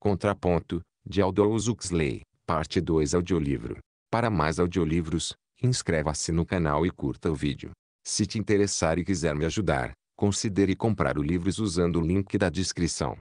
Contraponto, de Aldous Huxley, parte 2 audiolivro. Para mais audiolivros, inscreva-se no canal e curta o vídeo. Se te interessar e quiser me ajudar, considere comprar o livro usando o link da descrição.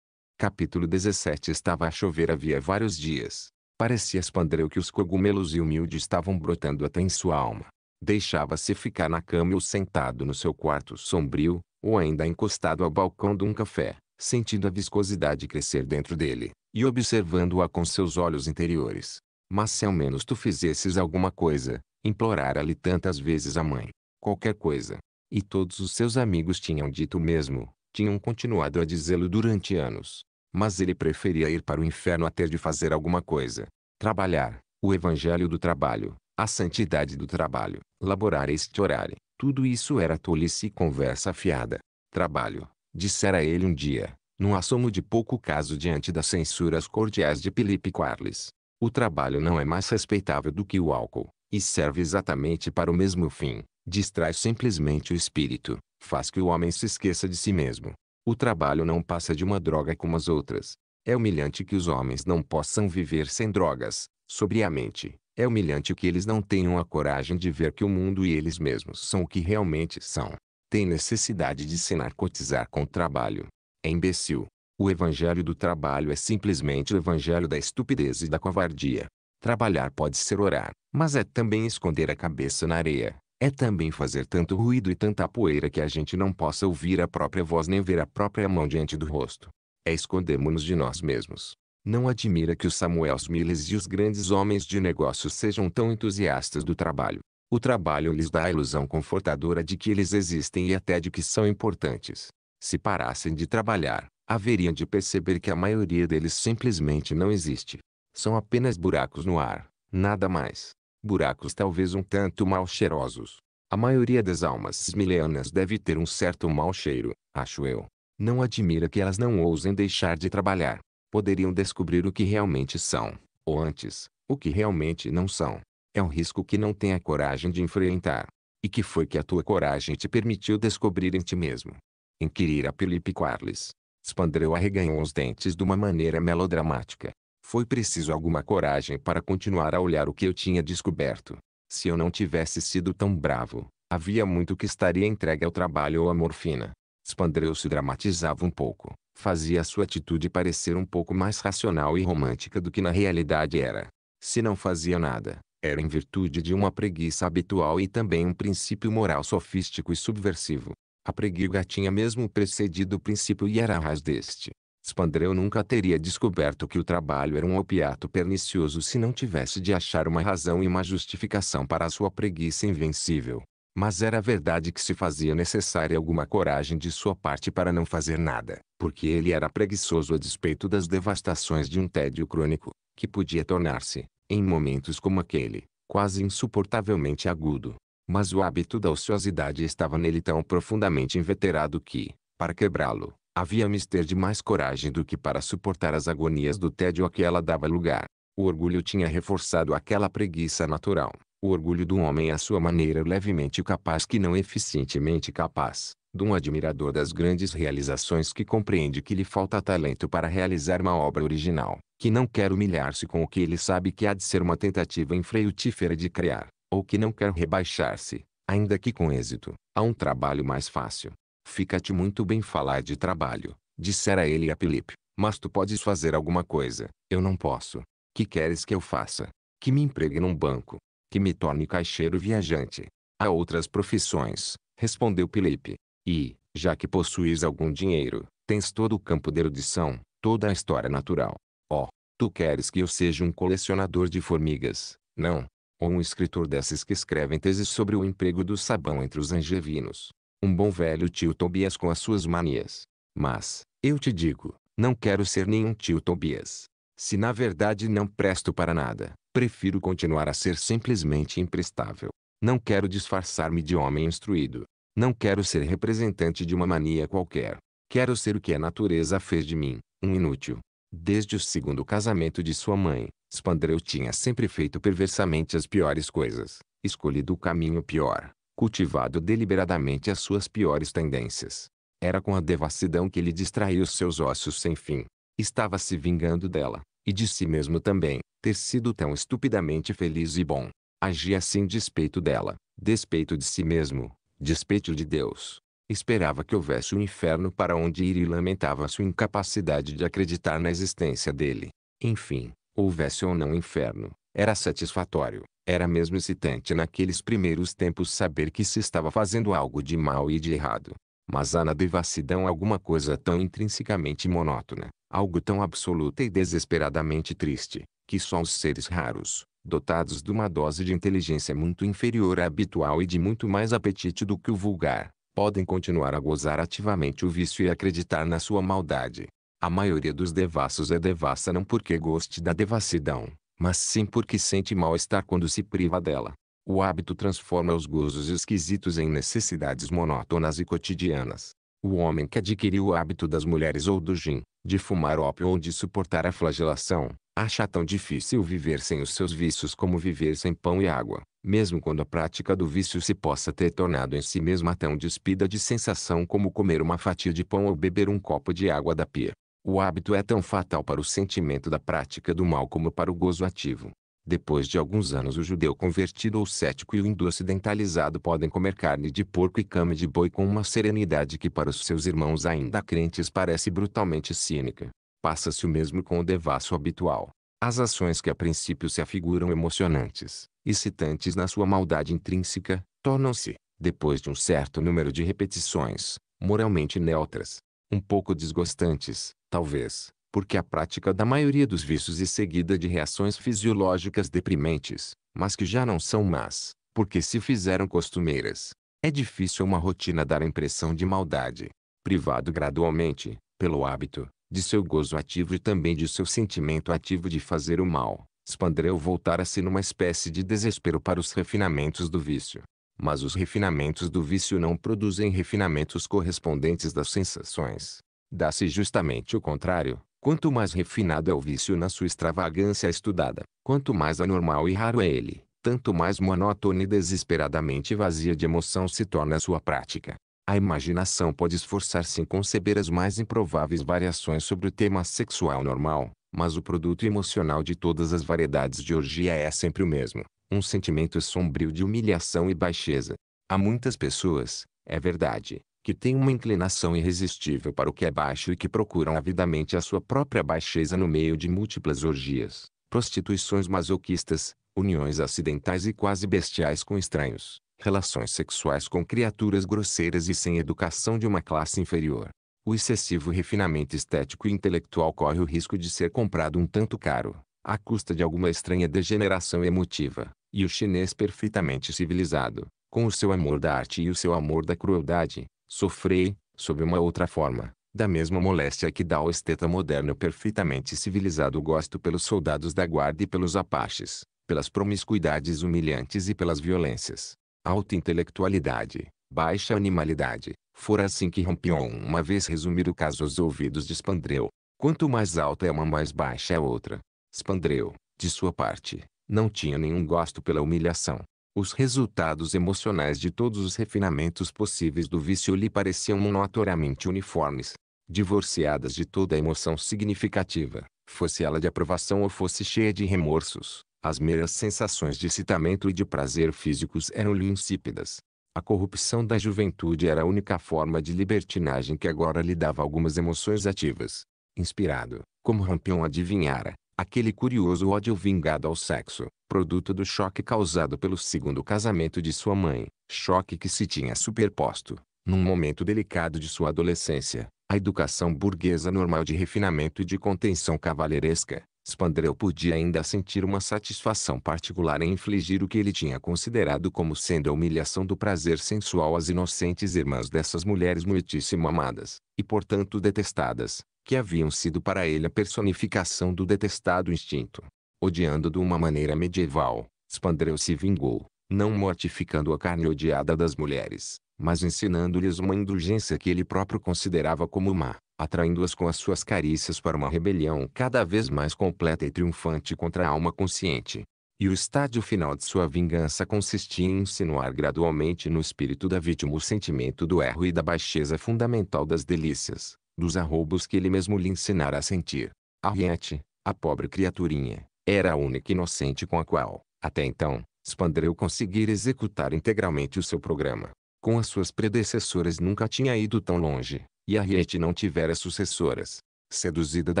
Capítulo 17 Estava a chover havia vários dias. Parecia espandreu que os cogumelos e humildes estavam brotando até em sua alma. Deixava-se ficar na cama ou sentado no seu quarto sombrio, ou ainda encostado ao balcão de um café sentindo a viscosidade crescer dentro dele, e observando-a com seus olhos interiores. Mas se ao menos tu fizesses alguma coisa, implorara-lhe tantas vezes a mãe, qualquer coisa. E todos os seus amigos tinham dito o mesmo, tinham continuado a dizê-lo durante anos. Mas ele preferia ir para o inferno a ter de fazer alguma coisa. Trabalhar, o evangelho do trabalho, a santidade do trabalho, laborar este horário, tudo isso era tolice e conversa afiada. Trabalho, dissera ele um dia, num assomo de pouco caso diante das censuras cordiais de Felipe Quarles. O trabalho não é mais respeitável do que o álcool, e serve exatamente para o mesmo fim. Distrai simplesmente o espírito, faz que o homem se esqueça de si mesmo. O trabalho não passa de uma droga como as outras. É humilhante que os homens não possam viver sem drogas, sobriamente. É humilhante que eles não tenham a coragem de ver que o mundo e eles mesmos são o que realmente são tem necessidade de se narcotizar com o trabalho. É imbecil. O evangelho do trabalho é simplesmente o evangelho da estupidez e da covardia. Trabalhar pode ser orar, mas é também esconder a cabeça na areia. É também fazer tanto ruído e tanta poeira que a gente não possa ouvir a própria voz nem ver a própria mão diante do rosto. É escondermos-nos de nós mesmos. Não admira que os Samuels Miles e os grandes homens de negócios sejam tão entusiastas do trabalho. O trabalho lhes dá a ilusão confortadora de que eles existem e até de que são importantes. Se parassem de trabalhar, haveriam de perceber que a maioria deles simplesmente não existe. São apenas buracos no ar, nada mais. Buracos talvez um tanto mal cheirosos. A maioria das almas smileanas deve ter um certo mau cheiro, acho eu. Não admira que elas não ousem deixar de trabalhar. Poderiam descobrir o que realmente são, ou antes, o que realmente não são. É um risco que não tem a coragem de enfrentar. E que foi que a tua coragem te permitiu descobrir em ti mesmo. Inquirir a Felipe Quarles. Spandreu arreganhou os dentes de uma maneira melodramática. Foi preciso alguma coragem para continuar a olhar o que eu tinha descoberto. Se eu não tivesse sido tão bravo, havia muito que estaria entregue ao trabalho ou à morfina. Spandreu se dramatizava um pouco, fazia sua atitude parecer um pouco mais racional e romântica do que na realidade era. Se não fazia nada, era em virtude de uma preguiça habitual e também um princípio moral sofístico e subversivo. A preguiça tinha mesmo precedido o princípio e era a raiz deste. Spandreu nunca teria descoberto que o trabalho era um opiato pernicioso se não tivesse de achar uma razão e uma justificação para a sua preguiça invencível. Mas era verdade que se fazia necessária alguma coragem de sua parte para não fazer nada, porque ele era preguiçoso a despeito das devastações de um tédio crônico, que podia tornar-se, em momentos como aquele, quase insuportavelmente agudo. Mas o hábito da ociosidade estava nele tão profundamente inveterado que, para quebrá-lo, havia mister de mais coragem do que para suportar as agonias do tédio a que ela dava lugar. O orgulho tinha reforçado aquela preguiça natural, o orgulho do homem à sua maneira levemente capaz que não eficientemente capaz, de um admirador das grandes realizações que compreende que lhe falta talento para realizar uma obra original, que não quer humilhar-se com o que ele sabe que há de ser uma tentativa infrutífera de criar, ou que não quer rebaixar-se, ainda que com êxito, a um trabalho mais fácil. Fica-te muito bem falar de trabalho, dissera ele a Filipe, mas tu podes fazer alguma coisa, eu não posso. Que queres que eu faça? Que me empregue num banco, que me torne caixeiro viajante. Há outras profissões, respondeu Filipe. E, já que possuis algum dinheiro, tens todo o campo de erudição, toda a história natural, Ó, oh, tu queres que eu seja um colecionador de formigas, não? Ou um escritor desses que escrevem teses sobre o emprego do sabão entre os angevinos. Um bom velho tio Tobias com as suas manias. Mas, eu te digo, não quero ser nenhum tio Tobias. Se na verdade não presto para nada, prefiro continuar a ser simplesmente imprestável. Não quero disfarçar-me de homem instruído. Não quero ser representante de uma mania qualquer. Quero ser o que a natureza fez de mim, um inútil, Desde o segundo casamento de sua mãe, Spandreu tinha sempre feito perversamente as piores coisas, escolhido o caminho pior, cultivado deliberadamente as suas piores tendências. Era com a devassidão que ele distraía os seus ossos sem fim. Estava se vingando dela, e de si mesmo também, ter sido tão estupidamente feliz e bom. Agia assim despeito dela, despeito de si mesmo, despeito de Deus, Esperava que houvesse um inferno para onde ir e lamentava sua incapacidade de acreditar na existência dele. Enfim, houvesse ou não inferno, era satisfatório. Era mesmo excitante naqueles primeiros tempos saber que se estava fazendo algo de mal e de errado. Mas há na devassidão alguma coisa tão intrinsecamente monótona, algo tão absoluta e desesperadamente triste, que só os seres raros, dotados de uma dose de inteligência muito inferior à habitual e de muito mais apetite do que o vulgar, podem continuar a gozar ativamente o vício e acreditar na sua maldade. A maioria dos devassos é devassa não porque goste da devassidão, mas sim porque sente mal-estar quando se priva dela. O hábito transforma os gozos esquisitos em necessidades monótonas e cotidianas. O homem que adquiriu o hábito das mulheres ou do gin, de fumar ópio ou de suportar a flagelação, acha tão difícil viver sem os seus vícios como viver sem pão e água mesmo quando a prática do vício se possa ter tornado em si mesma tão despida de sensação como comer uma fatia de pão ou beber um copo de água da pia. O hábito é tão fatal para o sentimento da prática do mal como para o gozo ativo. Depois de alguns anos o judeu convertido ou cético e o hindu ocidentalizado podem comer carne de porco e cama de boi com uma serenidade que para os seus irmãos ainda crentes parece brutalmente cínica. Passa-se o mesmo com o devasso habitual. As ações que a princípio se afiguram emocionantes, excitantes na sua maldade intrínseca, tornam-se, depois de um certo número de repetições, moralmente neutras, um pouco desgostantes, talvez, porque a prática da maioria dos vícios é seguida de reações fisiológicas deprimentes, mas que já não são más, porque se fizeram costumeiras. É difícil uma rotina dar a impressão de maldade, privado gradualmente, pelo hábito, de seu gozo ativo e também de seu sentimento ativo de fazer o mal. Spandreu voltara-se numa espécie de desespero para os refinamentos do vício. Mas os refinamentos do vício não produzem refinamentos correspondentes das sensações. Dá-se justamente o contrário. Quanto mais refinado é o vício na sua extravagância estudada, quanto mais anormal e raro é ele, tanto mais monótona e desesperadamente vazia de emoção se torna a sua prática. A imaginação pode esforçar-se em conceber as mais improváveis variações sobre o tema sexual normal, mas o produto emocional de todas as variedades de orgia é sempre o mesmo: um sentimento sombrio de humilhação e baixeza. Há muitas pessoas, é verdade, que têm uma inclinação irresistível para o que é baixo e que procuram avidamente a sua própria baixeza no meio de múltiplas orgias, prostituições masoquistas, uniões acidentais e quase bestiais com estranhos, relações sexuais com criaturas grosseiras e sem educação de uma classe inferior, o excessivo refinamento estético e intelectual corre o risco de ser comprado um tanto caro, à custa de alguma estranha degeneração emotiva, e o chinês perfeitamente civilizado, com o seu amor da arte e o seu amor da crueldade, sofreu, sob uma outra forma, da mesma moléstia que dá ao esteta moderno perfeitamente civilizado o gosto pelos soldados da guarda e pelos apaches, pelas promiscuidades humilhantes e pelas violências. Alta intelectualidade, baixa animalidade, Fora assim que Rampion uma vez resumir o caso aos ouvidos de Spandreu. Quanto mais alta é uma mais baixa é outra. Spandreu, de sua parte, não tinha nenhum gosto pela humilhação. Os resultados emocionais de todos os refinamentos possíveis do vício lhe pareciam notoriamente uniformes, divorciadas de toda emoção significativa, fosse ela de aprovação ou fosse cheia de remorsos. As meras sensações de excitamento e de prazer físicos eram-lhe insípidas. A corrupção da juventude era a única forma de libertinagem que agora lhe dava algumas emoções ativas. Inspirado, como Rampion adivinhara, aquele curioso ódio vingado ao sexo, produto do choque causado pelo segundo casamento de sua mãe, choque que se tinha superposto, num momento delicado de sua adolescência, à educação burguesa normal de refinamento e de contenção cavalheiresca, Spandrel podia ainda sentir uma satisfação particular em infligir o que ele tinha considerado como sendo a humilhação do prazer sensual às inocentes irmãs dessas mulheres muitíssimo amadas, e portanto detestadas, que haviam sido para ele a personificação do detestado instinto. Odiando de uma maneira medieval, Spandrel se vingou, não mortificando a carne odiada das mulheres, mas ensinando-lhes uma indulgência que ele próprio considerava como má, atraindo-as com as suas carícias para uma rebelião cada vez mais completa e triunfante contra a alma consciente. E o estádio final de sua vingança consistia em insinuar gradualmente no espírito da vítima o sentimento do erro e da baixeza fundamental das delícias, dos arroubos que ele mesmo lhe ensinara a sentir. Henriette, a pobre criaturinha, era a única inocente com a qual, até então, Spandreu conseguira executar integralmente o seu programa com as suas predecessoras nunca tinha ido tão longe, e Harriet não tivera sucessoras. Seduzida da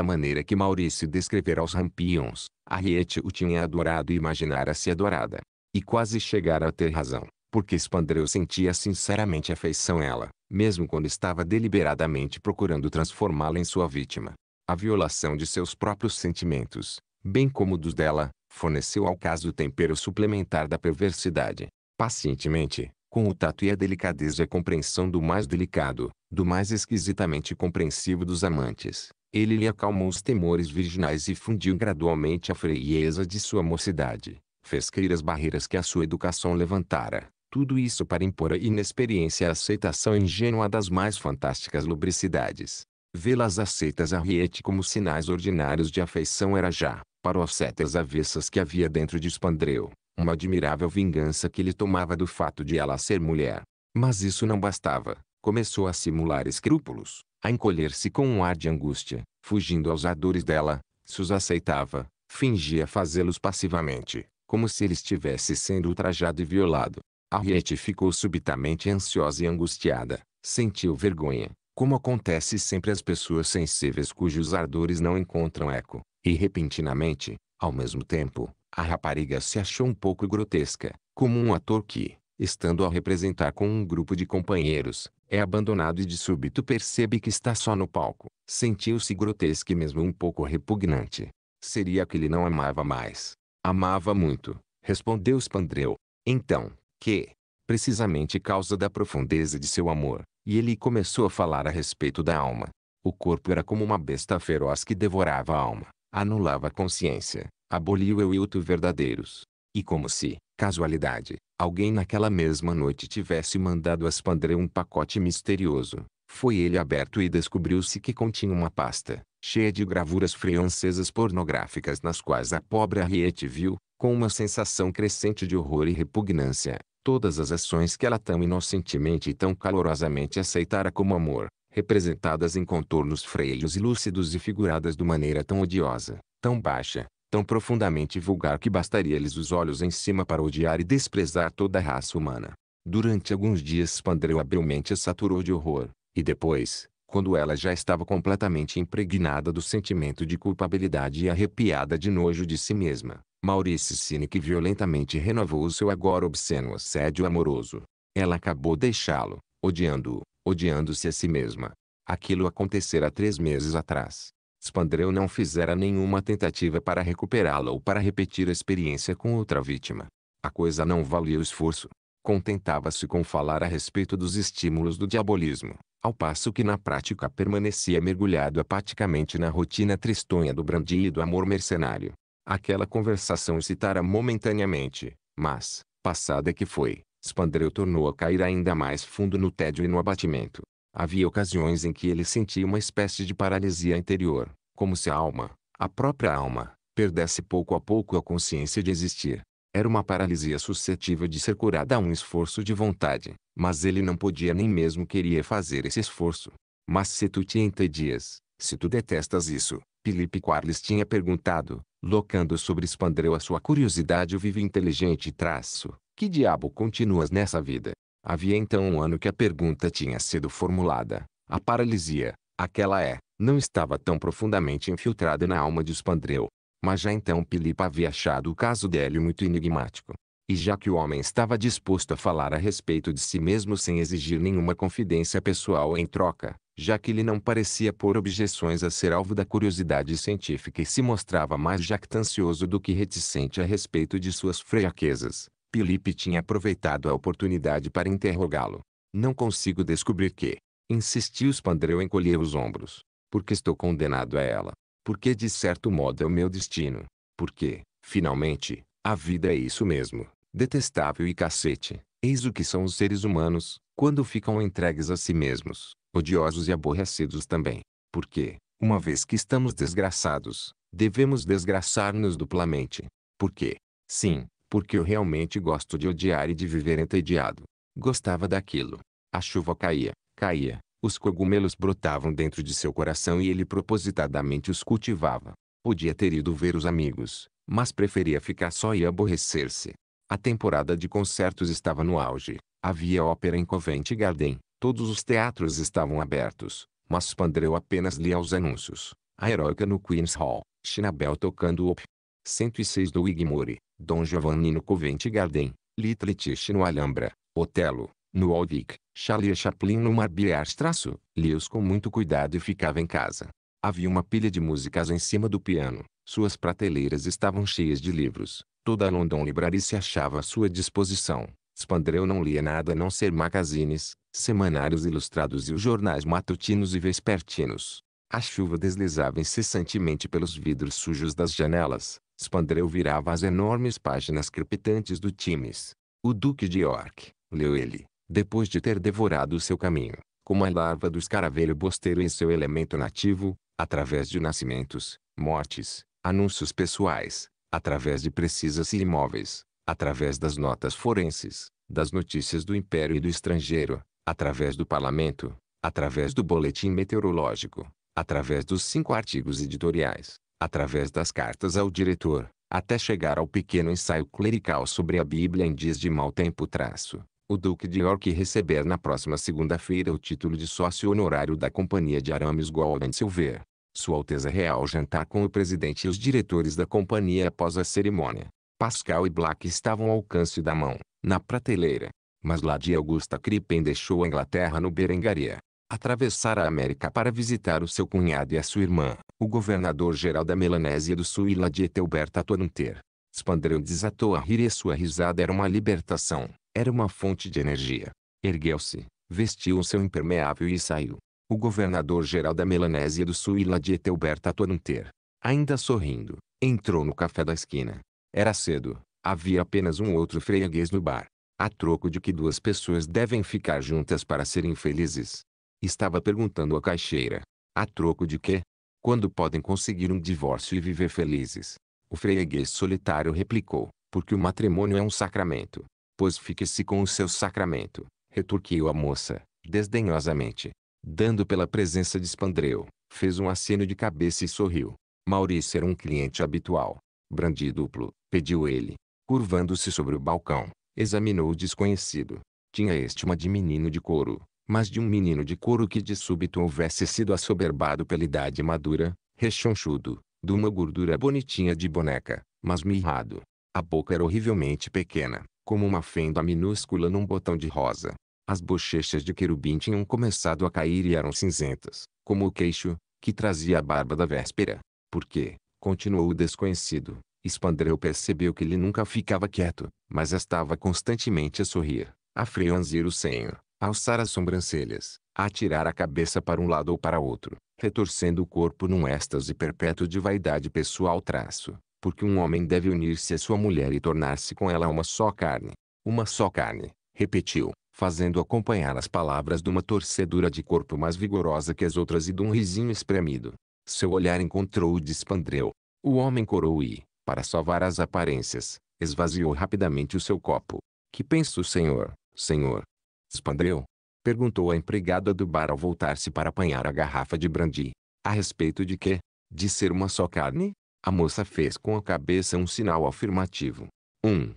maneira que Maurício descrevera aos Rampions, Harriet o tinha adorado e imaginara-se adorada. E quase chegara a ter razão, porque Spandreu sentia sinceramente afeição a ela, mesmo quando estava deliberadamente procurando transformá-la em sua vítima. A violação de seus próprios sentimentos, bem como dos dela, forneceu ao caso o tempero suplementar da perversidade. Pacientemente, com o tato e a delicadeza e a compreensão do mais delicado, do mais exquisitamente compreensivo dos amantes, ele lhe acalmou os temores virginais e fundiu gradualmente a frieza de sua mocidade, fez cair as barreiras que a sua educação levantara, tudo isso para impor à inexperiência a aceitação ingênua das mais fantásticas lubricidades. Vê-las aceitas a Riete como sinais ordinários de afeição era já, para os setas avessas que havia dentro de Spandreu, uma admirável vingança que ele tomava do fato de ela ser mulher. Mas isso não bastava. Começou a simular escrúpulos, a encolher-se com um ar de angústia, fugindo aos ardores dela, se os aceitava, fingia fazê-los passivamente, como se ele estivesse sendo ultrajado e violado. Harriet ficou subitamente ansiosa e angustiada, sentiu vergonha, como acontece sempre às pessoas sensíveis cujos ardores não encontram eco, e repentinamente, ao mesmo tempo, a rapariga se achou um pouco grotesca, como um ator que, estando a representar com um grupo de companheiros, é abandonado e de súbito percebe que está só no palco. Sentiu-se grotesca e mesmo um pouco repugnante. Seria que ele não amava mais. Amava muito, respondeu Spandreu. Então, que? Precisamente causa da profundeza de seu amor, e ele começou a falar a respeito da alma. O corpo era como uma besta feroz que devorava a alma, anulava a consciência, aboliu eu e o tu verdadeiros. E como se, casualidade, alguém naquela mesma noite tivesse mandado a Spandreu um pacote misterioso, foi ele aberto e descobriu-se que continha uma pasta, cheia de gravuras francesas pornográficas nas quais a pobre Harriet viu, com uma sensação crescente de horror e repugnância, todas as ações que ela tão inocentemente e tão calorosamente aceitara como amor, representadas em contornos freios e lúcidos e figuradas de maneira tão odiosa, tão baixa, tão profundamente vulgar que bastaria-lhes os olhos em cima para odiar e desprezar toda a raça humana. Durante alguns dias Pandreu habilmente a saturou de horror, e depois, quando ela já estava completamente impregnada do sentimento de culpabilidade e arrepiada de nojo de si mesma, Maurice Cine que violentamente renovou o seu agora obsceno assédio amoroso. Ela acabou deixá-lo, odiando-o, odiando-se a si mesma. Aquilo acontecera três meses atrás. Spandreu não fizera nenhuma tentativa para recuperá-la ou para repetir a experiência com outra vítima. A coisa não valia o esforço. Contentava-se com falar a respeito dos estímulos do diabolismo, ao passo que na prática permanecia mergulhado apaticamente na rotina tristonha do brandy e do amor mercenário. Aquela conversação excitara momentaneamente, mas, passada que foi, Spandreu tornou a cair ainda mais fundo no tédio e no abatimento. Havia ocasiões em que ele sentia uma espécie de paralisia interior, como se a alma, a própria alma, perdesse pouco a pouco a consciência de existir. Era uma paralisia suscetível de ser curada a um esforço de vontade, mas ele não podia nem mesmo queria fazer esse esforço. Mas se tu te entedias, se tu detestas isso, Felipe Quarles tinha perguntado, locando sobre Spandreu a sua curiosidade o vivo inteligente traço, que diabo continuas nessa vida? Havia então um ano que a pergunta tinha sido formulada. A paralisia, aquela é, não estava tão profundamente infiltrada na alma de Spandreu. Mas já então Pilipa havia achado o caso dele muito enigmático. E já que o homem estava disposto a falar a respeito de si mesmo sem exigir nenhuma confidência pessoal em troca, já que ele não parecia pôr objeções a ser alvo da curiosidade científica e se mostrava mais jactancioso do que reticente a respeito de suas fraquezas, Felipe tinha aproveitado a oportunidade para interrogá-lo. Não consigo descobrir que. Insistiu Spandreu encolher os ombros. Porque estou condenado a ela. Porque de certo modo é o meu destino. Porque, finalmente, a vida é isso mesmo. Detestável e cacete. Eis o que são os seres humanos, quando ficam entregues a si mesmos, odiosos e aborrecidos também. Porque, uma vez que estamos desgraçados, devemos desgraçar-nos duplamente. Porque, sim, porque eu realmente gosto de odiar e de viver entediado. Gostava daquilo. A chuva caía, caía, os cogumelos brotavam dentro de seu coração e ele propositadamente os cultivava. Podia ter ido ver os amigos, mas preferia ficar só e aborrecer-se. A temporada de concertos estava no auge. Havia ópera em Covent Garden. Todos os teatros estavam abertos, mas Pandreu apenas lia os anúncios. A heroica no Queen's Hall, Chinabel tocando op, 106 do Igmore, Dom Giovanni no Covent Garden, Little Tish no Alhambra, Otelo, no Aldic, Charlie Chaplin no Marbiars traço, lios com muito cuidado e ficava em casa. Havia uma pilha de músicas em cima do piano, suas prateleiras estavam cheias de livros, toda a London Library se achava à sua disposição. Spandrel não lia nada a não ser magazines, semanários ilustrados e os jornais matutinos e vespertinos. A chuva deslizava incessantemente pelos vidros sujos das janelas, Spandreu virava as enormes páginas crepitantes do Times. O Duque de York, leu ele, depois de ter devorado o seu caminho, como a larva do escaravelho bosteiro em seu elemento nativo, através de nascimentos, mortes, anúncios pessoais, através de precisas e imóveis, através das notas forenses, das notícias do império e do estrangeiro, através do parlamento, através do boletim meteorológico, através dos cinco artigos editoriais, através das cartas ao diretor, até chegar ao pequeno ensaio clerical sobre a Bíblia em dias de mau tempo traço, o Duque de York receber na próxima segunda-feira o título de sócio honorário da Companhia de Arames Golden Silver. Sua Alteza Real jantar com o presidente e os diretores da companhia após a cerimônia. Pascal e Black estavam ao alcance da mão, na prateleira. Mas Lady Augusta Crippen deixou a Inglaterra no Berengaria atravessara a América para visitar o seu cunhado e a sua irmã, o governador-geral da Melanésia do Sul Ilha de Etelberta Toranter. Spandreu desatou a rir e sua risada era uma libertação, era uma fonte de energia. Ergueu-se, vestiu o seu impermeável e saiu. O governador-geral da Melanésia do Sul Ilha de Etelberta Tuanunter, ainda sorrindo, entrou no café da esquina. Era cedo, havia apenas um outro freguês no bar. A troco de que duas pessoas devem ficar juntas para serem felizes, Estava perguntando à caixeira. A troco de quê? Quando podem conseguir um divórcio e viver felizes? O freguês solitário replicou, porque o matrimônio é um sacramento. Pois fique-se com o seu sacramento, retorquiu a moça, desdenhosamente. Dando pela presença de Spandreu, fez um aceno de cabeça e sorriu. Maurício era um cliente habitual. Brandi duplo, pediu ele. Curvando-se sobre o balcão, examinou o desconhecido. Tinha este uma de menino de couro, mas de um menino de couro que de súbito houvesse sido assoberbado pela idade madura, rechonchudo, de uma gordura bonitinha de boneca, mas mirrado. A boca era horrivelmente pequena, como uma fenda minúscula num botão de rosa. As bochechas de querubim tinham começado a cair e eram cinzentas, como o queixo, que trazia a barba da véspera. Porque, continuou o desconhecido, Spandrel percebeu que ele nunca ficava quieto, mas estava constantemente a sorrir, a franzir o senho, alçar as sobrancelhas, atirar a cabeça para um lado ou para outro, retorcendo o corpo num êxtase perpétuo de vaidade pessoal traço, porque um homem deve unir-se à sua mulher e tornar-se com ela uma só carne. Uma só carne, repetiu, fazendo acompanhar as palavras de uma torcedura de corpo mais vigorosa que as outras e de um risinho espremido. Seu olhar encontrou o de Spandreu. O homem corou e, para salvar as aparências, esvaziou rapidamente o seu copo. Que pensa o senhor, senhor, Spandreu? Perguntou a empregada do bar ao voltar-se para apanhar a garrafa de brandy. A respeito de quê? De ser uma só carne? A moça fez com a cabeça um sinal afirmativo. 1. Um.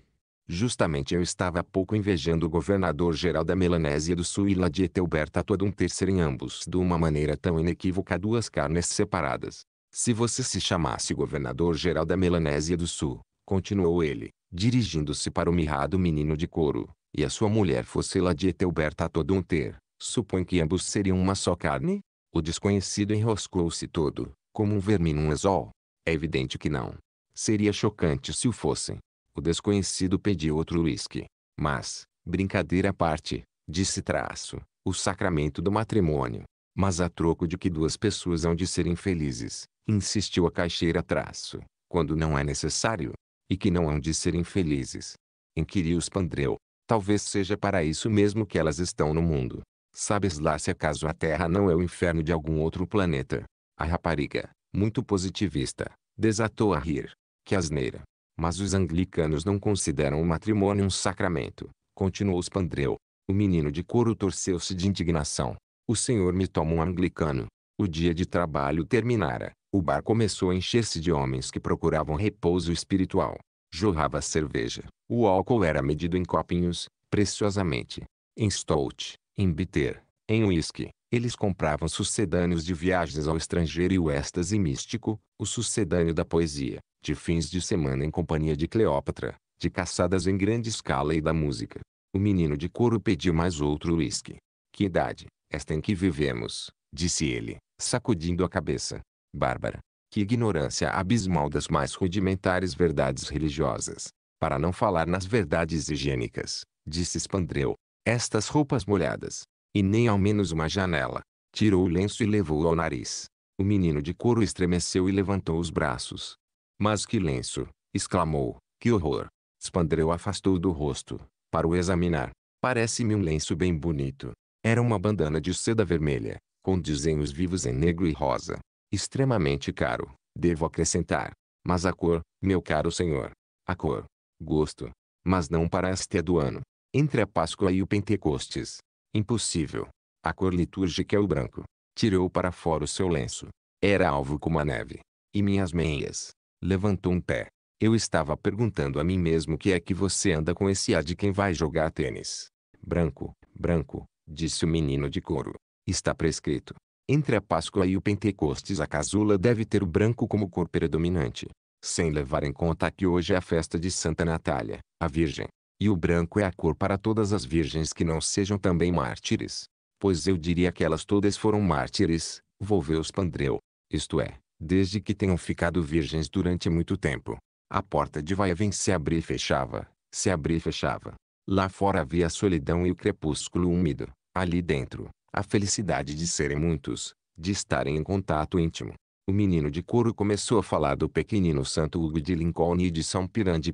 Justamente eu estava há pouco invejando o governador-geral da Melanésia do Sul e lá de Etelberta todo um terceiro em ambos de uma maneira tão inequívoca duas carnes separadas. Se você se chamasse governador-geral da Melanésia do Sul, continuou ele, dirigindo-se para o mirrado menino de couro, e a sua mulher fosse lá de Etelberta ter? supõe que ambos seriam uma só carne? O desconhecido enroscou-se todo, como um verme num azol. É evidente que não. Seria chocante se o fossem. O desconhecido pediu outro uísque. Mas, brincadeira à parte, disse traço, o sacramento do matrimônio. Mas a troco de que duas pessoas hão de ser infelizes, insistiu a caixeira traço, quando não é necessário, e que não hão de ser infelizes. Inquiriu pandreu. Talvez seja para isso mesmo que elas estão no mundo. Sabes lá se acaso a Terra não é o inferno de algum outro planeta. A rapariga, muito positivista, desatou a rir. Que asneira. Mas os anglicanos não consideram o matrimônio um sacramento, continuou Spandreu. O menino de couro torceu-se de indignação. O senhor me toma um anglicano. O dia de trabalho terminara. O bar começou a encher-se de homens que procuravam repouso espiritual. Jorrava cerveja. O álcool era medido em copinhos, preciosamente. Em stout, em bitter, em whisky, eles compravam sucedâneos de viagens ao estrangeiro e o êxtase místico, o sucedâneo da poesia, de fins de semana em companhia de Cleópatra, de caçadas em grande escala e da música. O menino de couro pediu mais outro whisky. Que idade, esta em que vivemos, disse ele, sacudindo a cabeça. Bárbara, que ignorância abismal das mais rudimentares verdades religiosas para não falar nas verdades higiênicas, disse Spandreu. Estas roupas molhadas. E nem ao menos uma janela. Tirou o lenço e levou-o ao nariz. O menino de couro estremeceu e levantou os braços. Mas que lenço! exclamou. Que horror! Spandreu afastou do rosto, para o examinar. Parece-me um lenço bem bonito. Era uma bandana de seda vermelha, com desenhos vivos em negro e rosa. Extremamente caro, devo acrescentar. Mas a cor, meu caro senhor, a cor, gosto, mas não para este do ano. Entre a Páscoa e o Pentecostes. Impossível. A cor litúrgica é o branco. Tirou para fora o seu lenço. Era alvo como a neve. E minhas meias. Levantou um pé. Eu estava perguntando a mim mesmo que é que você anda com esse ar de quem vai jogar tênis. Branco, branco, disse o menino de couro. Está prescrito. Entre a Páscoa e o Pentecostes a casula deve ter o branco como cor predominante sem levar em conta que hoje é a festa de Santa Natália, a Virgem. E o branco é a cor para todas as virgens que não sejam também mártires. Pois eu diria que elas todas foram mártires, volveu-os Pandreu. Isto é, desde que tenham ficado virgens durante muito tempo. A porta de Vaivem se abria e fechava, se abria e fechava. Lá fora havia a solidão e o crepúsculo úmido. Ali dentro, a felicidade de serem muitos, de estarem em contato íntimo, o menino de couro começou a falar do pequenino Santo Hugo de Lincoln e de São Pirã de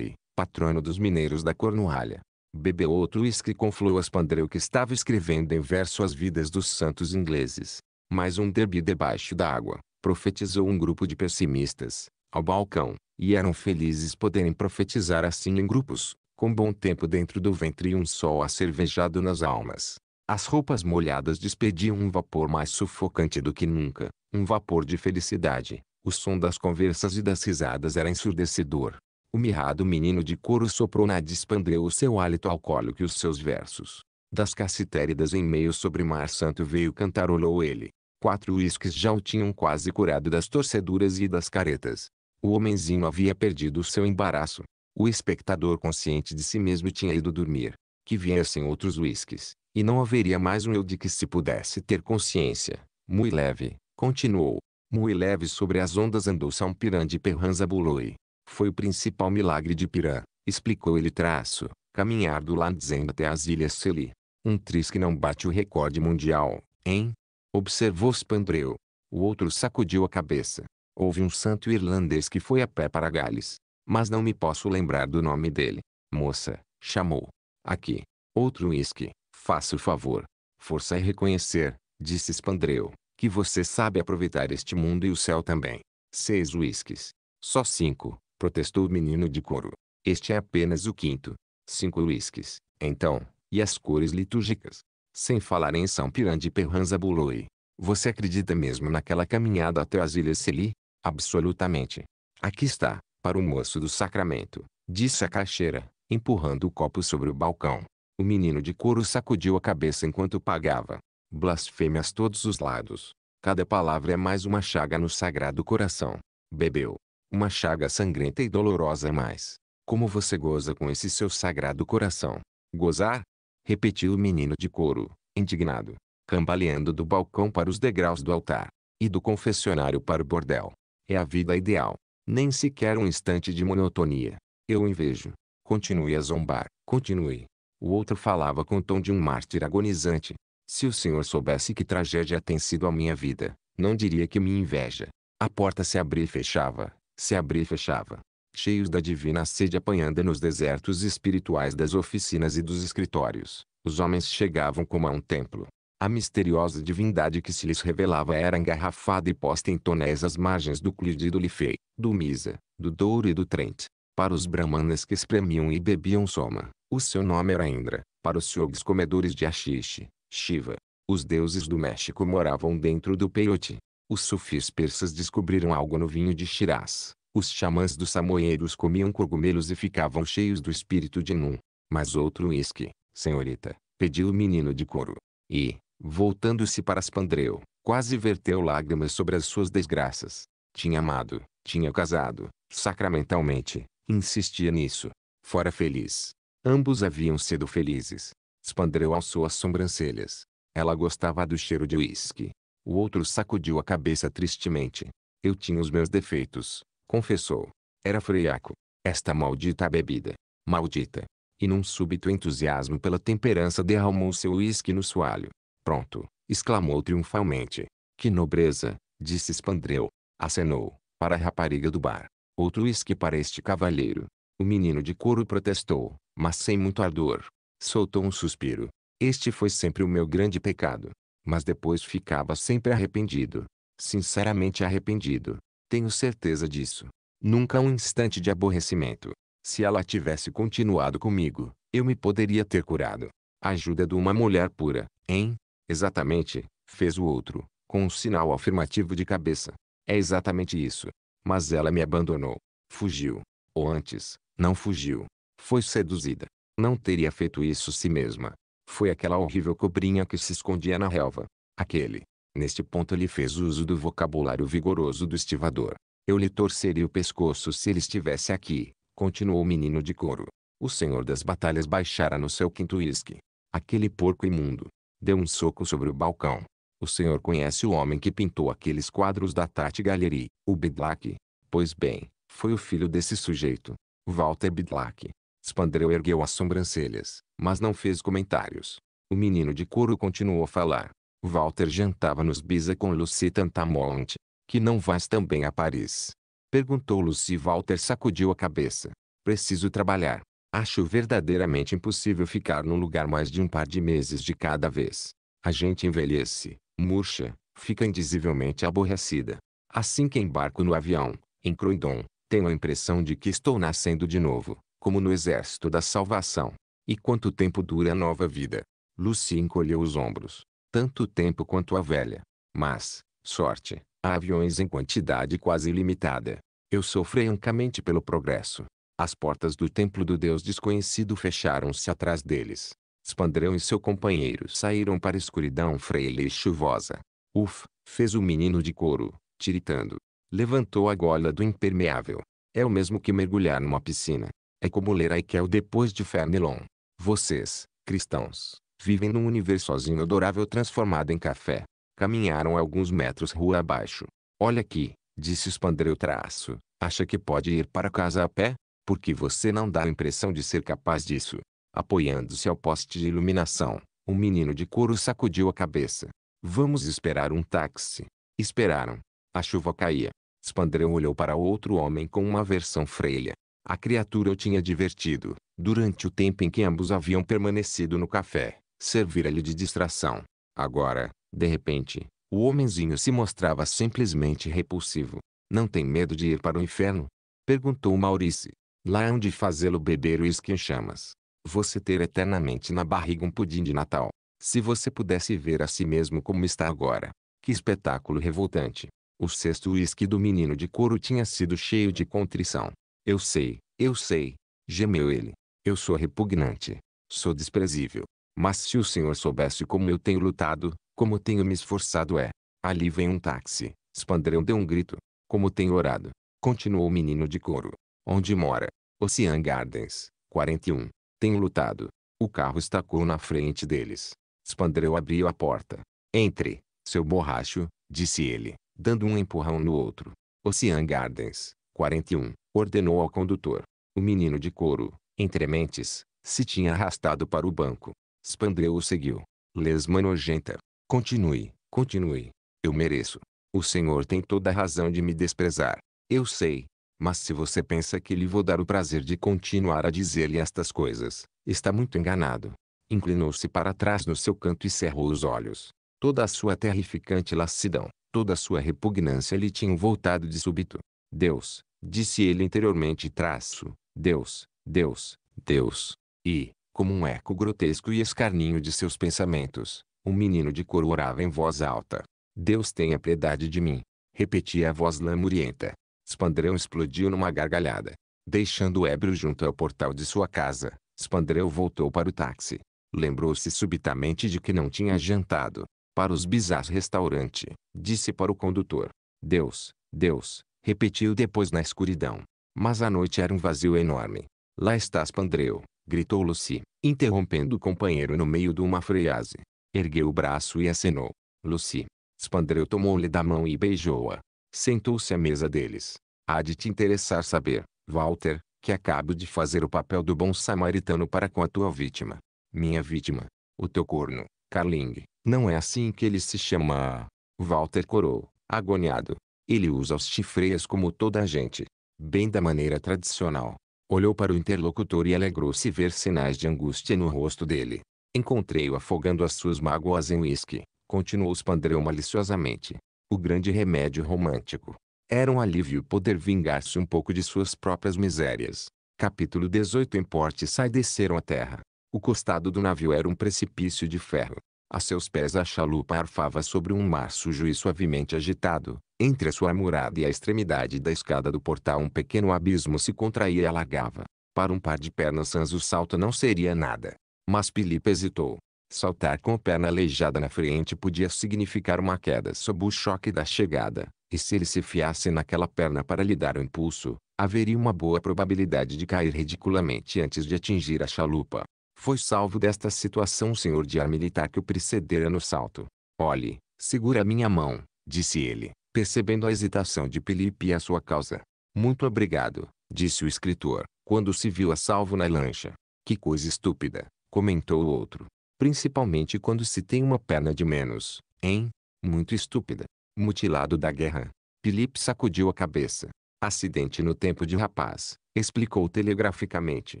patrono dos mineiros da Cornualha. Bebeu outro uísque com Floas Pandreu que estava escrevendo em verso as vidas dos santos ingleses. Mais um derby debaixo da água, profetizou um grupo de pessimistas, ao balcão, e eram felizes poderem profetizar assim em grupos, com bom tempo dentro do ventre e um sol acervejado nas almas. As roupas molhadas despediam um vapor mais sufocante do que nunca, um vapor de felicidade. O som das conversas e das risadas era ensurdecedor. O mirrado menino de couro soprou na dispandreu o seu hálito alcoólico e os seus versos. Das cacitéridas em meio sobre mar santo veio cantarolou ele. Quatro uísques já o tinham quase curado das torceduras e das caretas. O homenzinho havia perdido o seu embaraço. O espectador consciente de si mesmo tinha ido dormir. Que viessem outros uísques, e não haveria mais um eu de que se pudesse ter consciência, muito leve, Continuou. Mui leve sobre as ondas andou São Piran de Perranzabului. Foi o principal milagre de Pirã, explicou ele traço, caminhar do Landzem até as Ilhas Seli. Um tris que não bate o recorde mundial, hein? Observou Spandreu. O outro sacudiu a cabeça. Houve um santo irlandês que foi a pé para Gales. Mas não me posso lembrar do nome dele. Moça, chamou. Aqui. Outro uísque. Faça o favor. Força é reconhecer, disse Spandreu que você sabe aproveitar este mundo e o céu também. Seis uísques. Só cinco, protestou o menino de couro. Este é apenas o quinto. Cinco uísques, então, e as cores litúrgicas. Sem falar em São e de Buloi. Você acredita mesmo naquela caminhada até as Ilhas Seli? Absolutamente. Aqui está, para o moço do sacramento, disse a caixeira, empurrando o copo sobre o balcão. O menino de couro sacudiu a cabeça enquanto pagava. Blasfêmias todos os lados. Cada palavra é mais uma chaga no sagrado coração. Bebeu. Uma chaga sangrenta e dolorosa mais. Como você goza com esse seu sagrado coração? Gozar? Repetiu o menino de couro, indignado, cambaleando do balcão para os degraus do altar. E do confessionário para o bordel. É a vida ideal. Nem sequer um instante de monotonia. Eu invejo. Continue a zombar, continue. O outro falava com o tom de um mártir agonizante. Se o senhor soubesse que tragédia tem sido a minha vida, não diria que me inveja. A porta se abria e fechava, se abria e fechava. Cheios da divina sede apanhando nos desertos espirituais das oficinas e dos escritórios, os homens chegavam como a um templo. A misteriosa divindade que se lhes revelava era engarrafada e posta em tonéis às margens do Clide e do Lifei, do Misa, do Douro e do Trent. Para os brahmanas que espremiam e bebiam soma, o seu nome era Indra. Para os yogis comedores de achixe, Shiva. Os deuses do México moravam dentro do peyote. Os sufis persas descobriram algo no vinho de Shiraz. Os xamãs dos samoyedos comiam cogumelos e ficavam cheios do espírito de Nun. Mas outro uísque, senhorita, pediu o menino de couro. E, voltando-se para Spandreu, quase verteu lágrimas sobre as suas desgraças. Tinha amado, tinha casado, sacramentalmente, insistia nisso. Fora feliz. Ambos haviam sido felizes. Spandreu alçou as sobrancelhas. Ela gostava do cheiro de uísque. O outro sacudiu a cabeça tristemente. Eu tinha os meus defeitos, confessou. Era friaco. Esta maldita bebida. Maldita. E num súbito entusiasmo pela temperança derramou seu uísque no soalho. Pronto, exclamou triunfalmente. Que nobreza, disse Spandreu. Acenou, para a rapariga do bar. Outro uísque para este cavalheiro. O menino de couro protestou, mas sem muito ardor. Soltou um suspiro. Este foi sempre o meu grande pecado. Mas depois ficava sempre arrependido. Sinceramente arrependido. Tenho certeza disso. Nunca um instante de aborrecimento. Se ela tivesse continuado comigo, eu me poderia ter curado. A ajuda de uma mulher pura, hein? Exatamente, fez o outro, com um sinal afirmativo de cabeça. É exatamente isso. Mas ela me abandonou. Fugiu. Ou antes, não fugiu. Foi seduzida. Não teria feito isso si mesma. Foi aquela horrível cobrinha que se escondia na relva. Aquele. Neste ponto ele fez uso do vocabulário vigoroso do estivador. Eu lhe torceria o pescoço se ele estivesse aqui, continuou o menino de couro. O senhor das batalhas baixara no seu quinto uísque. Aquele porco imundo. Deu um soco sobre o balcão. O senhor conhece o homem que pintou aqueles quadros da Tati Gallery, o Bidlack? Pois bem, foi o filho desse sujeito, Walter Bidlack. Spandrel ergueu as sobrancelhas, mas não fez comentários. O menino de couro continuou a falar. Walter jantava nos Biza com Lucy Tantamount. Que não vais também a Paris? Perguntou Lucy Walter sacudiu a cabeça. Preciso trabalhar. Acho verdadeiramente impossível ficar num lugar mais de um par de meses de cada vez. A gente envelhece, murcha, fica indizivelmente aborrecida. Assim que embarco no avião, em Croydon, tenho a impressão de que estou nascendo de novo como no exército da salvação. E quanto tempo dura a nova vida? Lucy encolheu os ombros. Tanto tempo quanto a velha. Mas, sorte, há aviões em quantidade quase ilimitada. Eu sofri francamente pelo progresso. As portas do templo do Deus desconhecido fecharam-se atrás deles. Spandrão e seu companheiro saíram para a escuridão freia e chuvosa. Uf, fez o menino de couro, tiritando. Levantou a gola do impermeável. É o mesmo que mergulhar numa piscina. É como ler Aikel depois de Fenelon. Vocês, cristãos, vivem num universo sozinho adorável transformado em café. Caminharam alguns metros rua abaixo. Olha aqui, disse Spandreu traço. Acha que pode ir para casa a pé? Porque você não dá a impressão de ser capaz disso. Apoiando-se ao poste de iluminação, um menino de couro sacudiu a cabeça. Vamos esperar um táxi. Esperaram. A chuva caía. Spandreu olhou para outro homem com uma versão freia. A criatura o tinha divertido, durante o tempo em que ambos haviam permanecido no café, servira-lhe de distração. Agora, de repente, o homenzinho se mostrava simplesmente repulsivo. Não tem medo de ir para o inferno? Perguntou Maurice. Lá é onde fazê-lo beber o uísque em chamas. Você ter eternamente na barriga um pudim de Natal. Se você pudesse ver a si mesmo como está agora. Que espetáculo revoltante. O sexto uísque do menino de couro tinha sido cheio de contrição. Eu sei, eu sei, gemeu ele. Eu sou repugnante. Sou desprezível. Mas se o senhor soubesse como eu tenho lutado, como tenho me esforçado é. Ali vem um táxi. Spandrão deu um grito. Como tenho orado. Continuou o menino de couro. Onde mora? Ocean Gardens, 41. Tenho lutado. O carro estacou na frente deles. Spandreu abriu a porta. Entre, seu borracho, disse ele, dando um empurrão no outro. Ocean Gardens, 41 ordenou ao condutor. O menino de couro, entre mentes, se tinha arrastado para o banco. Spandreu o seguiu. Lesma nojenta. Continue, continue. Eu mereço. O senhor tem toda a razão de me desprezar. Eu sei. Mas se você pensa que lhe vou dar o prazer de continuar a dizer-lhe estas coisas, está muito enganado. Inclinou-se para trás no seu canto e cerrou os olhos. Toda a sua terrificante lassidão, toda a sua repugnância lhe tinham voltado de súbito. Deus, disse ele interiormente traço, Deus, Deus, Deus. E, como um eco grotesco e escarninho de seus pensamentos, um menino de cor orava em voz alta. Deus tenha piedade de mim. Repetia a voz lamurienta. Spandreu explodiu numa gargalhada. Deixando o ébrio junto ao portal de sua casa, Spandreu voltou para o táxi. Lembrou-se subitamente de que não tinha jantado. Para os bizarros restaurante, disse para o condutor. Deus, Deus, repetiu depois na escuridão. Mas a noite era um vazio enorme. Lá estás, Pandreu, gritou Lucy, interrompendo o companheiro no meio de uma frase. Ergueu o braço e acenou. Lucy. Spandreu tomou-lhe da mão e beijou-a. Sentou-se à mesa deles. Há de te interessar saber, Walter, que acabo de fazer o papel do bom samaritano para com a tua vítima. Minha vítima. O teu corno, Carling. Não é assim que ele se chama. Walter corou, agoniado. Ele usa os chifreias como toda a gente. Bem da maneira tradicional. Olhou para o interlocutor e alegrou-se ver sinais de angústia no rosto dele. Encontrei-o afogando as suas mágoas em uísque, continuou Spandreu maliciosamente. O grande remédio romântico. Era um alívio poder vingar-se um pouco de suas próprias misérias. Capítulo 18 Em porte sai desceram a terra. O costado do navio era um precipício de ferro. A seus pés a chalupa arfava sobre um mar sujo e suavemente agitado, entre a sua murada e a extremidade da escada do portal um pequeno abismo se contraía e alagava. Para um par de pernas sãs o salto não seria nada. Mas Felipe hesitou. Saltar com a perna aleijada na frente podia significar uma queda sob o choque da chegada, e se ele se fiasse naquela perna para lhe dar o impulso, haveria uma boa probabilidade de cair ridiculamente antes de atingir a chalupa. Foi salvo desta situação o senhor de ar militar que o precedera no salto. Olhe, segura minha mão, disse ele percebendo a hesitação de Felipe e a sua causa. Muito obrigado, disse o escritor, quando se viu a salvo na lancha. Que coisa estúpida, comentou o outro. Principalmente quando se tem uma perna de menos, hein? Muito estúpida. Mutilado da guerra. Felipe sacudiu a cabeça. Acidente no tempo de rapaz, explicou telegraficamente.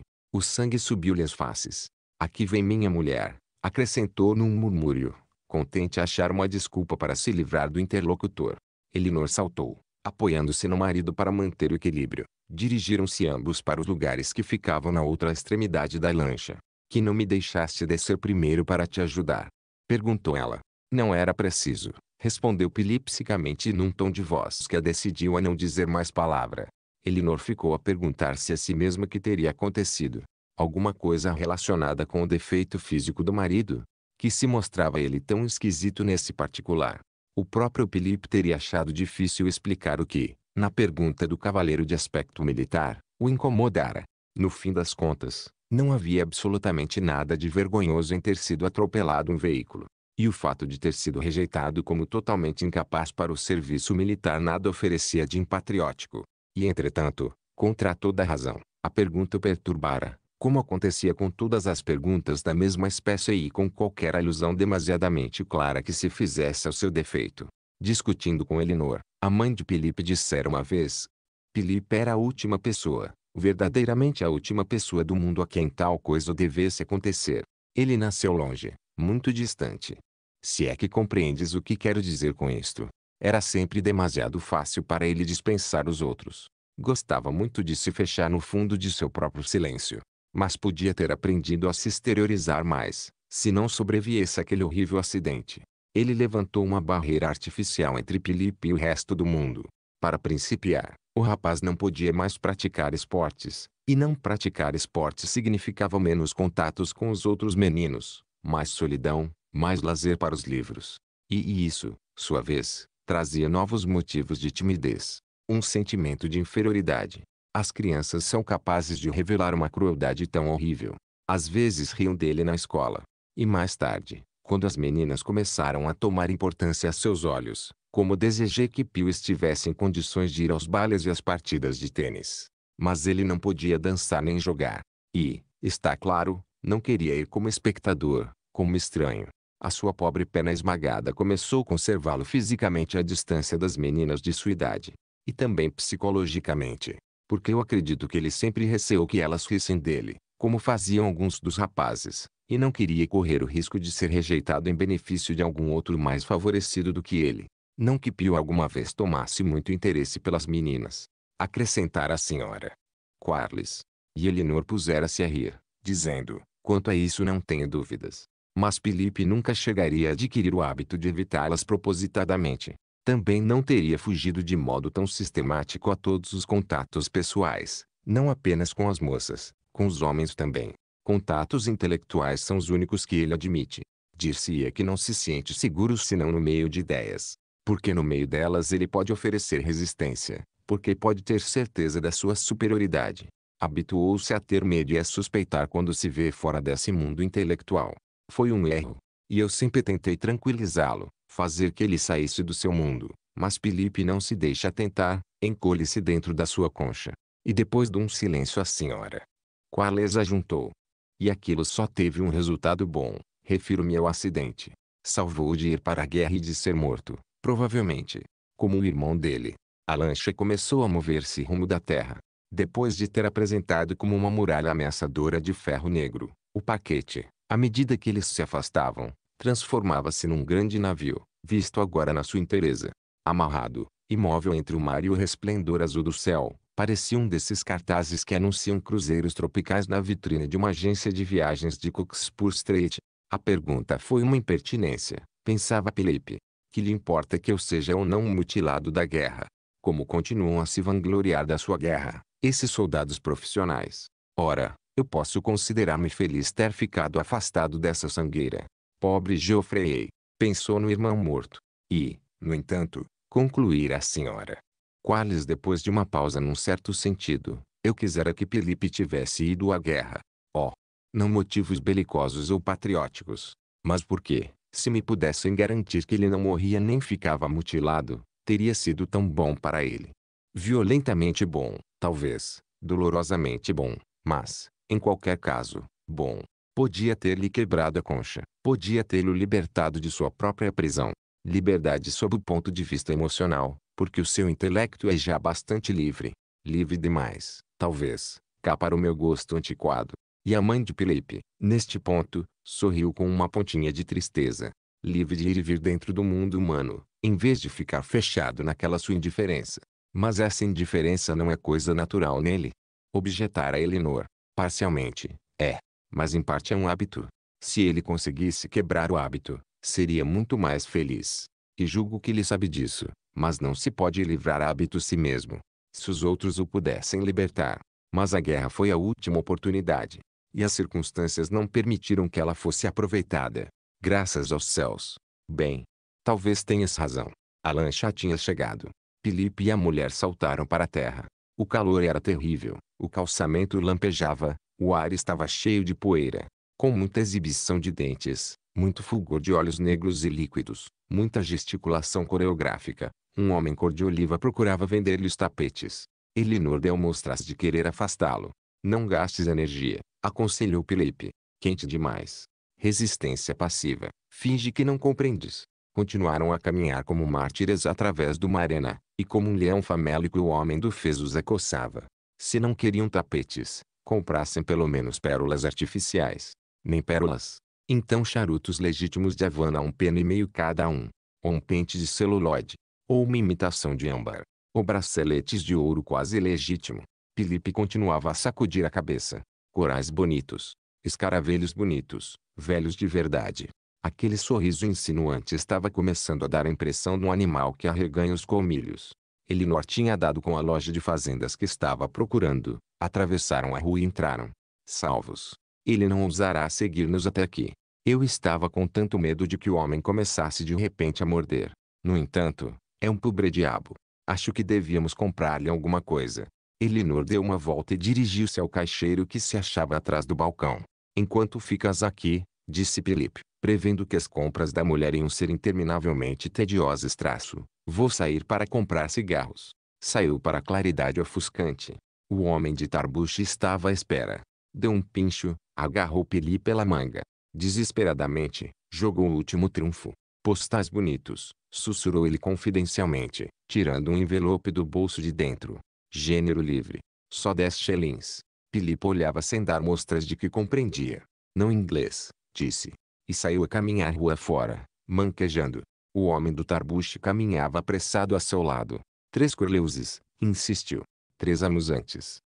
O sangue subiu-lhe às faces. Aqui vem minha mulher, acrescentou num murmúrio, contente achar uma desculpa para se livrar do interlocutor. Elinor saltou, apoiando-se no marido para manter o equilíbrio. Dirigiram-se ambos para os lugares que ficavam na outra extremidade da lancha. Que não me deixaste descer primeiro para te ajudar? Perguntou ela. Não era preciso, respondeu pilipsicamente num tom de voz que a decidiu a não dizer mais palavra. Elinor ficou a perguntar-se a si mesma que teria acontecido. Alguma coisa relacionada com o defeito físico do marido? Que se mostrava ele tão esquisito nesse particular? o próprio Pilip teria achado difícil explicar o que, na pergunta do cavaleiro de aspecto militar, o incomodara. No fim das contas, não havia absolutamente nada de vergonhoso em ter sido atropelado um veículo. E o fato de ter sido rejeitado como totalmente incapaz para o serviço militar nada oferecia de impatriótico. E entretanto, contra toda razão, a pergunta o perturbara como acontecia com todas as perguntas da mesma espécie e com qualquer alusão demasiadamente clara que se fizesse ao seu defeito. Discutindo com Elinor, a mãe de Felipe dissera uma vez: Felipe era a última pessoa, verdadeiramente a última pessoa do mundo a quem tal coisa devesse acontecer. Ele nasceu longe, muito distante. Se é que compreendes o que quero dizer com isto. Era sempre demasiado fácil para ele dispensar os outros. Gostava muito de se fechar no fundo de seu próprio silêncio mas podia ter aprendido a se exteriorizar mais, se não sobreviesse aquele horrível acidente. Ele levantou uma barreira artificial entre Felipe e o resto do mundo. Para principiar, o rapaz não podia mais praticar esportes, e não praticar esportes significava menos contatos com os outros meninos, mais solidão, mais lazer para os livros. E isso, sua vez, trazia novos motivos de timidez, um sentimento de inferioridade, as crianças são capazes de revelar uma crueldade tão horrível. Às vezes riam dele na escola. E mais tarde, quando as meninas começaram a tomar importância a seus olhos, como desejei que Pio estivesse em condições de ir aos bailes e às partidas de tênis. Mas ele não podia dançar nem jogar. E, está claro, não queria ir como espectador, como estranho. A sua pobre perna esmagada começou a conservá-lo fisicamente à distância das meninas de sua idade. E também psicologicamente porque eu acredito que ele sempre receou que elas rissem dele, como faziam alguns dos rapazes, e não queria correr o risco de ser rejeitado em benefício de algum outro mais favorecido do que ele. Não que Pio alguma vez tomasse muito interesse pelas meninas. Acrescentara a senhora. Quarles. E Elinor pusera-se a rir, dizendo, quanto a isso não tenho dúvidas. Mas Felipe nunca chegaria a adquirir o hábito de evitá-las propositadamente também não teria fugido de modo tão sistemático a todos os contatos pessoais, não apenas com as moças, com os homens também. Contatos intelectuais são os únicos que ele admite. Dir-se-ia que não se sente seguro senão no meio de ideias, porque no meio delas ele pode oferecer resistência, porque pode ter certeza da sua superioridade. Habituou-se a ter medo e a suspeitar quando se vê fora desse mundo intelectual. Foi um erro. E eu sempre tentei tranquilizá-lo, fazer que ele saísse do seu mundo. Mas Felipe não se deixa tentar, encolhe-se dentro da sua concha. E depois de um silêncio a senhora Quales ajuntou. E aquilo só teve um resultado bom, refiro-me ao acidente. Salvou-o de ir para a guerra e de ser morto, provavelmente, como o irmão dele. A lancha começou a mover-se rumo da terra. Depois de ter apresentado como uma muralha ameaçadora de ferro negro, o paquete, à medida que eles se afastavam, transformava-se num grande navio, visto agora na sua inteireza. Amarrado, imóvel entre o mar e o resplendor azul do céu, parecia um desses cartazes que anunciam cruzeiros tropicais na vitrine de uma agência de viagens de Cookspur Street. A pergunta foi uma impertinência, pensava Felipe. Que lhe importa que eu seja ou não um mutilado da guerra? Como continuam a se vangloriar da sua guerra, esses soldados profissionais? Ora, eu posso considerar-me feliz ter ficado afastado dessa sangueira. Pobre Geoffrey! Pensou no irmão morto. E, no entanto, concluíra a senhora. Quales depois de uma pausa num certo sentido, eu quisera que Felipe tivesse ido à guerra. Oh! Não motivos belicosos ou patrióticos. Mas porque, se me pudessem garantir que ele não morria nem ficava mutilado, teria sido tão bom para ele. Violentamente bom, talvez, dolorosamente bom, mas, em qualquer caso, bom. Podia ter-lhe quebrado a concha. Podia tê-lo libertado de sua própria prisão. Liberdade sob o ponto de vista emocional, porque o seu intelecto é já bastante livre. Livre demais, talvez, cá para o meu gosto antiquado. E a mãe de Felipe, neste ponto, sorriu com uma pontinha de tristeza. Livre de ir e vir dentro do mundo humano, em vez de ficar fechado naquela sua indiferença. Mas essa indiferença não é coisa natural nele. Objetar a Elinor, parcialmente, é mas em parte é um hábito. Se ele conseguisse quebrar o hábito, seria muito mais feliz. E julgo que ele sabe disso, mas não se pode livrar hábito si mesmo. Se os outros o pudessem libertar. Mas a guerra foi a última oportunidade. E as circunstâncias não permitiram que ela fosse aproveitada. Graças aos céus. Bem, talvez tenhas razão. A lancha tinha chegado. Felipe e a mulher saltaram para a terra. O calor era terrível, o calçamento lampejava, o ar estava cheio de poeira, com muita exibição de dentes, muito fulgor de olhos negros e líquidos, muita gesticulação coreográfica. Um homem cor de oliva procurava vender-lhe os tapetes. Elinor deu mostras de querer afastá-lo. Não gastes energia, aconselhou Felipe. Quente demais. Resistência passiva. Finge que não compreendes. Continuaram a caminhar como mártires através de uma arena, e como um leão famélico o homem do fez os acossava. Se não queriam tapetes, comprassem pelo menos pérolas artificiais. Nem pérolas. Então charutos legítimos de Havana a um pena e meio cada um. Ou um pente de celuloide. Ou uma imitação de âmbar. Ou braceletes de ouro quase legítimo. Felipe continuava a sacudir a cabeça. Corais bonitos. Escaravelhos bonitos. Velhos de verdade. Aquele sorriso insinuante estava começando a dar a impressão de um animal que arreganha os colmilhos. Elinor tinha dado com a loja de fazendas que estava procurando. Atravessaram a rua e entraram. Salvos. Ele não ousará seguir-nos até aqui. Eu estava com tanto medo de que o homem começasse de repente a morder. No entanto, é um pobre diabo. Acho que devíamos comprar-lhe alguma coisa. Elinor deu uma volta e dirigiu-se ao caixeiro que se achava atrás do balcão. Enquanto ficas aqui, disse Felipe, prevendo que as compras da mulher iam ser interminavelmente tediosas traço, Vou sair para comprar cigarros. Saiu para a claridade ofuscante. O homem de Tarbuche estava à espera. Deu um pincho, agarrou Pili pela manga. Desesperadamente, jogou o último trunfo. Postais bonitos, sussurrou ele confidencialmente, tirando um envelope do bolso de dentro. Gênero livre. Só dez chelins. Pilipo olhava sem dar mostras de que compreendia. Não inglês, disse. E saiu a caminhar rua fora, manquejando. O homem do Tarbuche caminhava apressado a seu lado. Três curleuses, insistiu. Três anos antes.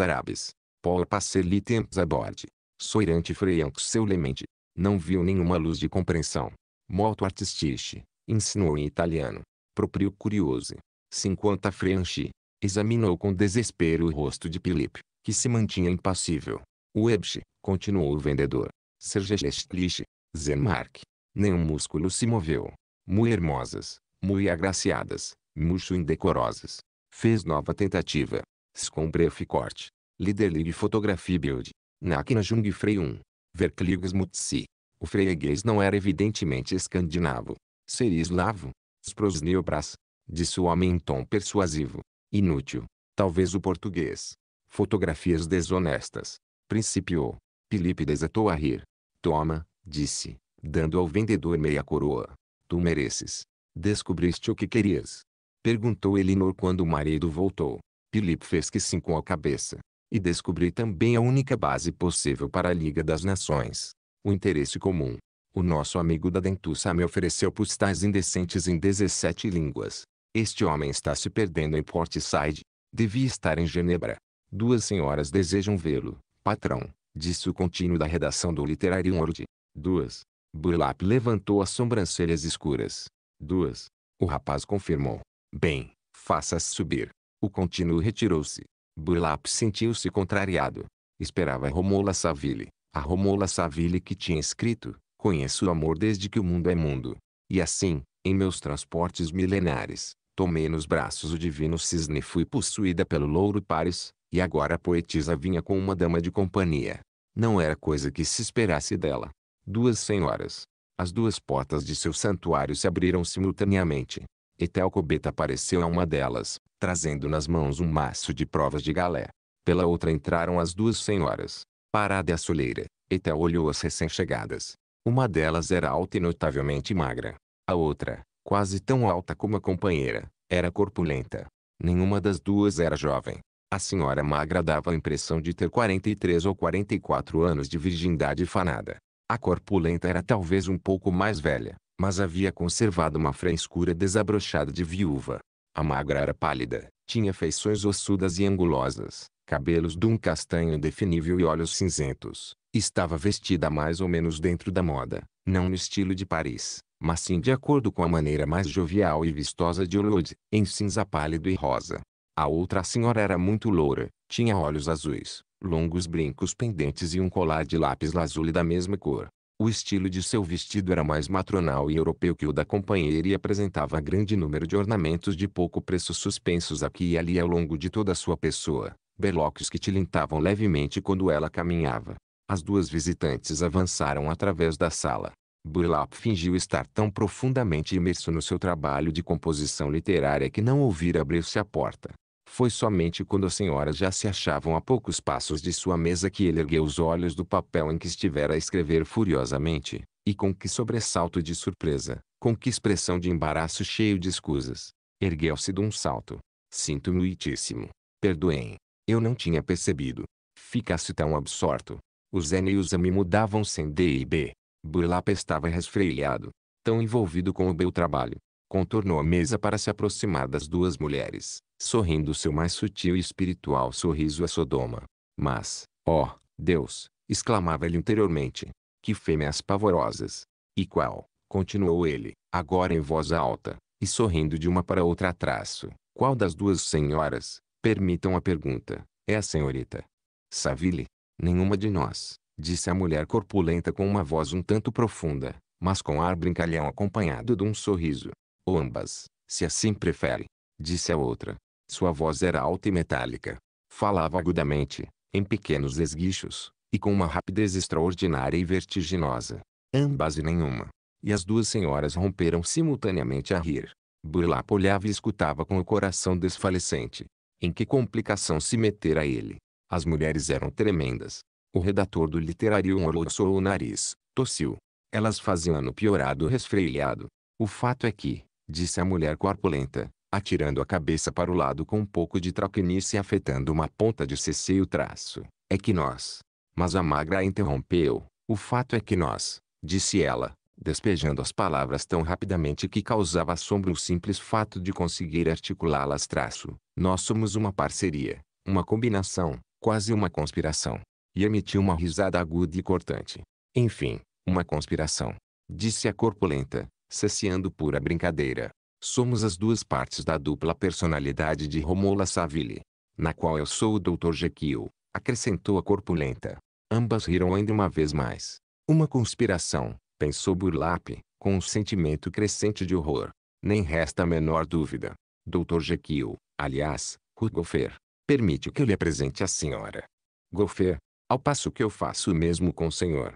árabes. Por passei-lhe tempos a borde. Soirante freianx seu lemente. Não viu nenhuma luz de compreensão. Molto artistiche, insinuou em italiano. Proprio curioso. Cinquanta franchi. Examinou com desespero o rosto de Filipe, que se mantinha impassível. Websch, continuou o vendedor. Sergej Lich, Zemark. Nenhum músculo se moveu. Mui hermosas, mui agraciadas, murcho indecorosas. Fez nova tentativa. Scombrefe corte. Liderlig fotografia build. Nakina Jung Frei 1. Verkligsmutsi. O freguês não era evidentemente escandinavo. Seria eslavo. Sprosneobras. Disse o homem em tom persuasivo. Inútil. Talvez o português. Fotografias desonestas. Principiou. Filipe desatou a rir. Toma, disse, dando ao vendedor meia coroa. Tu mereces. Descobriste o que querias. Perguntou Elinor quando o marido voltou. Philip fez que sim com a cabeça. E descobri também a única base possível para a Liga das Nações. O interesse comum. O nosso amigo da Dentuça me ofereceu postais indecentes em 17 línguas. Este homem está se perdendo em Portside. Devia estar em Genebra. Duas senhoras desejam vê-lo, patrão, disse o contínuo da redação do Literarium World. Duas. Burlap levantou as sobrancelhas escuras. Duas. O rapaz confirmou. Bem, faça subir. O contínuo retirou-se. Burlap sentiu-se contrariado. Esperava Romola Saville. A Romola Saville que tinha escrito, conheço o amor desde que o mundo é mundo. E assim, em meus transportes milenares, tomei nos braços o divino cisne e fui possuída pelo louro Paris, e agora a poetisa vinha com uma dama de companhia. Não era coisa que se esperasse dela. Duas senhoras. As duas portas de seu santuário se abriram simultaneamente. Etelcobeta apareceu a uma delas, trazendo nas mãos um maço de provas de galé. Pela outra entraram as duas senhoras. Parada a soleira, Etel olhou as recém-chegadas. Uma delas era alta e notavelmente magra. A outra, quase tão alta como a companheira, era corpulenta. Nenhuma das duas era jovem. A senhora magra dava a impressão de ter 43 ou 44 anos de virgindade fanada. A corpulenta era talvez um pouco mais velha, mas havia conservado uma frescura desabrochada de viúva. A magra era pálida, tinha feições ossudas e angulosas, cabelos de um castanho definível e olhos cinzentos. Estava vestida mais ou menos dentro da moda, não no estilo de Paris, mas sim de acordo com a maneira mais jovial e vistosa de Hollywood, em cinza pálido e rosa. A outra senhora era muito loura, tinha olhos azuis, longos brincos pendentes e um colar de lápis lazuli da mesma cor. O estilo de seu vestido era mais matronal e europeu que o da companheira e apresentava grande número de ornamentos de pouco preço suspensos aqui e ali ao longo de toda a sua pessoa, berloques que tilintavam levemente quando ela caminhava. As duas visitantes avançaram através da sala. Burlap fingiu estar tão profundamente imerso no seu trabalho de composição literária que não ouvira abrir-se a porta. Foi somente quando as senhoras já se achavam a poucos passos de sua mesa que ele ergueu os olhos do papel em que estivera a escrever furiosamente, e com que sobressalto de surpresa, com que expressão de embaraço cheio de escusas. Ergueu-se de um salto. Sinto-me muitíssimo. Perdoem. Eu não tinha percebido. Ficasse tão absorto. Os N e os M mudavam sem D e B. Burlap estava resfriado. tão envolvido com o meu trabalho, contornou a mesa para se aproximar das duas mulheres, sorrindo seu mais sutil e espiritual sorriso a Sodoma. Mas, ó, oh, Deus, exclamava ele interiormente, que fêmeas pavorosas! E qual, continuou ele, agora em voz alta, e sorrindo de uma para outra a traço, qual das duas senhoras, permitam a pergunta, é a senhorita? Saville? Nenhuma de nós, disse a mulher corpulenta com uma voz um tanto profunda, mas com ar brincalhão acompanhado de um sorriso ou ambas, se assim prefere, disse a outra. Sua voz era alta e metálica. Falava agudamente, em pequenos esguichos, e com uma rapidez extraordinária e vertiginosa. Ambas e nenhuma. E as duas senhoras romperam simultaneamente a rir. Burlap olhava e escutava com o coração desfalecente. Em que complicação se metera ele? As mulheres eram tremendas. O redator do literário orloçou o nariz, tossiu. Elas faziam ano piorado resfriado. O fato é que, disse a mulher corpulenta, atirando a cabeça para o lado com um pouco de traquinice e afetando uma ponta de cc traço. É que nós. Mas a magra a interrompeu. O fato é que nós, disse ela, despejando as palavras tão rapidamente que causava assombro o simples fato de conseguir articulá-las traço. Nós somos uma parceria, uma combinação, quase uma conspiração. E emitiu uma risada aguda e cortante. Enfim, uma conspiração. Disse a corpulenta, cesseando pura brincadeira. Somos as duas partes da dupla personalidade de Romola Saville, na qual eu sou o Dr. Jekyll, acrescentou a corpulenta. Ambas riram ainda uma vez mais. Uma conspiração, pensou Burlap, com um sentimento crescente de horror. Nem resta a menor dúvida. Dr. Jekyll, aliás, Gofer, permite que eu lhe apresente a senhora. Gofer, ao passo que eu faço o mesmo com o senhor.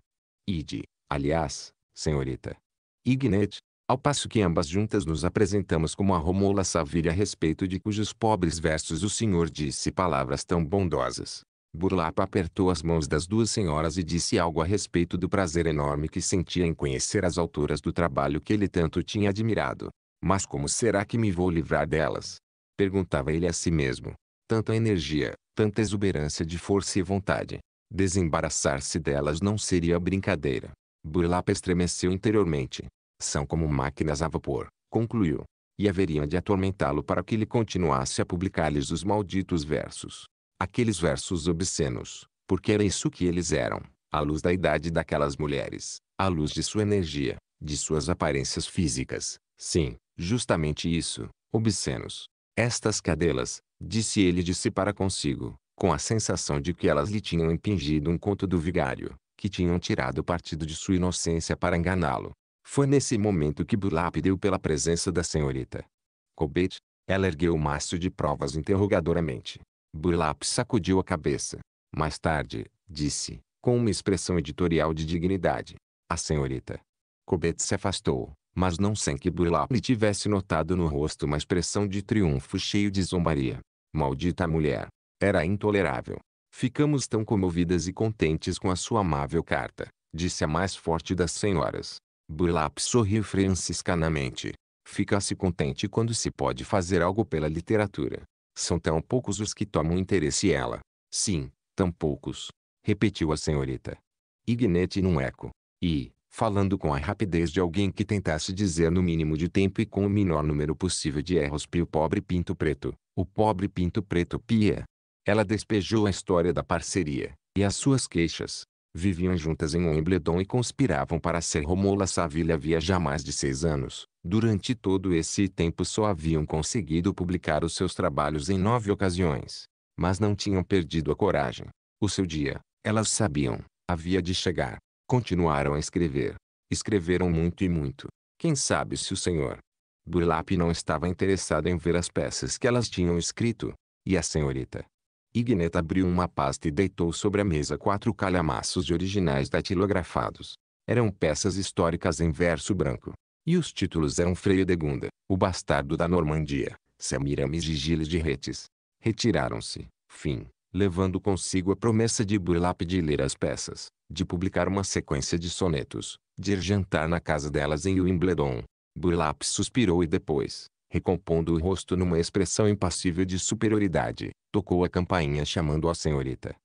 Ide, aliás, senhorita, Ignet, ao passo que ambas juntas nos apresentamos como a Romola Savilha a respeito de cujos pobres versos o senhor disse palavras tão bondosas. Burlapa apertou as mãos das duas senhoras e disse algo a respeito do prazer enorme que sentia em conhecer as autoras do trabalho que ele tanto tinha admirado. Mas como será que me vou livrar delas? Perguntava ele a si mesmo. Tanta energia, tanta exuberância de força e vontade. Desembaraçar-se delas não seria brincadeira. Burlapa estremeceu interiormente. São como máquinas a vapor, concluiu. E haveriam de atormentá-lo para que ele continuasse a publicar-lhes os malditos versos. Aqueles versos obscenos, porque era isso que eles eram, à luz da idade daquelas mulheres, à luz de sua energia, de suas aparências físicas. Sim, justamente isso, obscenos. Estas cadelas, disse ele de si para consigo, com a sensação de que elas lhe tinham impingido um conto do vigário, que tinham tirado partido de sua inocência para enganá-lo, foi nesse momento que Burlap deu pela presença da senhorita. Colbert, ela ergueu o maço de provas interrogadoramente. Burlap sacudiu a cabeça. Mais tarde, disse, com uma expressão editorial de dignidade. A senhorita. Colbert se afastou, mas não sem que Burlap lhe tivesse notado no rosto uma expressão de triunfo cheio de zombaria. Maldita mulher. Era intolerável. Ficamos tão comovidas e contentes com a sua amável carta, disse a mais forte das senhoras. Burlap sorriu franciscanamente. Fica-se contente quando se pode fazer algo pela literatura. São tão poucos os que tomam interesse ela. Sim, tão poucos. Repetiu a senhorita. Ignete num eco. E, falando com a rapidez de alguém que tentasse dizer no mínimo de tempo e com o menor número possível de erros para o pobre pinto preto. O pobre pinto preto pia. Ela despejou a história da parceria, e as suas queixas, viviam juntas em Wimbledon e conspiravam para ser Romola Saville havia mais de seis anos. Durante todo esse tempo só haviam conseguido publicar os seus trabalhos em nove ocasiões. Mas não tinham perdido a coragem. O seu dia, elas sabiam, havia de chegar. Continuaram a escrever. Escreveram muito e muito. Quem sabe se o senhor Burlap não estava interessado em ver as peças que elas tinham escrito? E a senhorita Ignet abriu uma pasta e deitou sobre a mesa quatro calhamaços de originais datilografados. Eram peças históricas em verso branco. E os títulos eram Freio de Gunda, O Bastardo da Normandia, Samiramis e Giles de Retes. Retiraram-se, fim, levando consigo a promessa de Burlap de ler as peças, de publicar uma sequência de sonetos, de ir jantar na casa delas em Wimbledon. Burlap suspirou e depois, recompondo o rosto numa expressão impassível de superioridade, Tocou a campainha chamando a senhorita.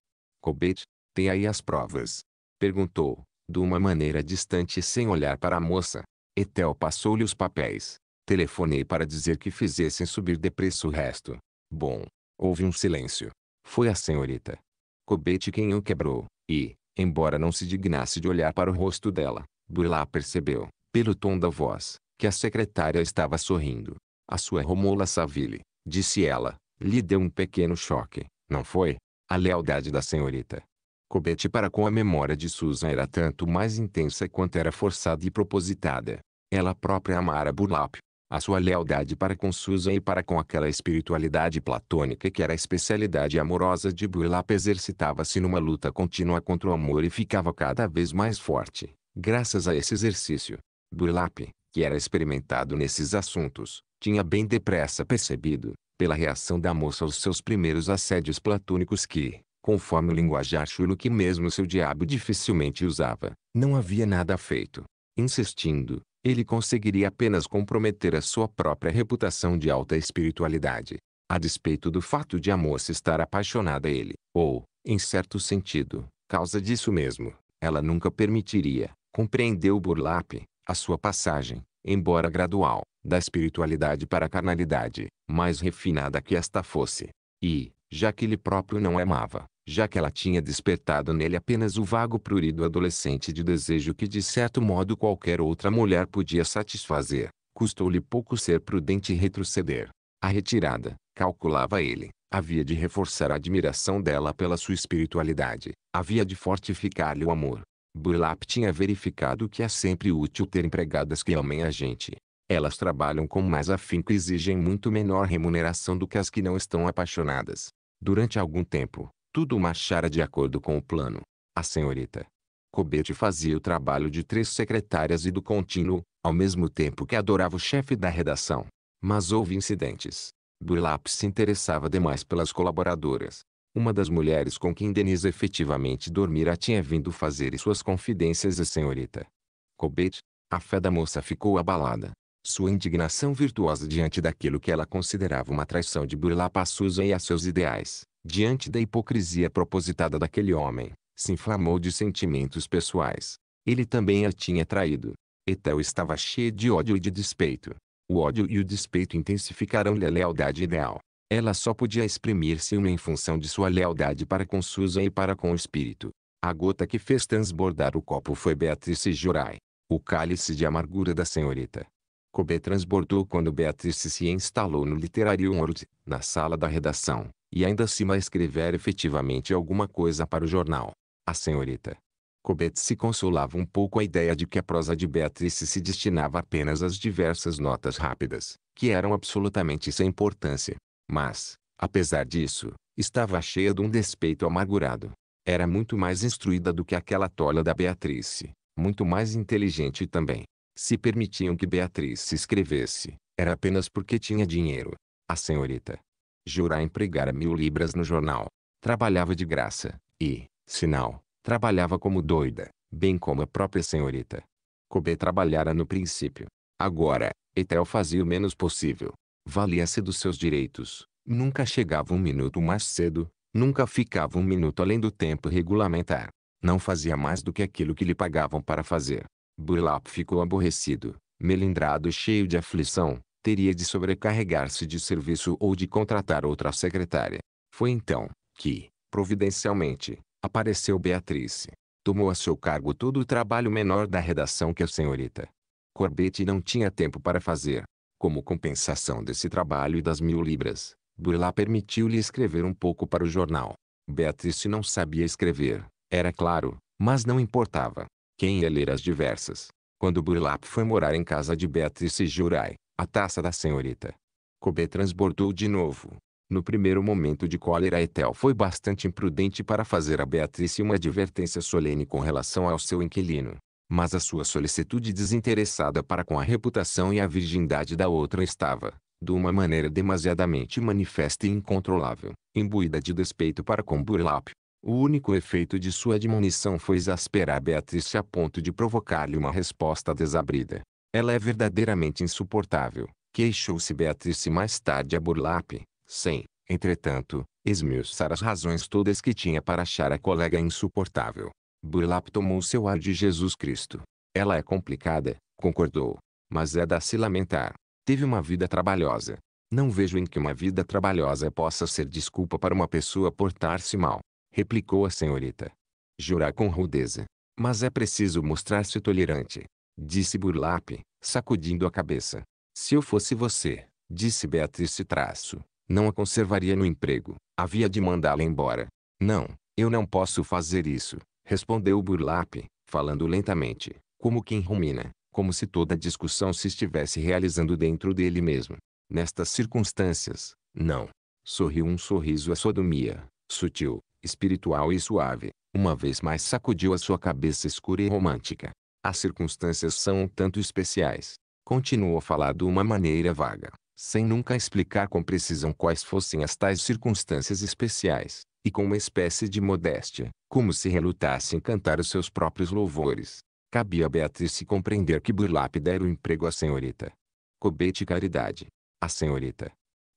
Cobet, tem aí as provas? Perguntou, de uma maneira distante sem olhar para a moça. Etel passou-lhe os papéis. Telefonei para dizer que fizessem subir depressa o resto. Bom, houve um silêncio. Foi a senhorita. Cobete quem o quebrou, e, embora não se dignasse de olhar para o rosto dela, Burlá percebeu, pelo tom da voz, que a secretária estava sorrindo. A sua Romola Saville, disse ela, lhe deu um pequeno choque, não foi? A lealdade da senhorita. Cobete para com a memória de Susan era tanto mais intensa quanto era forçada e propositada. Ela própria amara Burlap. A sua lealdade para com Susan e para com aquela espiritualidade platônica que era a especialidade amorosa de Burlap exercitava-se numa luta contínua contra o amor e ficava cada vez mais forte, graças a esse exercício. Burlap, que era experimentado nesses assuntos, tinha bem depressa percebido, pela reação da moça aos seus primeiros assédios platônicos que, conforme o linguajar chulo que mesmo seu diabo dificilmente usava, não havia nada feito. Insistindo, ele conseguiria apenas comprometer a sua própria reputação de alta espiritualidade. A despeito do fato de a moça estar apaixonada a ele, ou, em certo sentido, causa disso mesmo, ela nunca permitiria, compreendeu Burlap, a sua passagem, embora gradual, da espiritualidade para a carnalidade, mais refinada que esta fosse. E, já que ele próprio não a amava, já que ela tinha despertado nele apenas o vago prurido adolescente de desejo que de certo modo qualquer outra mulher podia satisfazer, custou-lhe pouco ser prudente e retroceder. A retirada, calculava ele, havia de reforçar a admiração dela pela sua espiritualidade, havia de fortificar-lhe o amor. Burlap tinha verificado que é sempre útil ter empregadas que amem a gente, elas trabalham com mais afinco e exigem muito menor remuneração do que as que não estão apaixonadas. Durante algum tempo, tudo marchara de acordo com o plano. A senhorita Cobete fazia o trabalho de três secretárias e do contínuo, ao mesmo tempo que adorava o chefe da redação. Mas houve incidentes. Burlap se interessava demais pelas colaboradoras. Uma das mulheres com quem Denise efetivamente dormira tinha vindo fazer suas confidências à senhorita Cobete. A fé da moça ficou abalada. Sua indignação virtuosa diante daquilo que ela considerava uma traição de Burlapa Souza e a seus ideais, diante da hipocrisia propositada daquele homem, se inflamou de sentimentos pessoais. Ele também a tinha traído. Etel estava cheia de ódio e de despeito. O ódio e o despeito intensificaram-lhe a lealdade ideal. Ela só podia exprimir ciúme em função de sua lealdade para com Susan e para com o espírito. A gota que fez transbordar o copo foi Beatrice Jurai. O cálice de amargura da senhorita Kobe transbordou quando Beatrice se instalou no Literarium World, na sala da redação, e ainda cima escrever efetivamente alguma coisa para o jornal. A senhorita Cobet se consolava um pouco a ideia de que a prosa de Beatrice se destinava apenas às diversas notas rápidas, que eram absolutamente sem importância. Mas, apesar disso, estava cheia de um despeito amargurado. Era muito mais instruída do que aquela tola da Beatrice, muito mais inteligente também. Se permitiam que Beatriz se escrevesse, era apenas porque tinha dinheiro. A senhorita Jurá empregara mil libras no jornal. Trabalhava de graça, e, sinal, trabalhava como doida, bem como a própria senhorita. Kobe trabalhara no princípio. Agora, Etel fazia o menos possível. Valia-se dos seus direitos. Nunca chegava um minuto mais cedo, nunca ficava um minuto além do tempo regulamentar. Não fazia mais do que aquilo que lhe pagavam para fazer. Burlap ficou aborrecido, melindrado e cheio de aflição. Teria de sobrecarregar-se de serviço ou de contratar outra secretária. Foi então que, providencialmente, apareceu Beatrice. Tomou a seu cargo todo o trabalho menor da redação que a senhorita Corbett não tinha tempo para fazer. Como compensação desse trabalho e das mil libras, Burlap permitiu-lhe escrever um pouco para o jornal. Beatrice não sabia escrever, era claro, mas não importava quem ia ler as diversas. Quando Burlap foi morar em casa de Beatrice Jurai, a taça da senhorita. Cobé transbordou de novo. No primeiro momento de cólera Etel foi bastante imprudente para fazer a Beatrice uma advertência solene com relação ao seu inquilino. Mas a sua solicitude desinteressada para com a reputação e a virgindade da outra estava, de uma maneira demasiadamente manifesta e incontrolável, imbuída de despeito para com Burlap, o único efeito de sua admonição foi exasperar Beatrice a ponto de provocar-lhe uma resposta desabrida. Ela é verdadeiramente insuportável. Queixou-se Beatrice mais tarde a Burlap, sem, entretanto, esmiuçar as razões todas que tinha para achar a colega insuportável. Burlap tomou seu ar de Jesus Cristo. Ela é complicada, concordou, mas é da se lamentar. Teve uma vida trabalhosa. Não vejo em que uma vida trabalhosa possa ser desculpa para uma pessoa portar-se mal replicou a senhorita. Jurar com rudeza. Mas é preciso mostrar-se tolerante. Disse Burlap, sacudindo a cabeça. Se eu fosse você, disse Beatriz traço, não a conservaria no emprego. Havia de mandá-la embora. Não, eu não posso fazer isso, respondeu Burlap, falando lentamente, como quem rumina, como se toda a discussão se estivesse realizando dentro dele mesmo. Nestas circunstâncias, não. Sorriu um sorriso à sodomia, sutil, espiritual e suave, uma vez mais sacudiu a sua cabeça escura e romântica. As circunstâncias são um tanto especiais. Continuou a falar de uma maneira vaga, sem nunca explicar com precisão quais fossem as tais circunstâncias especiais, e com uma espécie de modéstia, como se relutasse em cantar os seus próprios louvores. Cabia a Beatriz se compreender que Burlap era o emprego à senhorita. Cobete caridade. A senhorita,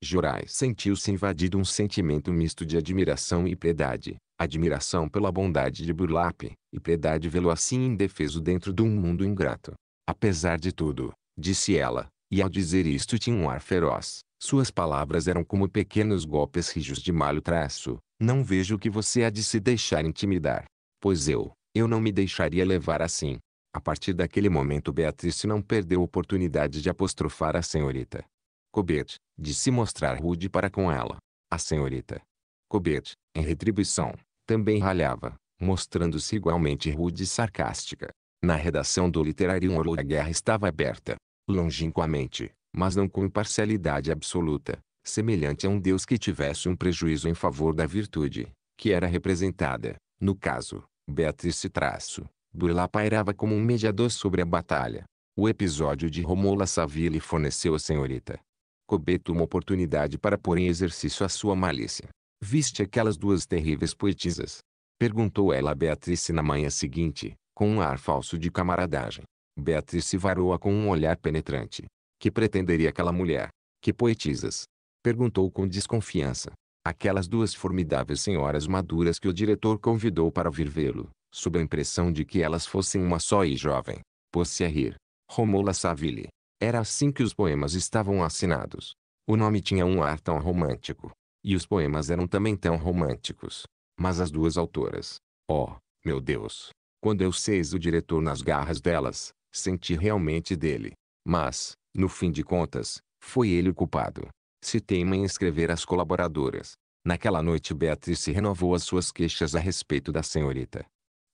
Jorais sentiu-se invadido um sentimento misto de admiração e piedade. Admiração pela bondade de Burlap, e piedade vê-lo assim indefeso dentro de um mundo ingrato. Apesar de tudo, disse ela, e ao dizer isto tinha um ar feroz. Suas palavras eram como pequenos golpes rijos de malho traço. Não vejo que você há de se deixar intimidar. Pois eu, eu não me deixaria levar assim. A partir daquele momento Beatriz não perdeu oportunidade de apostrofar a senhorita. Cobet, de se mostrar rude para com ela. A senhorita Cobet, em retribuição, também ralhava, mostrando-se igualmente rude e sarcástica. Na redação do Literarium a guerra estava aberta, longinquamente, mas não com imparcialidade absoluta, semelhante a um deus que tivesse um prejuízo em favor da virtude, que era representada, no caso, Beatrice Traço, Burla pairava como um mediador sobre a batalha. O episódio de Romola Saville forneceu a senhorita cobeto uma oportunidade para pôr em exercício a sua malícia. Viste aquelas duas terríveis poetisas? Perguntou ela a Beatrice na manhã seguinte, com um ar falso de camaradagem. Beatrice varou-a com um olhar penetrante. Que pretenderia aquela mulher? Que poetisas? Perguntou com desconfiança. Aquelas duas formidáveis senhoras maduras que o diretor convidou para vir vê-lo, sob a impressão de que elas fossem uma só e jovem. Pôs-se a rir. Romola Saville, era assim que os poemas estavam assinados. O nome tinha um ar tão romântico. E os poemas eram também tão românticos. Mas as duas autoras. Oh, meu Deus! Quando eu seis o diretor nas garras delas, senti realmente dele. Mas, no fim de contas, foi ele o culpado. Se teima em escrever as colaboradoras. Naquela noite Beatrice renovou as suas queixas a respeito da senhorita.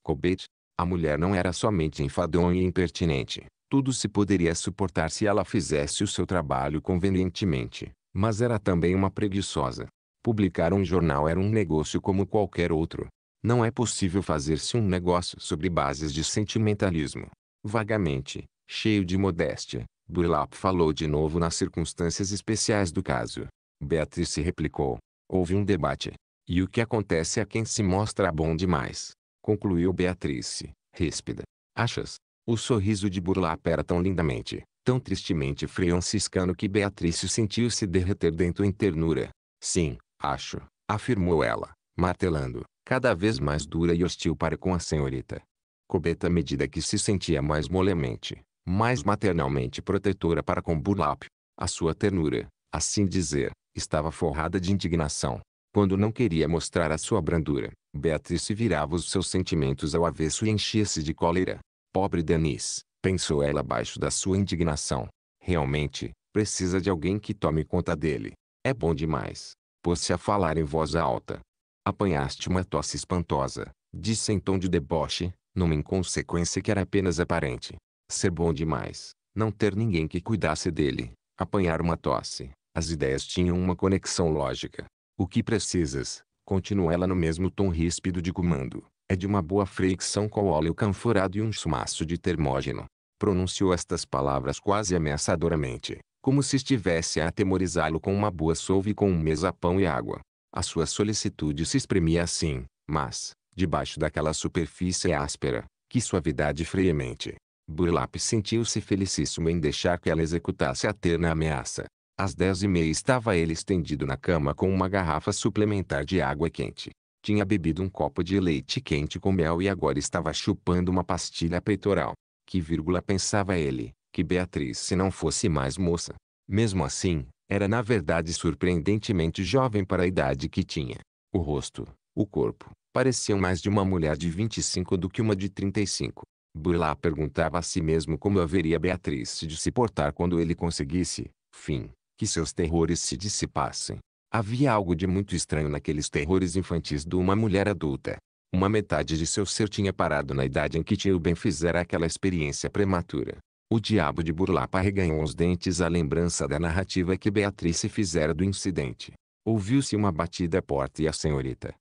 Cobet, a mulher não era somente enfadonha e impertinente. Tudo se poderia suportar se ela fizesse o seu trabalho convenientemente, mas era também uma preguiçosa. Publicar um jornal era um negócio como qualquer outro. Não é possível fazer-se um negócio sobre bases de sentimentalismo. Vagamente, cheio de modéstia, Burlap falou de novo nas circunstâncias especiais do caso. Beatrice replicou. Houve um debate. E o que acontece a é quem se mostra bom demais? Concluiu Beatrice, ríspida. Achas? O sorriso de burlap era tão lindamente, tão tristemente franciscano que Beatrice sentiu-se derreter dentro em ternura. Sim, acho, afirmou ela, martelando, cada vez mais dura e hostil para com a senhorita. Cobeta à medida que se sentia mais molemente, mais maternalmente protetora para com Burlap. A sua ternura, assim dizer, estava forrada de indignação. Quando não queria mostrar a sua brandura, Beatrice virava os seus sentimentos ao avesso e enchia-se de cólera. Pobre Denise, pensou ela abaixo da sua indignação. Realmente, precisa de alguém que tome conta dele. É bom demais. Pôs-se a falar em voz alta. Apanhaste uma tosse espantosa, disse em tom de deboche, numa inconsequência que era apenas aparente. Ser bom demais, não ter ninguém que cuidasse dele, apanhar uma tosse. As ideias tinham uma conexão lógica. O que precisas? Continuou ela no mesmo tom ríspido de comando é de uma boa fricção com óleo canforado e um chumaço de termógeno. Pronunciou estas palavras quase ameaçadoramente, como se estivesse a atemorizá-lo com uma boa solve e com um mesa pão e água. A sua solicitude se exprimia assim, mas, debaixo daquela superfície áspera, que suavidade friamente! Burlap sentiu-se felicíssimo em deixar que ela executasse a terna ameaça. Às dez e meia estava ele estendido na cama com uma garrafa suplementar de água quente. Tinha bebido um copo de leite quente com mel e agora estava chupando uma pastilha peitoral. Que vírgula pensava ele, que Beatriz se não fosse mais moça. Mesmo assim, era na verdade surpreendentemente jovem para a idade que tinha. O rosto, o corpo, pareciam mais de uma mulher de 25 do que uma de 35. Burlá perguntava a si mesmo como haveria Beatriz de se portar quando ele conseguisse, fim, que seus terrores se dissipassem. Havia algo de muito estranho naqueles terrores infantis de uma mulher adulta. Uma metade de seu ser tinha parado na idade em que Tio Ben fizera aquela experiência prematura. O diabo de Burlapa reganhou os dentes à lembrança da narrativa que Beatrice fizera do incidente. Ouviu-se uma batida à porta e a senhorita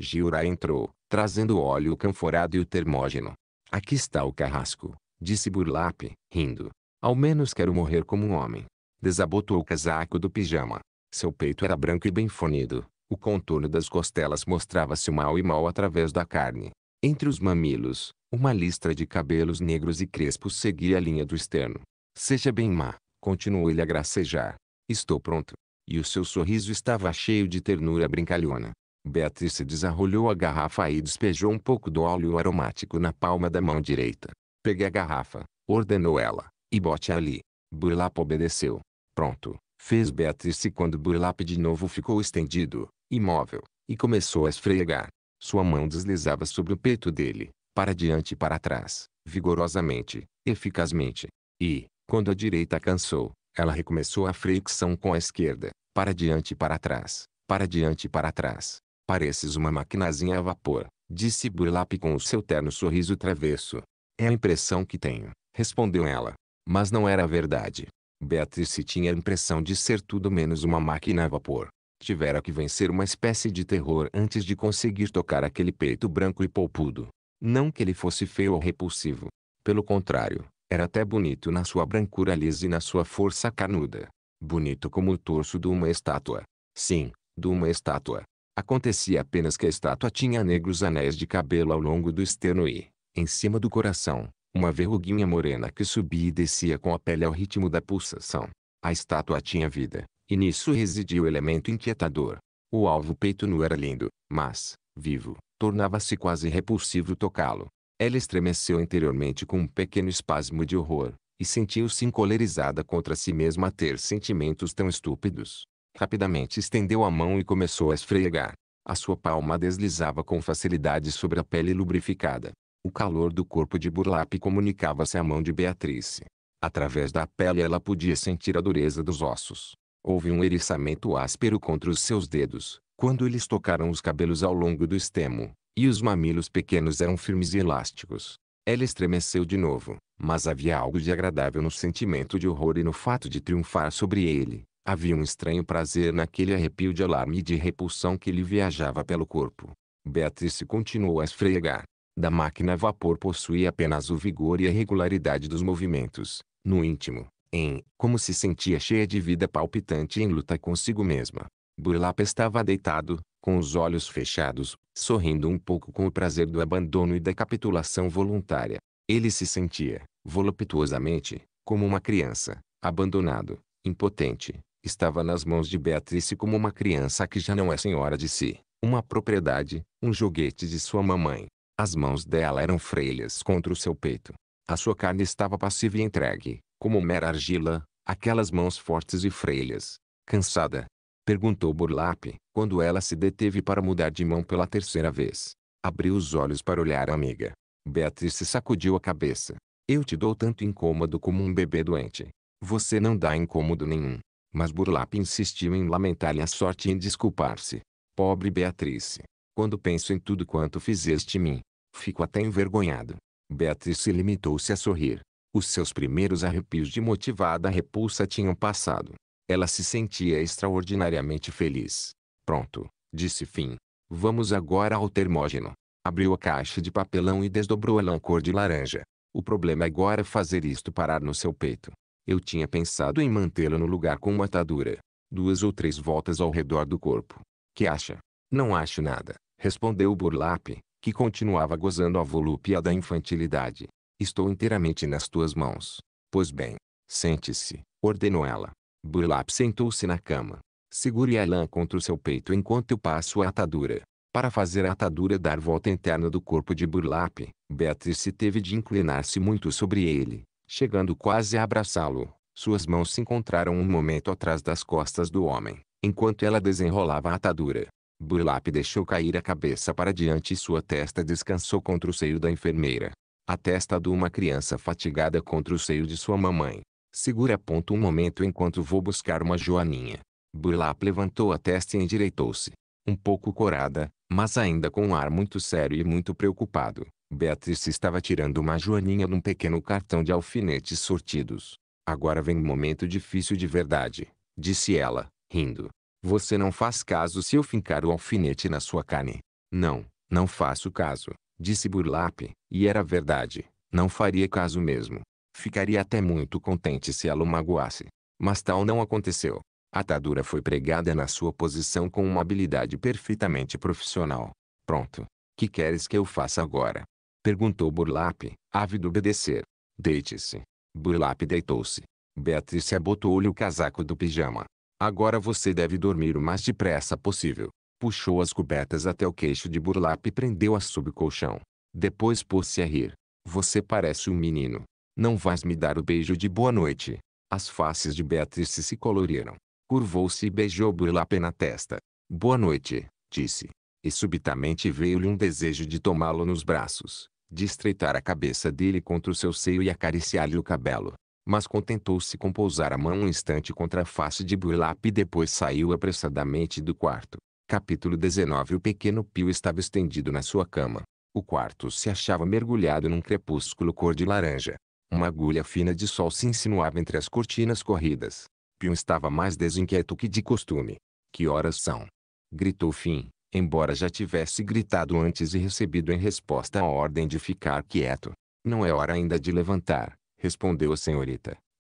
Giura entrou, trazendo o óleo canforado e o termógeno. Aqui está o carrasco, disse Burlap, rindo. Ao menos quero morrer como um homem. Desabotou o casaco do pijama. Seu peito era branco e bem fornido. O contorno das costelas mostrava-se mal e mal através da carne. Entre os mamilos, uma listra de cabelos negros e crespos seguia a linha do externo. Seja bem má, continuou ele a gracejar. Estou pronto. E o seu sorriso estava cheio de ternura brincalhona. Beatrice desarrolhou a garrafa e despejou um pouco do óleo aromático na palma da mão direita. Pegue a garrafa, ordenou ela, e bote ali. Burlap obedeceu. Pronto. Fez Beatrice quando Burlap de novo ficou estendido, imóvel, e começou a esfregar. Sua mão deslizava sobre o peito dele, para diante e para trás, vigorosamente, eficazmente. E, quando a direita cansou, ela recomeçou a fricção com a esquerda, para diante e para trás, para diante e para trás. Pareces uma maquinazinha a vapor, disse Burlap com o seu terno sorriso travesso. É a impressão que tenho, respondeu ela. Mas não era verdade. Beatrice tinha a impressão de ser tudo menos uma máquina a vapor. Tivera que vencer uma espécie de terror antes de conseguir tocar aquele peito branco e polpudo. Não que ele fosse feio ou repulsivo. Pelo contrário, era até bonito na sua brancura lisa e na sua força canuda. Bonito como o torso de uma estátua. Sim, de uma estátua. Acontecia apenas que a estátua tinha negros anéis de cabelo ao longo do externo e, em cima do coração, uma verruguinha morena que subia e descia com a pele ao ritmo da pulsação. A estátua tinha vida, e nisso residia o elemento inquietador. O alvo peito nu era lindo, mas, vivo, tornava-se quase repulsivo tocá-lo. Ela estremeceu interiormente com um pequeno espasmo de horror, e sentiu-se encolerizada contra si mesma a ter sentimentos tão estúpidos. Rapidamente estendeu a mão e começou a esfregar. A sua palma deslizava com facilidade sobre a pele lubrificada. O calor do corpo de Burlap comunicava-se à mão de Beatrice. Através da pele ela podia sentir a dureza dos ossos. Houve um eriçamento áspero contra os seus dedos, quando eles tocaram os cabelos ao longo do extremo, e os mamilos pequenos eram firmes e elásticos. Ela estremeceu de novo, mas havia algo de agradável no sentimento de horror e no fato de triunfar sobre ele. Havia um estranho prazer naquele arrepio de alarme e de repulsão que lhe viajava pelo corpo. Beatrice continuou a esfregar, da máquina a vapor possui apenas o vigor e a regularidade dos movimentos, no íntimo, em como se sentia cheia de vida palpitante em luta consigo mesma. Burlap estava deitado, com os olhos fechados, sorrindo um pouco com o prazer do abandono e da capitulação voluntária. Ele se sentia, voluptuosamente, como uma criança, abandonado, impotente. Estava nas mãos de Beatrice como uma criança que já não é senhora de si, uma propriedade, um joguete de sua mamãe. As mãos dela eram freilhas contra o seu peito. A sua carne estava passiva e entregue, como mera argila, aquelas mãos fortes e freilhas. Cansada? Perguntou Burlap, quando ela se deteve para mudar de mão pela terceira vez. Abriu os olhos para olhar a amiga. Beatriz sacudiu a cabeça. Eu te dou tanto incômodo como um bebê doente. Você não dá incômodo nenhum. Mas Burlap insistiu em lamentar-lhe a sorte e em desculpar-se. Pobre Beatriz. Quando penso em tudo quanto fizeste em mim, Fico até envergonhado. Beatrice limitou-se a sorrir. Os seus primeiros arrepios de motivada repulsa tinham passado. Ela se sentia extraordinariamente feliz. Pronto, disse Fim. Vamos agora ao termógeno. Abriu a caixa de papelão e desdobrou a lã cor de laranja. O problema é agora é fazer isto parar no seu peito. Eu tinha pensado em mantê-lo no lugar com uma atadura. Duas ou três voltas ao redor do corpo. Que acha? Não acho nada, respondeu Burlap que continuava gozando a volúpia da infantilidade. Estou inteiramente nas tuas mãos. Pois bem, sente-se, ordenou ela. Burlap sentou-se na cama. Segure a lã contra o seu peito enquanto eu passo a atadura. Para fazer a atadura dar volta interna do corpo de Burlap, Beatrice teve de inclinar-se muito sobre ele, chegando quase a abraçá-lo. Suas mãos se encontraram um momento atrás das costas do homem, enquanto ela desenrolava a atadura. Burlap deixou cair a cabeça para diante e sua testa descansou contra o seio da enfermeira. A testa de uma criança fatigada contra o seio de sua mamãe. Segura ponto um momento enquanto vou buscar uma joaninha. Burlap levantou a testa e endireitou-se. Um pouco corada, mas ainda com um ar muito sério e muito preocupado. Beatriz estava tirando uma joaninha num pequeno cartão de alfinetes sortidos. Agora vem um momento difícil de verdade, disse ela, rindo. Você não faz caso se eu fincar o alfinete na sua carne. Não, não faço caso, disse Burlap, e era verdade, não faria caso mesmo. Ficaria até muito contente se ela o magoasse. Mas tal não aconteceu. A atadura foi pregada na sua posição com uma habilidade perfeitamente profissional. Pronto. Que queres que eu faça agora? Perguntou Burlap, ávido obedecer. Deite-se. Burlap deitou-se. Beatrice abotou-lhe o casaco do pijama. Agora você deve dormir o mais depressa possível. Puxou as cobertas até o queixo de Burlap e prendeu as sob o colchão. Depois pôs-se a rir. Você parece um menino. Não vais me dar o beijo de boa noite. As faces de Beatrice se coloriram. Curvou-se e beijou Burlap na testa. Boa noite, disse. E subitamente veio-lhe um desejo de tomá-lo nos braços, de estreitar a cabeça dele contra o seu seio e acariciar-lhe o cabelo mas contentou-se com pousar a mão um instante contra a face de Burlap e depois saiu apressadamente do quarto. Capítulo 19 O pequeno Pio estava estendido na sua cama. O quarto se achava mergulhado num crepúsculo cor de laranja. Uma agulha fina de sol se insinuava entre as cortinas corridas. Pio estava mais desinquieto que de costume. Que horas são? Gritou Fim, embora já tivesse gritado antes e recebido em resposta a ordem de ficar quieto. Não é hora ainda de levantar respondeu a senhorita.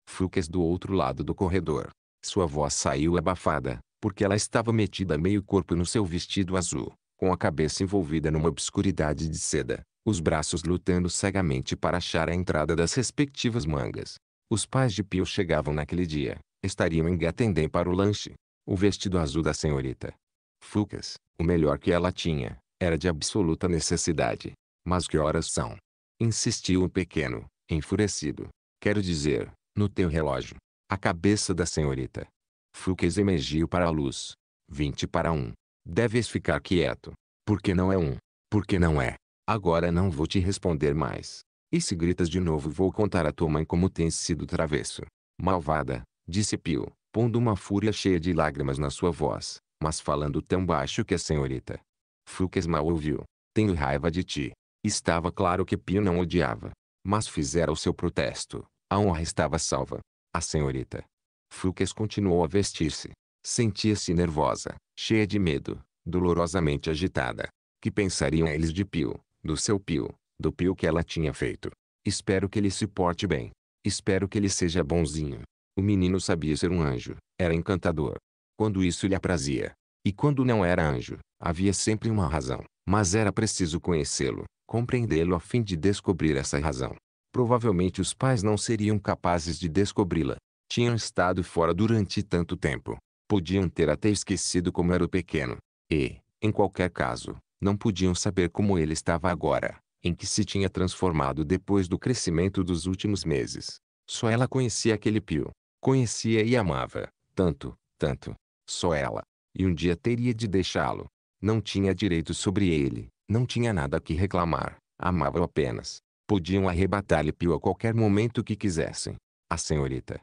Fucas do outro lado do corredor. Sua voz saiu abafada, porque ela estava metida meio corpo no seu vestido azul, com a cabeça envolvida numa obscuridade de seda, os braços lutando cegamente para achar a entrada das respectivas mangas. Os pais de Pio chegavam naquele dia, estariam em Gatendem para o lanche. O vestido azul da senhorita Fucas, o melhor que ela tinha, era de absoluta necessidade. Mas que horas são? Insistiu o pequeno, Enfurecido. Quero dizer, no teu relógio. A cabeça da senhorita. Fuques emergiu para a luz. Vinte para um. Deves ficar quieto. Porque não é um. Porque não é. Agora não vou te responder mais. E se gritas de novo vou contar a tua mãe como tens sido travesso. Malvada, disse Pio, pondo uma fúria cheia de lágrimas na sua voz, mas falando tão baixo que a senhorita. Fuques mal ouviu. Tenho raiva de ti. Estava claro que Pio não odiava mas fizera o seu protesto. A honra estava salva. A senhorita Fuques continuou a vestir-se. Sentia-se nervosa, cheia de medo, dolorosamente agitada. Que pensariam eles de Pio, do seu Pio, do Pio que ela tinha feito? Espero que ele se porte bem. Espero que ele seja bonzinho. O menino sabia ser um anjo, era encantador. Quando isso lhe aprazia. E quando não era anjo, havia sempre uma razão, mas era preciso conhecê-lo compreendê-lo a fim de descobrir essa razão. Provavelmente os pais não seriam capazes de descobri-la. Tinham estado fora durante tanto tempo. Podiam ter até esquecido como era o pequeno. E, em qualquer caso, não podiam saber como ele estava agora, em que se tinha transformado depois do crescimento dos últimos meses. Só ela conhecia aquele Pio. Conhecia e amava. Tanto, tanto. Só ela. E um dia teria de deixá-lo. Não tinha direito sobre ele, não tinha nada que reclamar. Amava-o apenas. Podiam arrebatar-lhe Pio a qualquer momento que quisessem. A senhorita.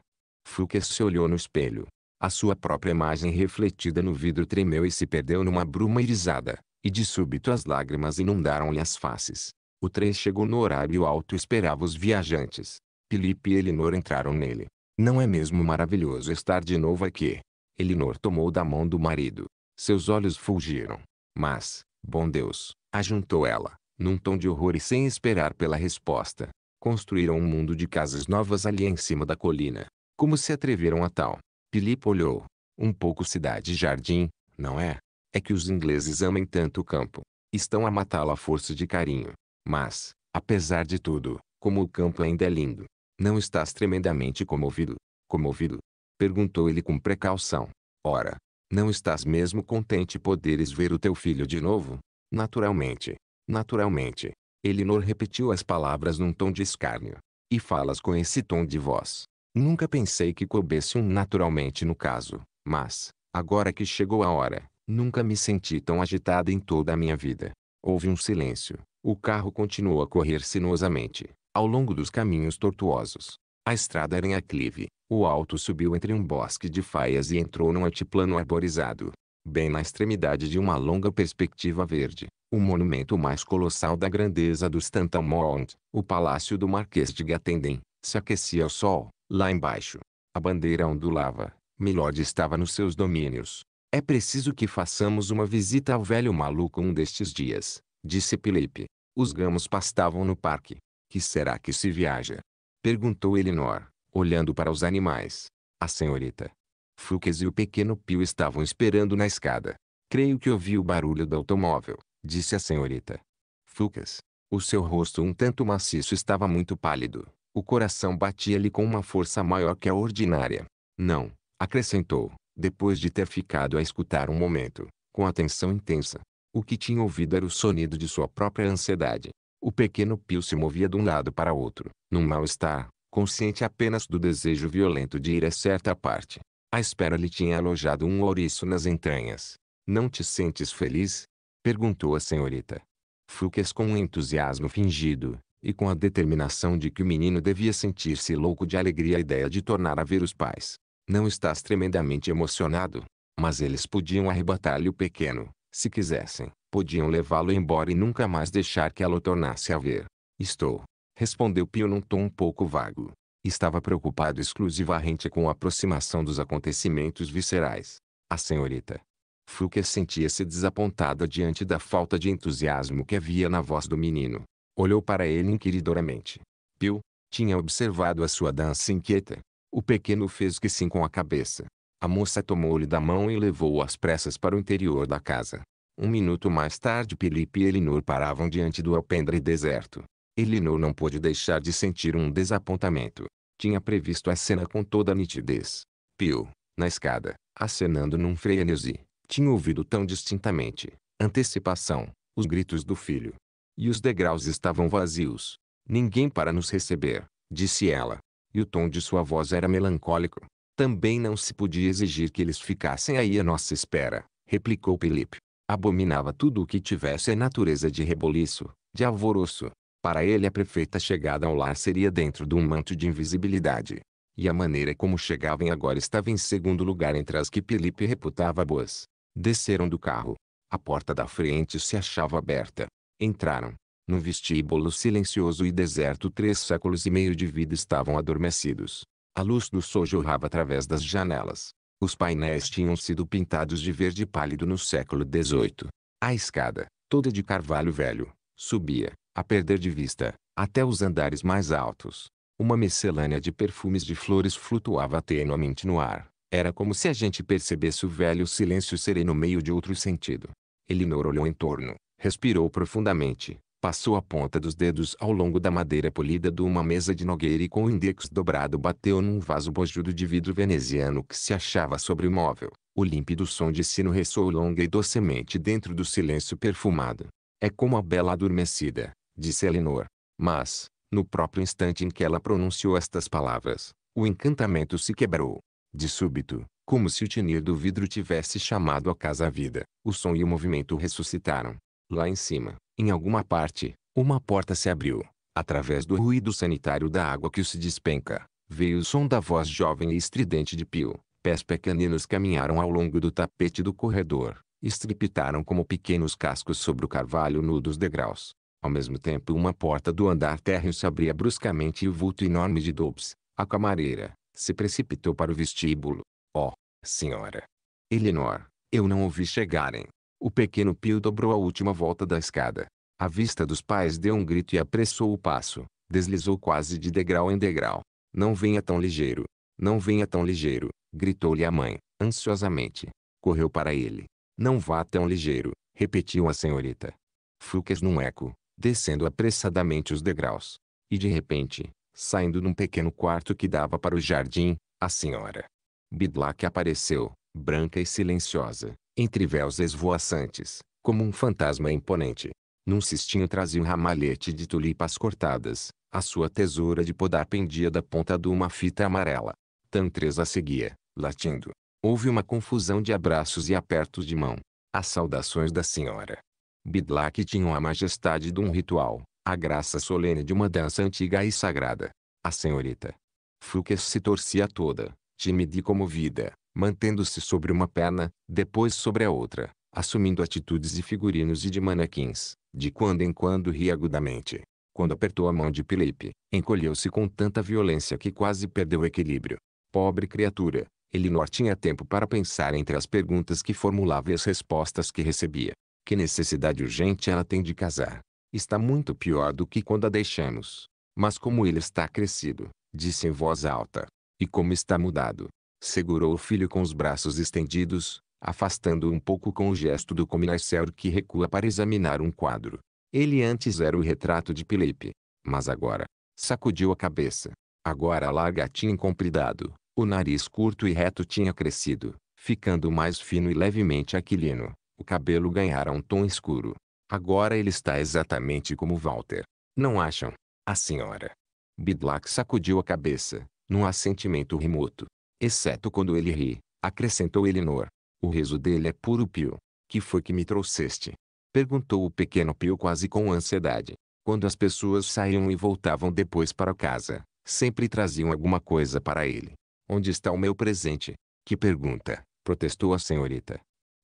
Fuques se olhou no espelho. A sua própria imagem refletida no vidro tremeu e se perdeu numa bruma irisada. E de súbito as lágrimas inundaram-lhe as faces. O trem chegou no horário alto e esperava os viajantes. Felipe e Elinor entraram nele. Não é mesmo maravilhoso estar de novo aqui? Elinor tomou da mão do marido. Seus olhos fulgiram. Mas, Bom Deus, ajuntou ela, num tom de horror e sem esperar pela resposta. Construíram um mundo de casas novas ali em cima da colina. Como se atreveram a tal? Filipe olhou. Um pouco cidade jardim, não é? É que os ingleses amem tanto o campo. Estão a matá-lo à força de carinho. Mas, apesar de tudo, como o campo ainda é lindo. Não estás tremendamente comovido? Comovido? Perguntou ele com precaução. Ora, não estás mesmo contente poderes ver o teu filho de novo? Naturalmente. Naturalmente. Elinor repetiu as palavras num tom de escárnio. E falas com esse tom de voz. Nunca pensei que coubesse um naturalmente no caso, mas, agora que chegou a hora, nunca me senti tão agitada em toda a minha vida. Houve um silêncio. O carro continuou a correr sinuosamente, ao longo dos caminhos tortuosos. A estrada era em aclive, o alto subiu entre um bosque de faias e entrou num altiplano arborizado. Bem na extremidade de uma longa perspectiva verde, o monumento mais colossal da grandeza dos Tantamont, o Palácio do Marquês de Gatenden, se aquecia ao sol, lá embaixo. A bandeira ondulava, Milord estava nos seus domínios. É preciso que façamos uma visita ao velho maluco um destes dias, disse Pilipe. Os gamos pastavam no parque. Que será que se viaja? Perguntou Elinor olhando para os animais. A senhorita Fuques e o pequeno Pio estavam esperando na escada. Creio que ouvi o barulho do automóvel, disse a senhorita Fuques. O seu rosto um tanto maciço estava muito pálido. O coração batia-lhe com uma força maior que a ordinária. Não, acrescentou, depois de ter ficado a escutar um momento, com atenção intensa. O que tinha ouvido era o sonido de sua própria ansiedade. O pequeno Pio se movia de um lado para outro, num mal-estar, consciente apenas do desejo violento de ir a certa parte. A espera lhe tinha alojado um ouriço nas entranhas. Não te sentes feliz? Perguntou a senhorita. Fuques com um entusiasmo fingido, e com a determinação de que o menino devia sentir-se louco de alegria à ideia de tornar a ver os pais. Não estás tremendamente emocionado? Mas eles podiam arrebatar-lhe o pequeno, se quisessem. Podiam levá-lo embora e nunca mais deixar que ela o tornasse a ver. Estou, respondeu Pio num tom um pouco vago. Estava preocupado exclusivamente com a aproximação dos acontecimentos viscerais. A senhorita Fouquet sentia-se desapontada diante da falta de entusiasmo que havia na voz do menino. Olhou para ele inquiridoramente. Pio tinha observado a sua dança inquieta. O pequeno fez que sim com a cabeça. A moça tomou-lhe da mão e levou-o às pressas para o interior da casa. Um minuto mais tarde Felipe e Elinor paravam diante do alpendre deserto. Elinor não pôde deixar de sentir um desapontamento. Tinha previsto a cena com toda a nitidez. Pio, na escada, acenando num frenesi, tinha ouvido tão distintamente, antecipação, os gritos do filho. E os degraus estavam vazios. Ninguém para nos receber, disse ela. E o tom de sua voz era melancólico. Também não se podia exigir que eles ficassem aí à nossa espera, replicou Felipe. Abominava tudo o que tivesse a natureza de reboliço, de alvoroço, para ele a perfeita chegada ao lar seria dentro de um manto de invisibilidade. E a maneira como chegavam agora estava em segundo lugar entre as que Felipe reputava boas. Desceram do carro. A porta da frente se achava aberta. Entraram. No vestíbulo silencioso e deserto três séculos e meio de vida estavam adormecidos. A luz do sol jorrava através das janelas. Os painéis tinham sido pintados de verde pálido no século XVIII. A escada, toda de carvalho velho, subia a perder de vista, até os andares mais altos. Uma miscelânea de perfumes de flores flutuava tenuamente no ar. Era como se a gente percebesse o velho silêncio sereno meio de outro sentido. Elinor olhou em torno, respirou profundamente, passou a ponta dos dedos ao longo da madeira polida de uma mesa de nogueira e com o index dobrado bateu num vaso bojudo de vidro veneziano que se achava sobre o móvel. O límpido som de sino ressoou longa e docemente dentro do silêncio perfumado. É como a bela adormecida, disse Elinor. Mas, no próprio instante em que ela pronunciou estas palavras, o encantamento se quebrou. De súbito, como se o tinir do vidro tivesse chamado a casa à vida, o som e o movimento ressuscitaram. Lá em cima, em alguma parte, uma porta se abriu. Através do ruído sanitário da água que se despenca, veio o som da voz jovem e estridente de Pio. Pés pequeninos caminharam ao longo do tapete do corredor, estripitaram como pequenos cascos sobre o carvalho nu dos degraus. Ao mesmo tempo uma porta do andar térreo se abria bruscamente e o vulto enorme de Dobbs, a camareira, se precipitou para o vestíbulo. Oh, senhora! Elinor, eu não ouvi chegarem. O pequeno Pio dobrou a última volta da escada. A vista dos pais deu um grito e apressou o passo. Deslizou quase de degrau em degrau. Não venha tão ligeiro. Não venha tão ligeiro, gritou-lhe a mãe, ansiosamente. Correu para ele. Não vá tão ligeiro, repetiu a senhorita. Fuques num eco, descendo apressadamente os degraus. E de repente, saindo num pequeno quarto que dava para o jardim, a senhora Bidlack apareceu, branca e silenciosa, entre véus esvoaçantes, como um fantasma imponente. Num cistinho trazia um ramalhete de tulipas cortadas, a sua tesoura de podar pendia da ponta de uma fita amarela. Tantres a seguia, latindo. Houve uma confusão de abraços e apertos de mão. As saudações da senhora Bidlak tinham a majestade de um ritual, a graça solene de uma dança antiga e sagrada. A senhorita Fuques se torcia toda, tímida e comovida, mantendo-se sobre uma perna, depois sobre a outra, assumindo atitudes de figurinos e de manequins, de quando em quando ria agudamente. Quando apertou a mão de Felipe, encolheu-se com tanta violência que quase perdeu o equilíbrio. Pobre criatura, Elinor tinha tempo para pensar entre as perguntas que formulava e as respostas que recebia. Que necessidade urgente ela tem de casar. Está muito pior do que quando a deixamos. Mas como ele está crescido, disse em voz alta. E como está mudado. Segurou o filho com os braços estendidos, afastando-o um pouco com o gesto do Cominaisser que recua para examinar um quadro. Ele antes era o retrato de Pilipe. mas agora sacudiu a cabeça. Agora a larga tinha compridado, o nariz curto e reto tinha crescido, ficando mais fino e levemente aquilino. O cabelo ganhara um tom escuro. Agora ele está exatamente como Walter. Não acham? A senhora. Bidlack sacudiu a cabeça, num assentimento remoto. Exceto quando ele ri, acrescentou Elinor. O riso dele é puro pio. Que foi que me trouxeste? Perguntou o pequeno pio quase com ansiedade. Quando as pessoas saíam e voltavam depois para casa, sempre traziam alguma coisa para ele. Onde está o meu presente? Que pergunta, protestou a senhorita.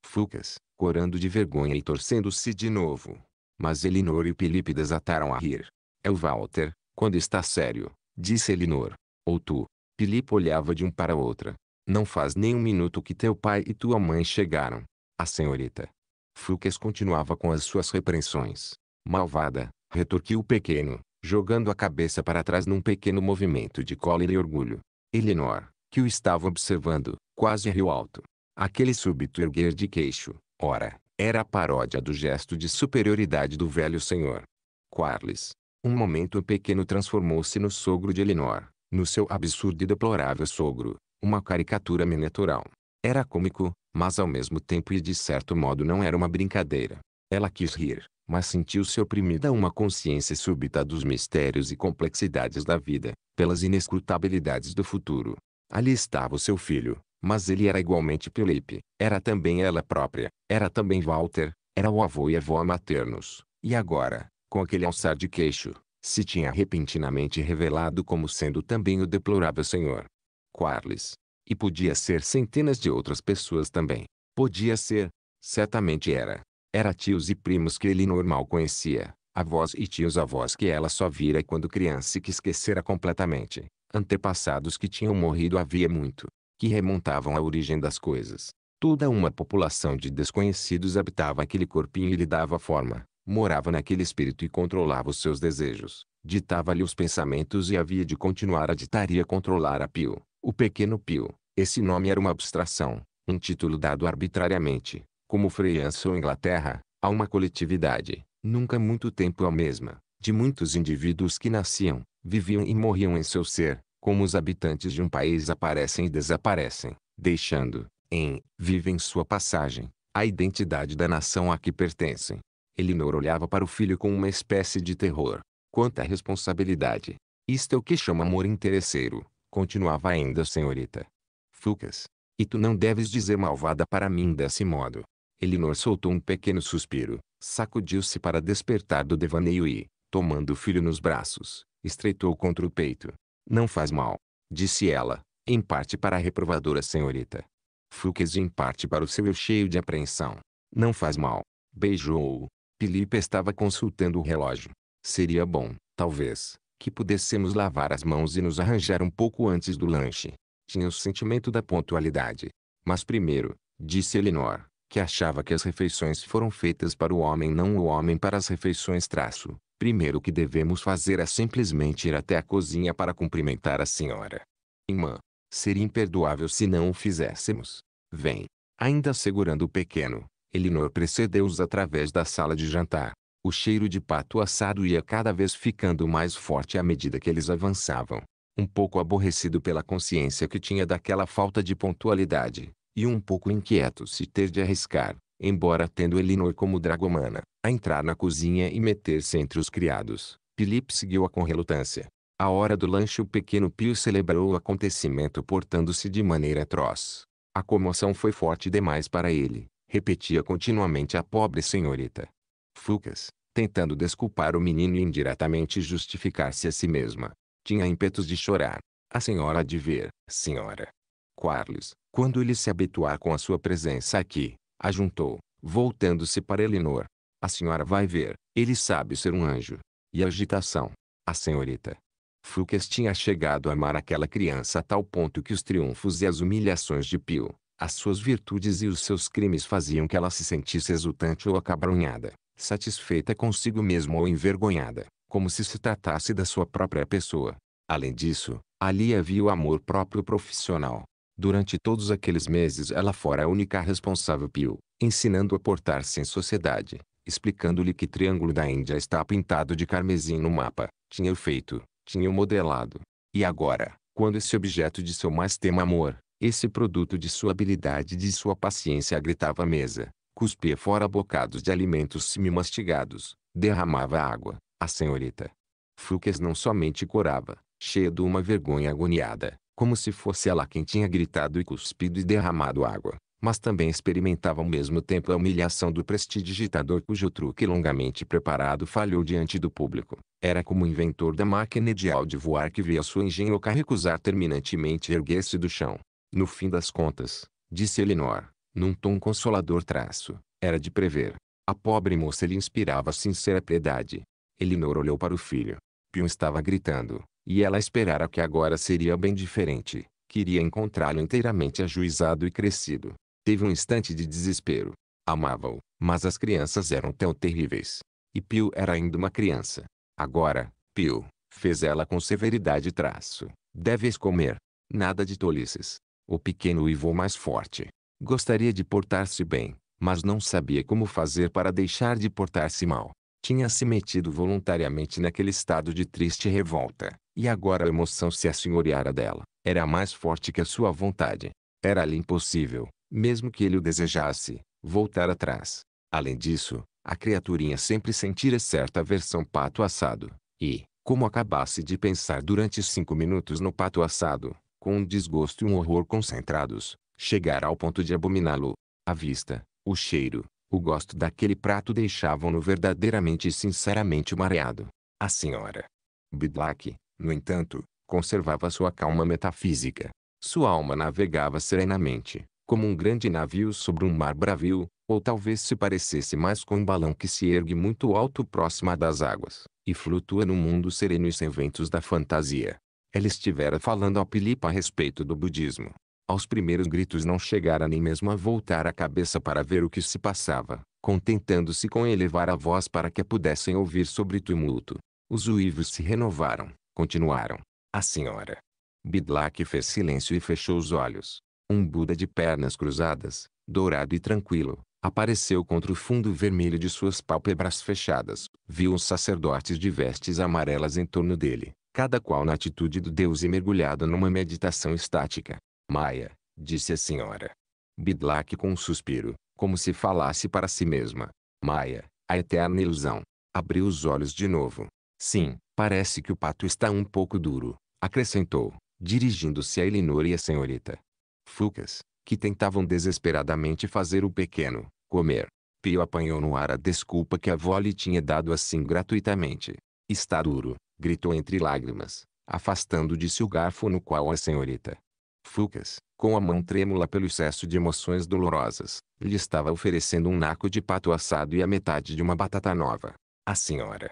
Fucas, corando de vergonha e torcendo-se de novo. Mas Elinor e Felipe desataram a rir. É o Walter, quando está sério, disse Elinor. Ou tu. Filipe olhava de um para outra. Não faz nem um minuto que teu pai e tua mãe chegaram. A senhorita. Fucas continuava com as suas repreensões. Malvada, retorquiu o pequeno, jogando a cabeça para trás num pequeno movimento de cólera e orgulho. Elinor, que o estava observando, quase riu alto. Aquele súbito erguer de queixo, ora, era a paródia do gesto de superioridade do velho senhor. Quarles, um momento pequeno transformou-se no sogro de Elinor, no seu absurdo e deplorável sogro, uma caricatura miniatural. Era cômico, mas ao mesmo tempo e de certo modo não era uma brincadeira. Ela quis rir, mas sentiu-se oprimida uma consciência súbita dos mistérios e complexidades da vida, pelas inescrutabilidades do futuro. Ali estava o seu filho, mas ele era igualmente Felipe, era também ela própria, era também Walter, era o avô e avó maternos. E agora, com aquele alçar de queixo, se tinha repentinamente revelado como sendo também o deplorável senhor. Quarles. E podia ser centenas de outras pessoas também. Podia ser. Certamente era. Era tios e primos que ele normal conhecia, avós e tios-avós que ela só vira quando criança e que esquecera completamente, antepassados que tinham morrido havia muito, que remontavam à origem das coisas. Toda uma população de desconhecidos habitava aquele corpinho e lhe dava forma, morava naquele espírito e controlava os seus desejos, ditava-lhe os pensamentos e havia de continuar a ditar e a controlar a Pio, o pequeno Pio. Esse nome era uma abstração, um título dado arbitrariamente, como França ou Inglaterra, a uma coletividade, nunca muito tempo a mesma, de muitos indivíduos que nasciam, viviam e morriam em seu ser, como os habitantes de um país aparecem e desaparecem, deixando, em, vivem sua passagem, a identidade da nação a que pertencem. Elinor olhava para o filho com uma espécie de terror. Quanta responsabilidade! Isto é o que chama amor interesseiro, continuava ainda a senhorita. Fucas, e tu não deves dizer malvada para mim desse modo. Elinor soltou um pequeno suspiro, sacudiu-se para despertar do devaneio e, tomando o filho nos braços, estreitou contra o peito. Não faz mal, disse ela, em parte para a reprovadora senhorita. Fuques em parte para o seu eu cheio de apreensão. Não faz mal. Beijou-o. Felipe estava consultando o relógio. Seria bom, talvez, que pudéssemos lavar as mãos e nos arranjar um pouco antes do lanche. Tinha o sentimento da pontualidade. Mas primeiro, disse Elinor, que achava que as refeições foram feitas para o homem não o homem para as refeições traço. Primeiro que devemos fazer é simplesmente ir até a cozinha para cumprimentar a senhora. Irmã, seria imperdoável se não o fizéssemos. Vem. Ainda segurando o pequeno, Elinor precedeu-os através da sala de jantar. O cheiro de pato assado ia cada vez ficando mais forte à medida que eles avançavam. Um pouco aborrecido pela consciência que tinha daquela falta de pontualidade, e um pouco inquieto se ter de arriscar, embora tendo Elinor como dragomana, a entrar na cozinha e meter-se entre os criados. Philip seguiu-a com relutância. A hora do lanche o pequeno Pio celebrou o acontecimento portando-se de maneira atroz. A comoção foi forte demais para ele, repetia continuamente a pobre senhorita. Fucas, tentando desculpar o menino e indiretamente justificar-se a si mesma. Tinha ímpetos de chorar. A senhora de ver, senhora. Quarles, quando ele se habituar com a sua presença aqui, Ajuntou, voltando-se para Elinor. A senhora vai ver, ele sabe ser um anjo. E agitação. A senhorita. Fuques tinha chegado a amar aquela criança a tal ponto que os triunfos e as humilhações de Pio, as suas virtudes e os seus crimes faziam que ela se sentisse exultante ou acabrunhada, satisfeita consigo mesma ou envergonhada, como se se tratasse da sua própria pessoa. Além disso, ali havia o amor próprio profissional, Durante todos aqueles meses ela fora a única responsável Pio, ensinando-o a portar-se em sociedade, explicando-lhe que Triângulo da Índia está pintado de carmesim no mapa, tinha o feito, tinha o modelado. E agora, quando esse objeto de seu mais tema amor, esse produto de sua habilidade e de sua paciência gritava à mesa, cuspia fora bocados de alimentos semi-mastigados, derramava água, a senhorita. Fuques não somente corava, cheia de uma vergonha agoniada, como se fosse ela quem tinha gritado e cuspido e derramado água, mas também experimentava ao mesmo tempo a humilhação do prestidigitador cujo truque longamente preparado falhou diante do público. Era como o inventor da máquina de áudio voar que via sua engenhoca recusar terminantemente erguer-se do chão. No fim das contas, disse Elinor, num tom consolador traço, era de prever. A pobre moça lhe inspirava sincera piedade. Elinor olhou para o filho. Pion estava gritando. E ela esperara que agora seria bem diferente. Queria encontrá-lo inteiramente ajuizado e crescido. Teve um instante de desespero. Amava-o, mas as crianças eram tão terríveis. E Pio era ainda uma criança. Agora, Pio, fez ela com severidade traço. Deves comer. Nada de tolices. O pequeno uivou mais forte. Gostaria de portar-se bem, mas não sabia como fazer para deixar de portar-se mal. Tinha se metido voluntariamente naquele estado de triste revolta. E agora a emoção se assenhoreara dela. Era mais forte que a sua vontade. Era-lhe impossível, mesmo que ele o desejasse, voltar atrás. Além disso, a criaturinha sempre sentira certa aversão pato assado. E, como acabasse de pensar durante cinco minutos no pato assado, com um desgosto e um horror concentrados, chegara ao ponto de abominá-lo. A vista, o cheiro, o gosto daquele prato deixavam-no verdadeiramente e sinceramente mareado. A senhora Bidlack, no entanto, conservava sua calma metafísica. Sua alma navegava serenamente, como um grande navio sobre um mar bravio, ou talvez se parecesse mais com um balão que se ergue muito alto próxima das águas, e flutua no mundo sereno e sem ventos da fantasia. Ela estivera falando ao Pilipa a respeito do budismo. Aos primeiros gritos não chegara nem mesmo a voltar a cabeça para ver o que se passava, contentando-se com elevar a voz para que a pudessem ouvir sobre tumulto. Os uivos se renovaram, Continuaram. A senhora. Bidlak fez silêncio e fechou os olhos. Um Buda de pernas cruzadas, dourado e tranquilo, apareceu contra o fundo vermelho de suas pálpebras fechadas. Viu os sacerdotes de vestes amarelas em torno dele, cada qual na atitude do Deus e mergulhado numa meditação estática. Maia, disse a senhora. Bidlak com um suspiro, como se falasse para si mesma. Maia, a eterna ilusão. Abriu os olhos de novo. Sim, Parece que o pato está um pouco duro, acrescentou, dirigindo-se a Elinor e a senhorita. Fucas, que tentavam desesperadamente fazer o pequeno comer. Pio apanhou no ar a desculpa que a avó lhe tinha dado assim gratuitamente. Está duro, gritou entre lágrimas, afastando de si o garfo no qual a senhorita Fucas, com a mão trêmula pelo excesso de emoções dolorosas, lhe estava oferecendo um naco de pato assado e a metade de uma batata nova. A senhora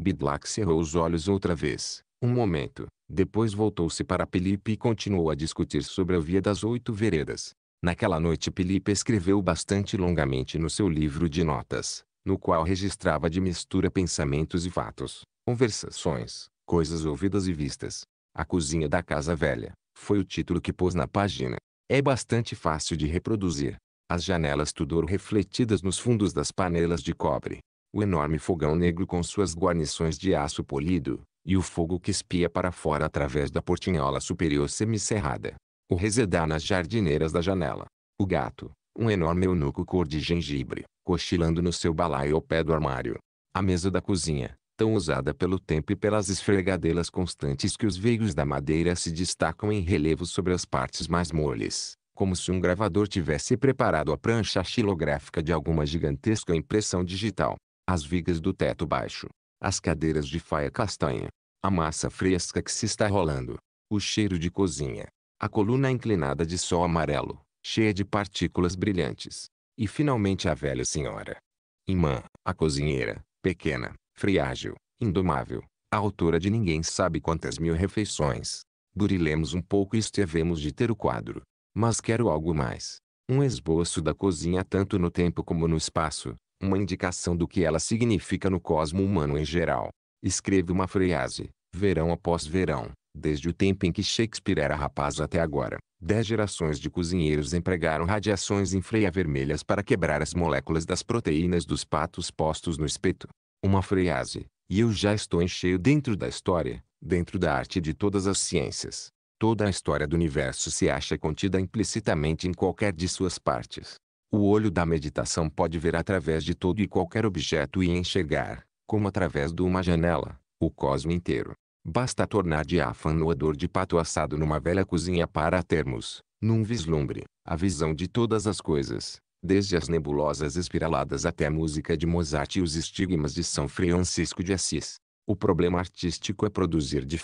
Bidlack cerrou os olhos outra vez, um momento, depois voltou-se para Felipe e continuou a discutir sobre a Via das Oito Veredas. Naquela noite Felipe escreveu bastante longamente no seu livro de notas, no qual registrava de mistura pensamentos e fatos, conversações, coisas ouvidas e vistas. A cozinha da casa velha, foi o título que pôs na página. É bastante fácil de reproduzir. As janelas Tudor refletidas nos fundos das panelas de cobre, o enorme fogão negro com suas guarnições de aço polido, e o fogo que espia para fora através da portinhola superior semicerrada. O resedar nas jardineiras da janela. O gato, um enorme eunuco cor de gengibre, cochilando no seu balaio ao pé do armário. A mesa da cozinha, tão usada pelo tempo e pelas esfregadeiras constantes que os veigos da madeira se destacam em relevo sobre as partes mais moles, como se um gravador tivesse preparado a prancha xilográfica de alguma gigantesca impressão digital as vigas do teto baixo, as cadeiras de faia castanha, a massa fresca que se está rolando, o cheiro de cozinha, a coluna inclinada de sol amarelo, cheia de partículas brilhantes, e finalmente a velha senhora. Imã, a cozinheira, pequena, friágil, indomável, a autora de ninguém sabe quantas mil refeições. Burilemos um pouco e estivemos de ter o quadro. Mas quero algo mais. Um esboço da cozinha tanto no tempo como no espaço, uma indicação do que ela significa no cosmo humano em geral. Escreve uma frase, verão após verão, desde o tempo em que Shakespeare era rapaz até agora. Dez gerações de cozinheiros empregaram radiações infravermelhas para quebrar as moléculas das proteínas dos patos postos no espeto. Uma frase, e eu já estou em cheio dentro da história, dentro da arte de todas as ciências. Toda a história do universo se acha contida implicitamente em qualquer de suas partes. O olho da meditação pode ver através de todo e qualquer objeto e enxergar, como através de uma janela, o cosmo inteiro. Basta tornar diáfano o odor de pato assado numa velha cozinha para termos, num vislumbre, a visão de todas as coisas, desde as nebulosas espiraladas até a música de Mozart e os estigmas de São Francisco de Assis. O problema artístico é produzir de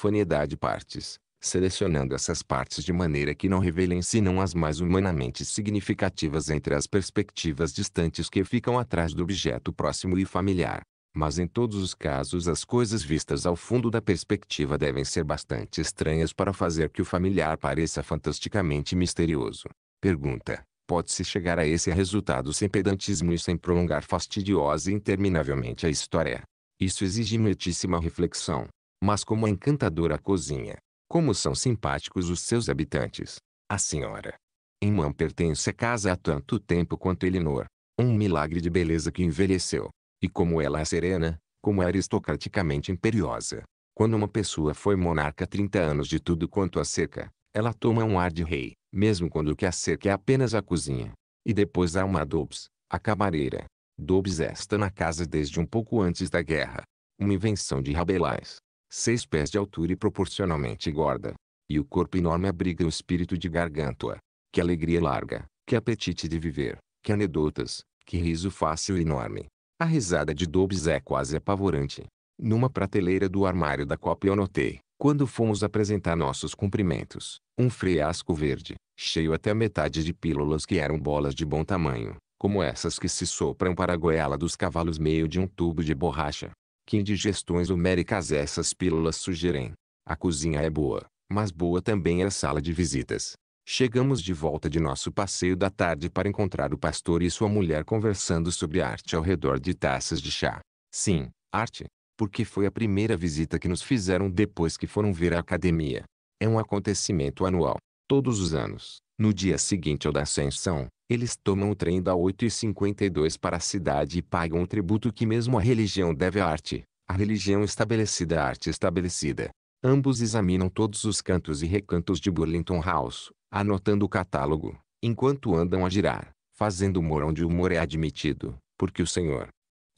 partes, selecionando essas partes de maneira que não revelem senão as mais humanamente significativas entre as perspectivas distantes que ficam atrás do objeto próximo e familiar. Mas em todos os casos as coisas vistas ao fundo da perspectiva devem ser bastante estranhas para fazer que o familiar pareça fantasticamente misterioso. Pergunta. Pode-se chegar a esse resultado sem pedantismo e sem prolongar fastidiosa e interminavelmente a história. Isso exige muitíssima reflexão. Mas como é encantadora a cozinha, como são simpáticos os seus habitantes. A senhora mão pertence à casa há tanto tempo quanto Elinor. Um milagre de beleza que envelheceu. E como ela é serena, como é aristocraticamente imperiosa. Quando uma pessoa foi monarca 30 anos de tudo quanto a cerca, ela toma um ar de rei, mesmo quando o que a cerca é apenas a cozinha. E depois há uma Dobbs, a camareira. Dobbs está na casa desde um pouco antes da guerra. Uma invenção de Rabelais, seis pés de altura e proporcionalmente gorda. E o corpo enorme abriga o espírito de gargântua. Que alegria larga, que apetite de viver, que anedotas, que riso fácil e enorme. A risada de Dobbs é quase apavorante. Numa prateleira do armário da cópia eu notei, quando fomos apresentar nossos cumprimentos, um freasco verde, cheio até a metade de pílulas que eram bolas de bom tamanho, como essas que se sopram para a goela dos cavalos meio de um tubo de borracha. Que indigestões homéricas essas pílulas sugerem. A cozinha é boa, mas boa também é a sala de visitas. Chegamos de volta de nosso passeio da tarde para encontrar o pastor e sua mulher conversando sobre arte ao redor de taças de chá. Sim, arte, porque foi a primeira visita que nos fizeram depois que foram ver a academia. É um acontecimento anual. Todos os anos, no dia seguinte ao da ascensão, eles tomam o trem da 8h52 para a cidade e pagam o tributo que mesmo a religião deve à arte, a religião estabelecida a arte estabelecida. Ambos examinam todos os cantos e recantos de Burlington House, anotando o catálogo, enquanto andam a girar, fazendo humor onde o humor é admitido, porque o senhor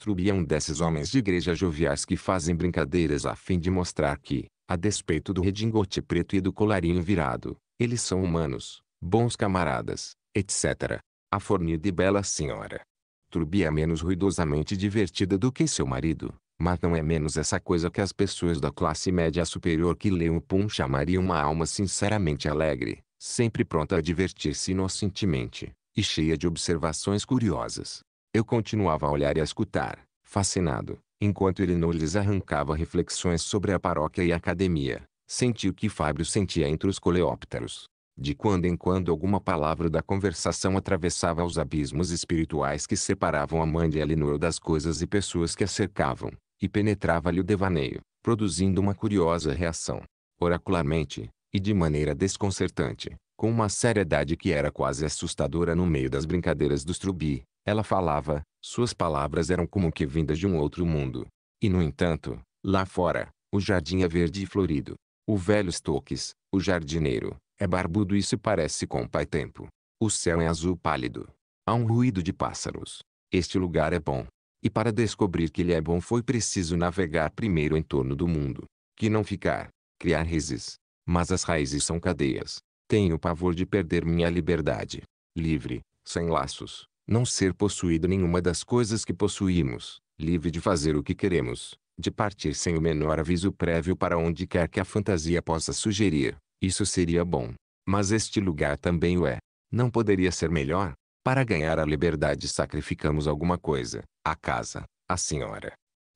Truby é um desses homens de igreja joviais que fazem brincadeiras a fim de mostrar que, a despeito do redingote preto e do colarinho virado, eles são humanos, bons camaradas, etc. A fornida e bela senhora. Turbi é menos ruidosamente divertida do que seu marido, mas não é menos essa coisa que as pessoas da classe média superior que leem o Pum chamariam uma alma sinceramente alegre, sempre pronta a divertir-se inocentemente, e cheia de observações curiosas. Eu continuava a olhar e a escutar, fascinado, enquanto ele não lhes arrancava reflexões sobre a paróquia e a academia. Senti o que Fábio sentia entre os coleópteros. De quando em quando alguma palavra da conversação atravessava os abismos espirituais que separavam a mãe de Elinor das coisas e pessoas que a cercavam, e penetrava-lhe o devaneio, produzindo uma curiosa reação. Oracularmente, e de maneira desconcertante, com uma seriedade que era quase assustadora no meio das brincadeiras dos trubi, ela falava, suas palavras eram como que vindas de um outro mundo. E no entanto, lá fora, o jardim é verde e florido. O velho Stokes, o jardineiro, é barbudo e se parece com o pai tempo. O céu é azul pálido. Há um ruído de pássaros. Este lugar é bom. E para descobrir que ele é bom foi preciso navegar primeiro em torno do mundo. Que não ficar, criar raízes. Mas as raízes são cadeias. Tenho pavor de perder minha liberdade. Livre, sem laços, não ser possuído nenhuma das coisas que possuímos, livre de fazer o que queremos, de partir sem o menor aviso prévio para onde quer que a fantasia possa sugerir, isso seria bom. Mas este lugar também o é. Não poderia ser melhor? Para ganhar a liberdade sacrificamos alguma coisa. A casa, a senhora.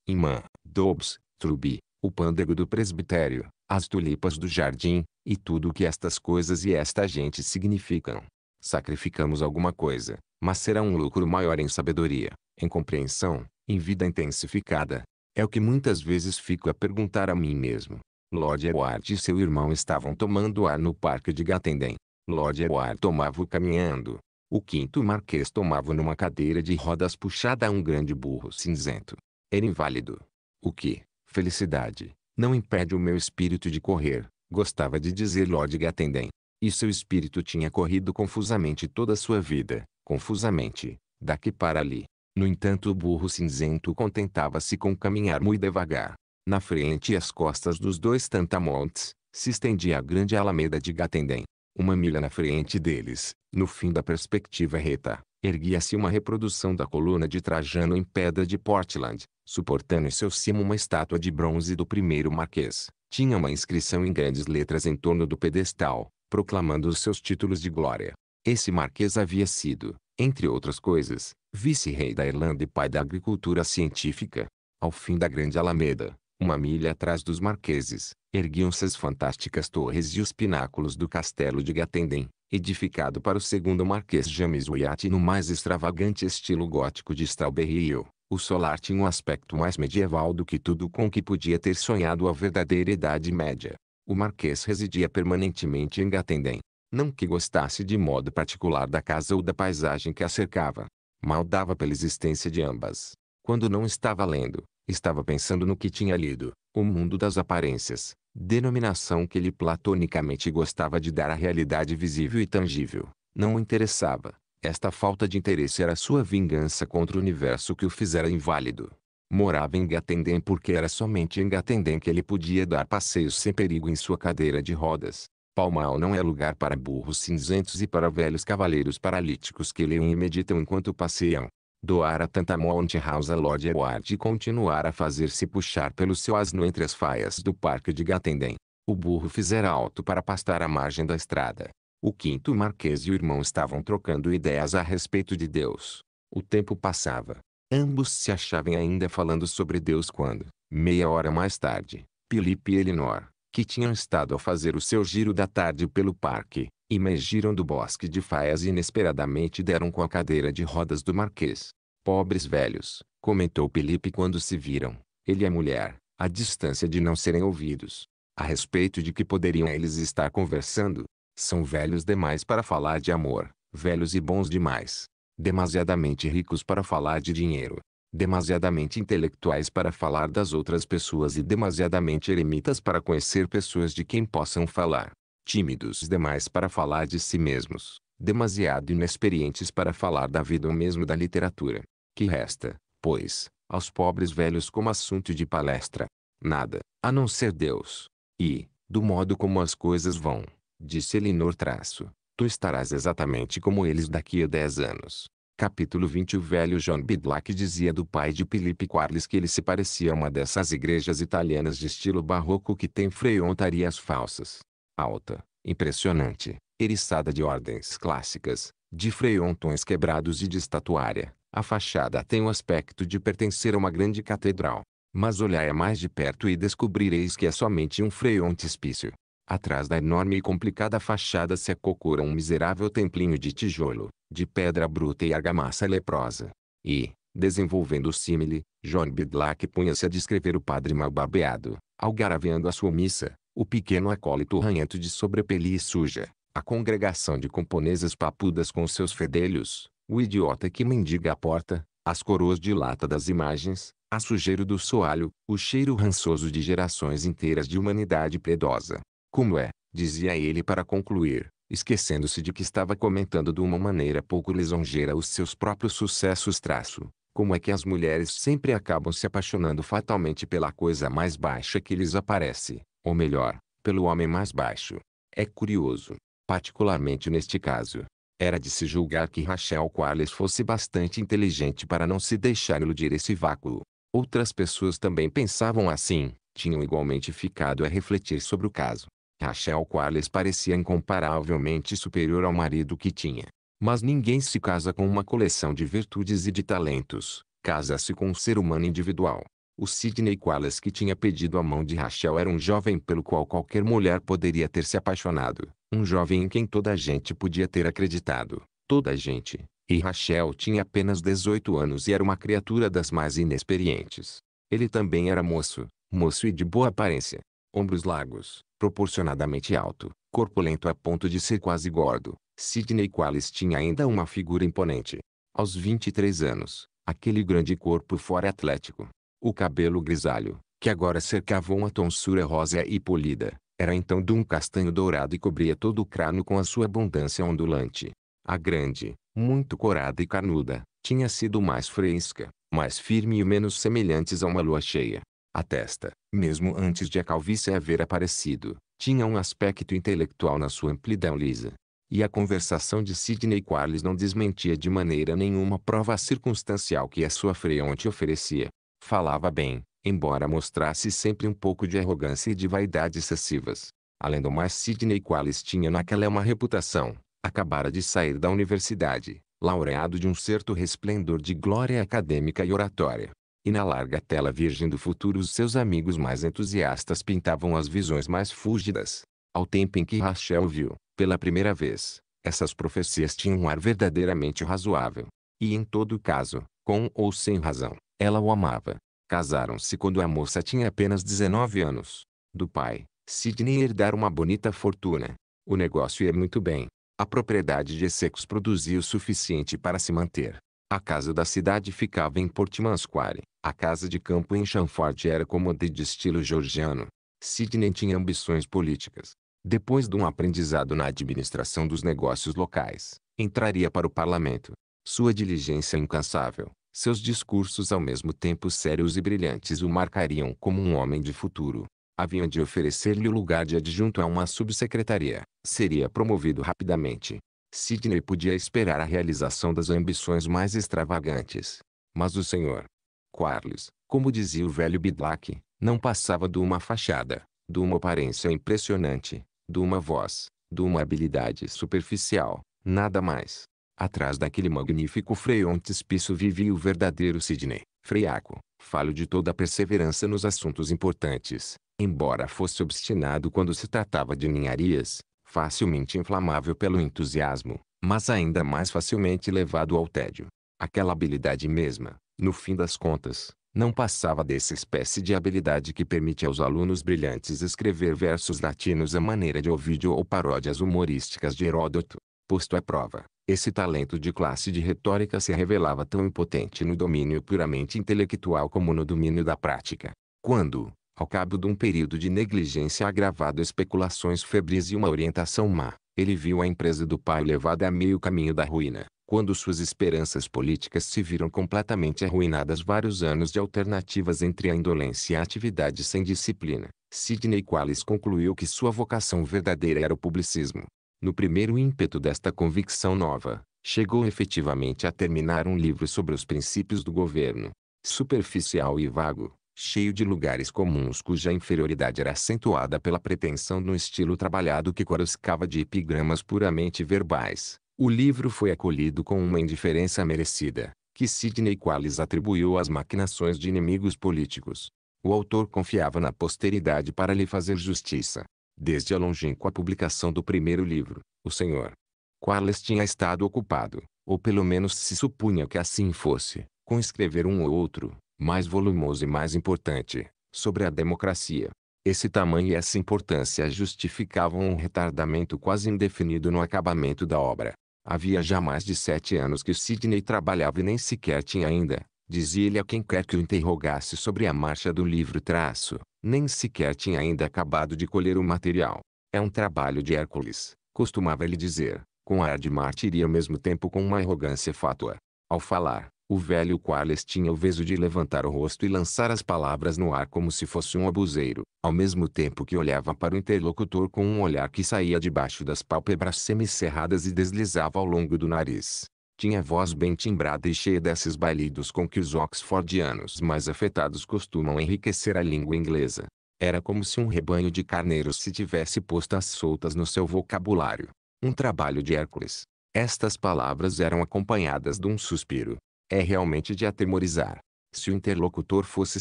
Imã, Dobbs, Trubi, o pândego do presbitério, as tulipas do jardim, e tudo o que estas coisas e esta gente significam. Sacrificamos alguma coisa, mas será um lucro maior em sabedoria, em compreensão, em vida intensificada. É o que muitas vezes fico a perguntar a mim mesmo. Lord Edward e seu irmão estavam tomando ar no parque de Gatendem. Lord Edward tomava caminhando. O quinto marquês tomava numa cadeira de rodas puxada a um grande burro cinzento. Era inválido. O que, felicidade, não impede o meu espírito de correr, gostava de dizer Lord Gatendem. E seu espírito tinha corrido confusamente toda a sua vida, confusamente, daqui para ali. No entanto o burro cinzento contentava-se com caminhar muito devagar. Na frente e às costas dos dois tantamontes, se estendia a grande alameda de Gatendem. Uma milha na frente deles, no fim da perspectiva reta, erguia-se uma reprodução da coluna de Trajano em pedra de Portland, suportando em seu cimo uma estátua de bronze do primeiro marquês. Tinha uma inscrição em grandes letras em torno do pedestal, proclamando os seus títulos de glória. Esse marquês havia sido, entre outras coisas, vice-rei da Irlanda e pai da agricultura científica. Ao fim da Grande Alameda, uma milha atrás dos marqueses, erguiam-se as fantásticas torres e os pináculos do castelo de Gatendem, edificado para o segundo marquês James Wyatt no mais extravagante estilo gótico de Strawberry Hill. O solar tinha um aspecto mais medieval do que tudo com que podia ter sonhado a verdadeira Idade Média. O marquês residia permanentemente em Gatendem, Não que gostasse de modo particular da casa ou da paisagem que a cercava. Mal dava pela existência de ambas. Quando não estava lendo, Estava pensando no que tinha lido, O Mundo das Aparências, denominação que ele platonicamente gostava de dar à realidade visível e tangível. Não o interessava. Esta falta de interesse era sua vingança contra o universo que o fizera inválido. Morava em Gatendem porque era somente em Gatendem que ele podia dar passeios sem perigo em sua cadeira de rodas. Palmao não é lugar para burros cinzentos e para velhos cavaleiros paralíticos que leem e meditam enquanto passeiam doar a Tantamount House a Lord Edward e continuar a fazer-se puxar pelo seu asno entre as faias do parque de Gatendem. O burro fizera alto para pastar à margem da estrada. O quinto marquês e o irmão estavam trocando ideias a respeito de Deus. O tempo passava. Ambos se achavam ainda falando sobre Deus quando, meia hora mais tarde, Filipe e Elinor, que tinham estado a fazer o seu giro da tarde pelo parque, emergiram do bosque de faias e inesperadamente deram com a cadeira de rodas do marquês. Pobres velhos, comentou Felipe quando se viram, ele e a mulher, à distância de não serem ouvidos. A respeito de que poderiam eles estar conversando, são velhos demais para falar de amor, velhos e bons demais, demasiadamente ricos para falar de dinheiro, demasiadamente intelectuais para falar das outras pessoas e demasiadamente eremitas para conhecer pessoas de quem possam falar, tímidos demais para falar de si mesmos, demasiado inexperientes para falar da vida ou mesmo da literatura, que resta, pois, aos pobres velhos como assunto de palestra, nada, a não ser Deus. E, do modo como as coisas vão, disse Elinor traço, tu estarás exatamente como eles daqui a dez anos. Capítulo 20 O velho John Bidlack dizia do pai de Philip Quarles que ele se parecia a uma dessas igrejas italianas de estilo barroco que tem freontarias falsas. Alta, impressionante, eriçada de ordens clássicas, de freontões quebrados e de estatuária, a fachada tem o aspecto de pertencer a uma grande catedral. Mas olhai mais de perto e descobrireis que é somente um frontispício. Atrás da enorme e complicada fachada se acocora um miserável templinho de tijolo, de pedra bruta e argamassa leprosa. E, desenvolvendo o símile, John Bidlack punha-se a descrever o padre malbarbeado, algaraveando a sua missa, o pequeno acólito ranhento de sobrepeli e suja, a congregação de camponesas papudas com seus fedelhos, o idiota que mendiga a porta, as coroas de lata das imagens, a sujeira do soalho, o cheiro rançoso de gerações inteiras de humanidade piedosa. Como é, dizia ele para concluir, esquecendo-se de que estava comentando de uma maneira pouco lisonjeira os seus próprios sucessos traço. Como é que as mulheres sempre acabam se apaixonando fatalmente pela coisa mais baixa que lhes aparece, ou melhor, pelo homem mais baixo. É curioso, particularmente neste caso, era de se julgar que Rachel Qualis fosse bastante inteligente para não se deixar iludir esse vácuo. Outras pessoas também pensavam assim, tinham igualmente ficado a refletir sobre o caso. Rachel Qualis parecia incomparavelmente superior ao marido que tinha. Mas ninguém se casa com uma coleção de virtudes e de talentos, casa-se com um ser humano individual. O Sidney Qualis que tinha pedido a mão de Rachel era um jovem pelo qual qualquer mulher poderia ter se apaixonado. Um jovem em quem toda a gente podia ter acreditado. Toda a gente. E Rachel tinha apenas 18 anos e era uma criatura das mais inexperientes. Ele também era moço, moço e de boa aparência. Ombros largos, proporcionadamente alto, corpulento a ponto de ser quase gordo. Sidney Qualis tinha ainda uma figura imponente. Aos 23 anos, aquele grande corpo fora atlético. O cabelo grisalho, que agora cercava uma tonsura rosa e polida, era então de um castanho dourado e cobria todo o crânio com a sua abundância ondulante. A grande, muito corada e carnuda, tinha sido mais fresca, mais firme e menos semelhantes a uma lua cheia. A testa, mesmo antes de a calvície haver aparecido, tinha um aspecto intelectual na sua amplidão lisa. E a conversação de Sidney Quarles não desmentia de maneira nenhuma a prova circunstancial que a sua freonte oferecia. Falava bem, embora mostrasse sempre um pouco de arrogância e de vaidade excessivas. Além do mais, Sidney Qualis tinha naquela uma reputação. Acabara de sair da universidade, laureado de um certo resplendor de glória acadêmica e oratória. E na larga tela virgem do futuro os seus amigos mais entusiastas pintavam as visões mais fúlgidas. Ao tempo em que Rachel viu, pela primeira vez, essas profecias tinham um ar verdadeiramente razoável. E em todo caso, com ou sem razão, ela o amava. Casaram-se quando a moça tinha apenas 19 anos. Do pai, Sidney herdar uma bonita fortuna. O negócio ia muito bem. A propriedade de Secos produzia o suficiente para se manter. A casa da cidade ficava em Portimansquare. A casa de campo em Chamfort era cômoda de estilo georgiano. Sidney tinha ambições políticas. Depois de um aprendizado na administração dos negócios locais, entraria para o parlamento. Sua diligência é incansável, seus discursos ao mesmo tempo sérios e brilhantes o marcariam como um homem de futuro. Haviam de oferecer-lhe o lugar de adjunto a uma subsecretaria. Seria promovido rapidamente. Sidney podia esperar a realização das ambições mais extravagantes. Mas o senhor Quarles, como dizia o velho Bidlack, não passava de uma fachada, de uma aparência impressionante, de uma voz, de uma habilidade superficial, nada mais. Atrás daquele magnífico freiontispício vivia o verdadeiro Sidney, freiaco, falho de toda a perseverança nos assuntos importantes, embora fosse obstinado quando se tratava de ninharias, facilmente inflamável pelo entusiasmo, mas ainda mais facilmente levado ao tédio. Aquela habilidade mesma, no fim das contas, não passava dessa espécie de habilidade que permite aos alunos brilhantes escrever versos latinos à maneira de Ovídio ou paródias humorísticas de Heródoto. Posto à prova, esse talento de classe de retórica se revelava tão impotente no domínio puramente intelectual como no domínio da prática. Quando, ao cabo de um período de negligência agravada, especulações febris e uma orientação má, ele viu a empresa do pai levada a meio caminho da ruína. Quando suas esperanças políticas se viram completamente arruinadas vários anos de alternativas entre a indolência e a atividade sem disciplina, Sidney Qualis concluiu que sua vocação verdadeira era o publicismo no primeiro ímpeto desta convicção nova, chegou efetivamente a terminar um livro sobre os princípios do governo, superficial e vago, cheio de lugares comuns cuja inferioridade era acentuada pela pretensão no estilo trabalhado que coruscava de epigramas puramente verbais. O livro foi acolhido com uma indiferença merecida, que Sidney Qualis atribuiu às maquinações de inimigos políticos. O autor confiava na posteridade para lhe fazer justiça. Desde a longínqua publicação do primeiro livro, o Senhor Quarles tinha estado ocupado, ou pelo menos se supunha que assim fosse, com escrever um ou outro, mais volumoso e mais importante, sobre a democracia. Esse tamanho e essa importância justificavam um retardamento quase indefinido no acabamento da obra. Havia já mais de sete anos que Sidney trabalhava e nem sequer tinha ainda, dizia ele a quem quer que o interrogasse sobre a marcha do livro traço, nem sequer tinha ainda acabado de colher o material. É um trabalho de Hércules, costumava ele dizer, com ar de martírio e ao mesmo tempo com uma arrogância fátua. Ao falar, o velho Quarles tinha o vezo de levantar o rosto e lançar as palavras no ar como se fosse um abuseiro, ao mesmo tempo que olhava para o interlocutor com um olhar que saía debaixo das pálpebras semicerradas e deslizava ao longo do nariz. Tinha voz bem timbrada e cheia desses balidos com que os oxfordianos mais afetados costumam enriquecer a língua inglesa. Era como se um rebanho de carneiros se tivesse posto às soltas no seu vocabulário. Um trabalho de Hércules. Estas palavras eram acompanhadas de um suspiro. É realmente de atemorizar. Se o interlocutor fosse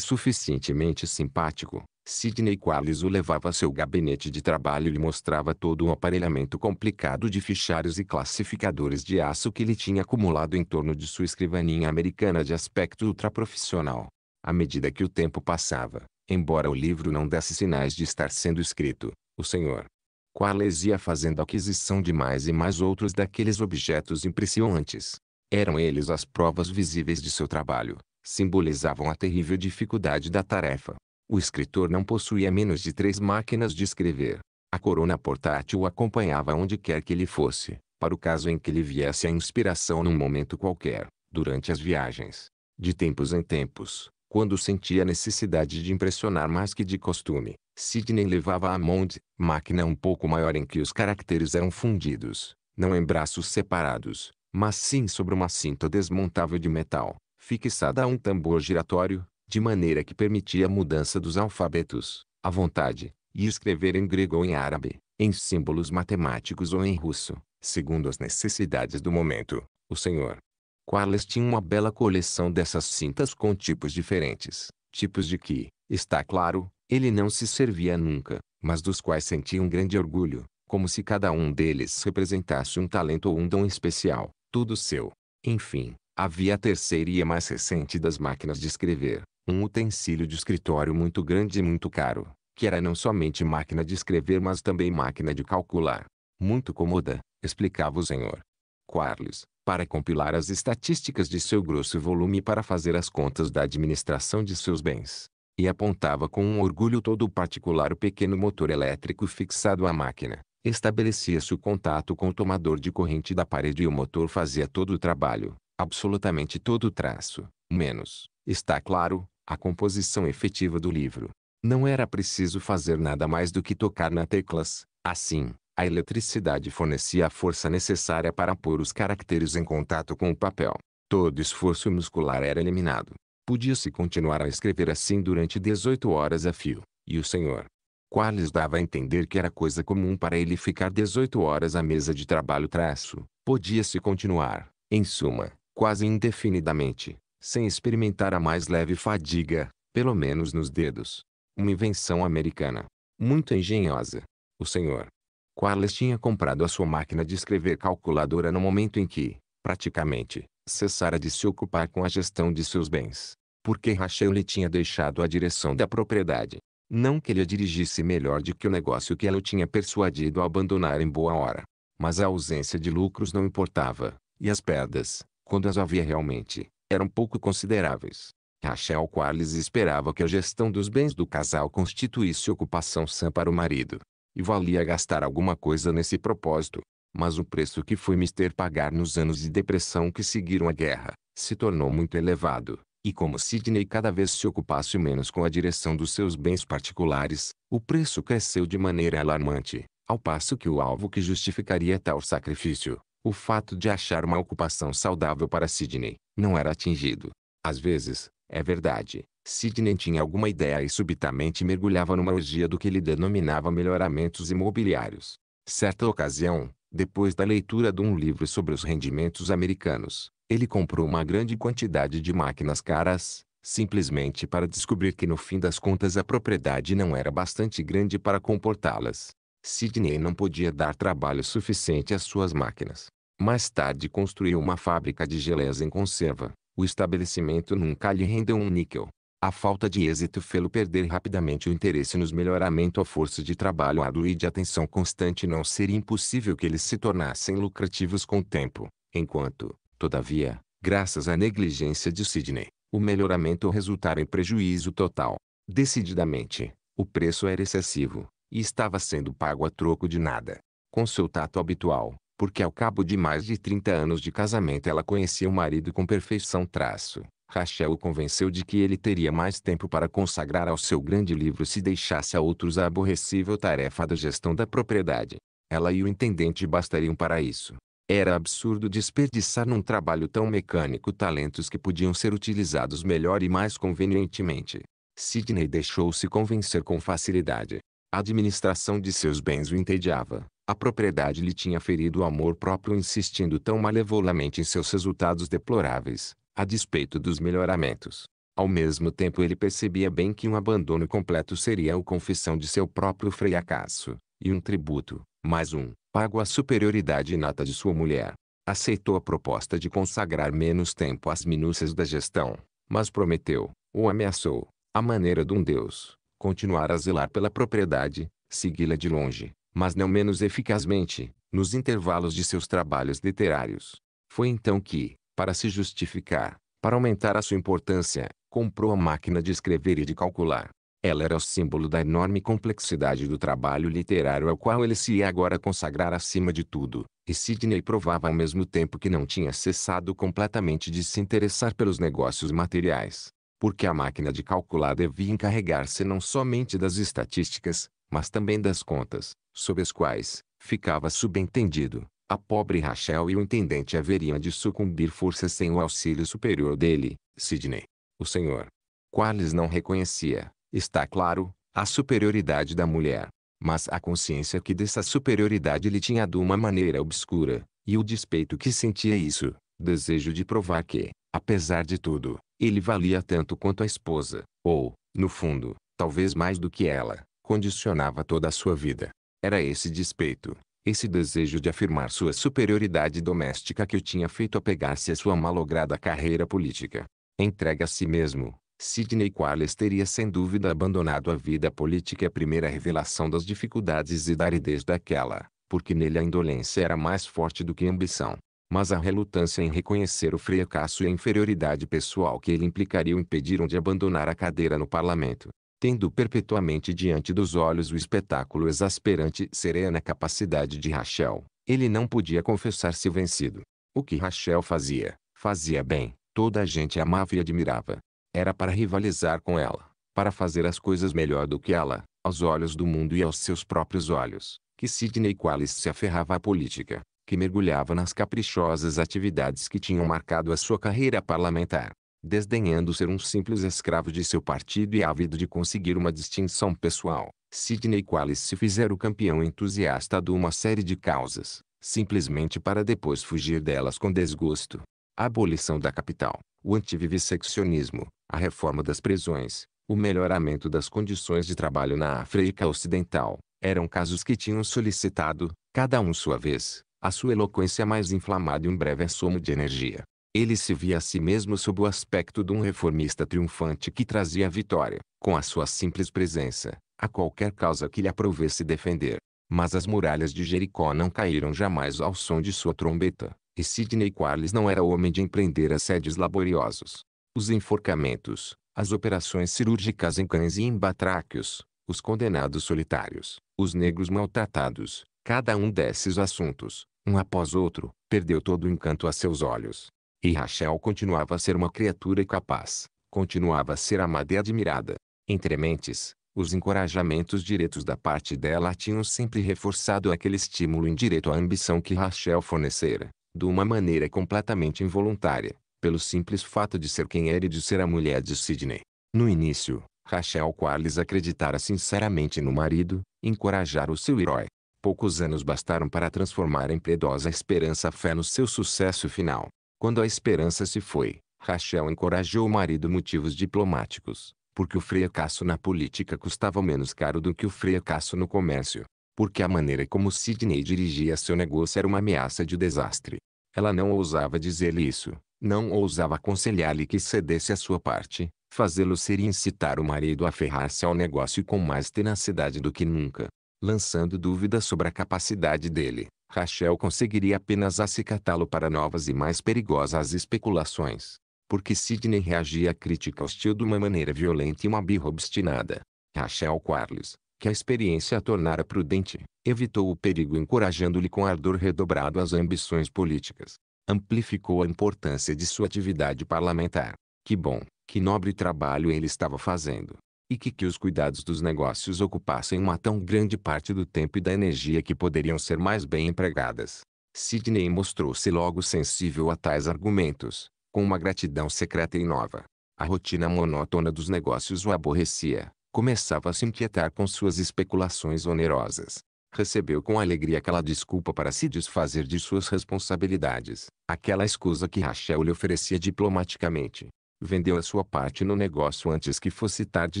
suficientemente simpático, Sidney Qualis o levava a seu gabinete de trabalho e lhe mostrava todo um aparelhamento complicado de fichários e classificadores de aço que ele tinha acumulado em torno de sua escrivaninha americana de aspecto ultraprofissional. À medida que o tempo passava, embora o livro não desse sinais de estar sendo escrito, o senhor Qualis ia fazendo aquisição de mais e mais outros daqueles objetos impressionantes. Eram eles as provas visíveis de seu trabalho, simbolizavam a terrível dificuldade da tarefa o escritor não possuía menos de três máquinas de escrever. A corona portátil o acompanhava onde quer que ele fosse, para o caso em que lhe viesse a inspiração num momento qualquer, durante as viagens. De tempos em tempos, quando sentia necessidade de impressionar mais que de costume, Sidney levava a Mond, máquina um pouco maior em que os caracteres eram fundidos, não em braços separados, mas sim sobre uma cinta desmontável de metal, fixada a um tambor giratório, de maneira que permitia a mudança dos alfabetos, à vontade, e escrever em grego ou em árabe, em símbolos matemáticos ou em russo, segundo as necessidades do momento. O senhor Quarles tinha uma bela coleção dessas cintas com tipos diferentes, tipos de que, está claro, ele não se servia nunca, mas dos quais sentia um grande orgulho, como se cada um deles representasse um talento ou um dom especial, tudo seu. Enfim, havia a terceira e a mais recente das máquinas de escrever, um utensílio de escritório muito grande e muito caro, que era não somente máquina de escrever mas também máquina de calcular. Muito cômoda, explicava o senhor Quarles, para compilar as estatísticas de seu grosso volume e para fazer as contas da administração de seus bens. E apontava com um orgulho todo particular o pequeno motor elétrico fixado à máquina. Estabelecia-se o contato com o tomador de corrente da parede e o motor fazia todo o trabalho, absolutamente todo o traço, menos, está claro, a composição efetiva do livro. Não era preciso fazer nada mais do que tocar na teclas. Assim, a eletricidade fornecia a força necessária para pôr os caracteres em contato com o papel. Todo esforço muscular era eliminado. Podia-se continuar a escrever assim durante 18 horas a fio, e o senhor Qualis dava a entender que era coisa comum para ele ficar 18 horas à mesa de trabalho traço. Podia-se continuar, em suma, quase indefinidamente, sem experimentar a mais leve fadiga, pelo menos nos dedos. Uma invenção americana, muito engenhosa. O senhor Quarles tinha comprado a sua máquina de escrever calculadora no momento em que, praticamente, cessara de se ocupar com a gestão de seus bens, porque Rachel lhe tinha deixado a direção da propriedade. Não que ele a dirigisse melhor do que o negócio que ela o tinha persuadido a abandonar em boa hora. Mas a ausência de lucros não importava, e as perdas, quando as havia realmente, eram pouco consideráveis. Rachel Qualis esperava que a gestão dos bens do casal constituísse ocupação sã para o marido, e valia gastar alguma coisa nesse propósito. Mas o preço que foi Mister pagar nos anos de depressão que seguiram a guerra, se tornou muito elevado, e como Sidney cada vez se ocupasse menos com a direção dos seus bens particulares, o preço cresceu de maneira alarmante, ao passo que o alvo que justificaria tal sacrifício, o fato de achar uma ocupação saudável para Sidney não era atingido. Às vezes, é verdade, Sidney tinha alguma ideia e subitamente mergulhava numa orgia do que ele denominava melhoramentos imobiliários. Certa ocasião, depois da leitura de um livro sobre os rendimentos americanos, ele comprou uma grande quantidade de máquinas caras, simplesmente para descobrir que no fim das contas a propriedade não era bastante grande para comportá-las. Sidney não podia dar trabalho suficiente às suas máquinas. Mais tarde construiu uma fábrica de geleias em conserva. O estabelecimento nunca lhe rendeu um níquel. A falta de êxito fê-lo perder rapidamente o interesse nos melhoramento à força de trabalho árduo e de atenção constante não seria impossível que eles se tornassem lucrativos com o tempo, enquanto, todavia, graças à negligência de Sidney, o melhoramento resultara em prejuízo total. Decididamente, o preço era excessivo, e estava sendo pago a troco de nada. Com seu tato habitual, porque ao cabo de mais de 30 anos de casamento ela conhecia o marido com perfeição traço. Rachel o convenceu de que ele teria mais tempo para consagrar ao seu grande livro se deixasse a outros a aborrecível tarefa da gestão da propriedade. Ela e o intendente bastariam para isso. Era absurdo desperdiçar num trabalho tão mecânico talentos que podiam ser utilizados melhor e mais convenientemente. Sidney deixou-se convencer com facilidade. A administração de seus bens o entediava. A propriedade lhe tinha ferido o amor próprio insistindo tão malevolamente em seus resultados deploráveis, a despeito dos melhoramentos. Ao mesmo tempo ele percebia bem que um abandono completo seria a confissão de seu próprio fracasso, e um tributo, mais um, pago à superioridade inata de sua mulher. Aceitou a proposta de consagrar menos tempo às minúcias da gestão, mas prometeu, ou ameaçou, à maneira de um deus, continuar a zelar pela propriedade, segui-la de longe, mas não menos eficazmente, nos intervalos de seus trabalhos literários. Foi então que, para se justificar, para aumentar a sua importância, comprou a máquina de escrever e de calcular. Ela era o símbolo da enorme complexidade do trabalho literário ao qual ele se ia agora consagrar acima de tudo, e Sidney provava ao mesmo tempo que não tinha cessado completamente de se interessar pelos negócios materiais, porque a máquina de calcular devia encarregar-se não somente das estatísticas, mas também das contas, sob as quais, ficava subentendido, a pobre Rachel e o intendente haveriam de sucumbir forças sem o auxílio superior dele, Sidney. O senhor Quales não reconhecia, está claro, a superioridade da mulher, mas a consciência que dessa superioridade lhe tinha de uma maneira obscura, e o despeito que sentia isso, desejo de provar que, apesar de tudo, ele valia tanto quanto a esposa, ou, no fundo, talvez mais do que ela, condicionava toda a sua vida. Era esse despeito, esse desejo de afirmar sua superioridade doméstica que o tinha feito apegar-se à sua malograda carreira política. entrega a si mesmo, Sidney Qualis teria sem dúvida abandonado a vida política e a primeira revelação das dificuldades e da aridez daquela, porque nele a indolência era mais forte do que a ambição. Mas a relutância em reconhecer o fracasso e a inferioridade pessoal que ele implicaria o impediram de abandonar a cadeira no parlamento tendo perpetuamente diante dos olhos o espetáculo exasperante e serena capacidade de Rachel, ele não podia confessar-se vencido. O que Rachel fazia, fazia bem, toda a gente amava e admirava. Era para rivalizar com ela, para fazer as coisas melhor do que ela, aos olhos do mundo e aos seus próprios olhos, que Sidney Qualis se aferrava à política, que mergulhava nas caprichosas atividades que tinham marcado a sua carreira parlamentar desdenhando ser um simples escravo de seu partido e ávido de conseguir uma distinção pessoal. Sidney Qualis se fizer o campeão entusiasta de uma série de causas, simplesmente para depois fugir delas com desgosto. A abolição da capital, o antivivisseccionismo, a reforma das prisões, o melhoramento das condições de trabalho na África Ocidental, eram casos que tinham solicitado, cada um sua vez, a sua eloquência mais inflamada e um breve assomo de energia. Ele se via a si mesmo sob o aspecto de um reformista triunfante que trazia a vitória, com a sua simples presença, a qualquer causa que lhe aprovesse defender. Mas as muralhas de Jericó não caíram jamais ao som de sua trombeta, e Sidney Quarles não era homem de empreender assédios laboriosos. Os enforcamentos, as operações cirúrgicas em cães e em batráquios, os condenados solitários, os negros maltratados, cada um desses assuntos, um após outro, perdeu todo o encanto a seus olhos. E Rachel continuava a ser uma criatura capaz, continuava a ser amada e admirada. Entre mentes, os encorajamentos diretos da parte dela tinham sempre reforçado aquele estímulo indireto à ambição que Rachel fornecera, de uma maneira completamente involuntária, pelo simples fato de ser quem era e de ser a mulher de Sidney. No início, Rachel Quarles acreditara sinceramente no marido, encorajara o seu herói. Poucos anos bastaram para transformar em piedosa esperança a fé no seu sucesso final. Quando a esperança se foi, Rachel encorajou o marido motivos diplomáticos, porque o fracasso na política custava menos caro do que o fracasso no comércio, porque a maneira como Sidney dirigia seu negócio era uma ameaça de desastre. Ela não ousava dizer-lhe isso, não ousava aconselhar-lhe que cedesse a sua parte, fazê-lo seria incitar o marido a ferrar-se ao negócio com mais tenacidade do que nunca, lançando dúvidas sobre a capacidade dele. Rachel conseguiria apenas acicatá-lo para novas e mais perigosas especulações. Porque Sidney reagia à crítica hostil de uma maneira violenta e uma birra obstinada. Rachel Quarles, que a experiência a tornara prudente, evitou o perigo encorajando-lhe com ardor redobrado as ambições políticas. Amplificou a importância de sua atividade parlamentar. Que bom, que nobre trabalho ele estava fazendo e que que os cuidados dos negócios ocupassem uma tão grande parte do tempo e da energia que poderiam ser mais bem empregadas. Sidney mostrou-se logo sensível a tais argumentos, com uma gratidão secreta e nova. A rotina monótona dos negócios o aborrecia, começava a se inquietar com suas especulações onerosas. Recebeu com alegria aquela desculpa para se desfazer de suas responsabilidades, aquela escusa que Rachel lhe oferecia diplomaticamente vendeu a sua parte no negócio antes que fosse tarde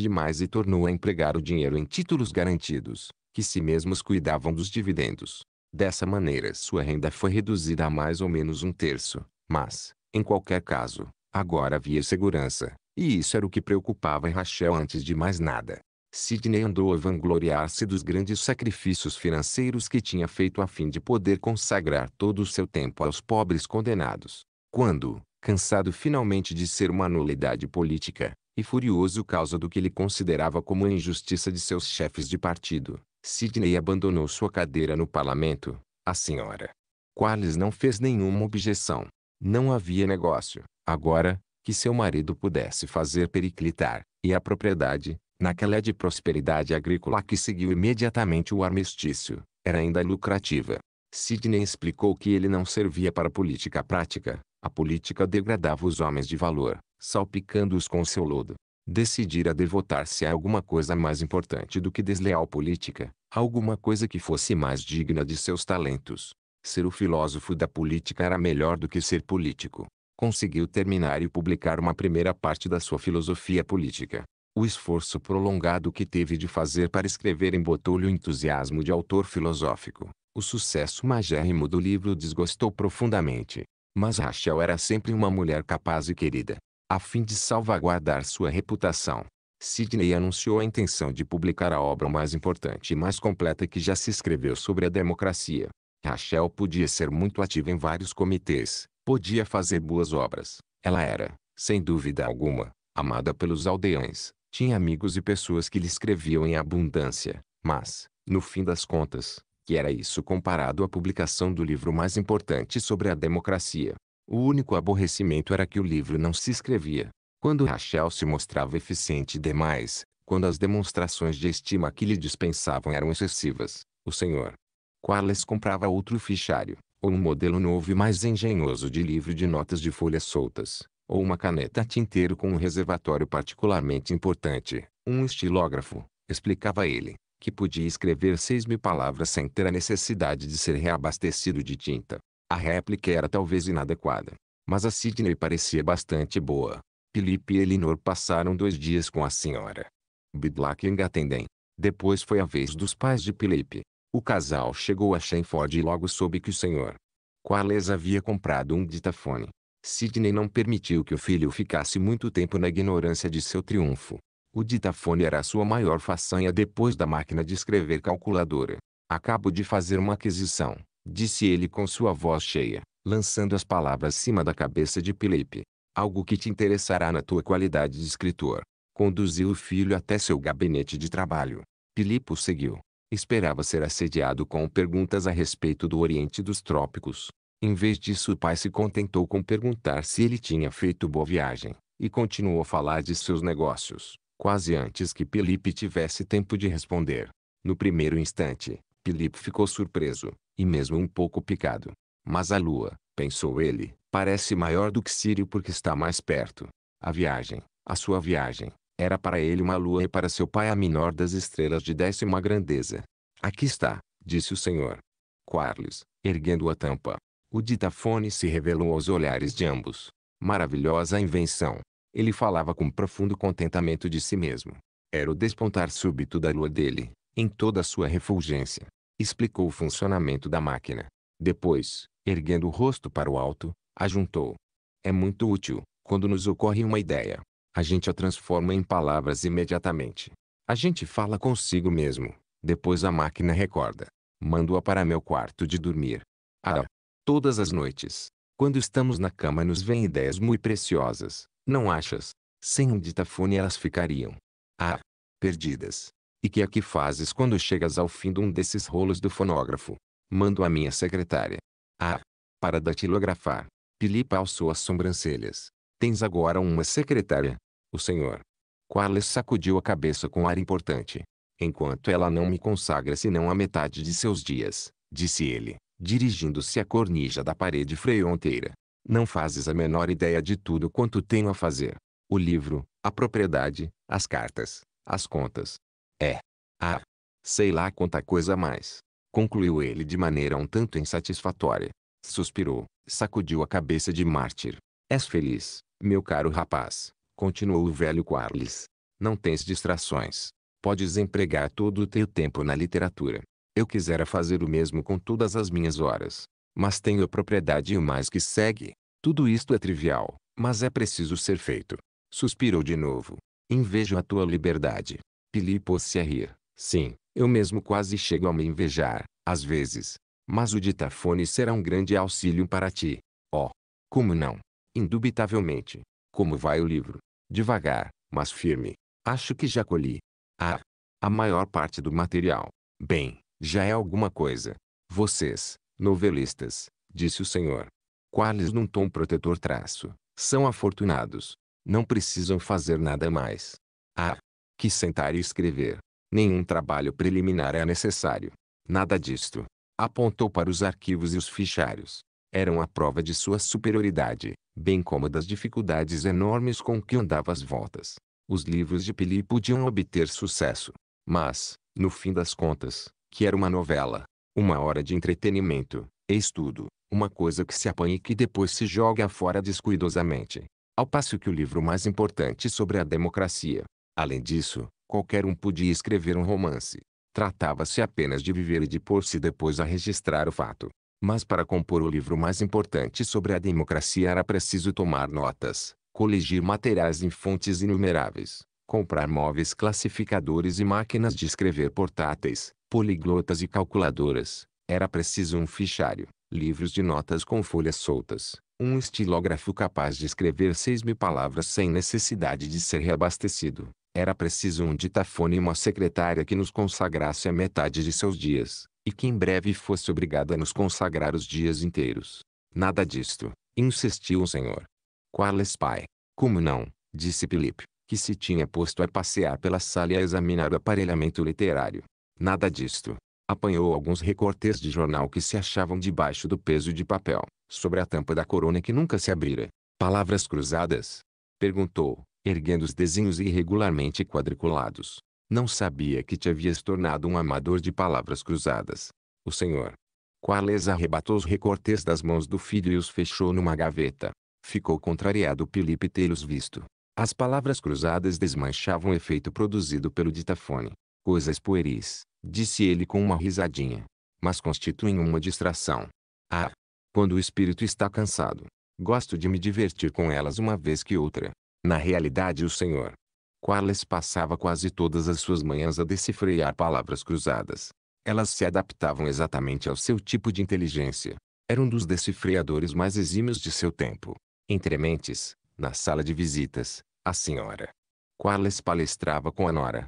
demais e tornou a empregar o dinheiro em títulos garantidos, que si mesmos cuidavam dos dividendos. Dessa maneira sua renda foi reduzida a mais ou menos um terço, mas, em qualquer caso, agora havia segurança, e isso era o que preocupava Rachel antes de mais nada. Sidney andou a vangloriar-se dos grandes sacrifícios financeiros que tinha feito a fim de poder consagrar todo o seu tempo aos pobres condenados. Quando, cansado finalmente de ser uma nulidade política, e furioso causa do que ele considerava como a injustiça de seus chefes de partido, Sidney abandonou sua cadeira no parlamento. A senhora Qualis não fez nenhuma objeção. Não havia negócio, agora, que seu marido pudesse fazer periclitar, e a propriedade, naquela de prosperidade agrícola que seguiu imediatamente o armistício, era ainda lucrativa. Sidney explicou que ele não servia para política prática, a política degradava os homens de valor, salpicando-os com seu lodo. Decidira devotar-se a alguma coisa mais importante do que desleal política, alguma coisa que fosse mais digna de seus talentos. Ser o filósofo da política era melhor do que ser político. Conseguiu terminar e publicar uma primeira parte da sua filosofia política. O esforço prolongado que teve de fazer para escrever embotou-lhe o entusiasmo de autor filosófico. O sucesso magérrimo do livro desgostou profundamente. Mas Rachel era sempre uma mulher capaz e querida. A fim de salvaguardar sua reputação, Sidney anunciou a intenção de publicar a obra mais importante e mais completa que já se escreveu sobre a democracia. Rachel podia ser muito ativa em vários comitês, podia fazer boas obras. Ela era, sem dúvida alguma, amada pelos aldeões, tinha amigos e pessoas que lhe escreviam em abundância, mas, no fim das contas, que era isso comparado à publicação do livro mais importante sobre a democracia. O único aborrecimento era que o livro não se escrevia. Quando Rachel se mostrava eficiente demais, quando as demonstrações de estima que lhe dispensavam eram excessivas, o senhor Quarles comprava outro fichário, ou um modelo novo e mais engenhoso de livro de notas de folhas soltas, ou uma caneta tinteiro com um reservatório particularmente importante, um estilógrafo, explicava ele, que podia escrever seis mil palavras sem ter a necessidade de ser reabastecido de tinta. A réplica era talvez inadequada, mas a Sidney parecia bastante boa. Felipe e Elinor passaram dois dias com a senhora. Bidlack em Depois foi a vez dos pais de Felipe. O casal chegou a Shenford e logo soube que o senhor Quales havia comprado um ditafone. Sidney não permitiu que o filho ficasse muito tempo na ignorância de seu triunfo. O ditafone era a sua maior façanha depois da máquina de escrever calculadora. Acabo de fazer uma aquisição, disse ele com sua voz cheia, lançando as palavras cima da cabeça de Pilipe. Algo que te interessará na tua qualidade de escritor. Conduziu o filho até seu gabinete de trabalho. o seguiu. Esperava ser assediado com perguntas a respeito do Oriente dos Trópicos. Em vez disso, o pai se contentou com perguntar se ele tinha feito boa viagem, e continuou a falar de seus negócios quase antes que Felipe tivesse tempo de responder. No primeiro instante, Felipe ficou surpreso, e mesmo um pouco picado. Mas a lua, pensou ele, parece maior do que Sírio porque está mais perto. A viagem, a sua viagem, era para ele uma lua e para seu pai a menor das estrelas de décima grandeza. Aqui está, disse o senhor. Quarles, erguendo a tampa. O ditafone se revelou aos olhares de ambos. Maravilhosa invenção, ele falava com profundo contentamento de si mesmo. Era o despontar súbito da lua dele, em toda a sua refulgência. Explicou o funcionamento da máquina. Depois, erguendo o rosto para o alto, ajuntou. É muito útil, quando nos ocorre uma ideia. A gente a transforma em palavras imediatamente. A gente fala consigo mesmo. Depois a máquina recorda. Mando-a para meu quarto de dormir. Ah! Todas as noites, quando estamos na cama nos vêm ideias muito preciosas, não achas? Sem um ditafone elas ficariam. Ah! Perdidas. E que é que fazes quando chegas ao fim de um desses rolos do fonógrafo? Mando a minha secretária. Ah! Para datilografar. Pilipa alçou as sobrancelhas. Tens agora uma secretária. O senhor. Quales sacudiu a cabeça com ar importante. Enquanto ela não me consagra senão a metade de seus dias, disse ele, dirigindo-se à cornija da parede freonteira. Não fazes a menor ideia de tudo quanto tenho a fazer. O livro, a propriedade, as cartas, as contas. É. Ah. Sei lá quanta coisa mais. Concluiu ele de maneira um tanto insatisfatória. Suspirou, sacudiu a cabeça de mártir. És feliz, meu caro rapaz. Continuou o velho Quarles. Não tens distrações. Podes empregar todo o teu tempo na literatura. Eu quisera fazer o mesmo com todas as minhas horas mas tenho a propriedade e o mais que segue. Tudo isto é trivial, mas é preciso ser feito. Suspirou de novo. Invejo a tua liberdade. Pili pôs-se a rir. Sim, eu mesmo quase chego a me invejar, às vezes. Mas o ditafone será um grande auxílio para ti. Oh! Como não? Indubitavelmente. Como vai o livro? Devagar, mas firme. Acho que já colhi. Ah! A maior parte do material. Bem, já é alguma coisa. Vocês, Novelistas, disse o senhor. Quales num tom protetor traço, são afortunados. Não precisam fazer nada mais. Ah! Que sentar e escrever. Nenhum trabalho preliminar é necessário. Nada disto. Apontou para os arquivos e os fichários. Eram a prova de sua superioridade, bem como das dificuldades enormes com que andava às voltas. Os livros de Pili podiam obter sucesso. Mas, no fim das contas, que era uma novela, uma hora de entretenimento, estudo, uma coisa que se apanha e que depois se joga fora descuidosamente. Ao passo que o livro mais importante sobre a democracia. Além disso, qualquer um podia escrever um romance. Tratava-se apenas de viver e de pôr-se depois a registrar o fato. Mas para compor o livro mais importante sobre a democracia era preciso tomar notas, coligir materiais em fontes inumeráveis, comprar móveis classificadores e máquinas de escrever portáteis, poliglotas e calculadoras. Era preciso um fichário, livros de notas com folhas soltas, um estilógrafo capaz de escrever seis mil palavras sem necessidade de ser reabastecido. Era preciso um ditafone e uma secretária que nos consagrasse a metade de seus dias, e que em breve fosse obrigada a nos consagrar os dias inteiros. Nada disto, insistiu o senhor. Qual pai? Como não? disse Filipe, que se tinha posto a passear pela sala e a examinar o aparelhamento literário. Nada disto. Apanhou alguns recortes de jornal que se achavam debaixo do peso de papel, sobre a tampa da corona que nunca se abrira. Palavras cruzadas? Perguntou, erguendo os desenhos irregularmente quadriculados. Não sabia que te havias tornado um amador de palavras cruzadas. O senhor. Quales arrebatou os recortes das mãos do filho e os fechou numa gaveta. Ficou contrariado Felipe tê-los visto. As palavras cruzadas desmanchavam o efeito produzido pelo ditafone coisas pueris, disse ele com uma risadinha, mas constituem uma distração. Ah! Quando o espírito está cansado, gosto de me divertir com elas uma vez que outra. Na realidade, o Senhor Quarles passava quase todas as suas manhãs a decifrear palavras cruzadas. Elas se adaptavam exatamente ao seu tipo de inteligência. Era um dos decifreadores mais exímios de seu tempo. Entre mentes, na sala de visitas, a senhora Quarles palestrava com a nora,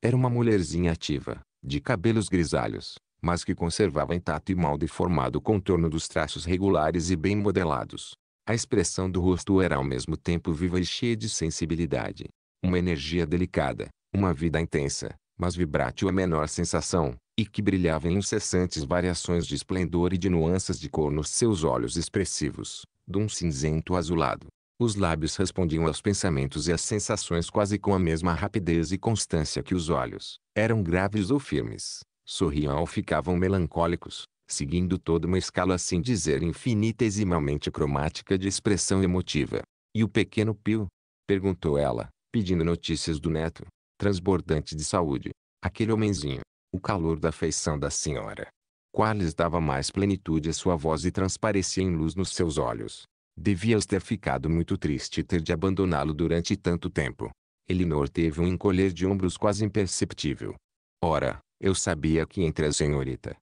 era uma mulherzinha ativa, de cabelos grisalhos, mas que conservava intacto e mal deformado o contorno dos traços regulares e bem modelados. A expressão do rosto era ao mesmo tempo viva e cheia de sensibilidade. Uma energia delicada, uma vida intensa, mas vibrátil a menor sensação, e que brilhava em incessantes variações de esplendor e de nuances de cor nos seus olhos expressivos, de um cinzento azulado, os lábios respondiam aos pensamentos e às sensações quase com a mesma rapidez e constância que os olhos. Eram graves ou firmes, sorriam ou ficavam melancólicos, seguindo toda uma escala assim dizer infinitesimalmente cromática de expressão emotiva. E o pequeno Pio? Perguntou ela, pedindo notícias do neto, transbordante de saúde. Aquele homenzinho, o calor da afeição da senhora. Qual lhes dava mais plenitude à sua voz e transparecia em luz nos seus olhos. Devias ter ficado muito triste ter de abandoná-lo durante tanto tempo. Elinor teve um encolher de ombros quase imperceptível. Ora, eu sabia que entre a senhorita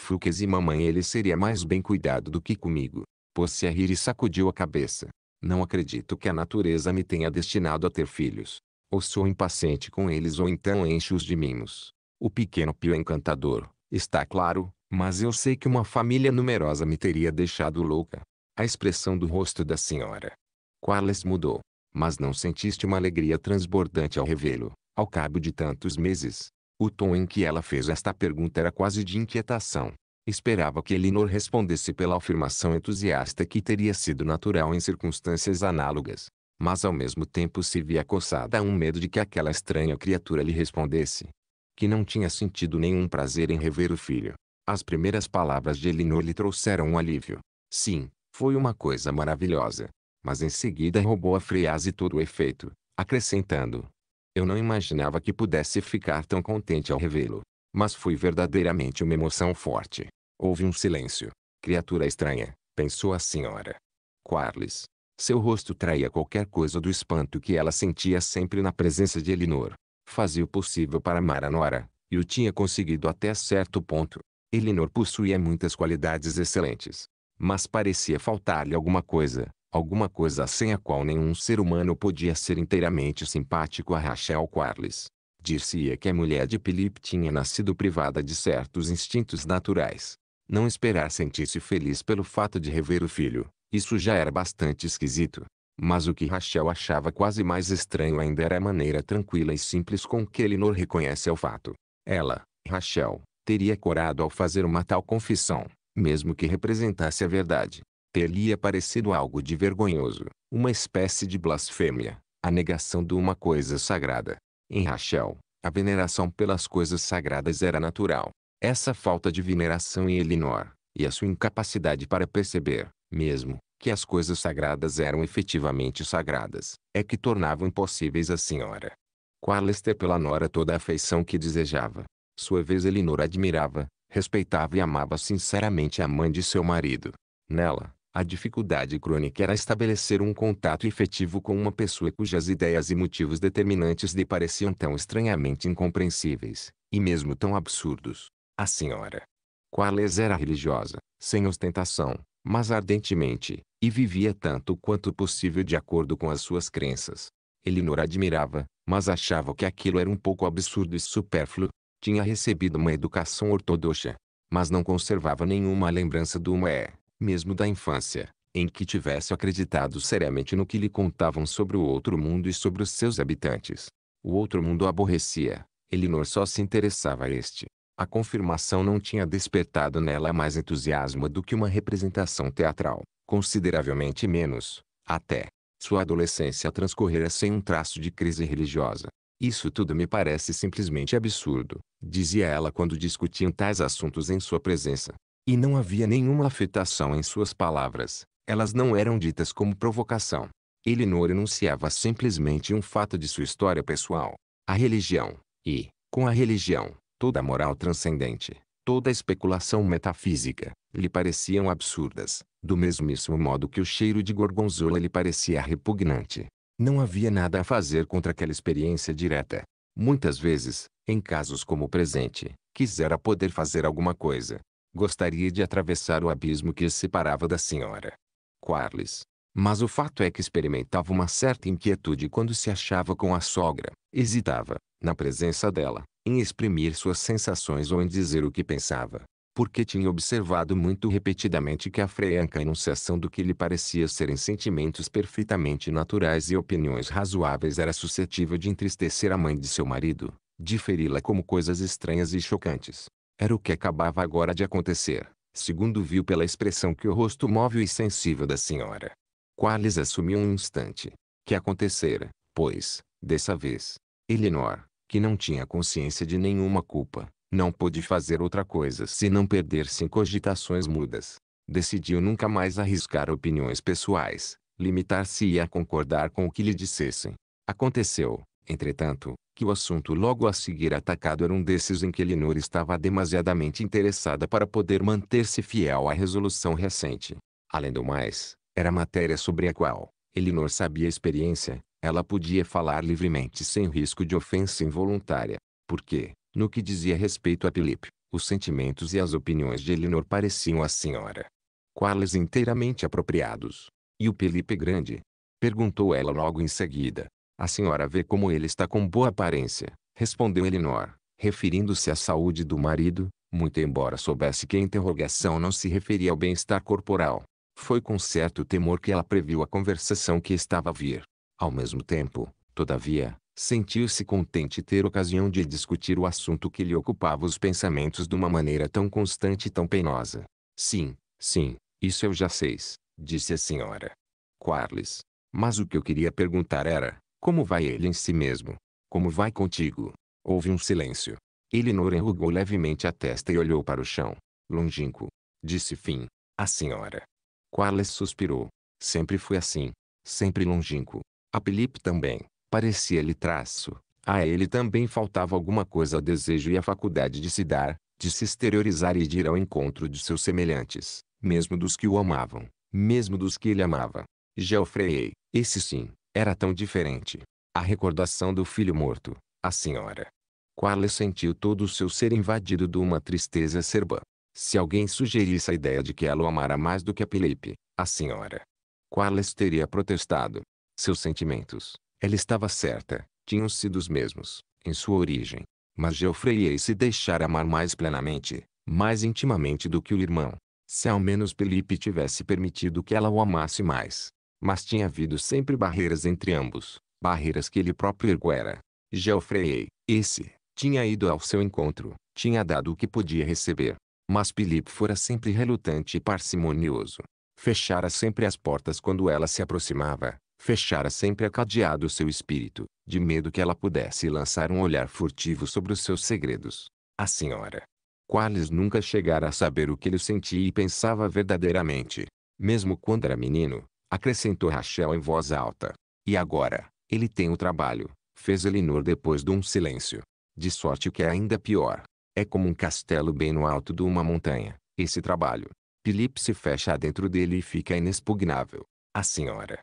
Fuques e mamãe ele seria mais bem cuidado do que comigo. Pôs-se a rir e sacudiu a cabeça. Não acredito que a natureza me tenha destinado a ter filhos. Ou sou impaciente com eles ou então encho-os de mimos. O pequeno Pio encantador, está claro, mas eu sei que uma família numerosa me teria deixado louca. A expressão do rosto da senhora. Quales mudou, mas não sentiste uma alegria transbordante ao revê-lo, ao cabo de tantos meses. O tom em que ela fez esta pergunta era quase de inquietação. Esperava que Elinor respondesse pela afirmação entusiasta que teria sido natural em circunstâncias análogas. Mas ao mesmo tempo se via coçada a um medo de que aquela estranha criatura lhe respondesse. Que não tinha sentido nenhum prazer em rever o filho. As primeiras palavras de Elinor lhe trouxeram um alívio. Sim, foi uma coisa maravilhosa. Mas em seguida roubou a frase todo o efeito, acrescentando. Eu não imaginava que pudesse ficar tão contente ao revê-lo. Mas foi verdadeiramente uma emoção forte. Houve um silêncio. Criatura estranha, pensou a senhora. Quarles. Seu rosto traía qualquer coisa do espanto que ela sentia sempre na presença de Elinor. Fazia o possível para amar a Nora, e o tinha conseguido até certo ponto. Elinor possuía muitas qualidades excelentes mas parecia faltar-lhe alguma coisa, alguma coisa sem a qual nenhum ser humano podia ser inteiramente simpático a Rachel Quarles. Dir-se-ia que a mulher de Philip tinha nascido privada de certos instintos naturais. Não esperar sentir-se feliz pelo fato de rever o filho, isso já era bastante esquisito. Mas o que Rachel achava quase mais estranho ainda era a maneira tranquila e simples com que Elinor reconhece o fato. Ela, Rachel, teria corado ao fazer uma tal confissão mesmo que representasse a verdade. Ter-lhe parecido algo de vergonhoso, uma espécie de blasfêmia, a negação de uma coisa sagrada. Em Rachel, a veneração pelas coisas sagradas era natural. Essa falta de veneração em Elinor, e a sua incapacidade para perceber, mesmo, que as coisas sagradas eram efetivamente sagradas, é que tornavam impossíveis a senhora. Qual Qualester pela nora toda a afeição que desejava. Sua vez Elinor admirava, respeitava e amava sinceramente a mãe de seu marido. Nela, a dificuldade crônica era estabelecer um contato efetivo com uma pessoa cujas ideias e motivos determinantes lhe pareciam tão estranhamente incompreensíveis, e mesmo tão absurdos. A senhora Quales era religiosa, sem ostentação, mas ardentemente, e vivia tanto quanto possível de acordo com as suas crenças. Elinor admirava, mas achava que aquilo era um pouco absurdo e supérfluo, tinha recebido uma educação ortodoxa, mas não conservava nenhuma lembrança do Moé, mesmo da infância, em que tivesse acreditado seriamente no que lhe contavam sobre o outro mundo e sobre os seus habitantes. O outro mundo aborrecia, Elinor só se interessava a este. A confirmação não tinha despertado nela mais entusiasmo do que uma representação teatral, consideravelmente menos, até. Sua adolescência transcorrera sem um traço de crise religiosa. Isso tudo me parece simplesmente absurdo, dizia ela quando discutiam tais assuntos em sua presença. E não havia nenhuma afetação em suas palavras. Elas não eram ditas como provocação. Elinor enunciava simplesmente um fato de sua história pessoal. A religião, e, com a religião, toda a moral transcendente, toda a especulação metafísica, lhe pareciam absurdas, do mesmíssimo modo que o cheiro de gorgonzola lhe parecia repugnante. Não havia nada a fazer contra aquela experiência direta. Muitas vezes, em casos como o presente, quisera poder fazer alguma coisa. Gostaria de atravessar o abismo que os separava da senhora. Quarles. Mas o fato é que experimentava uma certa inquietude quando se achava com a sogra. Hesitava, na presença dela, em exprimir suas sensações ou em dizer o que pensava porque tinha observado muito repetidamente que a franca enunciação do que lhe parecia serem sentimentos perfeitamente naturais e opiniões razoáveis era suscetível de entristecer a mãe de seu marido, de feri-la como coisas estranhas e chocantes. Era o que acabava agora de acontecer, segundo viu pela expressão que o rosto móvel e sensível da senhora. Quales assumiu um instante. Que acontecera, pois, dessa vez, Elinor, que não tinha consciência de nenhuma culpa, não pôde fazer outra coisa senão perder-se em cogitações mudas. Decidiu nunca mais arriscar opiniões pessoais, limitar-se a concordar com o que lhe dissessem. Aconteceu, entretanto, que o assunto logo a seguir atacado era um desses em que Elinor estava demasiadamente interessada para poder manter-se fiel à resolução recente. Além do mais, era matéria sobre a qual Elinor sabia a experiência, ela podia falar livremente sem risco de ofensa involuntária. Porque, no que dizia respeito a Felipe, os sentimentos e as opiniões de Elinor pareciam à senhora. Quais inteiramente apropriados. E o Felipe grande? Perguntou ela logo em seguida. A senhora vê como ele está com boa aparência, respondeu Elinor, referindo-se à saúde do marido, muito embora soubesse que a interrogação não se referia ao bem-estar corporal. Foi com certo temor que ela previu a conversação que estava a vir. Ao mesmo tempo, todavia, sentiu-se contente ter ocasião de discutir o assunto que lhe ocupava os pensamentos de uma maneira tão constante e tão penosa. Sim, sim, isso eu já sei, disse a senhora. Quarles. Mas o que eu queria perguntar era, como vai ele em si mesmo? Como vai contigo? Houve um silêncio. Elinor enrugou levemente a testa e olhou para o chão. Longínquo. Disse fim. A senhora. Quarles suspirou. Sempre fui assim. Sempre longínquo. A Felipe também. Parecia-lhe traço. A ele também faltava alguma coisa ao desejo e à faculdade de se dar, de se exteriorizar e de ir ao encontro de seus semelhantes, mesmo dos que o amavam, mesmo dos que ele amava. Geoffrey, esse sim, era tão diferente. A recordação do filho morto, a senhora. Quale sentiu todo o seu ser invadido de uma tristeza acerba. Se alguém sugerisse a ideia de que ela o amara mais do que a Felipe, a senhora. Quales teria protestado? Seus sentimentos, ela estava certa, tinham sido os mesmos, em sua origem. Mas Geoffrey ia se deixara amar mais plenamente, mais intimamente do que o irmão. Se ao menos Felipe tivesse permitido que ela o amasse mais. Mas tinha havido sempre barreiras entre ambos, barreiras que ele próprio erguera. Geoffrey, esse, tinha ido ao seu encontro, tinha dado o que podia receber. Mas Felipe fora sempre relutante e parcimonioso. Fechara sempre as portas quando ela se aproximava, fechara sempre acadeado seu espírito, de medo que ela pudesse lançar um olhar furtivo sobre os seus segredos. A senhora Qualis nunca chegara a saber o que ele sentia e pensava verdadeiramente. Mesmo quando era menino, acrescentou Rachel em voz alta. E agora, ele tem o trabalho, fez Elinor depois de um silêncio. De sorte que é ainda pior. É como um castelo bem no alto de uma montanha, esse trabalho. Philip se fecha dentro dele e fica inexpugnável. A senhora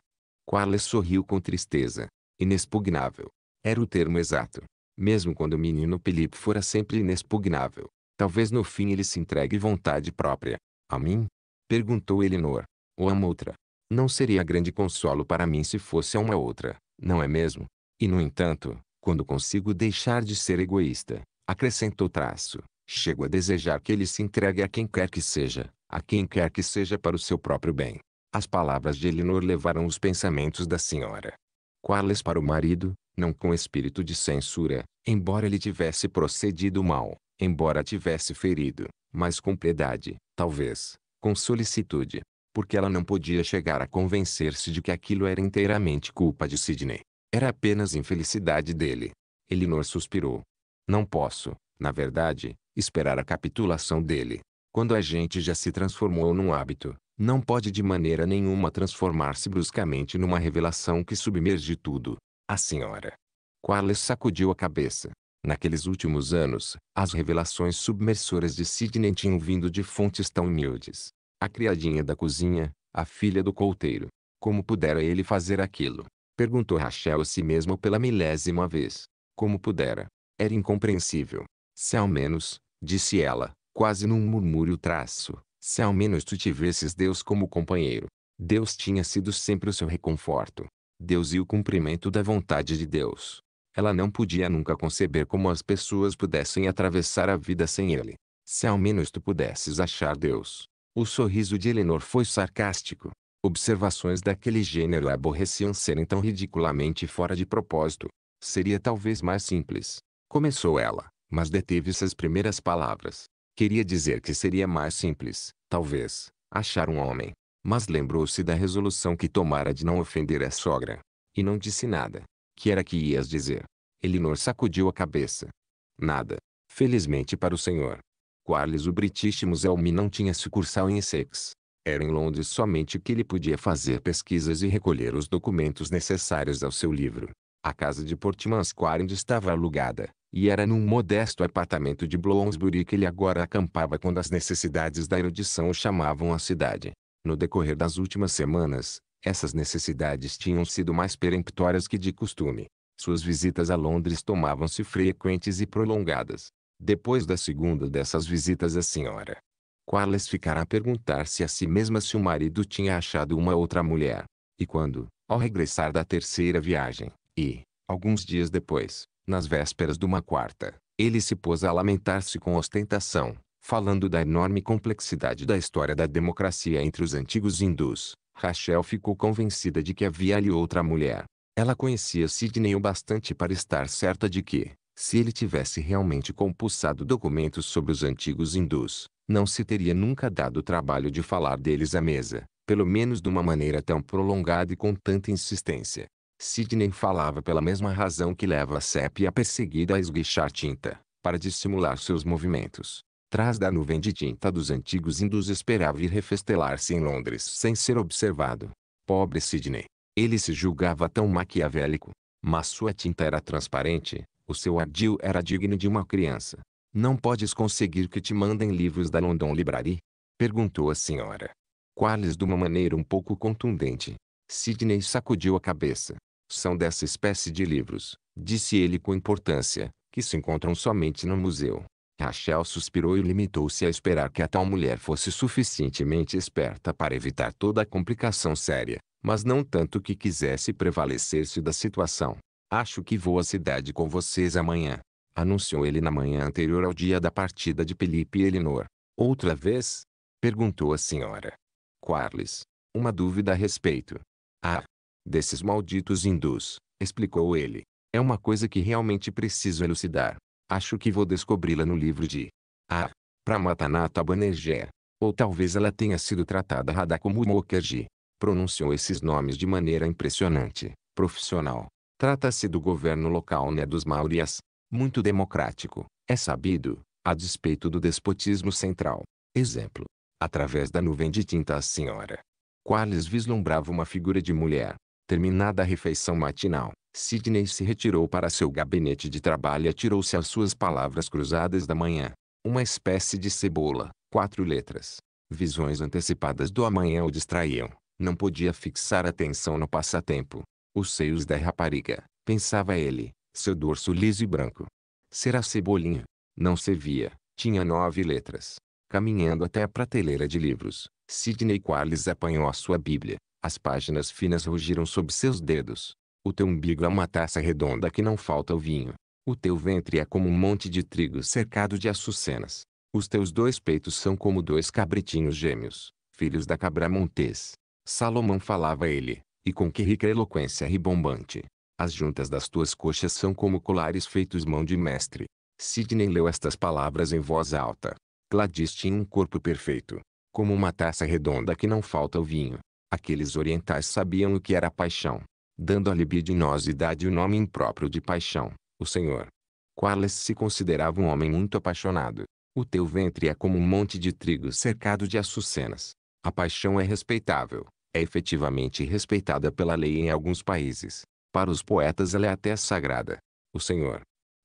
Quales sorriu com tristeza. Inexpugnável. Era o termo exato. Mesmo quando o menino Felipe fora sempre inexpugnável. Talvez no fim ele se entregue vontade própria. A mim? Perguntou Elinor. Ou a outra. Não seria grande consolo para mim se fosse a uma outra, não é mesmo? E no entanto, quando consigo deixar de ser egoísta, acrescentou traço, chego a desejar que ele se entregue a quem quer que seja, a quem quer que seja para o seu próprio bem. As palavras de Elinor levaram os pensamentos da senhora. Quales para o marido, não com espírito de censura, embora ele tivesse procedido mal, embora tivesse ferido, mas com piedade, talvez, com solicitude, porque ela não podia chegar a convencer-se de que aquilo era inteiramente culpa de Sidney. Era apenas infelicidade dele. Elinor suspirou. Não posso, na verdade, esperar a capitulação dele. Quando a gente já se transformou num hábito, não pode de maneira nenhuma transformar-se bruscamente numa revelação que submerge tudo. A senhora Quarles sacudiu a cabeça. Naqueles últimos anos, as revelações submersoras de Sidney tinham vindo de fontes tão humildes. A criadinha da cozinha, a filha do colteiro. Como pudera ele fazer aquilo? Perguntou Rachel a si mesmo pela milésima vez. Como pudera? Era incompreensível. Se ao menos, disse ela, quase num murmúrio traço. Se ao menos tu tivesses Deus como companheiro. Deus tinha sido sempre o seu reconforto. Deus e o cumprimento da vontade de Deus. Ela não podia nunca conceber como as pessoas pudessem atravessar a vida sem ele. Se ao menos tu pudesses achar Deus. O sorriso de Eleanor foi sarcástico. Observações daquele gênero aborreciam serem tão ridiculamente fora de propósito. Seria talvez mais simples. Começou ela, mas deteve-se as primeiras palavras. Queria dizer que seria mais simples, talvez, achar um homem. Mas lembrou-se da resolução que tomara de não ofender a sogra. E não disse nada. Que era que ias dizer? Elinor sacudiu a cabeça. Nada. Felizmente para o senhor. Quarles o British Museum não tinha sucursal em Essex. Era em Londres somente que ele podia fazer pesquisas e recolher os documentos necessários ao seu livro. A casa de Portman Square estava alugada, e era num modesto apartamento de Bloomsbury que ele agora acampava quando as necessidades da erudição chamavam à cidade. No decorrer das últimas semanas, essas necessidades tinham sido mais peremptórias que de costume. Suas visitas a Londres tomavam-se frequentes e prolongadas. Depois da segunda dessas visitas a senhora Quarles ficará a perguntar-se a si mesma se o marido tinha achado uma outra mulher. E quando, ao regressar da terceira viagem, e, alguns dias depois, nas vésperas de uma quarta, ele se pôs a lamentar-se com ostentação, falando da enorme complexidade da história da democracia entre os antigos hindus. Rachel ficou convencida de que havia ali outra mulher. Ela conhecia Sidney o bastante para estar certa de que, se ele tivesse realmente compulsado documentos sobre os antigos hindus, não se teria nunca dado o trabalho de falar deles à mesa, pelo menos de uma maneira tão prolongada e com tanta insistência. Sidney falava pela mesma razão que leva a sépia perseguida a esguichar tinta, para dissimular seus movimentos. Trás da nuvem de tinta dos antigos hindus esperava ir refestelar-se em Londres sem ser observado. Pobre Sidney. Ele se julgava tão maquiavélico. Mas sua tinta era transparente, o seu ardil era digno de uma criança. Não podes conseguir que te mandem livros da London Library? Perguntou a senhora. Quales de uma maneira um pouco contundente. Sidney sacudiu a cabeça são dessa espécie de livros, disse ele com importância, que se encontram somente no museu. Rachel suspirou e limitou-se a esperar que a tal mulher fosse suficientemente esperta para evitar toda a complicação séria, mas não tanto que quisesse prevalecer-se da situação. Acho que vou à cidade com vocês amanhã, anunciou ele na manhã anterior ao dia da partida de Felipe e Elinor. Outra vez? perguntou a senhora. Quarles. Uma dúvida a respeito. Ah, desses malditos hindus, explicou ele. É uma coisa que realmente preciso elucidar. Acho que vou descobri-la no livro de Ah Pramatanata Banerjee. Ou talvez ela tenha sido tratada Radha como Mukherjee. Pronunciou esses nomes de maneira impressionante, profissional. Trata-se do governo local né dos Maurias. Muito democrático, é sabido, a despeito do despotismo central. Exemplo. Através da nuvem de tinta a senhora. Quales vislumbrava uma figura de mulher, Terminada a refeição matinal, Sidney se retirou para seu gabinete de trabalho e atirou-se às suas palavras cruzadas da manhã. Uma espécie de cebola, quatro letras. Visões antecipadas do amanhã o distraíam. Não podia fixar atenção no passatempo. Os seios da rapariga, pensava ele, seu dorso liso e branco. Será cebolinha? Não servia. tinha nove letras. Caminhando até a prateleira de livros, Sidney Quarles apanhou a sua Bíblia, as páginas finas rugiram sob seus dedos. O teu umbigo é uma taça redonda que não falta o vinho. O teu ventre é como um monte de trigo cercado de açucenas. Os teus dois peitos são como dois cabritinhos gêmeos, filhos da cabra montês. Salomão falava ele, e com que rica eloquência ribombante. As juntas das tuas coxas são como colares feitos mão de mestre. Sidney leu estas palavras em voz alta. Gladys tinha um corpo perfeito, como uma taça redonda que não falta o vinho. Aqueles orientais sabiam o que era paixão, dando à libidinosidade o nome impróprio de paixão, o Senhor. Quales se considerava um homem muito apaixonado. O teu ventre é como um monte de trigo cercado de açucenas. A paixão é respeitável, é efetivamente respeitada pela lei em alguns países. Para os poetas ela é até sagrada. O Senhor.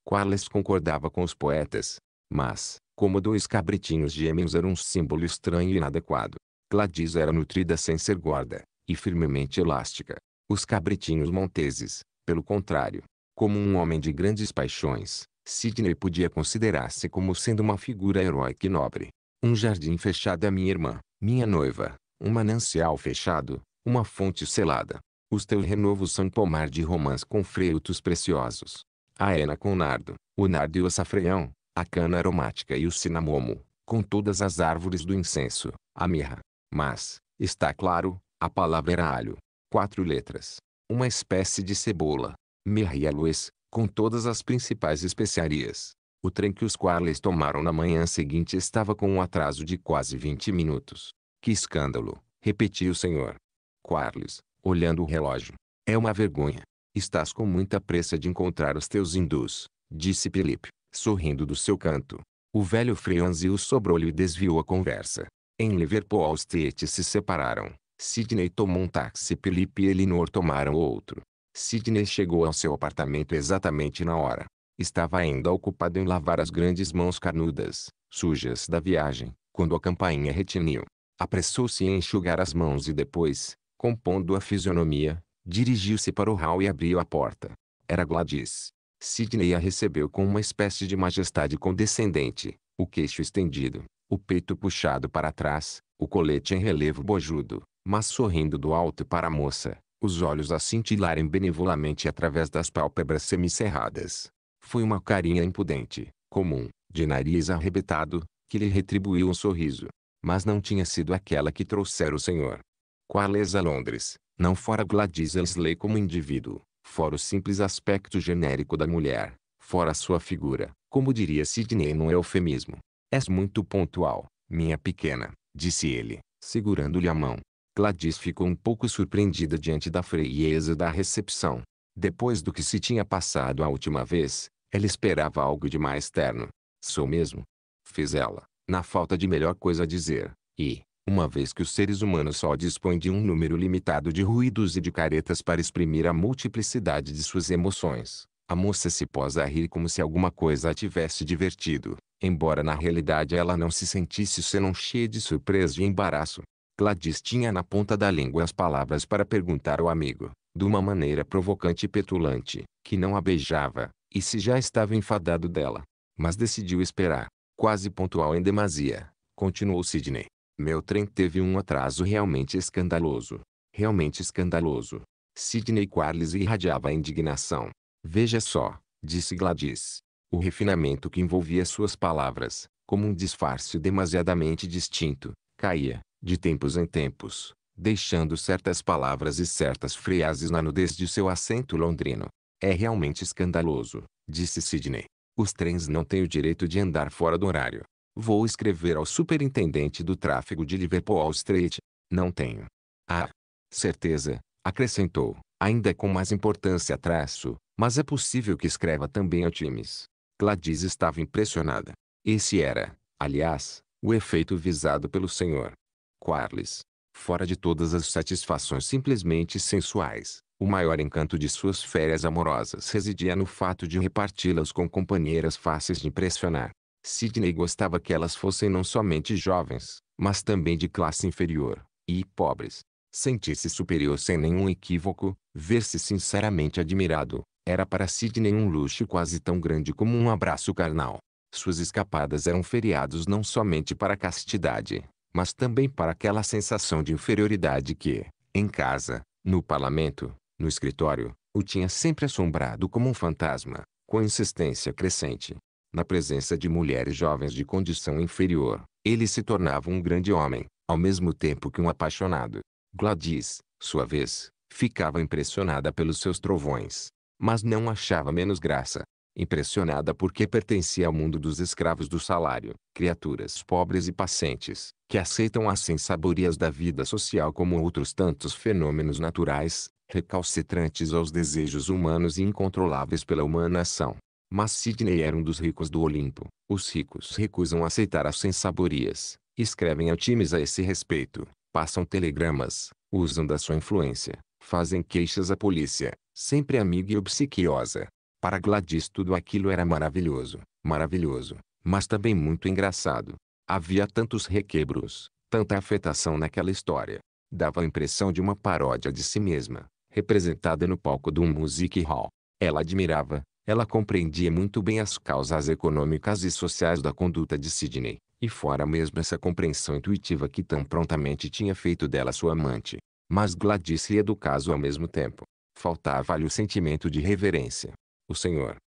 Quales concordava com os poetas, mas, como dois cabritinhos gêmeos era um símbolo estranho e inadequado. Gladys era nutrida sem ser gorda, e firmemente elástica. Os cabritinhos monteses, pelo contrário, como um homem de grandes paixões, Sidney podia considerar-se como sendo uma figura heróica e nobre. Um jardim fechado a minha irmã, minha noiva, um manancial fechado, uma fonte selada. Os teus renovos são pomar de romãs com frutos preciosos. A hena com nardo, o nardo e o açafreão, a cana aromática e o cinamomo, com todas as árvores do incenso, a mirra, mas, está claro, a palavra era alho. Quatro letras. Uma espécie de cebola. Merrialues, com todas as principais especiarias. O trem que os Quarles tomaram na manhã seguinte estava com um atraso de quase 20 minutos. Que escândalo, repetiu o senhor. Quarles, olhando o relógio. É uma vergonha. Estás com muita pressa de encontrar os teus hindus, disse Felipe, sorrindo do seu canto. O velho franziu sobrou-lhe e desviou a conversa. Em Liverpool os tetes se separaram. Sidney tomou um táxi Felipe e Elinor tomaram outro. Sidney chegou ao seu apartamento exatamente na hora. Estava ainda ocupado em lavar as grandes mãos carnudas, sujas da viagem, quando a campainha retiniu. Apressou-se em enxugar as mãos e depois, compondo a fisionomia, dirigiu-se para o hall e abriu a porta. Era Gladys. Sidney a recebeu com uma espécie de majestade condescendente, o queixo estendido, o peito puxado para trás, o colete em relevo bojudo, mas sorrindo do alto para a moça, os olhos a cintilarem benevolamente através das pálpebras semicerradas. Foi uma carinha impudente, comum, de nariz arrebitado, que lhe retribuiu um sorriso. Mas não tinha sido aquela que trouxera o senhor. Qualesa é Londres, não fora Gladys Elsley como indivíduo, fora o simples aspecto genérico da mulher, fora sua figura, como diria Sidney num eufemismo, És muito pontual, minha pequena, disse ele, segurando-lhe a mão. Gladys ficou um pouco surpreendida diante da frieza da recepção. Depois do que se tinha passado a última vez, ela esperava algo de mais terno. Sou mesmo? Fez ela, na falta de melhor coisa a dizer. E, uma vez que os seres humanos só dispõem de um número limitado de ruídos e de caretas para exprimir a multiplicidade de suas emoções, a moça se pôs a rir como se alguma coisa a tivesse divertido. Embora na realidade ela não se sentisse senão cheia de surpresa e embaraço, Gladys tinha na ponta da língua as palavras para perguntar ao amigo, de uma maneira provocante e petulante, que não a beijava, e se já estava enfadado dela. Mas decidiu esperar, quase pontual em demasia, continuou Sidney. Meu trem teve um atraso realmente escandaloso. Realmente escandaloso. Sidney Quarles irradiava a indignação. Veja só, disse Gladys o refinamento que envolvia suas palavras, como um disfarce demasiadamente distinto, caía, de tempos em tempos, deixando certas palavras e certas frases na nudez de seu acento londrino. É realmente escandaloso, disse Sidney. Os trens não têm o direito de andar fora do horário. Vou escrever ao superintendente do tráfego de Liverpool Street. Não tenho. Ah, certeza, acrescentou, ainda com mais importância traço, mas é possível que escreva também ao Times. Gladys estava impressionada. Esse era, aliás, o efeito visado pelo senhor. Quarles, fora de todas as satisfações simplesmente sensuais, o maior encanto de suas férias amorosas residia no fato de reparti-las com companheiras fáceis de impressionar. Sidney gostava que elas fossem não somente jovens, mas também de classe inferior, e pobres. Sentir-se superior sem nenhum equívoco, ver-se sinceramente admirado, era para Sidney um luxo quase tão grande como um abraço carnal. Suas escapadas eram feriados não somente para a castidade, mas também para aquela sensação de inferioridade que, em casa, no parlamento, no escritório, o tinha sempre assombrado como um fantasma, com insistência crescente. Na presença de mulheres jovens de condição inferior, ele se tornava um grande homem, ao mesmo tempo que um apaixonado. Gladys, sua vez, ficava impressionada pelos seus trovões, mas não achava menos graça. Impressionada porque pertencia ao mundo dos escravos do salário, criaturas pobres e pacientes, que aceitam as sensaborias da vida social como outros tantos fenômenos naturais, recalcitrantes aos desejos humanos e incontroláveis pela humana ação. Mas Sidney era um dos ricos do Olimpo. Os ricos recusam aceitar as sensaborias, escrevem a times a esse respeito, passam telegramas, usam da sua influência, fazem queixas à polícia, sempre amiga e obsequiosa. Para Gladys tudo aquilo era maravilhoso, maravilhoso, mas também muito engraçado. Havia tantos requebros, tanta afetação naquela história. Dava a impressão de uma paródia de si mesma, representada no palco de um music hall. Ela admirava, ela compreendia muito bem as causas econômicas e sociais da conduta de Sidney, e fora mesmo essa compreensão intuitiva que tão prontamente tinha feito dela sua amante. Mas Gladys do caso ao mesmo tempo. Faltava-lhe o sentimento de reverência. O senhor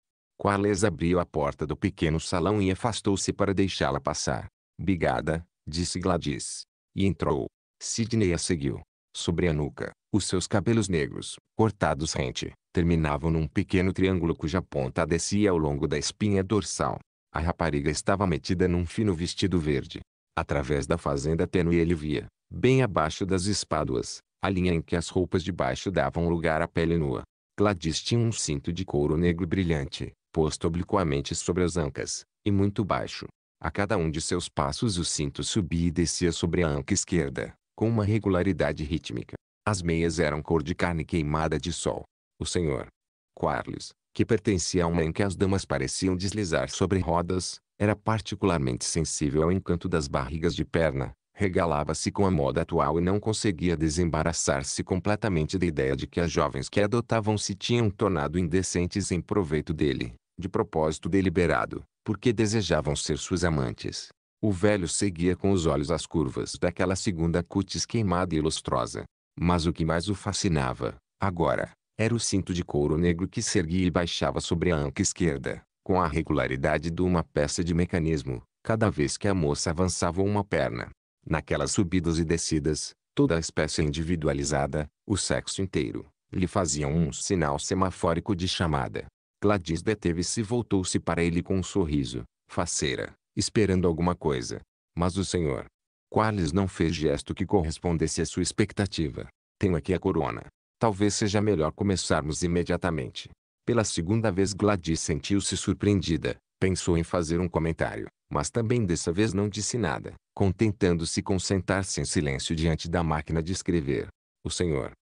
Quares abriu a porta do pequeno salão e afastou-se para deixá-la passar. Bigada, disse Gladys. E entrou. Sidney a seguiu. Sobre a nuca, os seus cabelos negros, cortados rente, terminavam num pequeno triângulo cuja ponta descia ao longo da espinha dorsal. A rapariga estava metida num fino vestido verde. Através da fazenda tênue ele via, bem abaixo das espáduas, a linha em que as roupas de baixo davam lugar à pele nua. Gladys tinha um cinto de couro negro brilhante, posto obliquamente sobre as ancas, e muito baixo. A cada um de seus passos o cinto subia e descia sobre a anca esquerda, com uma regularidade rítmica. As meias eram cor de carne queimada de sol. O senhor Quarles, que pertencia a uma em que as damas pareciam deslizar sobre rodas, era particularmente sensível ao encanto das barrigas de perna, regalava-se com a moda atual e não conseguia desembaraçar-se completamente da ideia de que as jovens que adotavam se tinham tornado indecentes em proveito dele, de propósito deliberado, porque desejavam ser suas amantes. O velho seguia com os olhos as curvas daquela segunda cutis queimada e lustrosa. Mas o que mais o fascinava, agora, era o cinto de couro negro que se erguia e baixava sobre a anca esquerda, com a regularidade de uma peça de mecanismo, cada vez que a moça avançava uma perna. Naquelas subidas e descidas, toda a espécie individualizada, o sexo inteiro, lhe faziam um sinal semafórico de chamada. Gladys deteve-se e voltou-se para ele com um sorriso, faceira, esperando alguma coisa. Mas o senhor, Qualis não fez gesto que correspondesse à sua expectativa. Tenho aqui a corona. Talvez seja melhor começarmos imediatamente. Pela segunda vez Gladys sentiu-se surpreendida, pensou em fazer um comentário, mas também dessa vez não disse nada contentando-se com sentar-se em silêncio diante da máquina de escrever. O senhor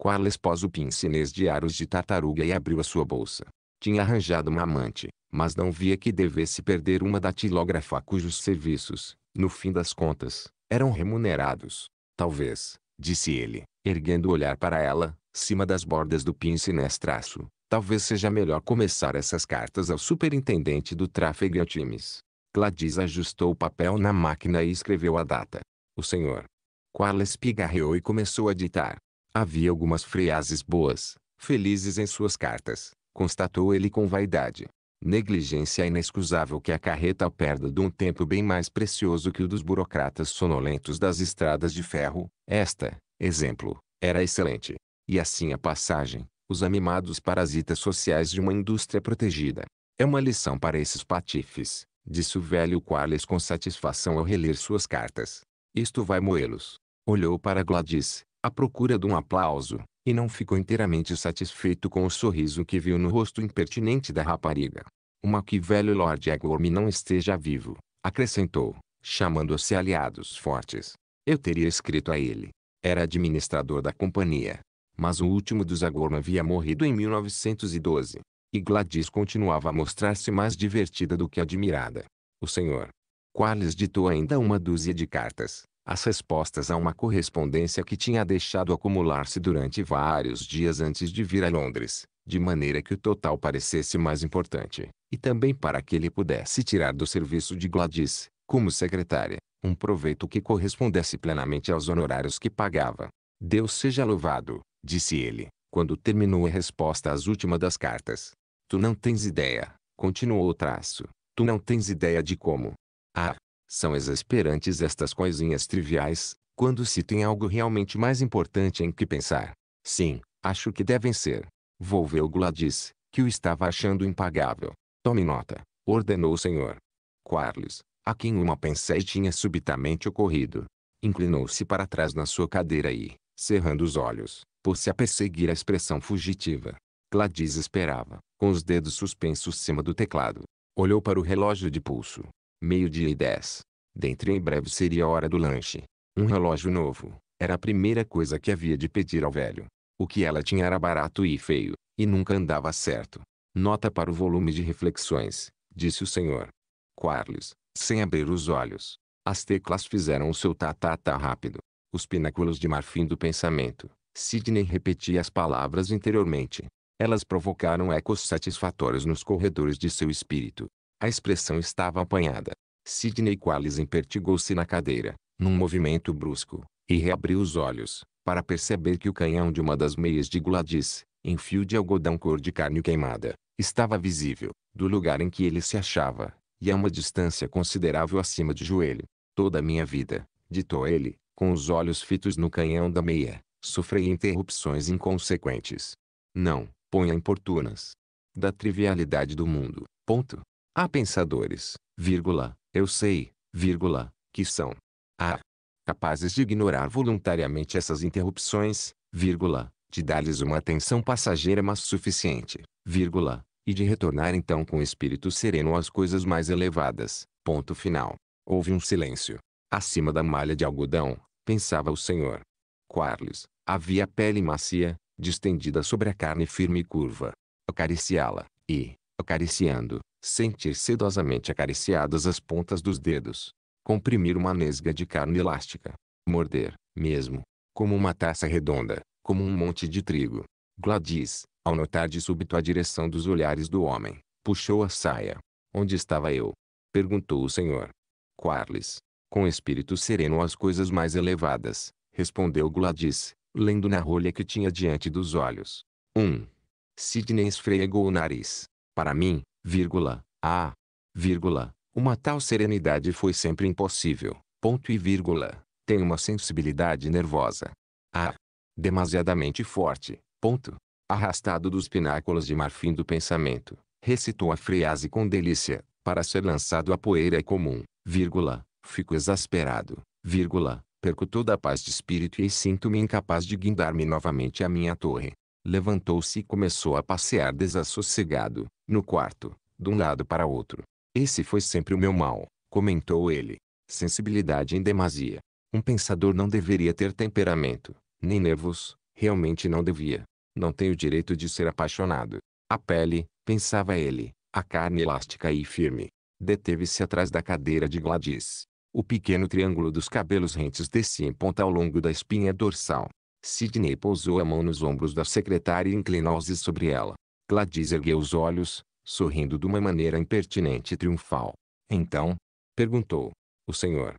Quarles pôs o pince de aros de tartaruga e abriu a sua bolsa. Tinha arranjado uma amante, mas não via que devesse perder uma datilógrafa cujos serviços, no fim das contas, eram remunerados. Talvez, disse ele, erguendo o olhar para ela, cima das bordas do pince traço, talvez seja melhor começar essas cartas ao superintendente do tráfego Times. Gladys ajustou o papel na máquina e escreveu a data. O senhor. Qualis pigarreou e começou a ditar. Havia algumas frases boas, felizes em suas cartas, constatou ele com vaidade. Negligência inexcusável que acarreta a perda de um tempo bem mais precioso que o dos burocratas sonolentos das estradas de ferro. Esta, exemplo, era excelente. E assim a passagem, os animados parasitas sociais de uma indústria protegida. É uma lição para esses patifes, Disse o velho Quarles com satisfação ao reler suas cartas. Isto vai moê-los. Olhou para Gladys, à procura de um aplauso, e não ficou inteiramente satisfeito com o sorriso que viu no rosto impertinente da rapariga. Uma que velho Lord Egorm não esteja vivo, acrescentou, chamando-se aliados fortes. Eu teria escrito a ele. Era administrador da companhia. Mas o último dos Agorm havia morrido em 1912. E Gladys continuava a mostrar-se mais divertida do que admirada. O senhor Qualis ditou ainda uma dúzia de cartas, as respostas a uma correspondência que tinha deixado acumular-se durante vários dias antes de vir a Londres, de maneira que o total parecesse mais importante, e também para que ele pudesse tirar do serviço de Gladys, como secretária, um proveito que correspondesse plenamente aos honorários que pagava. Deus seja louvado, disse ele, quando terminou a resposta às últimas das cartas. Tu não tens ideia, continuou o traço. Tu não tens ideia de como. Ah, são exasperantes estas coisinhas triviais, quando se tem algo realmente mais importante em que pensar. Sim, acho que devem ser. Volveu-gula disse, que o estava achando impagável. Tome nota, ordenou o senhor. Quarles, a quem uma pensei tinha subitamente ocorrido. Inclinou-se para trás na sua cadeira e, cerrando os olhos, pôs-se a perseguir a expressão fugitiva. Gladys esperava, com os dedos suspensos cima do teclado. Olhou para o relógio de pulso. Meio-dia e dez. Dentro em breve seria a hora do lanche. Um relógio novo. Era a primeira coisa que havia de pedir ao velho. O que ela tinha era barato e feio, e nunca andava certo. Nota para o volume de reflexões, disse o senhor. Quarles, sem abrir os olhos. As teclas fizeram o seu tatatá rápido. Os pináculos de marfim do pensamento. Sidney repetia as palavras interiormente. Elas provocaram ecos satisfatórios nos corredores de seu espírito. A expressão estava apanhada. Sidney Qualis empertigou-se na cadeira, num movimento brusco, e reabriu os olhos, para perceber que o canhão de uma das meias de Gladys, em fio de algodão cor de carne queimada, estava visível, do lugar em que ele se achava, e a uma distância considerável acima de joelho. Toda a minha vida, ditou ele, com os olhos fitos no canhão da meia, sofrei interrupções inconsequentes. Não, a importunas da trivialidade do mundo. Ponto. Há pensadores, vírgula, eu sei, vírgula, que são a capazes de ignorar voluntariamente essas interrupções, vírgula, de dar-lhes uma atenção passageira mas suficiente, vírgula, e de retornar então com espírito sereno às coisas mais elevadas. Ponto final. Houve um silêncio. Acima da malha de algodão, pensava o senhor. Quarles, havia pele macia, distendida sobre a carne firme e curva. Acariciá-la, e, acariciando, sentir sedosamente acariciadas as pontas dos dedos. Comprimir uma nesga de carne elástica. Morder, mesmo, como uma taça redonda, como um monte de trigo. Gladys, ao notar de súbito a direção dos olhares do homem, puxou a saia. Onde estava eu? Perguntou o senhor. Quarles, com espírito sereno às coisas mais elevadas, respondeu Gladys, lendo na rolha que tinha diante dos olhos. 1. Um. Sidney esfregou o nariz. Para mim, vírgula, ah, vírgula, uma tal serenidade foi sempre impossível, ponto e vírgula, tem uma sensibilidade nervosa. Ah, demasiadamente forte, ponto. Arrastado dos pináculos de marfim do pensamento, recitou a frase com delícia, para ser lançado à poeira comum, vírgula, fico exasperado, vírgula, perco toda a paz de espírito e sinto-me incapaz de guindar-me novamente à minha torre. Levantou-se e começou a passear desassossegado, no quarto, de um lado para outro. Esse foi sempre o meu mal, comentou ele. Sensibilidade em demasia. Um pensador não deveria ter temperamento, nem nervos, realmente não devia. Não tenho o direito de ser apaixonado. A pele, pensava ele, a carne elástica e firme. Deteve-se atrás da cadeira de Gladys. O pequeno triângulo dos cabelos rentes descia em ponta ao longo da espinha dorsal. Sidney pousou a mão nos ombros da secretária e inclinou-se sobre ela. Gladys ergueu os olhos, sorrindo de uma maneira impertinente e triunfal. Então, perguntou, o senhor.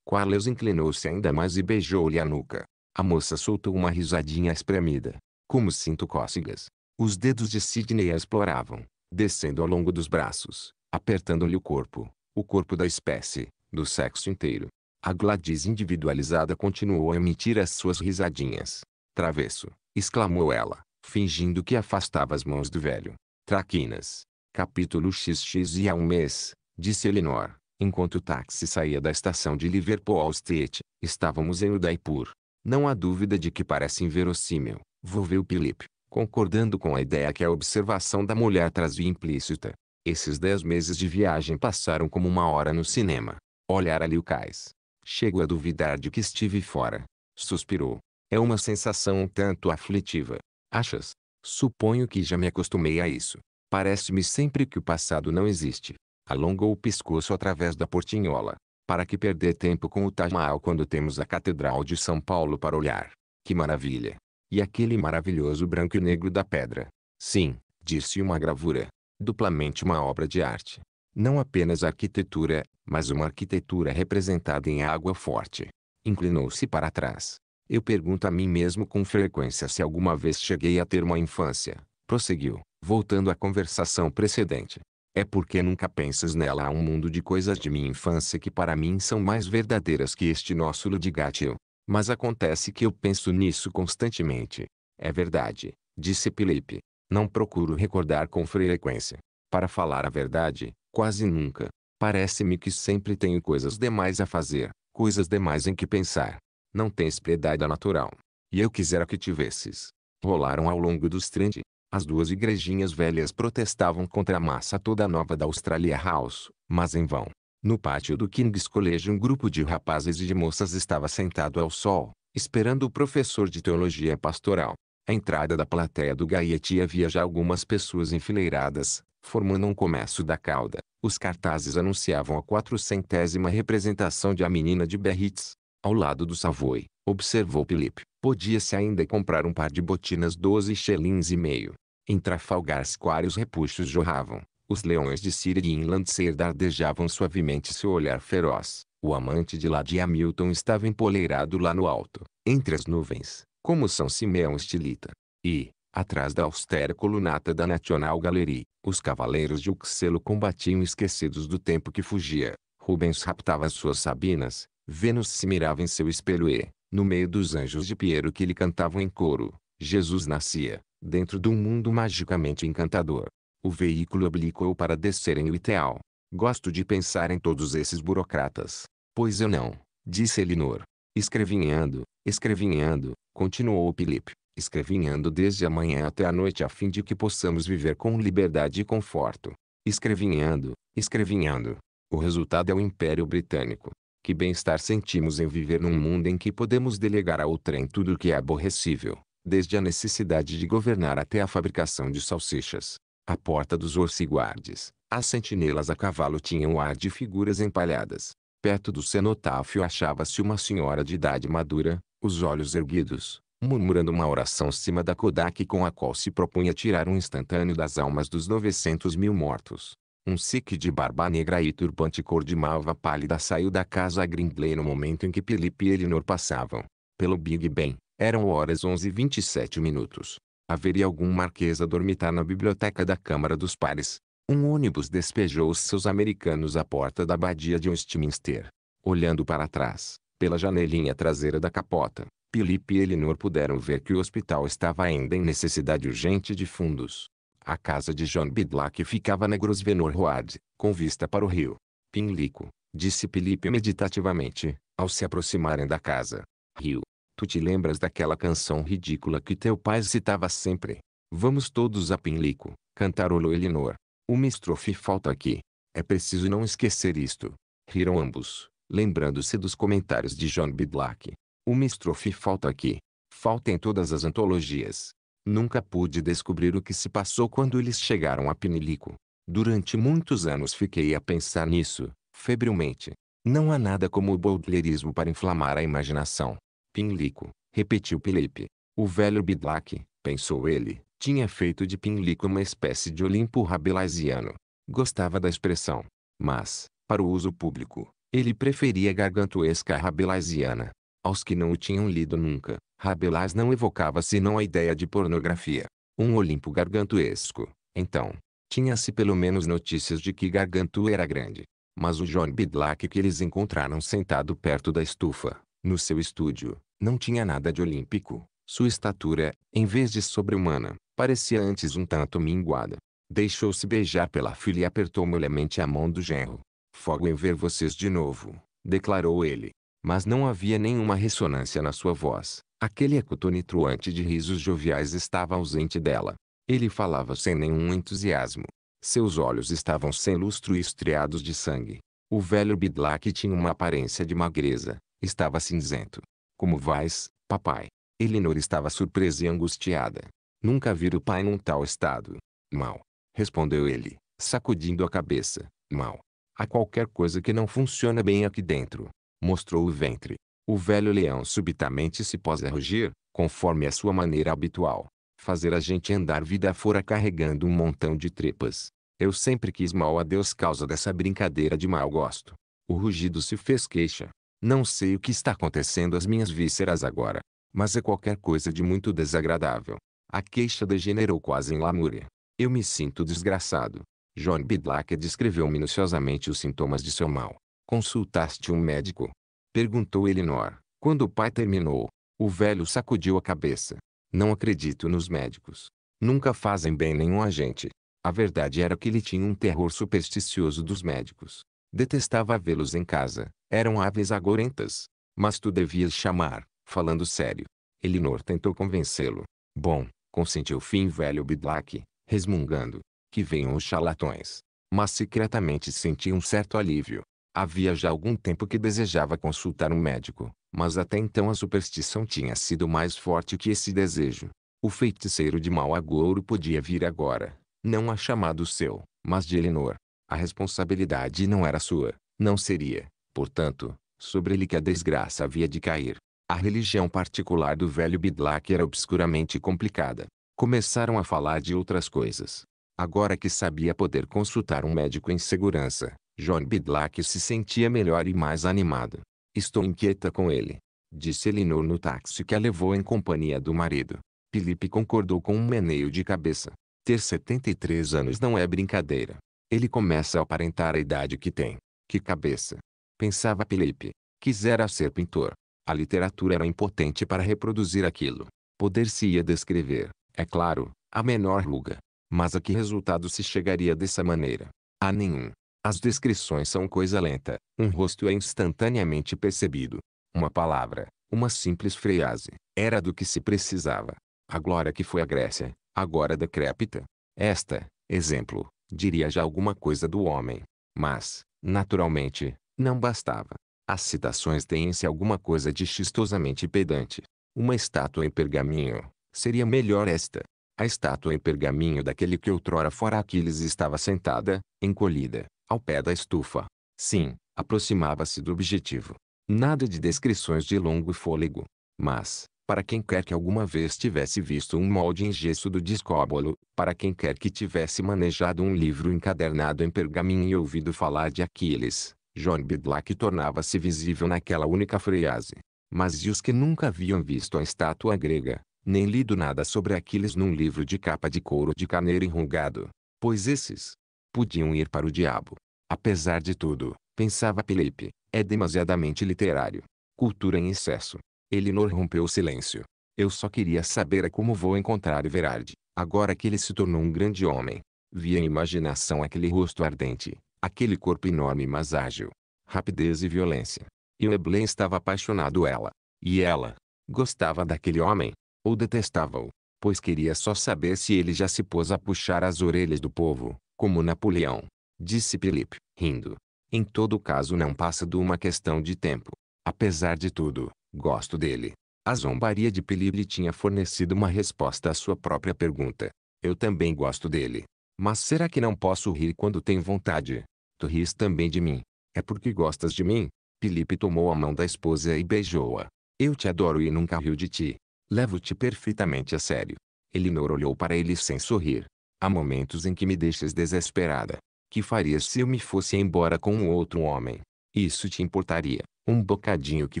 Quarles inclinou-se ainda mais e beijou-lhe a nuca. A moça soltou uma risadinha espremida. Como sinto cócegas. Os dedos de Sidney a exploravam, descendo ao longo dos braços, apertando-lhe o corpo, o corpo da espécie, do sexo inteiro. A Gladys individualizada continuou a emitir as suas risadinhas. Travesso, exclamou ela, fingindo que afastava as mãos do velho. Traquinas. Capítulo XX e há um mês, disse Elinor, enquanto o táxi saía da estação de Liverpool State, estávamos em Udaipur. Não há dúvida de que parece inverossímil, volveu Philip, concordando com a ideia que a observação da mulher trazia implícita. Esses dez meses de viagem passaram como uma hora no cinema. Olhar ali o cais. Chego a duvidar de que estive fora. Suspirou. É uma sensação um tanto aflitiva. Achas? Suponho que já me acostumei a isso. Parece-me sempre que o passado não existe. Alongou o pescoço através da portinhola. Para que perder tempo com o Taj Mahal quando temos a Catedral de São Paulo para olhar? Que maravilha! E aquele maravilhoso branco e negro da pedra. Sim, disse uma gravura. Duplamente uma obra de arte. Não apenas arquitetura, mas uma arquitetura representada em água forte. Inclinou-se para trás. Eu pergunto a mim mesmo com frequência se alguma vez cheguei a ter uma infância. Prosseguiu, voltando à conversação precedente. É porque nunca pensas nela há um mundo de coisas de minha infância que para mim são mais verdadeiras que este nosso ludigatio. Mas acontece que eu penso nisso constantemente. É verdade, disse Felipe. Não procuro recordar com frequência. Para falar a verdade, Quase nunca. Parece-me que sempre tenho coisas demais a fazer, coisas demais em que pensar. Não tens piedade natural. E eu quisera que tivesses. Rolaram ao longo dos trend. As duas igrejinhas velhas protestavam contra a massa toda nova da Australia House, mas em vão. No pátio do King's College um grupo de rapazes e de moças estava sentado ao sol, esperando o professor de teologia pastoral. À entrada da plateia do Gaiety havia já algumas pessoas enfileiradas, formando um começo da cauda. Os cartazes anunciavam a quatrocentésima representação de A Menina de Berritz. Ao lado do Savoy, observou Felipe, podia-se ainda comprar um par de botinas 12 xelins e meio. Em Trafalgar Square os repuxos jorravam. Os leões de Síria e Inlandser dardejavam suavemente seu olhar feroz. O amante de Lady Hamilton estava empoleirado lá no alto, entre as nuvens, como São Simeão estilita. E, Atrás da austera colunata da National Gallery, os cavaleiros de Uxelo combatiam esquecidos do tempo que fugia. Rubens raptava suas sabinas, Vênus se mirava em seu espelho e, no meio dos anjos de Piero que lhe cantavam em coro, Jesus nascia, dentro de um mundo magicamente encantador. O veículo obliquou para descerem o ideal. Gosto de pensar em todos esses burocratas. Pois eu não, disse Elinor. Escrevinhando, escrevinhando, continuou Pilipe escrevinhando desde a manhã até a noite a fim de que possamos viver com liberdade e conforto. Escrevinhando, escrevinhando. O resultado é o Império Britânico. Que bem-estar sentimos em viver num mundo em que podemos delegar a outrem tudo o que é aborrecível, desde a necessidade de governar até a fabricação de salsichas. A porta dos orciguardes, as sentinelas a cavalo tinham ar de figuras empalhadas. Perto do cenotáfio achava-se uma senhora de idade madura, os olhos erguidos, murmurando uma oração cima da Kodak com a qual se propunha tirar um instantâneo das almas dos 900 mil mortos. Um sikh de barba negra e turbante cor de malva pálida saiu da casa a Grindley no momento em que Philip e Elinor passavam. Pelo Big Ben, eram horas 11 e 27 minutos. Haveria algum marquês a dormitar na biblioteca da Câmara dos Pares. Um ônibus despejou os seus americanos à porta da abadia de Westminster. Olhando para trás, pela janelinha traseira da capota, Felipe e Elinor puderam ver que o hospital estava ainda em necessidade urgente de fundos. A casa de John Bidlack ficava na Grosvenor Road, com vista para o rio. Pinlico, disse Felipe meditativamente, ao se aproximarem da casa. Rio, tu te lembras daquela canção ridícula que teu pai citava sempre? Vamos todos a Pinlico, cantarolou Elinor. Uma estrofe falta aqui. É preciso não esquecer isto. Riram ambos, lembrando-se dos comentários de John Bidlack. Uma estrofe falta aqui. Falta em todas as antologias. Nunca pude descobrir o que se passou quando eles chegaram a Pinilico. Durante muitos anos fiquei a pensar nisso, febrilmente. Não há nada como o bouldlerismo para inflamar a imaginação. Pinlico, repetiu Pilepe. O velho Bidlack, pensou ele, tinha feito de Pinlico uma espécie de Olimpo rabelaisiano. Gostava da expressão, mas, para o uso público, ele preferia gargantuesca rabelaisiana. Aos que não o tinham lido nunca, Rabelais não evocava senão a ideia de pornografia. Um Olimpo gargantuesco, então. Tinha-se pelo menos notícias de que Gargantua era grande. Mas o John Bidlack que eles encontraram sentado perto da estufa, no seu estúdio, não tinha nada de olímpico. Sua estatura, em vez de sobre-humana, parecia antes um tanto minguada. Deixou-se beijar pela filha e apertou molemente a mão do genro. Fogo em ver vocês de novo, declarou ele mas não havia nenhuma ressonância na sua voz. Aquele eco tonitruante de risos joviais estava ausente dela. Ele falava sem nenhum entusiasmo. Seus olhos estavam sem lustro e estriados de sangue. O velho Bidlack tinha uma aparência de magreza. Estava cinzento. Como vais, papai? Elinor estava surpresa e angustiada. Nunca vira o pai num tal estado. Mal. Respondeu ele, sacudindo a cabeça. Mal. Há qualquer coisa que não funciona bem aqui dentro mostrou o ventre. O velho leão subitamente se pôs a rugir, conforme a sua maneira habitual. Fazer a gente andar vida fora carregando um montão de tripas. Eu sempre quis mal a Deus causa dessa brincadeira de mau gosto. O rugido se fez queixa. Não sei o que está acontecendo às minhas vísceras agora, mas é qualquer coisa de muito desagradável. A queixa degenerou quase em lamúria. Eu me sinto desgraçado. John Bidlack descreveu minuciosamente os sintomas de seu mal. Consultaste um médico? Perguntou Elinor, quando o pai terminou. O velho sacudiu a cabeça. Não acredito nos médicos. Nunca fazem bem nenhum agente. A verdade era que ele tinha um terror supersticioso dos médicos. Detestava vê-los em casa. Eram aves agorentas. Mas tu devias chamar, falando sério. Elinor tentou convencê-lo. Bom, consentiu fim velho Bidlack, resmungando. Que venham os charlatões. Mas secretamente sentia um certo alívio. Havia já algum tempo que desejava consultar um médico, mas até então a superstição tinha sido mais forte que esse desejo. O feiticeiro de mau agouro podia vir agora, não a chamado seu, mas de Elinor. A responsabilidade não era sua, não seria, portanto, sobre ele que a desgraça havia de cair. A religião particular do velho Bidlack era obscuramente complicada. Começaram a falar de outras coisas. Agora que sabia poder consultar um médico em segurança, John Bidlack se sentia melhor e mais animado. Estou inquieta com ele. Disse Elinor no táxi que a levou em companhia do marido. Felipe concordou com um meneio de cabeça. Ter 73 anos não é brincadeira. Ele começa a aparentar a idade que tem. Que cabeça! Pensava Felipe. Quisera ser pintor. A literatura era impotente para reproduzir aquilo. Poder-se-ia descrever, é claro, a menor ruga. Mas a que resultado se chegaria dessa maneira? A nenhum. As descrições são coisa lenta. Um rosto é instantaneamente percebido. Uma palavra, uma simples frase, era do que se precisava. A glória que foi a Grécia, agora decrépita. Esta, exemplo, diria já alguma coisa do homem. Mas, naturalmente, não bastava. As citações têm se alguma coisa de chistosamente pedante. Uma estátua em pergaminho, seria melhor esta. A estátua em pergaminho daquele que outrora fora Aquiles estava sentada, encolhida, ao pé da estufa. Sim, aproximava-se do objetivo. Nada de descrições de longo fôlego. Mas, para quem quer que alguma vez tivesse visto um molde em gesso do discóbolo, para quem quer que tivesse manejado um livro encadernado em pergaminho e ouvido falar de Aquiles, John Bidlack tornava-se visível naquela única frase. Mas e os que nunca haviam visto a estátua grega, nem lido nada sobre Aquiles num livro de capa de couro de carneiro enrugado? Pois esses, podiam ir para o diabo. Apesar de tudo, pensava Felipe, é demasiadamente literário. Cultura em excesso. Elinor rompeu o silêncio. Eu só queria saber a como vou encontrar Everard, agora que ele se tornou um grande homem. Via em imaginação aquele rosto ardente, aquele corpo enorme mas ágil. Rapidez e violência. E Leblanc estava apaixonado ela. E ela, gostava daquele homem, ou detestava-o, pois queria só saber se ele já se pôs a puxar as orelhas do povo, como Napoleão. Disse Philippe, rindo. Em todo caso não passa de uma questão de tempo. Apesar de tudo, gosto dele. A zombaria de Philippe lhe tinha fornecido uma resposta à sua própria pergunta. Eu também gosto dele. Mas será que não posso rir quando tenho vontade? Tu ris também de mim. É porque gostas de mim? Felipe tomou a mão da esposa e beijou-a. Eu te adoro e nunca rio de ti. Levo-te perfeitamente a sério. Elinor olhou para ele sem sorrir. Há momentos em que me deixas desesperada. Que farias se eu me fosse embora com um outro homem? Isso te importaria, um bocadinho que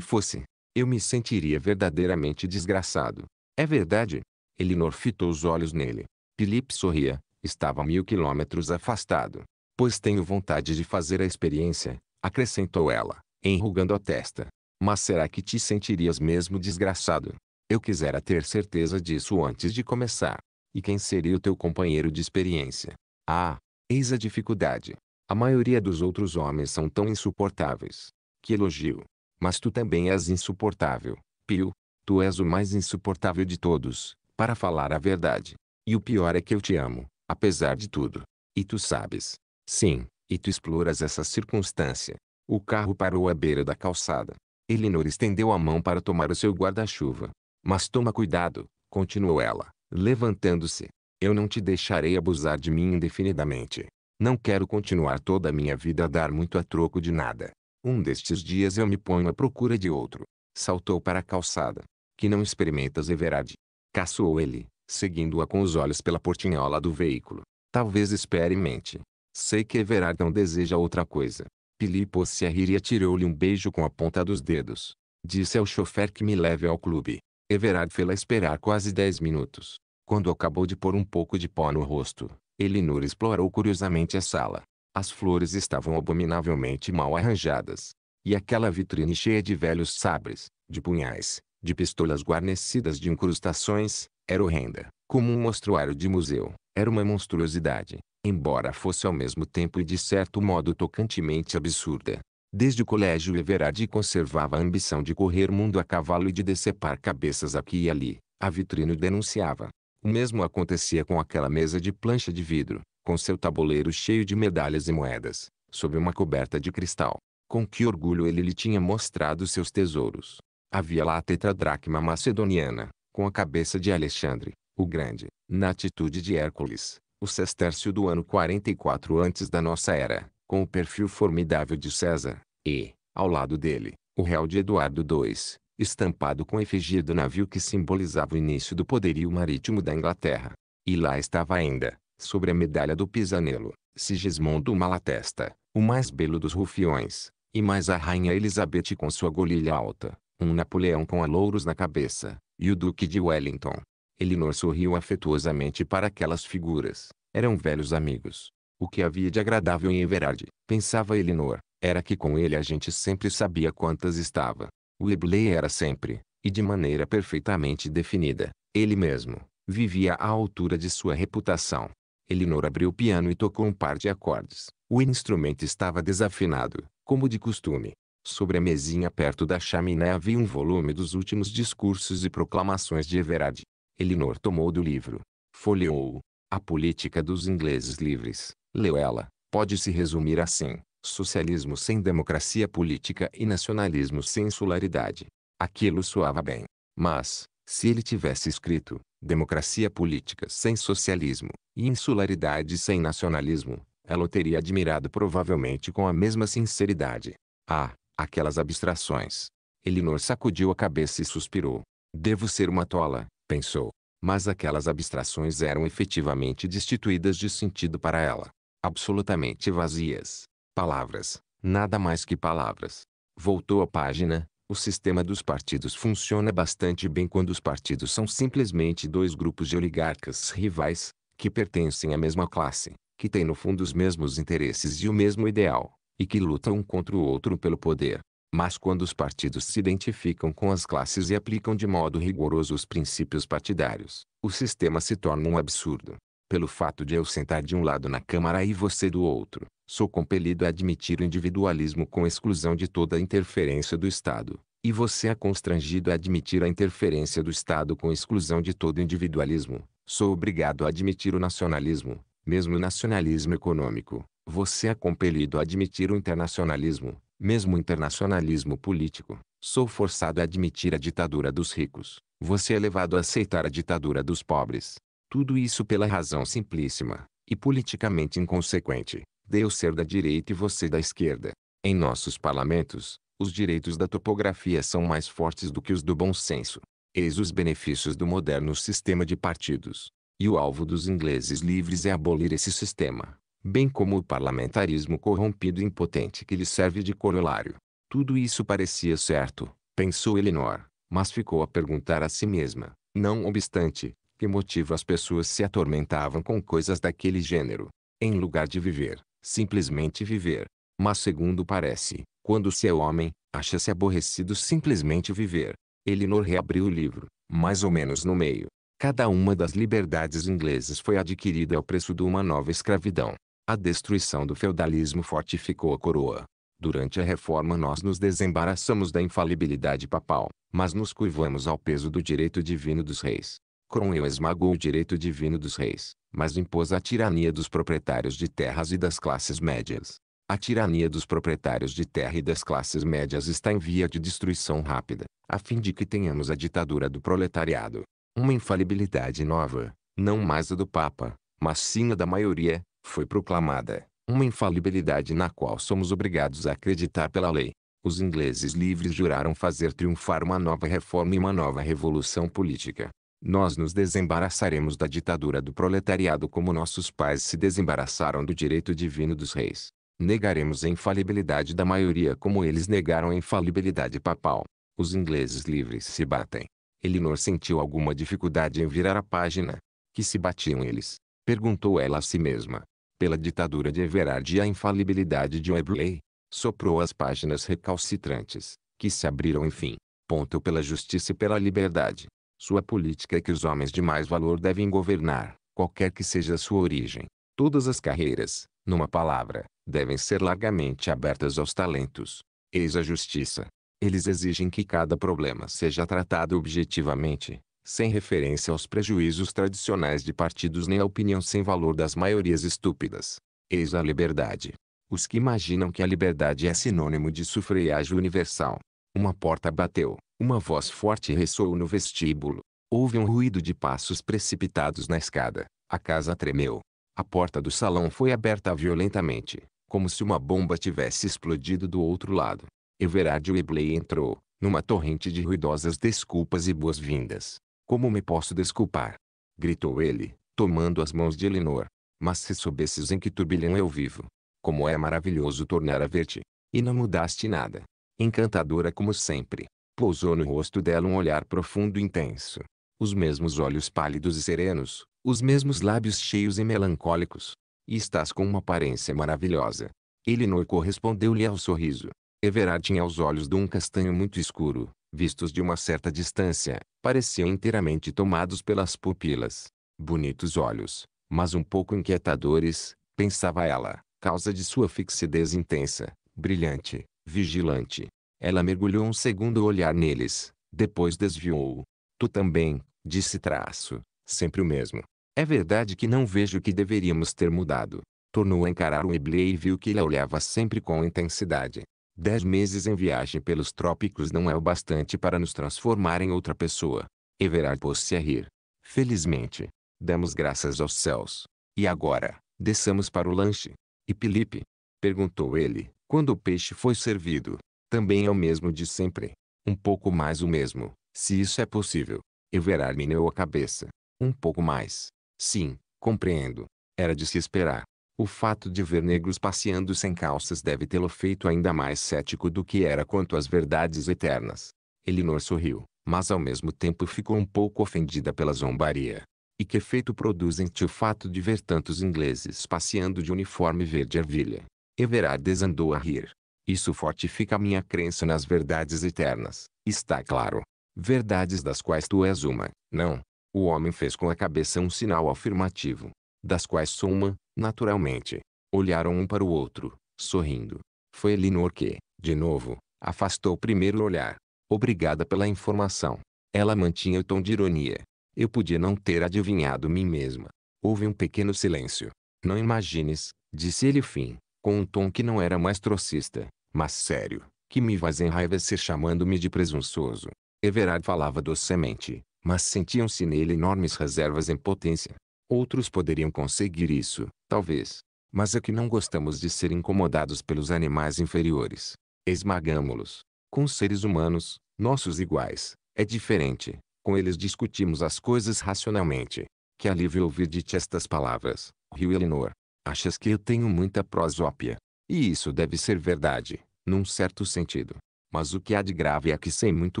fosse. Eu me sentiria verdadeiramente desgraçado. É verdade? Elinor fitou os olhos nele. Philip sorria. Estava mil quilômetros afastado. Pois tenho vontade de fazer a experiência, acrescentou ela, enrugando a testa. Mas será que te sentirias mesmo desgraçado? Eu quisera ter certeza disso antes de começar. E quem seria o teu companheiro de experiência? Ah, eis a dificuldade. A maioria dos outros homens são tão insuportáveis. Que elogio. Mas tu também és insuportável, Pio. Tu és o mais insuportável de todos, para falar a verdade. E o pior é que eu te amo, apesar de tudo. E tu sabes. Sim, e tu exploras essa circunstância. O carro parou à beira da calçada. Elinor estendeu a mão para tomar o seu guarda-chuva. Mas toma cuidado, continuou ela levantando-se. Eu não te deixarei abusar de mim indefinidamente. Não quero continuar toda a minha vida a dar muito a troco de nada. Um destes dias eu me ponho à procura de outro. Saltou para a calçada. Que não experimentas Everard. Caçoou ele, seguindo-a com os olhos pela portinhola do veículo. Talvez espere mente. Sei que Everard não deseja outra coisa. Pilipos se a rir e atirou-lhe um beijo com a ponta dos dedos. Disse ao chofer que me leve ao clube. Everard fê-la esperar quase dez minutos. Quando acabou de pôr um pouco de pó no rosto, Elinor explorou curiosamente a sala. As flores estavam abominavelmente mal arranjadas. E aquela vitrine cheia de velhos sabres, de punhais, de pistolas guarnecidas de incrustações, era horrenda. Como um mostruário de museu, era uma monstruosidade, embora fosse ao mesmo tempo e de certo modo tocantemente absurda. Desde o colégio Everard conservava a ambição de correr mundo a cavalo e de decepar cabeças aqui e ali, a vitrine denunciava. O mesmo acontecia com aquela mesa de plancha de vidro, com seu tabuleiro cheio de medalhas e moedas, sob uma coberta de cristal. Com que orgulho ele lhe tinha mostrado seus tesouros. Havia lá a tetradracma macedoniana, com a cabeça de Alexandre, o Grande, na atitude de Hércules, o sestércio do ano 44 antes da nossa era, com o perfil formidável de César, e, ao lado dele, o réu de Eduardo II, estampado com a efígie do navio que simbolizava o início do poderio marítimo da Inglaterra. E lá estava ainda, sobre a medalha do pisanelo, Sigismundo Malatesta, o mais belo dos rufiões, e mais a rainha Elizabeth com sua golilha alta, um Napoleão com a louros na cabeça, e o Duque de Wellington. Elinor sorriu afetuosamente para aquelas figuras. Eram velhos amigos. O que havia de agradável em Everard, pensava Elinor, era que com ele a gente sempre sabia quantas estava. Webley era sempre, e de maneira perfeitamente definida, ele mesmo, vivia à altura de sua reputação. Elinor abriu o piano e tocou um par de acordes. O instrumento estava desafinado, como de costume. Sobre a mesinha perto da chaminé havia um volume dos últimos discursos e proclamações de Everard. Elinor tomou do livro. Folheou-o. A política dos ingleses livres leu ela, pode-se resumir assim: socialismo sem democracia política e nacionalismo sem insularidade. Aquilo soava bem. Mas, se ele tivesse escrito democracia política sem socialismo e insularidade sem nacionalismo, ela o teria admirado provavelmente com a mesma sinceridade. Ah, aquelas abstrações. Elinor sacudiu a cabeça e suspirou. Devo ser uma tola, pensou. Mas aquelas abstrações eram efetivamente destituídas de sentido para ela absolutamente vazias. Palavras, nada mais que palavras. Voltou a página, o sistema dos partidos funciona bastante bem quando os partidos são simplesmente dois grupos de oligarcas rivais, que pertencem à mesma classe, que têm no fundo os mesmos interesses e o mesmo ideal, e que lutam um contra o outro pelo poder. Mas quando os partidos se identificam com as classes e aplicam de modo rigoroso os princípios partidários, o sistema se torna um absurdo. Pelo fato de eu sentar de um lado na Câmara e você do outro, sou compelido a admitir o individualismo com exclusão de toda a interferência do Estado, e você é constrangido a admitir a interferência do Estado com exclusão de todo individualismo. Sou obrigado a admitir o nacionalismo, mesmo o nacionalismo econômico. Você é compelido a admitir o internacionalismo, mesmo o internacionalismo político. Sou forçado a admitir a ditadura dos ricos. Você é levado a aceitar a ditadura dos pobres. Tudo isso pela razão simplíssima, e politicamente inconsequente, de eu ser da direita e você da esquerda. Em nossos parlamentos, os direitos da topografia são mais fortes do que os do bom senso. Eis os benefícios do moderno sistema de partidos. E o alvo dos ingleses livres é abolir esse sistema, bem como o parlamentarismo corrompido e impotente que lhe serve de corolário. Tudo isso parecia certo, pensou Eleanor, mas ficou a perguntar a si mesma, não obstante, que motivo as pessoas se atormentavam com coisas daquele gênero, em lugar de viver, simplesmente viver. Mas segundo parece, quando se é homem, acha-se aborrecido simplesmente viver. Elinor reabriu o livro, mais ou menos no meio. Cada uma das liberdades inglesas foi adquirida ao preço de uma nova escravidão. A destruição do feudalismo fortificou a coroa. Durante a reforma nós nos desembaraçamos da infalibilidade papal, mas nos curvamos ao peso do direito divino dos reis. Cromwell esmagou o direito divino dos reis, mas impôs a tirania dos proprietários de terras e das classes médias. A tirania dos proprietários de terra e das classes médias está em via de destruição rápida, a fim de que tenhamos a ditadura do proletariado. Uma infalibilidade nova, não mais a do Papa, mas sim a da maioria, foi proclamada. Uma infalibilidade na qual somos obrigados a acreditar pela lei. Os ingleses livres juraram fazer triunfar uma nova reforma e uma nova revolução política nós nos desembaraçaremos da ditadura do proletariado como nossos pais se desembaraçaram do direito divino dos reis. Negaremos a infalibilidade da maioria como eles negaram a infalibilidade papal. Os ingleses livres se batem. Elinor sentiu alguma dificuldade em virar a página. Que se batiam eles? Perguntou ela a si mesma. Pela ditadura de Everard e a infalibilidade de Webley, soprou as páginas recalcitrantes, que se abriram enfim. Ponto pela justiça e pela liberdade sua política é que os homens de mais valor devem governar, qualquer que seja a sua origem. Todas as carreiras, numa palavra, devem ser largamente abertas aos talentos. Eis a justiça. Eles exigem que cada problema seja tratado objetivamente, sem referência aos prejuízos tradicionais de partidos nem à opinião sem valor das maiorias estúpidas. Eis a liberdade. Os que imaginam que a liberdade é sinônimo de sufragio universal, uma porta bateu, uma voz forte ressoou no vestíbulo. Houve um ruído de passos precipitados na escada. A casa tremeu. A porta do salão foi aberta violentamente, como se uma bomba tivesse explodido do outro lado. Everard Webley entrou, numa torrente de ruidosas desculpas e boas-vindas. Como me posso desculpar? Gritou ele, tomando as mãos de Elinor. Mas se soubesses em que turbilhão eu vivo. Como é maravilhoso tornar a ver-te. E não mudaste nada encantadora como sempre. Pousou no rosto dela um olhar profundo e intenso. Os mesmos olhos pálidos e serenos, os mesmos lábios cheios e melancólicos. E estás com uma aparência maravilhosa. Elinor correspondeu-lhe ao sorriso. Everard tinha os olhos de um castanho muito escuro, vistos de uma certa distância, pareciam inteiramente tomados pelas pupilas. Bonitos olhos, mas um pouco inquietadores, pensava ela, causa de sua fixidez intensa, brilhante, vigilante. Ela mergulhou um segundo olhar neles, depois desviou-o. Tu também, disse traço, sempre o mesmo. É verdade que não vejo que deveríamos ter mudado. Tornou a encarar o Ebley e viu que ele a olhava sempre com intensidade. Dez meses em viagem pelos trópicos não é o bastante para nos transformar em outra pessoa. Everard pôs-se a rir. Felizmente, damos graças aos céus. E agora, desçamos para o lanche. E Felipe, Perguntou ele, quando o peixe foi servido. Também é o mesmo de sempre. Um pouco mais o mesmo, se isso é possível. Everard meneou a cabeça. Um pouco mais. Sim, compreendo. Era de se esperar. O fato de ver negros passeando sem calças deve tê-lo feito ainda mais cético do que era quanto às verdades eternas. Elinor sorriu, mas ao mesmo tempo ficou um pouco ofendida pela zombaria. E que efeito produz em ti o fato de ver tantos ingleses passeando de uniforme verde-ervilha? Everard desandou a rir. Isso fortifica minha crença nas verdades eternas, está claro. Verdades das quais tu és uma, não. O homem fez com a cabeça um sinal afirmativo. Das quais sou uma, naturalmente. Olharam um para o outro, sorrindo. Foi Elinor que, de novo, afastou o primeiro olhar. Obrigada pela informação. Ela mantinha o tom de ironia. Eu podia não ter adivinhado mim mesma. Houve um pequeno silêncio. Não imagines, disse ele fim com um tom que não era mais trocista, mas sério, que me faz enraivecer chamando-me de presunçoso. Everard falava docemente, mas sentiam-se nele enormes reservas em potência. Outros poderiam conseguir isso, talvez. Mas é que não gostamos de ser incomodados pelos animais inferiores. Esmagámo-los. Com os seres humanos, nossos iguais, é diferente. Com eles discutimos as coisas racionalmente. Que alívio ouvir de ti estas palavras, riu Eleanor. Achas que eu tenho muita prosópia. E isso deve ser verdade, num certo sentido. Mas o que há de grave é que sei muito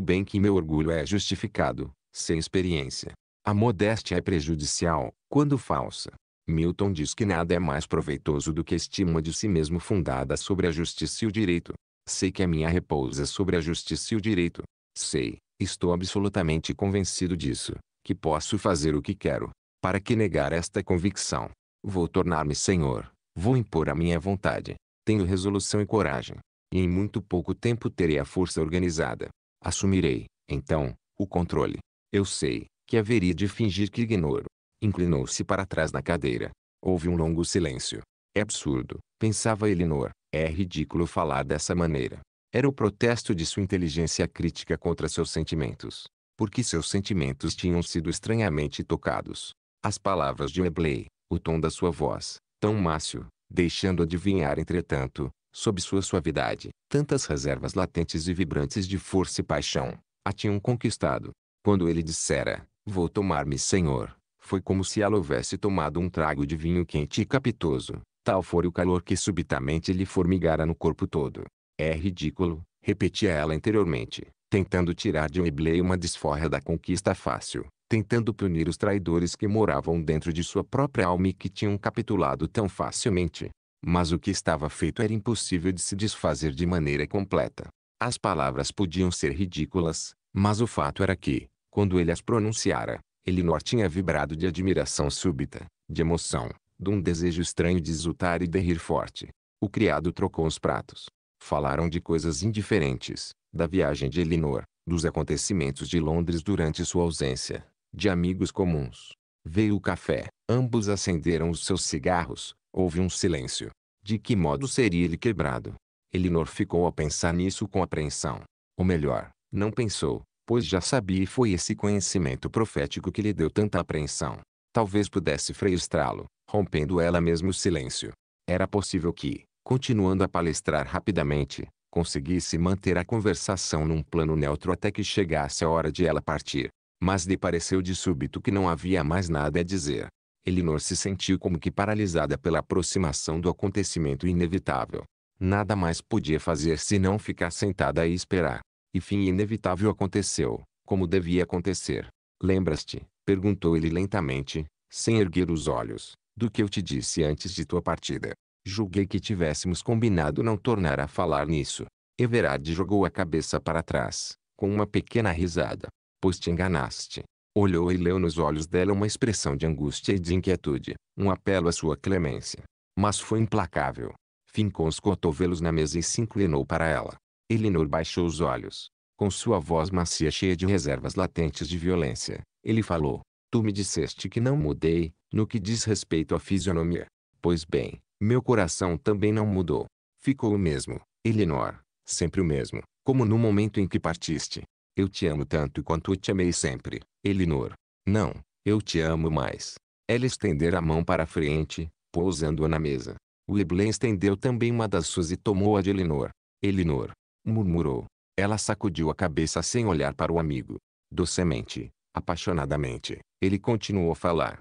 bem que meu orgulho é justificado, sem experiência. A modéstia é prejudicial, quando falsa. Milton diz que nada é mais proveitoso do que a estima de si mesmo fundada sobre a justiça e o direito. Sei que a minha repousa é sobre a justiça e o direito. Sei, estou absolutamente convencido disso, que posso fazer o que quero. Para que negar esta convicção? Vou tornar-me senhor, vou impor a minha vontade. Tenho resolução e coragem, e em muito pouco tempo terei a força organizada. Assumirei, então, o controle. Eu sei que haveria de fingir que ignoro. Inclinou-se para trás na cadeira. Houve um longo silêncio. É absurdo, pensava Elinor. É ridículo falar dessa maneira. Era o protesto de sua inteligência crítica contra seus sentimentos. Porque seus sentimentos tinham sido estranhamente tocados. As palavras de Webley, o tom da sua voz, tão mácio, deixando adivinhar entretanto, sob sua suavidade, tantas reservas latentes e vibrantes de força e paixão, a tinham conquistado. Quando ele dissera, vou tomar-me senhor, foi como se ela houvesse tomado um trago de vinho quente e capitoso, tal fora o calor que subitamente lhe formigara no corpo todo. É ridículo, repetia ela interiormente, tentando tirar de um Webley uma desforra da conquista fácil, tentando punir os traidores que moravam dentro de sua própria alma e que tinham capitulado tão facilmente. Mas o que estava feito era impossível de se desfazer de maneira completa. As palavras podiam ser ridículas, mas o fato era que, quando ele as pronunciara, Elinor tinha vibrado de admiração súbita, de emoção, de um desejo estranho de exultar e de rir forte. O criado trocou os pratos. Falaram de coisas indiferentes, da viagem de Elinor, dos acontecimentos de Londres durante sua ausência, de amigos comuns. Veio o café, ambos acenderam os seus cigarros, houve um silêncio. De que modo seria ele quebrado? Elinor ficou a pensar nisso com apreensão. Ou melhor, não pensou, pois já sabia e foi esse conhecimento profético que lhe deu tanta apreensão. Talvez pudesse freestrá-lo, rompendo ela mesmo o silêncio. Era possível que, continuando a palestrar rapidamente, conseguisse manter a conversação num plano neutro até que chegasse a hora de ela partir mas lhe pareceu de súbito que não havia mais nada a dizer. Elinor se sentiu como que paralisada pela aproximação do acontecimento inevitável. Nada mais podia fazer senão ficar sentada e esperar. E fim inevitável aconteceu, como devia acontecer. Lembras-te, perguntou ele lentamente, sem erguer os olhos, do que eu te disse antes de tua partida. Julguei que tivéssemos combinado não tornar a falar nisso. Everard jogou a cabeça para trás, com uma pequena risada pois te enganaste. Olhou e leu nos olhos dela uma expressão de angústia e de inquietude, um apelo à sua clemência. Mas foi implacável. Fincou os cotovelos na mesa e se inclinou para ela. Elinor baixou os olhos. Com sua voz macia cheia de reservas latentes de violência, ele falou. Tu me disseste que não mudei, no que diz respeito à fisionomia. Pois bem, meu coração também não mudou. Ficou o mesmo, Elinor, sempre o mesmo, como no momento em que partiste. Eu te amo tanto quanto te amei sempre, Elinor. Não, eu te amo mais. Ela estendera a mão para a frente, pousando-a na mesa. Webley estendeu também uma das suas e tomou-a de Elinor. Elinor. Murmurou. Ela sacudiu a cabeça sem olhar para o amigo. Docemente, apaixonadamente, ele continuou a falar.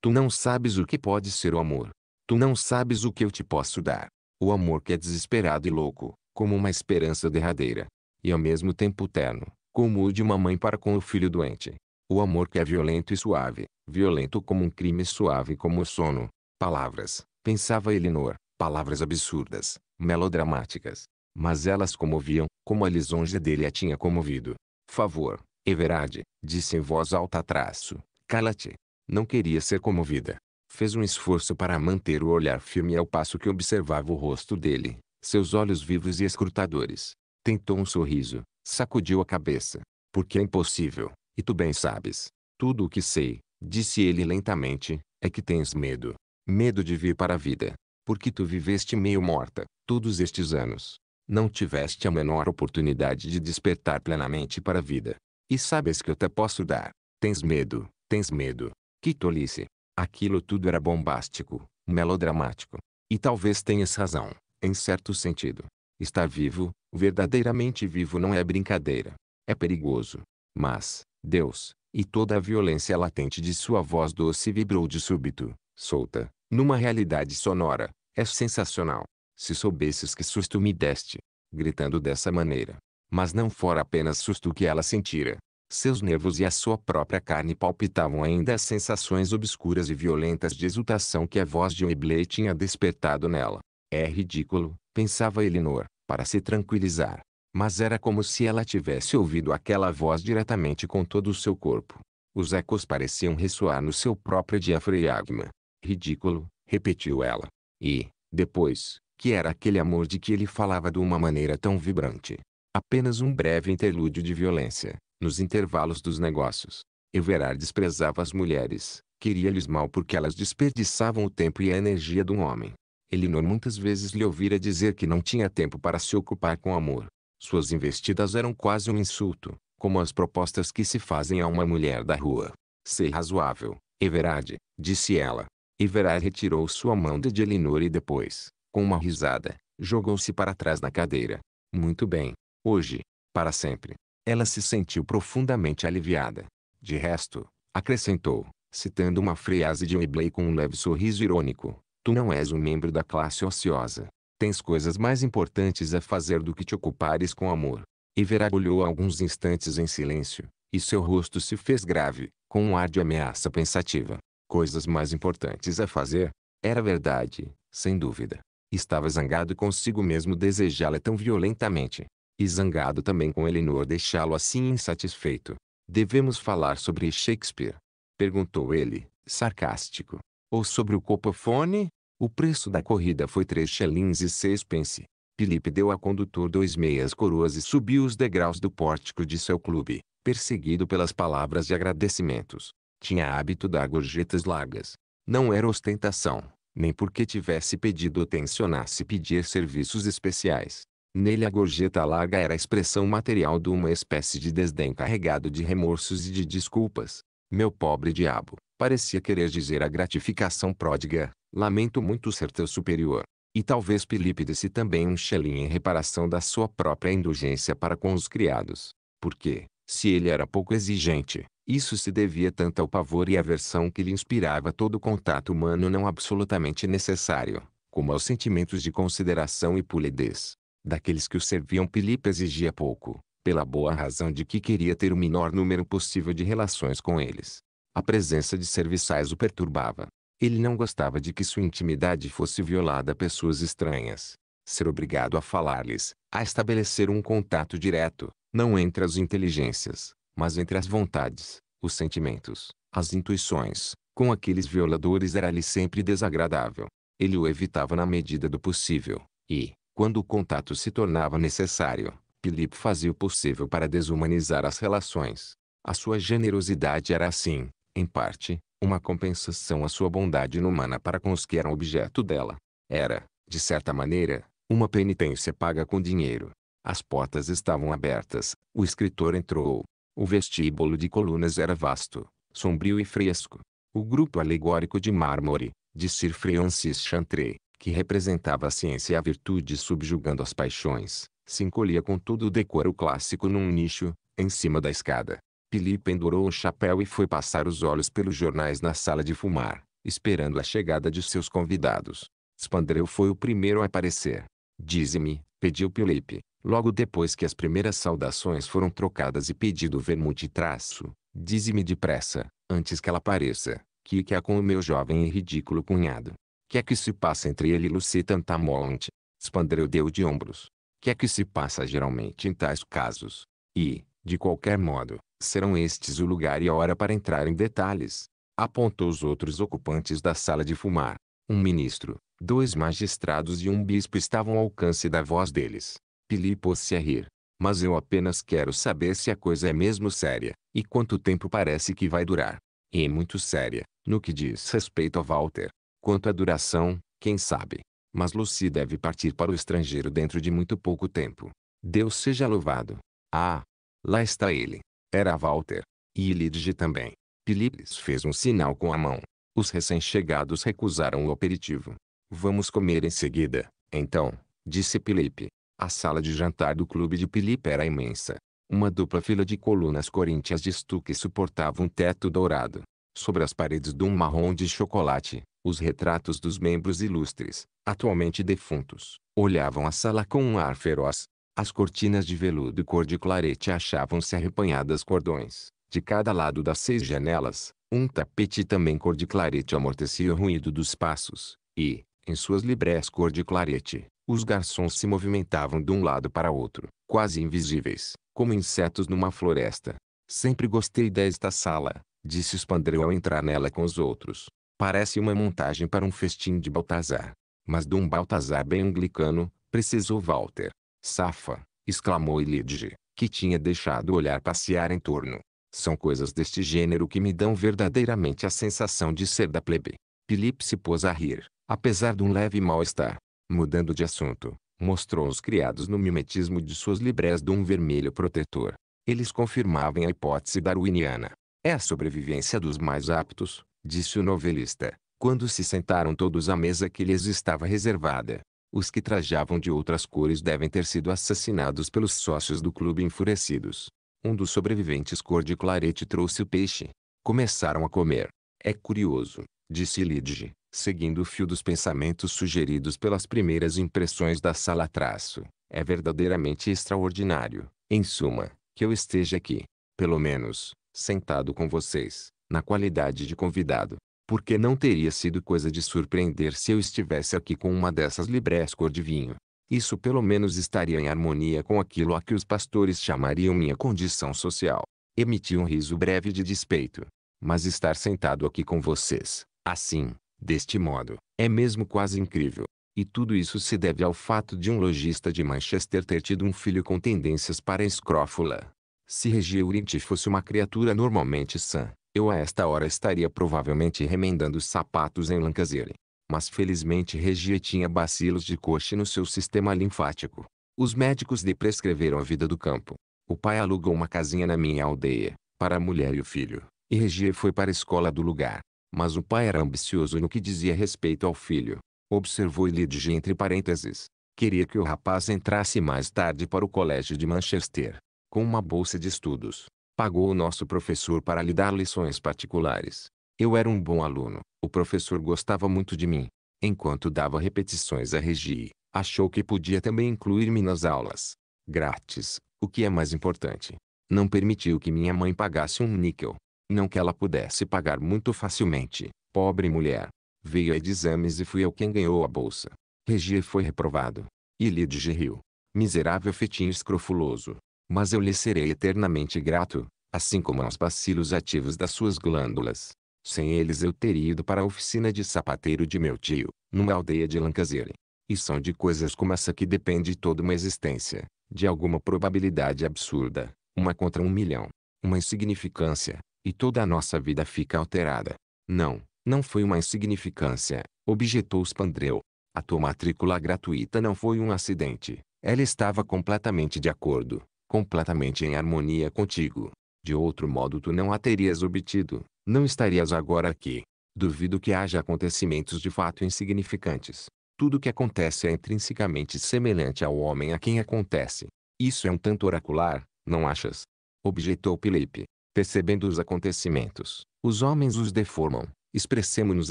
Tu não sabes o que pode ser o amor. Tu não sabes o que eu te posso dar. O amor que é desesperado e louco, como uma esperança derradeira. E ao mesmo tempo terno, como o de uma mãe para com o filho doente. O amor que é violento e suave, violento como um crime suave como o sono. Palavras, pensava Elinor, palavras absurdas, melodramáticas. Mas elas comoviam, como a lisonja dele a tinha comovido. Favor, Everard, disse em voz alta traço, cala-te. Não queria ser comovida. Fez um esforço para manter o olhar firme ao passo que observava o rosto dele, seus olhos vivos e escrutadores. Tentou um sorriso, sacudiu a cabeça. Porque é impossível, e tu bem sabes. Tudo o que sei, disse ele lentamente, é que tens medo. Medo de vir para a vida. Porque tu viveste meio morta, todos estes anos. Não tiveste a menor oportunidade de despertar plenamente para a vida. E sabes que eu te posso dar. Tens medo, tens medo. Que tolice. Aquilo tudo era bombástico, melodramático. E talvez tenhas razão, em certo sentido. Estar vivo, verdadeiramente vivo não é brincadeira. É perigoso. Mas, Deus, e toda a violência latente de sua voz doce vibrou de súbito, solta, numa realidade sonora. É sensacional. Se soubesses que susto me deste, gritando dessa maneira. Mas não fora apenas susto que ela sentira. Seus nervos e a sua própria carne palpitavam ainda as sensações obscuras e violentas de exultação que a voz de Webley tinha despertado nela. É ridículo, pensava Elinor, para se tranquilizar. Mas era como se ela tivesse ouvido aquela voz diretamente com todo o seu corpo. Os ecos pareciam ressoar no seu próprio diafragma. Ridículo, repetiu ela. E, depois, que era aquele amor de que ele falava de uma maneira tão vibrante. Apenas um breve interlúdio de violência, nos intervalos dos negócios. Everard desprezava as mulheres, queria-lhes mal porque elas desperdiçavam o tempo e a energia de um homem. Elinor muitas vezes lhe ouvira dizer que não tinha tempo para se ocupar com amor. Suas investidas eram quase um insulto, como as propostas que se fazem a uma mulher da rua. Ser razoável, Everard, é disse ela. Everard retirou sua mão de Elinor e depois, com uma risada, jogou-se para trás na cadeira. Muito bem. Hoje, para sempre. Ela se sentiu profundamente aliviada. De resto, acrescentou, citando uma frase de Webley com um leve sorriso irônico, Tu não és um membro da classe ociosa. Tens coisas mais importantes a fazer do que te ocupares com amor. E veragulhou alguns instantes em silêncio, e seu rosto se fez grave, com um ar de ameaça pensativa. Coisas mais importantes a fazer? Era verdade, sem dúvida. Estava zangado consigo mesmo desejá-la tão violentamente. E zangado também com Elinor deixá-lo assim insatisfeito. Devemos falar sobre Shakespeare? Perguntou ele, sarcástico ou sobre o copofone, o preço da corrida foi 3 chelins e 6 pence. Felipe deu ao condutor dois meias coroas e subiu os degraus do pórtico de seu clube, perseguido pelas palavras de agradecimentos. Tinha hábito dar gorjetas largas. Não era ostentação, nem porque tivesse pedido ou tensionasse pedir serviços especiais. Nele a gorjeta larga era a expressão material de uma espécie de desdém carregado de remorsos e de desculpas. Meu pobre diabo, parecia querer dizer a gratificação pródiga, lamento muito ser teu superior. E talvez Felipe desse também um xelim em reparação da sua própria indulgência para com os criados. Porque, se ele era pouco exigente, isso se devia tanto ao pavor e aversão que lhe inspirava todo o contato humano não absolutamente necessário, como aos sentimentos de consideração e polidez. Daqueles que o serviam Felipe exigia pouco, pela boa razão de que queria ter o menor número possível de relações com eles. A presença de serviçais o perturbava. Ele não gostava de que sua intimidade fosse violada a pessoas estranhas. Ser obrigado a falar-lhes, a estabelecer um contato direto, não entre as inteligências, mas entre as vontades, os sentimentos, as intuições, com aqueles violadores era-lhe sempre desagradável. Ele o evitava na medida do possível, e, quando o contato se tornava necessário, Filipe fazia o possível para desumanizar as relações. A sua generosidade era assim, em parte, uma compensação à sua bondade inumana para com os que eram objeto dela. Era, de certa maneira, uma penitência paga com dinheiro. As portas estavam abertas, o escritor entrou. O vestíbulo de colunas era vasto, sombrio e fresco. O grupo alegórico de mármore, de Sir Francis Chantrey, que representava a ciência e a virtude subjugando as paixões, se encolhia com todo o decoro clássico num nicho, em cima da escada. Pili pendurou o chapéu e foi passar os olhos pelos jornais na sala de fumar, esperando a chegada de seus convidados. Spandreu foi o primeiro a aparecer. Dize-me, pediu Pilipe, logo depois que as primeiras saudações foram trocadas e pedido vermute traço. Dize-me depressa, antes que ela apareça, que que há com o meu jovem e ridículo cunhado? Que é que se passa entre ele e Lucy Tamonte? Spandreu deu de ombros. Que é que se passa geralmente em tais casos? E, de qualquer modo, Serão estes o lugar e a hora para entrar em detalhes. Apontou os outros ocupantes da sala de fumar. Um ministro, dois magistrados e um bispo estavam ao alcance da voz deles. Pili pôs-se a rir. Mas eu apenas quero saber se a coisa é mesmo séria, e quanto tempo parece que vai durar. E é muito séria, no que diz respeito a Walter. Quanto à duração, quem sabe. Mas Lucy deve partir para o estrangeiro dentro de muito pouco tempo. Deus seja louvado. Ah, lá está ele. Era Walter. E Ilidge também. Pilipes fez um sinal com a mão. Os recém-chegados recusaram o aperitivo. Vamos comer em seguida, então, disse Pilipe. A sala de jantar do clube de Pilipe era imensa. Uma dupla fila de colunas coríntias de estuque suportava um teto dourado. Sobre as paredes de um marrom de chocolate, os retratos dos membros ilustres, atualmente defuntos, olhavam a sala com um ar feroz. As cortinas de veludo cor de clarete achavam-se arrepanhadas cordões, de cada lado das seis janelas. Um tapete também cor de clarete amortecia o ruído dos passos, e, em suas librés cor de clarete, os garçons se movimentavam de um lado para outro, quase invisíveis, como insetos numa floresta. Sempre gostei desta sala, disse Spandreu ao entrar nela com os outros. Parece uma montagem para um festim de Baltazar. Mas de um Baltazar bem anglicano, precisou Walter. Safa, exclamou Elide, que tinha deixado o olhar passear em torno. São coisas deste gênero que me dão verdadeiramente a sensação de ser da plebe. Felipe se pôs a rir, apesar de um leve mal-estar. Mudando de assunto, mostrou os criados no mimetismo de suas librés de um vermelho protetor. Eles confirmavam a hipótese darwiniana. É a sobrevivência dos mais aptos, disse o novelista, quando se sentaram todos à mesa que lhes estava reservada. Os que trajavam de outras cores devem ter sido assassinados pelos sócios do clube enfurecidos. Um dos sobreviventes cor de clarete trouxe o peixe. Começaram a comer. É curioso, disse Lidge, seguindo o fio dos pensamentos sugeridos pelas primeiras impressões da sala traço. É verdadeiramente extraordinário, em suma, que eu esteja aqui, pelo menos, sentado com vocês, na qualidade de convidado porque não teria sido coisa de surpreender se eu estivesse aqui com uma dessas librés cor de vinho. Isso pelo menos estaria em harmonia com aquilo a que os pastores chamariam minha condição social. Emiti um riso breve de despeito. Mas estar sentado aqui com vocês, assim, deste modo, é mesmo quase incrível. E tudo isso se deve ao fato de um lojista de Manchester ter tido um filho com tendências para escrófula. Se Regia Urinti fosse uma criatura normalmente sã, eu a esta hora estaria provavelmente remendando sapatos em Lancashire, Mas felizmente Regia tinha bacilos de coxa no seu sistema linfático. Os médicos lhe prescreveram a vida do campo. O pai alugou uma casinha na minha aldeia, para a mulher e o filho, e Regia foi para a escola do lugar. Mas o pai era ambicioso no que dizia respeito ao filho. Observou Lydia entre parênteses. Queria que o rapaz entrasse mais tarde para o colégio de Manchester, com uma bolsa de estudos. Pagou o nosso professor para lhe dar lições particulares. Eu era um bom aluno, o professor gostava muito de mim. Enquanto dava repetições a Regi, achou que podia também incluir-me nas aulas. Grátis, o que é mais importante. Não permitiu que minha mãe pagasse um níquel. Não que ela pudesse pagar muito facilmente, pobre mulher. Veio a exames e fui eu quem ganhou a bolsa. Regi foi reprovado. E lhe digeriu. Miserável fetinho escrofuloso mas eu lhe serei eternamente grato, assim como aos bacilos ativos das suas glândulas. Sem eles eu teria ido para a oficina de sapateiro de meu tio, numa aldeia de Lancashire. E são de coisas como essa que depende toda uma existência, de alguma probabilidade absurda, uma contra um milhão, uma insignificância, e toda a nossa vida fica alterada. Não, não foi uma insignificância, objetou Spandreu. A tua matrícula gratuita não foi um acidente. Ela estava completamente de acordo completamente em harmonia contigo. De outro modo tu não a terias obtido, não estarias agora aqui. Duvido que haja acontecimentos de fato insignificantes. Tudo o que acontece é intrinsecamente semelhante ao homem a quem acontece. Isso é um tanto oracular, não achas? Objetou Pilipe. Percebendo os acontecimentos, os homens os deformam. Expressemo-nos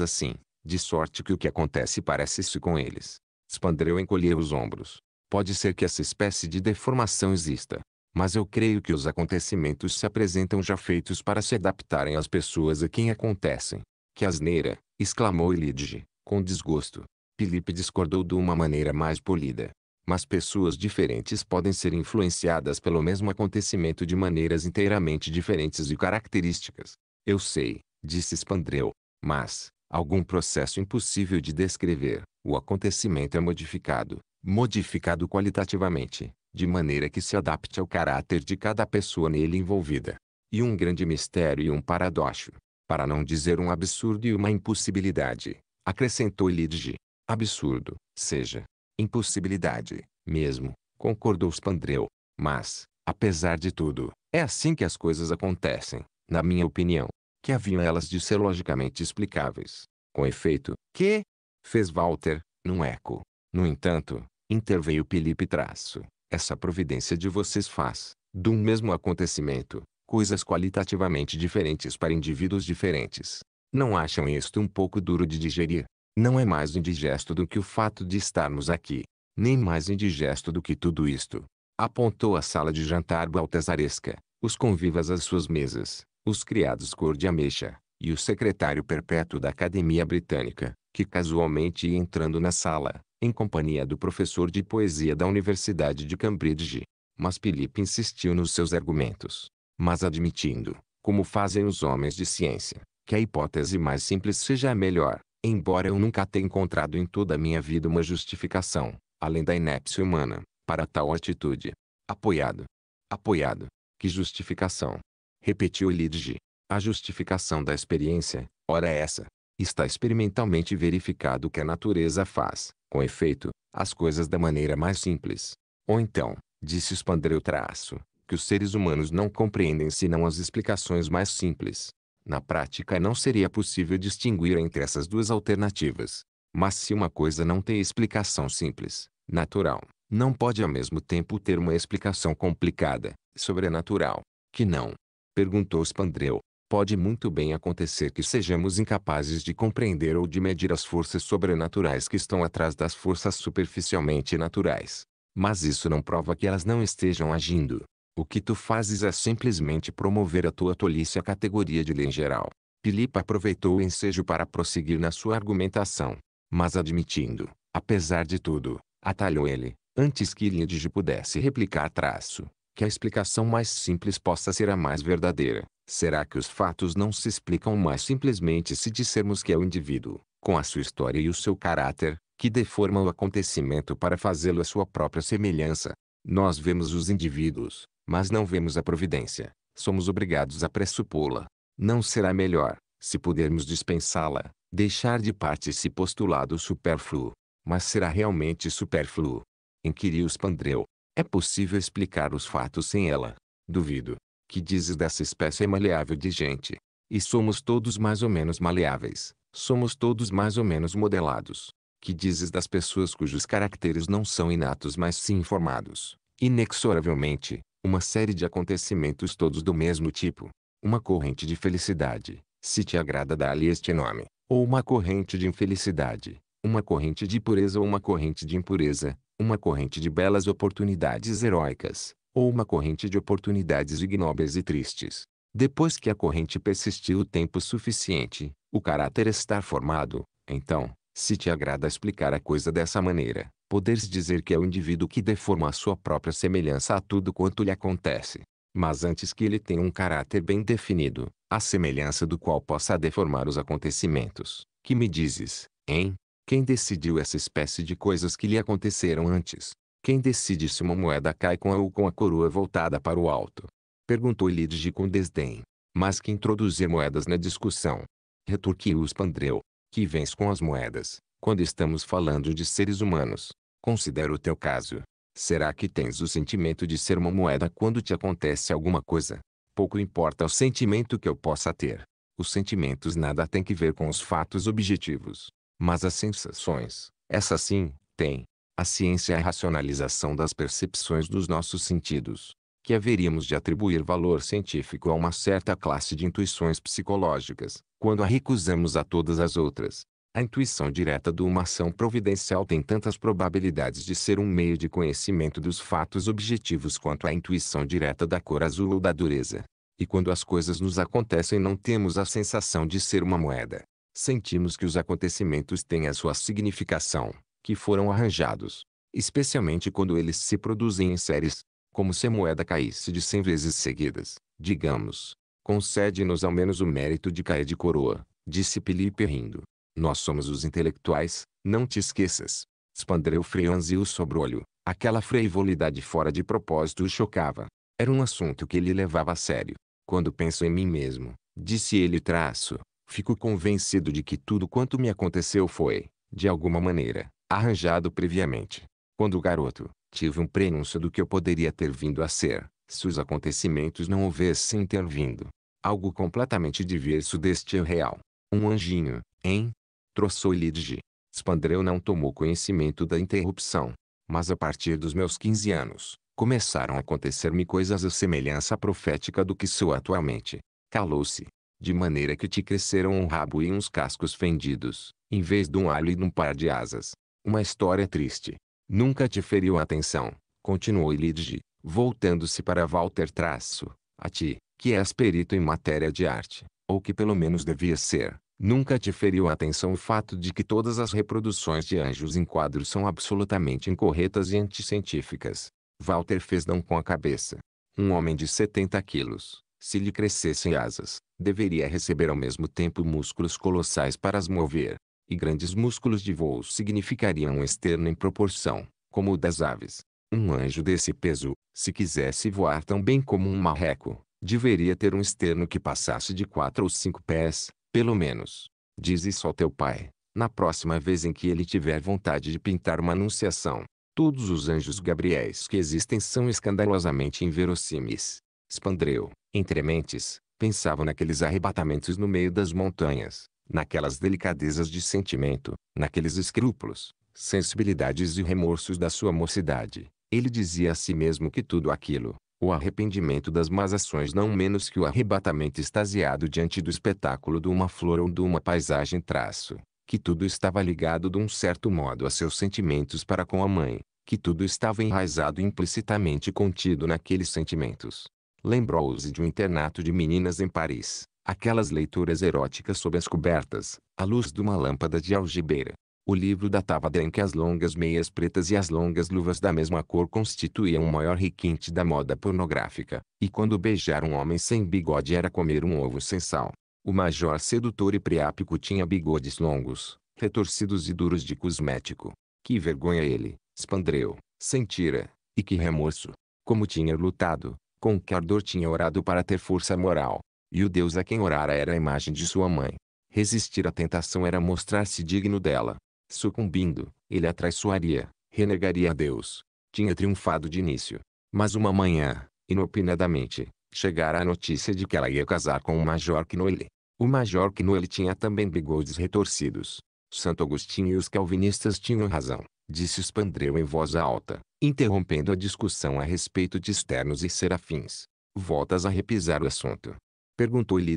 assim, de sorte que o que acontece parece-se com eles. Spandreu encolheu os ombros. Pode ser que essa espécie de deformação exista, mas eu creio que os acontecimentos se apresentam já feitos para se adaptarem às pessoas a quem acontecem. Que asneira! exclamou elidge com desgosto. Filipe discordou de uma maneira mais polida. Mas pessoas diferentes podem ser influenciadas pelo mesmo acontecimento de maneiras inteiramente diferentes e características. Eu sei, disse Spandreu. Mas, algum processo impossível de descrever, o acontecimento é modificado, modificado qualitativamente, de maneira que se adapte ao caráter de cada pessoa nele envolvida. E um grande mistério e um paradoxo, para não dizer um absurdo e uma impossibilidade, acrescentou Lidge. Absurdo, seja, impossibilidade, mesmo, concordou Spandreu. Mas, apesar de tudo, é assim que as coisas acontecem, na minha opinião, que haviam elas de ser logicamente explicáveis. Com efeito, que? Fez Walter, num eco. No entanto, interveio Felipe Traço essa providência de vocês faz, do mesmo acontecimento, coisas qualitativamente diferentes para indivíduos diferentes. Não acham isto um pouco duro de digerir? Não é mais indigesto do que o fato de estarmos aqui, nem mais indigesto do que tudo isto. Apontou a sala de jantar baltasaresca, os convivas às suas mesas, os criados cor de ameixa, e o secretário perpétuo da Academia Britânica, que casualmente ia entrando na sala, em companhia do professor de poesia da Universidade de Cambridge. Mas Felipe insistiu nos seus argumentos, mas admitindo, como fazem os homens de ciência, que a hipótese mais simples seja a melhor, embora eu nunca tenha encontrado em toda a minha vida uma justificação, além da inépcia humana, para tal atitude. Apoiado. Apoiado. Que justificação? Repetiu Lidge. A justificação da experiência, ora essa, está experimentalmente verificado que a natureza faz, com efeito, as coisas da maneira mais simples. Ou então, disse Spandreu traço, que os seres humanos não compreendem senão as explicações mais simples. Na prática não seria possível distinguir entre essas duas alternativas. Mas se uma coisa não tem explicação simples, natural, não pode ao mesmo tempo ter uma explicação complicada, sobrenatural. Que não? Perguntou Spandreu pode muito bem acontecer que sejamos incapazes de compreender ou de medir as forças sobrenaturais que estão atrás das forças superficialmente naturais. Mas isso não prova que elas não estejam agindo. O que tu fazes é simplesmente promover a tua tolice à categoria de lei geral. Pilipa aproveitou o ensejo para prosseguir na sua argumentação. Mas admitindo, apesar de tudo, atalhou ele, antes que Ilíade pudesse replicar traço, que a explicação mais simples possa ser a mais verdadeira. Será que os fatos não se explicam mais simplesmente se dissermos que é o indivíduo, com a sua história e o seu caráter, que deforma o acontecimento para fazê-lo à sua própria semelhança? Nós vemos os indivíduos, mas não vemos a providência. Somos obrigados a pressupô-la. Não será melhor, se pudermos dispensá-la, deixar de parte esse postulado supérfluo. Mas será realmente supérfluo? Inquiriu Spandreu. É possível explicar os fatos sem ela? Duvido que dizes dessa espécie é maleável de gente? E somos todos mais ou menos maleáveis, somos todos mais ou menos modelados. Que dizes das pessoas cujos caracteres não são inatos mas sim formados, inexoravelmente, uma série de acontecimentos todos do mesmo tipo? Uma corrente de felicidade, se te agrada dar-lhe este nome, ou uma corrente de infelicidade, uma corrente de pureza ou uma corrente de impureza, uma corrente de belas oportunidades heróicas, ou uma corrente de oportunidades ignóbeis e tristes. Depois que a corrente persistiu o tempo suficiente, o caráter está formado. Então, se te agrada explicar a coisa dessa maneira, poderes dizer que é o indivíduo que deforma a sua própria semelhança a tudo quanto lhe acontece. Mas antes que ele tenha um caráter bem definido, a semelhança do qual possa deformar os acontecimentos, que me dizes, hein? Quem decidiu essa espécie de coisas que lhe aconteceram antes? Quem decide se uma moeda cai com a ou com a coroa voltada para o alto? Perguntou Lidji com desdém. Mas que introduzir moedas na discussão? Retorquiu Spandreu, que vens com as moedas, quando estamos falando de seres humanos. Considera o teu caso. Será que tens o sentimento de ser uma moeda quando te acontece alguma coisa? Pouco importa o sentimento que eu possa ter. Os sentimentos nada têm que ver com os fatos objetivos. Mas as sensações, essas sim, têm. A ciência é a racionalização das percepções dos nossos sentidos, que haveríamos de atribuir valor científico a uma certa classe de intuições psicológicas, quando a recusamos a todas as outras. A intuição direta de uma ação providencial tem tantas probabilidades de ser um meio de conhecimento dos fatos objetivos quanto a intuição direta da cor azul ou da dureza. E quando as coisas nos acontecem não temos a sensação de ser uma moeda. Sentimos que os acontecimentos têm a sua significação, que foram arranjados, especialmente quando eles se produzem em séries, como se a moeda caísse de cem vezes seguidas, digamos. Concede-nos ao menos o mérito de cair de coroa, disse Felipe rindo. Nós somos os intelectuais, não te esqueças. Spandreu franziu o sobrolho. Aquela frivolidade fora de propósito o chocava. Era um assunto que ele levava a sério. Quando penso em mim mesmo, disse ele traço, fico convencido de que tudo quanto me aconteceu foi, de alguma maneira, arranjado previamente. Quando o garoto, tive um prenúncio do que eu poderia ter vindo a ser, se os acontecimentos não houvessem intervindo. Algo completamente diverso deste real. Um anjinho, hein? Troçou-lhe de Spandreu não tomou conhecimento da interrupção. Mas a partir dos meus 15 anos, começaram a acontecer-me coisas à semelhança profética do que sou atualmente. Calou-se. De maneira que te cresceram um rabo e uns cascos fendidos, em vez de um alho e de um par de asas. Uma história triste. Nunca te feriu a atenção, continuou Ilidji, voltando-se para Walter Traço, a ti, que és perito em matéria de arte, ou que pelo menos devia ser. Nunca te feriu a atenção o fato de que todas as reproduções de anjos em quadros são absolutamente incorretas e anticientíficas. Walter fez não com a cabeça. Um homem de 70 quilos, se lhe crescessem asas, deveria receber ao mesmo tempo músculos colossais para as mover, e grandes músculos de voo significariam um externo em proporção, como o das aves. Um anjo desse peso, se quisesse voar tão bem como um marreco, deveria ter um externo que passasse de quatro ou cinco pés, pelo menos. Diz isso ao teu pai, na próxima vez em que ele tiver vontade de pintar uma anunciação. Todos os anjos gabriéis que existem são escandalosamente inverossímeis. Spandreu, entre mentes, pensava naqueles arrebatamentos no meio das montanhas, naquelas delicadezas de sentimento, naqueles escrúpulos, sensibilidades e remorsos da sua mocidade. Ele dizia a si mesmo que tudo aquilo, o arrependimento das más ações não menos que o arrebatamento extasiado diante do espetáculo de uma flor ou de uma paisagem traço, que tudo estava ligado de um certo modo a seus sentimentos para com a mãe, que tudo estava enraizado implicitamente contido naqueles sentimentos. Lembrou-se de um internato de meninas em Paris, aquelas leituras eróticas sob as cobertas, à luz de uma lâmpada de algibeira. O livro datava de em que as longas meias pretas e as longas luvas da mesma cor constituíam o maior requinte da moda pornográfica, e quando beijar um homem sem bigode era comer um ovo sem sal. O major sedutor e priápico tinha bigodes longos, retorcidos e duros de cosmético. Que vergonha ele, spandreu, sentira, e que remorso! Como tinha lutado, com que ardor tinha orado para ter força moral, e o Deus a quem orara era a imagem de sua mãe. Resistir à tentação era mostrar-se digno dela. Sucumbindo, ele a traiçoaria, renegaria a Deus. Tinha triunfado de início. Mas uma manhã, inopinadamente, chegara a notícia de que ela ia casar com o Major Knoele. O Major Knoele tinha também bigodes retorcidos. Santo Agostinho e os calvinistas tinham razão, disse Spandreu em voz alta, interrompendo a discussão a respeito de externos e serafins. Voltas a repisar o assunto. Perguntou-lhe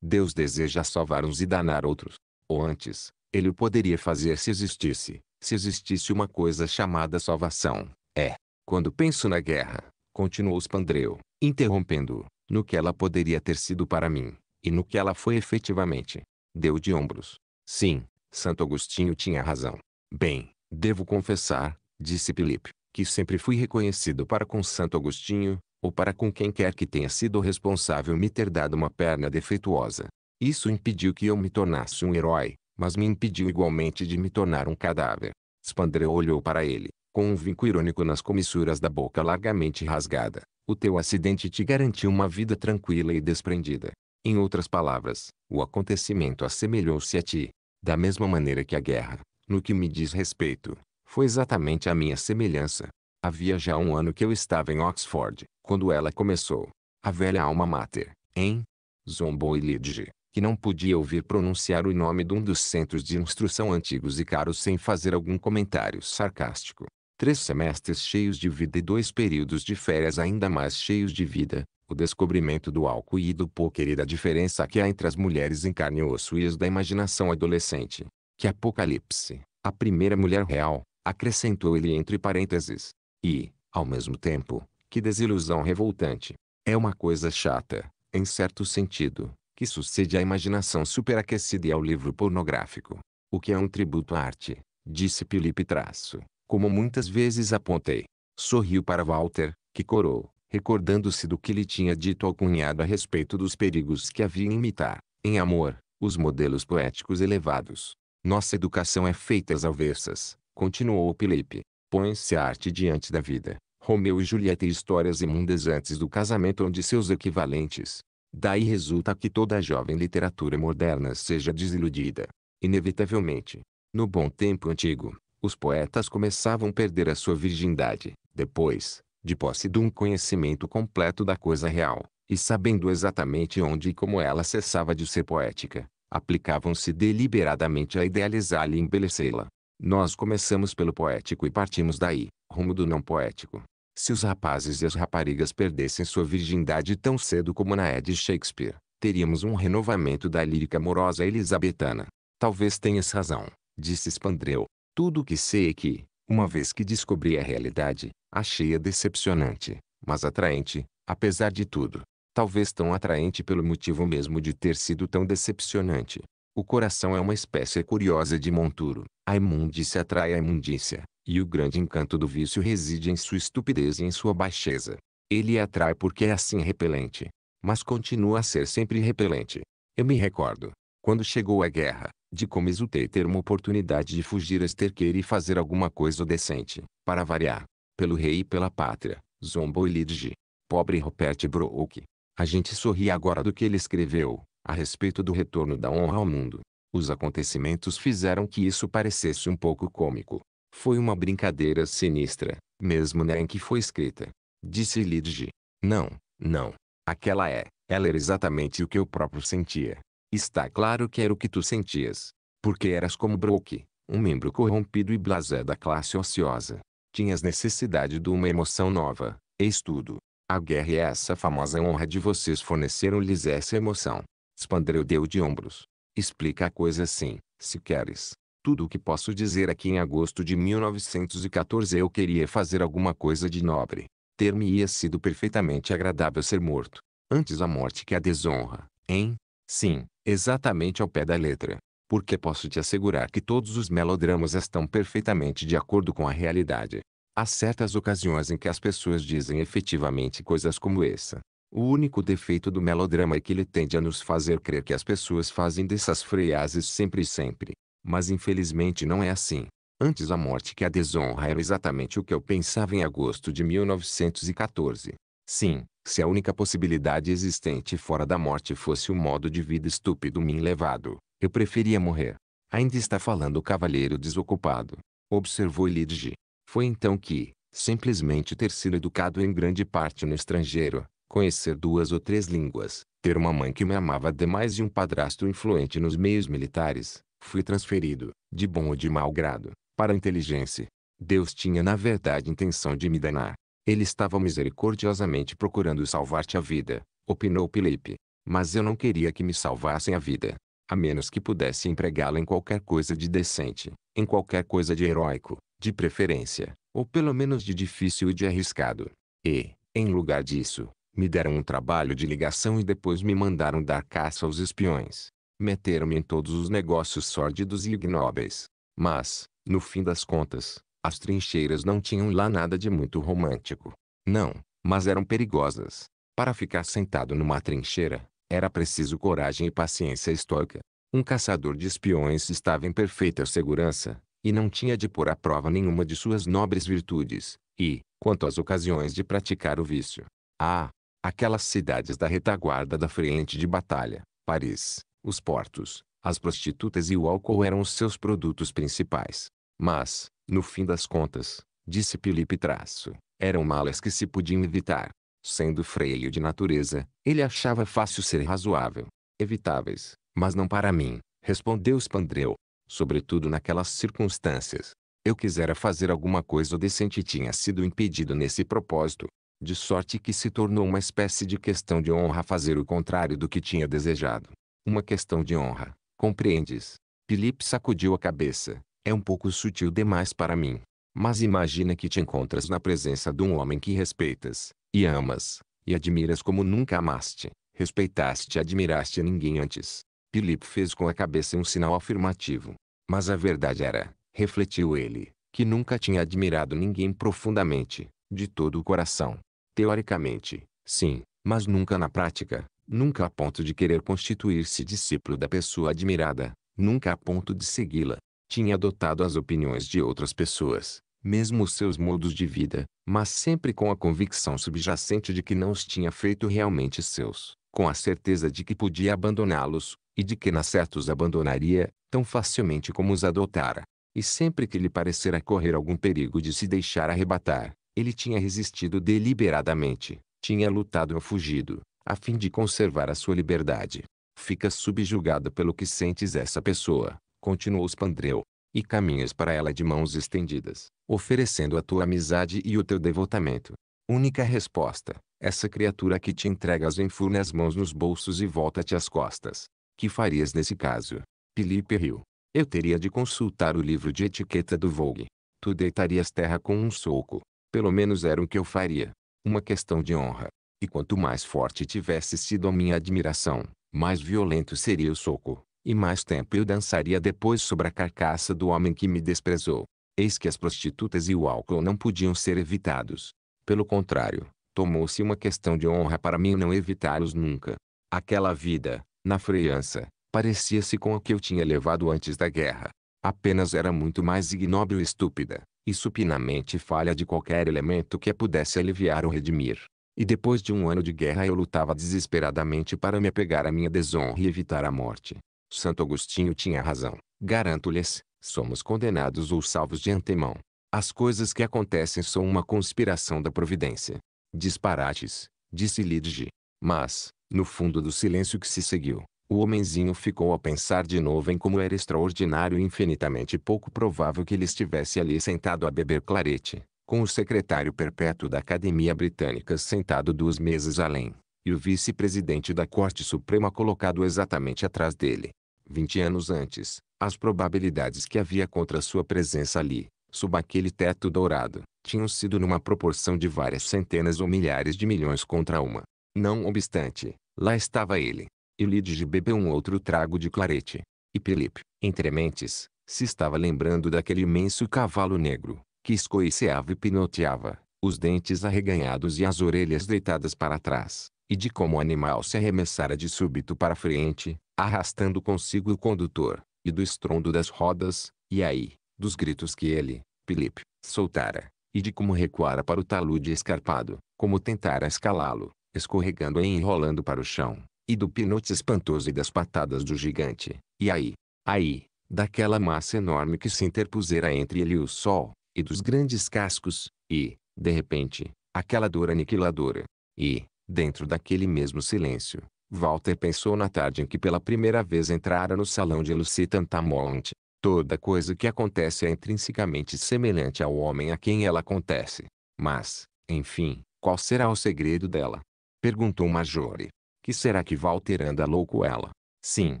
Deus deseja salvar uns e danar outros. Ou antes, ele o poderia fazer se existisse. Se existisse uma coisa chamada salvação. É. Quando penso na guerra, continuou Spandreu, interrompendo, no que ela poderia ter sido para mim, e no que ela foi efetivamente. Deu de ombros. Sim, Santo Agostinho tinha razão. Bem, devo confessar, disse Filipe, que sempre fui reconhecido para com Santo Agostinho, ou para com quem quer que tenha sido responsável me ter dado uma perna defeituosa. Isso impediu que eu me tornasse um herói, mas me impediu igualmente de me tornar um cadáver. Spandreu olhou para ele, com um vinco irônico nas comissuras da boca largamente rasgada. O teu acidente te garantiu uma vida tranquila e desprendida. Em outras palavras, o acontecimento assemelhou-se a ti. Da mesma maneira que a guerra, no que me diz respeito, foi exatamente a minha semelhança. Havia já um ano que eu estava em Oxford, quando ela começou. A velha alma mater, hein? Zombou Lidge, que não podia ouvir pronunciar o nome de um dos centros de instrução antigos e caros sem fazer algum comentário sarcástico. Três semestres cheios de vida e dois períodos de férias ainda mais cheios de vida. O descobrimento do álcool e do poker e da diferença que há entre as mulheres em carne e osso e as da imaginação adolescente. Que apocalipse! A primeira mulher real, acrescentou ele entre parênteses, e, ao mesmo tempo, que desilusão revoltante. É uma coisa chata, em certo sentido, que sucede à imaginação superaquecida e ao livro pornográfico. O que é um tributo à arte, disse Felipe Traço, como muitas vezes apontei. Sorriu para Walter, que corou, recordando-se do que lhe tinha dito ao cunhado a respeito dos perigos que havia em imitar, em amor, os modelos poéticos elevados. Nossa educação é feita às avessas, continuou Felipe. Põe-se a arte diante da vida. Romeu e Julieta e histórias imundas antes do casamento onde seus equivalentes. Daí resulta que toda a jovem literatura moderna seja desiludida. Inevitavelmente. No bom tempo antigo, os poetas começavam a perder a sua virgindade. Depois, de posse de um conhecimento completo da coisa real, e sabendo exatamente onde e como ela cessava de ser poética, aplicavam-se deliberadamente a idealizá-la e embelecê la nós começamos pelo poético e partimos daí, rumo do não poético. Se os rapazes e as raparigas perdessem sua virgindade tão cedo como na é Shakespeare, teríamos um renovamento da lírica amorosa elisabetana. Talvez tenhas razão, disse Spandreu. Tudo o que sei é que, uma vez que descobri a realidade, achei-a decepcionante, mas atraente, apesar de tudo. Talvez tão atraente pelo motivo mesmo de ter sido tão decepcionante. O coração é uma espécie curiosa de monturo. A imundícia atrai a imundícia, e o grande encanto do vício reside em sua estupidez e em sua baixeza. Ele atrai porque é assim repelente, mas continua a ser sempre repelente. Eu me recordo, quando chegou a guerra, de como exultei ter uma oportunidade de fugir a esterqueira e fazer alguma coisa decente, para variar, pelo rei e pela pátria, zombou Lidge. Pobre Robert Brooke. A gente sorri agora do que ele escreveu, a respeito do retorno da honra ao mundo. Os acontecimentos fizeram que isso parecesse um pouco cômico. Foi uma brincadeira sinistra, mesmo na né, em que foi escrita. Disse Lidge. Não, não. Aquela é. Ela era exatamente o que eu próprio sentia. Está claro que era o que tu sentias. Porque eras como Brook, um membro corrompido e blasé da classe ociosa. Tinhas necessidade de uma emoção nova, eis tudo. A guerra e essa famosa honra de vocês forneceram-lhes essa emoção. Spandreu deu de ombros. Explica a coisa assim, se queres. Tudo o que posso dizer é que em agosto de 1914 eu queria fazer alguma coisa de nobre. Ter-me-ia sido perfeitamente agradável ser morto. Antes a morte que a desonra, hein? Sim, exatamente ao pé da letra. Porque posso te assegurar que todos os melodramas estão perfeitamente de acordo com a realidade. Há certas ocasiões em que as pessoas dizem efetivamente coisas como essa. O único defeito do melodrama é que ele tende a nos fazer crer que as pessoas fazem dessas freiases sempre e sempre. Mas infelizmente não é assim. Antes a morte que a desonra era exatamente o que eu pensava em agosto de 1914. Sim, se a única possibilidade existente fora da morte fosse o modo de vida estúpido me levado, eu preferia morrer. Ainda está falando o cavalheiro desocupado. Observou Lidge. Foi então que, simplesmente ter sido educado em grande parte no estrangeiro, conhecer duas ou três línguas, ter uma mãe que me amava demais e um padrasto influente nos meios militares, fui transferido, de bom ou de mau grado, para a inteligência. Deus tinha na verdade intenção de me danar. Ele estava misericordiosamente procurando salvar-te a vida, opinou Pilipe. Mas eu não queria que me salvassem a vida, a menos que pudesse empregá-la em qualquer coisa de decente, em qualquer coisa de heróico, de preferência, ou pelo menos de difícil e de arriscado. E, em lugar disso, me deram um trabalho de ligação e depois me mandaram dar caça aos espiões. Meteram-me em todos os negócios sórdidos e ignóbeis. Mas, no fim das contas, as trincheiras não tinham lá nada de muito romântico. Não, mas eram perigosas. Para ficar sentado numa trincheira, era preciso coragem e paciência estoica. Um caçador de espiões estava em perfeita segurança, e não tinha de pôr à prova nenhuma de suas nobres virtudes, e, quanto às ocasiões de praticar o vício. Ah, aquelas cidades da retaguarda da frente de batalha, Paris, os portos, as prostitutas e o álcool eram os seus produtos principais. Mas, no fim das contas, disse Filipe Traço, eram malas que se podiam evitar. Sendo freio de natureza, ele achava fácil ser razoável. Evitáveis, mas não para mim, respondeu Spandreu. Sobretudo naquelas circunstâncias. Eu quisera fazer alguma coisa decente e tinha sido impedido nesse propósito de sorte que se tornou uma espécie de questão de honra fazer o contrário do que tinha desejado. Uma questão de honra, compreendes? Felipe sacudiu a cabeça. É um pouco sutil demais para mim. Mas imagina que te encontras na presença de um homem que respeitas, e amas, e admiras como nunca amaste, respeitaste e admiraste ninguém antes. Filipe fez com a cabeça um sinal afirmativo. Mas a verdade era, refletiu ele, que nunca tinha admirado ninguém profundamente, de todo o coração. Teoricamente, sim, mas nunca na prática, nunca a ponto de querer constituir-se discípulo da pessoa admirada, nunca a ponto de segui-la. Tinha adotado as opiniões de outras pessoas, mesmo os seus modos de vida, mas sempre com a convicção subjacente de que não os tinha feito realmente seus, com a certeza de que podia abandoná-los, e de que na certa os abandonaria, tão facilmente como os adotara. E sempre que lhe parecera correr algum perigo de se deixar arrebatar, ele tinha resistido deliberadamente, tinha lutado ou fugido, a fim de conservar a sua liberdade. Ficas subjugado pelo que sentes essa pessoa, continuou Spandreu, e caminhas para ela de mãos estendidas, oferecendo a tua amizade e o teu devotamento. Única resposta, essa criatura que te entregas enfurna as mãos nos bolsos e volta-te as costas. Que farias nesse caso? Felipe riu. Eu teria de consultar o livro de etiqueta do Vogue. Tu deitarias terra com um soco, pelo menos era o que eu faria. Uma questão de honra. E quanto mais forte tivesse sido a minha admiração, mais violento seria o soco, e mais tempo eu dançaria depois sobre a carcaça do homem que me desprezou. Eis que as prostitutas e o álcool não podiam ser evitados. Pelo contrário, tomou-se uma questão de honra para mim não evitá-los nunca. Aquela vida, na freança, parecia-se com a que eu tinha levado antes da guerra. Apenas era muito mais ignóbil e estúpida e supinamente falha de qualquer elemento que a pudesse aliviar ou redimir. E depois de um ano de guerra eu lutava desesperadamente para me apegar à minha desonra e evitar a morte. Santo Agostinho tinha razão. Garanto-lhes, somos condenados ou salvos de antemão. As coisas que acontecem são uma conspiração da providência. Disparates, disse Lidge. Mas, no fundo do silêncio que se seguiu, o homenzinho ficou a pensar de novo em como era extraordinário e infinitamente pouco provável que ele estivesse ali sentado a beber clarete, com o secretário perpétuo da Academia Britânica sentado duas mesas além, e o vice-presidente da Corte Suprema colocado exatamente atrás dele. Vinte anos antes, as probabilidades que havia contra sua presença ali, sob aquele teto dourado, tinham sido numa proporção de várias centenas ou milhares de milhões contra uma. Não obstante, lá estava ele, eu lhe disse bebeu um outro trago de clarete. E Felipe, entre mentes, se estava lembrando daquele imenso cavalo negro, que escoiceava e pinoteava, os dentes arreganhados e as orelhas deitadas para trás, e de como o animal se arremessara de súbito para frente, arrastando consigo o condutor, e do estrondo das rodas, e aí, dos gritos que ele, Felipe, soltara, e de como recuara para o talude escarpado, como tentara escalá-lo, escorregando e enrolando para o chão, e do pinote espantoso e das patadas do gigante, e aí, aí, daquela massa enorme que se interpusera entre ele e o sol, e dos grandes cascos, e, de repente, aquela dor aniquiladora. E, dentro daquele mesmo silêncio, Walter pensou na tarde em que pela primeira vez entrara no salão de Lucy Tantamount. Toda coisa que acontece é intrinsecamente semelhante ao homem a quem ela acontece. Mas, enfim, qual será o segredo dela? Perguntou Majore. Que será que Walter anda louco ela? Sim,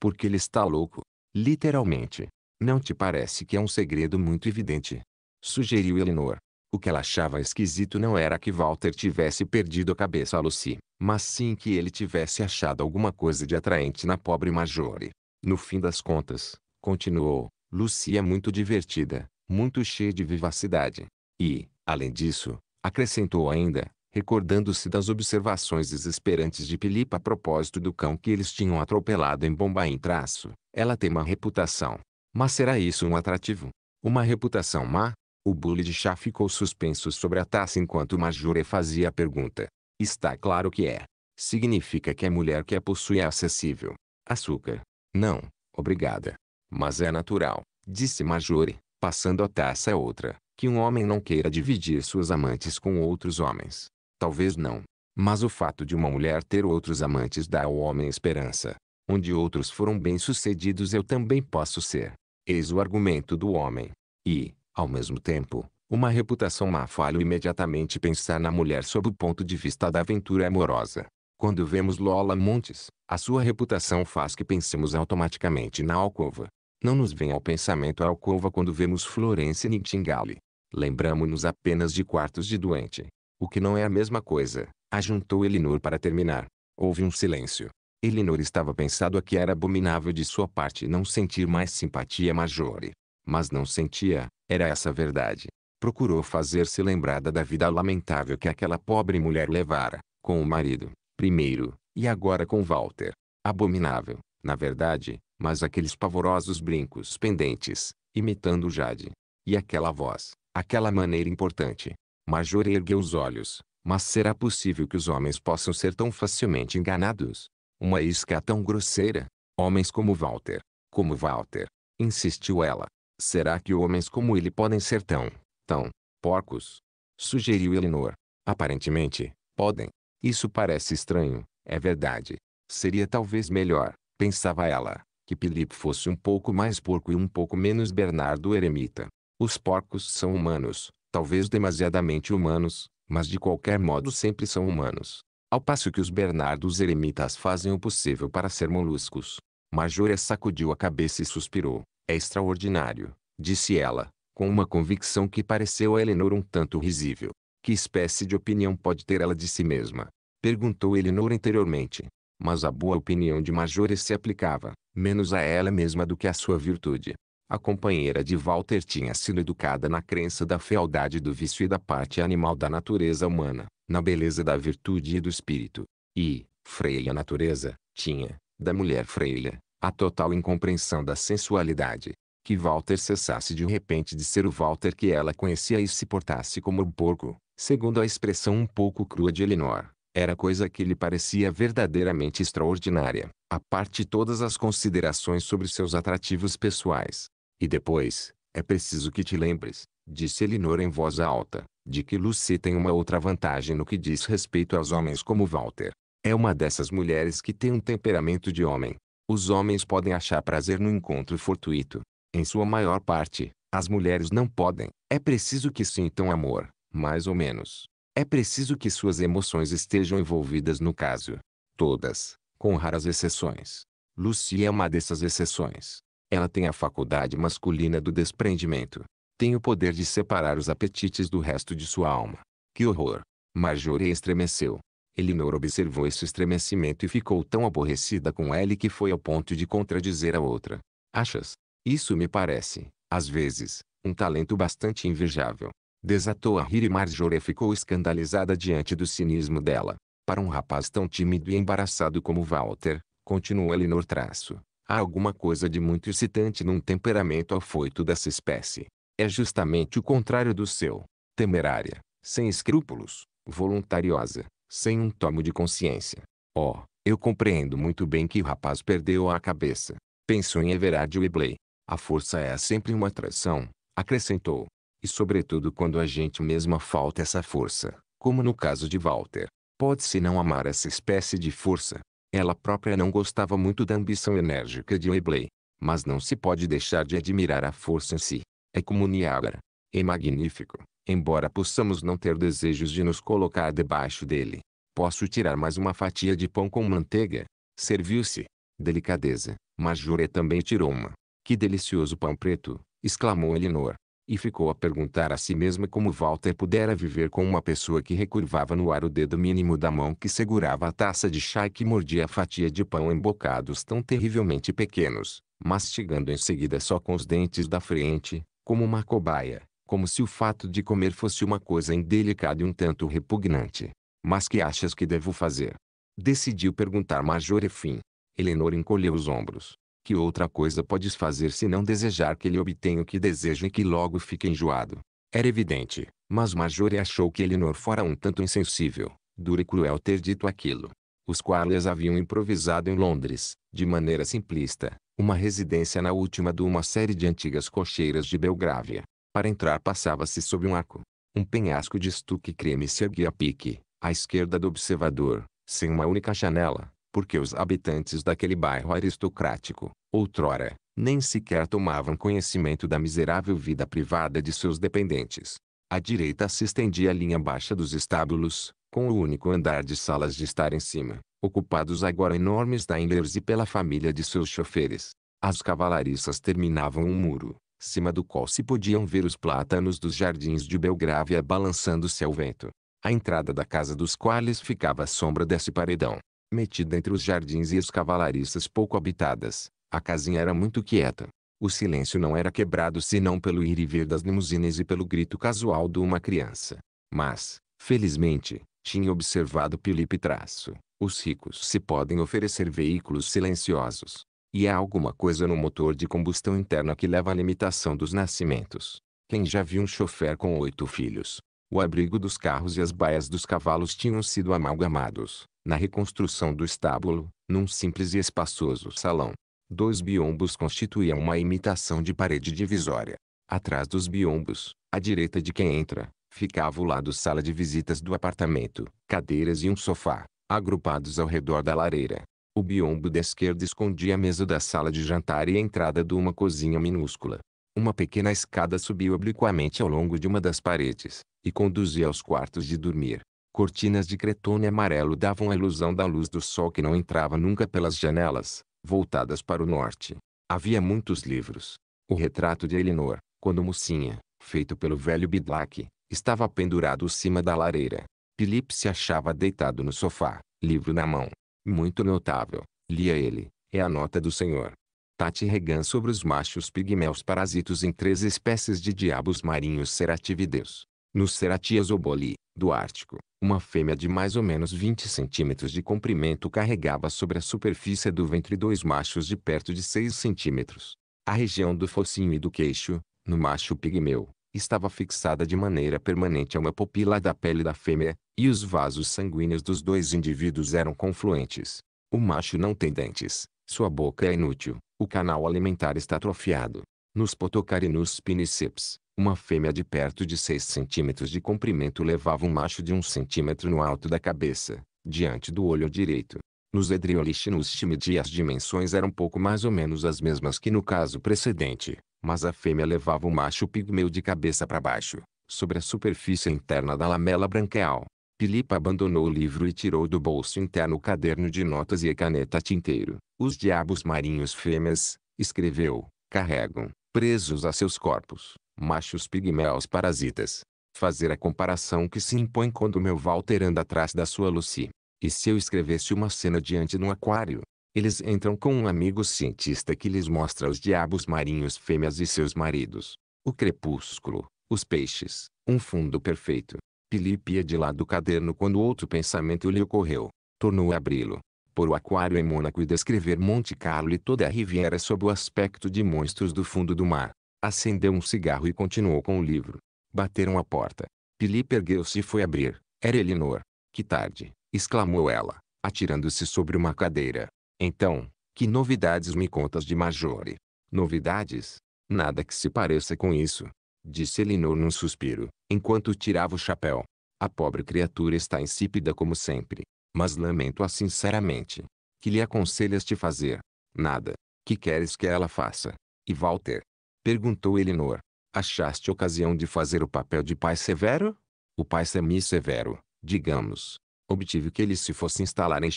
porque ele está louco. Literalmente. Não te parece que é um segredo muito evidente? Sugeriu Eleanor. O que ela achava esquisito não era que Walter tivesse perdido a cabeça a Lucy, mas sim que ele tivesse achado alguma coisa de atraente na pobre Majore. No fim das contas, continuou, Lucy é muito divertida, muito cheia de vivacidade. E, além disso, acrescentou ainda, recordando-se das observações desesperantes de Filipe a propósito do cão que eles tinham atropelado em Bombaim traço. Ela tem uma reputação. Mas será isso um atrativo? Uma reputação má? O bule de chá ficou suspenso sobre a taça enquanto Majure fazia a pergunta. Está claro que é. Significa que a é mulher que a possui é acessível. Açúcar. Não, obrigada. Mas é natural, disse Majore, passando a taça a outra, que um homem não queira dividir suas amantes com outros homens. Talvez não. Mas o fato de uma mulher ter outros amantes dá ao homem esperança. Onde outros foram bem-sucedidos eu também posso ser. Eis o argumento do homem. E, ao mesmo tempo, uma reputação má falho imediatamente pensar na mulher sob o ponto de vista da aventura amorosa. Quando vemos Lola Montes, a sua reputação faz que pensemos automaticamente na alcova. Não nos vem ao pensamento a alcova quando vemos Florence Nightingale. Lembramos-nos apenas de quartos de doente. O que não é a mesma coisa, ajuntou Elinor para terminar. Houve um silêncio. Elinor estava pensado a que era abominável de sua parte não sentir mais simpatia Majore. Mas não sentia, era essa a verdade. Procurou fazer-se lembrada da vida lamentável que aquela pobre mulher levara, com o marido, primeiro, e agora com Walter. Abominável, na verdade, mas aqueles pavorosos brincos pendentes, imitando Jade. E aquela voz, aquela maneira importante, Major ergueu os olhos. Mas será possível que os homens possam ser tão facilmente enganados? Uma isca tão grosseira? Homens como Walter. Como Walter. Insistiu ela. Será que homens como ele podem ser tão, tão, porcos? Sugeriu Elinor. Aparentemente, podem. Isso parece estranho, é verdade. Seria talvez melhor, pensava ela, que Filipe fosse um pouco mais porco e um pouco menos Bernardo Eremita. Os porcos são humanos, talvez demasiadamente humanos, mas de qualquer modo sempre são humanos. Ao passo que os Bernardos eremitas fazem o possível para ser moluscos. Majora sacudiu a cabeça e suspirou. É extraordinário, disse ela, com uma convicção que pareceu a Eleanor um tanto risível. Que espécie de opinião pode ter ela de si mesma? Perguntou Eleanor anteriormente. Mas a boa opinião de Majora se aplicava, menos a ela mesma do que à sua virtude. A companheira de Walter tinha sido educada na crença da fealdade do vício e da parte animal da natureza humana, na beleza da virtude e do espírito. E, freia natureza, tinha, da mulher freia, a total incompreensão da sensualidade. Que Walter cessasse de repente de ser o Walter que ela conhecia e se portasse como um porco, segundo a expressão um pouco crua de Elinor, era coisa que lhe parecia verdadeiramente extraordinária, a parte todas as considerações sobre seus atrativos pessoais. E depois, é preciso que te lembres, disse Elinor em voz alta, de que Lucy tem uma outra vantagem no que diz respeito aos homens como Walter. É uma dessas mulheres que tem um temperamento de homem. Os homens podem achar prazer no encontro fortuito. Em sua maior parte, as mulheres não podem. É preciso que sintam amor, mais ou menos. É preciso que suas emoções estejam envolvidas no caso. Todas, com raras exceções. Lucy é uma dessas exceções. Ela tem a faculdade masculina do desprendimento. Tem o poder de separar os apetites do resto de sua alma. Que horror! Marjorie estremeceu. Elinor observou esse estremecimento e ficou tão aborrecida com ele que foi ao ponto de contradizer a outra. Achas? Isso me parece, às vezes, um talento bastante invejável. Desatou a rir e Marjorie ficou escandalizada diante do cinismo dela. Para um rapaz tão tímido e embaraçado como Walter, continuou Elinor traço. Há alguma coisa de muito excitante num temperamento afoito dessa espécie. É justamente o contrário do seu. Temerária, sem escrúpulos, voluntariosa, sem um tomo de consciência. Oh, eu compreendo muito bem que o rapaz perdeu a cabeça. Pensou em Everard Webley. A força é sempre uma atração, acrescentou. E sobretudo quando a gente mesma falta essa força, como no caso de Walter. Pode-se não amar essa espécie de força, ela própria não gostava muito da ambição enérgica de Webley, mas não se pode deixar de admirar a força em si. É como Niágara. É magnífico, embora possamos não ter desejos de nos colocar debaixo dele. Posso tirar mais uma fatia de pão com manteiga? Serviu-se. Delicadeza. Mas também tirou uma. Que delicioso pão preto! exclamou Elinor e ficou a perguntar a si mesma como Walter pudera viver com uma pessoa que recurvava no ar o dedo mínimo da mão que segurava a taça de chá e que mordia a fatia de pão em bocados tão terrivelmente pequenos, mastigando em seguida só com os dentes da frente, como uma cobaia, como se o fato de comer fosse uma coisa indelicada e um tanto repugnante. Mas que achas que devo fazer? Decidiu perguntar Major Efim. Eleanor encolheu os ombros que outra coisa podes fazer se não desejar que ele obtenha o que deseja e que logo fique enjoado? Era evidente, mas Marjorie achou que Elinor fora um tanto insensível, duro e cruel ter dito aquilo. Os Quarles haviam improvisado em Londres, de maneira simplista, uma residência na última de uma série de antigas cocheiras de Belgrávia. Para entrar passava-se sob um arco. Um penhasco de estuque creme se erguia a pique, à esquerda do observador, sem uma única janela, porque os habitantes daquele bairro aristocrático, outrora, nem sequer tomavam conhecimento da miserável vida privada de seus dependentes. À direita se estendia a linha baixa dos estábulos, com o único andar de salas de estar em cima, ocupados agora enormes daimlers e pela família de seus choferes. As cavalariças terminavam um muro, cima do qual se podiam ver os plátanos dos jardins de Belgrávia balançando-se ao vento. A entrada da casa dos quales ficava à sombra desse paredão, metida entre os jardins e as cavalariças pouco habitadas. A casinha era muito quieta. O silêncio não era quebrado senão pelo ir e vir das limusines e pelo grito casual de uma criança. Mas, felizmente, tinha observado Felipe traço. Os ricos se podem oferecer veículos silenciosos. E há alguma coisa no motor de combustão interna que leva à limitação dos nascimentos. Quem já viu um chofer com oito filhos, o abrigo dos carros e as baias dos cavalos tinham sido amalgamados, na reconstrução do estábulo, num simples e espaçoso salão. Dois biombos constituíam uma imitação de parede divisória. Atrás dos biombos, à direita de quem entra, ficava o lado sala de visitas do apartamento, cadeiras e um sofá, agrupados ao redor da lareira. O biombo da esquerda escondia a mesa da sala de jantar e a entrada de uma cozinha minúscula. Uma pequena escada subia obliquamente ao longo de uma das paredes, e conduzia aos quartos de dormir. Cortinas de cretone amarelo davam a ilusão da luz do sol que não entrava nunca pelas janelas, voltadas para o norte. Havia muitos livros. O retrato de Elinor, quando mocinha, feito pelo velho Bidlack, estava pendurado cima da lareira. Philip se achava deitado no sofá, livro na mão. Muito notável, lia ele, é a nota do senhor. Tati Regan sobre os machos pigmeus parasitos em três espécies de diabos marinhos cerativideus. No Ceratias oboli, do Ártico, uma fêmea de mais ou menos 20 centímetros de comprimento carregava sobre a superfície do ventre dois machos de perto de 6 centímetros. A região do focinho e do queixo, no macho pigmeu, estava fixada de maneira permanente a uma pupila da pele da fêmea, e os vasos sanguíneos dos dois indivíduos eram confluentes. O macho não tem dentes, sua boca é inútil, o canal alimentar está atrofiado. Nos Potocarinus piniceps, uma fêmea de perto de 6 centímetros de comprimento levava um macho de 1 centímetro no alto da cabeça, diante do olho direito. Nos Edriolichinus timidi as dimensões eram pouco mais ou menos as mesmas que no caso precedente, mas a fêmea levava o macho pigmeu de cabeça para baixo, sobre a superfície interna da lamela branqueal. Filipa abandonou o livro e tirou do bolso interno o caderno de notas e a caneta tinteiro. Os diabos marinhos fêmeas, escreveu, carregam, presos a seus corpos, machos pigmeus parasitas. Fazer a comparação que se impõe quando meu Walter anda atrás da sua Lucy. E se eu escrevesse uma cena diante de um aquário? Eles entram com um amigo cientista que lhes mostra os diabos marinhos fêmeas e seus maridos. O crepúsculo, os peixes, um fundo perfeito, Pilipia de lá do caderno quando outro pensamento lhe ocorreu. Tornou a abri-lo, por o aquário em Mônaco e descrever Monte Carlo e toda a Riviera sob o aspecto de monstros do fundo do mar. Acendeu um cigarro e continuou com o livro. Bateram a porta. Filipe ergueu-se e foi abrir. Era Elinor. Que tarde! exclamou ela, atirando-se sobre uma cadeira. Então, que novidades me contas de Majore? Novidades? Nada que se pareça com isso disse Elinor num suspiro, enquanto tirava o chapéu. A pobre criatura está insípida como sempre. Mas lamento-a sinceramente. Que lhe aconselhas te fazer? Nada. Que queres que ela faça? E Walter? Perguntou Elinor. Achaste ocasião de fazer o papel de pai severo? O pai semi-severo, digamos. Obtive que ele se fosse instalar em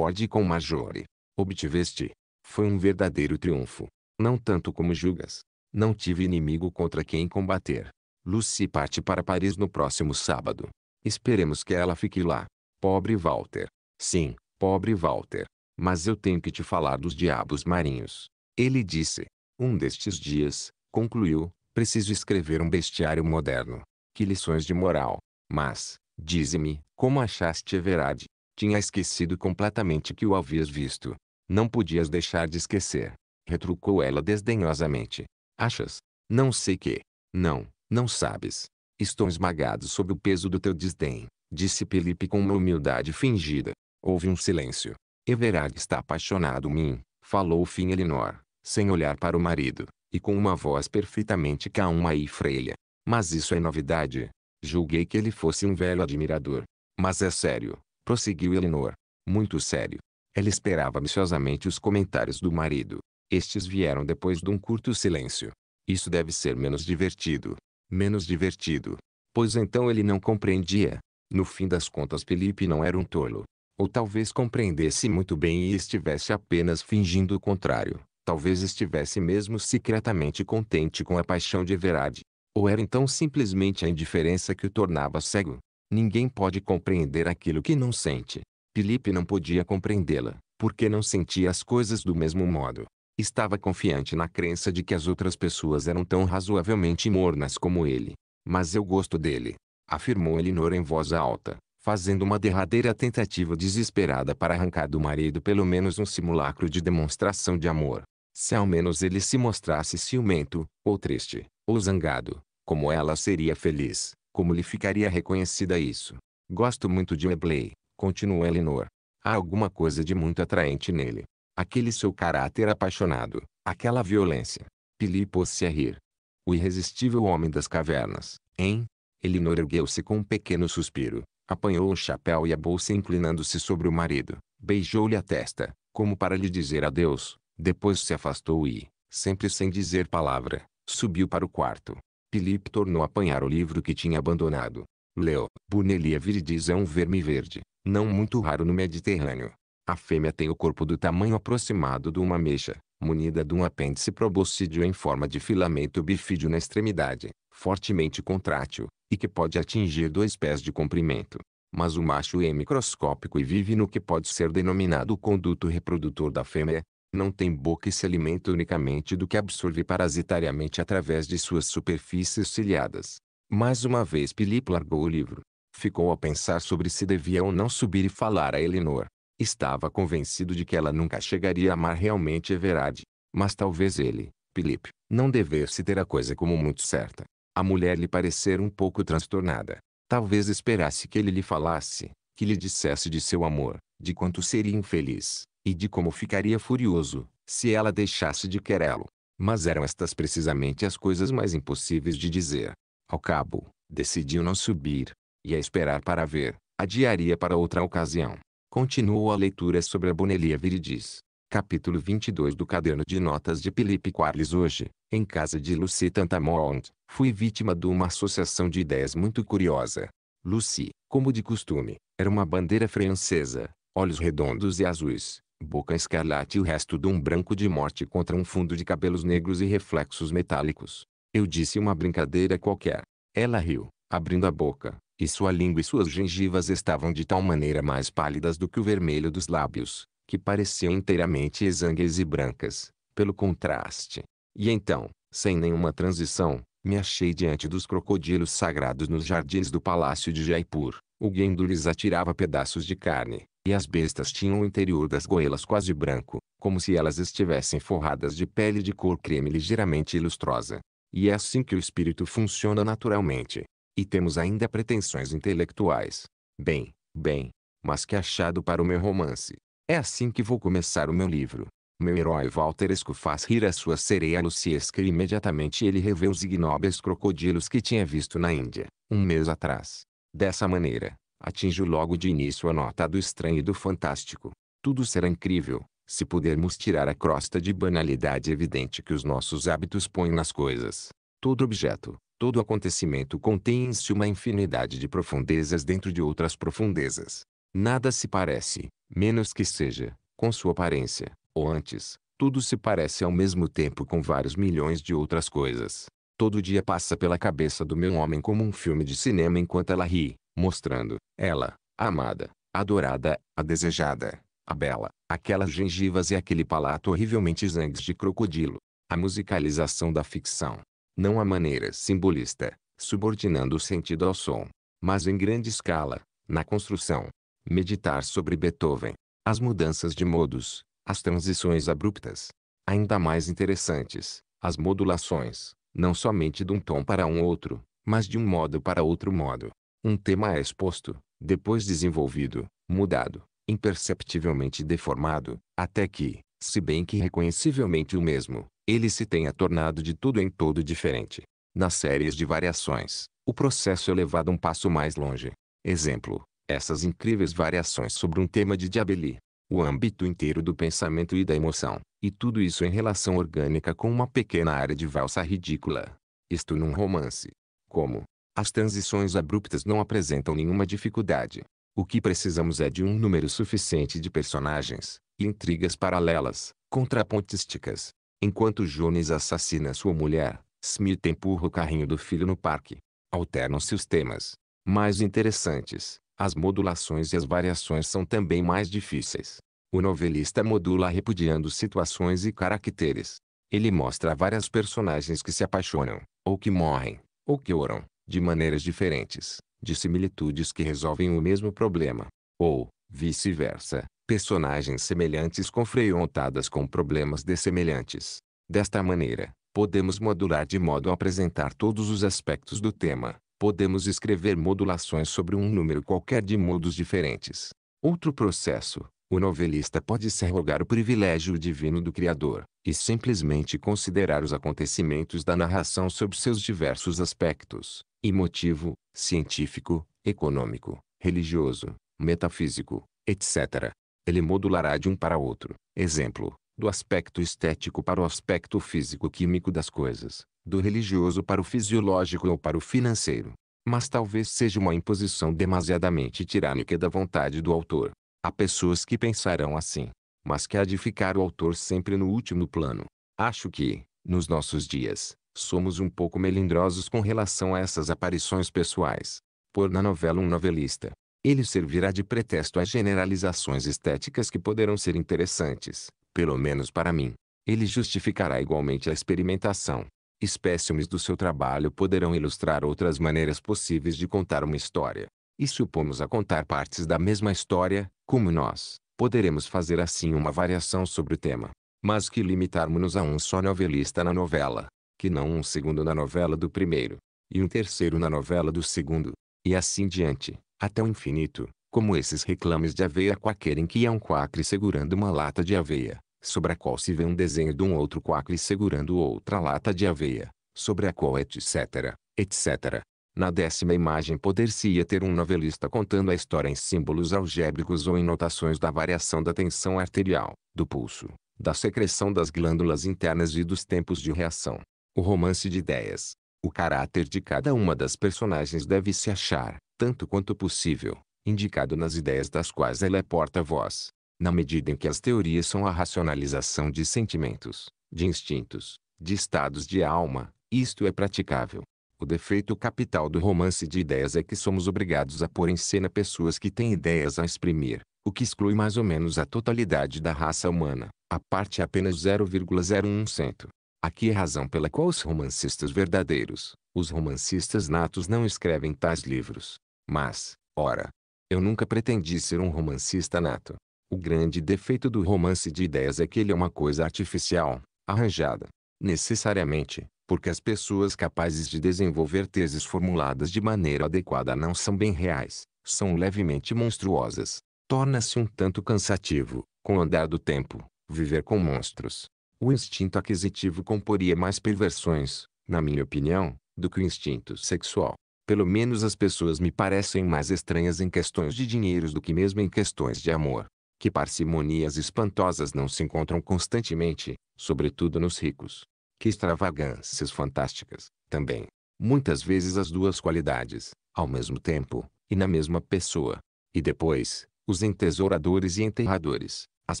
e com Majore. Obtiveste. Foi um verdadeiro triunfo. Não tanto como julgas. Não tive inimigo contra quem combater. Lucy parte para Paris no próximo sábado. Esperemos que ela fique lá. Pobre Walter. Sim, pobre Walter. Mas eu tenho que te falar dos diabos marinhos. Ele disse. Um destes dias, concluiu, preciso escrever um bestiário moderno. Que lições de moral. Mas, dize-me, como achaste Everard? Tinha esquecido completamente que o havias visto. Não podias deixar de esquecer. Retrucou ela desdenhosamente. Achas? Não sei que. Não, não sabes. Estou esmagado sob o peso do teu desdém, disse Felipe com uma humildade fingida. Houve um silêncio. Everard está apaixonado mim, falou fim Elinor, sem olhar para o marido, e com uma voz perfeitamente calma e freia. Mas isso é novidade. Julguei que ele fosse um velho admirador. Mas é sério, prosseguiu Elinor. Muito sério. Ela esperava ansiosamente os comentários do marido, estes vieram depois de um curto silêncio. Isso deve ser menos divertido. Menos divertido. Pois então ele não compreendia. No fim das contas Felipe não era um tolo. Ou talvez compreendesse muito bem e estivesse apenas fingindo o contrário. Talvez estivesse mesmo secretamente contente com a paixão de Everard. Ou era então simplesmente a indiferença que o tornava cego. Ninguém pode compreender aquilo que não sente. Felipe não podia compreendê-la, porque não sentia as coisas do mesmo modo. Estava confiante na crença de que as outras pessoas eram tão razoavelmente mornas como ele. Mas eu gosto dele. Afirmou Elinor em voz alta, fazendo uma derradeira tentativa desesperada para arrancar do marido pelo menos um simulacro de demonstração de amor. Se ao menos ele se mostrasse ciumento, ou triste, ou zangado, como ela seria feliz, como lhe ficaria reconhecida isso. Gosto muito de Webley, continuou Eleanor. Há alguma coisa de muito atraente nele. Aquele seu caráter apaixonado, aquela violência. Pili pôs-se a rir. O irresistível homem das cavernas, hein? ele ergueu-se com um pequeno suspiro, apanhou o chapéu e a bolsa inclinando-se sobre o marido, beijou-lhe a testa, como para lhe dizer adeus, depois se afastou e, sempre sem dizer palavra, subiu para o quarto. Felipe tornou a apanhar o livro que tinha abandonado. Leu, Bunelia é viridis é um verme verde, não muito raro no Mediterrâneo, a fêmea tem o corpo do tamanho aproximado de uma mecha, munida de um apêndice probocídio em forma de filamento bifídeo na extremidade, fortemente contrátil, e que pode atingir dois pés de comprimento. Mas o macho é microscópico e vive no que pode ser denominado o conduto reprodutor da fêmea, não tem boca e se alimenta unicamente do que absorve parasitariamente através de suas superfícies ciliadas. Mais uma vez Filipe largou o livro. Ficou a pensar sobre se devia ou não subir e falar a Eleanor. Estava convencido de que ela nunca chegaria a amar realmente Everard. Mas talvez ele, Felipe, não devesse ter a coisa como muito certa. A mulher lhe parecera um pouco transtornada. Talvez esperasse que ele lhe falasse, que lhe dissesse de seu amor, de quanto seria infeliz, e de como ficaria furioso, se ela deixasse de querê-lo. Mas eram estas precisamente as coisas mais impossíveis de dizer. Ao cabo, decidiu não subir, e a esperar para ver, adiaria para outra ocasião. Continuou a leitura sobre a Bonelia viridis. Capítulo 22 do Caderno de Notas de Felipe Quarles Hoje, em casa de Lucy Tantamount, fui vítima de uma associação de ideias muito curiosa. Lucy, como de costume, era uma bandeira francesa, olhos redondos e azuis, boca escarlate e o resto de um branco de morte contra um fundo de cabelos negros e reflexos metálicos. Eu disse uma brincadeira qualquer. Ela riu, abrindo a boca, e sua língua e suas gengivas estavam de tal maneira mais pálidas do que o vermelho dos lábios, que pareciam inteiramente exangues e brancas, pelo contraste. E então, sem nenhuma transição, me achei diante dos crocodilos sagrados nos jardins do palácio de Jaipur. O guendo lhes atirava pedaços de carne, e as bestas tinham o interior das goelas quase branco, como se elas estivessem forradas de pele de cor creme ligeiramente lustrosa. E é assim que o espírito funciona naturalmente. E temos ainda pretensões intelectuais. Bem, bem, mas que achado para o meu romance. É assim que vou começar o meu livro. Meu herói Walteresco faz rir a sua sereia Luciesca e imediatamente ele revê os ignóbeis crocodilos que tinha visto na Índia, um mês atrás. Dessa maneira, atinjo logo de início a nota do estranho e do fantástico. Tudo será incrível, se pudermos tirar a crosta de banalidade evidente que os nossos hábitos põem nas coisas. Todo objeto, Todo acontecimento contém em si uma infinidade de profundezas dentro de outras profundezas. Nada se parece, menos que seja, com sua aparência, ou antes, tudo se parece ao mesmo tempo com vários milhões de outras coisas. Todo dia passa pela cabeça do meu homem como um filme de cinema enquanto ela ri, mostrando, ela, a amada, a adorada, a desejada, a bela, aquelas gengivas e aquele palato horrivelmente zangues de crocodilo. A musicalização da ficção, não à maneira simbolista, subordinando o sentido ao som, mas em grande escala, na construção. Meditar sobre Beethoven, as mudanças de modos, as transições abruptas. Ainda mais interessantes, as modulações, não somente de um tom para um outro, mas de um modo para outro modo. Um tema é exposto, depois desenvolvido, mudado, imperceptivelmente deformado, até que, se bem que reconhecivelmente o mesmo, ele se tenha tornado de tudo em todo diferente. Nas séries de variações, o processo é levado um passo mais longe. Exemplo, essas incríveis variações sobre um tema de Diabelli, o âmbito inteiro do pensamento e da emoção, e tudo isso em relação orgânica com uma pequena área de valsa ridícula. Isto num romance. Como, as transições abruptas não apresentam nenhuma dificuldade. O que precisamos é de um número suficiente de personagens, e intrigas paralelas, contrapontísticas, Enquanto Jones assassina sua mulher, Smith empurra o carrinho do filho no parque. Alternam-se os temas. Mais interessantes, as modulações e as variações são também mais difíceis. O novelista modula repudiando situações e caracteres. Ele mostra várias personagens que se apaixonam, ou que morrem, ou que oram, de maneiras diferentes, de similitudes que resolvem o mesmo problema, ou, vice-versa, personagens semelhantes confrontadas com problemas dessemelhantes. Desta maneira, podemos modular de modo a apresentar todos os aspectos do tema. Podemos escrever modulações sobre um número qualquer de modos diferentes. Outro processo, o novelista pode se arrogar o privilégio divino do Criador, e simplesmente considerar os acontecimentos da narração sob seus diversos aspectos, emotivo, científico, econômico, religioso, metafísico, etc. Ele modulará de um para outro. Exemplo, do aspecto estético para o aspecto físico-químico das coisas, do religioso para o fisiológico ou para o financeiro. Mas talvez seja uma imposição demasiadamente tirânica da vontade do autor. Há pessoas que pensarão assim, mas que há de ficar o autor sempre no último plano. Acho que, nos nossos dias, somos um pouco melindrosos com relação a essas aparições pessoais. Por na novela um novelista, ele servirá de pretexto a generalizações estéticas que poderão ser interessantes, pelo menos para mim. Ele justificará igualmente a experimentação. Espécimes do seu trabalho poderão ilustrar outras maneiras possíveis de contar uma história. E se o pomos a contar partes da mesma história, como nós, poderemos fazer assim uma variação sobre o tema. Mas que limitarmos-nos a um só novelista na novela, que não um segundo na novela do primeiro, e um terceiro na novela do segundo, e assim diante, até o infinito, como esses reclames de aveia quaquer em que há um quacre segurando uma lata de aveia, sobre a qual se vê um desenho de um outro quacre segurando outra lata de aveia, sobre a qual etc, etc. Na décima imagem poder-se-ia ter um novelista contando a história em símbolos algébricos ou em notações da variação da tensão arterial, do pulso, da secreção das glândulas internas e dos tempos de reação. O romance de ideias. O caráter de cada uma das personagens deve se achar, tanto quanto possível, indicado nas ideias das quais ela é porta-voz, na medida em que as teorias são a racionalização de sentimentos, de instintos, de estados de alma, isto é praticável. O defeito capital do romance de ideias é que somos obrigados a pôr em cena pessoas que têm ideias a exprimir, o que exclui mais ou menos a totalidade da raça humana, a parte apenas 0,01%. Aqui é razão pela qual os romancistas verdadeiros, os romancistas natos não escrevem tais livros. Mas, ora, eu nunca pretendi ser um romancista nato. O grande defeito do romance de ideias é que ele é uma coisa artificial, arranjada, necessariamente, porque as pessoas capazes de desenvolver teses formuladas de maneira adequada não são bem reais, são levemente monstruosas. Torna-se um tanto cansativo, com o andar do tempo, viver com monstros. O instinto aquisitivo comporia mais perversões, na minha opinião, do que o instinto sexual. Pelo menos as pessoas me parecem mais estranhas em questões de dinheiros do que mesmo em questões de amor. Que parcimonias espantosas não se encontram constantemente, sobretudo nos ricos. Que extravagâncias fantásticas, também. Muitas vezes as duas qualidades, ao mesmo tempo, e na mesma pessoa. E depois, os entesouradores e enterradores, as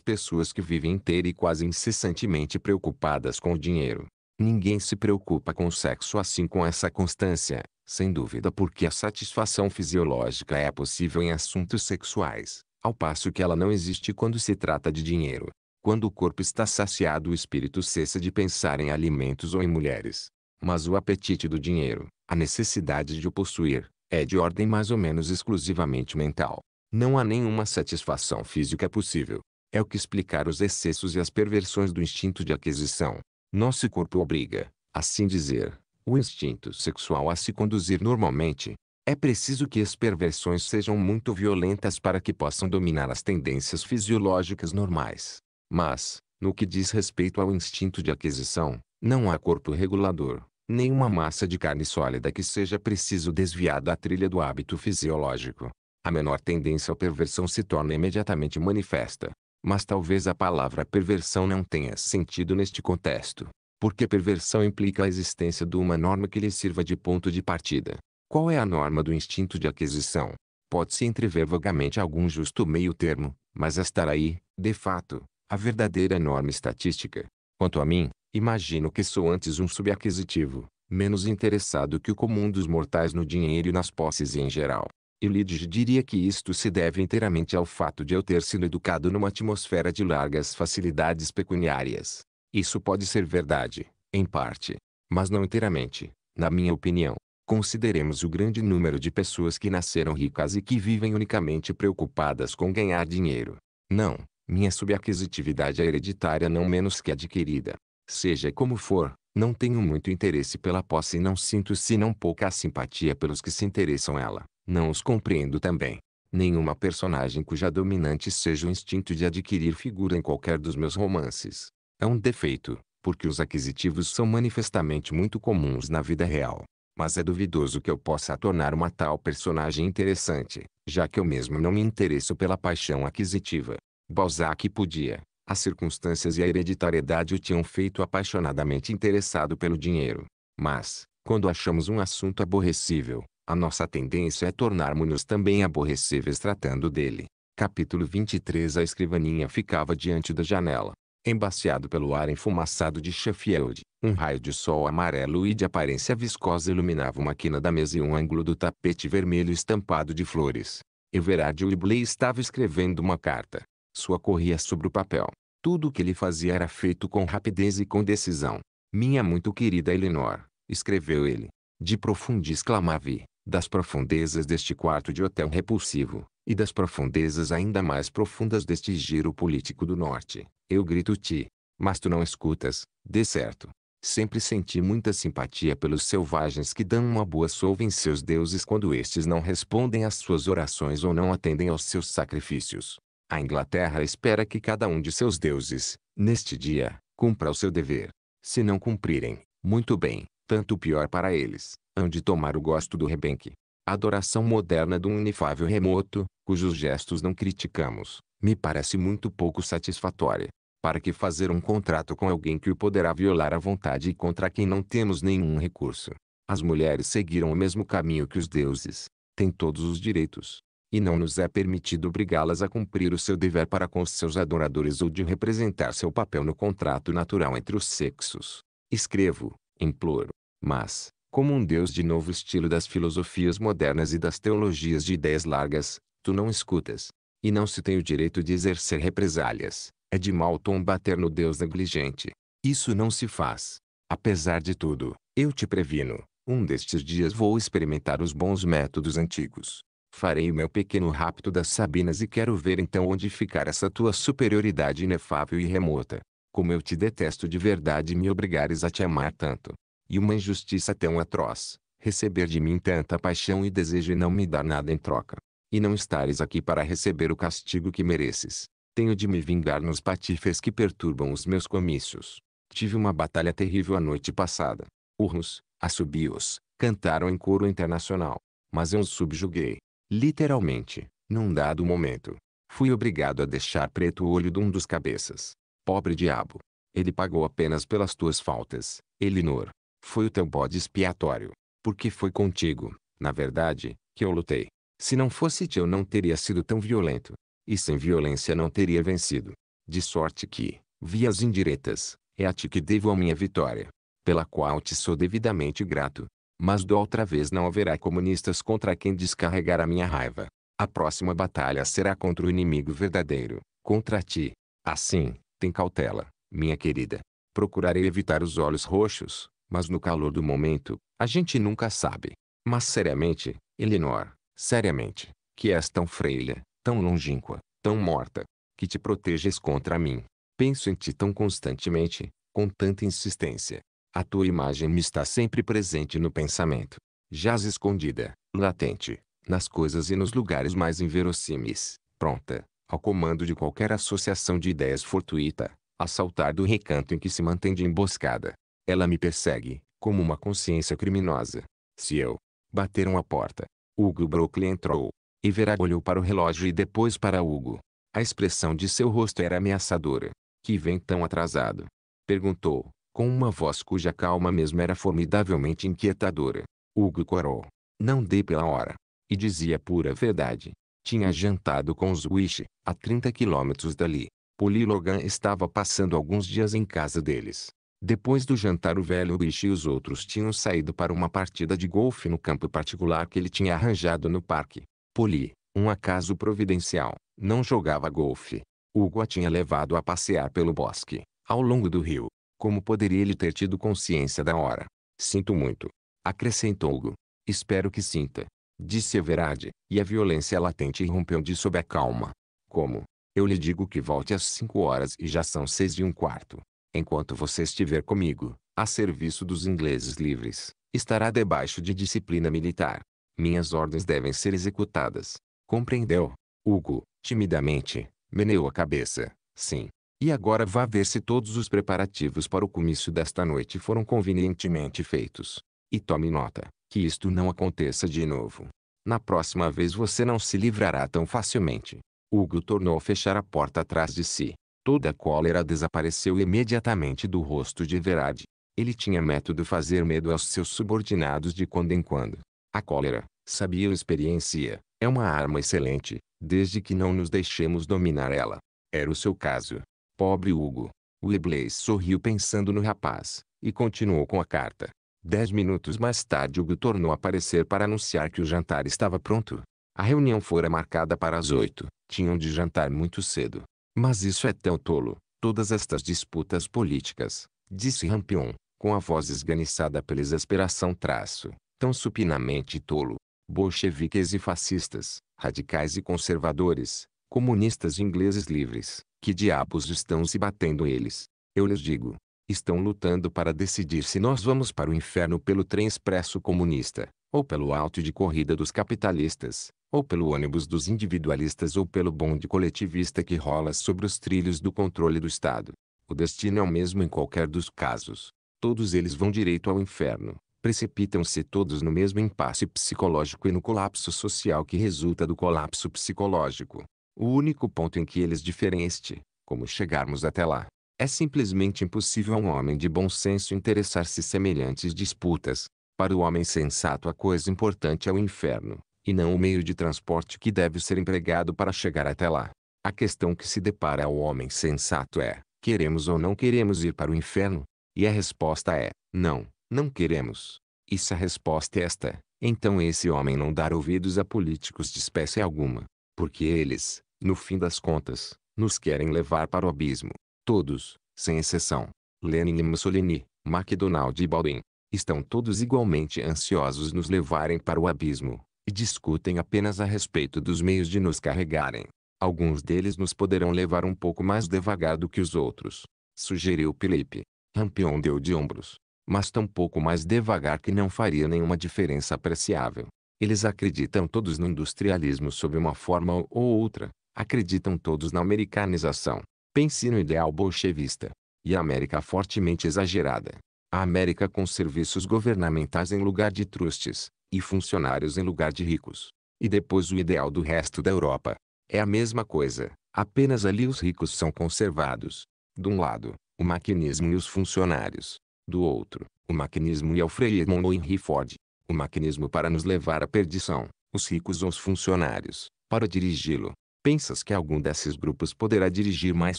pessoas que vivem inteira e quase incessantemente preocupadas com o dinheiro. Ninguém se preocupa com o sexo assim com essa constância, sem dúvida porque a satisfação fisiológica é possível em assuntos sexuais, ao passo que ela não existe quando se trata de dinheiro. Quando o corpo está saciado, o espírito cessa de pensar em alimentos ou em mulheres. Mas o apetite do dinheiro, a necessidade de o possuir, é de ordem mais ou menos exclusivamente mental. Não há nenhuma satisfação física possível. É o que explicar os excessos e as perversões do instinto de aquisição. Nosso corpo obriga, assim dizer, o instinto sexual a se conduzir normalmente, é preciso que as perversões sejam muito violentas para que possam dominar as tendências fisiológicas normais. Mas, no que diz respeito ao instinto de aquisição, não há corpo regulador, nem uma massa de carne sólida que seja preciso desviar da trilha do hábito fisiológico. A menor tendência à perversão se torna imediatamente manifesta. Mas talvez a palavra perversão não tenha sentido neste contexto porque perversão implica a existência de uma norma que lhe sirva de ponto de partida. Qual é a norma do instinto de aquisição? Pode-se entrever vagamente algum justo meio termo, mas estará aí, de fato, a verdadeira norma estatística. Quanto a mim, imagino que sou antes um subaquisitivo, menos interessado que o comum dos mortais no dinheiro e nas posses em geral. E Lidge diria que isto se deve inteiramente ao fato de eu ter sido educado numa atmosfera de largas facilidades pecuniárias. Isso pode ser verdade, em parte, mas não inteiramente, na minha opinião. Consideremos o grande número de pessoas que nasceram ricas e que vivem unicamente preocupadas com ganhar dinheiro. Não, minha subaquisitividade é hereditária não menos que adquirida. Seja como for, não tenho muito interesse pela posse e não sinto senão pouca simpatia pelos que se interessam ela. Não os compreendo também. Nenhuma personagem cuja dominante seja o instinto de adquirir figura em qualquer dos meus romances. É um defeito, porque os aquisitivos são manifestamente muito comuns na vida real. Mas é duvidoso que eu possa tornar uma tal personagem interessante, já que eu mesmo não me interesso pela paixão aquisitiva. Balzac podia. As circunstâncias e a hereditariedade o tinham feito apaixonadamente interessado pelo dinheiro. Mas, quando achamos um assunto aborrecível, a nossa tendência é tornarmos-nos também aborrecíveis tratando dele. Capítulo 23 A escrivaninha ficava diante da janela, embaciado pelo ar enfumaçado de Sheffield. Um raio de sol amarelo e de aparência viscosa iluminava uma quina da mesa e um ângulo do tapete vermelho estampado de flores. Everard Webley estava escrevendo uma carta. Sua corria sobre o papel. Tudo o que ele fazia era feito com rapidez e com decisão. Minha muito querida Eleanor, escreveu ele. De profundo exclamava das profundezas deste quarto de hotel repulsivo, e das profundezas ainda mais profundas deste giro político do norte, eu grito-te. Mas tu não escutas, de certo. Sempre senti muita simpatia pelos selvagens que dão uma boa sova em seus deuses quando estes não respondem às suas orações ou não atendem aos seus sacrifícios. A Inglaterra espera que cada um de seus deuses, neste dia, cumpra o seu dever. Se não cumprirem, muito bem, tanto pior para eles, hão de tomar o gosto do rebenque. Adoração moderna de um inefável remoto, cujos gestos não criticamos, me parece muito pouco satisfatória. Para que fazer um contrato com alguém que o poderá violar à vontade e contra quem não temos nenhum recurso? As mulheres seguiram o mesmo caminho que os deuses. Têm todos os direitos. E não nos é permitido obrigá-las a cumprir o seu dever para com os seus adoradores ou de representar seu papel no contrato natural entre os sexos. Escrevo, imploro, mas, como um Deus de novo estilo das filosofias modernas e das teologias de ideias largas, tu não escutas. E não se tem o direito de exercer represálias. É de mau tom bater no Deus negligente. Isso não se faz. Apesar de tudo, eu te previno, um destes dias vou experimentar os bons métodos antigos. Farei o meu pequeno rapto das Sabinas e quero ver então onde ficar essa tua superioridade inefável e remota como eu te detesto de verdade me obrigares a te amar tanto. E uma injustiça tão atroz, receber de mim tanta paixão e desejo e não me dar nada em troca. E não estares aqui para receber o castigo que mereces. Tenho de me vingar nos patifes que perturbam os meus comícios. Tive uma batalha terrível a noite passada. Urros, assobios, cantaram em coro internacional. Mas eu os subjuguei. Literalmente, num dado momento. Fui obrigado a deixar preto o olho de um dos cabeças. Pobre diabo! Ele pagou apenas pelas tuas faltas, Elinor. Foi o teu bode expiatório. Porque foi contigo, na verdade, que eu lutei. Se não fosse eu não teria sido tão violento. E sem violência não teria vencido. De sorte que, vias indiretas, é a ti que devo a minha vitória. Pela qual te sou devidamente grato. Mas do outra vez não haverá comunistas contra quem descarregar a minha raiva. A próxima batalha será contra o inimigo verdadeiro, contra ti. Assim, tem cautela, minha querida. Procurarei evitar os olhos roxos, mas no calor do momento, a gente nunca sabe. Mas seriamente, Elinor, seriamente, que és tão freira, tão longínqua, tão morta, que te proteges contra mim. Penso em ti tão constantemente, com tanta insistência. A tua imagem me está sempre presente no pensamento. Jaz escondida, latente, nas coisas e nos lugares mais inverossímeis, pronta, ao comando de qualquer associação de ideias fortuita, a saltar do recanto em que se mantém de emboscada. Ela me persegue, como uma consciência criminosa. Se eu... Bateram a porta. Hugo Brockley entrou. Everard olhou para o relógio e depois para Hugo. A expressão de seu rosto era ameaçadora. Que vem tão atrasado? Perguntou, com uma voz cuja calma mesmo era formidavelmente inquietadora. Hugo corou. Não dê pela hora. E dizia pura verdade. Tinha jantado com os Wish a 30 quilômetros dali. Polly Logan estava passando alguns dias em casa deles. Depois do jantar o velho Wish e os outros tinham saído para uma partida de golfe no campo particular que ele tinha arranjado no parque. Polly, um acaso providencial, não jogava golfe. Hugo a tinha levado a passear pelo bosque, ao longo do rio. Como poderia ele ter tido consciência da hora? Sinto muito. Acrescentou Hugo. Espero que sinta disse Everard, e a violência latente irrompeu-de sob a calma. Como? Eu lhe digo que volte às cinco horas e já são seis e um quarto. Enquanto você estiver comigo, a serviço dos ingleses livres, estará debaixo de disciplina militar. Minhas ordens devem ser executadas. Compreendeu? Hugo, timidamente, meneou a cabeça. Sim. E agora vá ver se todos os preparativos para o comício desta noite foram convenientemente feitos. E tome nota que isto não aconteça de novo. Na próxima vez você não se livrará tão facilmente. Hugo tornou a fechar a porta atrás de si. Toda a cólera desapareceu imediatamente do rosto de Everard. Ele tinha método fazer medo aos seus subordinados de quando em quando. A cólera, sabia ou experiência, é uma arma excelente, desde que não nos deixemos dominar ela. Era o seu caso. Pobre Hugo. Webley sorriu pensando no rapaz, e continuou com a carta. Dez minutos mais tarde Hugo tornou a aparecer para anunciar que o jantar estava pronto. A reunião fora marcada para as oito. Tinham de jantar muito cedo. Mas isso é tão tolo. Todas estas disputas políticas, disse Rampion, com a voz esganiçada pela exasperação traço, tão supinamente tolo. Bolcheviques e fascistas, radicais e conservadores, comunistas e ingleses livres, que diabos estão se batendo eles? Eu lhes digo, estão lutando para decidir se nós vamos para o inferno pelo trem expresso comunista, ou pelo alto de corrida dos capitalistas, ou pelo ônibus dos individualistas ou pelo bonde coletivista que rola sobre os trilhos do controle do Estado. O destino é o mesmo em qualquer dos casos. Todos eles vão direito ao inferno. Precipitam-se todos no mesmo impasse psicológico e no colapso social que resulta do colapso psicológico. O único ponto em que eles diferem é este: como chegarmos até lá. É simplesmente impossível a um homem de bom senso interessar-se semelhantes disputas. Para o homem sensato a coisa importante é o inferno, e não o meio de transporte que deve ser empregado para chegar até lá. A questão que se depara ao homem sensato é: queremos ou não queremos ir para o inferno? E a resposta é: não, não queremos. E se a resposta é esta, então esse homem não dar ouvidos a políticos de espécie alguma, porque eles, no fim das contas, nos querem levar para o abismo. Todos, sem exceção, Lenin e Mussolini, MacDonald e Baldwin, estão todos igualmente ansiosos nos levarem para o abismo, e discutem apenas a respeito dos meios de nos carregarem. Alguns deles nos poderão levar um pouco mais devagar do que os outros, sugeriu Felipe. Rampion deu de ombros, mas tão pouco mais devagar que não faria nenhuma diferença apreciável. Eles acreditam todos no industrialismo sob uma forma ou outra, acreditam todos na americanização, Pense no ideal bolchevista. E a América fortemente exagerada. A América com serviços governamentais em lugar de trustes, e funcionários em lugar de ricos. E depois o ideal do resto da Europa. É a mesma coisa, apenas ali os ricos são conservados. De um lado, o maquinismo e os funcionários. Do outro, o maquinismo e Alfred Edmond Henry Ford. O maquinismo para nos levar à perdição, os ricos ou os funcionários, para dirigi-lo. Pensas que algum desses grupos poderá dirigir mais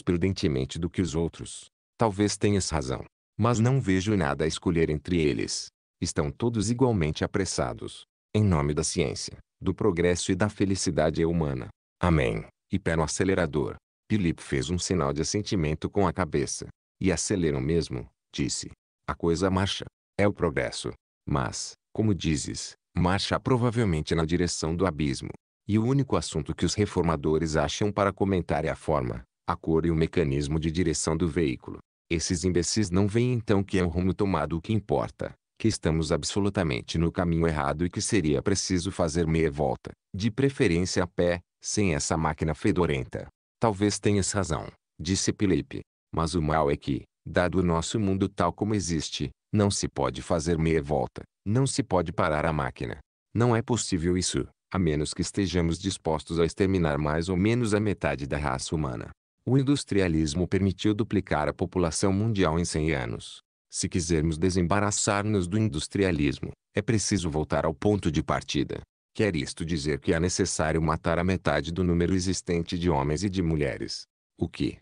prudentemente do que os outros. Talvez tenhas razão. Mas não vejo nada a escolher entre eles. Estão todos igualmente apressados. Em nome da ciência, do progresso e da felicidade humana. Amém. E pé no acelerador. Filipe fez um sinal de assentimento com a cabeça. E aceleram mesmo, disse. A coisa marcha. É o progresso. Mas, como dizes, marcha provavelmente na direção do abismo. E o único assunto que os reformadores acham para comentar é a forma, a cor e o mecanismo de direção do veículo. Esses imbecis não veem então que é o rumo tomado o que importa, que estamos absolutamente no caminho errado e que seria preciso fazer meia volta, de preferência a pé, sem essa máquina fedorenta. Talvez tenhas razão, disse Felipe. Mas o mal é que, dado o nosso mundo tal como existe, não se pode fazer meia volta, não se pode parar a máquina. Não é possível isso a menos que estejamos dispostos a exterminar mais ou menos a metade da raça humana. O industrialismo permitiu duplicar a população mundial em 100 anos. Se quisermos desembaraçar-nos do industrialismo, é preciso voltar ao ponto de partida. Quer isto dizer que é necessário matar a metade do número existente de homens e de mulheres. O que,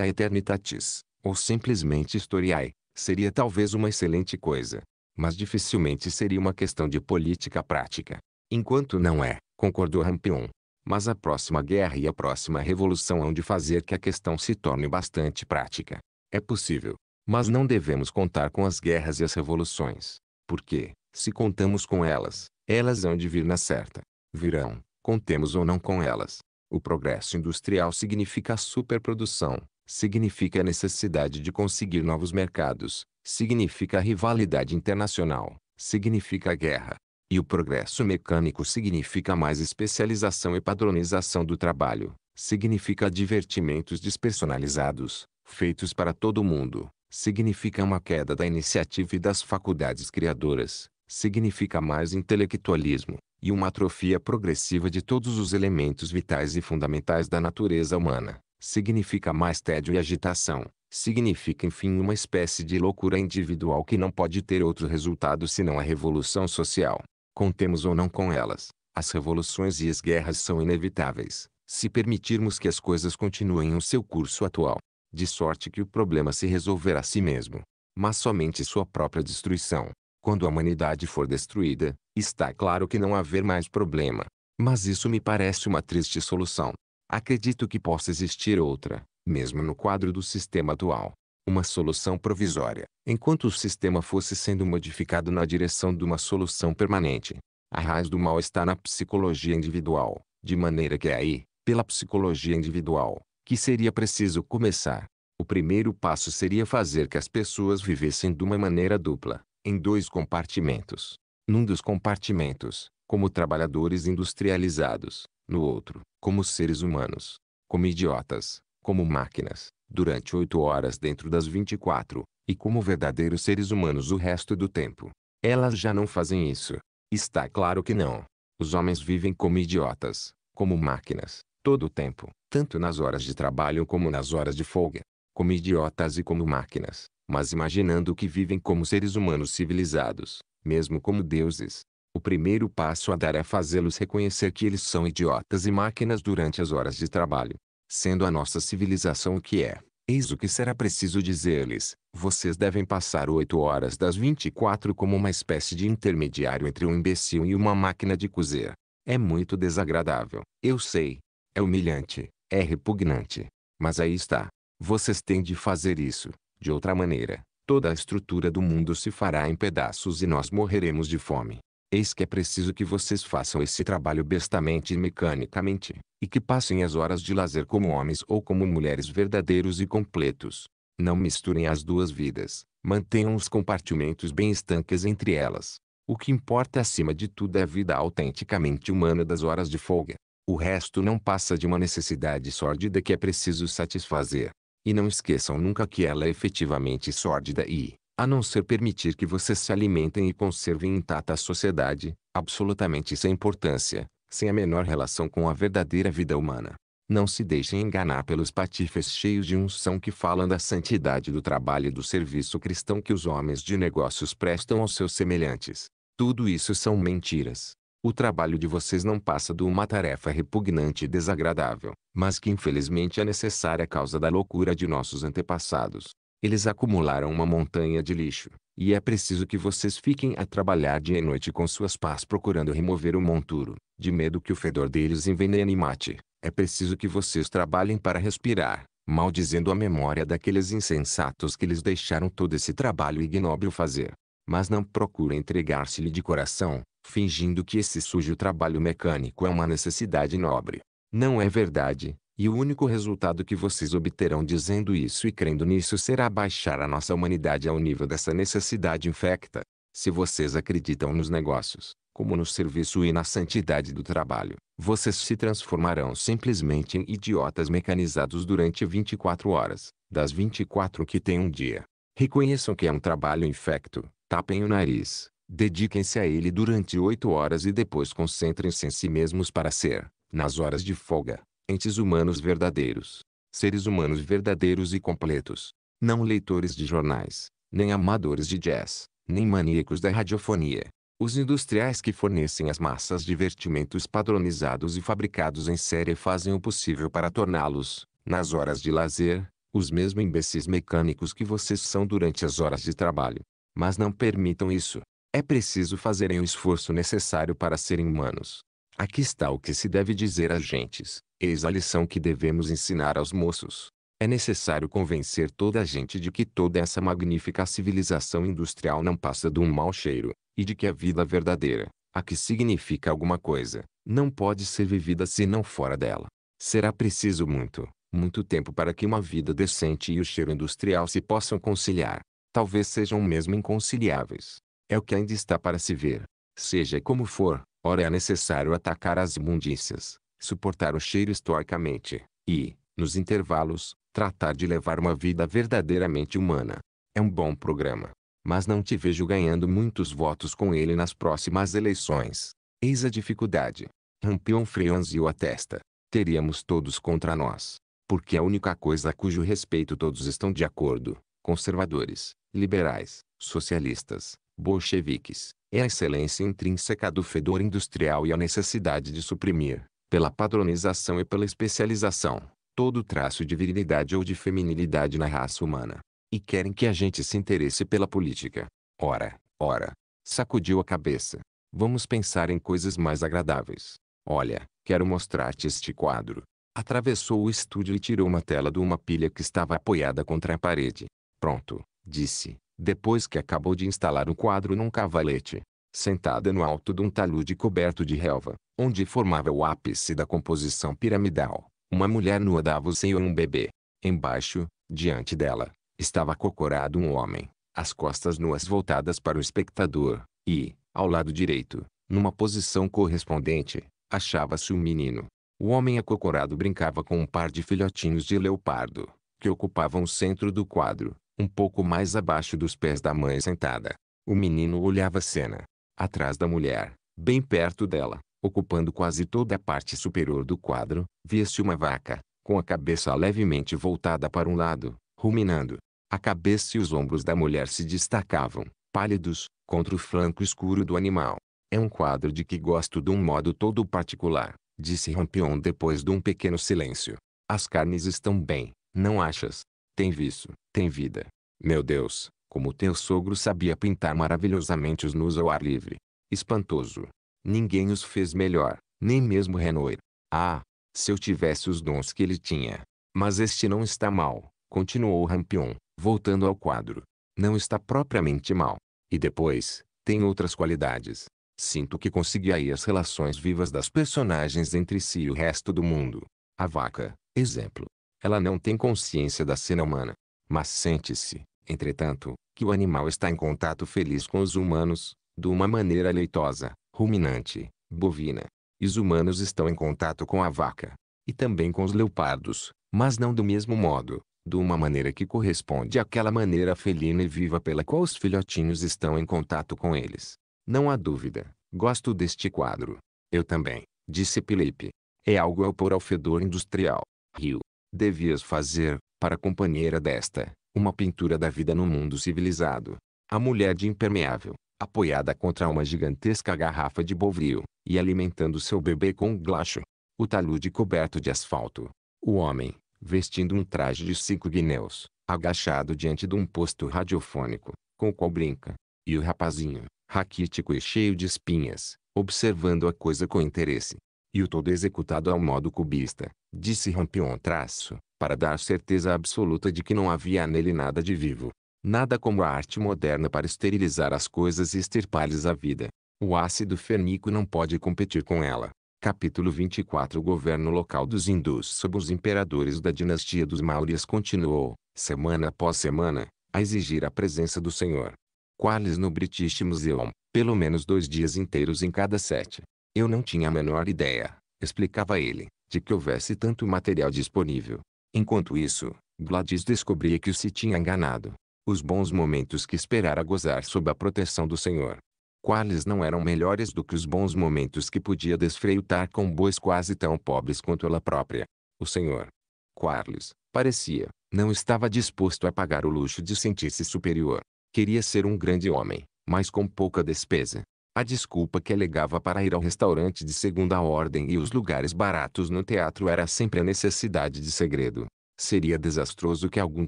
a eternitatis, ou simplesmente historiae, seria talvez uma excelente coisa. Mas dificilmente seria uma questão de política prática. Enquanto não é, concordou Rampion. Mas a próxima guerra e a próxima revolução hão de fazer que a questão se torne bastante prática. É possível. Mas não devemos contar com as guerras e as revoluções. Porque, se contamos com elas, elas hão de vir na certa. Virão, contemos ou não com elas. O progresso industrial significa a superprodução, significa a necessidade de conseguir novos mercados, significa a rivalidade internacional, significa a guerra, e o progresso mecânico significa mais especialização e padronização do trabalho, significa divertimentos despersonalizados, feitos para todo mundo, significa uma queda da iniciativa e das faculdades criadoras, significa mais intelectualismo, e uma atrofia progressiva de todos os elementos vitais e fundamentais da natureza humana, significa mais tédio e agitação, significa enfim uma espécie de loucura individual que não pode ter outro resultado senão a revolução social contemos ou não com elas, as revoluções e as guerras são inevitáveis, se permitirmos que as coisas continuem o seu curso atual. De sorte que o problema se resolverá a si mesmo, mas somente sua própria destruição. Quando a humanidade for destruída, está claro que não haver mais problema. Mas isso me parece uma triste solução. Acredito que possa existir outra, mesmo no quadro do sistema atual uma solução provisória, enquanto o sistema fosse sendo modificado na direção de uma solução permanente. A raiz do mal está na psicologia individual, de maneira que é aí, pela psicologia individual, que seria preciso começar. O primeiro passo seria fazer que as pessoas vivessem de uma maneira dupla, em dois compartimentos. Num dos compartimentos, como trabalhadores industrializados, no outro, como seres humanos, como idiotas, como máquinas durante oito horas dentro das 24, e como verdadeiros seres humanos o resto do tempo. Elas já não fazem isso. Está claro que não. Os homens vivem como idiotas, como máquinas, todo o tempo, tanto nas horas de trabalho como nas horas de folga. Como idiotas e como máquinas, mas imaginando que vivem como seres humanos civilizados, mesmo como deuses. O primeiro passo a dar é fazê-los reconhecer que eles são idiotas e máquinas durante as horas de trabalho sendo a nossa civilização o que é. Eis o que será preciso dizer-lhes: vocês devem passar oito horas das 24 como uma espécie de intermediário entre um imbecil e uma máquina de cozer. É muito desagradável, eu sei. É humilhante, é repugnante. Mas aí está. Vocês têm de fazer isso. De outra maneira, toda a estrutura do mundo se fará em pedaços e nós morreremos de fome. Eis que é preciso que vocês façam esse trabalho bestamente e mecanicamente, e que passem as horas de lazer como homens ou como mulheres verdadeiros e completos. Não misturem as duas vidas, mantenham os compartimentos bem estanques entre elas. O que importa acima de tudo é a vida autenticamente humana das horas de folga. O resto não passa de uma necessidade sórdida que é preciso satisfazer. E não esqueçam nunca que ela é efetivamente sórdida e, a não ser permitir que vocês se alimentem e conservem intacta a sociedade, absolutamente sem importância, sem a menor relação com a verdadeira vida humana. Não se deixem enganar pelos patifes cheios de unção que falam da santidade do trabalho e do serviço cristão que os homens de negócios prestam aos seus semelhantes. Tudo isso são mentiras. O trabalho de vocês não passa de uma tarefa repugnante e desagradável, mas que infelizmente é necessária a causa da loucura de nossos antepassados. Eles acumularam uma montanha de lixo, e é preciso que vocês fiquem a trabalhar dia e noite com suas pás procurando remover o monturo, de medo que o fedor deles envenene e mate. É preciso que vocês trabalhem para respirar, maldizendo a memória daqueles insensatos que lhes deixaram todo esse trabalho ignóbil fazer. Mas não procurem entregar-se-lhe de coração, fingindo que esse sujo trabalho mecânico é uma necessidade nobre. Não é verdade, e o único resultado que vocês obterão dizendo isso e crendo nisso será baixar a nossa humanidade ao nível dessa necessidade infecta. Se vocês acreditam nos negócios, como no serviço e na santidade do trabalho, vocês se transformarão simplesmente em idiotas mecanizados durante 24 horas, das 24 que tem um dia. Reconheçam que é um trabalho infecto, tapem o nariz, dediquem-se a ele durante 8 horas e depois concentrem-se em si mesmos para ser, nas horas de folga, entes humanos verdadeiros, seres humanos verdadeiros e completos, não leitores de jornais, nem amadores de jazz, nem maníacos da radiofonia. Os industriais que fornecem as massas divertimentos padronizados e fabricados em série fazem o possível para torná-los, nas horas de lazer, os mesmos imbecis mecânicos que vocês são durante as horas de trabalho. Mas não permitam isso. É preciso fazerem o esforço necessário para serem humanos. Aqui está o que se deve dizer às gentes, Eis a lição que devemos ensinar aos moços. É necessário convencer toda a gente de que toda essa magnífica civilização industrial não passa de um mau cheiro, e de que a vida verdadeira, a que significa alguma coisa, não pode ser vivida se não fora dela. Será preciso muito, muito tempo para que uma vida decente e o cheiro industrial se possam conciliar. Talvez sejam mesmo inconciliáveis. É o que ainda está para se ver. Seja como for, ora é necessário atacar as imundícias, suportar o cheiro estoicamente, e, nos intervalos, tratar de levar uma vida verdadeiramente humana. É um bom programa, mas não te vejo ganhando muitos votos com ele nas próximas eleições. Eis a dificuldade. Rampion franziu a testa. Teríamos todos contra nós, porque a única coisa a cujo respeito todos estão de acordo, conservadores, liberais, socialistas, bolcheviques, é a excelência intrínseca do fedor industrial e a necessidade de suprimir, pela padronização e pela especialização, todo traço de virilidade ou de feminilidade na raça humana. E querem que a gente se interesse pela política. Ora, ora, sacudiu a cabeça. Vamos pensar em coisas mais agradáveis. Olha, quero mostrar-te este quadro. Atravessou o estúdio e tirou uma tela de uma pilha que estava apoiada contra a parede. Pronto, disse, depois que acabou de instalar o quadro num cavalete sentada no alto de um talude coberto de relva, onde formava o ápice da composição piramidal. Uma mulher nua dava o seio a um bebê. Embaixo, diante dela, estava cocorado um homem, as costas nuas voltadas para o espectador, e, ao lado direito, numa posição correspondente, achava-se um menino. O homem acocorado brincava com um par de filhotinhos de leopardo, que ocupavam o centro do quadro, um pouco mais abaixo dos pés da mãe sentada. O menino olhava a cena, atrás da mulher, bem perto dela, ocupando quase toda a parte superior do quadro, via-se uma vaca, com a cabeça levemente voltada para um lado, ruminando. A cabeça e os ombros da mulher se destacavam, pálidos, contra o flanco escuro do animal. É um quadro de que gosto de um modo todo particular, disse Rampion depois de um pequeno silêncio. As carnes estão bem, não achas? Tem viço, tem vida. Meu Deus, como teu sogro sabia pintar maravilhosamente os nus ao ar livre. Espantoso. Ninguém os fez melhor, nem mesmo Renoir. Ah, se eu tivesse os dons que ele tinha. Mas este não está mal, continuou Rampion, voltando ao quadro. Não está propriamente mal. E depois, tem outras qualidades. Sinto que consegui aí as relações vivas das personagens entre si e o resto do mundo. A vaca, exemplo. Ela não tem consciência da cena humana. Mas sente-se, entretanto, que o animal está em contato feliz com os humanos, de uma maneira leitosa, ruminante, bovina. E os humanos estão em contato com a vaca, e também com os leopardos, mas não do mesmo modo, de uma maneira que corresponde àquela maneira felina e viva pela qual os filhotinhos estão em contato com eles. Não há dúvida, gosto deste quadro. Eu também, disse Felipe. É algo ao pôr ao fedor industrial. Rio. Devias fazer, para companheira desta, uma pintura da vida no mundo civilizado. A mulher de impermeável, apoiada contra uma gigantesca garrafa de bovril, e alimentando seu bebê com um glacho. O talude coberto de asfalto. O homem, vestindo um traje de cinco guineus, agachado diante de um posto radiofônico, com o qual brinca. E o rapazinho, raquítico e cheio de espinhas, observando a coisa com interesse. E o todo executado ao modo cubista, disse um traço para dar certeza absoluta de que não havia nele nada de vivo. Nada como a arte moderna para esterilizar as coisas e extirpar-lhes a vida. O ácido fernico não pode competir com ela. Capítulo 24 O governo local dos hindus sob os imperadores da dinastia dos Maurya's continuou, semana após semana, a exigir a presença do Senhor. Quales no British Museum, pelo menos dois dias inteiros em cada sete. Eu não tinha a menor ideia, explicava ele, de que houvesse tanto material disponível. Enquanto isso, Gladys descobria que se tinha enganado. Os bons momentos que esperara gozar sob a proteção do Senhor. Quais não eram melhores do que os bons momentos que podia desfrutar com bois quase tão pobres quanto ela própria. O Senhor. Quarles, parecia, não estava disposto a pagar o luxo de sentir-se superior. Queria ser um grande homem, mas com pouca despesa. A desculpa que alegava para ir ao restaurante de segunda ordem e os lugares baratos no teatro era sempre a necessidade de segredo. Seria desastroso que algum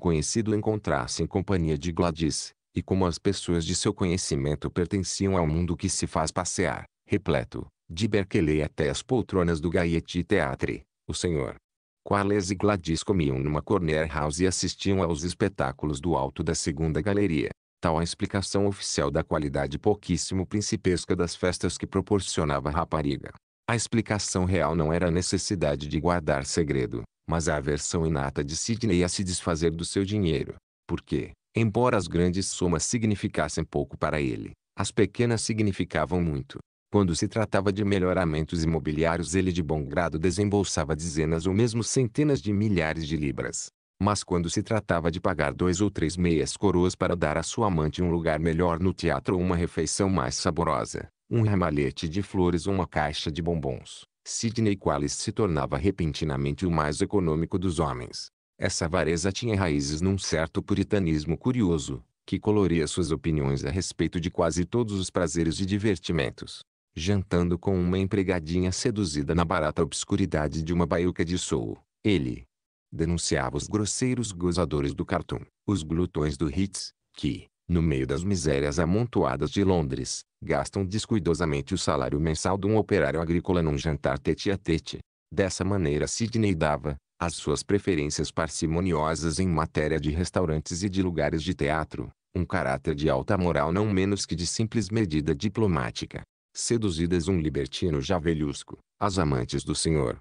conhecido encontrasse em companhia de Gladys, e como as pessoas de seu conhecimento pertenciam ao mundo que se faz passear, repleto, de Berkeley até as poltronas do Gaiety Theatre, o senhor Quales e Gladys comiam numa corner house e assistiam aos espetáculos do alto da segunda galeria. Tal a explicação oficial da qualidade pouquíssimo principesca das festas que proporcionava a rapariga. A explicação real não era a necessidade de guardar segredo, mas a aversão inata de Sidney a se desfazer do seu dinheiro. Porque, embora as grandes somas significassem pouco para ele, as pequenas significavam muito. Quando se tratava de melhoramentos imobiliários ele de bom grado desembolsava dezenas ou mesmo centenas de milhares de libras mas quando se tratava de pagar dois ou três meias coroas para dar à sua amante um lugar melhor no teatro ou uma refeição mais saborosa, um ramalhete de flores ou uma caixa de bombons, Sidney Qualis se tornava repentinamente o mais econômico dos homens. Essa avareza tinha raízes num certo puritanismo curioso, que coloria suas opiniões a respeito de quase todos os prazeres e divertimentos. Jantando com uma empregadinha seduzida na barata obscuridade de uma baiuca de sou, ele, denunciava os grosseiros gozadores do cartoon, os glutões do Ritz, que, no meio das misérias amontoadas de Londres, gastam descuidosamente o salário mensal de um operário agrícola num jantar tete a tete. Dessa maneira Sidney dava, as suas preferências parcimoniosas em matéria de restaurantes e de lugares de teatro, um caráter de alta moral não menos que de simples medida diplomática. Seduzidas um libertino já velhusco, as amantes do senhor,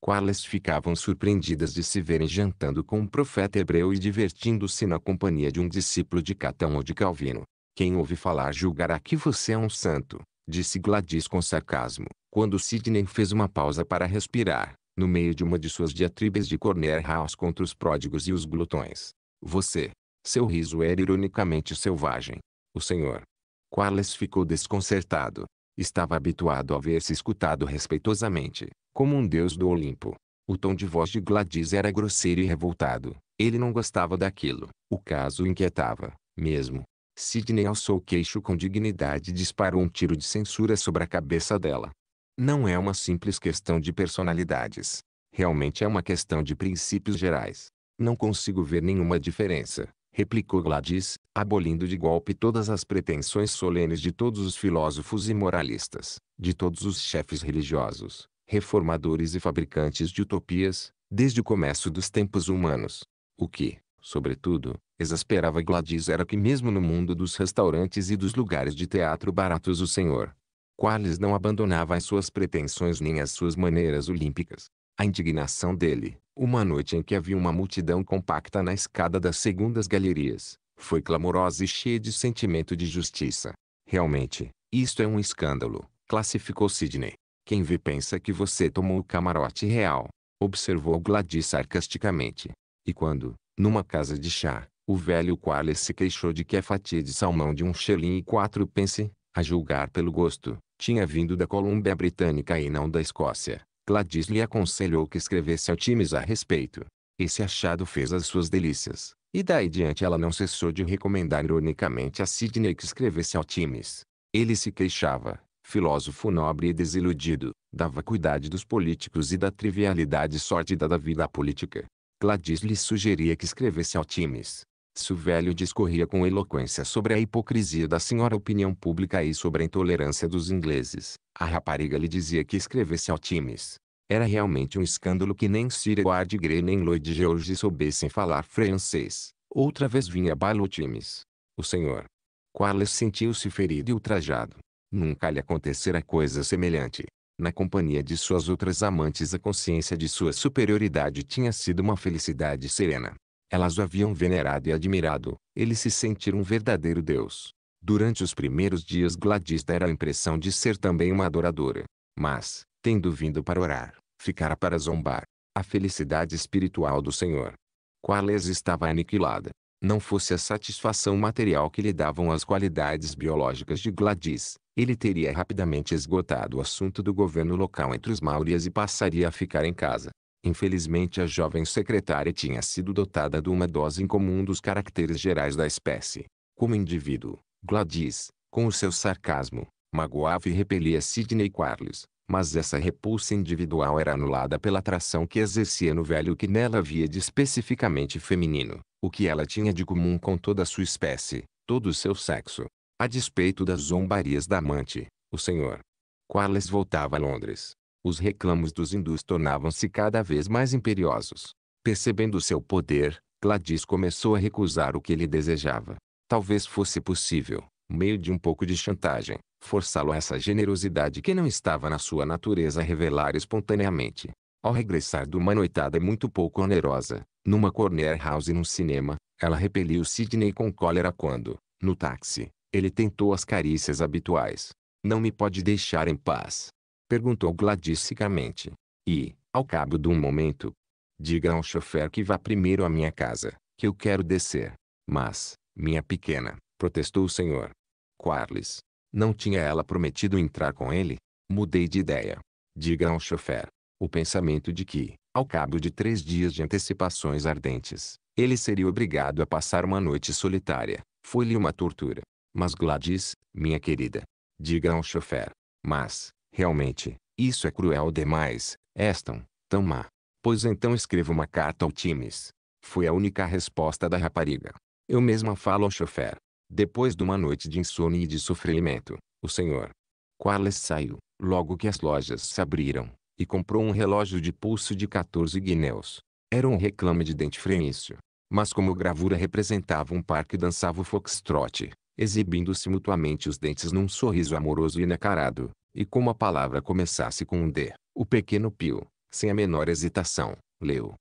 quais ficavam surpreendidas de se verem jantando com um profeta hebreu e divertindo-se na companhia de um discípulo de Catão ou de Calvino. Quem ouve falar julgará que você é um santo, disse Gladys com sarcasmo, quando Sidney fez uma pausa para respirar, no meio de uma de suas diatribes de Corner House contra os pródigos e os glutões. Você. Seu riso era é ironicamente selvagem. O senhor. Quales ficou desconcertado. Estava habituado a ver-se escutado respeitosamente, como um deus do Olimpo. O tom de voz de Gladys era grosseiro e revoltado. Ele não gostava daquilo. O caso o inquietava, mesmo. Sidney alçou o queixo com dignidade e disparou um tiro de censura sobre a cabeça dela. Não é uma simples questão de personalidades. Realmente é uma questão de princípios gerais. Não consigo ver nenhuma diferença, replicou Gladys, abolindo de golpe todas as pretensões solenes de todos os filósofos e moralistas, de todos os chefes religiosos, reformadores e fabricantes de utopias, desde o começo dos tempos humanos. O que, sobretudo, exasperava Gladys era que mesmo no mundo dos restaurantes e dos lugares de teatro baratos o senhor Qualis não abandonava as suas pretensões nem as suas maneiras olímpicas. A indignação dele, uma noite em que havia uma multidão compacta na escada das segundas galerias, foi clamorosa e cheia de sentimento de justiça. Realmente, isto é um escândalo, classificou Sidney. Quem vê pensa que você tomou o camarote real, observou Gladys sarcasticamente. E quando, numa casa de chá, o velho Quarles se queixou de que a fatia de salmão de um xelim e quatro pence, a julgar pelo gosto, tinha vindo da Colômbia Britânica e não da Escócia, Gladys lhe aconselhou que escrevesse ao Times a respeito. Esse achado fez as suas delícias, e daí diante ela não cessou de recomendar ironicamente a Sidney que escrevesse ao Times. Ele se queixava, filósofo nobre e desiludido, da vacuidade dos políticos e da trivialidade sórdida da vida política. Gladys lhe sugeria que escrevesse ao Times. Seu velho discorria com eloquência sobre a hipocrisia da senhora opinião pública e sobre a intolerância dos ingleses. A rapariga lhe dizia que escrevesse ao Times. Era realmente um escândalo que nem Sir Edward Grey nem Lloyd George soubessem falar francês. Outra vez vinha bailo Times. O senhor Quarles sentiu-se ferido e ultrajado. Nunca lhe acontecera coisa semelhante. Na companhia de suas outras amantes a consciência de sua superioridade tinha sido uma felicidade serena. Elas o haviam venerado e admirado, ele se sentira um verdadeiro deus. Durante os primeiros dias Gladys dera a impressão de ser também uma adoradora. Mas, tendo vindo para orar, ficara para zombar. A felicidade espiritual do Senhor. Quales estava aniquilada. Não fosse a satisfação material que lhe davam as qualidades biológicas de Gladys, ele teria rapidamente esgotado o assunto do governo local entre os maurias e passaria a ficar em casa. Infelizmente a jovem secretária tinha sido dotada de uma dose incomum dos caracteres gerais da espécie. Como indivíduo, Gladys, com o seu sarcasmo, magoava e repelia Sidney Quarles, mas essa repulsa individual era anulada pela atração que exercia no velho que nela havia de especificamente feminino, o que ela tinha de comum com toda a sua espécie, todo o seu sexo, a despeito das zombarias da amante, o senhor Quarles voltava a Londres. Os reclamos dos hindus tornavam-se cada vez mais imperiosos. Percebendo seu poder, Gladys começou a recusar o que ele desejava. Talvez fosse possível, meio de um pouco de chantagem, forçá-lo a essa generosidade que não estava na sua natureza revelar espontaneamente. Ao regressar de uma noitada muito pouco onerosa, numa corner house e num cinema, ela repeliu Sidney com cólera quando, no táxi, ele tentou as carícias habituais. Não me pode deixar em paz? Perguntou gladisticamente. E, ao cabo de um momento, diga ao chofer que vá primeiro à minha casa, que eu quero descer. Mas, minha pequena, protestou o senhor. Quarles. Não tinha ela prometido entrar com ele? Mudei de ideia. Diga ao chofer. O pensamento de que, ao cabo de três dias de antecipações ardentes, ele seria obrigado a passar uma noite solitária, foi-lhe uma tortura. Mas Gladys, minha querida, diga ao chofer. Mas, realmente, isso é cruel demais, Eston, tão má. Pois então escreva uma carta ao Times. Foi a única resposta da rapariga. Eu mesma falo ao chofer. Depois de uma noite de insônia e de sofrimento, o senhor Quarles saiu, logo que as lojas se abriram, e comprou um relógio de pulso de 14 guineus. Era um reclame de dente freinício. Mas como gravura representava um parque dançava o foxtrot, exibindo-se mutuamente os dentes num sorriso amoroso e nacarado, e como a palavra começasse com um D, o pequeno Pio, sem a menor hesitação, leu.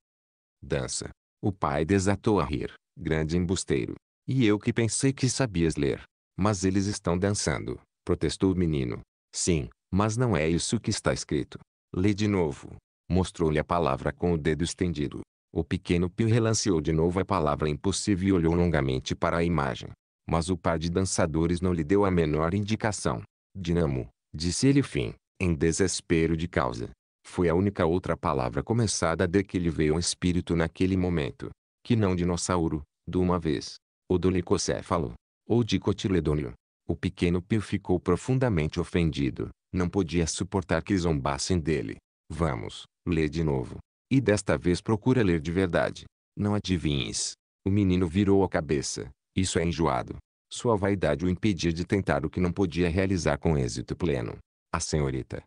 Dança. O pai desatou a rir, grande embusteiro. E eu que pensei que sabias ler. Mas eles estão dançando, protestou o menino. Sim, mas não é isso que está escrito. Lê de novo. Mostrou-lhe a palavra com o dedo estendido. O pequeno Pio relanceou de novo a palavra impossível e olhou longamente para a imagem. Mas o par de dançadores não lhe deu a menor indicação. Dinamo, disse ele fim, em desespero de causa. Foi a única outra palavra começada de que lhe veio um espírito naquele momento. Que não dinossauro, de uma vez. O dolicocéfalo. Ou dicotiledônio. O pequeno Pio ficou profundamente ofendido. Não podia suportar que zombassem dele. Vamos, lê de novo. E desta vez procura ler de verdade. Não adivinhes. O menino virou a cabeça, isso é enjoado. Sua vaidade o impedia de tentar o que não podia realizar com êxito pleno. A senhorita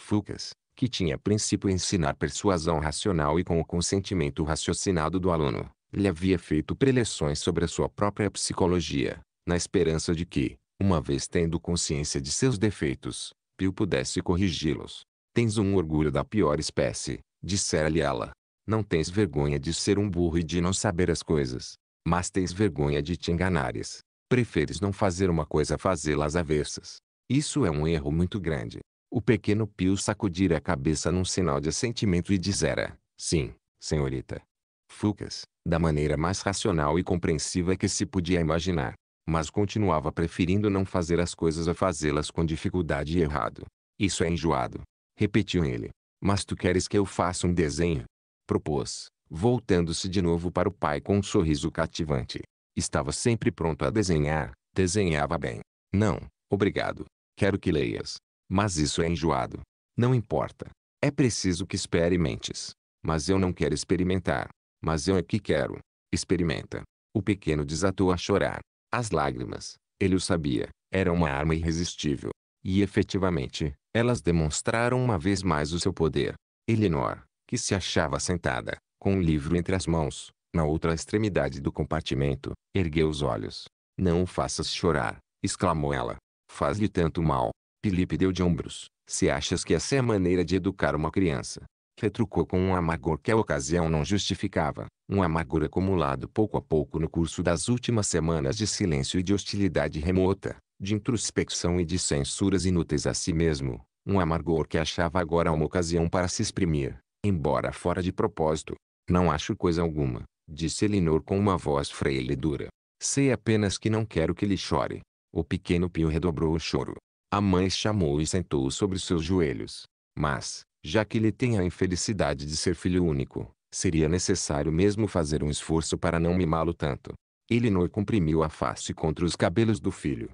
Fucas, que tinha princípio ensinar persuasão racional e com o consentimento raciocinado do aluno, lhe havia feito preleções sobre a sua própria psicologia, na esperança de que, uma vez tendo consciência de seus defeitos, Pio pudesse corrigi-los. Tens um orgulho da pior espécie, dissera-lhe ela. Não tens vergonha de ser um burro e de não saber as coisas mas tens vergonha de te enganares. Preferes não fazer uma coisa a fazê-las avessas. Isso é um erro muito grande. O pequeno Pio sacudira a cabeça num sinal de assentimento e dissera, ah, sim, senhorita. Fucas, da maneira mais racional e compreensiva que se podia imaginar. Mas continuava preferindo não fazer as coisas a fazê-las com dificuldade e errado. Isso é enjoado. Repetiu ele. Mas tu queres que eu faça um desenho? Propôs voltando-se de novo para o pai com um sorriso cativante. Estava sempre pronto a desenhar, desenhava bem. Não, obrigado. Quero que leias. Mas isso é enjoado. Não importa. É preciso que experimentes. Mas eu não quero experimentar. Mas eu é que quero. Experimenta. O pequeno desatou a chorar. As lágrimas, ele o sabia, era uma arma irresistível. E efetivamente, elas demonstraram uma vez mais o seu poder. Elinor, que se achava sentada, com um livro entre as mãos, na outra extremidade do compartimento, ergueu os olhos. Não o faças chorar, exclamou ela. Faz-lhe tanto mal. Felipe deu de ombros. Se achas que essa é a maneira de educar uma criança. Retrucou com um amargor que a ocasião não justificava, um amargor acumulado pouco a pouco no curso das últimas semanas de silêncio e de hostilidade remota, de introspecção e de censuras inúteis a si mesmo, um amargor que achava agora uma ocasião para se exprimir, embora fora de propósito, não acho coisa alguma, disse Elinor com uma voz freia e dura. Sei apenas que não quero que ele chore. O pequeno Pio redobrou o choro. A mãe chamou e sentou sobre seus joelhos. Mas, já que ele tem a infelicidade de ser filho único, seria necessário mesmo fazer um esforço para não mimá-lo tanto. Elinor comprimiu a face contra os cabelos do filho.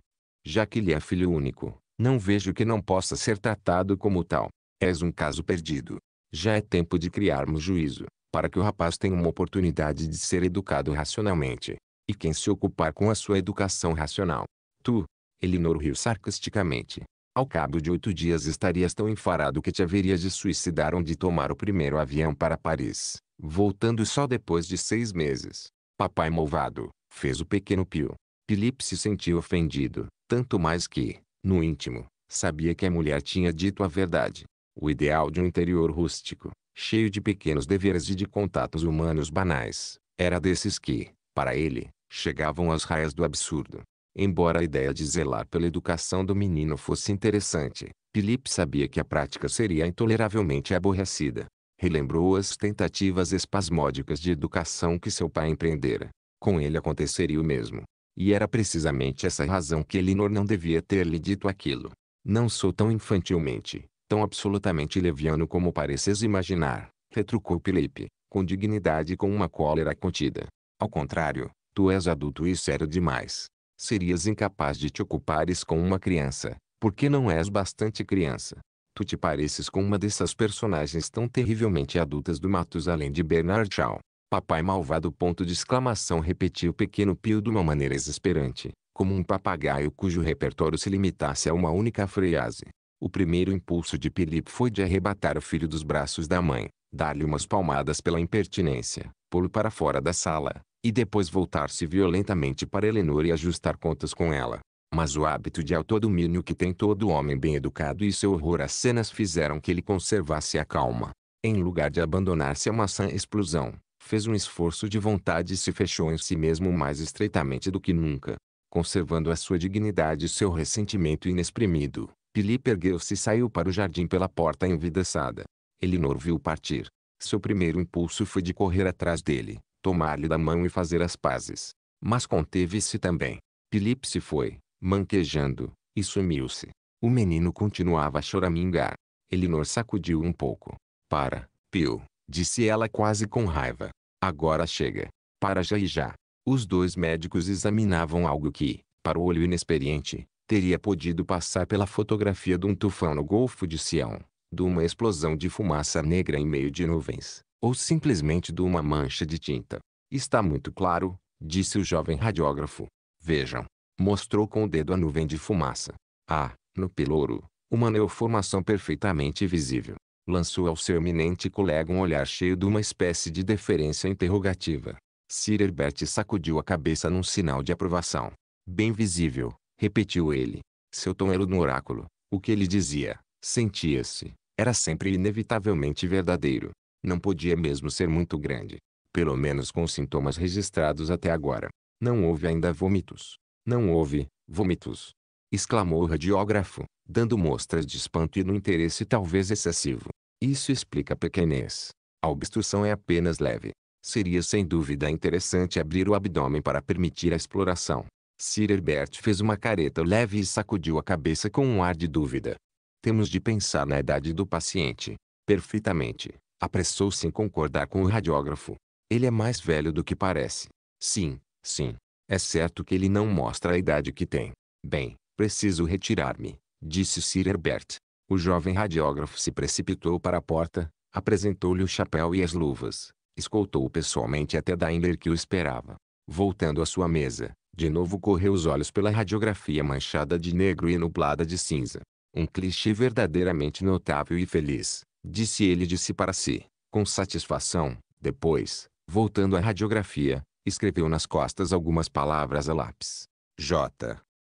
Já que ele é filho único, não vejo que não possa ser tratado como tal. És um caso perdido. Já é tempo de criarmos juízo para que o rapaz tenha uma oportunidade de ser educado racionalmente. E quem se ocupar com a sua educação racional? Tu, Elinor riu sarcasticamente. Ao cabo de oito dias estarias tão enfarado que te haverias de suicidar de tomar o primeiro avião para Paris, voltando só depois de seis meses. Papai malvado, fez o pequeno Pio. Felipe se sentiu ofendido, tanto mais que, no íntimo, sabia que a mulher tinha dito a verdade. O ideal de um interior rústico, cheio de pequenos deveres e de contatos humanos banais, era desses que, para ele, chegavam às raias do absurdo. Embora a ideia de zelar pela educação do menino fosse interessante, Philip sabia que a prática seria intoleravelmente aborrecida. Relembrou as tentativas espasmódicas de educação que seu pai empreendera. Com ele aconteceria o mesmo. E era precisamente essa razão que Elinor não devia ter lhe dito aquilo. Não sou tão infantilmente tão absolutamente leviano como pareces imaginar, retrucou Felipe, com dignidade e com uma cólera contida. Ao contrário, tu és adulto e sério demais. Serias incapaz de te ocupares com uma criança, porque não és bastante criança. Tu te pareces com uma dessas personagens tão terrivelmente adultas do além de Bernard Shaw. Papai malvado ponto de exclamação repetiu pequeno Pio de uma maneira exasperante, como um papagaio cujo repertório se limitasse a uma única frase. O primeiro impulso de Filipe foi de arrebatar o filho dos braços da mãe, dar-lhe umas palmadas pela impertinência, pô-lo para fora da sala, e depois voltar-se violentamente para Eleanor e ajustar contas com ela. Mas o hábito de autodomínio que tem todo homem bem educado e seu horror às cenas fizeram que ele conservasse a calma. Em lugar de abandonar-se a maçã explosão, fez um esforço de vontade e se fechou em si mesmo mais estreitamente do que nunca, conservando a sua dignidade e seu ressentimento inexprimido. Felipe ergueu-se e saiu para o jardim pela porta envidaçada. Elinor viu partir. Seu primeiro impulso foi de correr atrás dele, tomar-lhe da mão e fazer as pazes. Mas conteve-se também. Felipe se foi, manquejando, e sumiu-se. O menino continuava a choramingar. Elinor sacudiu um pouco. Para, Pio, disse ela quase com raiva. Agora chega. Para já e já. Os dois médicos examinavam algo que, para o olho inexperiente, teria podido passar pela fotografia de um tufão no Golfo de Sião, de uma explosão de fumaça negra em meio de nuvens, ou simplesmente de uma mancha de tinta. Está muito claro, disse o jovem radiógrafo. Vejam. Mostrou com o dedo a nuvem de fumaça. Ah, no pelouro, uma neoformação perfeitamente visível. Lançou ao seu eminente colega um olhar cheio de uma espécie de deferência interrogativa. Sir Herbert sacudiu a cabeça num sinal de aprovação. Bem visível, repetiu ele. Seu tom era um oráculo. O que ele dizia, sentia-se, era sempre inevitavelmente verdadeiro. Não podia mesmo ser muito grande. Pelo menos com os sintomas registrados até agora. Não houve ainda vômitos. Não houve vômitos. Exclamou o radiógrafo, dando mostras de espanto e no interesse talvez excessivo. Isso explica a pequenez. A obstrução é apenas leve. Seria sem dúvida interessante abrir o abdômen para permitir a exploração. Sir Herbert fez uma careta leve e sacudiu a cabeça com um ar de dúvida. Temos de pensar na idade do paciente. Perfeitamente. Apressou-se em concordar com o radiógrafo. Ele é mais velho do que parece. Sim, sim. É certo que ele não mostra a idade que tem. Bem, preciso retirar-me, disse Sir Herbert. O jovem radiógrafo se precipitou para a porta, apresentou-lhe o chapéu e as luvas, escoltou-o pessoalmente até Daimler que o esperava. Voltando à sua mesa, de novo correu os olhos pela radiografia manchada de negro e nublada de cinza. Um clichê verdadeiramente notável e feliz, disse ele de si para si, com satisfação. Depois, voltando à radiografia, escreveu nas costas algumas palavras a lápis. J.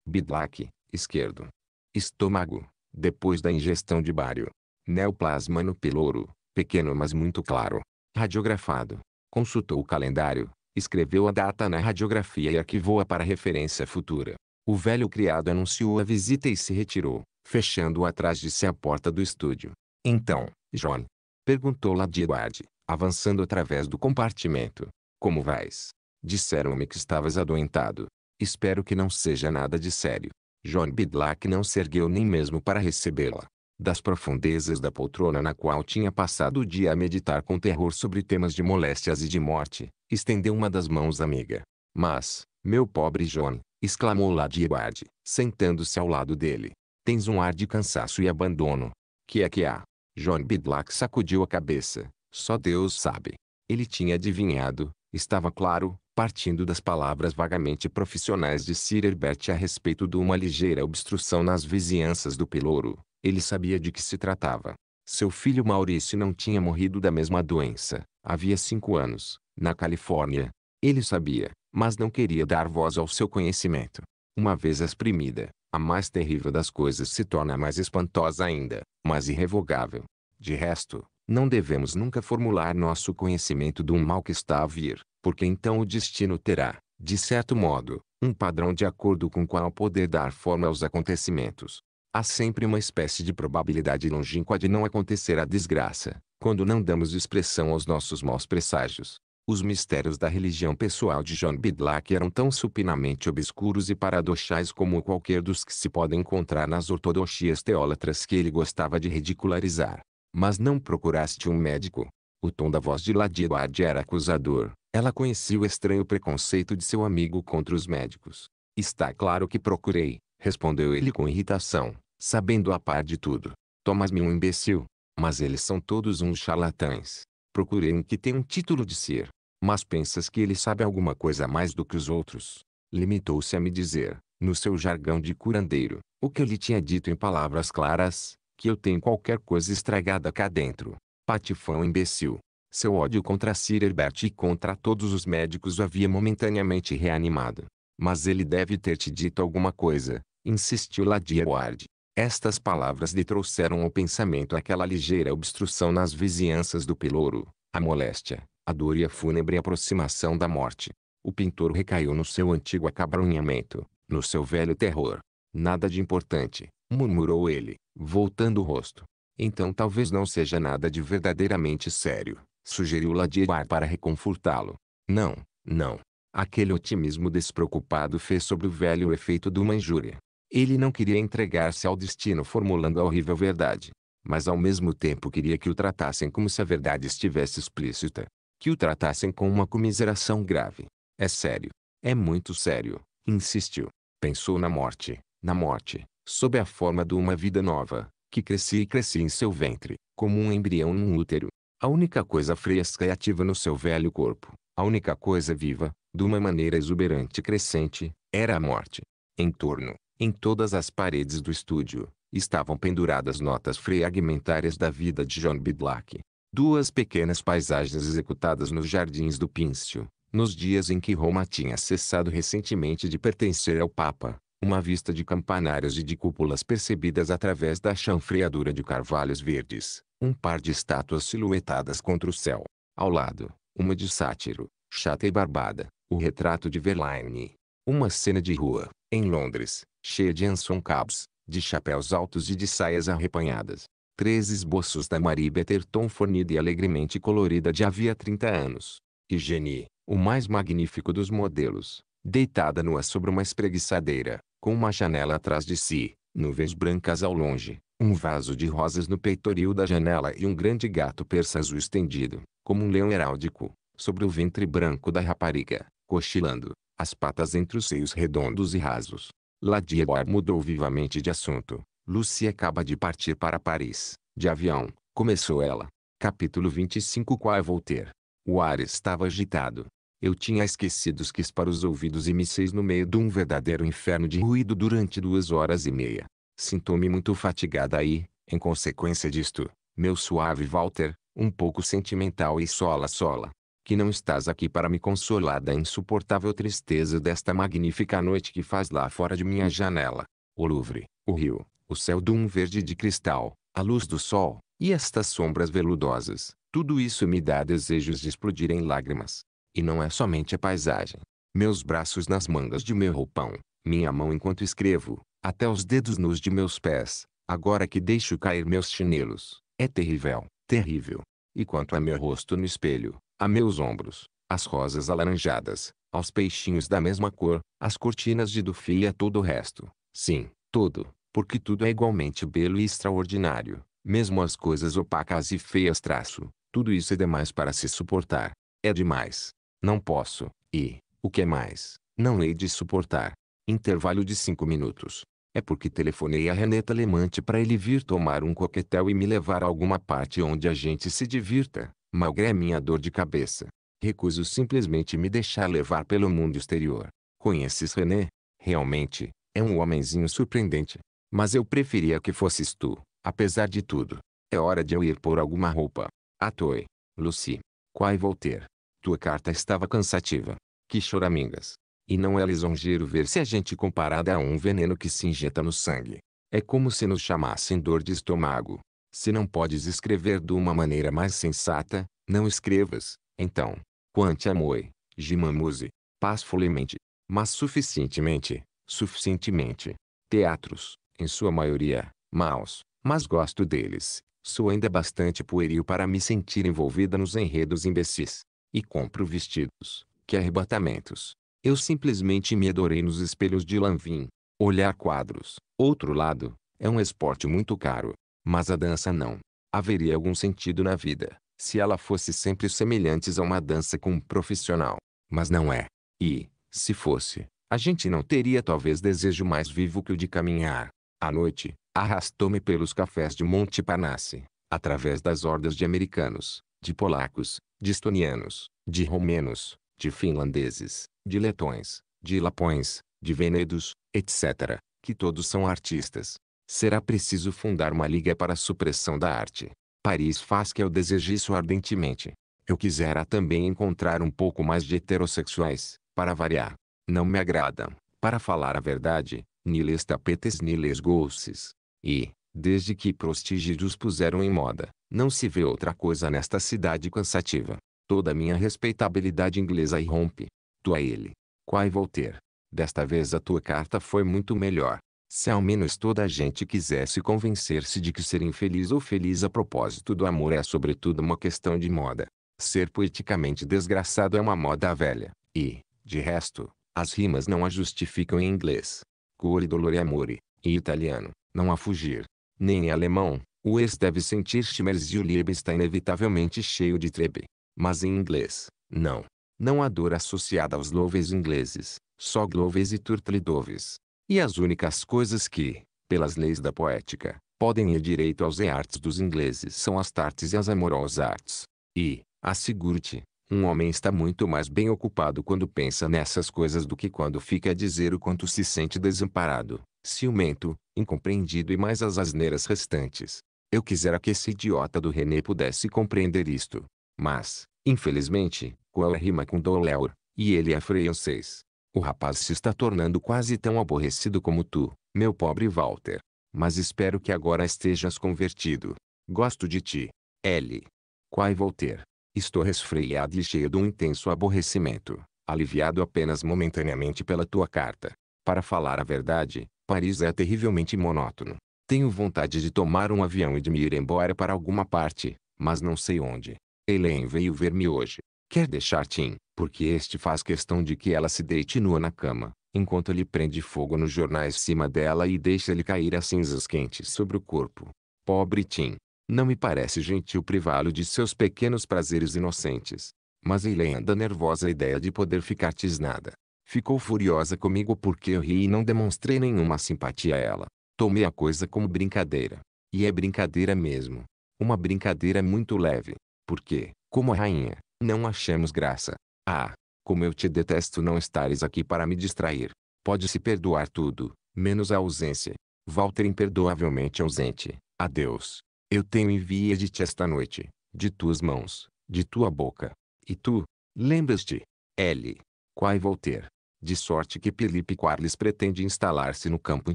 Bidlack, esquerdo. Estômago, depois da ingestão de bário. Neoplasma no pilouro, pequeno mas muito claro. Radiografado. Consultou o calendário, escreveu a data na radiografia e arquivou-a para referência futura. O velho criado anunciou a visita e se retirou, fechando atrás de si a porta do estúdio. Então, John? Perguntou Ladiewad, avançando através do compartimento. Como vais? Disseram-me que estavas adoentado. Espero que não seja nada de sério. John Bidlack não se ergueu nem mesmo para recebê-la das profundezas da poltrona na qual tinha passado o dia a meditar com terror sobre temas de moléstias e de morte, estendeu uma das mãos amiga. Mas, meu pobre John, exclamou Lady Edward, sentando-se ao lado dele. Tens um ar de cansaço e abandono. Que é que há? John Bidlack sacudiu a cabeça. Só Deus sabe. Ele tinha adivinhado, estava claro, partindo das palavras vagamente profissionais de Sir Herbert a respeito de uma ligeira obstrução nas vizinhanças do pelouro, ele sabia de que se tratava. Seu filho Maurício não tinha morrido da mesma doença, havia cinco anos, na Califórnia. Ele sabia, mas não queria dar voz ao seu conhecimento. Uma vez exprimida, a mais terrível das coisas se torna mais espantosa ainda, mas irrevogável. De resto, não devemos nunca formular nosso conhecimento do mal que está a vir, porque então o destino terá, de certo modo, um padrão de acordo com qual poder dar forma aos acontecimentos. Há sempre uma espécie de probabilidade longínqua de não acontecer a desgraça, quando não damos expressão aos nossos maus presságios. Os mistérios da religião pessoal de John Bidlack eram tão supinamente obscuros e paradoxais como qualquer dos que se podem encontrar nas ortodoxias teólatras que ele gostava de ridicularizar. Mas não procuraste um médico. O tom da voz de Lady Ladiguard era acusador. Ela conhecia o estranho preconceito de seu amigo contra os médicos. Está claro que procurei, respondeu ele com irritação sabendo a par de tudo. Tomas-me um imbecil, mas eles são todos uns charlatães. Procurei um que tem um título de ser, mas pensas que ele sabe alguma coisa mais do que os outros. Limitou-se a me dizer, no seu jargão de curandeiro, o que eu lhe tinha dito em palavras claras, que eu tenho qualquer coisa estragada cá dentro. Patifão imbecil. Seu ódio contra Sir Herbert e contra todos os médicos o havia momentaneamente reanimado. Mas ele deve ter te dito alguma coisa, insistiu Ward. Estas palavras lhe trouxeram ao pensamento aquela ligeira obstrução nas vizinhanças do pelouro, a moléstia, a dor e a fúnebre aproximação da morte. O pintor recaiu no seu antigo acabrunhamento, no seu velho terror. Nada de importante, murmurou ele, voltando o rosto. Então talvez não seja nada de verdadeiramente sério, sugeriu Ladivar para reconfortá-lo. Não, não. Aquele otimismo despreocupado fez sobre o velho o efeito de uma injúria. Ele não queria entregar-se ao destino formulando a horrível verdade, mas ao mesmo tempo queria que o tratassem como se a verdade estivesse explícita, que o tratassem com uma comiseração grave. É sério, é muito sério, insistiu. Pensou na morte, na morte, sob a forma de uma vida nova, que crescia e crescia em seu ventre, como um embrião num útero. A única coisa fresca e ativa no seu velho corpo, a única coisa viva, de uma maneira exuberante e crescente, era a morte. Em torno, em todas as paredes do estúdio, estavam penduradas notas fragmentárias da vida de John Bidlack. Duas pequenas paisagens executadas nos jardins do Píncio, nos dias em que Roma tinha cessado recentemente de pertencer ao Papa, uma vista de campanários e de cúpulas percebidas através da chanfreadura de carvalhos verdes, um par de estátuas siluetadas contra o céu. Ao lado, uma de sátiro, chata e barbada, o retrato de Verlaine, uma cena de rua, em Londres, cheia de ensoncabos, de chapéus altos e de saias arrepanhadas. Três esboços da Marie Betterton fornida e alegremente colorida de havia 30 anos. E Genie, o mais magnífico dos modelos, deitada nua sobre uma espreguiçadeira, com uma janela atrás de si, nuvens brancas ao longe, um vaso de rosas no peitoril da janela e um grande gato persa azul estendido, como um leão heráldico, sobre o ventre branco da rapariga, cochilando as patas entre os seios redondos e rasos. Ladiebar mudou vivamente de assunto. Lucy acaba de partir para Paris, de avião, começou ela. Capítulo 25 Qual é Voltaire? O ar estava agitado. Eu tinha esquecido os quis para os ouvidos e me seis no meio de um verdadeiro inferno de ruído durante duas horas e meia. Sinto-me muito fatigada aí, em consequência disto, meu suave Walter, um pouco sentimental e sola sola que não estás aqui para me consolar da insuportável tristeza desta magnífica noite que faz lá fora de minha janela. O Louvre, o rio, o céu de um verde de cristal, a luz do sol, e estas sombras veludosas, tudo isso me dá desejos de explodir em lágrimas. E não é somente a paisagem. Meus braços nas mangas de meu roupão, minha mão enquanto escrevo, até os dedos nus de meus pés, agora que deixo cair meus chinelos, é terrível, terrível. E quanto a meu rosto no espelho, a meus ombros, as rosas alaranjadas, aos peixinhos da mesma cor, as cortinas de Dufi e a todo o resto. Sim, tudo, porque tudo é igualmente belo e extraordinário, mesmo as coisas opacas e feias traço, tudo isso é demais para se suportar. É demais. Não posso, e, o que é mais, não hei de suportar. Intervalo de cinco minutos. É porque telefonei a Renata Lemante para ele vir tomar um coquetel e me levar a alguma parte onde a gente se divirta malgré minha dor de cabeça. Recuso simplesmente me deixar levar pelo mundo exterior. Conheces René? Realmente, é um homenzinho surpreendente. Mas eu preferia que fosses tu, apesar de tudo. É hora de eu ir por alguma roupa. Atoi, ah, Lucy. Quai Voltaire. Tua carta estava cansativa. Que choramingas. E não é lisonjeiro ver-se a gente comparada a um veneno que se injeta no sangue. É como se nos chamassem dor de estômago, se não podes escrever de uma maneira mais sensata, não escrevas, então. Quante amoi, gimamuse, pasfolemente, mas suficientemente, suficientemente. Teatros, em sua maioria, maus, mas gosto deles. Sou ainda bastante pueril para me sentir envolvida nos enredos imbecis. E compro vestidos, que arrebatamentos. Eu simplesmente me adorei nos espelhos de Lanvin. Olhar quadros, outro lado, é um esporte muito caro. Mas a dança não. Haveria algum sentido na vida, se ela fosse sempre semelhantes a uma dança com um profissional. Mas não é. E, se fosse, a gente não teria talvez desejo mais vivo que o de caminhar. À noite, arrastou-me pelos cafés de Monte Parnasse, através das hordas de americanos, de polacos, de estonianos, de romenos, de finlandeses, de letões, de lapões, de venedos, etc., que todos são artistas, será preciso fundar uma liga para a supressão da arte. Paris faz que eu deseje isso ardentemente. Eu quisera também encontrar um pouco mais de heterossexuais, para variar. Não me agradam, para falar a verdade, niles tapetes niles goces. E, desde que prostígios puseram em moda, não se vê outra coisa nesta cidade cansativa. Toda a minha respeitabilidade inglesa irrompe. Tu a ele. Quai ter? Desta vez a tua carta foi muito melhor. Se ao menos toda a gente quisesse convencer-se de que ser infeliz ou feliz a propósito do amor é sobretudo uma questão de moda. Ser poeticamente desgraçado é uma moda velha, e, de resto, as rimas não a justificam em inglês. Cor e dolor e amore, e italiano, não a fugir. Nem em alemão, o ex deve sentir Schmerz e o Liebe está inevitavelmente cheio de trebe. Mas em inglês, não. Não há dor associada aos louves ingleses, só gloves e turtlidoves. E as únicas coisas que, pelas leis da poética, podem ir direito aos e-artes dos ingleses são as tartes e as amorosas artes. E, assegure te um homem está muito mais bem ocupado quando pensa nessas coisas do que quando fica a dizer o quanto se sente desamparado, ciumento, incompreendido e mais as asneiras restantes. Eu quisera que esse idiota do René pudesse compreender isto. Mas, infelizmente, qual é rima com doleur, e ele é francês. O rapaz se está tornando quase tão aborrecido como tu, meu pobre Walter. Mas espero que agora estejas convertido. Gosto de ti. L. Quai Walter. Estou resfriado e cheio de um intenso aborrecimento, aliviado apenas momentaneamente pela tua carta. Para falar a verdade, Paris é terrivelmente monótono. Tenho vontade de tomar um avião e de me ir embora para alguma parte, mas não sei onde. Helene veio ver-me hoje. Quer deixar Tim, porque este faz questão de que ela se deite nua na cama, enquanto ele prende fogo nos jornais cima dela e deixa-lhe cair as cinzas quentes sobre o corpo. Pobre Tim. Não me parece gentil privá-lo de seus pequenos prazeres inocentes. Mas ele anda nervosa a ideia de poder ficar tisnada. Ficou furiosa comigo porque eu ri e não demonstrei nenhuma simpatia a ela. Tomei a coisa como brincadeira. E é brincadeira mesmo. Uma brincadeira muito leve. Porque, como a rainha, não achemos graça. Ah, como eu te detesto não estares aqui para me distrair. Pode-se perdoar tudo, menos a ausência. Walter imperdoavelmente ausente. Adeus. Eu tenho envia de ti esta noite, de tuas mãos, de tua boca. E tu, lembras-te? L. Quai Voltaire. De sorte que Felipe Quarles pretende instalar-se no campo e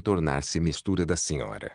tornar-se mistura da senhora.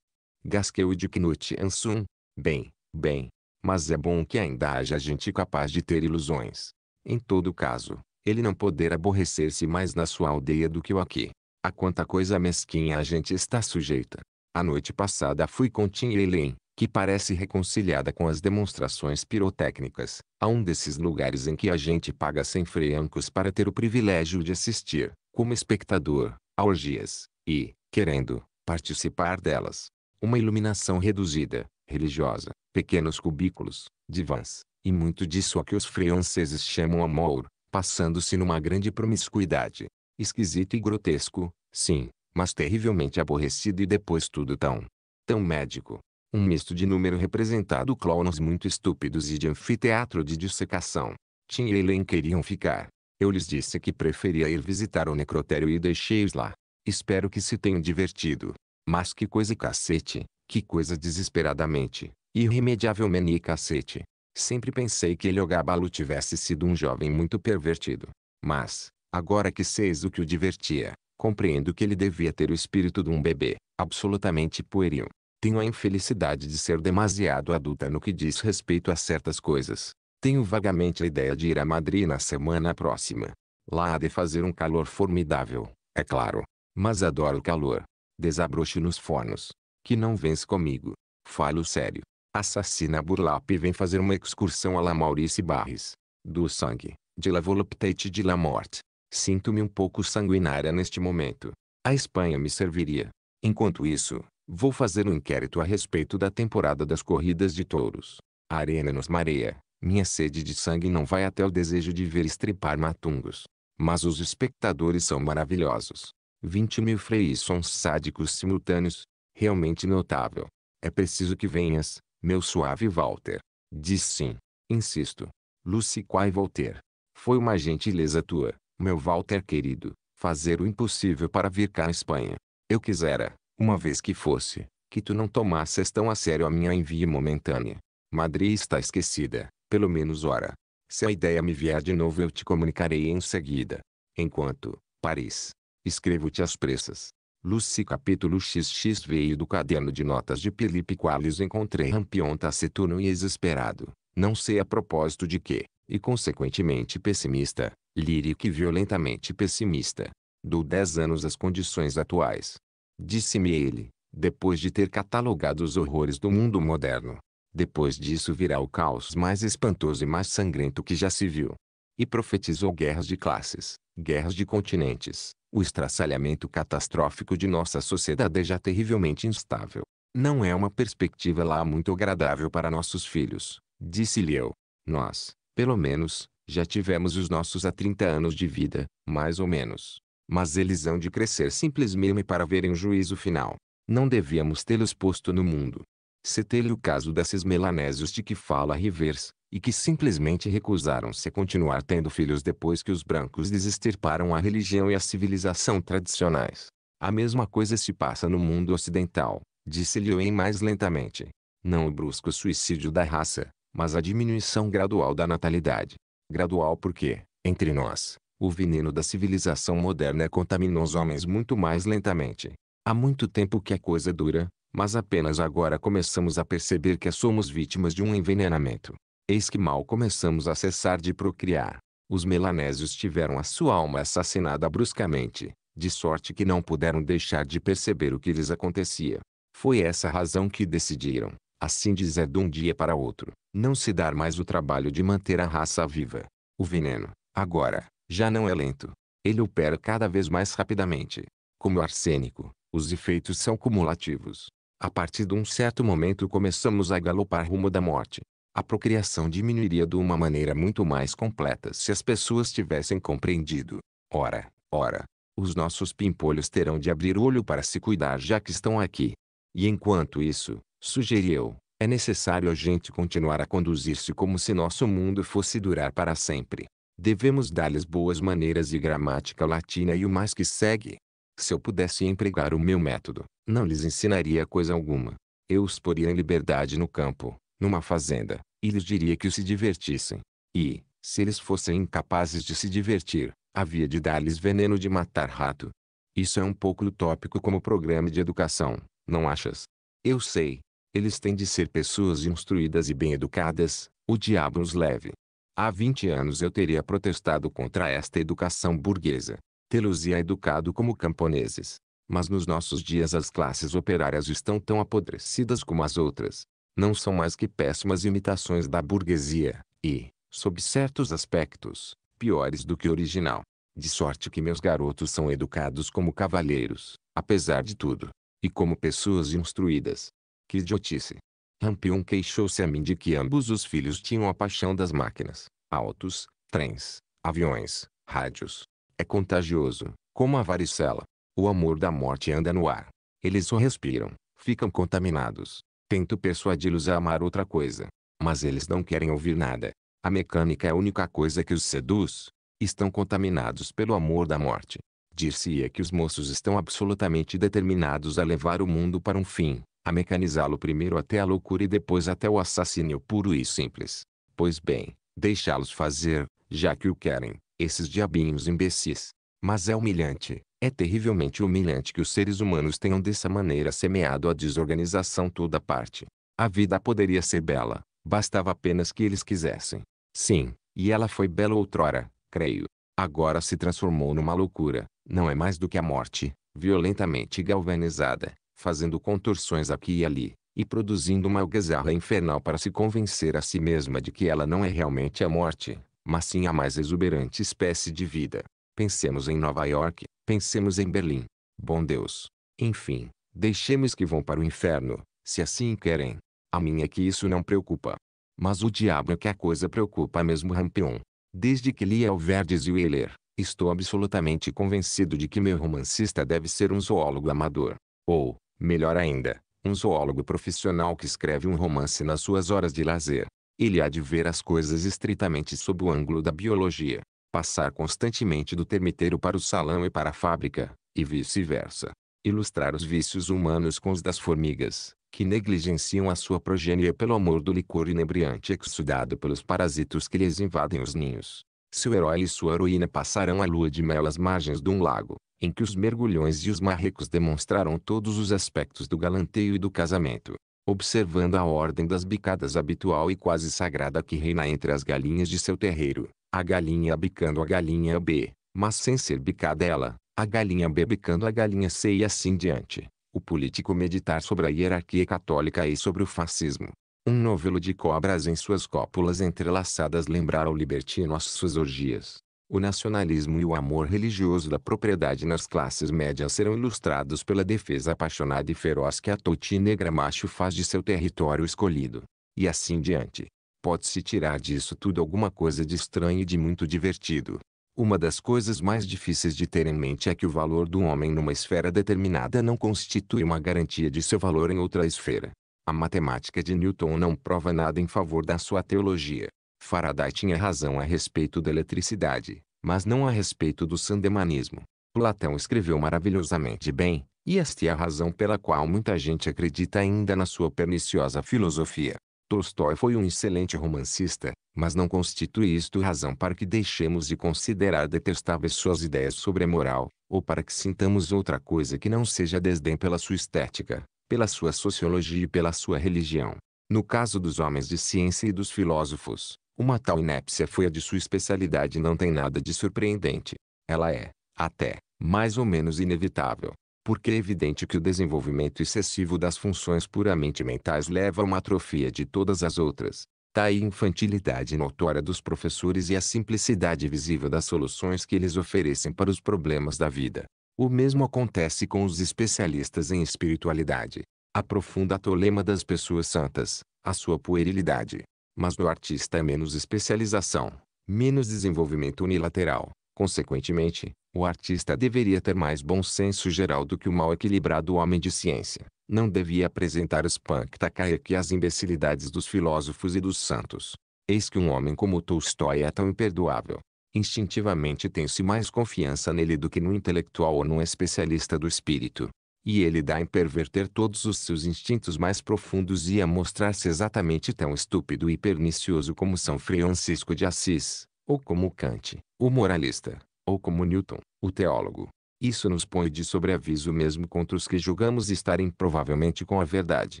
Gasqueu de Knut Ansum. Bem, bem, mas é bom que ainda haja gente capaz de ter ilusões. Em todo caso, ele não poderá aborrecer-se mais na sua aldeia do que o aqui. A quanta coisa mesquinha a gente está sujeita. A noite passada fui com Tim Eileen, que parece reconciliada com as demonstrações pirotécnicas, a um desses lugares em que a gente paga sem freancos para ter o privilégio de assistir, como espectador, a orgias, e, querendo, participar delas. Uma iluminação reduzida, religiosa, pequenos cubículos, divãs, e muito disso a que os franceses chamam amour, passando-se numa grande promiscuidade. Esquisito e grotesco, sim, mas terrivelmente aborrecido e depois tudo tão, tão médico. Um misto de número representado clowns muito estúpidos e de anfiteatro de dissecação. Tim e Helen queriam ficar. Eu lhes disse que preferia ir visitar o necrotério e deixei-os lá. Espero que se tenham divertido. Mas que coisa cacete, que coisa desesperadamente, irremediável mania cacete. Sempre pensei que Eliogabalo tivesse sido um jovem muito pervertido. Mas, agora que seis o que o divertia, compreendo que ele devia ter o espírito de um bebê, absolutamente pueril. Tenho a infelicidade de ser demasiado adulta no que diz respeito a certas coisas. Tenho vagamente a ideia de ir a Madrid na semana próxima. Lá há de fazer um calor formidável, é claro. Mas adoro o calor. desabroche nos fornos que não vens comigo. Falo sério. Assassina Burlap e vem fazer uma excursão a La Maurice Barres. Do sangue, de La Voluptate de La Morte. Sinto-me um pouco sanguinária neste momento. A Espanha me serviria. Enquanto isso, vou fazer um inquérito a respeito da temporada das corridas de touros. A arena nos mareia. Minha sede de sangue não vai até o desejo de ver estripar matungos. Mas os espectadores são maravilhosos. 20 mil freios são sádicos simultâneos, realmente notável. É preciso que venhas, meu suave Walter. Diz sim, insisto. Lucy Quai Walter. Foi uma gentileza tua, meu Walter querido, fazer o impossível para vir cá à Espanha. Eu quisera, uma vez que fosse, que tu não tomasses tão a sério a minha envia momentânea. Madrid está esquecida, pelo menos ora. Se a ideia me vier de novo eu te comunicarei em seguida. Enquanto, Paris. Escrevo-te às pressas. Luci capítulo XX veio do caderno de notas de Felipe Qualis encontrei Rampion taciturno e exasperado, não sei a propósito de que, e consequentemente pessimista, lírico e violentamente pessimista. Dou dez anos às condições atuais. Disse-me ele, depois de ter catalogado os horrores do mundo moderno. Depois disso virá o caos mais espantoso e mais sangrento que já se viu. E profetizou guerras de classes, guerras de continentes, o estraçalhamento catastrófico de nossa sociedade é já terrivelmente instável. Não é uma perspectiva lá muito agradável para nossos filhos, disse-lhe eu. Nós, pelo menos, já tivemos os nossos há 30 anos de vida, mais ou menos. Mas eles hão de crescer simplesmente para verem o juízo final. Não devíamos tê-los posto no mundo. cetei lhe o caso desses melanésios de que fala Rivers, e que simplesmente recusaram-se a continuar tendo filhos depois que os brancos desestirparam a religião e a civilização tradicionais. A mesma coisa se passa no mundo ocidental, disse Liu mais lentamente. Não o brusco suicídio da raça, mas a diminuição gradual da natalidade. Gradual porque, entre nós, o veneno da civilização moderna contamina os homens muito mais lentamente. Há muito tempo que a coisa dura, mas apenas agora começamos a perceber que somos vítimas de um envenenamento. Eis que mal começamos a cessar de procriar. Os melanésios tiveram a sua alma assassinada bruscamente, de sorte que não puderam deixar de perceber o que lhes acontecia. Foi essa a razão que decidiram, assim dizer é de um dia para outro, não se dar mais o trabalho de manter a raça viva. O veneno, agora, já não é lento. Ele opera cada vez mais rapidamente. Como o arsênico, os efeitos são cumulativos. A partir de um certo momento começamos a galopar rumo da morte a procriação diminuiria de uma maneira muito mais completa se as pessoas tivessem compreendido. Ora, ora, os nossos pimpolhos terão de abrir olho para se cuidar já que estão aqui. E enquanto isso, sugeri eu, é necessário a gente continuar a conduzir-se como se nosso mundo fosse durar para sempre. Devemos dar-lhes boas maneiras e gramática latina e o mais que segue. Se eu pudesse empregar o meu método, não lhes ensinaria coisa alguma. Eu os poria em liberdade no campo, numa fazenda, e lhes diria que se divertissem. E, se eles fossem incapazes de se divertir, havia de dar-lhes veneno de matar rato. Isso é um pouco utópico como programa de educação, não achas? Eu sei. Eles têm de ser pessoas instruídas e bem educadas, o diabo os leve. Há 20 anos eu teria protestado contra esta educação burguesa. Tê-los-ia educado como camponeses. Mas nos nossos dias as classes operárias estão tão apodrecidas como as outras, não são mais que péssimas imitações da burguesia, e, sob certos aspectos, piores do que o original. De sorte que meus garotos são educados como cavalheiros, apesar de tudo, e como pessoas instruídas. Que idiotice! Rampion queixou-se a mim de que ambos os filhos tinham a paixão das máquinas, autos, trens, aviões, rádios. É contagioso, como a varicela. O amor da morte anda no ar. Eles o respiram, ficam contaminados, Tento persuadi-los a amar outra coisa, mas eles não querem ouvir nada. A mecânica é a única coisa que os seduz. Estão contaminados pelo amor da morte. Dir-se-ia que os moços estão absolutamente determinados a levar o mundo para um fim, a mecanizá-lo primeiro até a loucura e depois até o assassínio puro e simples. Pois bem, deixá-los fazer, já que o querem, esses diabinhos imbecis. Mas é humilhante, é terrivelmente humilhante que os seres humanos tenham dessa maneira semeado a desorganização toda parte. A vida poderia ser bela, bastava apenas que eles quisessem. Sim, e ela foi bela outrora, creio. Agora se transformou numa loucura, não é mais do que a morte, violentamente galvanizada, fazendo contorções aqui e ali, e produzindo uma algazarra infernal para se convencer a si mesma de que ela não é realmente a morte, mas sim a mais exuberante espécie de vida. Pensemos em Nova York, pensemos em Berlim. Bom Deus! Enfim, deixemos que vão para o inferno, se assim querem. A minha é que isso não preocupa. Mas o diabo é que a coisa preocupa mesmo Rampion. Desde que li Alverdes e Wheeler, estou absolutamente convencido de que meu romancista deve ser um zoólogo amador. Ou, melhor ainda, um zoólogo profissional que escreve um romance nas suas horas de lazer. Ele há de ver as coisas estritamente sob o ângulo da biologia passar constantemente do termiteiro para o salão e para a fábrica, e vice-versa. Ilustrar os vícios humanos com os das formigas, que negligenciam a sua progênia pelo amor do licor inebriante exudado pelos parasitos que lhes invadem os ninhos. Seu herói e sua heroína passarão a lua de mel às margens de um lago, em que os mergulhões e os marrecos demonstrarão todos os aspectos do galanteio e do casamento. Observando a ordem das bicadas habitual e quase sagrada que reina entre as galinhas de seu terreiro, a galinha bicando a galinha B, mas sem ser bicada ela, a galinha B bicando a galinha C e assim diante. O político meditar sobre a hierarquia católica e sobre o fascismo. Um novelo de cobras em suas cópulas entrelaçadas lembrar ao libertino as suas orgias. O nacionalismo e o amor religioso da propriedade nas classes médias serão ilustrados pela defesa apaixonada e feroz que a toti negra macho faz de seu território escolhido. E assim diante pode-se tirar disso tudo alguma coisa de estranho e de muito divertido. Uma das coisas mais difíceis de ter em mente é que o valor do homem numa esfera determinada não constitui uma garantia de seu valor em outra esfera. A matemática de Newton não prova nada em favor da sua teologia. Faraday tinha razão a respeito da eletricidade, mas não a respeito do sandemanismo. Platão escreveu maravilhosamente bem, e esta é a razão pela qual muita gente acredita ainda na sua perniciosa filosofia. Tolstói foi um excelente romancista, mas não constitui isto razão para que deixemos de considerar detestáveis suas ideias sobre a moral, ou para que sintamos outra coisa que não seja desdém pela sua estética, pela sua sociologia e pela sua religião. No caso dos homens de ciência e dos filósofos, uma tal inépcia foi a de sua especialidade e não tem nada de surpreendente. Ela é, até, mais ou menos inevitável porque é evidente que o desenvolvimento excessivo das funções puramente mentais leva a uma atrofia de todas as outras. Daí tá a infantilidade notória dos professores e a simplicidade visível das soluções que eles oferecem para os problemas da vida. O mesmo acontece com os especialistas em espiritualidade. A profunda tolema das pessoas santas, a sua puerilidade. Mas no artista é menos especialização, menos desenvolvimento unilateral. Consequentemente, o artista deveria ter mais bom senso geral do que o mal equilibrado homem de ciência. Não devia apresentar os panctacaic e as imbecilidades dos filósofos e dos santos. Eis que um homem como Tolstói é tão imperdoável. Instintivamente tem-se mais confiança nele do que no intelectual ou num especialista do espírito. E ele dá em perverter todos os seus instintos mais profundos e a mostrar-se exatamente tão estúpido e pernicioso como São Francisco de Assis, ou como Kant, o moralista ou como Newton, o teólogo. Isso nos põe de sobreaviso mesmo contra os que julgamos estarem provavelmente com a verdade.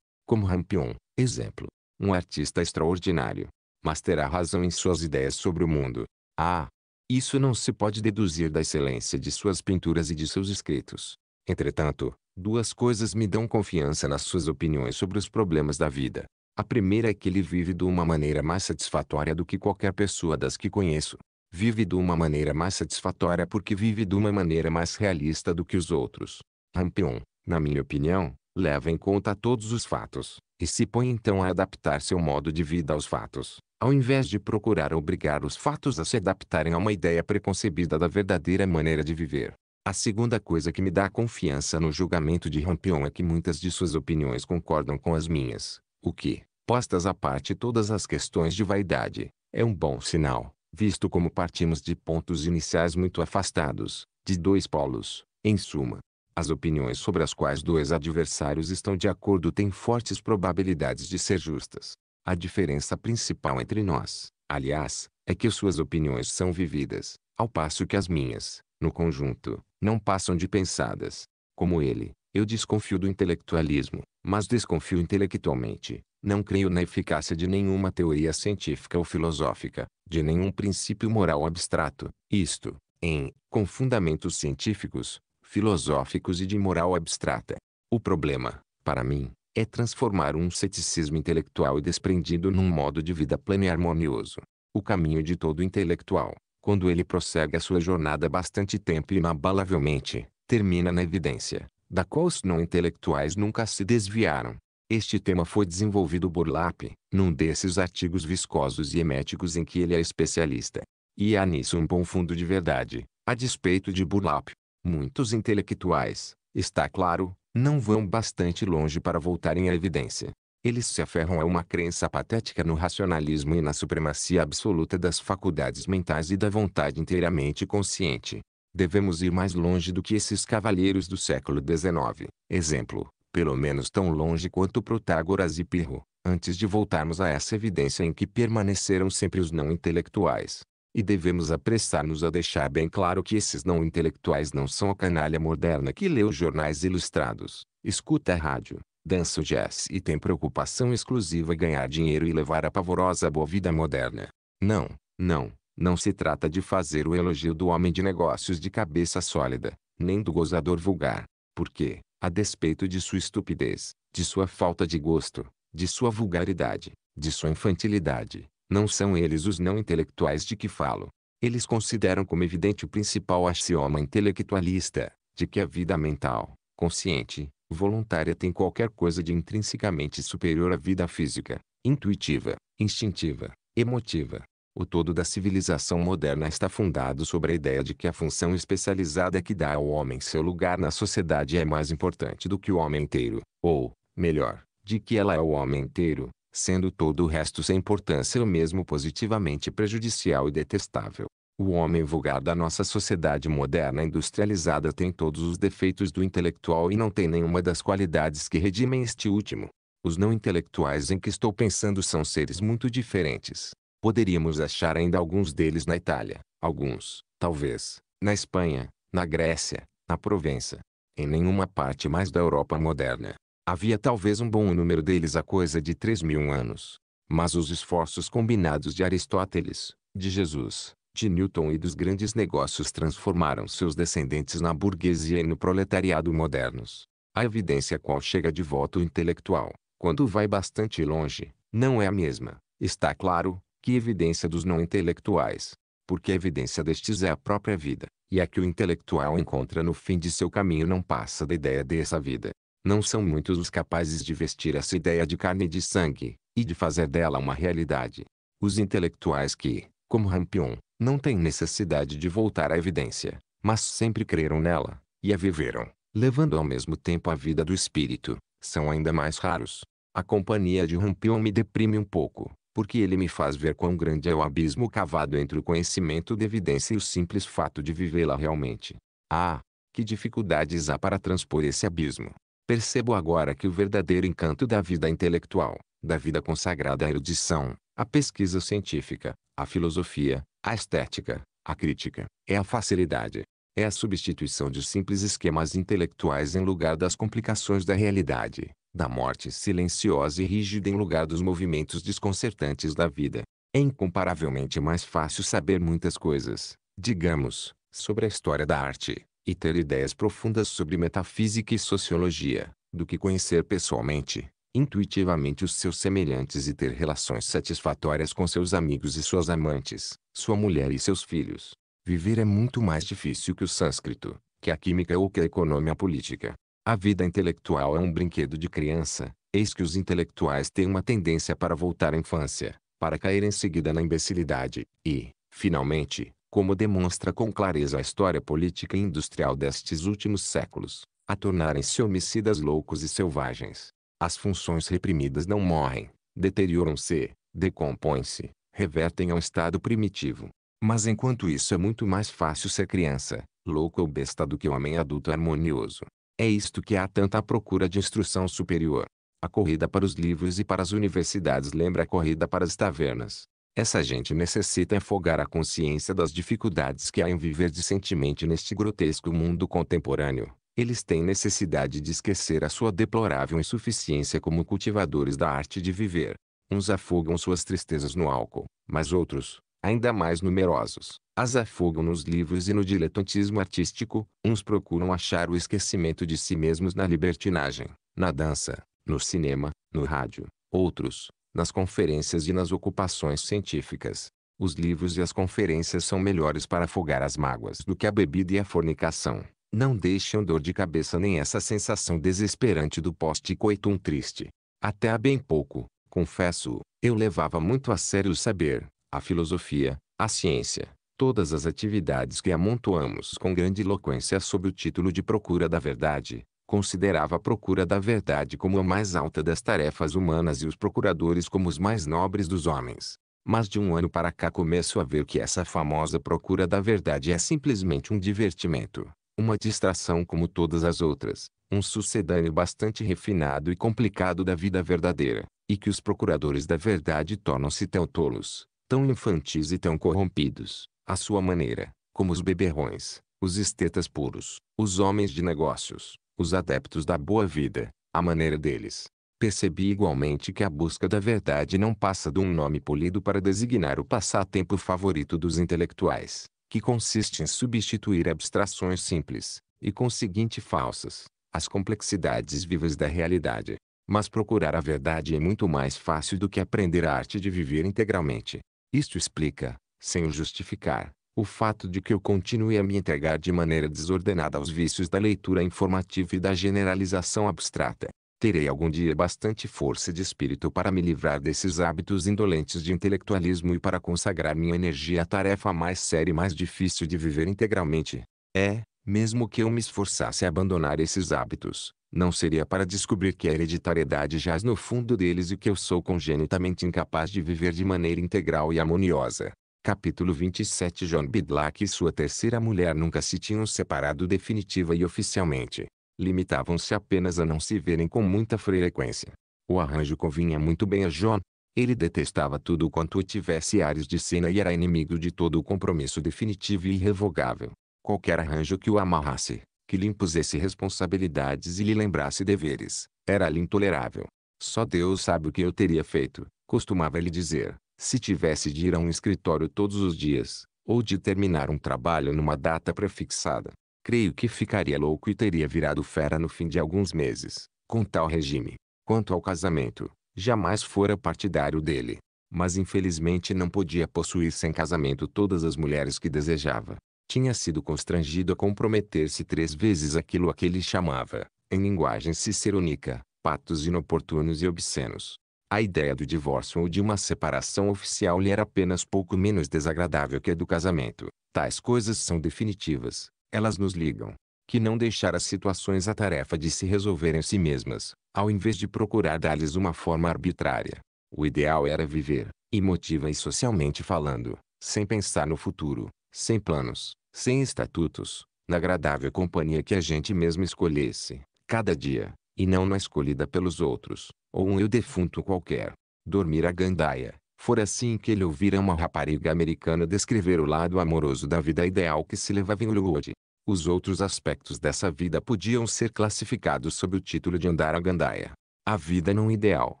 Como Rampion, exemplo. Um artista extraordinário. Mas terá razão em suas ideias sobre o mundo. Ah! Isso não se pode deduzir da excelência de suas pinturas e de seus escritos. Entretanto, duas coisas me dão confiança nas suas opiniões sobre os problemas da vida. A primeira é que ele vive de uma maneira mais satisfatória do que qualquer pessoa das que conheço vive de uma maneira mais satisfatória porque vive de uma maneira mais realista do que os outros. Rampion, na minha opinião, leva em conta todos os fatos, e se põe então a adaptar seu modo de vida aos fatos, ao invés de procurar obrigar os fatos a se adaptarem a uma ideia preconcebida da verdadeira maneira de viver. A segunda coisa que me dá confiança no julgamento de Rampion é que muitas de suas opiniões concordam com as minhas, o que, postas à parte todas as questões de vaidade, é um bom sinal visto como partimos de pontos iniciais muito afastados, de dois polos, em suma. As opiniões sobre as quais dois adversários estão de acordo têm fortes probabilidades de ser justas. A diferença principal entre nós, aliás, é que suas opiniões são vividas, ao passo que as minhas, no conjunto, não passam de pensadas. Como ele, eu desconfio do intelectualismo, mas desconfio intelectualmente, não creio na eficácia de nenhuma teoria científica ou filosófica, de nenhum princípio moral abstrato, isto, em, com fundamentos científicos, filosóficos e de moral abstrata. O problema, para mim, é transformar um ceticismo intelectual e desprendido num modo de vida pleno e harmonioso. O caminho de todo intelectual, quando ele prossegue a sua jornada bastante tempo e inabalavelmente, termina na evidência, da qual os não intelectuais nunca se desviaram. Este tema foi desenvolvido por Lap, num desses artigos viscosos e eméticos em que ele é especialista. E há nisso um bom fundo de verdade, a despeito de Burlap. Muitos intelectuais, está claro, não vão bastante longe para voltarem à evidência. Eles se aferram a uma crença patética no racionalismo e na supremacia absoluta das faculdades mentais e da vontade inteiramente consciente. Devemos ir mais longe do que esses cavalheiros do século XIX. Exemplo, pelo menos tão longe quanto Protágoras e Pirro, antes de voltarmos a essa evidência em que permaneceram sempre os não intelectuais. E devemos apressar-nos a deixar bem claro que esses não intelectuais não são a canalha moderna que lê os jornais ilustrados, escuta a rádio, dança o jazz e tem preocupação exclusiva em ganhar dinheiro e levar a pavorosa boa vida moderna. Não, não, não se trata de fazer o elogio do homem de negócios de cabeça sólida, nem do gozador vulgar. Porque, a despeito de sua estupidez, de sua falta de gosto, de sua vulgaridade, de sua infantilidade, não são eles os não intelectuais de que falo. Eles consideram como evidente o principal axioma intelectualista, de que a vida mental, consciente, voluntária tem qualquer coisa de intrinsecamente superior à vida física, intuitiva, instintiva, emotiva, o todo da civilização moderna está fundado sobre a ideia de que a função especializada é que dá ao homem seu lugar na sociedade é mais importante do que o homem inteiro, ou, melhor, de que ela é o homem inteiro, sendo todo o resto sem importância ou mesmo positivamente prejudicial e detestável. O homem vulgar da nossa sociedade moderna industrializada tem todos os defeitos do intelectual e não tem nenhuma das qualidades que redimem este último. Os não intelectuais em que estou pensando são seres muito diferentes. Poderíamos achar ainda alguns deles na Itália, alguns, talvez, na Espanha, na Grécia, na Provença. Em nenhuma parte mais da Europa moderna. Havia talvez um bom número deles há coisa de três mil anos. Mas os esforços combinados de Aristóteles, de Jesus, de Newton e dos grandes negócios transformaram seus descendentes na burguesia e no proletariado modernos. A evidência qual chega de volta o intelectual, quando vai bastante longe, não é a mesma, está claro, que evidência dos não intelectuais, porque a evidência destes é a própria vida, e a que o intelectual encontra no fim de seu caminho não passa da ideia dessa vida. Não são muitos os capazes de vestir essa ideia de carne e de sangue, e de fazer dela uma realidade. Os intelectuais que, como Rampion, não têm necessidade de voltar à evidência, mas sempre creram nela, e a viveram, levando ao mesmo tempo a vida do espírito, são ainda mais raros. A companhia de Rampion me deprime um pouco, porque ele me faz ver quão grande é o abismo cavado entre o conhecimento da evidência e o simples fato de vivê-la realmente. Ah, que dificuldades há para transpor esse abismo. Percebo agora que o verdadeiro encanto da vida intelectual, da vida consagrada à erudição, à pesquisa científica, à filosofia, à estética, à crítica, é a facilidade. É a substituição de simples esquemas intelectuais em lugar das complicações da realidade da morte silenciosa e rígida em lugar dos movimentos desconcertantes da vida. É incomparavelmente mais fácil saber muitas coisas, digamos, sobre a história da arte, e ter ideias profundas sobre metafísica e sociologia, do que conhecer pessoalmente, intuitivamente os seus semelhantes e ter relações satisfatórias com seus amigos e suas amantes, sua mulher e seus filhos. Viver é muito mais difícil que o sânscrito, que a química ou que a economia política. A vida intelectual é um brinquedo de criança, eis que os intelectuais têm uma tendência para voltar à infância, para cair em seguida na imbecilidade, e, finalmente, como demonstra com clareza a história política e industrial destes últimos séculos, a tornarem-se homicidas loucos e selvagens. As funções reprimidas não morrem, deterioram-se, decompõem-se, revertem ao estado primitivo. Mas enquanto isso é muito mais fácil ser criança, louco ou besta do que homem adulto harmonioso. É isto que há tanta procura de instrução superior. A corrida para os livros e para as universidades lembra a corrida para as tavernas. Essa gente necessita afogar a consciência das dificuldades que há em viver decentemente neste grotesco mundo contemporâneo. Eles têm necessidade de esquecer a sua deplorável insuficiência como cultivadores da arte de viver. Uns afogam suas tristezas no álcool, mas outros, ainda mais numerosos, as afogam nos livros e no diletantismo artístico, uns procuram achar o esquecimento de si mesmos na libertinagem, na dança, no cinema, no rádio, outros, nas conferências e nas ocupações científicas. Os livros e as conferências são melhores para afogar as mágoas do que a bebida e a fornicação. Não deixam dor de cabeça nem essa sensação desesperante do post-coitum triste. Até há bem pouco, confesso, eu levava muito a sério o saber, a filosofia, a ciência, todas as atividades que amontoamos com grande eloquência sob o título de procura da verdade, considerava a procura da verdade como a mais alta das tarefas humanas e os procuradores como os mais nobres dos homens. Mas de um ano para cá começo a ver que essa famosa procura da verdade é simplesmente um divertimento, uma distração como todas as outras, um sucedâneo bastante refinado e complicado da vida verdadeira, e que os procuradores da verdade tornam-se tão tolos, tão infantis e tão corrompidos, à sua maneira, como os beberrões, os estetas puros, os homens de negócios, os adeptos da boa vida, à maneira deles. Percebi igualmente que a busca da verdade não passa de um nome polido para designar o passatempo favorito dos intelectuais, que consiste em substituir abstrações simples, e conseguinte falsas, as complexidades vivas da realidade. Mas procurar a verdade é muito mais fácil do que aprender a arte de viver integralmente. Isto explica, sem o justificar, o fato de que eu continue a me entregar de maneira desordenada aos vícios da leitura informativa e da generalização abstrata. Terei algum dia bastante força de espírito para me livrar desses hábitos indolentes de intelectualismo e para consagrar minha energia à tarefa mais séria e mais difícil de viver integralmente. É, mesmo que eu me esforçasse a abandonar esses hábitos, não seria para descobrir que a hereditariedade jaz no fundo deles e que eu sou congenitamente incapaz de viver de maneira integral e harmoniosa. Capítulo 27 John Bidlack e sua terceira mulher nunca se tinham separado definitiva e oficialmente. Limitavam-se apenas a não se verem com muita frequência. O arranjo convinha muito bem a John. Ele detestava tudo quanto tivesse ares de cena e era inimigo de todo o compromisso definitivo e irrevogável. Qualquer arranjo que o amarrasse, que lhe impusesse responsabilidades e lhe lembrasse deveres, era-lhe intolerável. Só Deus sabe o que eu teria feito, costumava ele dizer, se tivesse de ir a um escritório todos os dias, ou de terminar um trabalho numa data prefixada. Creio que ficaria louco e teria virado fera no fim de alguns meses, com tal regime. Quanto ao casamento, jamais fora partidário dele. Mas infelizmente não podia possuir sem casamento todas as mulheres que desejava tinha sido constrangido a comprometer-se três vezes aquilo a que ele chamava, em linguagem cicerônica, patos inoportunos e obscenos. A ideia do divórcio ou de uma separação oficial lhe era apenas pouco menos desagradável que a do casamento. Tais coisas são definitivas, elas nos ligam. Que não deixar as situações a tarefa de se resolverem si mesmas, ao invés de procurar dar-lhes uma forma arbitrária. O ideal era viver, emotiva e socialmente falando, sem pensar no futuro, sem planos, sem estatutos, na agradável companhia que a gente mesmo escolhesse, cada dia, e não na escolhida pelos outros, ou um eu defunto qualquer. Dormir a gandaia. Fora assim que ele ouvira uma rapariga americana descrever o lado amoroso da vida ideal que se levava em Hollywood. Os outros aspectos dessa vida podiam ser classificados sob o título de andar a gandaia. A vida não ideal,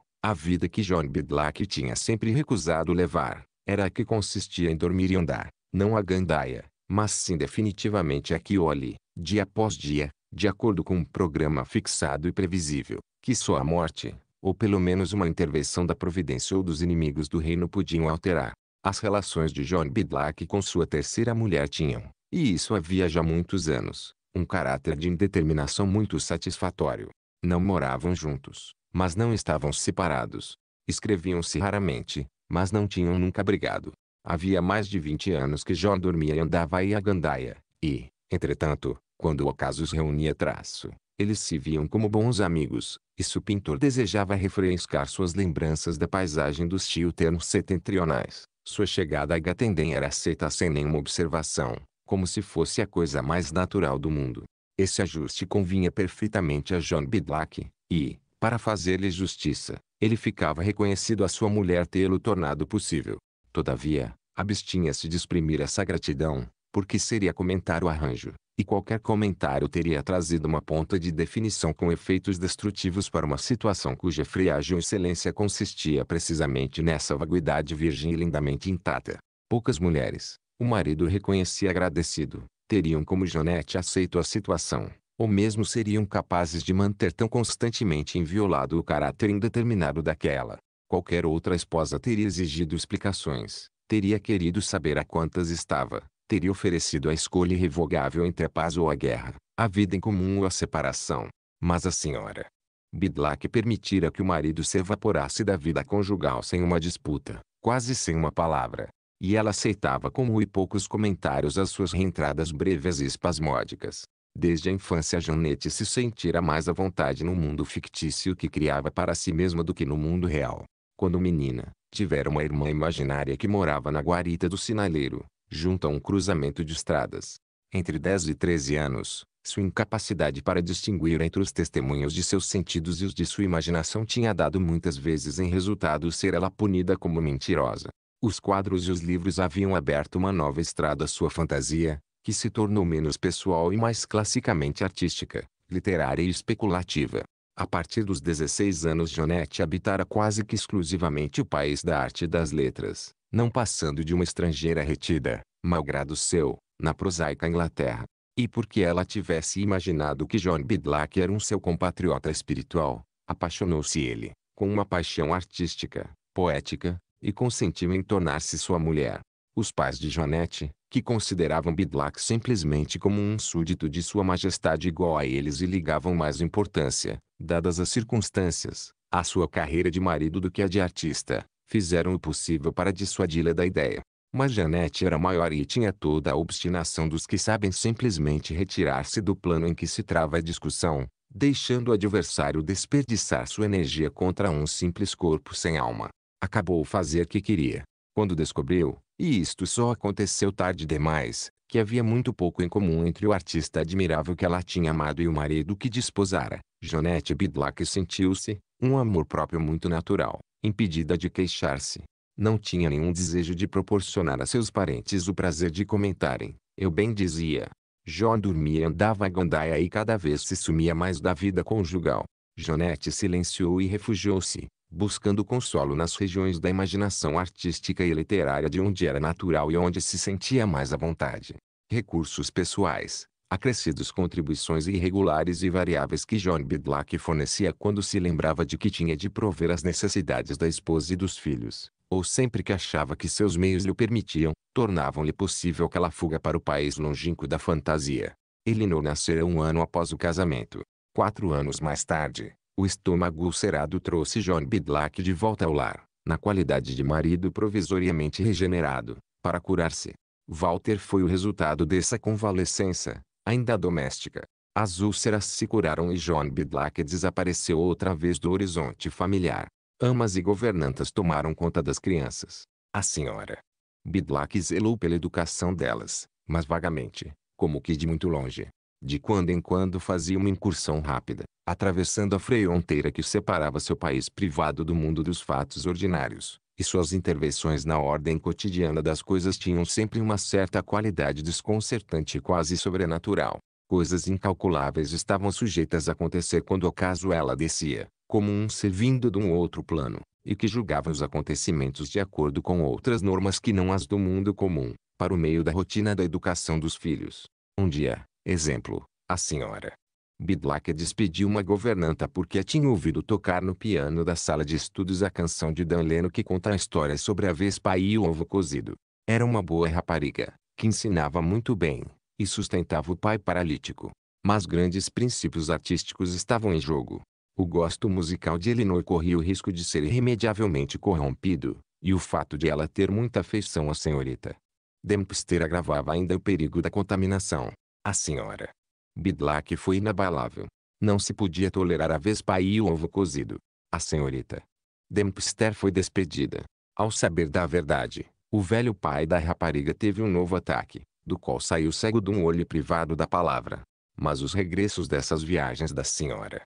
a vida que John Bidlack tinha sempre recusado levar, era a que consistia em dormir e andar, não a gandaia, mas sim definitivamente a ou ali, dia após dia, de acordo com um programa fixado e previsível, que só a morte, ou pelo menos uma intervenção da providência ou dos inimigos do reino podiam alterar. As relações de John Bidlack com sua terceira mulher tinham, e isso havia já muitos anos, um caráter de indeterminação muito satisfatório. Não moravam juntos, mas não estavam separados. Escreviam-se raramente, mas não tinham nunca brigado. Havia mais de vinte anos que Jó dormia e andava aí a gandaia, e, entretanto, quando o ocaso os reunia traço, eles se viam como bons amigos, e se o pintor desejava refrescar suas lembranças da paisagem dos tioternos setentrionais, sua chegada a Gatendem era aceita sem nenhuma observação, como se fosse a coisa mais natural do mundo. Esse ajuste convinha perfeitamente a John Bidlack, e, para fazer-lhe justiça, ele ficava reconhecido a sua mulher tê-lo tornado possível. Todavia, abstinha-se de exprimir essa gratidão, porque seria comentar o arranjo, e qualquer comentário teria trazido uma ponta de definição com efeitos destrutivos para uma situação cuja friagem ou excelência consistia precisamente nessa vaguidade virgem e lindamente intacta. Poucas mulheres, o marido reconhecia agradecido, teriam como Jonete aceito a situação, ou mesmo seriam capazes de manter tão constantemente inviolado o caráter indeterminado daquela. Qualquer outra esposa teria exigido explicações, teria querido saber a quantas estava, teria oferecido a escolha irrevogável entre a paz ou a guerra, a vida em comum ou a separação. Mas a senhora Bidlack permitira que o marido se evaporasse da vida conjugal sem uma disputa, quase sem uma palavra. E ela aceitava com muito poucos comentários as suas reentradas breves e espasmódicas. Desde a infância Janete se sentira mais à vontade no mundo fictício que criava para si mesma do que no mundo real. Quando menina, tivera uma irmã imaginária que morava na guarita do sinaleiro, junto a um cruzamento de estradas. Entre 10 e 13 anos, sua incapacidade para distinguir entre os testemunhos de seus sentidos e os de sua imaginação tinha dado muitas vezes em resultado ser ela punida como mentirosa. Os quadros e os livros haviam aberto uma nova estrada à sua fantasia, que se tornou menos pessoal e mais classicamente artística, literária e especulativa. A partir dos 16 anos Jonete habitara quase que exclusivamente o país da arte e das letras, não passando de uma estrangeira retida, malgrado seu, na prosaica Inglaterra. E porque ela tivesse imaginado que John Bidlack era um seu compatriota espiritual, apaixonou-se ele, com uma paixão artística, poética, e consentiu em tornar-se sua mulher. Os pais de Jonete, que consideravam Bidlack simplesmente como um súdito de sua majestade igual a eles e ligavam mais importância, dadas as circunstâncias, à sua carreira de marido do que a de artista, fizeram o possível para dissuadi-la da ideia. Mas Janete era maior e tinha toda a obstinação dos que sabem simplesmente retirar-se do plano em que se trava a discussão, deixando o adversário desperdiçar sua energia contra um simples corpo sem alma. Acabou fazer o que queria quando descobriu, e isto só aconteceu tarde demais, que havia muito pouco em comum entre o artista admirável que ela tinha amado e o marido que desposara. Jonette Bidlack sentiu-se, um amor próprio muito natural, impedida de queixar-se. Não tinha nenhum desejo de proporcionar a seus parentes o prazer de comentarem. Eu bem dizia. Jó dormia e andava a gandaia e cada vez se sumia mais da vida conjugal. Jonette silenciou e refugiou-se, buscando consolo nas regiões da imaginação artística e literária de onde era natural e onde se sentia mais à vontade. Recursos pessoais, acrescidos contribuições irregulares e variáveis que John Bidlack fornecia quando se lembrava de que tinha de prover as necessidades da esposa e dos filhos, ou sempre que achava que seus meios lhe permitiam, tornavam-lhe possível aquela fuga para o país longínquo da fantasia. Elinor nascera um ano após o casamento. Quatro anos mais tarde, o estômago ulcerado trouxe John Bidlack de volta ao lar, na qualidade de marido provisoriamente regenerado, para curar-se. Walter foi o resultado dessa convalescença, ainda doméstica. As úlceras se curaram e John Bidlack desapareceu outra vez do horizonte familiar. Amas e governantas tomaram conta das crianças. A senhora Bidlack zelou pela educação delas, mas vagamente, como que de muito longe. De quando em quando fazia uma incursão rápida, atravessando a fronteira que separava seu país privado do mundo dos fatos ordinários, e suas intervenções na ordem cotidiana das coisas tinham sempre uma certa qualidade desconcertante e quase sobrenatural. Coisas incalculáveis estavam sujeitas a acontecer quando o caso ela descia, como um ser vindo de um outro plano, e que julgava os acontecimentos de acordo com outras normas que não as do mundo comum, para o meio da rotina da educação dos filhos. Um dia, Exemplo, a senhora Bidlack despediu uma governanta porque a tinha ouvido tocar no piano da sala de estudos a canção de Dan Leno que conta a história sobre a Vespa e o ovo cozido. Era uma boa rapariga, que ensinava muito bem, e sustentava o pai paralítico. Mas grandes princípios artísticos estavam em jogo. O gosto musical de Elinor corria o risco de ser irremediavelmente corrompido, e o fato de ela ter muita afeição à senhorita Dempster agravava ainda o perigo da contaminação. A senhora Bidlack foi inabalável. Não se podia tolerar a vespa e o ovo cozido. A senhorita Dempster foi despedida. Ao saber da verdade, o velho pai da rapariga teve um novo ataque, do qual saiu cego de um olho privado da palavra. Mas os regressos dessas viagens da senhora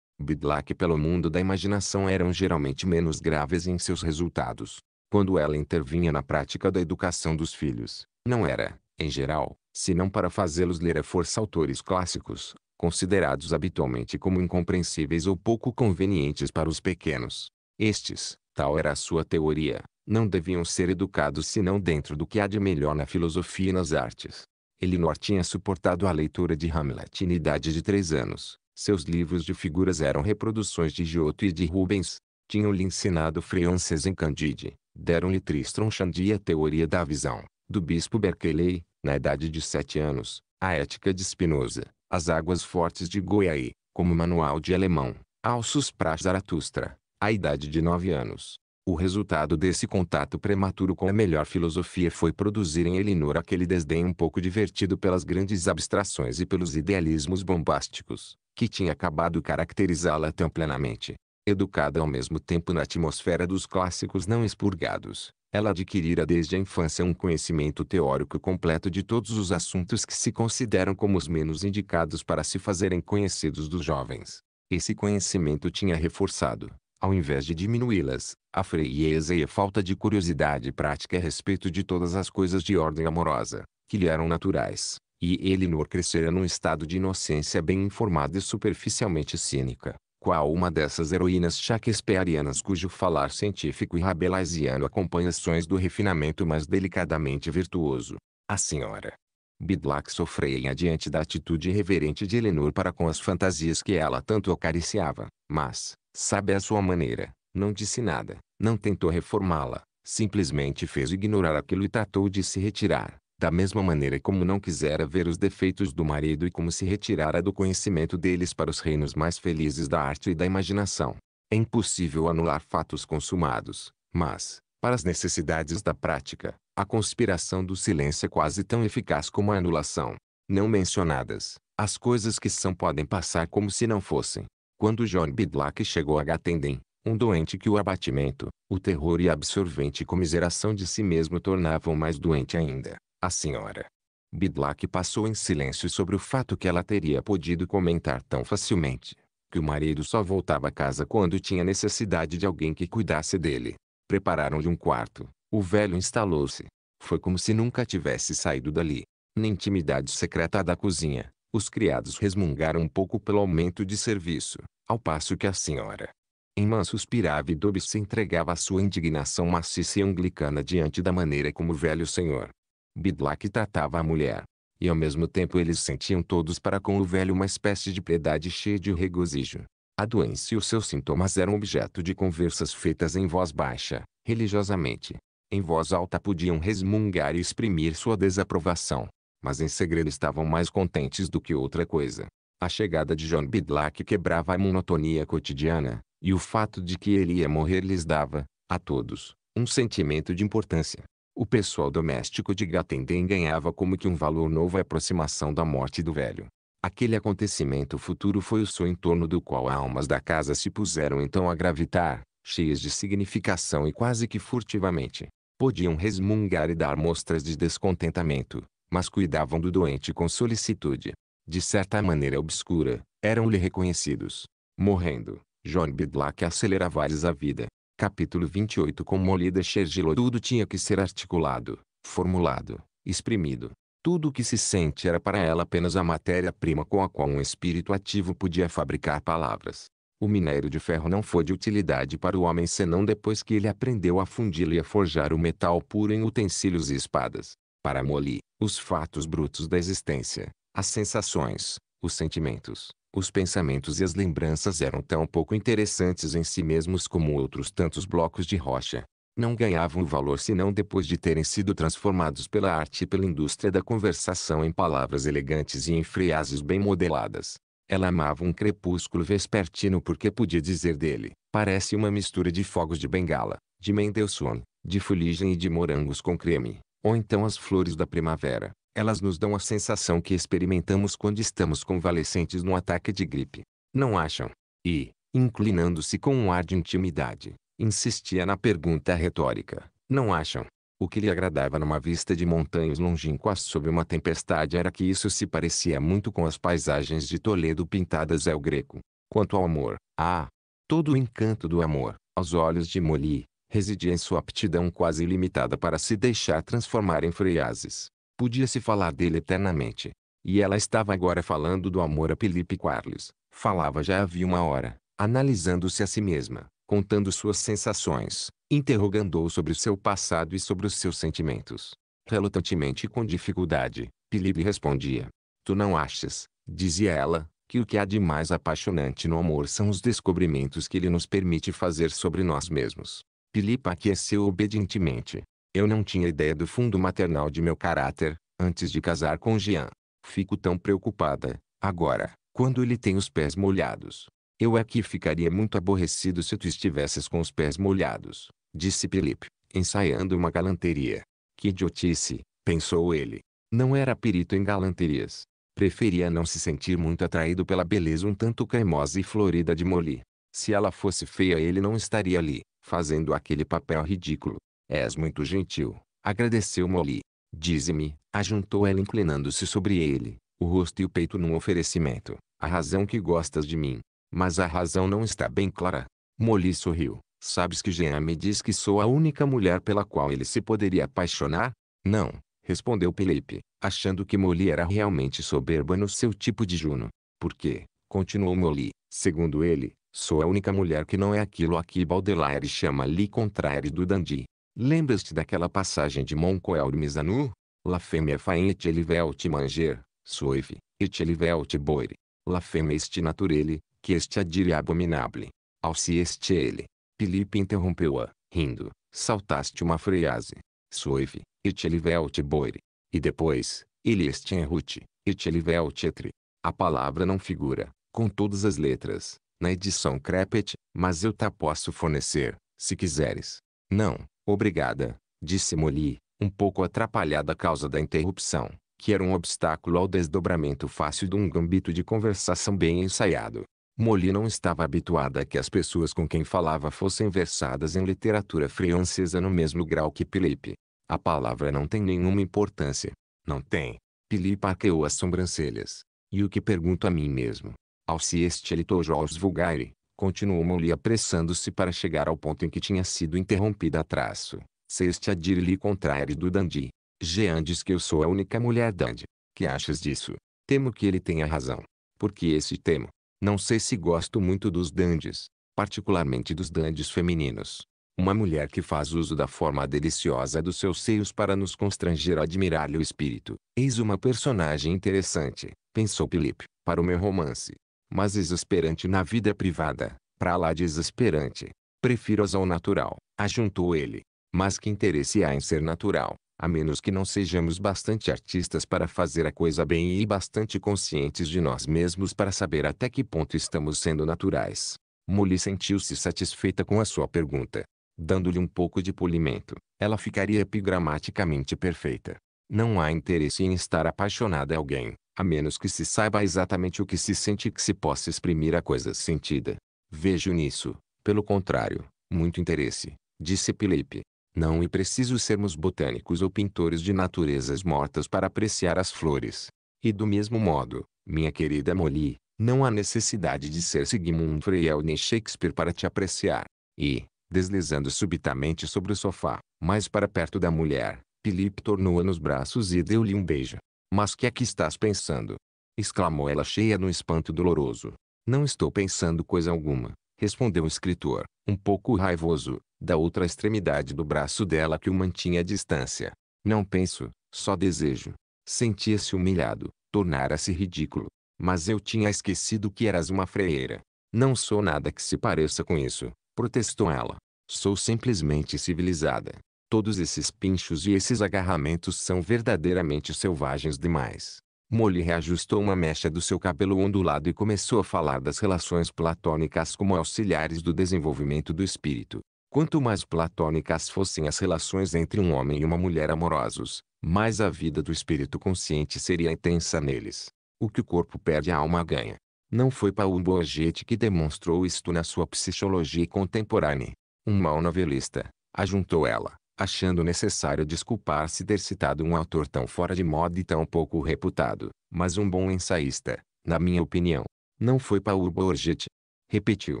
Bidlack pelo mundo da imaginação eram geralmente menos graves em seus resultados. Quando ela intervinha na prática da educação dos filhos, não era, em geral, senão para fazê-los ler a é força autores clássicos, considerados habitualmente como incompreensíveis ou pouco convenientes para os pequenos. Estes, tal era a sua teoria, não deviam ser educados senão dentro do que há de melhor na filosofia e nas artes. Elinor tinha suportado a leitura de Hamlet na idade de três anos. Seus livros de figuras eram reproduções de Giotto e de Rubens. Tinham-lhe ensinado Frances em Candide. Deram-lhe Tristram Shandy e a teoria da visão, do bispo Berkeley, na idade de sete anos, a ética de Spinoza, as águas fortes de Goiai, como manual de alemão, Alsus pra Zaratustra, à idade de nove anos. O resultado desse contato prematuro com a melhor filosofia foi produzir em Elinor aquele desdém um pouco divertido pelas grandes abstrações e pelos idealismos bombásticos, que tinha acabado caracterizá-la tão plenamente educada ao mesmo tempo na atmosfera dos clássicos não expurgados, ela adquirira desde a infância um conhecimento teórico completo de todos os assuntos que se consideram como os menos indicados para se fazerem conhecidos dos jovens. Esse conhecimento tinha reforçado, ao invés de diminuí-las, a frieza e a falta de curiosidade prática a respeito de todas as coisas de ordem amorosa, que lhe eram naturais, e Elinor crescera num estado de inocência bem informada e superficialmente cínica qual uma dessas heroínas shakespearianas cujo falar científico e rabelaisiano acompanha ações do refinamento mais delicadamente virtuoso. A senhora Bidlack sofreu em adiante da atitude reverente de Eleanor para com as fantasias que ela tanto acariciava, mas, sabe a sua maneira, não disse nada, não tentou reformá-la, simplesmente fez ignorar aquilo e tratou de se retirar. Da mesma maneira como não quisera ver os defeitos do marido e como se retirara do conhecimento deles para os reinos mais felizes da arte e da imaginação. É impossível anular fatos consumados, mas, para as necessidades da prática, a conspiração do silêncio é quase tão eficaz como a anulação. Não mencionadas, as coisas que são podem passar como se não fossem. Quando John Bidlack chegou a Gatenden, um doente que o abatimento, o terror e a absorvente comiseração de si mesmo tornavam mais doente ainda, a senhora Bidlack passou em silêncio sobre o fato que ela teria podido comentar tão facilmente, que o marido só voltava a casa quando tinha necessidade de alguém que cuidasse dele. Prepararam-lhe um quarto, o velho instalou-se. Foi como se nunca tivesse saído dali. Na intimidade secreta da cozinha, os criados resmungaram um pouco pelo aumento de serviço, ao passo que a senhora em suspirava e Dobbs se entregava à sua indignação maciça e anglicana diante da maneira como o velho senhor Bidlack tratava a mulher. E ao mesmo tempo eles sentiam todos para com o velho uma espécie de piedade cheia de regozijo. A doença e os seus sintomas eram objeto de conversas feitas em voz baixa, religiosamente. Em voz alta podiam resmungar e exprimir sua desaprovação. Mas em segredo estavam mais contentes do que outra coisa. A chegada de John Bidlack quebrava a monotonia cotidiana, e o fato de que ele ia morrer lhes dava, a todos, um sentimento de importância. O pessoal doméstico de Gatendem ganhava como que um valor novo a aproximação da morte do velho. Aquele acontecimento futuro foi o som em torno do qual almas da casa se puseram então a gravitar, cheias de significação e quase que furtivamente. Podiam resmungar e dar mostras de descontentamento, mas cuidavam do doente com solicitude. De certa maneira obscura, eram-lhe reconhecidos. Morrendo, John Bidlack acelerava-lhes a vida. Capítulo 28 Com Molida Xergilo tudo tinha que ser articulado, formulado, exprimido. Tudo o que se sente era para ela apenas a matéria-prima com a qual um espírito ativo podia fabricar palavras. O minério de ferro não foi de utilidade para o homem senão depois que ele aprendeu a fundi-lo e a forjar o metal puro em utensílios e espadas. Para Moli, os fatos brutos da existência, as sensações, os sentimentos, os pensamentos e as lembranças eram tão pouco interessantes em si mesmos como outros tantos blocos de rocha. Não ganhavam o valor senão depois de terem sido transformados pela arte e pela indústria da conversação em palavras elegantes e em frases bem modeladas. Ela amava um crepúsculo vespertino porque podia dizer dele: parece uma mistura de fogos de bengala, de Mendelssohn, de fuligem e de morangos com creme, ou então as flores da primavera elas nos dão a sensação que experimentamos quando estamos convalescentes num ataque de gripe. Não acham? E, inclinando-se com um ar de intimidade, insistia na pergunta retórica: Não acham? O que lhe agradava numa vista de montanhas longínquas sob uma tempestade era que isso se parecia muito com as paisagens de Toledo pintadas ao greco. Quanto ao amor, ah, todo o encanto do amor, aos olhos de Molly, residia em sua aptidão quase ilimitada para se deixar transformar em friases. Podia-se falar dele eternamente. E ela estava agora falando do amor a Felipe Quarles. Falava já havia uma hora, analisando-se a si mesma, contando suas sensações, interrogando-o sobre o seu passado e sobre os seus sentimentos. Relutantemente e com dificuldade, Felipe respondia. Tu não achas, dizia ela, que o que há de mais apaixonante no amor são os descobrimentos que ele nos permite fazer sobre nós mesmos. Filipa aqueceu obedientemente, eu não tinha ideia do fundo maternal de meu caráter, antes de casar com Jean. Fico tão preocupada, agora, quando ele tem os pés molhados. Eu aqui ficaria muito aborrecido se tu estivesses com os pés molhados, disse Felipe, ensaiando uma galanteria. Que idiotice, pensou ele. Não era perito em galanterias. Preferia não se sentir muito atraído pela beleza um tanto cremosa e florida de Molly. Se ela fosse feia ele não estaria ali, fazendo aquele papel ridículo. És muito gentil, agradeceu Molly. Dize-me, ajuntou ela inclinando-se sobre ele, o rosto e o peito num oferecimento, a razão que gostas de mim. Mas a razão não está bem clara. Molly sorriu. Sabes que Jean me diz que sou a única mulher pela qual ele se poderia apaixonar? Não, respondeu Felipe, achando que Molly era realmente soberba no seu tipo de Juno. Porque, continuou Molly, segundo ele, sou a única mulher que não é aquilo a que Baudelaire chama lhe contrário do Dandy. Lembras-te daquela passagem de Moncoel Mizanu? La fêmea et ele te manger, soive, et ele te boire. La fêmea est naturelle, que este adire é abominable. Ao se este ele. Filipe interrompeu-a, rindo. Saltaste uma frase. Soive, et ele te boire. E depois, ele este enrute, et ele velte etre. A palavra não figura, com todas as letras, na edição Crepet, mas eu te posso fornecer, se quiseres. Não, Obrigada, disse Molly, um pouco atrapalhada a causa da interrupção, que era um obstáculo ao desdobramento fácil de um gambito de conversação bem ensaiado. Molly não estava habituada a que as pessoas com quem falava fossem versadas em literatura francesa no mesmo grau que Philippe. A palavra não tem nenhuma importância. Não tem. Philippe arqueou as sobrancelhas. E o que pergunto a mim mesmo? Ao se este litojos vulgare, continuou Molly apressando-se para chegar ao ponto em que tinha sido interrompida a traço. Seste a dir-lhe contrário do Dandi. Jean diz que eu sou a única mulher Dandi. Que achas disso? Temo que ele tenha razão. Porque esse temo. Não sei se gosto muito dos dandes, particularmente dos dandes femininos. Uma mulher que faz uso da forma deliciosa dos seus seios para nos constranger a admirar-lhe o espírito. Eis uma personagem interessante, pensou Felipe, para o meu romance mas exasperante na vida privada, para lá de exasperante. Prefiro-as ao natural, ajuntou ele. Mas que interesse há em ser natural, a menos que não sejamos bastante artistas para fazer a coisa bem e bastante conscientes de nós mesmos para saber até que ponto estamos sendo naturais. Molly sentiu-se satisfeita com a sua pergunta. Dando-lhe um pouco de polimento, ela ficaria epigramaticamente perfeita. Não há interesse em estar apaixonada a alguém, a menos que se saiba exatamente o que se sente e que se possa exprimir a coisa sentida. Vejo nisso, pelo contrário, muito interesse, disse Felipe. Não é preciso sermos botânicos ou pintores de naturezas mortas para apreciar as flores. E do mesmo modo, minha querida Molly, não há necessidade de ser Sigmund Freud nem Shakespeare para te apreciar. E, deslizando subitamente sobre o sofá, mais para perto da mulher, Philippe tornou-a nos braços e deu-lhe um beijo. Mas que é que estás pensando? exclamou ela cheia de um espanto doloroso. Não estou pensando coisa alguma, respondeu o escritor, um pouco raivoso, da outra extremidade do braço dela que o mantinha à distância. Não penso, só desejo. Sentia-se humilhado, tornara-se ridículo. Mas eu tinha esquecido que eras uma freira. Não sou nada que se pareça com isso, protestou ela. Sou simplesmente civilizada. Todos esses pinchos e esses agarramentos são verdadeiramente selvagens demais. Molly reajustou uma mecha do seu cabelo ondulado e começou a falar das relações platônicas como auxiliares do desenvolvimento do espírito. Quanto mais platônicas fossem as relações entre um homem e uma mulher amorosos, mais a vida do espírito consciente seria intensa neles. O que o corpo perde a alma ganha. Não foi Paulo Boagete que demonstrou isto na sua psicologia contemporânea. Um mau novelista, ajuntou ela, achando necessário desculpar-se ter citado um autor tão fora de moda e tão pouco reputado, mas um bom ensaísta, na minha opinião. Não foi Paul Bourget. Repetiu.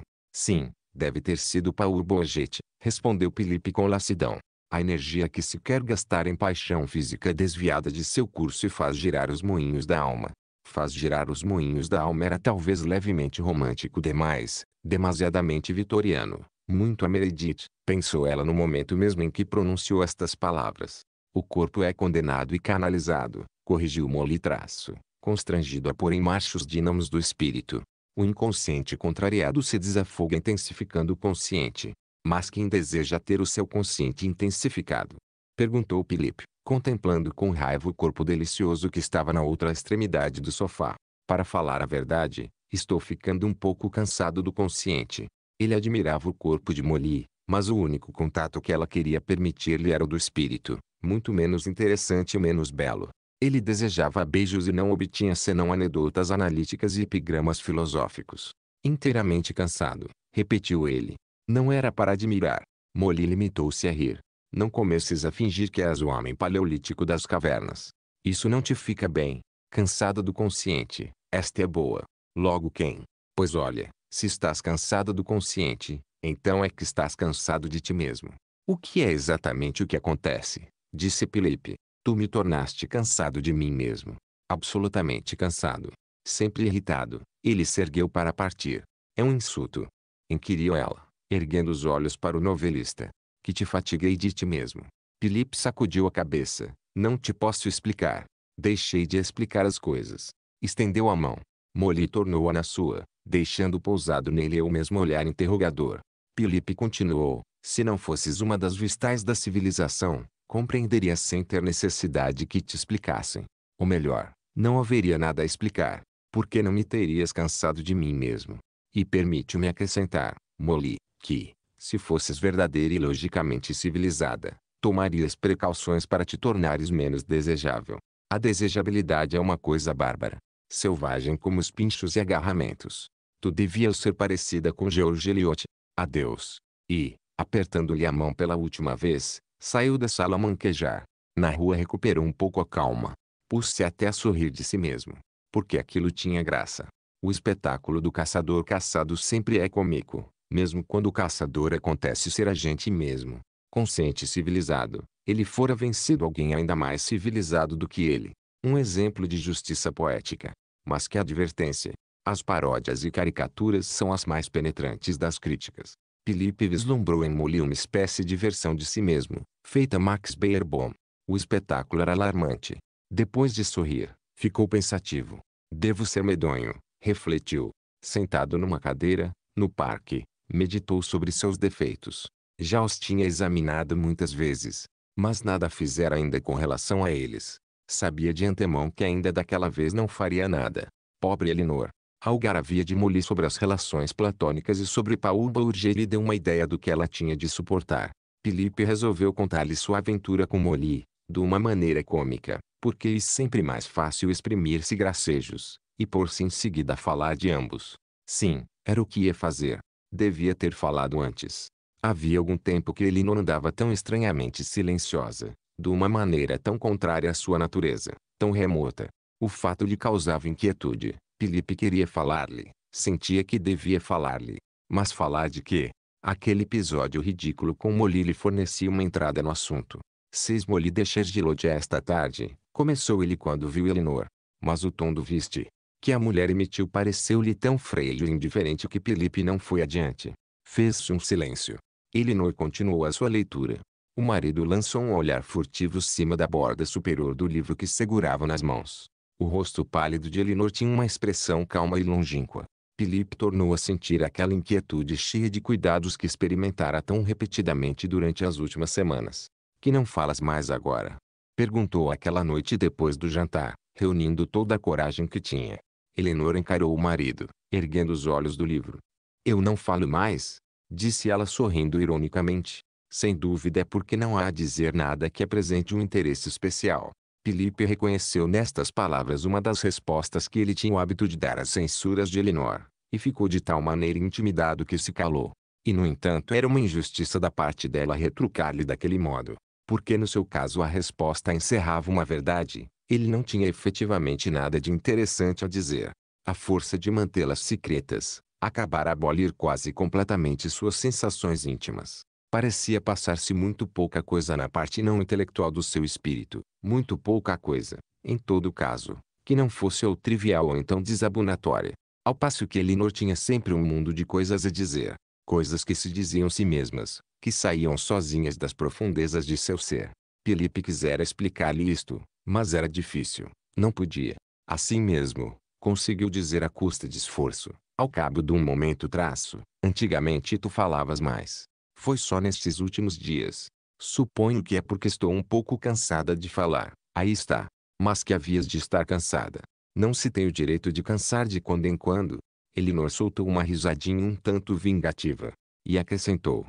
Sim, deve ter sido Paul Bourget, respondeu Felipe com lassidão. A energia que se quer gastar em paixão física é desviada de seu curso e faz girar os moinhos da alma. Faz girar os moinhos da alma era talvez levemente romântico demais, demasiadamente vitoriano. Muito a Meredith, pensou ela no momento mesmo em que pronunciou estas palavras. O corpo é condenado e canalizado, corrigiu Molly traço, constrangido a pôr em marcha os dínamos do espírito. O inconsciente contrariado se desafoga intensificando o consciente. Mas quem deseja ter o seu consciente intensificado? Perguntou Felipe, contemplando com raiva o corpo delicioso que estava na outra extremidade do sofá. Para falar a verdade, estou ficando um pouco cansado do consciente. Ele admirava o corpo de Molly, mas o único contato que ela queria permitir-lhe era o do espírito, muito menos interessante e menos belo. Ele desejava beijos e não obtinha senão anedotas analíticas e epigramas filosóficos. Inteiramente cansado, repetiu ele. Não era para admirar. Molly limitou-se a rir. Não comeces a fingir que és o homem paleolítico das cavernas. Isso não te fica bem. Cansada do consciente, esta é boa. Logo quem? Pois olha, se estás cansado do consciente, então é que estás cansado de ti mesmo. O que é exatamente o que acontece? Disse Pilipe. Tu me tornaste cansado de mim mesmo. Absolutamente cansado. Sempre irritado, ele se ergueu para partir. É um insulto. Inquiriu ela, erguendo os olhos para o novelista. Que te fatiguei de ti mesmo. Pilipe sacudiu a cabeça. Não te posso explicar. Deixei de explicar as coisas. Estendeu a mão. Molly tornou-a na sua deixando pousado nele o mesmo olhar interrogador. Filipe continuou, se não fosses uma das vistais da civilização, compreenderias sem ter necessidade que te explicassem. Ou melhor, não haveria nada a explicar, porque não me terias cansado de mim mesmo. E permite-me acrescentar, Molly, que, se fosses verdadeira e logicamente civilizada, tomarias precauções para te tornares menos desejável. A desejabilidade é uma coisa bárbara, selvagem como os pinchos e agarramentos, Tu devias ser parecida com George Eliot. Adeus. E, apertando-lhe a mão pela última vez, saiu da sala a manquejar. Na rua recuperou um pouco a calma. Pôs-se até a sorrir de si mesmo, porque aquilo tinha graça. O espetáculo do caçador caçado sempre é cômico, mesmo quando o caçador acontece ser a gente mesmo. Consciente e civilizado, ele fora vencido alguém ainda mais civilizado do que ele. Um exemplo de justiça poética. Mas que advertência! As paródias e caricaturas são as mais penetrantes das críticas. Felipe vislumbrou em Molly uma espécie de versão de si mesmo, feita Max Beerbohm. O espetáculo era alarmante. Depois de sorrir, ficou pensativo. Devo ser medonho, refletiu. Sentado numa cadeira, no parque, meditou sobre seus defeitos. Já os tinha examinado muitas vezes, mas nada fizera ainda com relação a eles. Sabia de antemão que ainda daquela vez não faria nada. Pobre Elinor, algaravia de Molly sobre as relações platônicas e sobre Paúba urge lhe deu uma ideia do que ela tinha de suportar. Felipe resolveu contar-lhe sua aventura com Molly, de uma maneira cômica, porque é sempre mais fácil exprimir-se gracejos, e pôr-se em seguida a falar de ambos. Sim, era o que ia fazer. Devia ter falado antes. Havia algum tempo que ele não andava tão estranhamente silenciosa, de uma maneira tão contrária à sua natureza, tão remota. O fato lhe causava inquietude, Felipe queria falar-lhe, sentia que devia falar-lhe. Mas falar de quê? Aquele episódio ridículo com Molly lhe fornecia uma entrada no assunto. Seis Molly deixar de loja esta tarde, começou ele quando viu Elinor. Mas o tom do viste, que a mulher emitiu pareceu-lhe tão freio e indiferente que Felipe não foi adiante. Fez-se um silêncio. Elinor continuou a sua leitura. O marido lançou um olhar furtivo cima da borda superior do livro que segurava nas mãos. O rosto pálido de Elinor tinha uma expressão calma e longínqua. Filipe tornou a sentir aquela inquietude cheia de cuidados que experimentara tão repetidamente durante as últimas semanas. Que não falas mais agora? Perguntou aquela noite depois do jantar, reunindo toda a coragem que tinha. Elenor encarou o marido, erguendo os olhos do livro. Eu não falo mais, disse ela sorrindo ironicamente. Sem dúvida é porque não há a dizer nada que apresente um interesse especial. Felipe reconheceu nestas palavras uma das respostas que ele tinha o hábito de dar às censuras de Elinor, e ficou de tal maneira intimidado que se calou. E no entanto era uma injustiça da parte dela retrucar-lhe daquele modo, porque no seu caso a resposta encerrava uma verdade, ele não tinha efetivamente nada de interessante a dizer. A força de mantê-las secretas, acabara a abolir quase completamente suas sensações íntimas. Parecia passar-se muito pouca coisa na parte não intelectual do seu espírito, muito pouca coisa, em todo caso, que não fosse ou trivial ou então desabonatória. Ao passo que Elinor tinha sempre um mundo de coisas a dizer, coisas que se diziam si mesmas, que saíam sozinhas das profundezas de seu ser. Felipe quisera explicar-lhe isto, mas era difícil, não podia. Assim mesmo, conseguiu dizer à custa de esforço, ao cabo de um momento traço, antigamente tu falavas mais, foi só nestes últimos dias. Suponho que é porque estou um pouco cansada de falar. Aí está. Mas que havias de estar cansada. Não se tem o direito de cansar de quando em quando. Elinor soltou uma risadinha um tanto vingativa. E acrescentou.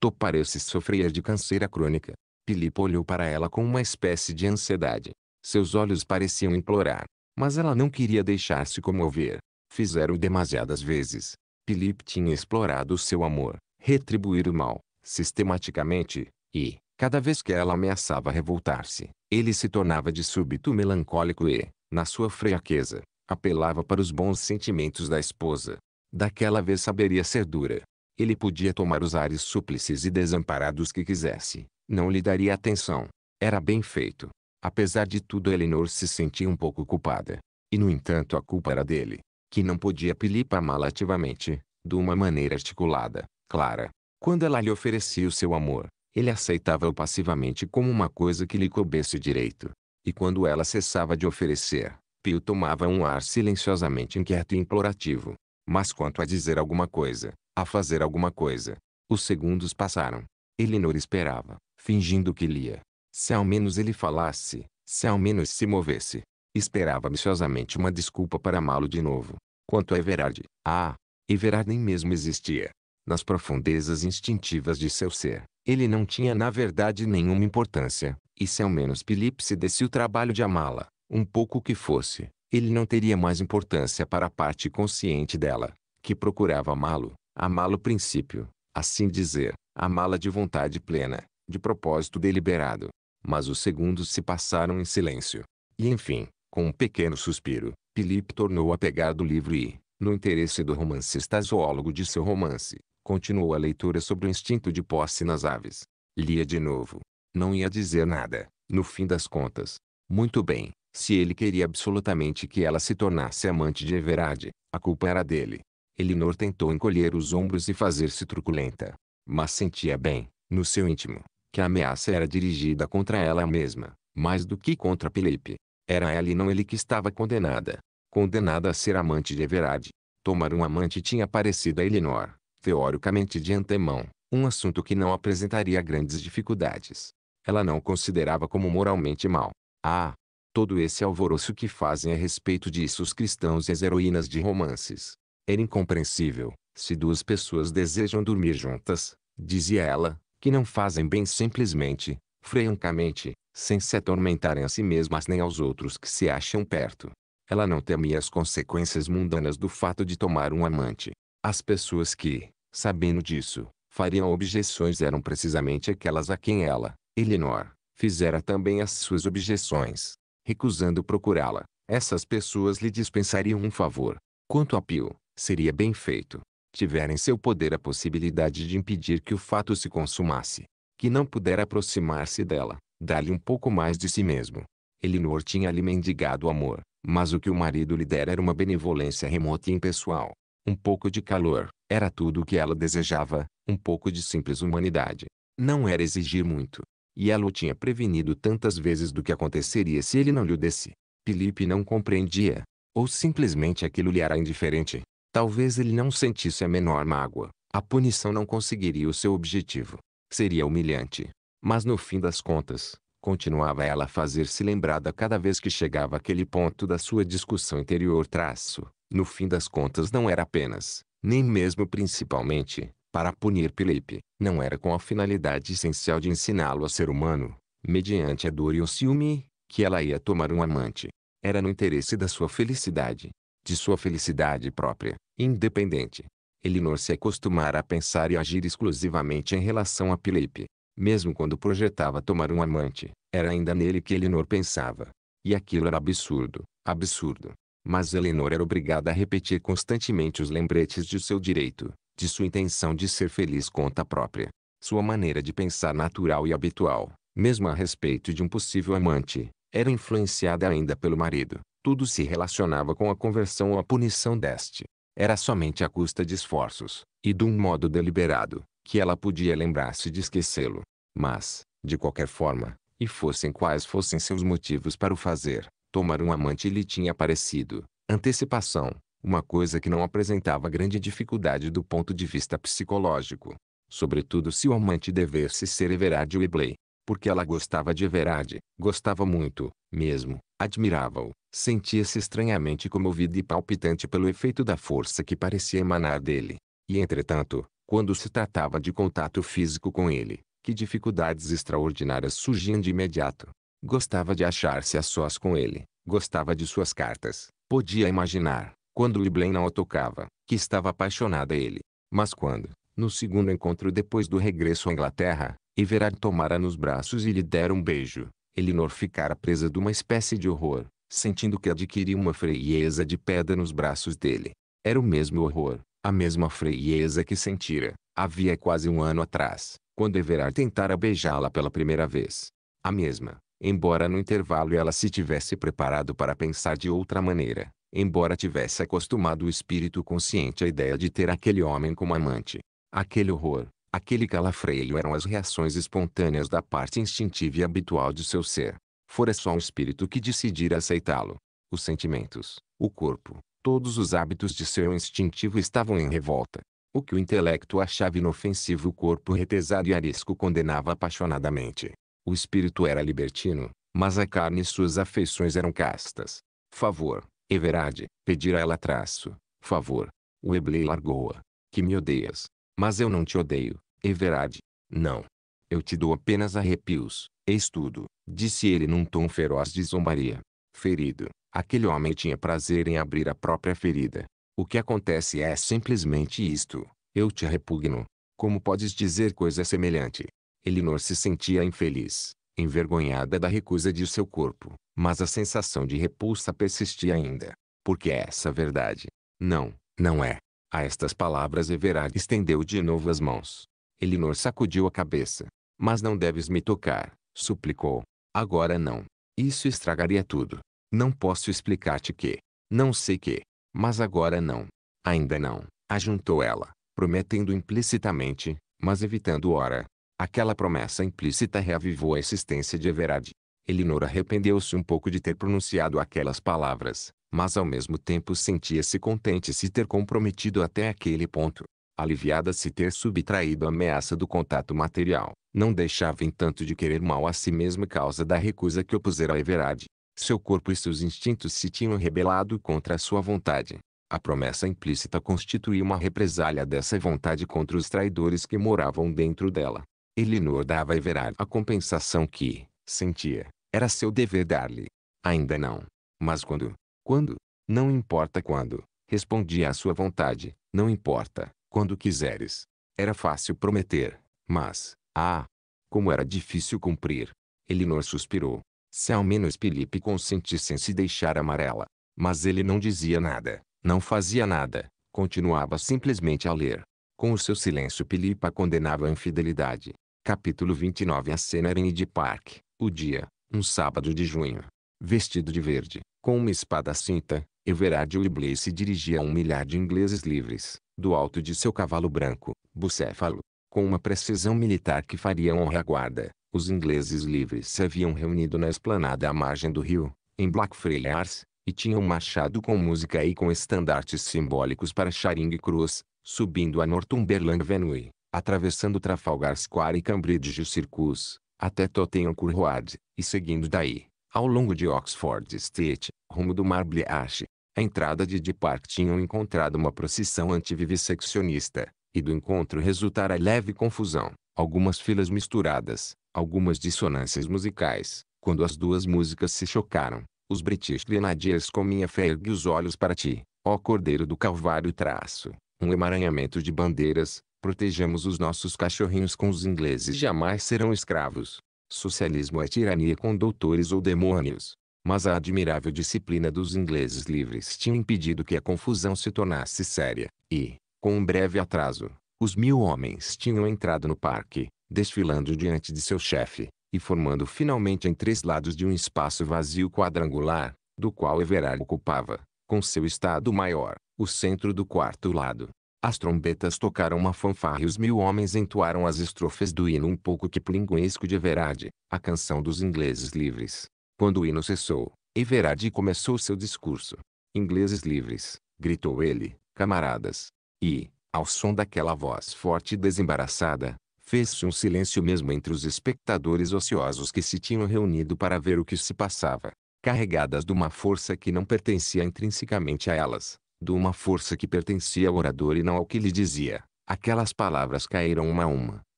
Tu parece sofrer de canseira crônica. Filipe olhou para ela com uma espécie de ansiedade. Seus olhos pareciam implorar. Mas ela não queria deixar-se comover. Fizeram demasiadas vezes. Filipe tinha explorado seu amor retribuir o mal, sistematicamente, e, cada vez que ela ameaçava revoltar-se, ele se tornava de súbito melancólico e, na sua fraqueza, apelava para os bons sentimentos da esposa. Daquela vez saberia ser dura. Ele podia tomar os ares súplices e desamparados que quisesse, não lhe daria atenção. Era bem feito. Apesar de tudo Elinor se sentia um pouco culpada. E no entanto a culpa era dele, que não podia pilir malativamente, ativamente, de uma maneira articulada, Clara. Quando ela lhe oferecia o seu amor, ele aceitava-o passivamente como uma coisa que lhe coubesse direito. E quando ela cessava de oferecer, Pio tomava um ar silenciosamente inquieto e implorativo. Mas quanto a dizer alguma coisa, a fazer alguma coisa. Os segundos passaram. Elinor esperava, fingindo que lia. Se ao menos ele falasse, se ao menos se movesse. Esperava ansiosamente uma desculpa para amá-lo de novo. Quanto a Everard, ah, Everard nem mesmo existia nas profundezas instintivas de seu ser. Ele não tinha na verdade nenhuma importância, e se ao menos Philip se desse o trabalho de amá-la, um pouco que fosse, ele não teria mais importância para a parte consciente dela, que procurava amá-lo, amá-lo princípio, assim dizer, amá-la de vontade plena, de propósito deliberado. Mas os segundos se passaram em silêncio. E enfim, com um pequeno suspiro, Philip tornou a pegar do livro e, no interesse do romancista zoólogo de seu romance, Continuou a leitura sobre o instinto de posse nas aves. Lia de novo. Não ia dizer nada, no fim das contas. Muito bem, se ele queria absolutamente que ela se tornasse amante de Everard, a culpa era dele. Elinor tentou encolher os ombros e fazer-se truculenta. Mas sentia bem, no seu íntimo, que a ameaça era dirigida contra ela mesma, mais do que contra Felipe. Era ela e não ele que estava condenada. Condenada a ser amante de Everard. Tomar um amante tinha parecido a Elinor, teoricamente de antemão, um assunto que não apresentaria grandes dificuldades. Ela não considerava como moralmente mal. Ah, todo esse alvoroço que fazem a respeito disso os cristãos e as heroínas de romances. Era incompreensível, se duas pessoas desejam dormir juntas, dizia ela, que não fazem bem simplesmente, francamente, sem se atormentarem a si mesmas nem aos outros que se acham perto. Ela não temia as consequências mundanas do fato de tomar um amante. As pessoas que, sabendo disso, fariam objeções eram precisamente aquelas a quem ela, Elinor, fizera também as suas objeções. Recusando procurá-la, essas pessoas lhe dispensariam um favor. Quanto a Pio, seria bem feito. Tiver em seu poder a possibilidade de impedir que o fato se consumasse. Que não pudera aproximar-se dela, dar-lhe um pouco mais de si mesmo. Elinor tinha lhe mendigado amor, mas o que o marido lhe dera era uma benevolência remota e impessoal. Um pouco de calor, era tudo o que ela desejava, um pouco de simples humanidade. Não era exigir muito. E ela o tinha prevenido tantas vezes do que aconteceria se ele não lhe desse. Felipe não compreendia. Ou simplesmente aquilo lhe era indiferente. Talvez ele não sentisse a menor mágoa. A punição não conseguiria o seu objetivo. Seria humilhante. Mas no fim das contas, continuava ela a fazer-se lembrada cada vez que chegava aquele ponto da sua discussão interior traço no fim das contas não era apenas, nem mesmo principalmente, para punir Felipe, não era com a finalidade essencial de ensiná-lo a ser humano, mediante a dor e o ciúme, que ela ia tomar um amante. Era no interesse da sua felicidade, de sua felicidade própria, independente. Elinor se acostumara a pensar e agir exclusivamente em relação a Felipe. Mesmo quando projetava tomar um amante, era ainda nele que Elinor pensava. E aquilo era absurdo, absurdo. Mas Eleanor era obrigada a repetir constantemente os lembretes de seu direito, de sua intenção de ser feliz conta própria. Sua maneira de pensar natural e habitual, mesmo a respeito de um possível amante, era influenciada ainda pelo marido. Tudo se relacionava com a conversão ou a punição deste. Era somente à custa de esforços, e de um modo deliberado, que ela podia lembrar-se de esquecê-lo. Mas, de qualquer forma, e fossem quais fossem seus motivos para o fazer, Tomar um amante lhe tinha parecido, antecipação, uma coisa que não apresentava grande dificuldade do ponto de vista psicológico. Sobretudo se o amante devesse ser Everard Webley. Porque ela gostava de Everard, gostava muito, mesmo, admirava-o, sentia-se estranhamente comovida e palpitante pelo efeito da força que parecia emanar dele. E entretanto, quando se tratava de contato físico com ele, que dificuldades extraordinárias surgiam de imediato. Gostava de achar-se a sós com ele, gostava de suas cartas. Podia imaginar, quando Iblen não o tocava, que estava apaixonada a ele. Mas quando, no segundo encontro depois do regresso à Inglaterra, Everard tomara nos braços e lhe dera um beijo, Elinor ficara presa de uma espécie de horror, sentindo que adquiria uma frieza de pedra nos braços dele. Era o mesmo horror, a mesma frieza que sentira, havia quase um ano atrás, quando Everard tentara beijá-la pela primeira vez. A mesma, Embora no intervalo ela se tivesse preparado para pensar de outra maneira, embora tivesse acostumado o espírito consciente à ideia de ter aquele homem como amante, aquele horror, aquele calafreio eram as reações espontâneas da parte instintiva e habitual de seu ser. Fora só o espírito que decidira aceitá-lo. Os sentimentos, o corpo, todos os hábitos de seu instintivo estavam em revolta. O que o intelecto achava inofensivo o corpo retesado e arisco condenava apaixonadamente. O espírito era libertino, mas a carne e suas afeições eram castas. Favor, Everade, pedir a ela traço. Favor. O Eblei largou-a. Que me odeias. Mas eu não te odeio, Everade. Não. Eu te dou apenas arrepios, eis tudo, disse ele num tom feroz de zombaria. Ferido, aquele homem tinha prazer em abrir a própria ferida. O que acontece é simplesmente isto, eu te repugno. Como podes dizer coisa semelhante? Elinor se sentia infeliz, envergonhada da recusa de seu corpo, mas a sensação de repulsa persistia ainda. Porque é essa verdade? Não, não é. A estas palavras Everard estendeu de novo as mãos. Elinor sacudiu a cabeça. Mas não deves me tocar, suplicou. Agora não. Isso estragaria tudo. Não posso explicar-te que. Não sei que. Mas agora não. Ainda não. Ajuntou ela, prometendo implicitamente, mas evitando ora, Aquela promessa implícita reavivou a existência de Everard. Elinor arrependeu-se um pouco de ter pronunciado aquelas palavras, mas ao mesmo tempo sentia-se contente se ter comprometido até aquele ponto. Aliviada se ter subtraído a ameaça do contato material, não deixava em tanto de querer mal a si mesma causa da recusa que opusera a Everard. Seu corpo e seus instintos se tinham rebelado contra a sua vontade. A promessa implícita constituía uma represália dessa vontade contra os traidores que moravam dentro dela. Elinor dava a Everard a compensação que, sentia, era seu dever dar-lhe. Ainda não. Mas quando, quando, não importa quando, respondia à sua vontade, não importa, quando quiseres. Era fácil prometer, mas, ah, como era difícil cumprir. Elinor suspirou. Se ao menos Felipe consentisse em se deixar amarela. Mas ele não dizia nada, não fazia nada, continuava simplesmente a ler. Com o seu silêncio Felipe a condenava à infidelidade. Capítulo 29 A cena era em Ed Park, o dia, um sábado de junho. Vestido de verde, com uma espada cinta, Everard Webley se dirigia a um milhar de ingleses livres, do alto de seu cavalo branco, bucéfalo. Com uma precisão militar que faria honra à guarda, os ingleses livres se haviam reunido na esplanada à margem do rio, em Blackfriars, e tinham marchado com música e com estandartes simbólicos para Charing Cross, subindo a Northumberland Avenue, atravessando Trafalgar Square e Cambridge Circus, até Tottenham court Road, e seguindo daí, ao longo de Oxford Street, rumo do Marble arch A entrada de De Park tinham encontrado uma procissão antivivisseccionista, e do encontro resultara leve confusão, algumas filas misturadas, algumas dissonâncias musicais. Quando as duas músicas se chocaram, os British Grenadiers com minha fé ergue os olhos para ti, ó Cordeiro do Calvário traço, um emaranhamento de bandeiras, Protejamos os nossos cachorrinhos com os ingleses jamais serão escravos. Socialismo é tirania com doutores ou demônios. Mas a admirável disciplina dos ingleses livres tinha impedido que a confusão se tornasse séria, e, com um breve atraso, os mil homens tinham entrado no parque, desfilando diante de seu chefe, e formando finalmente em três lados de um espaço vazio quadrangular, do qual Everard ocupava, com seu estado maior, o centro do quarto lado. As trombetas tocaram uma fanfarra e os mil homens entoaram as estrofes do hino um pouco que plinguesco de Everard, a canção dos ingleses livres. Quando o hino cessou, Everard começou seu discurso. Ingleses livres, gritou ele, camaradas. E, ao som daquela voz forte e desembaraçada, fez-se um silêncio mesmo entre os espectadores ociosos que se tinham reunido para ver o que se passava. Carregadas de uma força que não pertencia intrinsecamente a elas, de uma força que pertencia ao orador e não ao que lhe dizia. Aquelas palavras caíram uma a uma,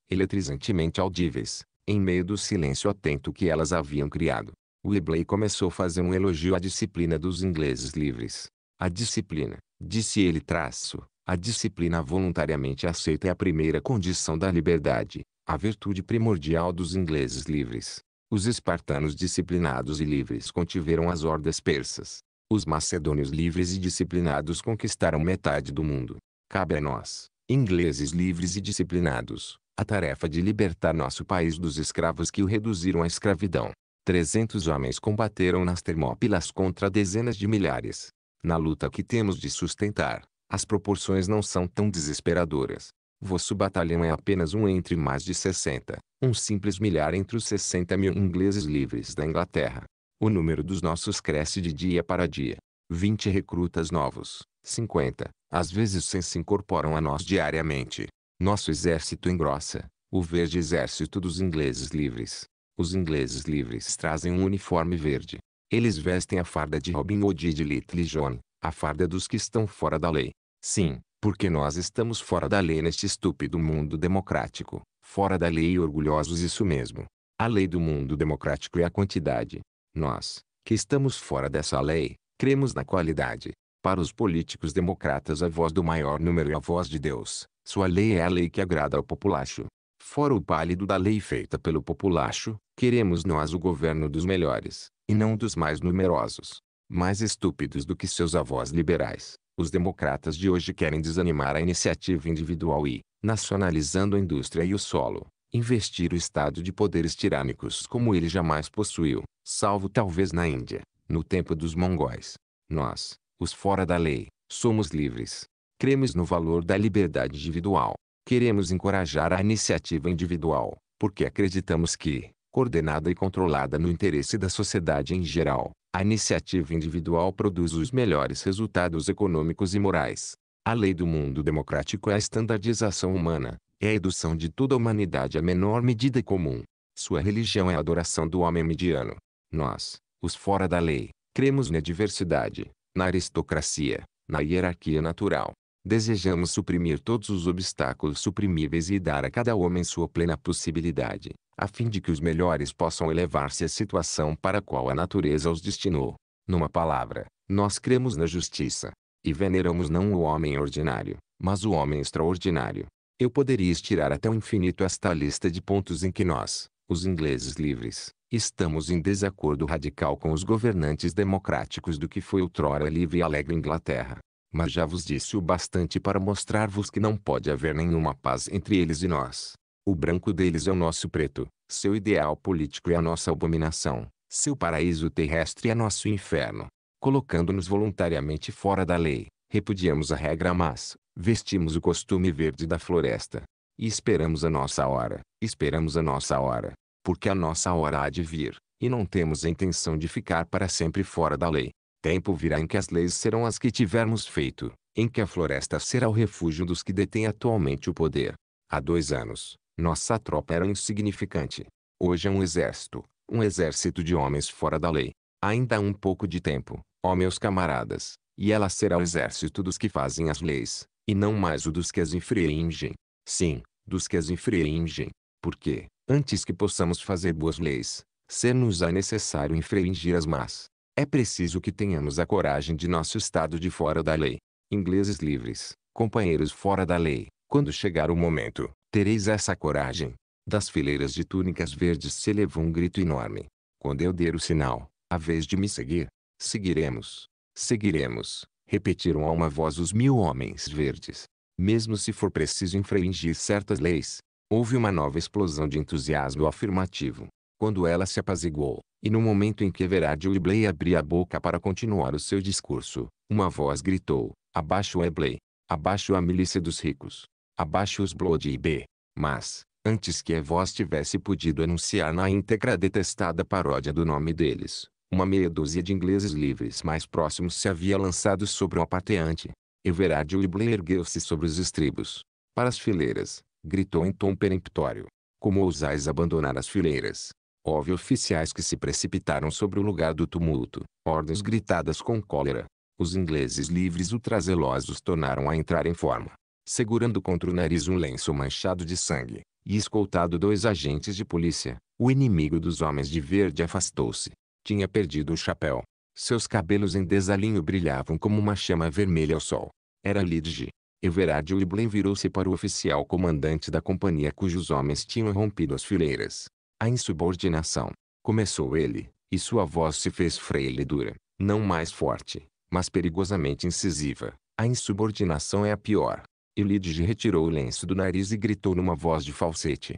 eletrizantemente audíveis, em meio do silêncio atento que elas haviam criado. Webley começou a fazer um elogio à disciplina dos ingleses livres. A disciplina, disse ele traço, a disciplina voluntariamente aceita é a primeira condição da liberdade, a virtude primordial dos ingleses livres. Os espartanos disciplinados e livres contiveram as hordas persas, os macedônios livres e disciplinados conquistaram metade do mundo. Cabe a nós, ingleses livres e disciplinados, a tarefa de libertar nosso país dos escravos que o reduziram à escravidão. Trezentos homens combateram nas Termópilas contra dezenas de milhares. Na luta que temos de sustentar, as proporções não são tão desesperadoras. Vosso batalhão é apenas um entre mais de 60, um simples milhar entre os 60 mil ingleses livres da Inglaterra. O número dos nossos cresce de dia para dia. 20 recrutas novos, 50, às vezes 100 se incorporam a nós diariamente. Nosso exército engrossa, o verde exército dos ingleses livres. Os ingleses livres trazem um uniforme verde. Eles vestem a farda de Robin Hood e de Little John, a farda dos que estão fora da lei. Sim, porque nós estamos fora da lei neste estúpido mundo democrático, fora da lei e orgulhosos isso mesmo. A lei do mundo democrático é a quantidade, nós, que estamos fora dessa lei, cremos na qualidade. Para os políticos democratas a voz do maior número é a voz de Deus. Sua lei é a lei que agrada ao populacho. Fora o pálido da lei feita pelo populacho, queremos nós o governo dos melhores, e não dos mais numerosos. Mais estúpidos do que seus avós liberais, os democratas de hoje querem desanimar a iniciativa individual e, nacionalizando a indústria e o solo, investir o Estado de poderes tirânicos como ele jamais possuiu, salvo talvez na Índia, no tempo dos mongóis. Nós, os fora da lei, somos livres. Cremos no valor da liberdade individual. Queremos encorajar a iniciativa individual, porque acreditamos que, coordenada e controlada no interesse da sociedade em geral, a iniciativa individual produz os melhores resultados econômicos e morais. A lei do mundo democrático é a estandardização humana, é a edução de toda a humanidade à menor medida comum. Sua religião é a adoração do homem mediano. Nós, os fora da lei, cremos na diversidade, na aristocracia, na hierarquia natural. Desejamos suprimir todos os obstáculos suprimíveis e dar a cada homem sua plena possibilidade, a fim de que os melhores possam elevar-se à situação para a qual a natureza os destinou. Numa palavra, nós cremos na justiça. E veneramos não o homem ordinário, mas o homem extraordinário, eu poderia estirar até o infinito esta lista de pontos em que nós, os ingleses livres, estamos em desacordo radical com os governantes democráticos do que foi outrora livre e alegre Inglaterra. Mas já vos disse o bastante para mostrar-vos que não pode haver nenhuma paz entre eles e nós. O branco deles é o nosso preto, seu ideal político é a nossa abominação, seu paraíso terrestre é nosso inferno. Colocando-nos voluntariamente fora da lei, repudiamos a regra mas, vestimos o costume verde da floresta. E esperamos a nossa hora, esperamos a nossa hora, porque a nossa hora há de vir, e não temos a intenção de ficar para sempre fora da lei. Tempo virá em que as leis serão as que tivermos feito, em que a floresta será o refúgio dos que detêm atualmente o poder. Há dois anos, nossa tropa era insignificante. Hoje é um exército, um exército de homens fora da lei. Ainda há um pouco de tempo, ó meus camaradas, e ela será o exército dos que fazem as leis, e não mais o dos que as infringem. Sim, dos que as infringem. Porque, antes que possamos fazer boas leis, ser-nos-á necessário infringir as más. É preciso que tenhamos a coragem de nosso estado de fora da lei. Ingleses livres, companheiros fora da lei, quando chegar o momento, tereis essa coragem. Das fileiras de túnicas verdes se elevou um grito enorme. Quando eu der o sinal, a vez de me seguir, seguiremos, seguiremos, repetiram a uma voz os mil homens verdes. Mesmo se for preciso infringir certas leis, houve uma nova explosão de entusiasmo afirmativo. Quando ela se apaziguou, e no momento em que Everard Webley abria a boca para continuar o seu discurso, uma voz gritou, abaixo Webley, abaixo a milícia dos ricos, abaixo os Blood e B. Mas, antes que a voz tivesse podido anunciar na íntegra a detestada paródia do nome deles, uma meia dúzia de ingleses livres mais próximos se havia lançado sobre o apateante. Everard Webley ergueu-se sobre os estribos. Para as fileiras, gritou em tom peremptório. Como ousais abandonar as fileiras? Houve oficiais que se precipitaram sobre o lugar do tumulto, ordens gritadas com cólera. Os ingleses livres ultrazelosos tornaram a entrar em forma, segurando contra o nariz um lenço manchado de sangue, e escoltado dois agentes de polícia. O inimigo dos homens de verde afastou-se, tinha perdido o chapéu. Seus cabelos em desalinho brilhavam como uma chama vermelha ao sol. Era Lidge. Everard Wiblen virou-se para o oficial comandante da companhia cujos homens tinham rompido as fileiras. A insubordinação. Começou ele, e sua voz se fez freia e dura, não mais forte, mas perigosamente incisiva. A insubordinação é a pior. Elidge retirou o lenço do nariz e gritou numa voz de falsete.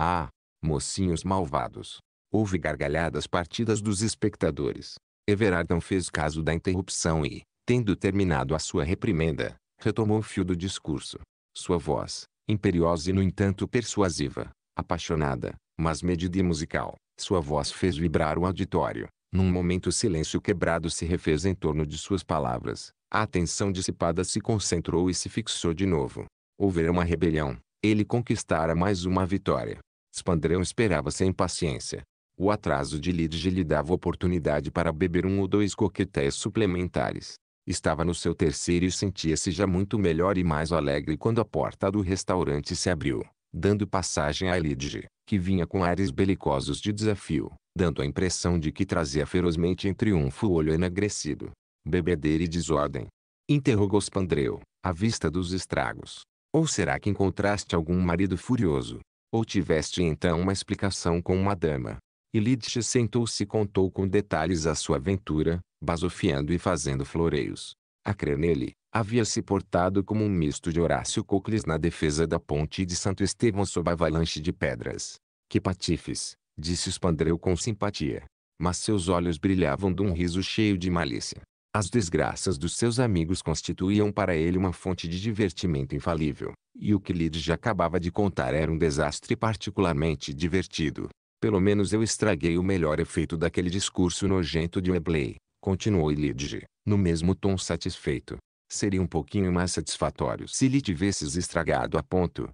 Ah, mocinhos malvados, Houve gargalhadas partidas dos espectadores. Everard não fez caso da interrupção e, tendo terminado a sua reprimenda, retomou o fio do discurso. Sua voz, imperiosa e no entanto persuasiva, apaixonada, mas medida e musical, sua voz fez vibrar o auditório. Num momento o silêncio quebrado se refez em torno de suas palavras. A atenção dissipada se concentrou e se fixou de novo. Houvera uma rebelião. Ele conquistara mais uma vitória. Spandrão esperava sem paciência. O atraso de Lidge lhe dava oportunidade para beber um ou dois coquetéis suplementares. Estava no seu terceiro e sentia-se já muito melhor e mais alegre quando a porta do restaurante se abriu, dando passagem a Lidge, que vinha com ares belicosos de desafio, dando a impressão de que trazia ferozmente em triunfo o olho enagrecido. Bebedeira e desordem. Interrogou Spandreu, à vista dos estragos. Ou será que encontraste algum marido furioso? Ou tiveste então uma explicação com uma dama? E Lidsche sentou-se e contou com detalhes a sua aventura, basofiando e fazendo floreios. A crer nele, havia se portado como um misto de Horácio Cocles na defesa da ponte de Santo Estevão sob a avalanche de pedras. Que patifes, disse Spandreu com simpatia. Mas seus olhos brilhavam de um riso cheio de malícia. As desgraças dos seus amigos constituíam para ele uma fonte de divertimento infalível, e o que Lidia acabava de contar era um desastre particularmente divertido. Pelo menos eu estraguei o melhor efeito daquele discurso nojento de Webley, continuou Elidge, no mesmo tom satisfeito. Seria um pouquinho mais satisfatório se lhe tivesses estragado a ponto.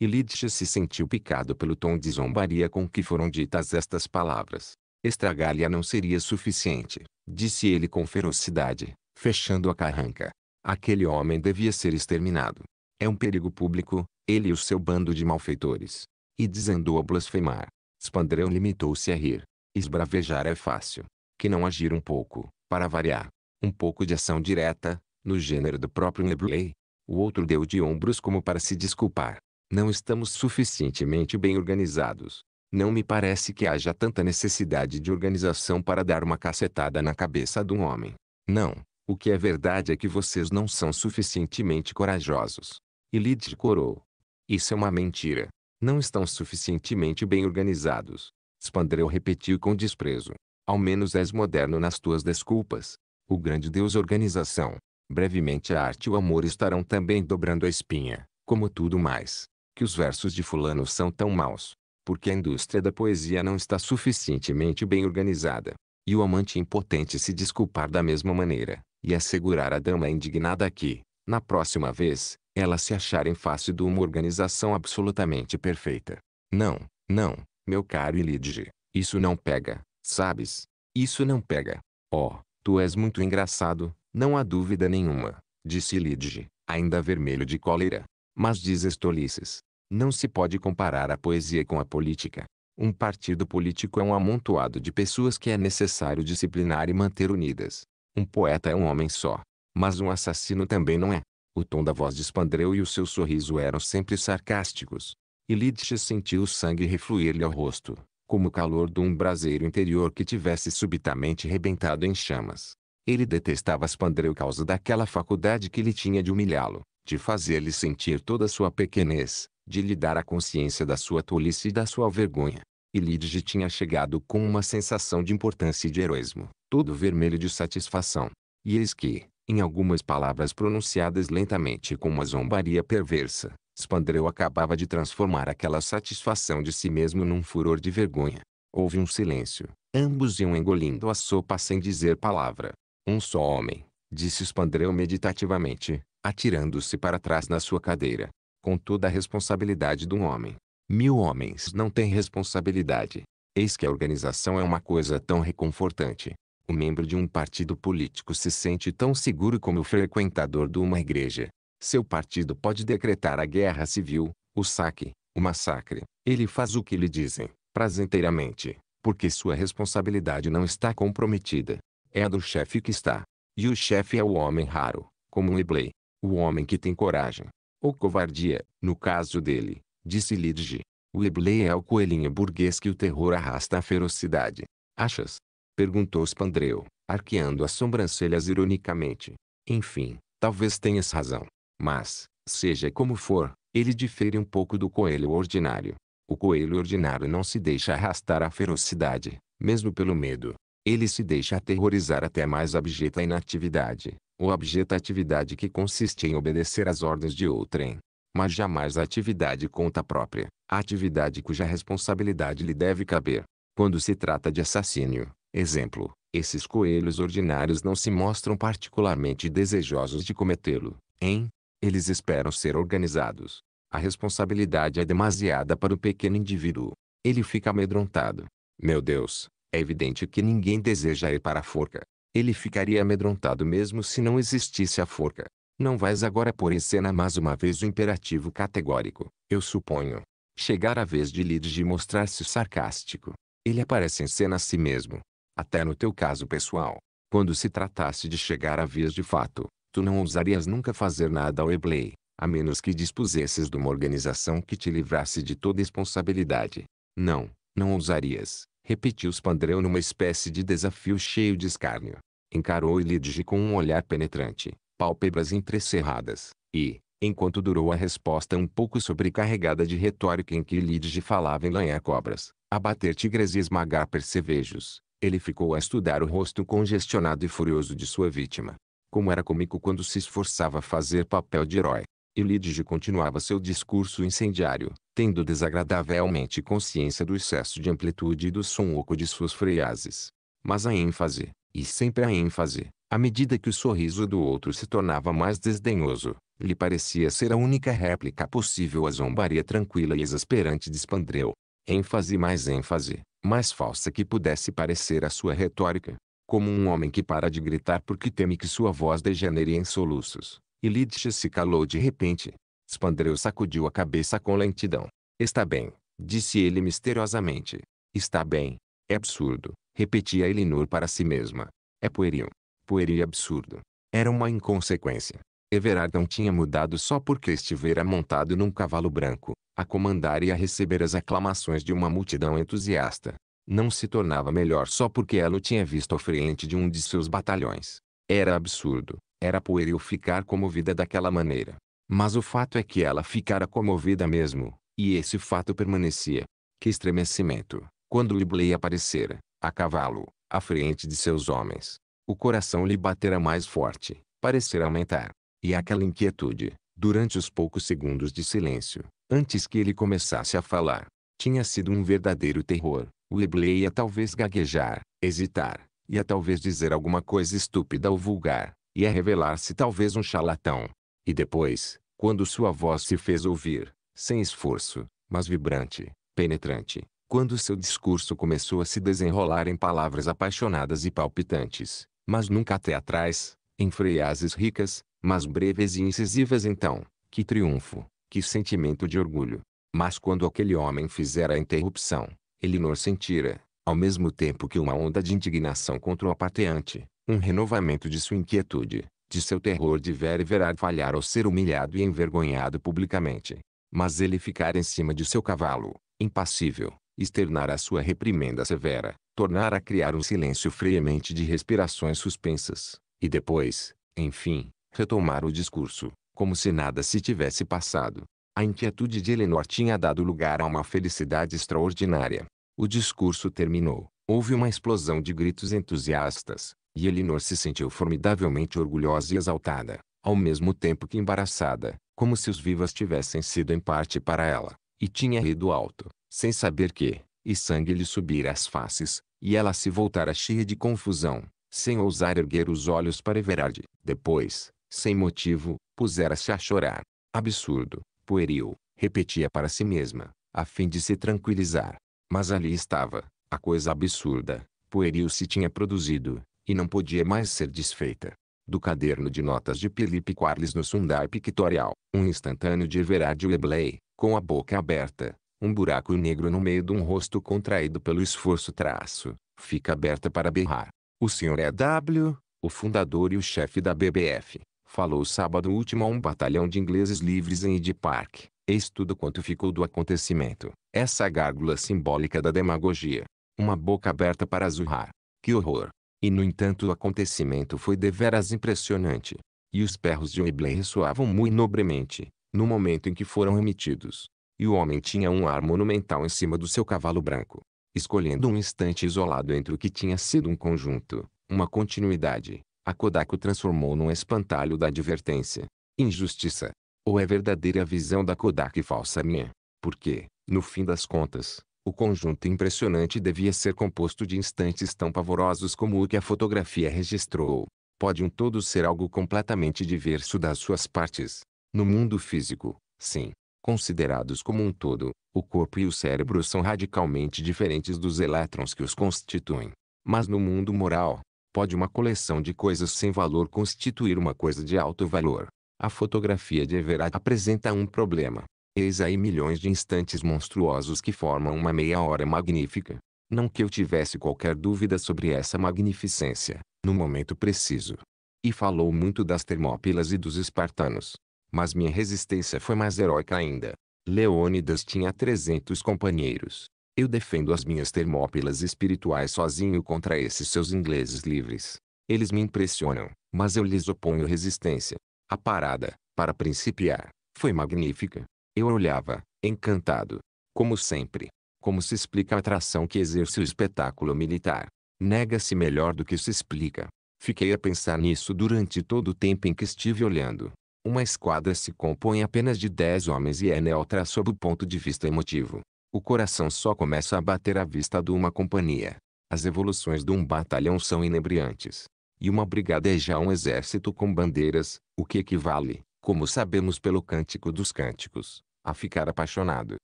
Elidge se sentiu picado pelo tom de zombaria com que foram ditas estas palavras. Estragar-lhe não seria suficiente, disse ele com ferocidade, fechando a carranca. Aquele homem devia ser exterminado. É um perigo público, ele e o seu bando de malfeitores. E desandou a blasfemar. Spandreu limitou-se a rir. Esbravejar é fácil. Que não agir um pouco, para variar. Um pouco de ação direta, no gênero do próprio Nebulei. O outro deu de ombros como para se desculpar. Não estamos suficientemente bem organizados. Não me parece que haja tanta necessidade de organização para dar uma cacetada na cabeça de um homem. Não, o que é verdade é que vocês não são suficientemente corajosos. E Lid corou. Isso é uma mentira não estão suficientemente bem organizados. Spandrel repetiu com desprezo. Ao menos és moderno nas tuas desculpas. O grande Deus organização. Brevemente a arte e o amor estarão também dobrando a espinha, como tudo mais. Que os versos de fulano são tão maus. Porque a indústria da poesia não está suficientemente bem organizada. E o amante impotente se desculpar da mesma maneira, e assegurar a dama indignada que, na próxima vez, ela se achar em face de uma organização absolutamente perfeita. Não, não, meu caro Ilidge, isso não pega, sabes? Isso não pega. Oh, tu és muito engraçado, não há dúvida nenhuma, disse Ilidge, ainda vermelho de cólera. Mas dizes tolices. Não se pode comparar a poesia com a política. Um partido político é um amontoado de pessoas que é necessário disciplinar e manter unidas. Um poeta é um homem só. Mas um assassino também não é. O tom da voz de despandreu e o seu sorriso eram sempre sarcásticos. E Lidsche sentiu o sangue refluir-lhe ao rosto, como o calor de um braseiro interior que tivesse subitamente rebentado em chamas. Ele detestava Spandreu causa daquela faculdade que ele tinha de humilhá-lo, de fazer-lhe sentir toda a sua pequenez, de lhe dar a consciência da sua tolice e da sua vergonha. E Lidge tinha chegado com uma sensação de importância e de heroísmo, todo vermelho de satisfação. E eis que, em algumas palavras pronunciadas lentamente com uma zombaria perversa, Spandreu acabava de transformar aquela satisfação de si mesmo num furor de vergonha. Houve um silêncio. Ambos iam engolindo a sopa sem dizer palavra. Um só homem, disse Spandreu meditativamente, atirando-se para trás na sua cadeira. Com toda a responsabilidade de um homem. Mil homens não têm responsabilidade. Eis que a organização é uma coisa tão reconfortante. O membro de um partido político se sente tão seguro como o frequentador de uma igreja. Seu partido pode decretar a guerra civil, o saque, o massacre. Ele faz o que lhe dizem, prazenteiramente, porque sua responsabilidade não está comprometida. É a do chefe que está. E o chefe é o homem raro, como um Eblei. O homem que tem coragem. Ou covardia, no caso dele, disse Lidge. O Eblei é o coelhinho burguês que o terror arrasta à ferocidade. Achas, Perguntou Spandreu, arqueando as sobrancelhas ironicamente. Enfim, talvez tenhas razão. Mas, seja como for, ele difere um pouco do coelho ordinário. O coelho ordinário não se deixa arrastar à ferocidade, mesmo pelo medo. Ele se deixa aterrorizar até mais abjeta inatividade, ou abjeta atividade que consiste em obedecer às ordens de outrem. Mas jamais a atividade conta própria, a atividade cuja responsabilidade lhe deve caber. Quando se trata de assassínio, Exemplo: esses coelhos ordinários não se mostram particularmente desejosos de cometê-lo, hein? Eles esperam ser organizados. A responsabilidade é demasiada para o pequeno indivíduo. Ele fica amedrontado. Meu Deus, é evidente que ninguém deseja ir para a forca. Ele ficaria amedrontado mesmo se não existisse a forca. Não vais agora pôr em cena mais uma vez o imperativo categórico, eu suponho. Chegar a vez de lides de mostrar-se sarcástico. Ele aparece em cena a si mesmo, até no teu caso pessoal. Quando se tratasse de chegar a vias de fato, tu não ousarias nunca fazer nada ao Eblei, a menos que dispusesses de uma organização que te livrasse de toda responsabilidade. Não, não ousarias, repetiu Spandreu numa espécie de desafio cheio de escárnio. Encarou Elidige com um olhar penetrante, pálpebras entrecerradas, e, enquanto durou a resposta um pouco sobrecarregada de retórica em que Elidige falava em lanhar cobras, abater tigres e esmagar percevejos, ele ficou a estudar o rosto congestionado e furioso de sua vítima. Como era cômico quando se esforçava a fazer papel de herói. E Lídige continuava seu discurso incendiário, tendo desagradavelmente consciência do excesso de amplitude e do som oco de suas freases. Mas a ênfase, e sempre a ênfase, à medida que o sorriso do outro se tornava mais desdenhoso, lhe parecia ser a única réplica possível à zombaria tranquila e exasperante de Spandreu ênfase mais ênfase, mais falsa que pudesse parecer a sua retórica. Como um homem que para de gritar porque teme que sua voz degenere em soluços, e Lidge se calou de repente. Spandreu sacudiu a cabeça com lentidão. Está bem, disse ele misteriosamente. Está bem. É absurdo, repetia Elinor para si mesma. É pueril. Pueril e absurdo. Era uma inconsequência. Everard não tinha mudado só porque estivera montado num cavalo branco, a comandar e a receber as aclamações de uma multidão entusiasta. Não se tornava melhor só porque ela o tinha visto à frente de um de seus batalhões. Era absurdo, era pueril ficar comovida daquela maneira. Mas o fato é que ela ficara comovida mesmo, e esse fato permanecia. Que estremecimento, quando Libley aparecera, a cavalo, à frente de seus homens. O coração lhe batera mais forte, parecera aumentar. E aquela inquietude, durante os poucos segundos de silêncio, antes que ele começasse a falar, tinha sido um verdadeiro terror. O Webley ia talvez gaguejar, hesitar, ia talvez dizer alguma coisa estúpida ou vulgar, ia revelar-se talvez um charlatão. E depois, quando sua voz se fez ouvir, sem esforço, mas vibrante, penetrante, quando seu discurso começou a se desenrolar em palavras apaixonadas e palpitantes, mas nunca até atrás, em freases ricas, mas breves e incisivas então, que triunfo, que sentimento de orgulho. Mas quando aquele homem fizer a interrupção, Elinor sentira, ao mesmo tempo que uma onda de indignação contra o apateante, um renovamento de sua inquietude, de seu terror de ver e verá falhar ou ser humilhado e envergonhado publicamente. Mas ele ficar em cima de seu cavalo, impassível, externar a sua reprimenda severa, tornar a criar um silêncio friamente de respirações suspensas, e depois, enfim, retomar o discurso, como se nada se tivesse passado. A inquietude de Eleanor tinha dado lugar a uma felicidade extraordinária. O discurso terminou. Houve uma explosão de gritos entusiastas, e Eleanor se sentiu formidavelmente orgulhosa e exaltada, ao mesmo tempo que embaraçada, como se os vivas tivessem sido em parte para ela, e tinha rido alto, sem saber que, e sangue lhe subira às faces, e ela se voltara cheia de confusão, sem ousar erguer os olhos para Everard. Depois, sem motivo, pusera-se a chorar. Absurdo, pueril, repetia para si mesma, a fim de se tranquilizar. Mas ali estava, a coisa absurda, pueril se tinha produzido, e não podia mais ser desfeita. Do caderno de notas de Philip Quarles no sundar Pictorial, um instantâneo de Everard Webley, com a boca aberta, um buraco negro no meio de um rosto contraído pelo esforço traço, fica aberta para berrar. O senhor é W, o fundador e o chefe da BBF, falou sábado último a um batalhão de ingleses livres em Ed Park. Eis tudo quanto ficou do acontecimento. Essa gárgula simbólica da demagogia. Uma boca aberta para zurrar. Que horror! E no entanto o acontecimento foi deveras impressionante. E os perros de Webley ressoavam muito nobremente, no momento em que foram emitidos. E o homem tinha um ar monumental em cima do seu cavalo branco. Escolhendo um instante isolado entre o que tinha sido um conjunto, uma continuidade, a Kodak o transformou num espantalho da advertência. Injustiça. Ou é verdadeira a visão da Kodak e falsa minha? Porque, no fim das contas, o conjunto impressionante devia ser composto de instantes tão pavorosos como o que a fotografia registrou. Pode um todo ser algo completamente diverso das suas partes. No mundo físico, sim, considerados como um todo, o corpo e o cérebro são radicalmente diferentes dos elétrons que os constituem. Mas no mundo moral, pode uma coleção de coisas sem valor constituir uma coisa de alto valor. A fotografia de Everard apresenta um problema. Eis aí milhões de instantes monstruosos que formam uma meia hora magnífica. Não que eu tivesse qualquer dúvida sobre essa magnificência, no momento preciso. E falou muito das Termópilas e dos espartanos. Mas minha resistência foi mais heróica ainda. Leônidas tinha 300 companheiros, eu defendo as minhas termópilas espirituais sozinho contra esses seus ingleses livres. Eles me impressionam, mas eu lhes oponho resistência. A parada, para principiar, foi magnífica. Eu olhava, encantado. Como sempre. Como se explica a atração que exerce o espetáculo militar? Nega-se melhor do que se explica. Fiquei a pensar nisso durante todo o tempo em que estive olhando. Uma esquadra se compõe apenas de 10 homens e é neutra sob o ponto de vista emotivo. O coração só começa a bater à vista de uma companhia. As evoluções de um batalhão são inebriantes. E uma brigada é já um exército com bandeiras, o que equivale, como sabemos pelo Cântico dos Cânticos, a ficar apaixonado.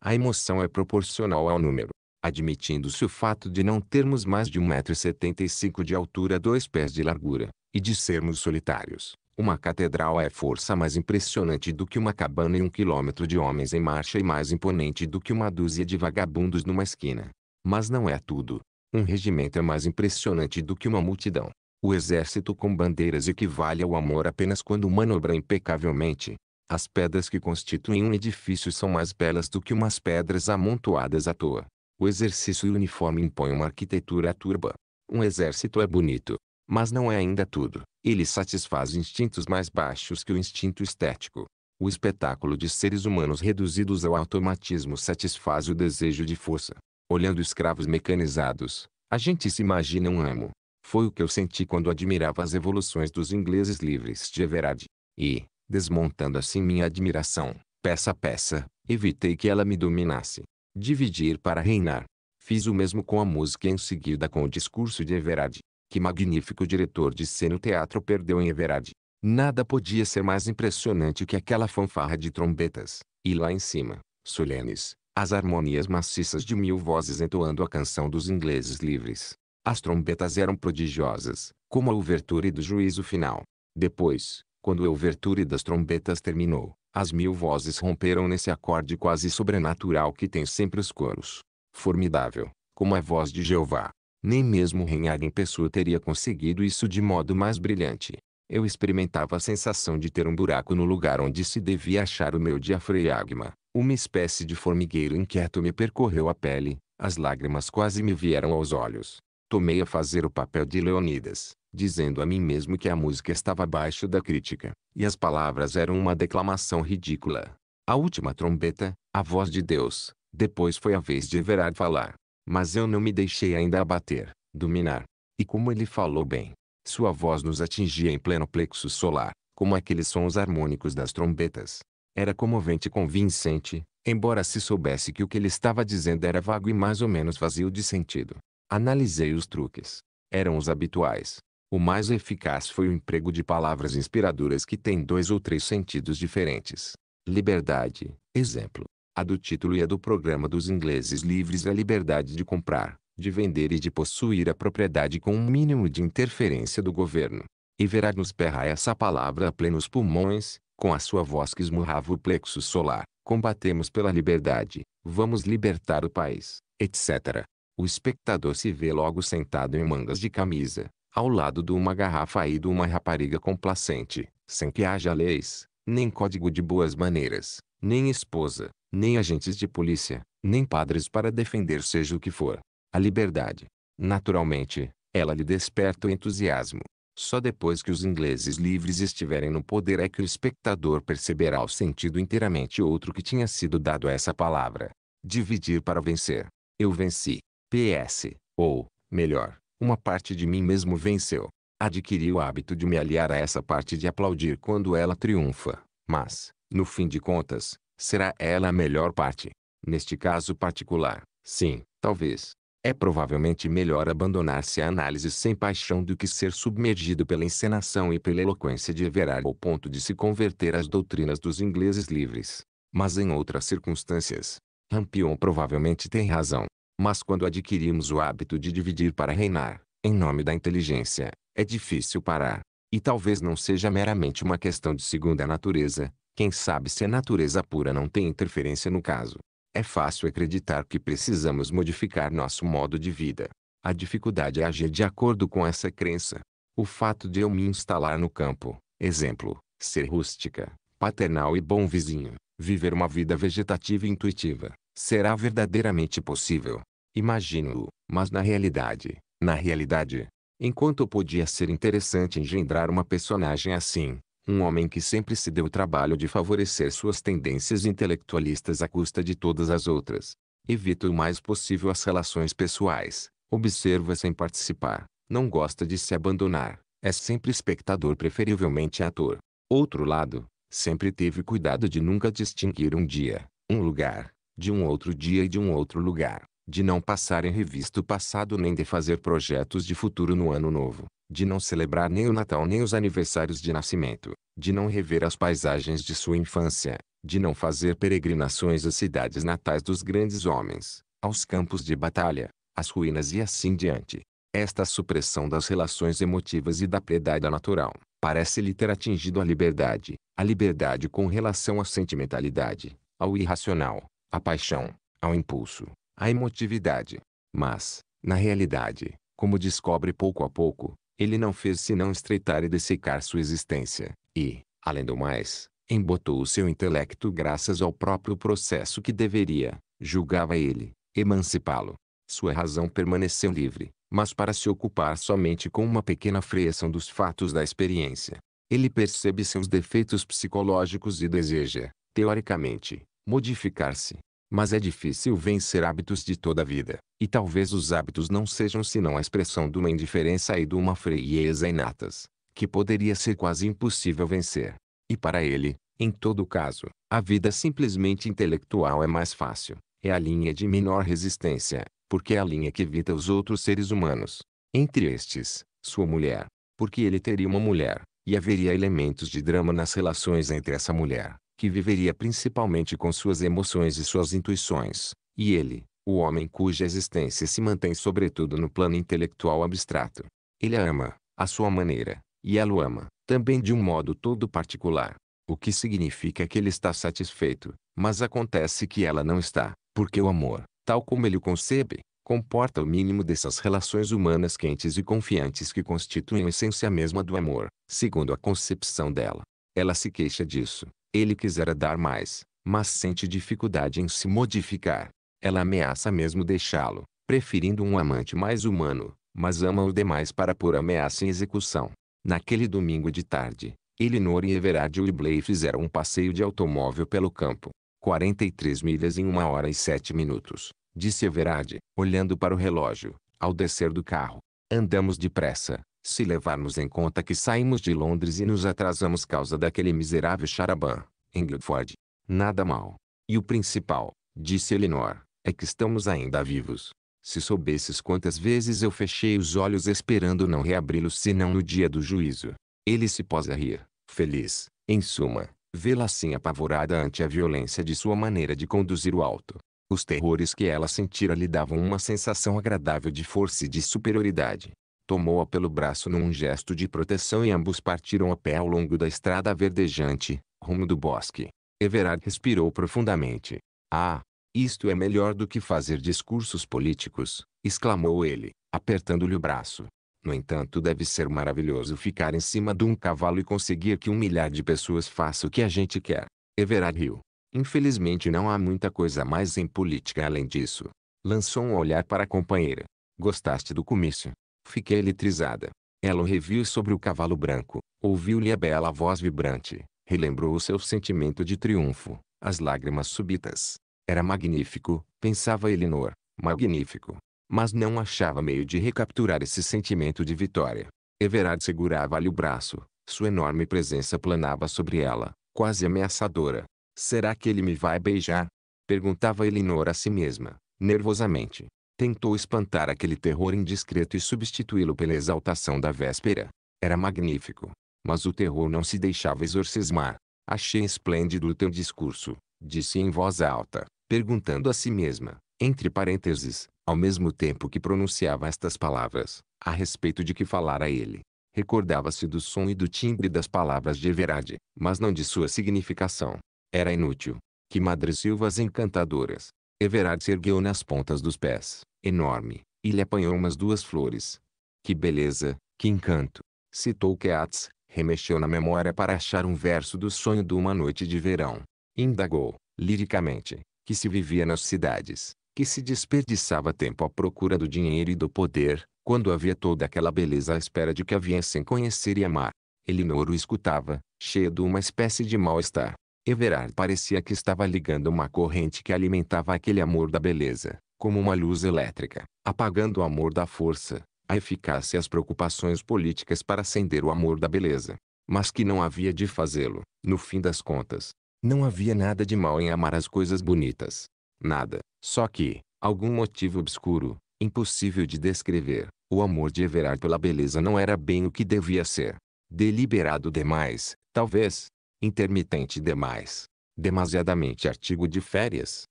A emoção é proporcional ao número. Admitindo-se o fato de não termos mais de 1,75m de altura, dois pés de largura, e de sermos solitários, uma catedral é força mais impressionante do que uma cabana e um quilômetro de homens em marcha e mais imponente do que uma dúzia de vagabundos numa esquina. Mas não é tudo. Um regimento é mais impressionante do que uma multidão. O exército com bandeiras equivale ao amor apenas quando manobra impecavelmente. As pedras que constituem um edifício são mais belas do que umas pedras amontoadas à toa. O exercício e o uniforme impõem uma arquitetura turba. Um exército é bonito, mas não é ainda tudo. Ele satisfaz instintos mais baixos que o instinto estético. O espetáculo de seres humanos reduzidos ao automatismo satisfaz o desejo de força. Olhando escravos mecanizados, a gente se imagina um amo. Foi o que eu senti quando admirava as evoluções dos ingleses livres de Everard. E, desmontando assim minha admiração, peça a peça, evitei que ela me dominasse. Dividir para reinar. Fiz o mesmo com a música e em seguida com o discurso de Everard que magnífico diretor de cena o teatro perdeu em Everard. Nada podia ser mais impressionante que aquela fanfarra de trombetas, e lá em cima, solenes, as harmonias maciças de mil vozes entoando a canção dos ingleses livres. As trombetas eram prodigiosas, como a ouverture do juízo final. Depois, quando a ouverture das trombetas terminou, as mil vozes romperam nesse acorde quase sobrenatural que tem sempre os coros. Formidável, como a voz de Jeová. Nem mesmo Renhag em pessoa teria conseguido isso de modo mais brilhante. Eu experimentava a sensação de ter um buraco no lugar onde se devia achar o meu diafragma. Uma espécie de formigueiro inquieto me percorreu a pele, as lágrimas quase me vieram aos olhos. Tomei a fazer o papel de Leonidas, dizendo a mim mesmo que a música estava abaixo da crítica, e as palavras eram uma declamação ridícula. A última trombeta, a voz de Deus, depois foi a vez de Everard falar. Mas eu não me deixei ainda abater, dominar. E como ele falou bem, sua voz nos atingia em pleno plexo solar, como aqueles sons harmônicos das trombetas. Era comovente e convincente, embora se soubesse que o que ele estava dizendo era vago e mais ou menos vazio de sentido. Analisei os truques. Eram os habituais. O mais eficaz foi o emprego de palavras inspiradoras que têm dois ou três sentidos diferentes. Liberdade, exemplo a do título e a do programa dos ingleses livres a liberdade de comprar, de vender e de possuir a propriedade com um mínimo de interferência do governo. E verá nos perra essa palavra a plenos pulmões, com a sua voz que esmurrava o plexo solar. Combatemos pela liberdade, vamos libertar o país, etc. O espectador se vê logo sentado em mangas de camisa, ao lado de uma garrafa e de uma rapariga complacente, sem que haja leis, nem código de boas maneiras, nem esposa, nem agentes de polícia, nem padres para defender seja o que for. A liberdade. Naturalmente, ela lhe desperta o entusiasmo. Só depois que os ingleses livres estiverem no poder é que o espectador perceberá o sentido inteiramente outro que tinha sido dado a essa palavra. Dividir para vencer. Eu venci. PS. Ou, melhor, uma parte de mim mesmo venceu. Adquiri o hábito de me aliar a essa parte de aplaudir quando ela triunfa. Mas, no fim de contas, será ela a melhor parte. Neste caso particular, sim, talvez. É provavelmente melhor abandonar-se à análise sem paixão do que ser submergido pela encenação e pela eloquência de Everard ao ponto de se converter às doutrinas dos ingleses livres. Mas em outras circunstâncias, Rampion provavelmente tem razão. Mas quando adquirimos o hábito de dividir para reinar, em nome da inteligência, é difícil parar. E talvez não seja meramente uma questão de segunda natureza, quem sabe se a natureza pura não tem interferência no caso. É fácil acreditar que precisamos modificar nosso modo de vida. A dificuldade é agir de acordo com essa crença. O fato de eu me instalar no campo, exemplo, ser rústica, paternal e bom vizinho, viver uma vida vegetativa e intuitiva, será verdadeiramente possível. Imagino-o, mas na realidade, na realidade, enquanto podia ser interessante engendrar uma personagem assim, um homem que sempre se deu o trabalho de favorecer suas tendências intelectualistas à custa de todas as outras. Evita o mais possível as relações pessoais, observa sem participar, não gosta de se abandonar, é sempre espectador preferivelmente ator. Outro lado, sempre teve cuidado de nunca distinguir um dia, um lugar, de um outro dia e de um outro lugar de não passar em revista o passado nem de fazer projetos de futuro no ano novo, de não celebrar nem o Natal nem os aniversários de nascimento, de não rever as paisagens de sua infância, de não fazer peregrinações às cidades natais dos grandes homens, aos campos de batalha, às ruínas e assim diante. Esta supressão das relações emotivas e da piedade natural parece-lhe ter atingido a liberdade, a liberdade com relação à sentimentalidade, ao irracional, à paixão, ao impulso, a emotividade. Mas, na realidade, como descobre pouco a pouco, ele não fez senão estreitar e dessecar sua existência, e, além do mais, embotou o seu intelecto graças ao próprio processo que deveria, julgava ele, emancipá-lo. Sua razão permaneceu livre, mas para se ocupar somente com uma pequena freação dos fatos da experiência. Ele percebe seus defeitos psicológicos e deseja, teoricamente, modificar-se, mas é difícil vencer hábitos de toda a vida, e talvez os hábitos não sejam senão a expressão de uma indiferença e de uma frieza inatas, que poderia ser quase impossível vencer. E para ele, em todo caso, a vida simplesmente intelectual é mais fácil, é a linha de menor resistência, porque é a linha que evita os outros seres humanos. Entre estes, sua mulher, porque ele teria uma mulher, e haveria elementos de drama nas relações entre essa mulher que viveria principalmente com suas emoções e suas intuições, e ele, o homem cuja existência se mantém sobretudo no plano intelectual abstrato. Ele a ama, à sua maneira, e ela o ama, também de um modo todo particular. O que significa que ele está satisfeito, mas acontece que ela não está, porque o amor, tal como ele o concebe, comporta o mínimo dessas relações humanas quentes e confiantes que constituem a essência mesma do amor, segundo a concepção dela. Ela se queixa disso, ele quisera dar mais, mas sente dificuldade em se modificar. Ela ameaça mesmo deixá-lo, preferindo um amante mais humano, mas ama-o demais para pôr ameaça em execução. Naquele domingo de tarde, Elinor e Everard Webley fizeram um passeio de automóvel pelo campo. 43 milhas em uma hora e sete minutos, disse Everard, olhando para o relógio, ao descer do carro. Andamos depressa, se levarmos em conta que saímos de Londres e nos atrasamos causa daquele miserável charabã, Engleford. Nada mal. E o principal, disse Elinor, é que estamos ainda vivos. Se soubesses quantas vezes eu fechei os olhos esperando não reabri-los senão no dia do juízo. Ele se pôs a rir, feliz, em suma, vê-la assim apavorada ante a violência de sua maneira de conduzir o alto. Os terrores que ela sentira lhe davam uma sensação agradável de força e de superioridade tomou-a pelo braço num gesto de proteção e ambos partiram a pé ao longo da estrada verdejante, rumo do bosque. Everard respirou profundamente. Ah, isto é melhor do que fazer discursos políticos, exclamou ele, apertando-lhe o braço. No entanto, deve ser maravilhoso ficar em cima de um cavalo e conseguir que um milhar de pessoas faça o que a gente quer. Everard riu. Infelizmente não há muita coisa mais em política além disso. Lançou um olhar para a companheira. Gostaste do comício? Fiquei eletrizada. Ela o reviu sobre o cavalo branco, ouviu-lhe a bela voz vibrante, relembrou o seu sentimento de triunfo, as lágrimas súbitas. Era magnífico, pensava Elinor, magnífico. Mas não achava meio de recapturar esse sentimento de vitória. Everard segurava-lhe o braço, sua enorme presença planava sobre ela, quase ameaçadora. Será que ele me vai beijar? Perguntava Elinor a si mesma, nervosamente tentou espantar aquele terror indiscreto e substituí-lo pela exaltação da véspera. Era magnífico. Mas o terror não se deixava exorcismar. Achei esplêndido o teu discurso, disse em voz alta, perguntando a si mesma, entre parênteses, ao mesmo tempo que pronunciava estas palavras, a respeito de que falara ele. Recordava-se do som e do timbre das palavras de Everard, mas não de sua significação. Era inútil. Que madressilvas encantadoras! Everard se ergueu nas pontas dos pés, enorme, e lhe apanhou umas duas flores. Que beleza, que encanto! Citou Keats, remexeu na memória para achar um verso do sonho de uma noite de verão. Indagou, liricamente, que se vivia nas cidades, que se desperdiçava tempo à procura do dinheiro e do poder, quando havia toda aquela beleza à espera de que a viessem conhecer e amar. Elinor o escutava, cheia de uma espécie de mal-estar. Everard parecia que estava ligando uma corrente que alimentava aquele amor da beleza, como uma luz elétrica, apagando o amor da força, a eficácia e as preocupações políticas para acender o amor da beleza. Mas que não havia de fazê-lo, no fim das contas. Não havia nada de mal em amar as coisas bonitas. Nada. Só que, algum motivo obscuro, impossível de descrever, o amor de Everard pela beleza não era bem o que devia ser. Deliberado demais, talvez. Intermitente demais. Demasiadamente artigo de férias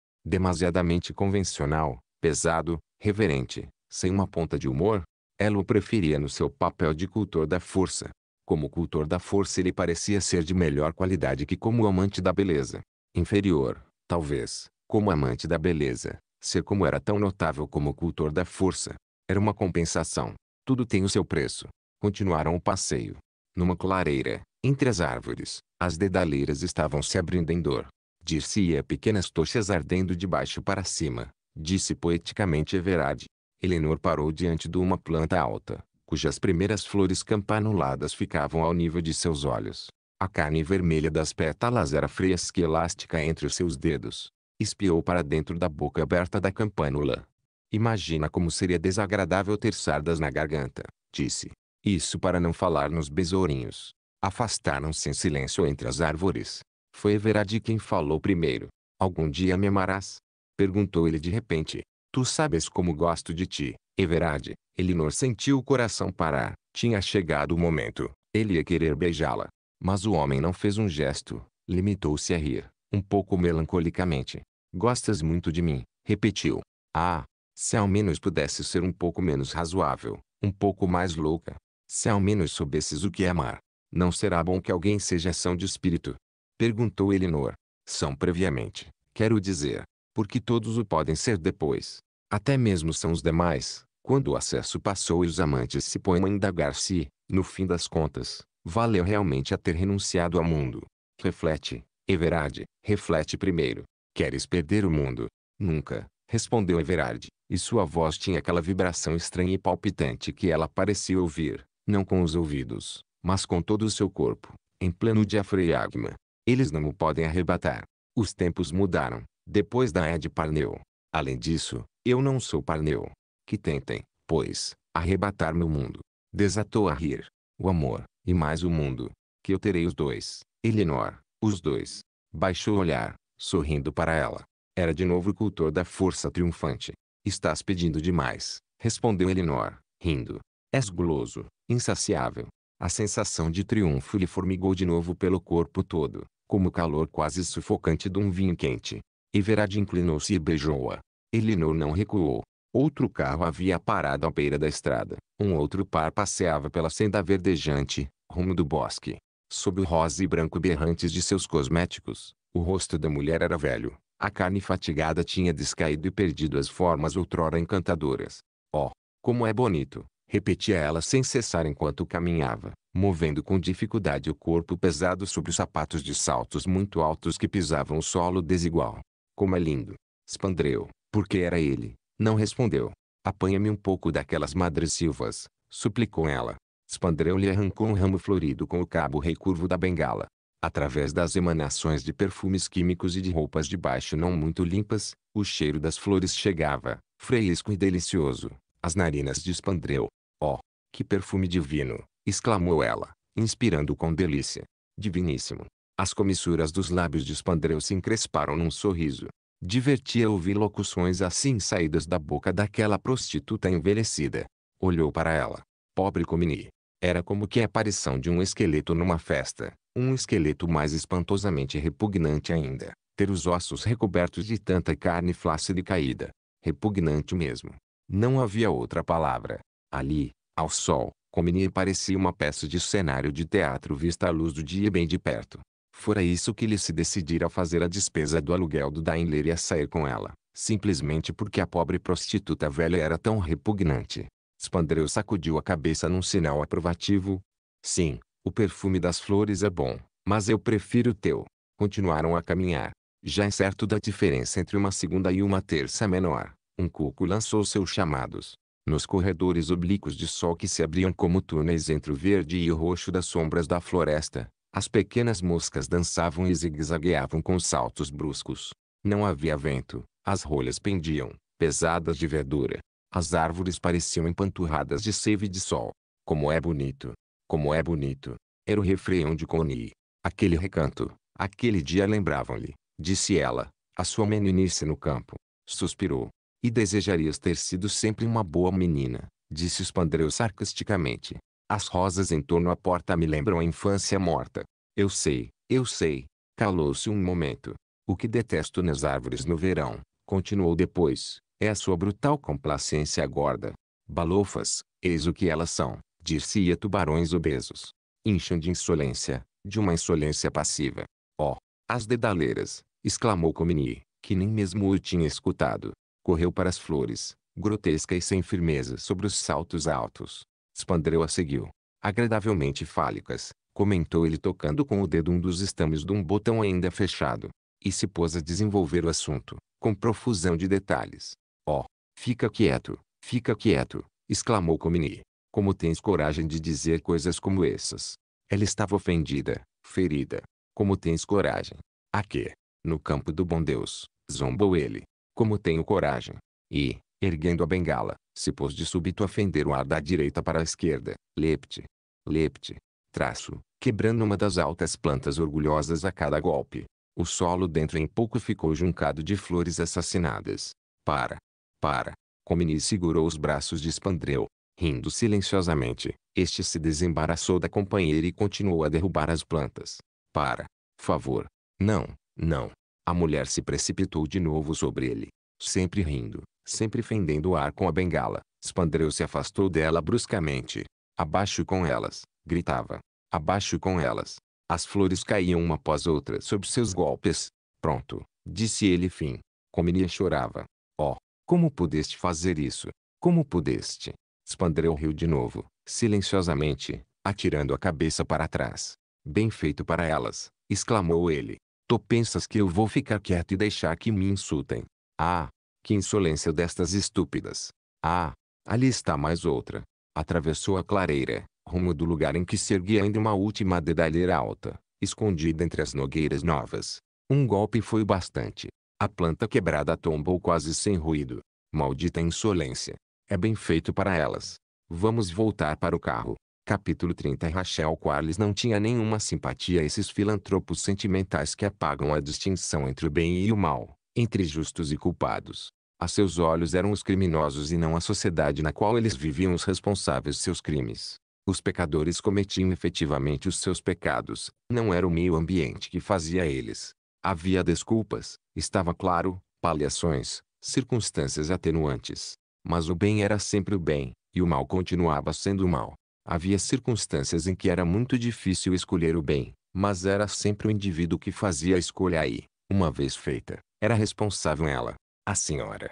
demasiadamente convencional, pesado, reverente, sem uma ponta de humor, ela o preferia no seu papel de cultor da força. Como cultor da força ele parecia ser de melhor qualidade que como amante da beleza. Inferior, talvez, como amante da beleza, ser como era tão notável como cultor da força. Era uma compensação. Tudo tem o seu preço. Continuaram o passeio. Numa clareira, entre as árvores, as dedaleiras estavam se abrindo em dor. Dir-se-ia pequenas tochas ardendo de baixo para cima, disse poeticamente Everard. Eleanor parou diante de uma planta alta, cujas primeiras flores campanuladas ficavam ao nível de seus olhos. A carne vermelha das pétalas era fresca e elástica entre os seus dedos. Espiou para dentro da boca aberta da campanula. Imagina como seria desagradável ter sardas na garganta, disse. Isso para não falar nos besourinhos. Afastaram-se em silêncio entre as árvores. Foi Everard quem falou primeiro. Algum dia me amarás? Perguntou ele de repente. Tu sabes como gosto de ti, Everard. É Elinor sentiu o coração parar. Tinha chegado o momento. Ele ia querer beijá-la. Mas o homem não fez um gesto. Limitou-se a rir, um pouco melancolicamente. Gostas muito de mim, repetiu. Ah, se ao menos pudesse ser um pouco menos razoável, um pouco mais louca. Se ao menos soubesses o que é amar. Não será bom que alguém seja são de espírito, Perguntou Elinor. São previamente, quero dizer, porque todos o podem ser depois. Até mesmo são os demais, quando o acesso passou e os amantes se põem a indagar se, no fim das contas, valeu realmente a ter renunciado ao mundo. Reflete, Everard, é reflete primeiro. Queres perder o mundo? Nunca, respondeu Everard, é e sua voz tinha aquela vibração estranha e palpitante que ela parecia ouvir, não com os ouvidos, mas com todo o seu corpo, em pleno diafragma. Eles não o podem arrebatar. Os tempos mudaram, depois da de Parneu. Além disso, eu não sou Parneu. Que tentem, pois, arrebatar meu mundo. Desatou a rir. O amor, e mais o mundo. Que eu terei os dois, Elinor, os dois. Baixou o olhar, sorrindo para ela. Era de novo o cultor da força triunfante. Estás pedindo demais, respondeu Elinor, rindo. És guloso, insaciável. A sensação de triunfo lhe formigou de novo pelo corpo todo, como o calor quase sufocante de um vinho quente. Everard inclinou-se e beijou-a. Elinor não recuou. Outro carro havia parado à beira da estrada. Um outro par passeava pela senda verdejante, rumo do bosque. Sob o rosa e branco berrantes de seus cosméticos, o rosto da mulher era velho. A carne fatigada tinha descaído e perdido as formas outrora encantadoras. Oh, como é bonito! repetia ela sem cessar enquanto caminhava, movendo com dificuldade o corpo pesado sobre os sapatos de saltos muito altos que pisavam o solo desigual. Como é lindo! Spandreu, porque era ele, não respondeu. Apanha-me um pouco daquelas madres silvas, suplicou ela. Spandreu lhe arrancou um ramo florido com o cabo recurvo da bengala. Através das emanações de perfumes químicos e de roupas de baixo não muito limpas, o cheiro das flores chegava, fresco e delicioso, às narinas de Spandreu. Oh, que perfume divino! exclamou ela, inspirando com delícia. Diviníssimo! As comissuras dos lábios de Spandreu se encresparam num sorriso. Divertia ouvir locuções assim saídas da boca daquela prostituta envelhecida. Olhou para ela. Pobre Comini. Era como que a aparição de um esqueleto numa festa. Um esqueleto mais espantosamente repugnante ainda. Ter os ossos recobertos de tanta carne flácida e caída. Repugnante mesmo. Não havia outra palavra. Ali, ao sol, Comini parecia uma peça de cenário de teatro vista à luz do dia bem de perto. Fora isso que lhe se decidira a fazer a despesa do aluguel do Daimler e a sair com ela, simplesmente porque a pobre prostituta velha era tão repugnante. Spandreu sacudiu a cabeça num sinal aprovativo. Sim, o perfume das flores é bom, mas eu prefiro o teu. Continuaram a caminhar. Já incerto é da diferença entre uma segunda e uma terça menor, um cuco lançou seus chamados nos corredores oblíquos de sol que se abriam como túneis entre o verde e o roxo das sombras da floresta. As pequenas moscas dançavam e zigue-zagueavam com saltos bruscos. Não havia vento, as rolhas pendiam, pesadas de verdura. As árvores pareciam empanturradas de seiva e de sol. Como é bonito! Como é bonito! Era o refreão de Connie. Aquele recanto, aquele dia lembravam-lhe, disse ela, a sua meninice no campo. Suspirou. E desejarias ter sido sempre uma boa menina, disse os sarcasticamente. As rosas em torno à porta me lembram a infância morta. Eu sei, eu sei. Calou-se um momento. O que detesto nas árvores no verão, continuou depois, é a sua brutal complacência gorda. Balofas, eis o que elas são, dir-se-ia tubarões obesos. Incham de insolência, de uma insolência passiva. Oh, as dedaleiras, exclamou Comini, que nem mesmo o tinha escutado correu para as flores, grotesca e sem firmeza sobre os saltos altos. Spandreu a seguiu. Agradavelmente fálicas, comentou ele tocando com o dedo um dos estames de um botão ainda fechado. E se pôs a desenvolver o assunto, com profusão de detalhes. Oh, fica quieto, fica quieto, exclamou Comini. Como tens coragem de dizer coisas como essas? Ela estava ofendida, ferida. Como tens coragem? A quê? No campo do bom Deus, zombou ele como tenho coragem. E, erguendo a bengala, se pôs de súbito a fender o ar da direita para a esquerda. Lepte. Lepte. Traço, quebrando uma das altas plantas orgulhosas a cada golpe. O solo dentro em pouco ficou juncado de flores assassinadas. Para. Para. Comini segurou os braços de Spandreu. Rindo silenciosamente, este se desembaraçou da companheira e continuou a derrubar as plantas. Para. Favor. Não, não, a mulher se precipitou de novo sobre ele, sempre rindo, sempre fendendo o ar com a bengala. Spandreu se afastou dela bruscamente. Abaixo com elas, gritava. Abaixo com elas. As flores caíam uma após outra sob seus golpes. Pronto, disse ele fim. Cominia chorava. Oh, como pudeste fazer isso? Como pudeste? Spandreu riu de novo, silenciosamente, atirando a cabeça para trás. Bem feito para elas, exclamou ele. Tu pensas que eu vou ficar quieto e deixar que me insultem? Ah, que insolência destas estúpidas! Ah, ali está mais outra. Atravessou a clareira, rumo do lugar em que se erguia ainda uma última dedalheira alta, escondida entre as nogueiras novas. Um golpe foi bastante. A planta quebrada tombou quase sem ruído. Maldita insolência. É bem feito para elas. Vamos voltar para o carro. Capítulo 30 Rachel Quarles não tinha nenhuma simpatia a esses filantropos sentimentais que apagam a distinção entre o bem e o mal, entre justos e culpados. A seus olhos eram os criminosos e não a sociedade na qual eles viviam os responsáveis seus crimes. Os pecadores cometiam efetivamente os seus pecados, não era o meio ambiente que fazia eles. Havia desculpas, estava claro, paliações, circunstâncias atenuantes. Mas o bem era sempre o bem, e o mal continuava sendo o mal. Havia circunstâncias em que era muito difícil escolher o bem, mas era sempre o indivíduo que fazia a escolha e, uma vez feita, era responsável ela. A senhora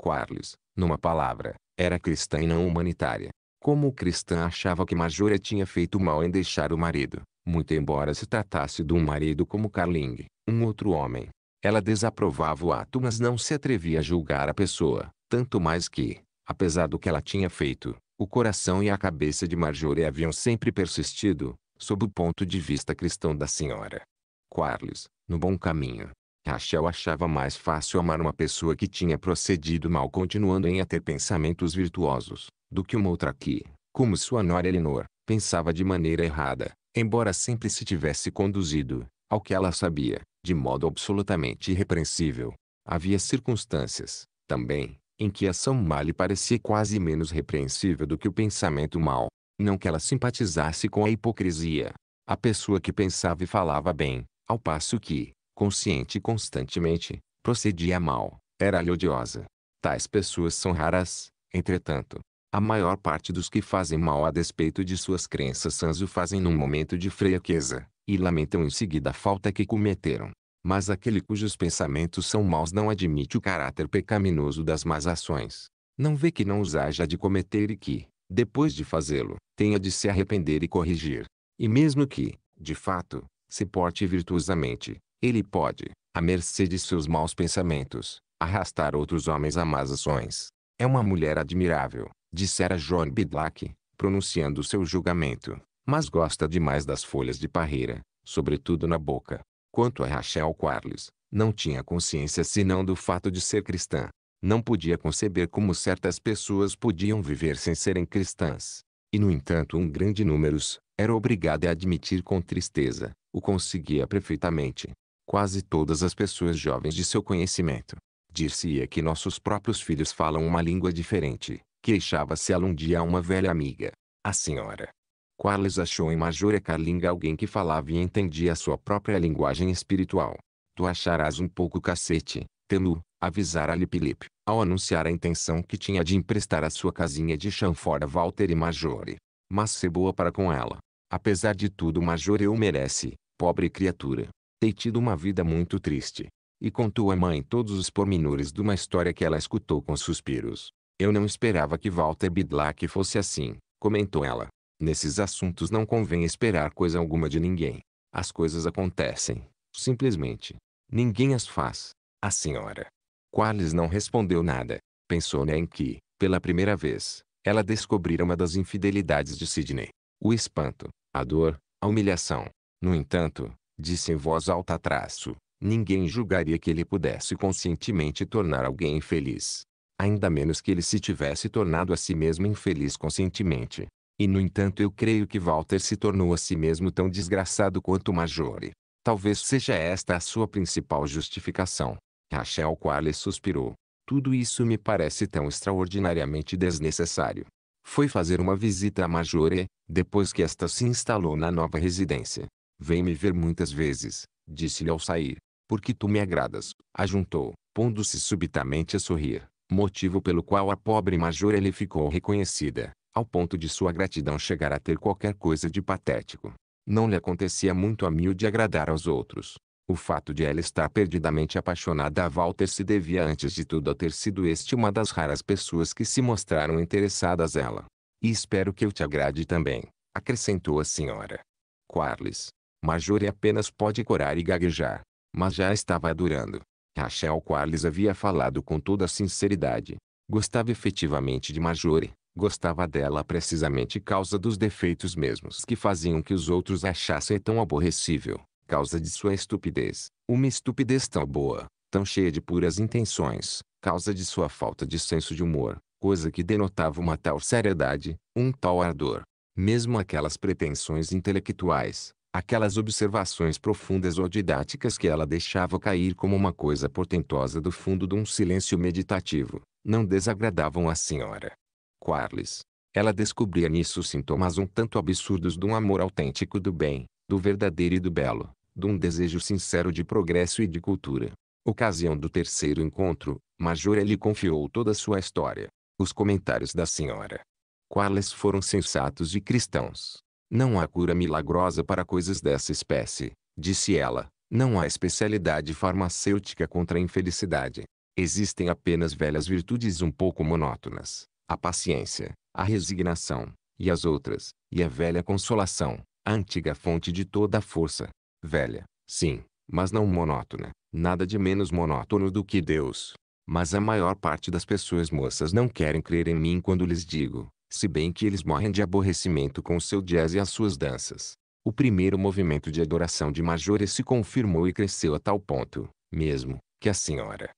Quarles, numa palavra, era cristã e não humanitária. Como o cristã achava que Majora tinha feito mal em deixar o marido, muito embora se tratasse de um marido como Carling, um outro homem. Ela desaprovava o ato mas não se atrevia a julgar a pessoa, tanto mais que, apesar do que ela tinha feito, o coração e a cabeça de Marjorie haviam sempre persistido, sob o ponto de vista cristão da senhora. Quarles, no bom caminho. Rachel achava mais fácil amar uma pessoa que tinha procedido mal continuando em a ter pensamentos virtuosos, do que uma outra que, como sua nora Eleanor, pensava de maneira errada, embora sempre se tivesse conduzido, ao que ela sabia, de modo absolutamente irrepreensível. Havia circunstâncias, também, em que a ação má lhe parecia quase menos repreensível do que o pensamento mal. Não que ela simpatizasse com a hipocrisia. A pessoa que pensava e falava bem, ao passo que, consciente e constantemente, procedia mal, era-lhe odiosa. Tais pessoas são raras, entretanto. A maior parte dos que fazem mal a despeito de suas crenças sãs o fazem num momento de fraqueza, e lamentam em seguida a falta que cometeram mas aquele cujos pensamentos são maus não admite o caráter pecaminoso das más ações. Não vê que não os haja de cometer e que, depois de fazê-lo, tenha de se arrepender e corrigir. E mesmo que, de fato, se porte virtuosamente, ele pode, à mercê de seus maus pensamentos, arrastar outros homens a más ações. É uma mulher admirável, dissera John Bidlack, pronunciando seu julgamento, mas gosta demais das folhas de parreira, sobretudo na boca. Quanto a Rachel Quarles, não tinha consciência senão do fato de ser cristã. Não podia conceber como certas pessoas podiam viver sem serem cristãs. E no entanto um grande número, era obrigado a admitir com tristeza, o conseguia perfeitamente. Quase todas as pessoas jovens de seu conhecimento. Dir-se-ia que nossos próprios filhos falam uma língua diferente, queixava-se ela um dia a uma velha amiga. A senhora, Quarles achou em Major é Carlinga alguém que falava e entendia a sua própria linguagem espiritual. Tu acharás um pouco cacete, Tenu, avisara-lhe Felipe, ao anunciar a intenção que tinha de emprestar a sua casinha de chão fora Walter e Majore. Mas se boa para com ela. Apesar de tudo Majore o merece, pobre criatura. Tem tido uma vida muito triste. E contou à mãe todos os pormenores de uma história que ela escutou com suspiros. Eu não esperava que Walter Bidlack fosse assim, comentou ela. Nesses assuntos não convém esperar coisa alguma de ninguém. As coisas acontecem, simplesmente. Ninguém as faz. A senhora Qualis não respondeu nada. Pensou né, em que, pela primeira vez, ela descobrira uma das infidelidades de Sidney. O espanto, a dor, a humilhação. No entanto, disse em voz alta traço, ninguém julgaria que ele pudesse conscientemente tornar alguém infeliz. Ainda menos que ele se tivesse tornado a si mesmo infeliz conscientemente. E no entanto eu creio que Walter se tornou a si mesmo tão desgraçado quanto Majore. Talvez seja esta a sua principal justificação. Rachel Quale suspirou. Tudo isso me parece tão extraordinariamente desnecessário. Foi fazer uma visita a Majore, depois que esta se instalou na nova residência. Vem me ver muitas vezes, disse-lhe ao sair, porque tu me agradas, ajuntou, pondo-se subitamente a sorrir, motivo pelo qual a pobre Majore lhe ficou reconhecida ao ponto de sua gratidão chegar a ter qualquer coisa de patético. Não lhe acontecia muito a mil de agradar aos outros. O fato de ela estar perdidamente apaixonada a Walter se devia antes de tudo a ter sido este uma das raras pessoas que se mostraram interessadas ela. E espero que eu te agrade também, acrescentou a senhora. Quarles. Majore apenas pode corar e gaguejar. Mas já estava adorando. Rachel Quarles havia falado com toda a sinceridade. Gostava efetivamente de Majore. Gostava dela precisamente causa dos defeitos mesmos que faziam que os outros achassem tão aborrecível, causa de sua estupidez, uma estupidez tão boa, tão cheia de puras intenções, causa de sua falta de senso de humor, coisa que denotava uma tal seriedade, um tal ardor. Mesmo aquelas pretensões intelectuais, aquelas observações profundas ou didáticas que ela deixava cair como uma coisa portentosa do fundo de um silêncio meditativo, não desagradavam a senhora. Quarles. Ela descobria nisso sintomas um tanto absurdos de um amor autêntico do bem, do verdadeiro e do belo, de um desejo sincero de progresso e de cultura. Ocasião do terceiro encontro, Majora lhe confiou toda a sua história. Os comentários da senhora. Quarles foram sensatos e cristãos. Não há cura milagrosa para coisas dessa espécie, disse ela. Não há especialidade farmacêutica contra a infelicidade. Existem apenas velhas virtudes um pouco monótonas, a paciência, a resignação, e as outras, e a velha consolação, a antiga fonte de toda a força. Velha, sim, mas não monótona, nada de menos monótono do que Deus. Mas a maior parte das pessoas moças não querem crer em mim quando lhes digo, se bem que eles morrem de aborrecimento com o seu jazz e as suas danças. O primeiro movimento de adoração de Majore se confirmou e cresceu a tal ponto, mesmo, que a senhora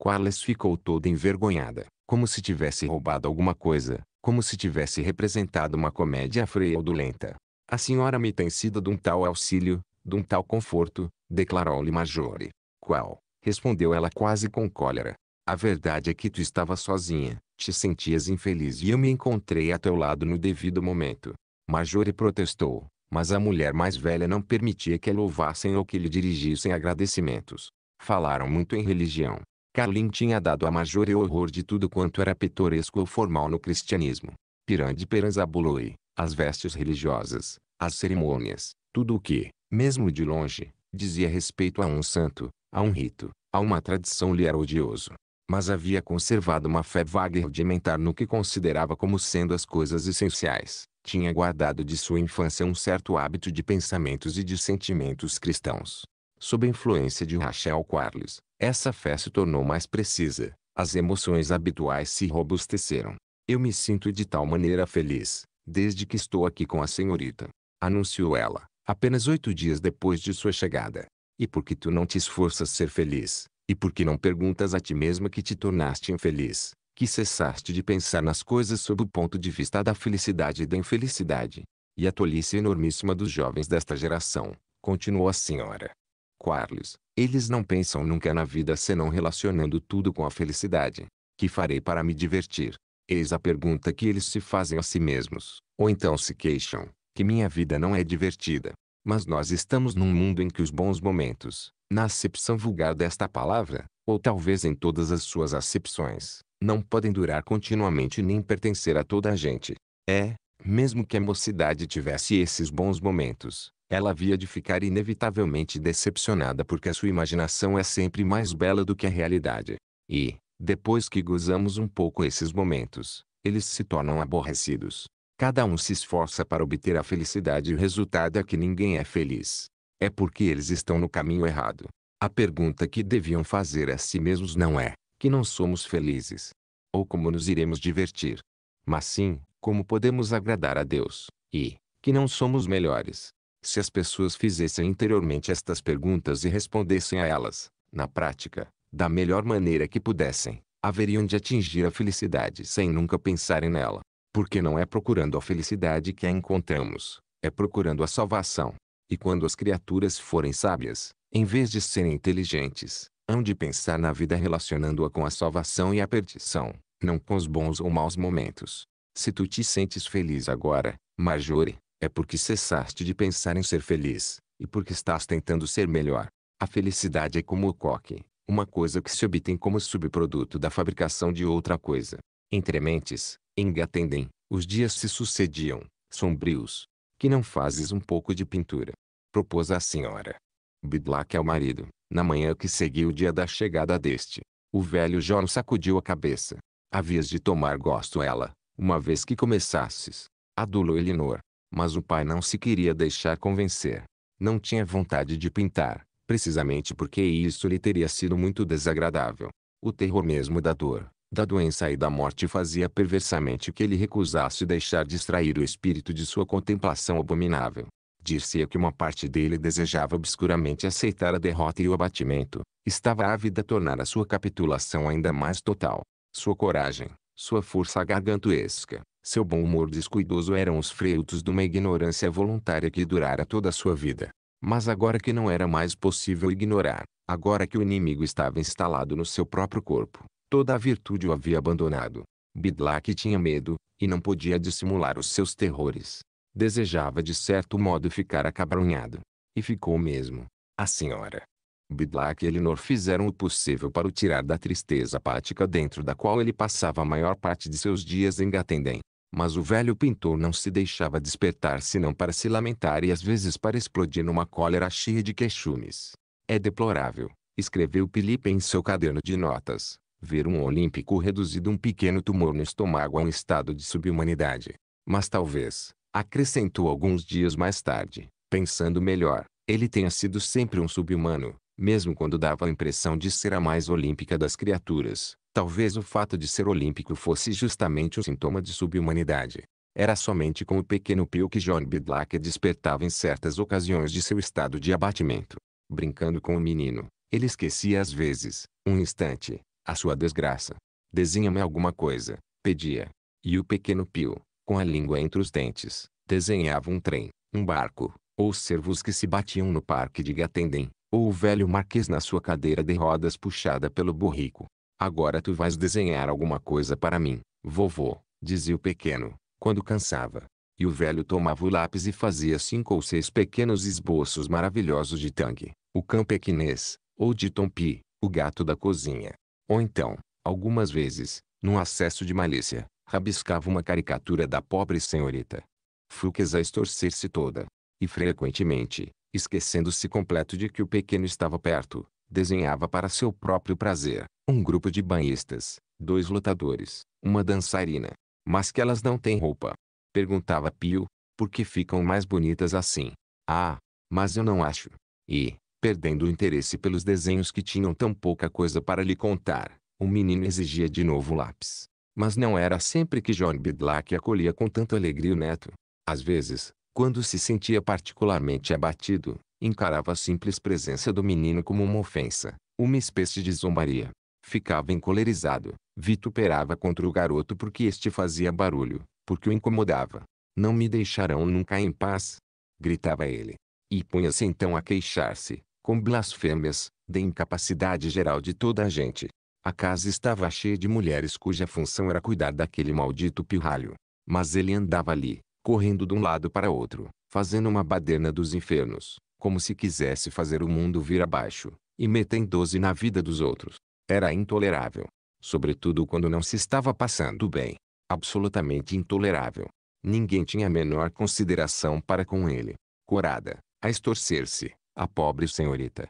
Qualis ficou toda envergonhada como se tivesse roubado alguma coisa, como se tivesse representado uma comédia freudulenta. A senhora me tem sido de um tal auxílio, de um tal conforto, declarou-lhe Majore. Qual? respondeu ela quase com cólera. A verdade é que tu estava sozinha, te sentias infeliz e eu me encontrei a teu lado no devido momento. Majore protestou, mas a mulher mais velha não permitia que a louvassem ou que lhe dirigissem agradecimentos. Falaram muito em religião, Carlin tinha dado a Major e o horror de tudo quanto era pitoresco ou formal no cristianismo. pirande Peranzabului, as vestes religiosas, as cerimônias, tudo o que, mesmo de longe, dizia respeito a um santo, a um rito, a uma tradição lhe era odioso. Mas havia conservado uma fé vaga e rudimentar no que considerava como sendo as coisas essenciais. Tinha guardado de sua infância um certo hábito de pensamentos e de sentimentos cristãos. Sob a influência de Rachel Quarles, essa fé se tornou mais precisa. As emoções habituais se robusteceram. Eu me sinto de tal maneira feliz, desde que estou aqui com a senhorita. Anunciou ela, apenas oito dias depois de sua chegada. E porque tu não te esforças ser feliz, e porque não perguntas a ti mesma que te tornaste infeliz, que cessaste de pensar nas coisas sob o ponto de vista da felicidade e da infelicidade. E a tolice enormíssima dos jovens desta geração, continuou a senhora. Quarles, eles não pensam nunca na vida senão relacionando tudo com a felicidade. Que farei para me divertir? Eis a pergunta que eles se fazem a si mesmos, ou então se queixam, que minha vida não é divertida. Mas nós estamos num mundo em que os bons momentos, na acepção vulgar desta palavra, ou talvez em todas as suas acepções, não podem durar continuamente nem pertencer a toda a gente. É, mesmo que a mocidade tivesse esses bons momentos, ela havia de ficar inevitavelmente decepcionada porque a sua imaginação é sempre mais bela do que a realidade. E, depois que gozamos um pouco esses momentos, eles se tornam aborrecidos. Cada um se esforça para obter a felicidade e o resultado é que ninguém é feliz. É porque eles estão no caminho errado. A pergunta que deviam fazer a si mesmos não é, que não somos felizes, ou como nos iremos divertir, mas sim, como podemos agradar a Deus, e, que não somos melhores, se as pessoas fizessem interiormente estas perguntas e respondessem a elas, na prática, da melhor maneira que pudessem, haveriam de atingir a felicidade sem nunca pensarem nela. Porque não é procurando a felicidade que a encontramos, é procurando a salvação. E quando as criaturas forem sábias, em vez de serem inteligentes, hão de pensar na vida relacionando-a com a salvação e a perdição, não com os bons ou maus momentos. Se tu te sentes feliz agora, Majore, é porque cessaste de pensar em ser feliz, e porque estás tentando ser melhor. A felicidade é como o coque, uma coisa que se obtém como subproduto da fabricação de outra coisa. Entre mentes, engatendem, os dias se sucediam, sombrios. Que não fazes um pouco de pintura? Propôs a senhora. Bidlack ao marido, na manhã que seguiu o dia da chegada deste. O velho John sacudiu a cabeça. Havias de tomar gosto ela, uma vez que começasses. Adulou Elinor, mas o pai não se queria deixar convencer. Não tinha vontade de pintar, precisamente porque isso lhe teria sido muito desagradável. O terror mesmo da dor, da doença e da morte fazia perversamente que ele recusasse deixar distrair o espírito de sua contemplação abominável. Dir-se-ia que uma parte dele desejava obscuramente aceitar a derrota e o abatimento, estava ávida a tornar a sua capitulação ainda mais total. Sua coragem, sua força gargantuesca, seu bom humor descuidoso eram os freitos de uma ignorância voluntária que durara toda a sua vida. Mas agora que não era mais possível ignorar, agora que o inimigo estava instalado no seu próprio corpo, toda a virtude o havia abandonado. Bidlack tinha medo, e não podia dissimular os seus terrores. Desejava de certo modo ficar acabrunhado. E ficou mesmo. A senhora. Bidlack e Elinor fizeram o possível para o tirar da tristeza apática dentro da qual ele passava a maior parte de seus dias em Gatendem. Mas o velho pintor não se deixava despertar senão para se lamentar e às vezes para explodir numa cólera cheia de queixumes. É deplorável, escreveu Felipe em seu caderno de notas, ver um olímpico reduzido a um pequeno tumor no estômago a é um estado de subhumanidade. Mas talvez, acrescentou alguns dias mais tarde, pensando melhor, ele tenha sido sempre um subhumano, mesmo quando dava a impressão de ser a mais olímpica das criaturas, Talvez o fato de ser olímpico fosse justamente o sintoma de subhumanidade. Era somente com o pequeno pio que John Bidlack despertava em certas ocasiões de seu estado de abatimento. Brincando com o menino, ele esquecia às vezes, um instante, a sua desgraça. Desenha-me alguma coisa, pedia. E o pequeno pio, com a língua entre os dentes, desenhava um trem, um barco, ou servos que se batiam no parque de Gatendem, ou o velho marquês na sua cadeira de rodas puxada pelo burrico. Agora tu vais desenhar alguma coisa para mim, vovô, dizia o pequeno, quando cansava. E o velho tomava o lápis e fazia cinco ou seis pequenos esboços maravilhosos de Tang, o cão pequinês, ou de Tompi, o gato da cozinha. Ou então, algumas vezes, num acesso de malícia, rabiscava uma caricatura da pobre senhorita. Fuques a estorcer-se toda. E frequentemente, esquecendo-se completo de que o pequeno estava perto, desenhava para seu próprio prazer, um grupo de banhistas, dois lutadores, uma dançarina. Mas que elas não têm roupa. Perguntava Pio, por que ficam mais bonitas assim? Ah, mas eu não acho. E, perdendo o interesse pelos desenhos que tinham tão pouca coisa para lhe contar, o menino exigia de novo o lápis. Mas não era sempre que John Bidlack acolhia com tanta alegria o neto. Às vezes, quando se sentia particularmente abatido, encarava a simples presença do menino como uma ofensa, uma espécie de zombaria. Ficava encolerizado, vituperava contra o garoto porque este fazia barulho, porque o incomodava. Não me deixarão nunca em paz! gritava ele. E punha-se então a queixar-se, com blasfêmias, da incapacidade geral de toda a gente. A casa estava cheia de mulheres cuja função era cuidar daquele maldito pirralho. Mas ele andava ali, correndo de um lado para outro, fazendo uma baderna dos infernos, como se quisesse fazer o mundo vir abaixo, e metem doze na vida dos outros. Era intolerável. Sobretudo quando não se estava passando bem. Absolutamente intolerável. Ninguém tinha a menor consideração para com ele. Corada, a estorcer-se, a pobre senhorita.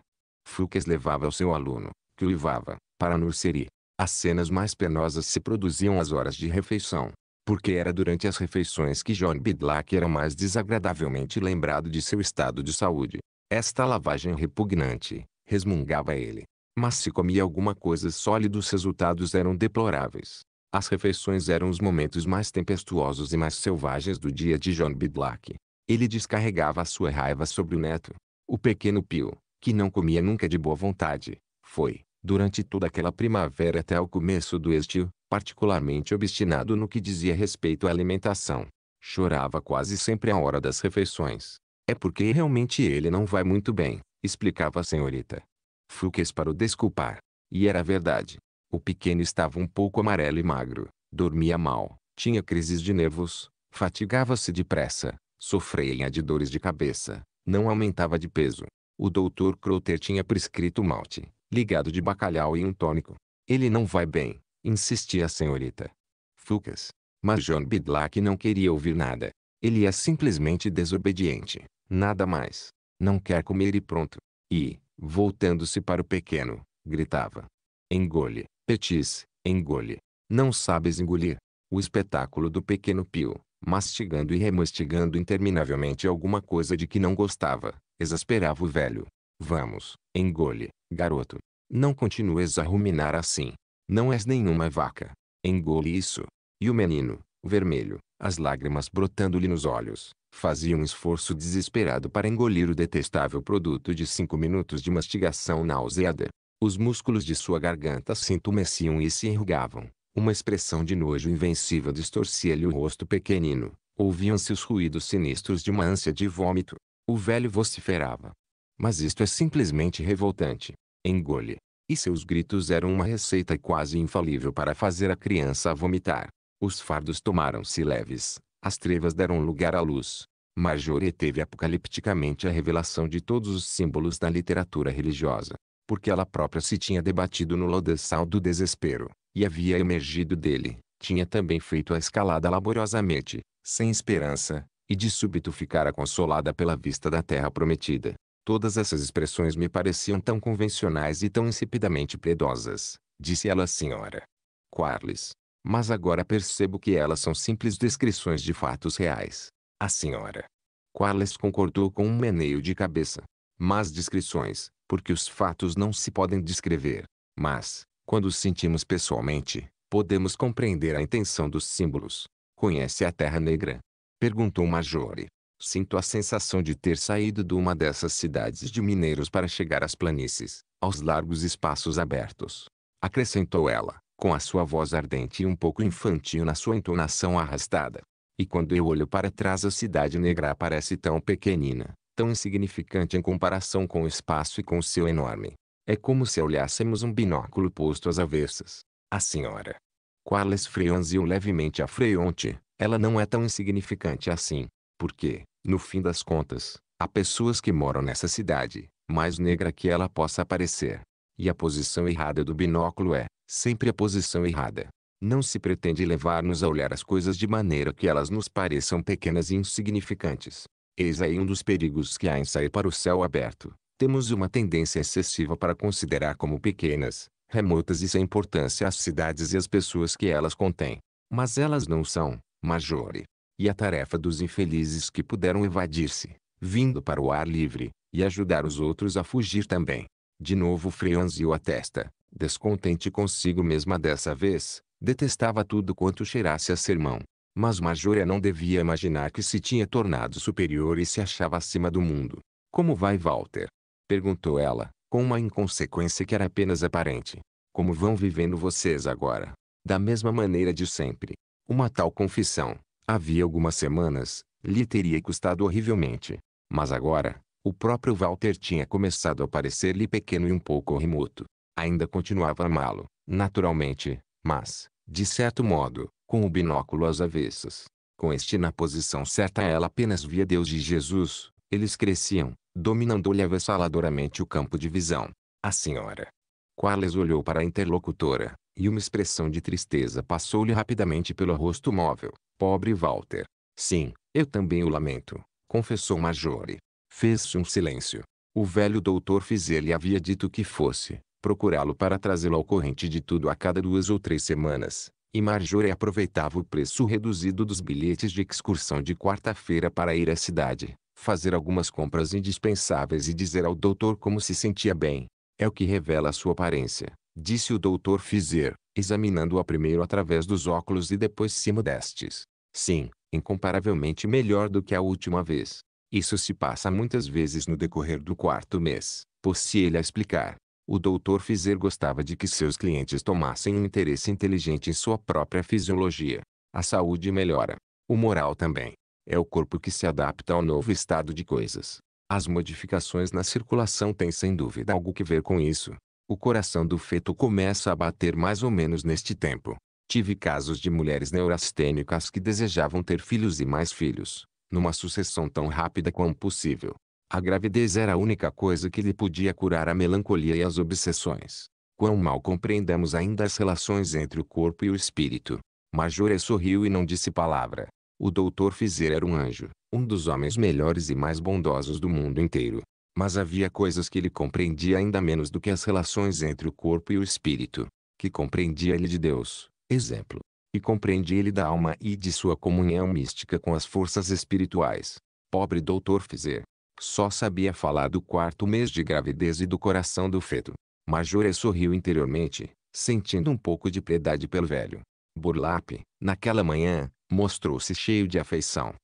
Fuques levava o seu aluno, que o levava, para a nursery. As cenas mais penosas se produziam às horas de refeição, porque era durante as refeições que John Bidlack era mais desagradavelmente lembrado de seu estado de saúde. Esta lavagem repugnante, resmungava ele. Mas se comia alguma coisa sólida os resultados eram deploráveis. As refeições eram os momentos mais tempestuosos e mais selvagens do dia de John Bidlack. Ele descarregava a sua raiva sobre o neto. O pequeno Pio, que não comia nunca de boa vontade, foi, durante toda aquela primavera até o começo do estio, particularmente obstinado no que dizia respeito à alimentação. Chorava quase sempre à hora das refeições. É porque realmente ele não vai muito bem, explicava a senhorita. Fuques para o desculpar. E era verdade. O pequeno estava um pouco amarelo e magro, dormia mal, tinha crises de nervos, fatigava-se depressa, sofria de dores de cabeça, não aumentava de peso. O doutor Crouter tinha prescrito malte, ligado de bacalhau e um tônico. Ele não vai bem, insistia a senhorita Fucas. Mas John Bidlack não queria ouvir nada. Ele é simplesmente desobediente, nada mais. Não quer comer e pronto. E, voltando-se para o pequeno, gritava. Engole, Petis, engole. Não sabes engolir. O espetáculo do pequeno Pio, mastigando e remastigando interminavelmente alguma coisa de que não gostava, exasperava o velho. Vamos, engole, garoto. Não continues a ruminar assim. Não és nenhuma vaca. Engole isso. E o menino, vermelho, as lágrimas brotando-lhe nos olhos, fazia um esforço desesperado para engolir o detestável produto de cinco minutos de mastigação nauseada. Os músculos de sua garganta se entumeciam e se enrugavam. Uma expressão de nojo invencível distorcia-lhe o rosto pequenino. Ouviam-se os ruídos sinistros de uma ânsia de vômito. O velho vociferava. Mas isto é simplesmente revoltante. Engole e seus gritos eram uma receita quase infalível para fazer a criança vomitar. Os fardos tomaram-se leves, as trevas deram lugar à luz. Marjorie teve apocalipticamente a revelação de todos os símbolos da literatura religiosa, porque ela própria se tinha debatido no lodaçal do desespero, e havia emergido dele. Tinha também feito a escalada laboriosamente, sem esperança, e de súbito ficara consolada pela vista da terra prometida. Todas essas expressões me pareciam tão convencionais e tão insipidamente piedosas, disse ela à senhora. Quarles. Mas agora percebo que elas são simples descrições de fatos reais. A senhora. Quarles concordou com um meneio de cabeça. Mas descrições, porque os fatos não se podem descrever. Mas, quando os sentimos pessoalmente, podemos compreender a intenção dos símbolos. Conhece a Terra Negra? Perguntou Majore. Sinto a sensação de ter saído de uma dessas cidades de mineiros para chegar às planícies, aos largos espaços abertos. Acrescentou ela, com a sua voz ardente e um pouco infantil na sua entonação arrastada. E quando eu olho para trás a cidade negra parece tão pequenina, tão insignificante em comparação com o espaço e com o seu enorme. É como se olhássemos um binóculo posto às avessas. A senhora. Quales freonziu levemente a freonte, ela não é tão insignificante assim. Por quê? No fim das contas, há pessoas que moram nessa cidade, mais negra que ela possa parecer. E a posição errada do binóculo é, sempre a posição errada. Não se pretende levar-nos a olhar as coisas de maneira que elas nos pareçam pequenas e insignificantes. Eis aí um dos perigos que há em sair para o céu aberto. Temos uma tendência excessiva para considerar como pequenas, remotas e sem importância as cidades e as pessoas que elas contêm. Mas elas não são, Majore e a tarefa dos infelizes que puderam evadir-se, vindo para o ar livre, e ajudar os outros a fugir também. De novo franziu a testa, descontente consigo mesma dessa vez, detestava tudo quanto cheirasse a sermão. Mas Marjorie não devia imaginar que se tinha tornado superior e se achava acima do mundo. Como vai Walter? Perguntou ela, com uma inconsequência que era apenas aparente. Como vão vivendo vocês agora? Da mesma maneira de sempre. Uma tal confissão, Havia algumas semanas, lhe teria custado horrivelmente. Mas agora, o próprio Walter tinha começado a parecer-lhe pequeno e um pouco remoto. Ainda continuava a amá-lo, naturalmente, mas, de certo modo, com o binóculo às avessas. Com este na posição certa ela apenas via Deus e Jesus, eles cresciam, dominando-lhe avassaladoramente o campo de visão. A senhora. Quales olhou para a interlocutora, e uma expressão de tristeza passou-lhe rapidamente pelo rosto móvel. Pobre Walter. Sim, eu também o lamento, confessou Majore. Fez-se um silêncio. O velho doutor Fizer lhe havia dito que fosse procurá-lo para trazê-lo ao corrente de tudo a cada duas ou três semanas, e Marjorie aproveitava o preço reduzido dos bilhetes de excursão de quarta-feira para ir à cidade, fazer algumas compras indispensáveis e dizer ao doutor como se sentia bem. É o que revela a sua aparência, disse o doutor Fizer examinando-a primeiro através dos óculos e depois cima modestes. Sim, incomparavelmente melhor do que a última vez. Isso se passa muitas vezes no decorrer do quarto mês, por se ele a explicar. O doutor Fizer gostava de que seus clientes tomassem um interesse inteligente em sua própria fisiologia. A saúde melhora. O moral também. É o corpo que se adapta ao novo estado de coisas. As modificações na circulação têm sem dúvida algo que ver com isso o coração do feto começa a bater mais ou menos neste tempo. Tive casos de mulheres neurastênicas que desejavam ter filhos e mais filhos, numa sucessão tão rápida quanto possível. A gravidez era a única coisa que lhe podia curar a melancolia e as obsessões. Quão mal compreendemos ainda as relações entre o corpo e o espírito. Majore sorriu e não disse palavra. O doutor Fizer era um anjo, um dos homens melhores e mais bondosos do mundo inteiro mas havia coisas que ele compreendia ainda menos do que as relações entre o corpo e o espírito, que compreendia ele de Deus, exemplo, e compreendia ele da alma e de sua comunhão mística com as forças espirituais. Pobre doutor Fizer, só sabia falar do quarto mês de gravidez e do coração do feto. Majoré sorriu interiormente, sentindo um pouco de piedade pelo velho. Burlap, naquela manhã, mostrou-se cheio de afeição.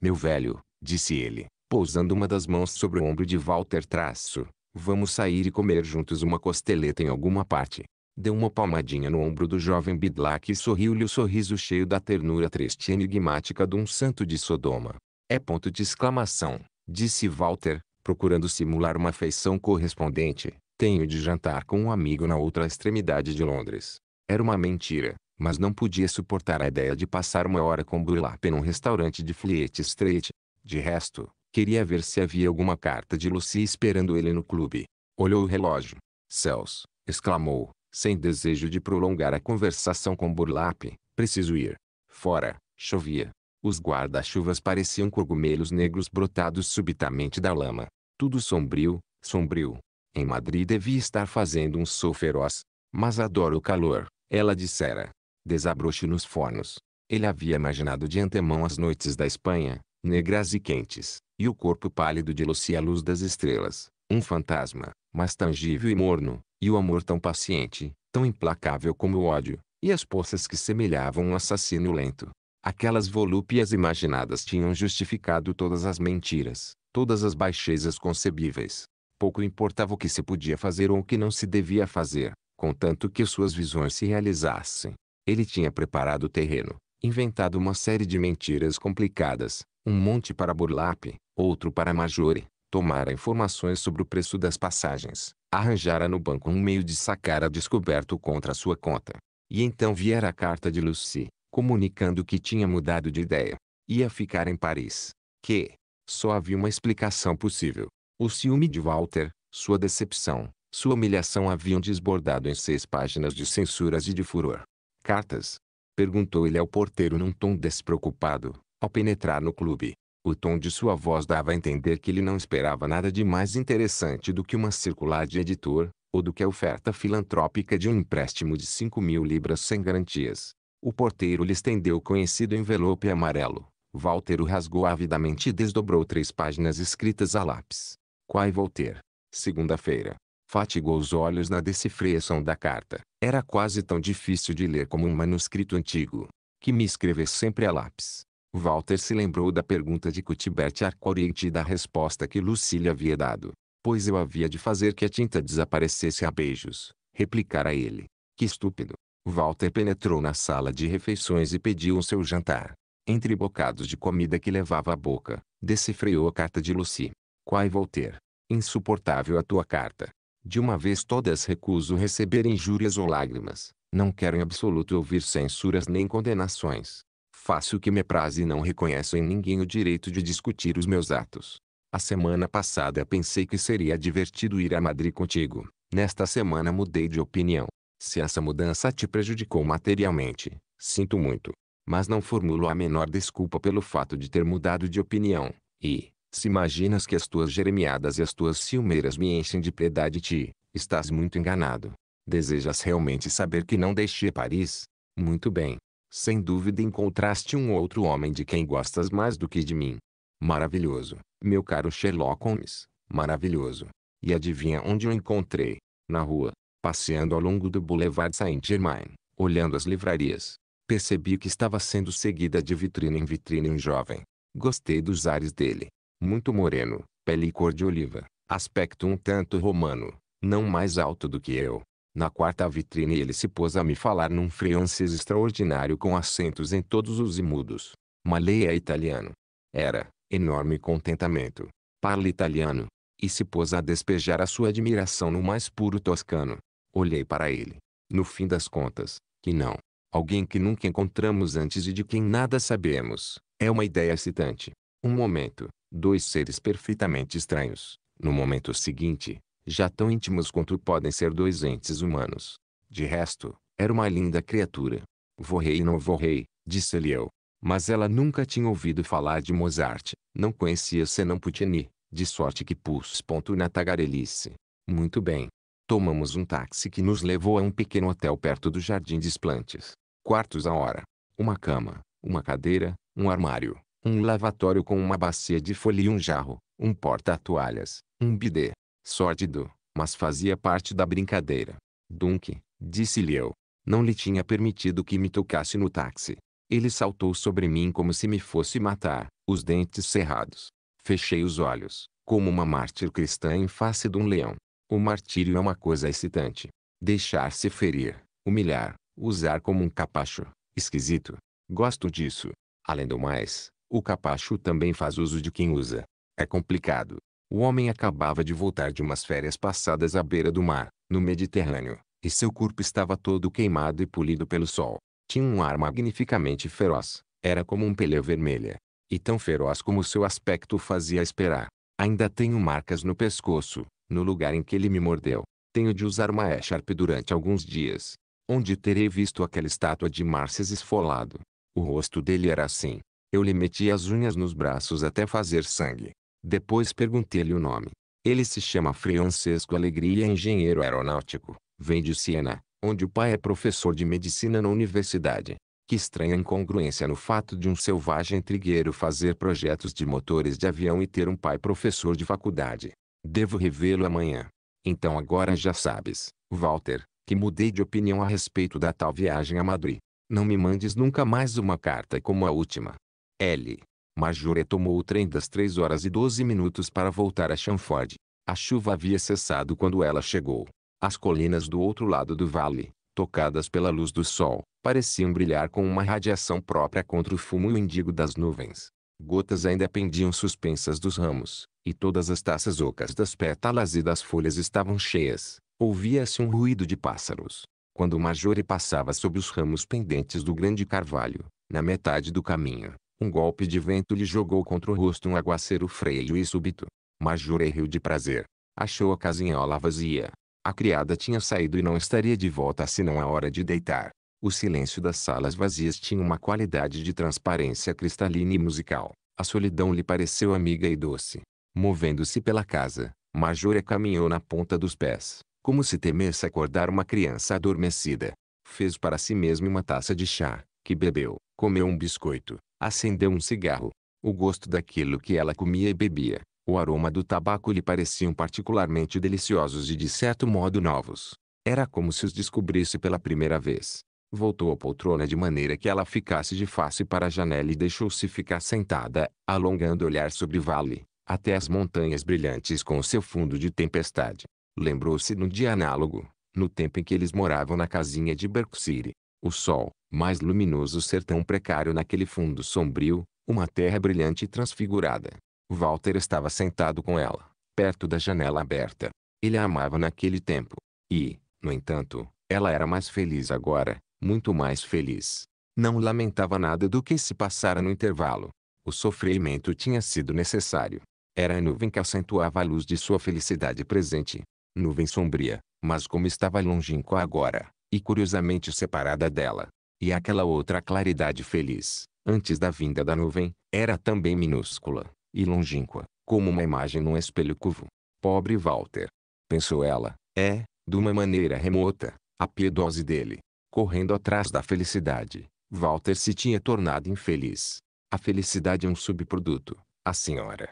Meu velho, disse ele, pousando uma das mãos sobre o ombro de Walter Traço. Vamos sair e comer juntos uma costeleta em alguma parte. Deu uma palmadinha no ombro do jovem Bidlack e sorriu-lhe o sorriso cheio da ternura triste e enigmática de um santo de Sodoma. É ponto de exclamação, disse Walter, procurando simular uma afeição correspondente. Tenho de jantar com um amigo na outra extremidade de Londres. Era uma mentira, mas não podia suportar a ideia de passar uma hora com em num restaurante de Fleet Street. De resto, Queria ver se havia alguma carta de Lucy esperando ele no clube. Olhou o relógio. Céus! exclamou, sem desejo de prolongar a conversação com Burlap. Preciso ir. Fora, chovia. Os guarda-chuvas pareciam cogumelos negros brotados subitamente da lama. Tudo sombrio, sombrio. Em Madrid devia estar fazendo um sol feroz. Mas adoro o calor, ela dissera. Desabroche nos fornos. Ele havia imaginado de antemão as noites da Espanha, negras e quentes, e o corpo pálido de Lucia à luz das estrelas, um fantasma, mas tangível e morno, e o amor tão paciente, tão implacável como o ódio, e as poças que semelhavam um assassino lento. Aquelas volúpias imaginadas tinham justificado todas as mentiras, todas as baixezas concebíveis. Pouco importava o que se podia fazer ou o que não se devia fazer, contanto que suas visões se realizassem. Ele tinha preparado o terreno, inventado uma série de mentiras complicadas, um monte para Burlape, outro para Majore, tomara informações sobre o preço das passagens, arranjara no banco um meio de sacar a descoberto contra a sua conta. E então viera a carta de Lucy, comunicando que tinha mudado de ideia. Ia ficar em Paris. Que só havia uma explicação possível. O ciúme de Walter, sua decepção, sua humilhação haviam desbordado em seis páginas de censuras e de furor. Cartas? Perguntou ele ao porteiro num tom despreocupado, ao penetrar no clube, o tom de sua voz dava a entender que ele não esperava nada de mais interessante do que uma circular de editor, ou do que a oferta filantrópica de um empréstimo de 5 mil libras sem garantias. O porteiro lhe estendeu o conhecido envelope amarelo. Walter o rasgou avidamente e desdobrou três páginas escritas a lápis. Quai Walter? Segunda-feira. Fatigou os olhos na decifração da carta. Era quase tão difícil de ler como um manuscrito antigo, que me escrevesse sempre a lápis. Walter se lembrou da pergunta de Cuthbert Arcoriente e da resposta que Lucília havia dado. Pois eu havia de fazer que a tinta desaparecesse a beijos, replicara ele. Que estúpido. Walter penetrou na sala de refeições e pediu o seu jantar. Entre bocados de comida que levava à boca, decifreou a carta de Lucy. Quai Walter. Insuportável a tua carta. De uma vez todas recuso receber injúrias ou lágrimas. Não quero em absoluto ouvir censuras nem condenações. Faço o que me apraz e não reconheço em ninguém o direito de discutir os meus atos. A semana passada pensei que seria divertido ir a Madrid contigo. Nesta semana mudei de opinião. Se essa mudança te prejudicou materialmente, sinto muito. Mas não formulo a menor desculpa pelo fato de ter mudado de opinião. E, se imaginas que as tuas jeremiadas e as tuas ciumeiras me enchem de piedade ti, estás muito enganado. Desejas realmente saber que não deixei Paris? Muito bem. Sem dúvida encontraste um outro homem de quem gostas mais do que de mim. Maravilhoso, meu caro Sherlock Holmes, maravilhoso. E adivinha onde o encontrei? Na rua, passeando ao longo do Boulevard Saint-Germain, olhando as livrarias. Percebi que estava sendo seguida de vitrine em vitrine um jovem. Gostei dos ares dele. Muito moreno, pele cor de oliva, aspecto um tanto romano, não mais alto do que eu, na quarta vitrine ele se pôs a me falar num francês extraordinário com acentos em todos os imudos. Malei é italiano. Era, enorme contentamento. Parla italiano. E se pôs a despejar a sua admiração no mais puro toscano. Olhei para ele. No fim das contas, que não. Alguém que nunca encontramos antes e de quem nada sabemos. É uma ideia excitante. Um momento, dois seres perfeitamente estranhos. No momento seguinte, já tão íntimos quanto podem ser dois entes humanos. De resto, era uma linda criatura. Vorrei não vorrei, disse-lhe eu. Mas ela nunca tinha ouvido falar de Mozart, não conhecia senão Puccini, de sorte que pus ponto na tagarelice. Muito bem. Tomamos um táxi que nos levou a um pequeno hotel perto do Jardim de Esplantes. Quartos a hora. Uma cama, uma cadeira, um armário, um lavatório com uma bacia de folha e um jarro, um porta-toalhas, um bidê, sórdido, mas fazia parte da brincadeira. Dunk, disse-lhe eu. Não lhe tinha permitido que me tocasse no táxi. Ele saltou sobre mim como se me fosse matar, os dentes cerrados. Fechei os olhos, como uma mártir cristã em face de um leão. O martírio é uma coisa excitante. Deixar-se ferir, humilhar, usar como um capacho. Esquisito. Gosto disso. Além do mais, o capacho também faz uso de quem usa. É complicado, o homem acabava de voltar de umas férias passadas à beira do mar, no Mediterrâneo, e seu corpo estava todo queimado e polido pelo sol. Tinha um ar magnificamente feroz, era como um pele vermelha. E tão feroz como seu aspecto fazia esperar. Ainda tenho marcas no pescoço, no lugar em que ele me mordeu. Tenho de usar uma écharpe durante alguns dias. Onde terei visto aquela estátua de Márcias esfolado. O rosto dele era assim. Eu lhe meti as unhas nos braços até fazer sangue. Depois perguntei-lhe o nome. Ele se chama Francesco Alegria é engenheiro aeronáutico. Vem de Siena, onde o pai é professor de medicina na universidade. Que estranha incongruência no fato de um selvagem trigueiro fazer projetos de motores de avião e ter um pai professor de faculdade. Devo revê-lo amanhã. Então agora já sabes, Walter, que mudei de opinião a respeito da tal viagem a Madrid. Não me mandes nunca mais uma carta como a última. L mas tomou o trem das 3 horas e 12 minutos para voltar a Chamford. A chuva havia cessado quando ela chegou. As colinas do outro lado do vale, tocadas pela luz do sol, pareciam brilhar com uma radiação própria contra o fumo indigo das nuvens. Gotas ainda pendiam suspensas dos ramos, e todas as taças ocas das pétalas e das folhas estavam cheias. Ouvia-se um ruído de pássaros. Quando Majore passava sob os ramos pendentes do grande carvalho, na metade do caminho, um golpe de vento lhe jogou contra o rosto um aguaceiro freio e súbito. Mas riu de prazer. Achou a casinhola vazia. A criada tinha saído e não estaria de volta senão a hora de deitar. O silêncio das salas vazias tinha uma qualidade de transparência cristalina e musical. A solidão lhe pareceu amiga e doce. Movendo-se pela casa, Majora caminhou na ponta dos pés, como se temesse acordar uma criança adormecida. Fez para si mesmo uma taça de chá, que bebeu, comeu um biscoito, Acendeu um cigarro. O gosto daquilo que ela comia e bebia, o aroma do tabaco lhe pareciam particularmente deliciosos e de certo modo novos. Era como se os descobrisse pela primeira vez. Voltou à poltrona de maneira que ela ficasse de face para a janela e deixou-se ficar sentada, alongando o olhar sobre o vale, até as montanhas brilhantes com seu fundo de tempestade. Lembrou-se num dia análogo, no tempo em que eles moravam na casinha de Berkshire. O sol, mais luminoso ser tão precário naquele fundo sombrio, uma terra brilhante e transfigurada. Walter estava sentado com ela, perto da janela aberta. Ele a amava naquele tempo. E, no entanto, ela era mais feliz agora, muito mais feliz. Não lamentava nada do que se passara no intervalo. O sofrimento tinha sido necessário. Era a nuvem que acentuava a luz de sua felicidade presente. Nuvem sombria, mas como estava longínqua agora, e curiosamente separada dela, e aquela outra claridade feliz, antes da vinda da nuvem, era também minúscula e longínqua, como uma imagem num espelho curvo. Pobre Walter, pensou ela, é, de uma maneira remota, a piedose dele. Correndo atrás da felicidade, Walter se tinha tornado infeliz. A felicidade é um subproduto. A senhora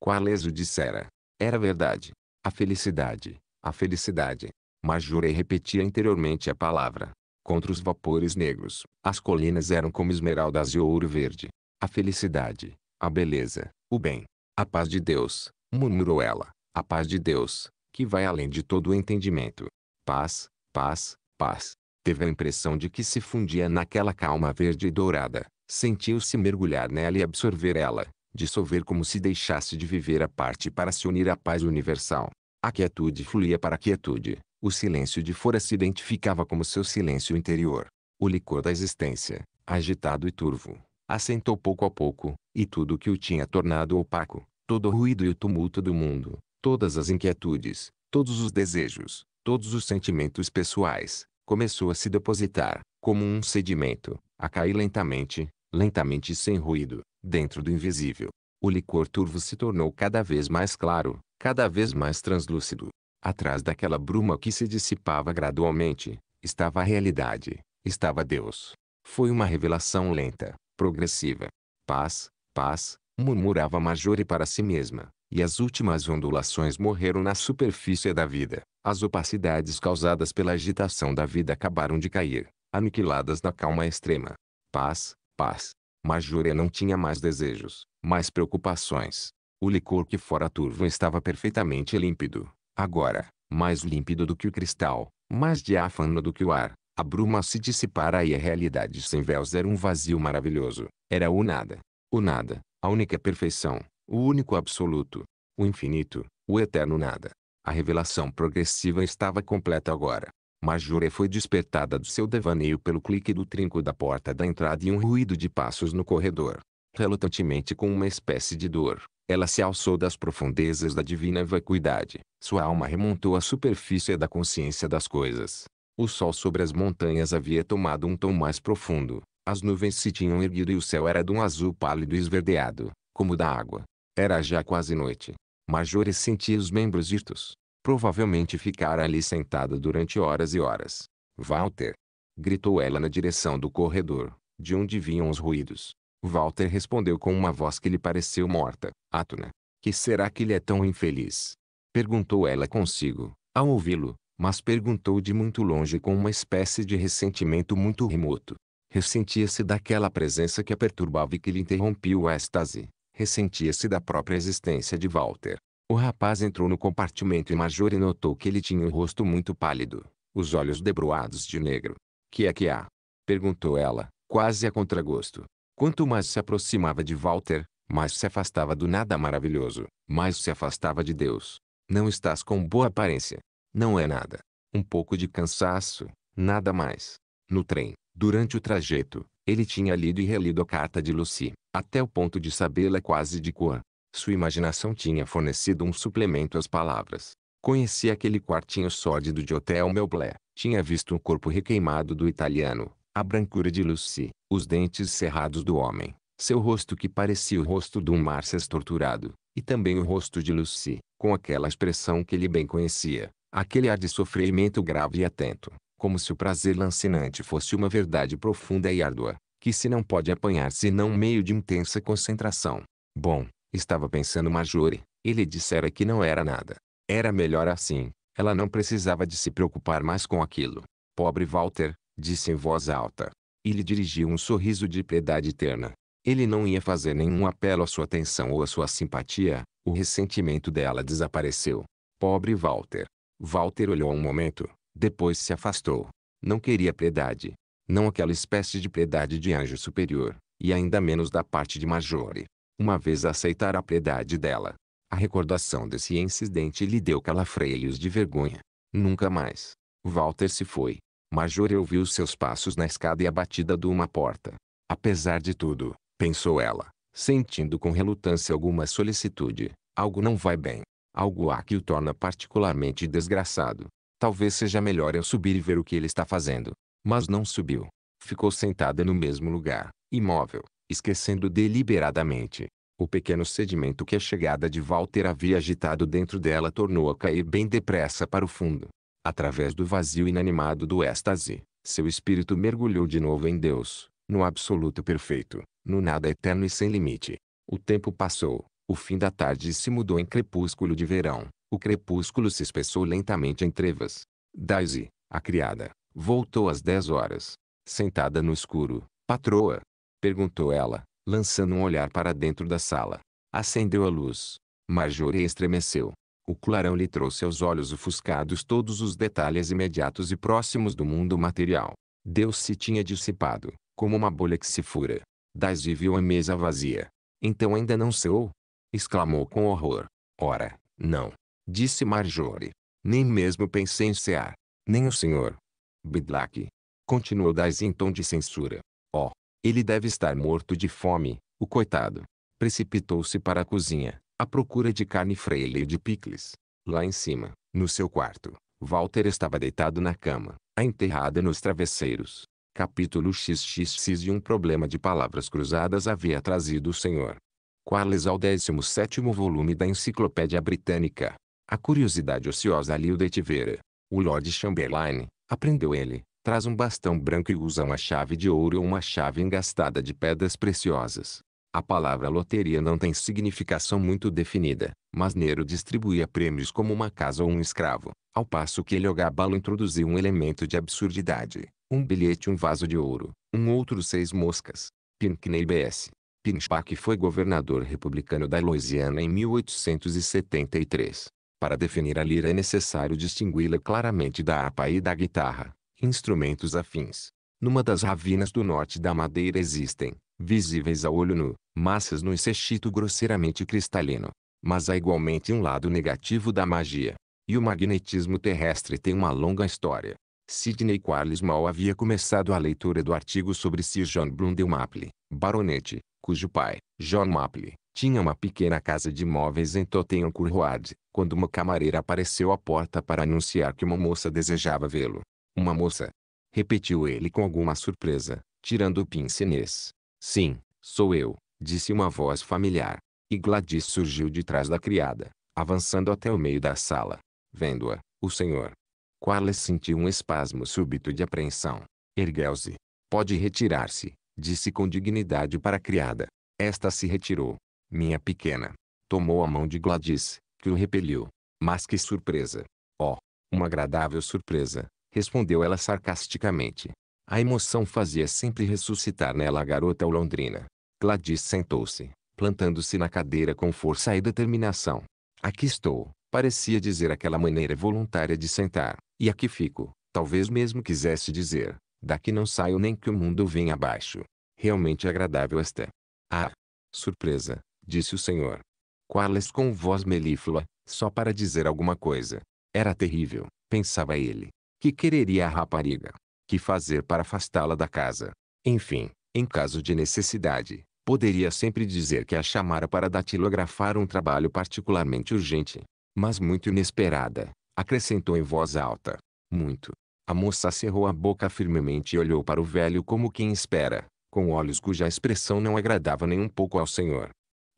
o dissera. Era verdade. A felicidade, a felicidade. Mas repetia interiormente a palavra contra os vapores negros. As colinas eram como esmeraldas e ouro verde. A felicidade, a beleza, o bem, a paz de Deus, murmurou ela, a paz de Deus, que vai além de todo o entendimento. Paz, paz, paz. Teve a impressão de que se fundia naquela calma verde e dourada. Sentiu-se mergulhar nela e absorver ela, dissolver como se deixasse de viver a parte para se unir à paz universal. A quietude fluía para a quietude, o silêncio de fora se identificava como seu silêncio interior. O licor da existência, agitado e turvo, assentou pouco a pouco, e tudo o que o tinha tornado opaco, todo o ruído e o tumulto do mundo, todas as inquietudes, todos os desejos, todos os sentimentos pessoais, começou a se depositar, como um sedimento, a cair lentamente, lentamente e sem ruído, dentro do invisível. O licor turvo se tornou cada vez mais claro, cada vez mais translúcido, Atrás daquela bruma que se dissipava gradualmente, estava a realidade, estava Deus. Foi uma revelação lenta, progressiva. Paz, paz, murmurava Majore para si mesma, e as últimas ondulações morreram na superfície da vida. As opacidades causadas pela agitação da vida acabaram de cair, aniquiladas na calma extrema. Paz, paz. Majore não tinha mais desejos, mais preocupações. O licor que fora turvo estava perfeitamente límpido, Agora, mais límpido do que o cristal, mais diáfano do que o ar, a bruma se dissipara e a realidade sem véus era um vazio maravilhoso. Era o nada. O nada, a única perfeição, o único absoluto, o infinito, o eterno nada. A revelação progressiva estava completa agora. Majura foi despertada do seu devaneio pelo clique do trinco da porta da entrada e um ruído de passos no corredor. Relutantemente com uma espécie de dor, ela se alçou das profundezas da divina vacuidade. Sua alma remontou à superfície da consciência das coisas. O sol sobre as montanhas havia tomado um tom mais profundo. As nuvens se tinham erguido e o céu era de um azul pálido e esverdeado, como da água. Era já quase noite. Majores sentia os membros irtos. Provavelmente ficara ali sentada durante horas e horas. Walter! gritou ela na direção do corredor, de onde vinham os ruídos. Walter respondeu com uma voz que lhe pareceu morta. Atuna, que será que ele é tão infeliz? Perguntou ela consigo, ao ouvi-lo, mas perguntou de muito longe com uma espécie de ressentimento muito remoto. Ressentia-se daquela presença que a perturbava e que lhe interrompia o êxtase. Ressentia-se da própria existência de Walter. O rapaz entrou no compartimento e Major notou que ele tinha o um rosto muito pálido, os olhos debruados de negro. Que é que há? Perguntou ela, quase a contragosto. Quanto mais se aproximava de Walter, mais se afastava do nada maravilhoso, mais se afastava de Deus. Não estás com boa aparência. Não é nada. Um pouco de cansaço, nada mais. No trem, durante o trajeto, ele tinha lido e relido a carta de Lucy, até o ponto de sabê-la quase de cor. Sua imaginação tinha fornecido um suplemento às palavras. Conhecia aquele quartinho sórdido de Hotel Melblé. Tinha visto o corpo requeimado do italiano, a brancura de Lucy, os dentes cerrados do homem, seu rosto que parecia o rosto de um Márcias torturado, e também o rosto de Lucy, com aquela expressão que ele bem conhecia, aquele ar de sofrimento grave e atento, como se o prazer lancinante fosse uma verdade profunda e árdua, que se não pode apanhar senão meio de intensa concentração. Bom, estava pensando Marjorie, ele dissera que não era nada. Era melhor assim, ela não precisava de se preocupar mais com aquilo. Pobre Walter, disse em voz alta. E lhe dirigiu um sorriso de piedade eterna. Ele não ia fazer nenhum apelo à sua atenção ou à sua simpatia, o ressentimento dela desapareceu. Pobre Walter. Walter olhou um momento, depois se afastou. Não queria piedade. Não aquela espécie de piedade de anjo superior, e ainda menos da parte de Majore. Uma vez aceitar a piedade dela, a recordação desse incidente lhe deu calafreios de vergonha. Nunca mais. Walter se foi. Major ouviu seus passos na escada e a batida de uma porta. Apesar de tudo, pensou ela, sentindo com relutância alguma solicitude, algo não vai bem. Algo há que o torna particularmente desgraçado. Talvez seja melhor eu subir e ver o que ele está fazendo. Mas não subiu. Ficou sentada no mesmo lugar, imóvel, esquecendo deliberadamente. O pequeno sedimento que a chegada de Walter havia agitado dentro dela tornou-a cair bem depressa para o fundo através do vazio inanimado do êxtase, seu espírito mergulhou de novo em Deus, no absoluto perfeito, no nada eterno e sem limite. O tempo passou, o fim da tarde se mudou em crepúsculo de verão, o crepúsculo se espessou lentamente em trevas. Daisy, a criada, voltou às dez horas, sentada no escuro. Patroa? perguntou ela, lançando um olhar para dentro da sala. Acendeu a luz. Marjorie estremeceu. O clarão lhe trouxe aos olhos ofuscados todos os detalhes imediatos e próximos do mundo material. Deus se tinha dissipado, como uma bolha que se fura. Daisy viu a mesa vazia. Então ainda não sou? exclamou com horror. Ora, não, disse Marjorie. Nem mesmo pensei em cear. Nem o senhor. Bidlack. Continuou Daisy em tom de censura. Oh, ele deve estar morto de fome, o coitado. Precipitou-se para a cozinha, à procura de carne freia e de picles. Lá em cima, no seu quarto, Walter estava deitado na cama, a enterrada nos travesseiros. Capítulo XXX e um problema de palavras cruzadas havia trazido o senhor. Quarles ao 17º volume da Enciclopédia Britânica. A curiosidade ociosa ali o detivera. O Lord Chamberlain, aprendeu ele, traz um bastão branco e usa uma chave de ouro ou uma chave engastada de pedras preciosas. A palavra loteria não tem significação muito definida, mas Nero distribuía prêmios como uma casa ou um escravo, ao passo que Heliogaballo introduziu um elemento de absurdidade, um bilhete um vaso de ouro, um outro seis moscas. Pinckney B.S. Pinchback foi governador republicano da Louisiana em 1873. Para definir a lira é necessário distingui-la claramente da harpa e da guitarra, instrumentos afins. Numa das ravinas do norte da Madeira existem, visíveis a olho nu, massas no sextito grosseiramente cristalino. Mas há igualmente um lado negativo da magia. E o magnetismo terrestre tem uma longa história. Sidney Quarles mal havia começado a leitura do artigo sobre Sir John Blundell Maple, baronete, cujo pai, John Maple, tinha uma pequena casa de móveis em Tottenham Court Road, quando uma camareira apareceu à porta para anunciar que uma moça desejava vê-lo. Uma moça. Repetiu ele com alguma surpresa, tirando o pince-nez. Sim, sou eu, disse uma voz familiar. E Gladys surgiu de trás da criada, avançando até o meio da sala. Vendo-a, o senhor. Quarles sentiu um espasmo súbito de apreensão. Ergueu-se. Pode retirar-se, disse com dignidade para a criada. Esta se retirou. Minha pequena. Tomou a mão de Gladys, que o repeliu. Mas que surpresa! Oh, uma agradável surpresa, respondeu ela sarcasticamente. A emoção fazia sempre ressuscitar nela a garota londrina. Gladys sentou-se, plantando-se na cadeira com força e determinação. Aqui estou, parecia dizer aquela maneira voluntária de sentar, e aqui fico, talvez mesmo quisesse dizer, daqui não saio nem que o mundo venha abaixo. Realmente agradável esta. Ah! Surpresa, disse o senhor. Quales com voz melíflua, só para dizer alguma coisa. Era terrível, pensava ele. Que quereria a rapariga? que fazer para afastá-la da casa. Enfim, em caso de necessidade, poderia sempre dizer que a chamara para datilografar um trabalho particularmente urgente, mas muito inesperada, acrescentou em voz alta. Muito. A moça cerrou a boca firmemente e olhou para o velho como quem espera, com olhos cuja expressão não agradava nem um pouco ao senhor.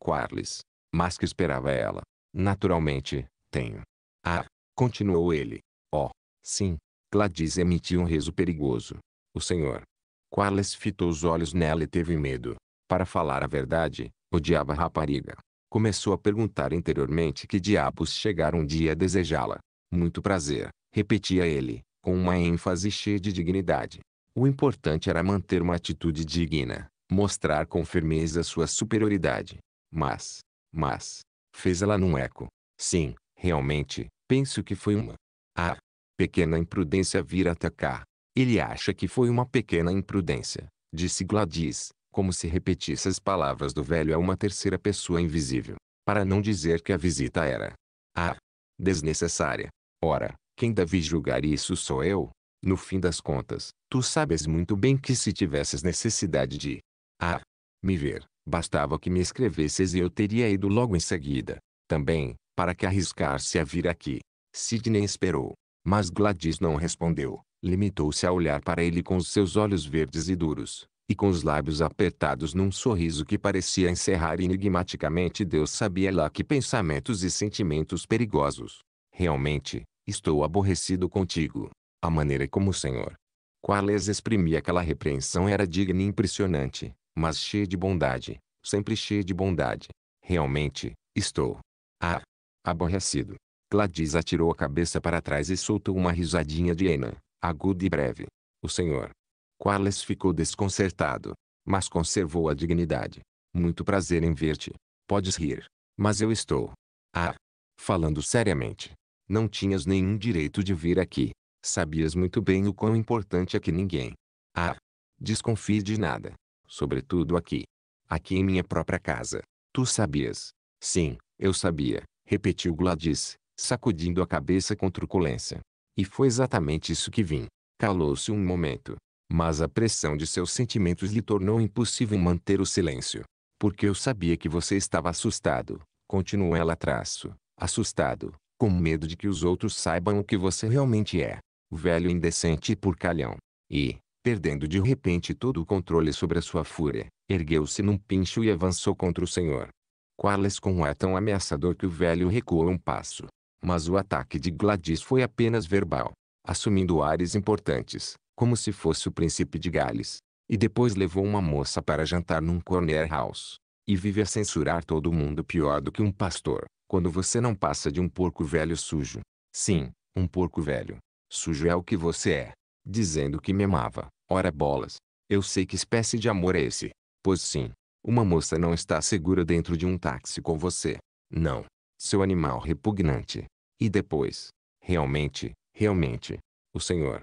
Quarles. Mas que esperava ela. Naturalmente, tenho. Ah, continuou ele. Oh, sim, Gladys emitiu um riso perigoso. O senhor. Quarles fitou os olhos nela e teve medo. Para falar a verdade, odiava a rapariga. Começou a perguntar interiormente que diabos chegaram um dia a desejá-la. Muito prazer, repetia ele, com uma ênfase cheia de dignidade. O importante era manter uma atitude digna, mostrar com firmeza sua superioridade. Mas, mas, fez ela num eco. Sim, realmente, penso que foi uma. Ah, pequena imprudência vir atacar. Ele acha que foi uma pequena imprudência, disse Gladys, como se repetisse as palavras do velho a uma terceira pessoa invisível, para não dizer que a visita era. Ah! Desnecessária. Ora, quem deve julgar isso sou eu. No fim das contas, tu sabes muito bem que se tivesses necessidade de. Ah! Me ver, bastava que me escrevesses e eu teria ido logo em seguida. Também, para que arriscar-se a vir aqui? Sidney esperou, mas Gladys não respondeu. Limitou-se a olhar para ele com os seus olhos verdes e duros, e com os lábios apertados num sorriso que parecia encerrar enigmaticamente Deus sabia lá que pensamentos e sentimentos perigosos. Realmente, estou aborrecido contigo. A maneira como o Senhor Quales exprimia aquela repreensão era digna e impressionante, mas cheia de bondade, sempre cheia de bondade. Realmente, estou ah, aborrecido. Gladys atirou a cabeça para trás e soltou uma risadinha de Ena, aguda e breve. O senhor. Quarles, ficou desconcertado, mas conservou a dignidade. Muito prazer em ver-te. Podes rir, mas eu estou. Ah! Falando seriamente. Não tinhas nenhum direito de vir aqui. Sabias muito bem o quão importante é que ninguém. Ah! Desconfie de nada. Sobretudo aqui. Aqui em minha própria casa. Tu sabias. Sim, eu sabia, repetiu Gladys, sacudindo a cabeça com truculência. E foi exatamente isso que vim. Calou-se um momento. Mas a pressão de seus sentimentos lhe tornou impossível manter o silêncio. Porque eu sabia que você estava assustado. Continuou ela traço. Assustado. Com medo de que os outros saibam o que você realmente é. Velho indecente e porcalhão. E, perdendo de repente todo o controle sobre a sua fúria, ergueu-se num pincho e avançou contra o senhor. Quales com um é ar tão ameaçador que o velho recuou um passo. Mas o ataque de Gladys foi apenas verbal, assumindo ares importantes, como se fosse o príncipe de Gales. E depois levou uma moça para jantar num corner house. E vive a censurar todo mundo pior do que um pastor, quando você não passa de um porco velho sujo. Sim, um porco velho. Sujo é o que você é. Dizendo que me amava. Ora bolas. Eu sei que espécie de amor é esse. Pois sim, uma moça não está segura dentro de um táxi com você. Não, seu animal repugnante. E depois, realmente, realmente, o senhor.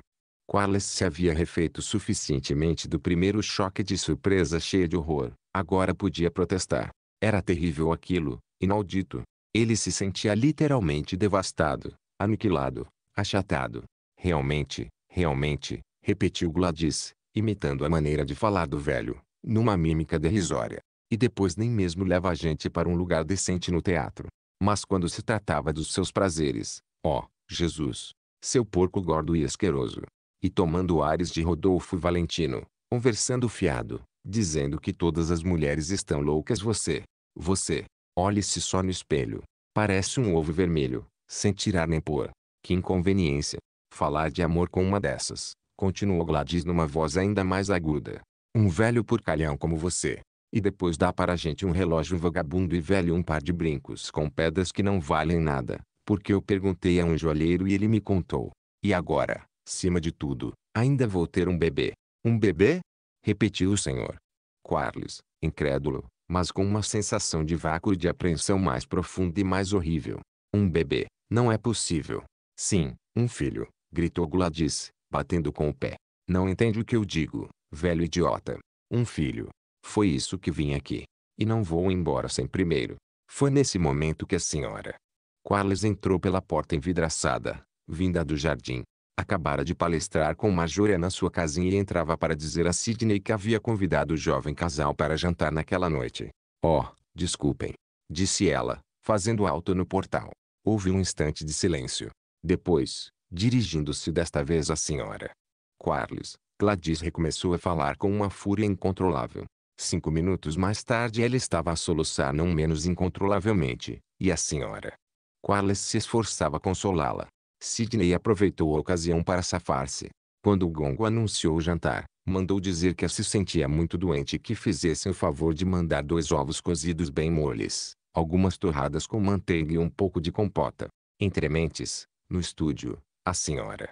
Qualis se havia refeito suficientemente do primeiro choque de surpresa cheia de horror. Agora podia protestar. Era terrível aquilo, inaudito. Ele se sentia literalmente devastado, aniquilado, achatado. Realmente, realmente, repetiu Gladys, imitando a maneira de falar do velho, numa mímica derrisória. E depois nem mesmo leva a gente para um lugar decente no teatro. Mas quando se tratava dos seus prazeres, ó, Jesus, seu porco gordo e asqueroso, e tomando ares de Rodolfo Valentino, conversando fiado, dizendo que todas as mulheres estão loucas você, você, olhe-se só no espelho, parece um ovo vermelho, sem tirar nem pôr, que inconveniência, falar de amor com uma dessas, continuou Gladys numa voz ainda mais aguda, um velho porcalhão como você, e depois dá para a gente um relógio vagabundo e velho um par de brincos com pedras que não valem nada, porque eu perguntei a um joalheiro e ele me contou. E agora, cima de tudo, ainda vou ter um bebê. Um bebê? Repetiu o senhor. Quarles, incrédulo, mas com uma sensação de vácuo e de apreensão mais profunda e mais horrível. Um bebê, não é possível. Sim, um filho, gritou Gladys, batendo com o pé. Não entende o que eu digo, velho idiota. Um filho, foi isso que vim aqui. E não vou embora sem primeiro. Foi nesse momento que a senhora Quarles entrou pela porta envidraçada, vinda do jardim. Acabara de palestrar com Majúria na sua casinha e entrava para dizer a Sidney que havia convidado o jovem casal para jantar naquela noite. Oh, desculpem, disse ela, fazendo alto no portal. Houve um instante de silêncio. Depois, dirigindo-se desta vez à senhora Quarles, Gladys recomeçou a falar com uma fúria incontrolável. Cinco minutos mais tarde ela estava a soluçar não menos incontrolavelmente, e a senhora Qualis se esforçava a consolá-la. Sidney aproveitou a ocasião para safar-se. Quando o gongo anunciou o jantar, mandou dizer que se sentia muito doente e que fizessem o favor de mandar dois ovos cozidos bem moles, algumas torradas com manteiga e um pouco de compota. Entre mentes, no estúdio, a senhora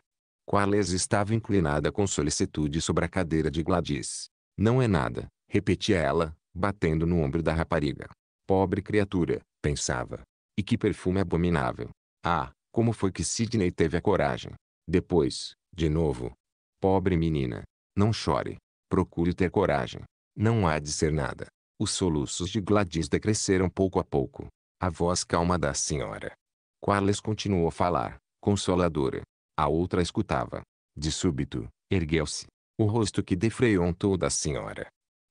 Quales estava inclinada com solicitude sobre a cadeira de Gladys. Não é nada, repetia ela, batendo no ombro da rapariga. Pobre criatura, pensava. E que perfume abominável. Ah, como foi que Sidney teve a coragem. Depois, de novo. Pobre menina. Não chore. Procure ter coragem. Não há de ser nada. Os soluços de Gladys decresceram pouco a pouco. A voz calma da senhora. Quarles continuou a falar, consoladora. A outra escutava. De súbito, ergueu-se. O rosto que defreontou da senhora.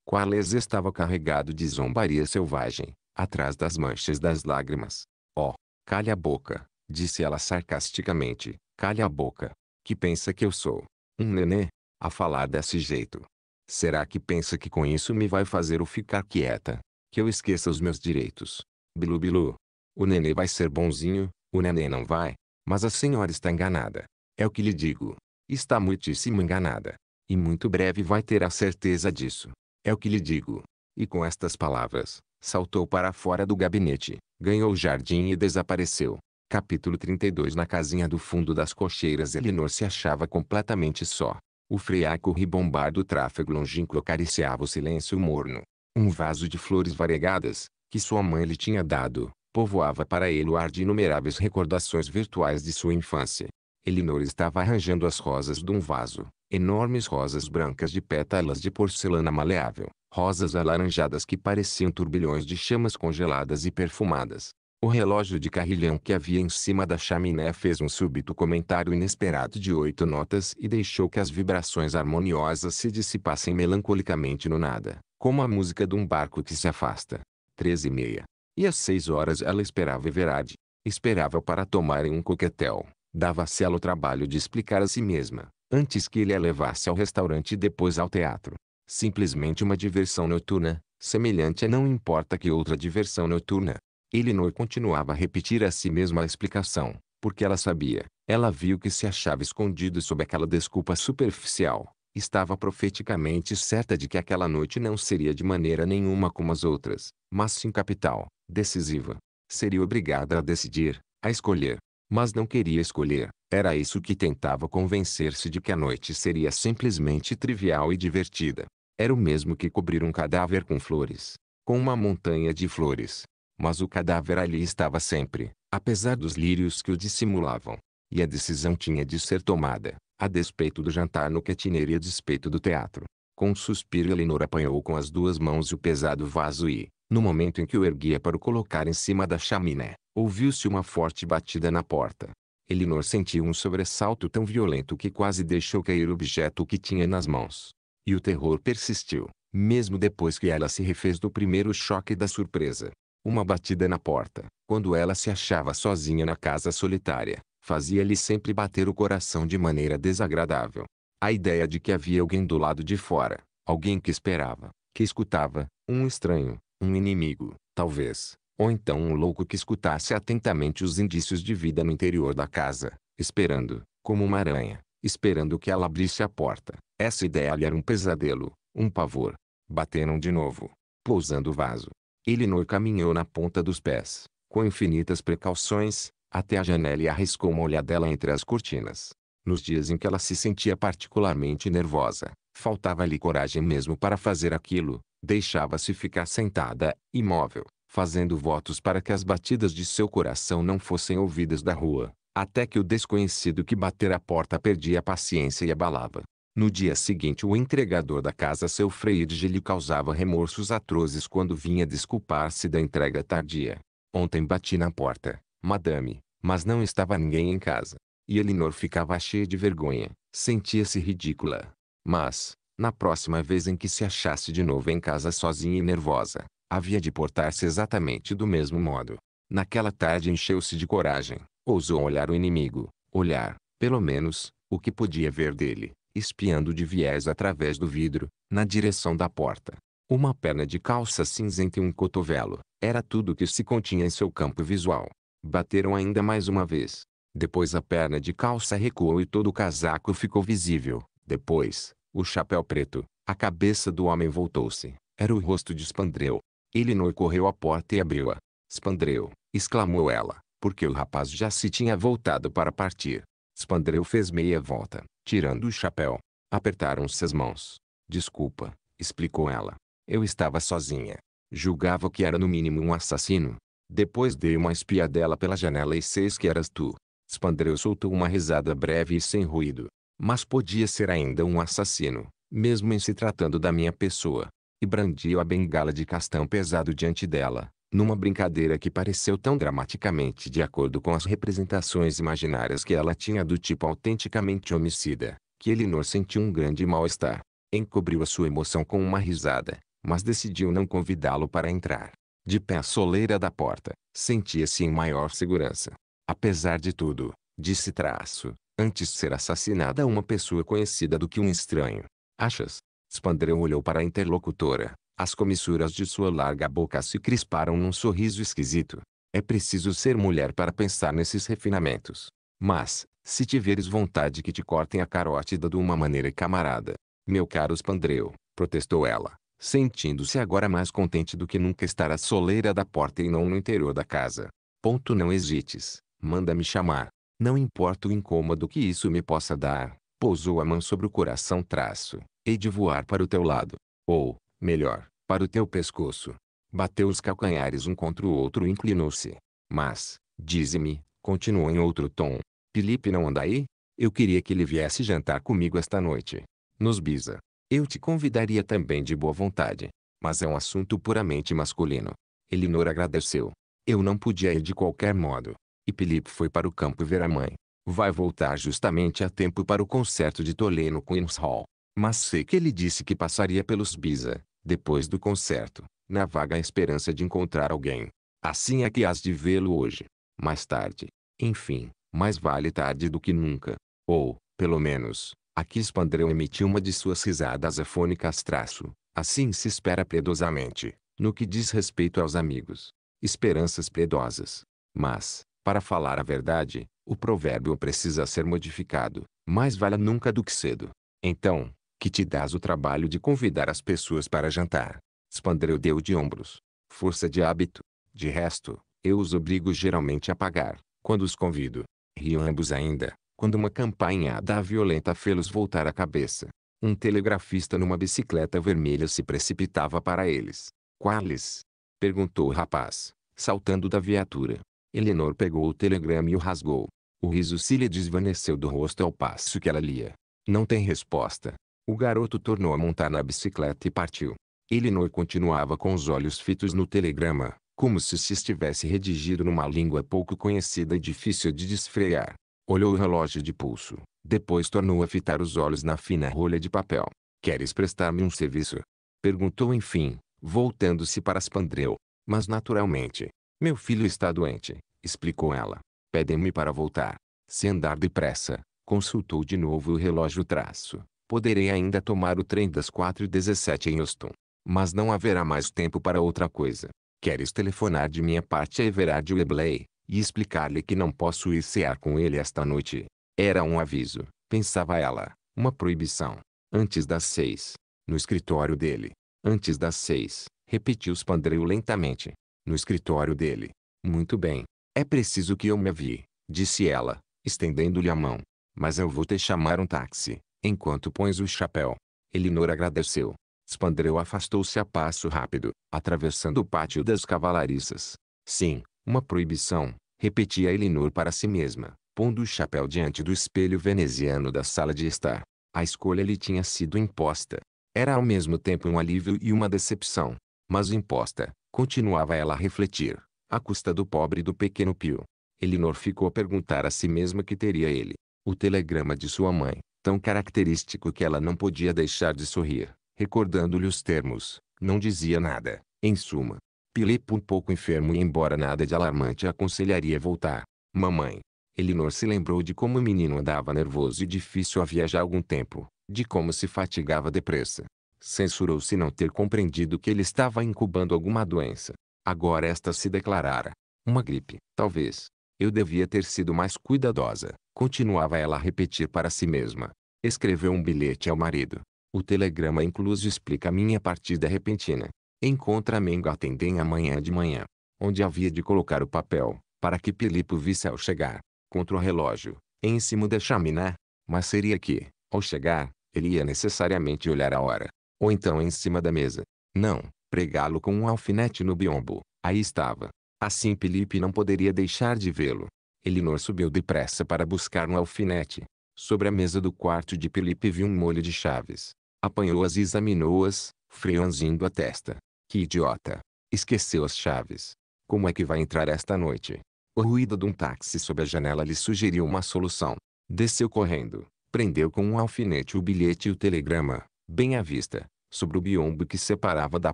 Quarles estava carregado de zombaria selvagem, atrás das manchas das lágrimas. Oh, calha a boca, disse ela sarcasticamente, calha a boca. Que pensa que eu sou? Um nenê? A falar desse jeito. Será que pensa que com isso me vai fazer o ficar quieta? Que eu esqueça os meus direitos? Bilu bilu. O nenê vai ser bonzinho, o nenê não vai. Mas a senhora está enganada. É o que lhe digo. Está muitíssimo enganada. E muito breve vai ter a certeza disso. É o que lhe digo. E com estas palavras, saltou para fora do gabinete, ganhou o jardim e desapareceu. Capítulo 32 Na casinha do fundo das cocheiras Elinor se achava completamente só. O friaco ribombar do tráfego longínquo acariciava o silêncio morno. Um vaso de flores variegadas, que sua mãe lhe tinha dado, povoava para ele o ar de inumeráveis recordações virtuais de sua infância. Elinor estava arranjando as rosas de um vaso, enormes rosas brancas de pétalas de porcelana maleável, rosas alaranjadas que pareciam turbilhões de chamas congeladas e perfumadas. O relógio de carrilhão que havia em cima da chaminé fez um súbito comentário inesperado de oito notas e deixou que as vibrações harmoniosas se dissipassem melancolicamente no nada, como a música de um barco que se afasta. Treze e meia. E às seis horas ela esperava Everard. Esperava para tomarem um coquetel. Dava-se ela o trabalho de explicar a si mesma antes que ele a levasse ao restaurante e depois ao teatro. Simplesmente uma diversão noturna, semelhante a não importa que outra diversão noturna. Elinor continuava a repetir a si mesma a explicação, porque ela sabia, ela viu que se achava escondido sob aquela desculpa superficial. Estava profeticamente certa de que aquela noite não seria de maneira nenhuma como as outras, mas sim capital, decisiva. Seria obrigada a decidir, a escolher. Mas não queria escolher. Era isso que tentava convencer-se de que a noite seria simplesmente trivial e divertida. Era o mesmo que cobrir um cadáver com flores, com uma montanha de flores. Mas o cadáver ali estava sempre, apesar dos lírios que o dissimulavam. E a decisão tinha de ser tomada, a despeito do jantar no catiner e a despeito do teatro. Com um suspiro Eleanor apanhou com as duas mãos o pesado vaso e, no momento em que o erguia para o colocar em cima da chaminé, ouviu-se uma forte batida na porta. Elinor sentiu um sobressalto tão violento que quase deixou cair o objeto que tinha nas mãos. E o terror persistiu, mesmo depois que ela se refez do primeiro choque da surpresa. Uma batida na porta, quando ela se achava sozinha na casa solitária, fazia-lhe sempre bater o coração de maneira desagradável. A ideia de que havia alguém do lado de fora, alguém que esperava, que escutava, um estranho, um inimigo, talvez, ou então um louco que escutasse atentamente os indícios de vida no interior da casa, esperando, como uma aranha, esperando que ela abrisse a porta. Essa ideia lhe era um pesadelo, um pavor. Bateram de novo, pousando o vaso. Elinor caminhou na ponta dos pés, com infinitas precauções, até a janela e arriscou uma olhadela entre as cortinas. Nos dias em que ela se sentia particularmente nervosa, faltava-lhe coragem mesmo para fazer aquilo, deixava-se ficar sentada, imóvel, fazendo votos para que as batidas de seu coração não fossem ouvidas da rua, até que o desconhecido que batera a porta perdia a paciência e abalava. No dia seguinte, o entregador da casa seu Freirge lhe causava remorsos atrozes quando vinha desculpar-se da entrega tardia. Ontem bati na porta, madame, mas não estava ninguém em casa. E Elinor ficava cheia de vergonha, sentia-se ridícula. Mas, na próxima vez em que se achasse de novo em casa sozinha e nervosa, havia de portar-se exatamente do mesmo modo. Naquela tarde encheu-se de coragem, ousou olhar o inimigo, olhar, pelo menos, o que podia ver dele, espiando de viés através do vidro, na direção da porta. Uma perna de calça cinzenta e um cotovelo, era tudo que se continha em seu campo visual. Bateram ainda mais uma vez. Depois a perna de calça recuou e todo o casaco ficou visível. Depois, o chapéu preto, a cabeça do homem voltou-se. Era o rosto de Spandreu. Ele não correu à porta e abriu-a. Spandreu, exclamou ela, porque o rapaz já se tinha voltado para partir. Spandreu fez meia volta, tirando o chapéu. Apertaram-se as mãos. Desculpa, explicou ela. Eu estava sozinha. Julgava que era no mínimo um assassino. Depois dei uma espiadela pela janela e sei que eras tu. Spandreu soltou uma risada breve e sem ruído. Mas podia ser ainda um assassino, mesmo em se tratando da minha pessoa e brandiu a bengala de castão pesado diante dela, numa brincadeira que pareceu tão dramaticamente de acordo com as representações imaginárias que ela tinha do tipo autenticamente homicida, que Elinor sentiu um grande mal-estar. Encobriu a sua emoção com uma risada, mas decidiu não convidá-lo para entrar. De pé à soleira da porta, sentia-se em maior segurança. Apesar de tudo, disse traço, antes ser assassinada uma pessoa conhecida do que um estranho. Achas, Spandrão olhou para a interlocutora. As comissuras de sua larga boca se crisparam num sorriso esquisito. É preciso ser mulher para pensar nesses refinamentos. Mas, se tiveres vontade que te cortem a carótida de uma maneira camarada. Meu caro Spandreu, protestou ela, sentindo-se agora mais contente do que nunca estar à soleira da porta e não no interior da casa. Ponto não hesites, manda-me chamar. Não importa o incômodo que isso me possa dar pousou a mão sobre o coração traço, hei de voar para o teu lado, ou, melhor, para o teu pescoço. Bateu os calcanhares um contra o outro e inclinou-se. Mas, dize-me, continuou em outro tom, Felipe não anda aí? Eu queria que ele viesse jantar comigo esta noite. Nos bisa. Eu te convidaria também de boa vontade. Mas é um assunto puramente masculino. Elinor agradeceu. Eu não podia ir de qualquer modo. E Felipe foi para o campo ver a mãe vai voltar justamente a tempo para o concerto de Toleno com Queen's Hall. Mas sei que ele disse que passaria pelos Biza, depois do concerto, na vaga esperança de encontrar alguém. Assim é que has de vê-lo hoje, mais tarde. Enfim, mais vale tarde do que nunca. Ou, pelo menos, aqui Spandreu emitiu uma de suas risadas afônicas traço. Assim se espera predosamente, no que diz respeito aos amigos. Esperanças predosas. Mas, para falar a verdade, o provérbio precisa ser modificado, mais vale nunca do que cedo. Então, que te dás o trabalho de convidar as pessoas para jantar. Spandreu deu de ombros. Força de hábito. De resto, eu os obrigo geralmente a pagar, quando os convido. Riam ambos ainda, quando uma campanhada violenta fê-los voltar a cabeça. Um telegrafista numa bicicleta vermelha se precipitava para eles. Quales? Perguntou o rapaz, saltando da viatura. Eleanor pegou o telegrama e o rasgou. O riso se lhe desvaneceu do rosto ao passo que ela lia. Não tem resposta. O garoto tornou a montar na bicicleta e partiu. Eleanor continuava com os olhos fitos no telegrama, como se se estivesse redigido numa língua pouco conhecida e difícil de desfrear. Olhou o relógio de pulso, depois tornou a fitar os olhos na fina rolha de papel. Queres prestar-me um serviço? Perguntou enfim, voltando-se para Spandreu. Mas naturalmente, meu filho está doente, explicou ela. Pedem-me para voltar. Se andar depressa, consultou de novo o relógio traço. Poderei ainda tomar o trem das 4h17 em Houston. Mas não haverá mais tempo para outra coisa. Queres telefonar de minha parte a Everard Webley, e explicar-lhe que não posso ir cear com ele esta noite. Era um aviso, pensava ela, uma proibição. Antes das seis. No escritório dele. Antes das seis, repetiu Spandreu lentamente no escritório dele. Muito bem. É preciso que eu me avie, disse ela, estendendo-lhe a mão. Mas eu vou te chamar um táxi, enquanto pões o chapéu. Elinor agradeceu. Spandreu afastou-se a passo rápido, atravessando o pátio das cavalariças. Sim, uma proibição, repetia Elinor para si mesma, pondo o chapéu diante do espelho veneziano da sala de estar. A escolha lhe tinha sido imposta. Era ao mesmo tempo um alívio e uma decepção mas imposta, é, continuava ela a refletir, à custa do pobre e do pequeno Pio. Elinor ficou a perguntar a si mesma que teria ele. O telegrama de sua mãe, tão característico que ela não podia deixar de sorrir, recordando-lhe os termos, não dizia nada, em suma. Pilepo um pouco enfermo e embora nada de alarmante aconselharia voltar. Mamãe. Elinor se lembrou de como o menino andava nervoso e difícil a viajar algum tempo, de como se fatigava depressa, censurou-se não ter compreendido que ele estava incubando alguma doença. Agora esta se declarara. Uma gripe, talvez. Eu devia ter sido mais cuidadosa, continuava ela a repetir para si mesma. Escreveu um bilhete ao marido. O telegrama incluso explica minha partida repentina. Encontra Mengo atendem amanhã de manhã. Onde havia de colocar o papel, para que Pilipo visse ao chegar. Contra o relógio, em cima da chaminé. Mas seria que, ao chegar, ele ia necessariamente olhar a hora. Ou então em cima da mesa. Não, pregá-lo com um alfinete no biombo. Aí estava. Assim Felipe não poderia deixar de vê-lo. Elinor subiu depressa para buscar um alfinete. Sobre a mesa do quarto de Felipe viu um molho de chaves. Apanhou-as e examinou-as, franzindo a testa. Que idiota! Esqueceu as chaves. Como é que vai entrar esta noite? O ruído de um táxi sob a janela lhe sugeriu uma solução. Desceu correndo, prendeu com um alfinete o bilhete e o telegrama, bem à vista, sobre o biombo que separava da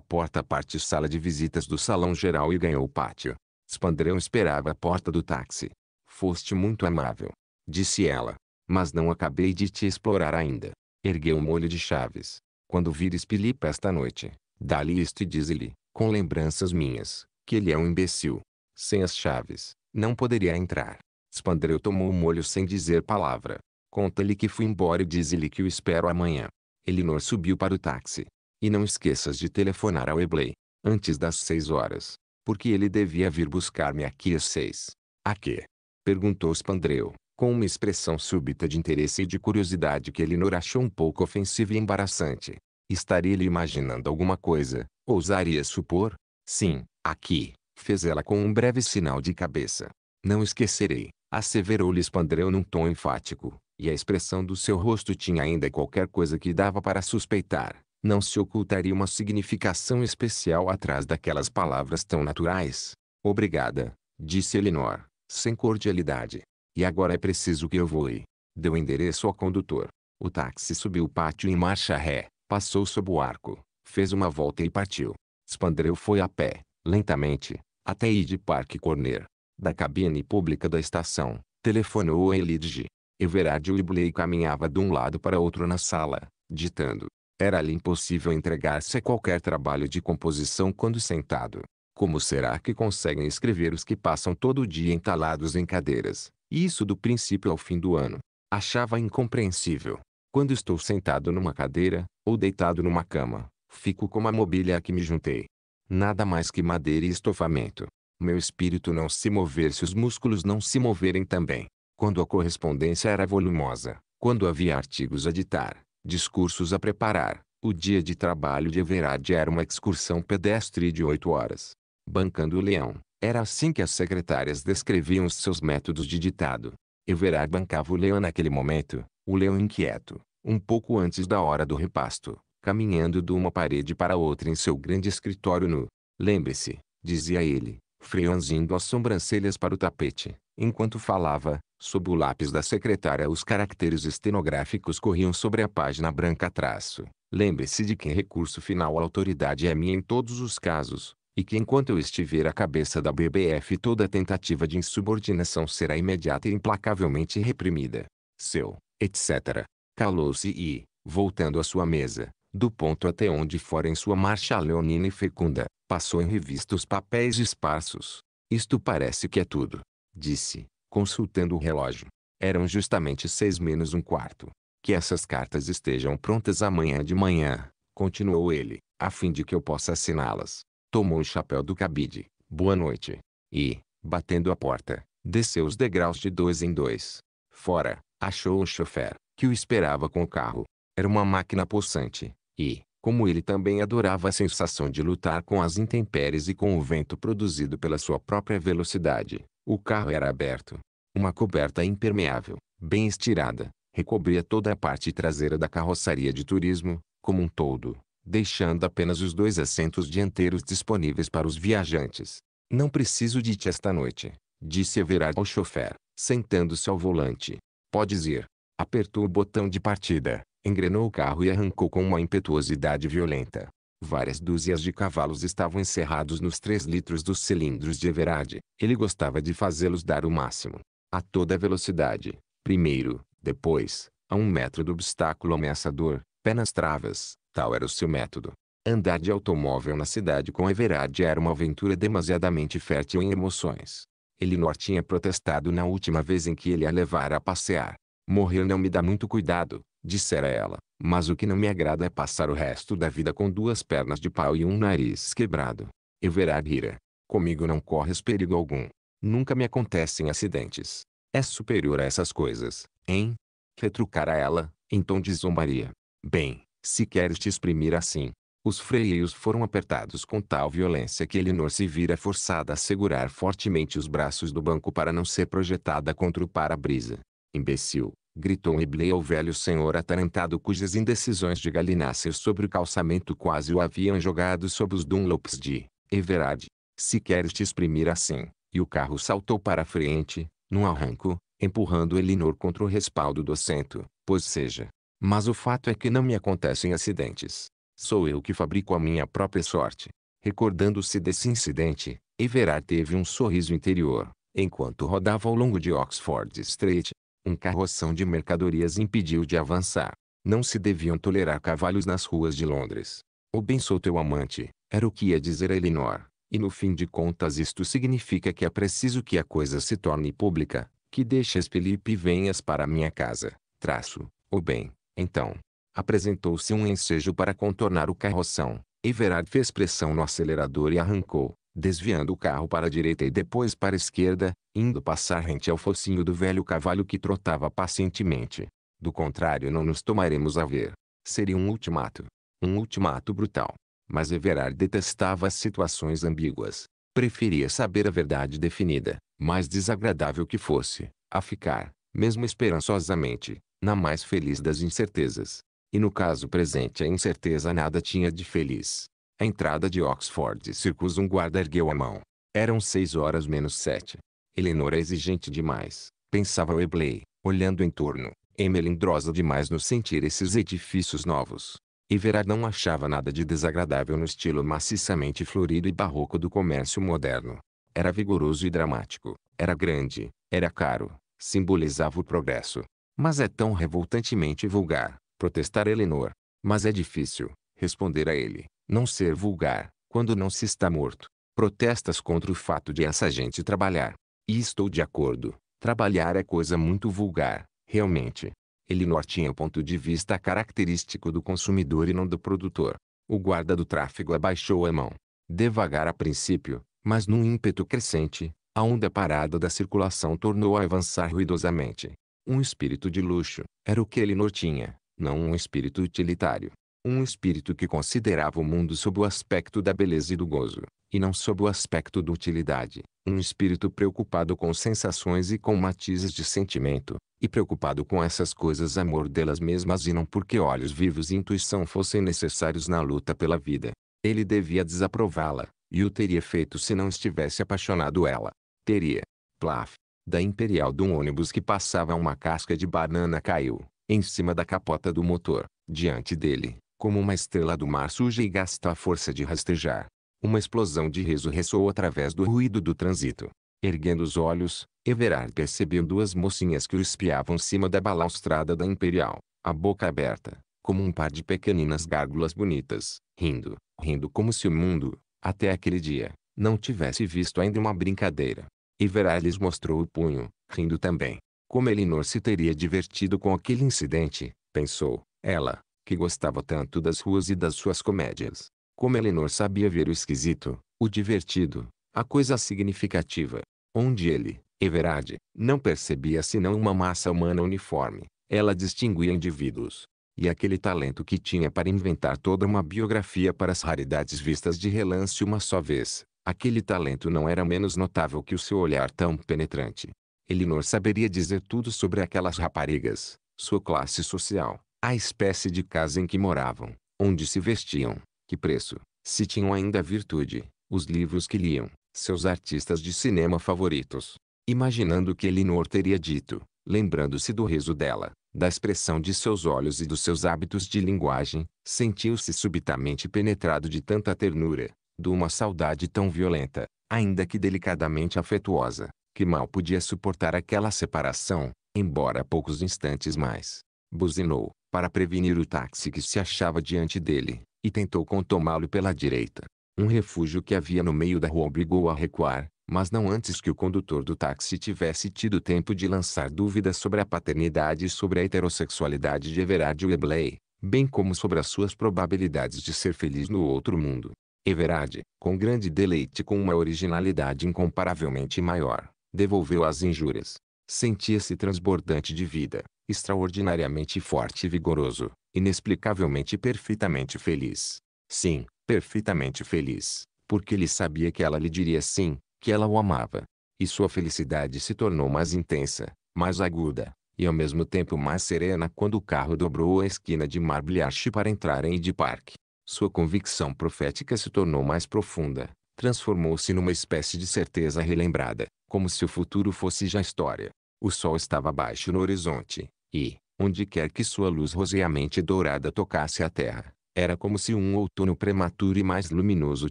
porta a parte sala de visitas do salão geral e ganhou o pátio. Spandreu esperava a porta do táxi. Foste muito amável, disse ela, mas não acabei de te explorar ainda. Ergueu um molho de chaves. Quando vires Filipe esta noite, dá-lhe isto e diz-lhe, com lembranças minhas, que ele é um imbecil. Sem as chaves, não poderia entrar. Spandreu tomou o molho sem dizer palavra. Conta-lhe que fui embora e diz-lhe que o espero amanhã. Elinor subiu para o táxi. E não esqueças de telefonar ao Ebley, antes das seis horas, porque ele devia vir buscar-me aqui às seis. A quê? Perguntou Spandreu, com uma expressão súbita de interesse e de curiosidade que Elinor achou um pouco ofensiva e embaraçante. Estaria ele imaginando alguma coisa, ousaria supor? Sim, aqui, fez ela com um breve sinal de cabeça. Não esquecerei, asseverou-lhe Spandreu num tom enfático. E a expressão do seu rosto tinha ainda qualquer coisa que dava para suspeitar. Não se ocultaria uma significação especial atrás daquelas palavras tão naturais. Obrigada, disse Elinor, sem cordialidade. E agora é preciso que eu voe. Deu endereço ao condutor. O táxi subiu o pátio em marcha ré, passou sob o arco, fez uma volta e partiu. Spandreu foi a pé, lentamente, até Ide Park Corner. Da cabine pública da estação, telefonou a Elidji. Everard Webley caminhava de um lado para outro na sala, ditando. Era-lhe impossível entregar-se a qualquer trabalho de composição quando sentado. Como será que conseguem escrever os que passam todo o dia entalados em cadeiras? Isso do princípio ao fim do ano. Achava incompreensível. Quando estou sentado numa cadeira, ou deitado numa cama, fico como a mobília a que me juntei. Nada mais que madeira e estofamento. Meu espírito não se mover se os músculos não se moverem também quando a correspondência era volumosa, quando havia artigos a ditar, discursos a preparar, o dia de trabalho de Everard era uma excursão pedestre de oito horas. Bancando o leão, era assim que as secretárias descreviam os seus métodos de ditado. Everard bancava o leão naquele momento, o leão inquieto, um pouco antes da hora do repasto, caminhando de uma parede para outra em seu grande escritório nu. Lembre-se, dizia ele, franzindo as sobrancelhas para o tapete. Enquanto falava, sob o lápis da secretária os caracteres estenográficos corriam sobre a página branca traço. Lembre-se de que em recurso final a autoridade é minha em todos os casos, e que enquanto eu estiver à cabeça da BBF toda tentativa de insubordinação será imediata e implacavelmente reprimida. Seu, etc. Calou-se e, voltando à sua mesa, do ponto até onde fora em sua marcha leonina e fecunda, Passou em revista os papéis esparsos. Isto parece que é tudo. Disse, consultando o relógio. Eram justamente seis menos um quarto. Que essas cartas estejam prontas amanhã de manhã, continuou ele, a fim de que eu possa assiná-las. Tomou o chapéu do cabide, boa noite. E, batendo a porta, desceu os degraus de dois em dois. Fora, achou o chofer, que o esperava com o carro. Era uma máquina possante, e, como ele também adorava a sensação de lutar com as intempéries e com o vento produzido pela sua própria velocidade. O carro era aberto. Uma coberta impermeável, bem estirada, recobria toda a parte traseira da carroçaria de turismo, como um todo, deixando apenas os dois assentos dianteiros disponíveis para os viajantes. Não preciso de ti esta noite, disse Everard ao chofer, sentando-se ao volante. Podes ir. Apertou o botão de partida engrenou o carro e arrancou com uma impetuosidade violenta. Várias dúzias de cavalos estavam encerrados nos três litros dos cilindros de Everard. Ele gostava de fazê-los dar o máximo. A toda velocidade. Primeiro, depois, a um metro do obstáculo ameaçador, pé nas travas. Tal era o seu método. Andar de automóvel na cidade com Everard era uma aventura demasiadamente fértil em emoções. Elinor tinha protestado na última vez em que ele a levara a passear. Morrer não me dá muito cuidado, dissera ela, mas o que não me agrada é passar o resto da vida com duas pernas de pau e um nariz quebrado. Everard rira. Comigo não corres perigo algum. Nunca me acontecem acidentes. É superior a essas coisas, hein? Retrucara ela, em tom de zombaria. Bem, se queres te exprimir assim. Os freios foram apertados com tal violência que Elinor se vira forçada a segurar fortemente os braços do banco para não ser projetada contra o para-brisa. Imbecil, gritou Eblei ao velho senhor atarantado cujas indecisões de galináceos sobre o calçamento quase o haviam jogado sob os Dunlops de Everard. Se queres te exprimir assim. E o carro saltou para a frente, num arranco, empurrando Elinor contra o respaldo do assento, pois seja. Mas o fato é que não me acontecem acidentes. Sou eu que fabrico a minha própria sorte. Recordando-se desse incidente, Everard teve um sorriso interior, enquanto rodava ao longo de Oxford Street, um carroção de mercadorias impediu de avançar. Não se deviam tolerar cavalos nas ruas de Londres. O bem sou teu amante, era o que ia dizer a Elinor. E no fim de contas isto significa que é preciso que a coisa se torne pública, que deixes Felipe e venhas para minha casa. Traço, o bem, então. Apresentou-se um ensejo para contornar o carroção. Everard fez pressão no acelerador e arrancou desviando o carro para a direita e depois para a esquerda, indo passar rente ao focinho do velho cavalo que trotava pacientemente. Do contrário não nos tomaremos a ver. Seria um ultimato. Um ultimato brutal. Mas Everard detestava as situações ambíguas. Preferia saber a verdade definida, mais desagradável que fosse, a ficar, mesmo esperançosamente, na mais feliz das incertezas. E no caso presente a incerteza nada tinha de feliz. A entrada de Oxford Circus um guarda ergueu a mão. Eram seis horas menos sete. Eleanor é exigente demais, pensava Webley, olhando em torno. É melindrosa demais no sentir esses edifícios novos. E Everard não achava nada de desagradável no estilo maciçamente florido e barroco do comércio moderno. Era vigoroso e dramático. Era grande. Era caro. Simbolizava o progresso. Mas é tão revoltantemente vulgar, protestar Eleanor. Mas é difícil, responder a ele. Não ser vulgar, quando não se está morto. Protestas contra o fato de essa gente trabalhar. E estou de acordo. Trabalhar é coisa muito vulgar, realmente. Ele não tinha o ponto de vista característico do consumidor e não do produtor. O guarda do tráfego abaixou a mão. Devagar a princípio, mas num ímpeto crescente, a onda parada da circulação tornou a avançar ruidosamente. Um espírito de luxo, era o que Elinor tinha, não um espírito utilitário um espírito que considerava o mundo sob o aspecto da beleza e do gozo, e não sob o aspecto da utilidade, um espírito preocupado com sensações e com matizes de sentimento, e preocupado com essas coisas amor delas mesmas e não porque olhos vivos e intuição fossem necessários na luta pela vida. Ele devia desaprová-la, e o teria feito se não estivesse apaixonado ela. Teria. Plaf. Da imperial de um ônibus que passava uma casca de banana caiu, em cima da capota do motor, diante dele, como uma estrela do mar surge e gasta a força de rastejar. Uma explosão de riso ressoou através do ruído do trânsito. Erguendo os olhos, Everard percebeu duas mocinhas que o espiavam cima da balaustrada da Imperial, a boca aberta, como um par de pequeninas gárgulas bonitas, rindo, rindo como se o mundo, até aquele dia, não tivesse visto ainda uma brincadeira. Everard lhes mostrou o punho, rindo também. Como Elinor se teria divertido com aquele incidente, pensou, ela, que gostava tanto das ruas e das suas comédias. Como Eleanor sabia ver o esquisito, o divertido, a coisa significativa, onde ele, Everard, não percebia senão uma massa humana uniforme, ela distinguia indivíduos. E aquele talento que tinha para inventar toda uma biografia para as raridades vistas de relance uma só vez, aquele talento não era menos notável que o seu olhar tão penetrante. Elinor saberia dizer tudo sobre aquelas raparigas, sua classe social, a espécie de casa em que moravam, onde se vestiam, que preço, se tinham ainda virtude, os livros que liam, seus artistas de cinema favoritos. Imaginando o que Elinor teria dito, lembrando-se do riso dela, da expressão de seus olhos e dos seus hábitos de linguagem, sentiu-se subitamente penetrado de tanta ternura, de uma saudade tão violenta, ainda que delicadamente afetuosa, que mal podia suportar aquela separação, embora poucos instantes mais. Buzinou, para prevenir o táxi que se achava diante dele, e tentou contomá-lo pela direita. Um refúgio que havia no meio da rua obrigou a recuar, mas não antes que o condutor do táxi tivesse tido tempo de lançar dúvidas sobre a paternidade e sobre a heterossexualidade de Everard Webley, bem como sobre as suas probabilidades de ser feliz no outro mundo. Everard, com grande deleite e com uma originalidade incomparavelmente maior, devolveu as injúrias. Sentia-se transbordante de vida, extraordinariamente forte e vigoroso, inexplicavelmente e perfeitamente feliz. Sim, perfeitamente feliz, porque ele sabia que ela lhe diria sim, que ela o amava. E sua felicidade se tornou mais intensa, mais aguda, e ao mesmo tempo mais serena quando o carro dobrou a esquina de Arch para entrar em Ed Park. Sua convicção profética se tornou mais profunda, transformou-se numa espécie de certeza relembrada, como se o futuro fosse já história. O sol estava baixo no horizonte, e, onde quer que sua luz roseamente dourada tocasse a terra, era como se um outono prematuro e mais luminoso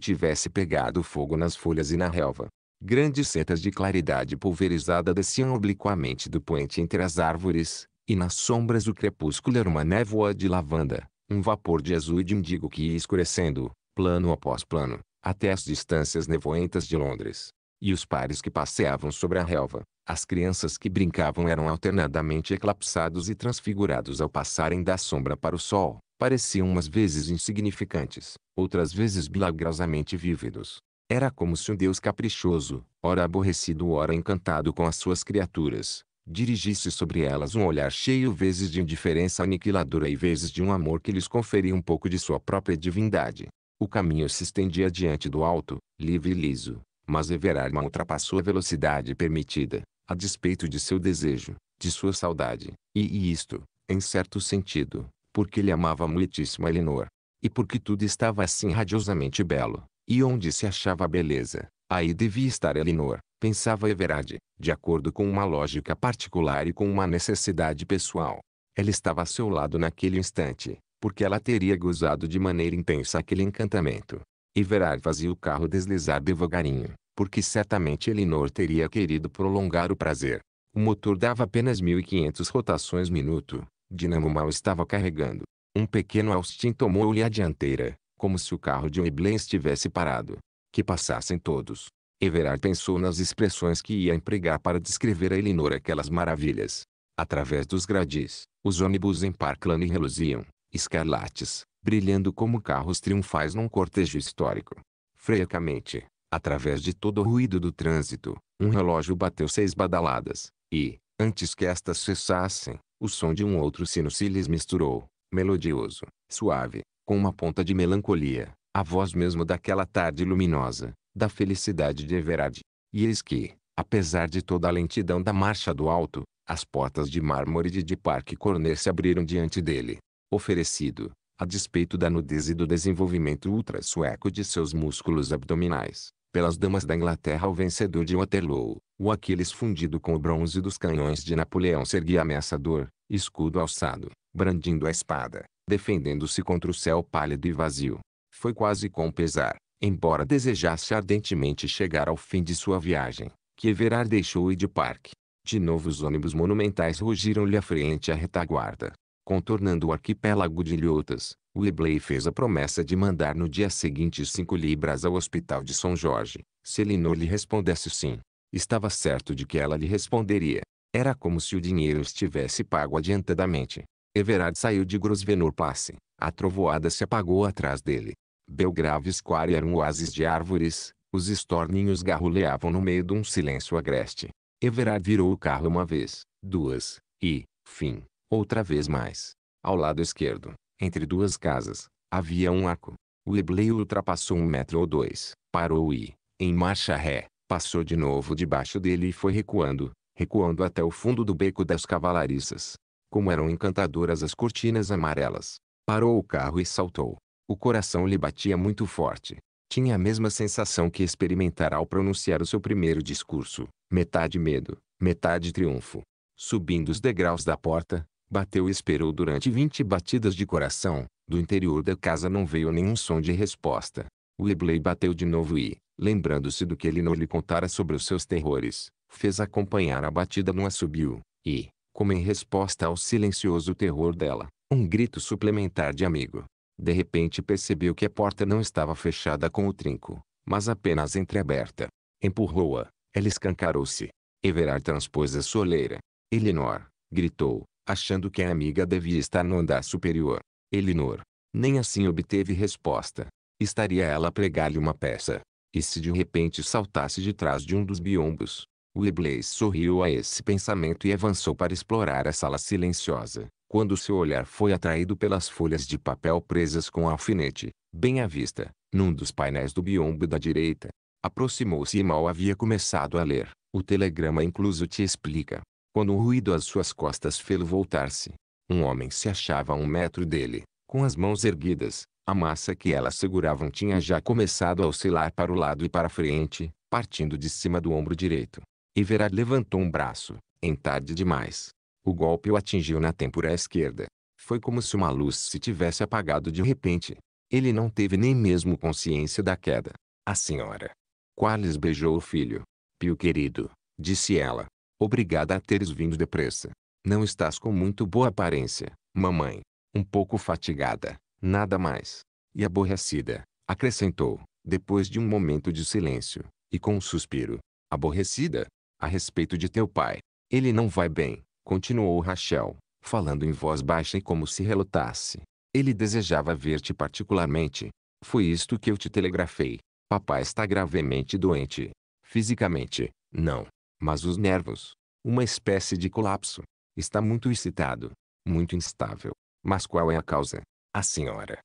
tivesse pegado fogo nas folhas e na relva. Grandes setas de claridade pulverizada desciam obliquamente do poente entre as árvores, e nas sombras do crepúsculo era uma névoa de lavanda, um vapor de azul e de indigo que ia escurecendo, plano após plano, até as distâncias nevoentas de Londres e os pares que passeavam sobre a relva. As crianças que brincavam eram alternadamente eclapsados e transfigurados ao passarem da sombra para o sol. Pareciam umas vezes insignificantes, outras vezes milagrosamente vívidos. Era como se um Deus caprichoso, ora aborrecido ora encantado com as suas criaturas, dirigisse sobre elas um olhar cheio vezes de indiferença aniquiladora e vezes de um amor que lhes conferia um pouco de sua própria divindade. O caminho se estendia diante do alto, livre e liso, mas Everarman ultrapassou a velocidade permitida, a despeito de seu desejo, de sua saudade, e, e isto, em certo sentido, porque ele amava muitíssimo a Elinor. E porque tudo estava assim radiosamente belo, e onde se achava a beleza, aí devia estar Elinor, pensava Everard, de acordo com uma lógica particular e com uma necessidade pessoal. Ela estava a seu lado naquele instante, porque ela teria gozado de maneira intensa aquele encantamento. Everard fazia o carro deslizar devagarinho, porque certamente Elinor teria querido prolongar o prazer. O motor dava apenas 1.500 rotações minuto. Dinamo mal estava carregando. Um pequeno Austin tomou-lhe a dianteira, como se o carro de Oeblen estivesse parado. Que passassem todos. Everard pensou nas expressões que ia empregar para descrever a Elinor aquelas maravilhas. Através dos gradis, os ônibus em Parkland reluziam, escarlates, brilhando como carros triunfais num cortejo histórico. Freacamente, Através de todo o ruído do trânsito, um relógio bateu seis badaladas, e, antes que estas cessassem, o som de um outro sino se lhes misturou, melodioso, suave, com uma ponta de melancolia, a voz mesmo daquela tarde luminosa, da felicidade de Everard. E eis que, apesar de toda a lentidão da marcha do alto, as portas de mármore de De Parque Corner se abriram diante dele. Oferecido, a despeito da nudez e do desenvolvimento ultra-sueco de seus músculos abdominais, pelas damas da Inglaterra ao vencedor de Waterloo, o Aquiles fundido com o bronze dos canhões de Napoleão serguia ameaçador, escudo alçado, brandindo a espada, defendendo-se contra o céu pálido e vazio. Foi quase com pesar, embora desejasse ardentemente chegar ao fim de sua viagem, que Everard deixou-o de parque. De novo os ônibus monumentais rugiram-lhe à frente e à retaguarda, contornando o arquipélago de Ilhotas, Webley fez a promessa de mandar no dia seguinte cinco libras ao hospital de São Jorge, se Elinor lhe respondesse sim. Estava certo de que ela lhe responderia. Era como se o dinheiro estivesse pago adiantadamente. Everard saiu de Grosvenor Place. A trovoada se apagou atrás dele. Belgrave Square era um oásis de árvores. Os estorninhos garruleavam no meio de um silêncio agreste. Everard virou o carro uma vez, duas, e, fim, outra vez mais. Ao lado esquerdo, entre duas casas, havia um arco. O hebleio ultrapassou um metro ou dois, parou e, em marcha ré, passou de novo debaixo dele e foi recuando, recuando até o fundo do beco das cavalariças. Como eram encantadoras as cortinas amarelas. Parou o carro e saltou. O coração lhe batia muito forte. Tinha a mesma sensação que experimentara ao pronunciar o seu primeiro discurso. Metade medo, metade triunfo. Subindo os degraus da porta, Bateu e esperou durante vinte batidas de coração. Do interior da casa não veio nenhum som de resposta. Webley bateu de novo e, lembrando-se do que ele não lhe contara sobre os seus terrores, fez acompanhar a batida num assobio, e, como em resposta ao silencioso terror dela, um grito suplementar de amigo. De repente percebeu que a porta não estava fechada com o trinco, mas apenas entreaberta. Empurrou-a, ela escancarou-se. Everard transpôs a soleira. Elinor, gritou, achando que a amiga devia estar no andar superior. Elinor, nem assim obteve resposta. Estaria ela a pregar-lhe uma peça. E se de repente saltasse de trás de um dos biombos? O Ibleis sorriu a esse pensamento e avançou para explorar a sala silenciosa, quando seu olhar foi atraído pelas folhas de papel presas com alfinete, bem à vista, num dos painéis do biombo da direita. Aproximou-se e mal havia começado a ler. O telegrama incluso te explica quando um ruído às suas costas fê-lo voltar-se. Um homem se achava a um metro dele, com as mãos erguidas. A massa que elas seguravam tinha já começado a oscilar para o lado e para a frente, partindo de cima do ombro direito. Everard levantou um braço, em tarde demais. O golpe o atingiu na têmpora esquerda. Foi como se uma luz se tivesse apagado de repente. Ele não teve nem mesmo consciência da queda. A senhora. Quales beijou o filho. Pio querido, disse ela, Obrigada a teres vindo depressa. Não estás com muito boa aparência, mamãe. Um pouco fatigada, nada mais. E aborrecida, acrescentou, depois de um momento de silêncio, e com um suspiro. Aborrecida? A respeito de teu pai. Ele não vai bem, continuou Rachel, falando em voz baixa e como se relutasse. Ele desejava ver-te particularmente. Foi isto que eu te telegrafei. Papai está gravemente doente. Fisicamente, não, mas os nervos, uma espécie de colapso, está muito excitado, muito instável. Mas qual é a causa? A senhora.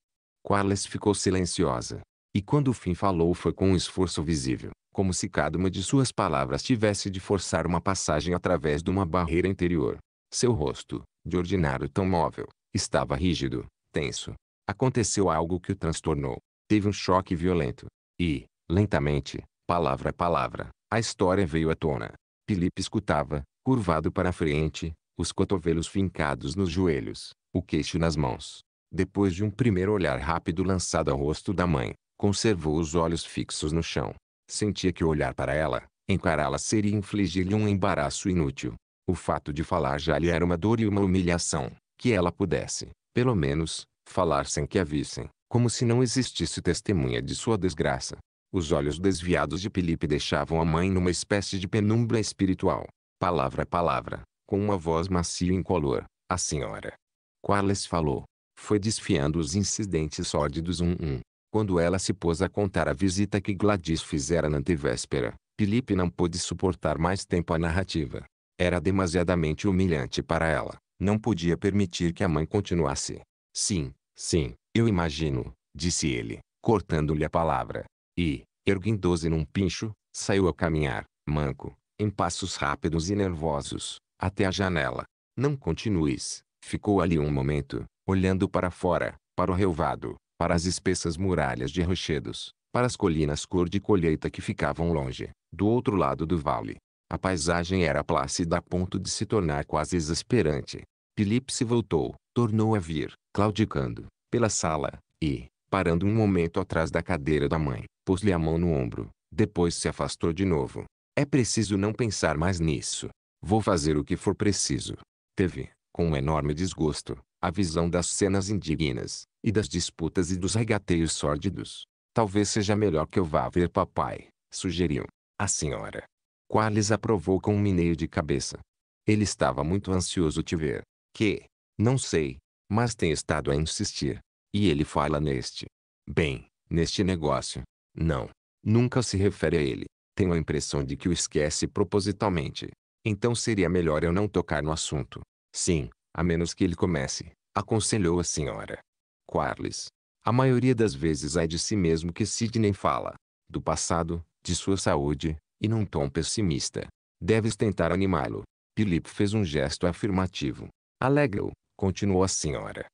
Qualis ficou silenciosa. E quando o fim falou foi com um esforço visível, como se cada uma de suas palavras tivesse de forçar uma passagem através de uma barreira interior. Seu rosto, de ordinário tão móvel, estava rígido, tenso. Aconteceu algo que o transtornou. Teve um choque violento. E, lentamente, palavra a palavra, a história veio à tona. Felipe escutava, curvado para a frente, os cotovelos fincados nos joelhos, o queixo nas mãos. Depois de um primeiro olhar rápido lançado ao rosto da mãe, conservou os olhos fixos no chão. Sentia que olhar para ela, encará-la seria infligir-lhe um embaraço inútil. O fato de falar já lhe era uma dor e uma humilhação, que ela pudesse, pelo menos, falar sem que a vissem, como se não existisse testemunha de sua desgraça. Os olhos desviados de Felipe deixavam a mãe numa espécie de penumbra espiritual. Palavra a palavra, com uma voz macia e incolor, a senhora. Quales falou. Foi desfiando os incidentes sórdidos um um. Quando ela se pôs a contar a visita que Gladys fizera na antevéspera, Felipe não pôde suportar mais tempo a narrativa. Era demasiadamente humilhante para ela. Não podia permitir que a mãe continuasse. Sim, sim, eu imagino, disse ele, cortando-lhe a palavra. E, erguendo-se num pincho, saiu a caminhar, manco, em passos rápidos e nervosos, até a janela. Não continues. Ficou ali um momento, olhando para fora, para o relvado, para as espessas muralhas de rochedos, para as colinas cor de colheita que ficavam longe, do outro lado do vale. A paisagem era plácida a ponto de se tornar quase exasperante. Felipe se voltou, tornou a vir, claudicando, pela sala, e, parando um momento atrás da cadeira da mãe, pôs-lhe a mão no ombro, depois se afastou de novo. É preciso não pensar mais nisso. Vou fazer o que for preciso. Teve, com um enorme desgosto, a visão das cenas indignas, e das disputas e dos regateios sórdidos. Talvez seja melhor que eu vá ver papai, sugeriu. A senhora. Quales aprovou com um mineio de cabeça. Ele estava muito ansioso te ver. Que? Não sei, mas tem estado a insistir. E ele fala neste. Bem, neste negócio, não. Nunca se refere a ele. Tenho a impressão de que o esquece propositalmente. Então seria melhor eu não tocar no assunto. Sim, a menos que ele comece, aconselhou a senhora. Quarles. A maioria das vezes é de si mesmo que Sidney fala. Do passado, de sua saúde, e num tom pessimista. Deves tentar animá-lo. Philip fez um gesto afirmativo. Alegra-o, continuou a senhora.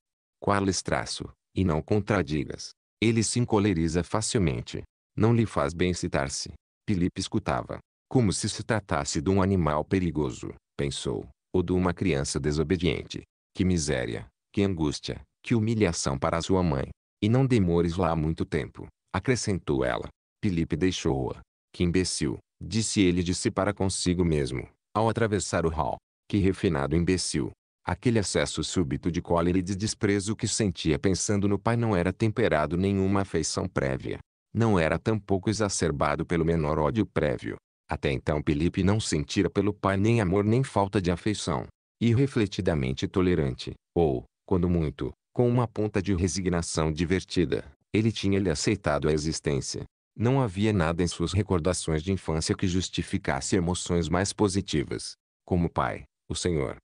Quarles traço, e não contradigas. Ele se encoleriza facilmente. Não lhe faz bem citar-se. Filipe escutava, como se se tratasse de um animal perigoso, pensou, ou de uma criança desobediente. Que miséria, que angústia, que humilhação para sua mãe. E não demores lá muito tempo, acrescentou ela. Filipe deixou-a. Que imbecil, disse ele de si para consigo mesmo, ao atravessar o hall. Que refinado imbecil. Aquele acesso súbito de cólera e de desprezo que sentia pensando no pai não era temperado nenhuma afeição prévia não era tampouco exacerbado pelo menor ódio prévio. Até então Felipe não sentira pelo pai nem amor nem falta de afeição. Irrefletidamente tolerante, ou, quando muito, com uma ponta de resignação divertida, ele tinha-lhe aceitado a existência. Não havia nada em suas recordações de infância que justificasse emoções mais positivas. Como pai, o senhor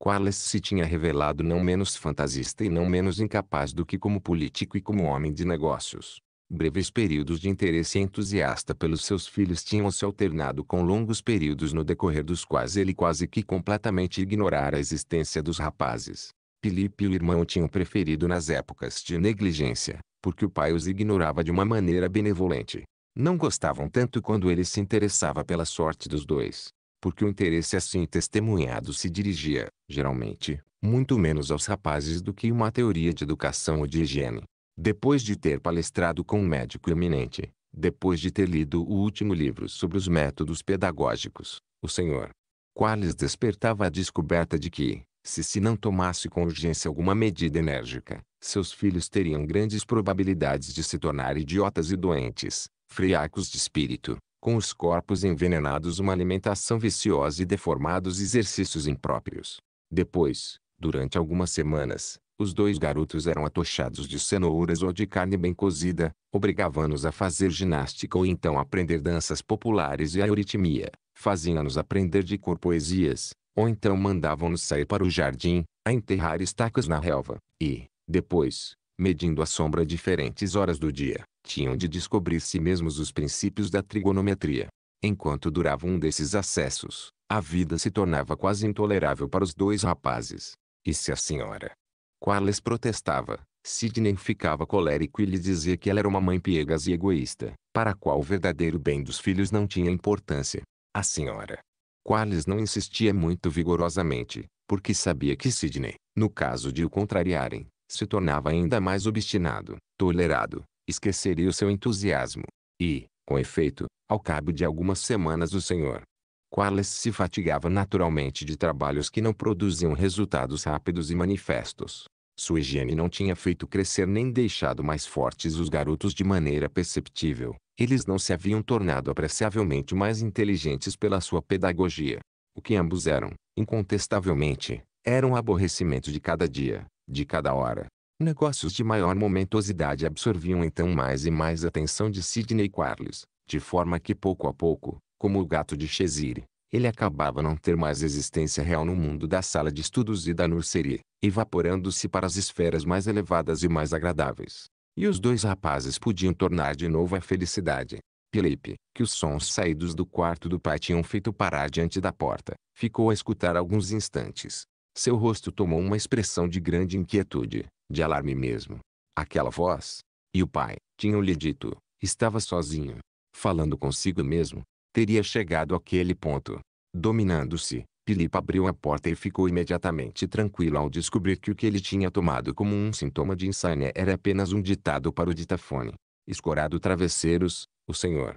Quarles se tinha revelado não menos fantasista e não menos incapaz do que como político e como homem de negócios. Breves períodos de interesse entusiasta pelos seus filhos tinham se alternado com longos períodos no decorrer dos quais ele quase que completamente ignorara a existência dos rapazes. Filipe e o irmão tinham preferido nas épocas de negligência, porque o pai os ignorava de uma maneira benevolente. Não gostavam tanto quando ele se interessava pela sorte dos dois, porque o interesse assim testemunhado se dirigia, geralmente, muito menos aos rapazes do que uma teoria de educação ou de higiene depois de ter palestrado com um médico eminente, depois de ter lido o último livro sobre os métodos pedagógicos, o Senhor Quales despertava a descoberta de que, se se não tomasse com urgência alguma medida enérgica, seus filhos teriam grandes probabilidades de se tornar idiotas e doentes, friacos de espírito, com os corpos envenenados, uma alimentação viciosa e deformados exercícios impróprios. Depois, durante algumas semanas, os dois garotos eram atochados de cenouras ou de carne bem cozida, obrigavam-nos a fazer ginástica ou então aprender danças populares e a euritmia, faziam-nos aprender de cor poesias, ou então mandavam-nos sair para o jardim, a enterrar estacas na relva, e, depois, medindo a sombra diferentes horas do dia, tinham de descobrir si mesmos os princípios da trigonometria. Enquanto durava um desses acessos, a vida se tornava quase intolerável para os dois rapazes. E se a senhora, Quarles protestava. Sidney ficava colérico e lhe dizia que ela era uma mãe piegas e egoísta, para a qual o verdadeiro bem dos filhos não tinha importância. A senhora Quarles não insistia muito vigorosamente, porque sabia que Sidney, no caso de o contrariarem, se tornava ainda mais obstinado, tolerado, esqueceria o seu entusiasmo. E, com efeito, ao cabo de algumas semanas o senhor Quarles se fatigava naturalmente de trabalhos que não produziam resultados rápidos e manifestos. Sua higiene não tinha feito crescer nem deixado mais fortes os garotos de maneira perceptível. Eles não se haviam tornado apreciavelmente mais inteligentes pela sua pedagogia. O que ambos eram, incontestavelmente, eram um aborrecimento de cada dia, de cada hora. Negócios de maior momentosidade absorviam então mais e mais a atenção de Sidney Quarles, de forma que pouco a pouco, como o gato de Chesire, ele acabava não ter mais existência real no mundo da sala de estudos e da nursery, evaporando-se para as esferas mais elevadas e mais agradáveis. E os dois rapazes podiam tornar de novo a felicidade. Felipe, que os sons saídos do quarto do pai tinham feito parar diante da porta, ficou a escutar alguns instantes. Seu rosto tomou uma expressão de grande inquietude, de alarme mesmo. Aquela voz, e o pai, tinham-lhe dito, estava sozinho, falando consigo mesmo, teria chegado àquele ponto. Dominando-se, Philip abriu a porta e ficou imediatamente tranquilo ao descobrir que o que ele tinha tomado como um sintoma de insânia era apenas um ditado para o ditafone. Escorado travesseiros, o senhor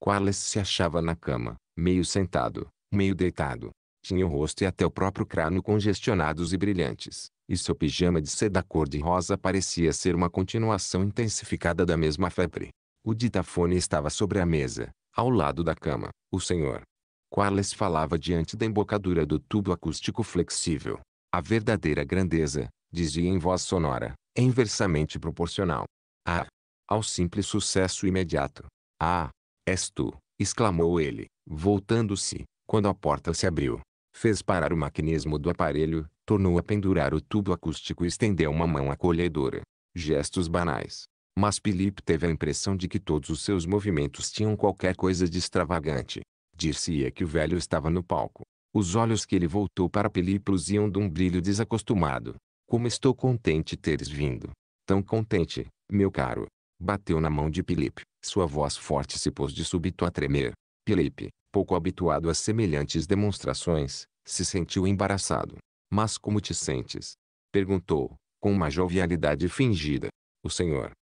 Quarles se achava na cama, meio sentado, meio deitado. Tinha o rosto e até o próprio crânio congestionados e brilhantes, e seu pijama de seda cor-de-rosa parecia ser uma continuação intensificada da mesma febre. O ditafone estava sobre a mesa, ao lado da cama, o Senhor Quarles falava diante da embocadura do tubo acústico flexível. A verdadeira grandeza, dizia em voz sonora, é inversamente proporcional. Ah! Ao simples sucesso imediato. Ah, és tu, exclamou ele, voltando-se, quando a porta se abriu. Fez parar o maquinismo do aparelho, tornou a pendurar o tubo acústico e estendeu uma mão acolhedora. Gestos banais, mas Filipe teve a impressão de que todos os seus movimentos tinham qualquer coisa de extravagante. Dir-se-ia que o velho estava no palco. Os olhos que ele voltou para Filipe luziam de um brilho desacostumado. Como estou contente teres vindo. Tão contente, meu caro. Bateu na mão de Filipe. Sua voz forte se pôs de súbito a tremer. Filipe, pouco habituado a semelhantes demonstrações, se sentiu embaraçado. Mas como te sentes? Perguntou, com uma jovialidade fingida. O senhor,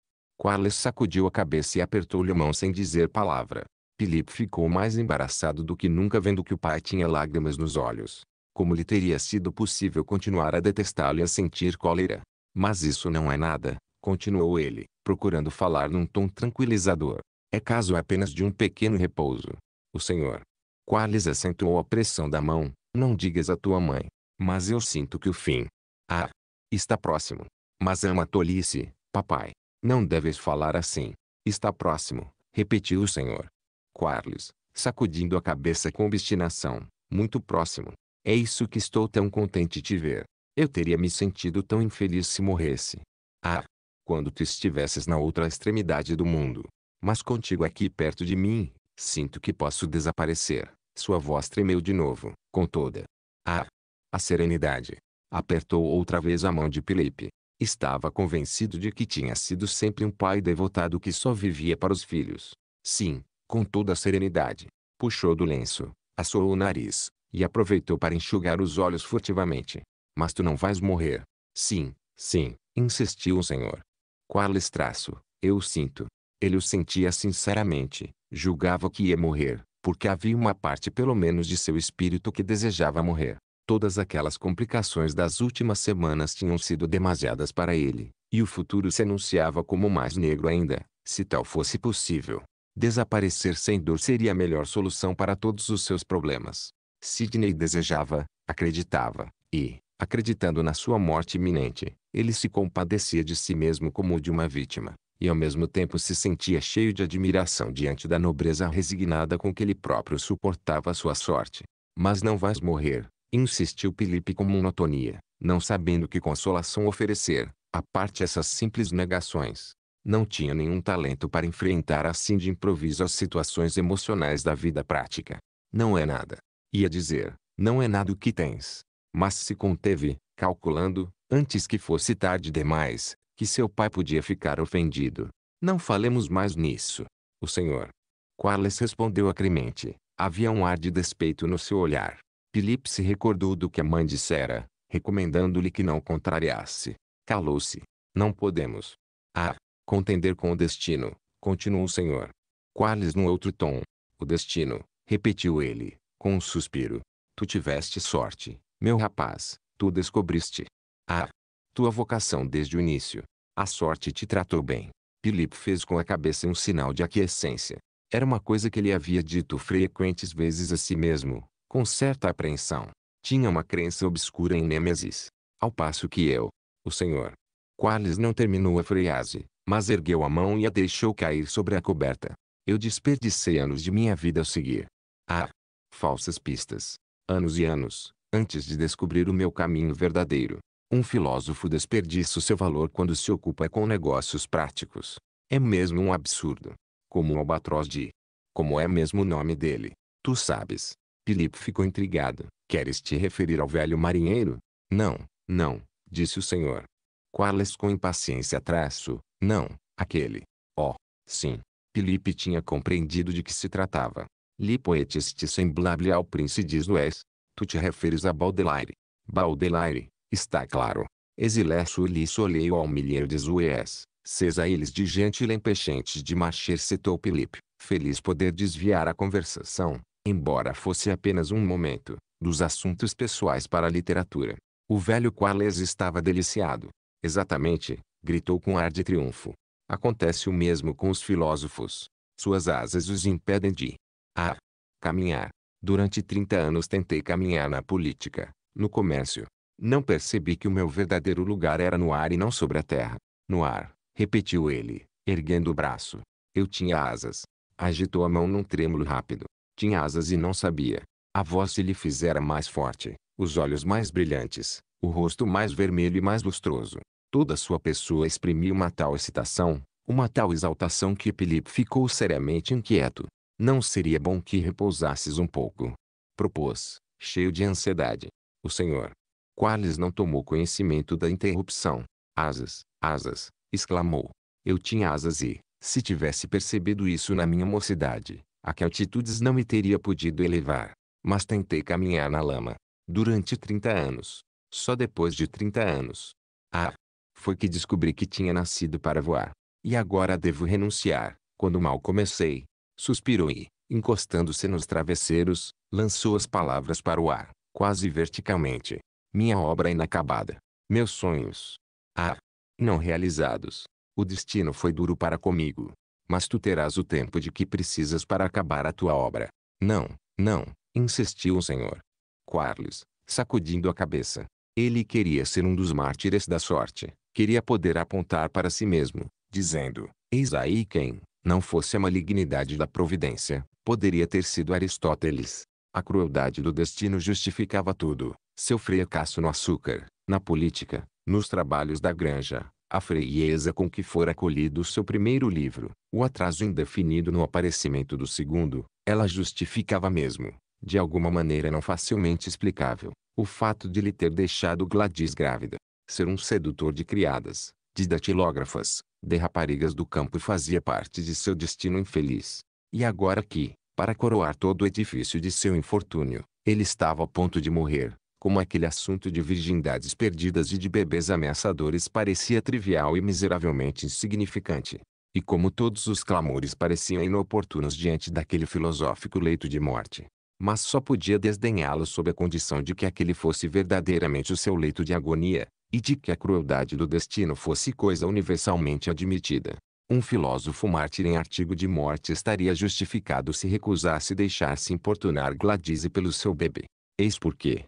Quales sacudiu a cabeça e apertou-lhe a mão sem dizer palavra. Filipe ficou mais embaraçado do que nunca vendo que o pai tinha lágrimas nos olhos. Como lhe teria sido possível continuar a detestá-lo e a sentir cólera? Mas isso não é nada, continuou ele, procurando falar num tom tranquilizador. É caso apenas de um pequeno repouso. O senhor. Quales acentuou a pressão da mão, não digas a tua mãe. Mas eu sinto que o fim. Ah! Está próximo. Mas é uma tolice, papai. Não deves falar assim. Está próximo, repetiu o senhor. Quarles, sacudindo a cabeça com obstinação. Muito próximo. É isso que estou tão contente de ver. Eu teria me sentido tão infeliz se morresse. Ah! Quando tu estivesses na outra extremidade do mundo. Mas contigo aqui perto de mim, sinto que posso desaparecer. Sua voz tremeu de novo, com toda. Ah! A serenidade. Apertou outra vez a mão de Pilepe. Estava convencido de que tinha sido sempre um pai devotado que só vivia para os filhos. Sim, com toda a serenidade. Puxou do lenço, assoou o nariz, e aproveitou para enxugar os olhos furtivamente. Mas tu não vais morrer. Sim, sim, insistiu o senhor. Qual estraço, eu sinto. Ele o sentia sinceramente, julgava que ia morrer, porque havia uma parte pelo menos de seu espírito que desejava morrer. Todas aquelas complicações das últimas semanas tinham sido demasiadas para ele, e o futuro se anunciava como mais negro ainda, se tal fosse possível. Desaparecer sem dor seria a melhor solução para todos os seus problemas. Sidney desejava, acreditava, e, acreditando na sua morte iminente, ele se compadecia de si mesmo como de uma vítima, e ao mesmo tempo se sentia cheio de admiração diante da nobreza resignada com que ele próprio suportava sua sorte. Mas não vais morrer, Insistiu Filipe com monotonia, não sabendo que consolação oferecer, a parte essas simples negações. Não tinha nenhum talento para enfrentar assim de improviso as situações emocionais da vida prática. Não é nada. Ia dizer, não é nada o que tens. Mas se conteve, calculando, antes que fosse tarde demais, que seu pai podia ficar ofendido. Não falemos mais nisso. O senhor. Quarles respondeu acremente. Havia um ar de despeito no seu olhar. Filipe se recordou do que a mãe dissera, recomendando-lhe que não contrariasse. Calou-se. Não podemos. Ah, contender com o destino, continuou o senhor. Quales no outro tom. O destino, repetiu ele, com um suspiro. Tu tiveste sorte, meu rapaz, tu descobriste. Ah, tua vocação desde o início. A sorte te tratou bem. Filipe fez com a cabeça um sinal de aquiescência. Era uma coisa que ele havia dito frequentes vezes a si mesmo, com certa apreensão. Tinha uma crença obscura em Nêmesis. Ao passo que eu, o Senhor. Qualis não terminou a frase, mas ergueu a mão e a deixou cair sobre a coberta. Eu desperdicei anos de minha vida a seguir. Ah! Falsas pistas. Anos e anos, antes de descobrir o meu caminho verdadeiro. Um filósofo desperdiça o seu valor quando se ocupa com negócios práticos. É mesmo um absurdo. Como o albatroz de. Como é mesmo o nome dele. Tu sabes. Filipe ficou intrigado. Queres te referir ao velho marinheiro? Não, não, disse o senhor. Quales com impaciência traço, não, aquele. Oh, sim. Filipe tinha compreendido de que se tratava. Lipoetiste semblable ao príncipe diz Lués. Tu te referes a Baudelaire. Baudelaire, está claro. Exilessu lhe soleio ao milheiro de Zués. Cesa eles de gente empechente de marcher citou Filipe. Feliz poder desviar a conversação, embora fosse apenas um momento, dos assuntos pessoais para a literatura. O velho Quarles estava deliciado. Exatamente, gritou com ar de triunfo. Acontece o mesmo com os filósofos. Suas asas os impedem de Ah! caminhar. Durante 30 anos tentei caminhar na política, no comércio. Não percebi que o meu verdadeiro lugar era no ar e não sobre a terra. No ar, repetiu ele, erguendo o braço. Eu tinha asas. Agitou a mão num trêmulo rápido tinha asas e não sabia. A voz se lhe fizera mais forte, os olhos mais brilhantes, o rosto mais vermelho e mais lustroso. Toda sua pessoa exprimia uma tal excitação, uma tal exaltação que Filipe ficou seriamente inquieto. Não seria bom que repousasses um pouco? Propôs, cheio de ansiedade. O senhor. Quales não tomou conhecimento da interrupção. Asas, asas, exclamou. Eu tinha asas e, se tivesse percebido isso na minha mocidade, a que altitudes não me teria podido elevar. Mas tentei caminhar na lama. Durante 30 anos. Só depois de 30 anos. Ah! Foi que descobri que tinha nascido para voar. E agora devo renunciar, quando mal comecei. Suspirou e, encostando-se nos travesseiros, lançou as palavras para o ar, quase verticalmente. Minha obra inacabada. Meus sonhos. Ah! Não realizados. O destino foi duro para comigo mas tu terás o tempo de que precisas para acabar a tua obra. Não, não, insistiu o Senhor. Quarles, sacudindo a cabeça. Ele queria ser um dos mártires da sorte, queria poder apontar para si mesmo, dizendo: Eis aí quem, não fosse a malignidade da providência, poderia ter sido Aristóteles. A crueldade do destino justificava tudo, seu fracasso no açúcar, na política, nos trabalhos da granja, a frieza com que fora acolhido o seu primeiro livro, o atraso indefinido no aparecimento do segundo, ela justificava mesmo, de alguma maneira não facilmente explicável, o fato de lhe ter deixado Gladys grávida. Ser um sedutor de criadas, de datilógrafas, de raparigas do campo fazia parte de seu destino infeliz. E agora que, para coroar todo o edifício de seu infortúnio, ele estava a ponto de morrer, como aquele assunto de virgindades perdidas e de bebês ameaçadores parecia trivial e miseravelmente insignificante. E como todos os clamores pareciam inoportunos diante daquele filosófico leito de morte. Mas só podia desdenhá-lo sob a condição de que aquele fosse verdadeiramente o seu leito de agonia, e de que a crueldade do destino fosse coisa universalmente admitida. Um filósofo mártir em artigo de morte estaria justificado se recusasse deixar-se importunar Gladys pelo seu bebê. Eis porque,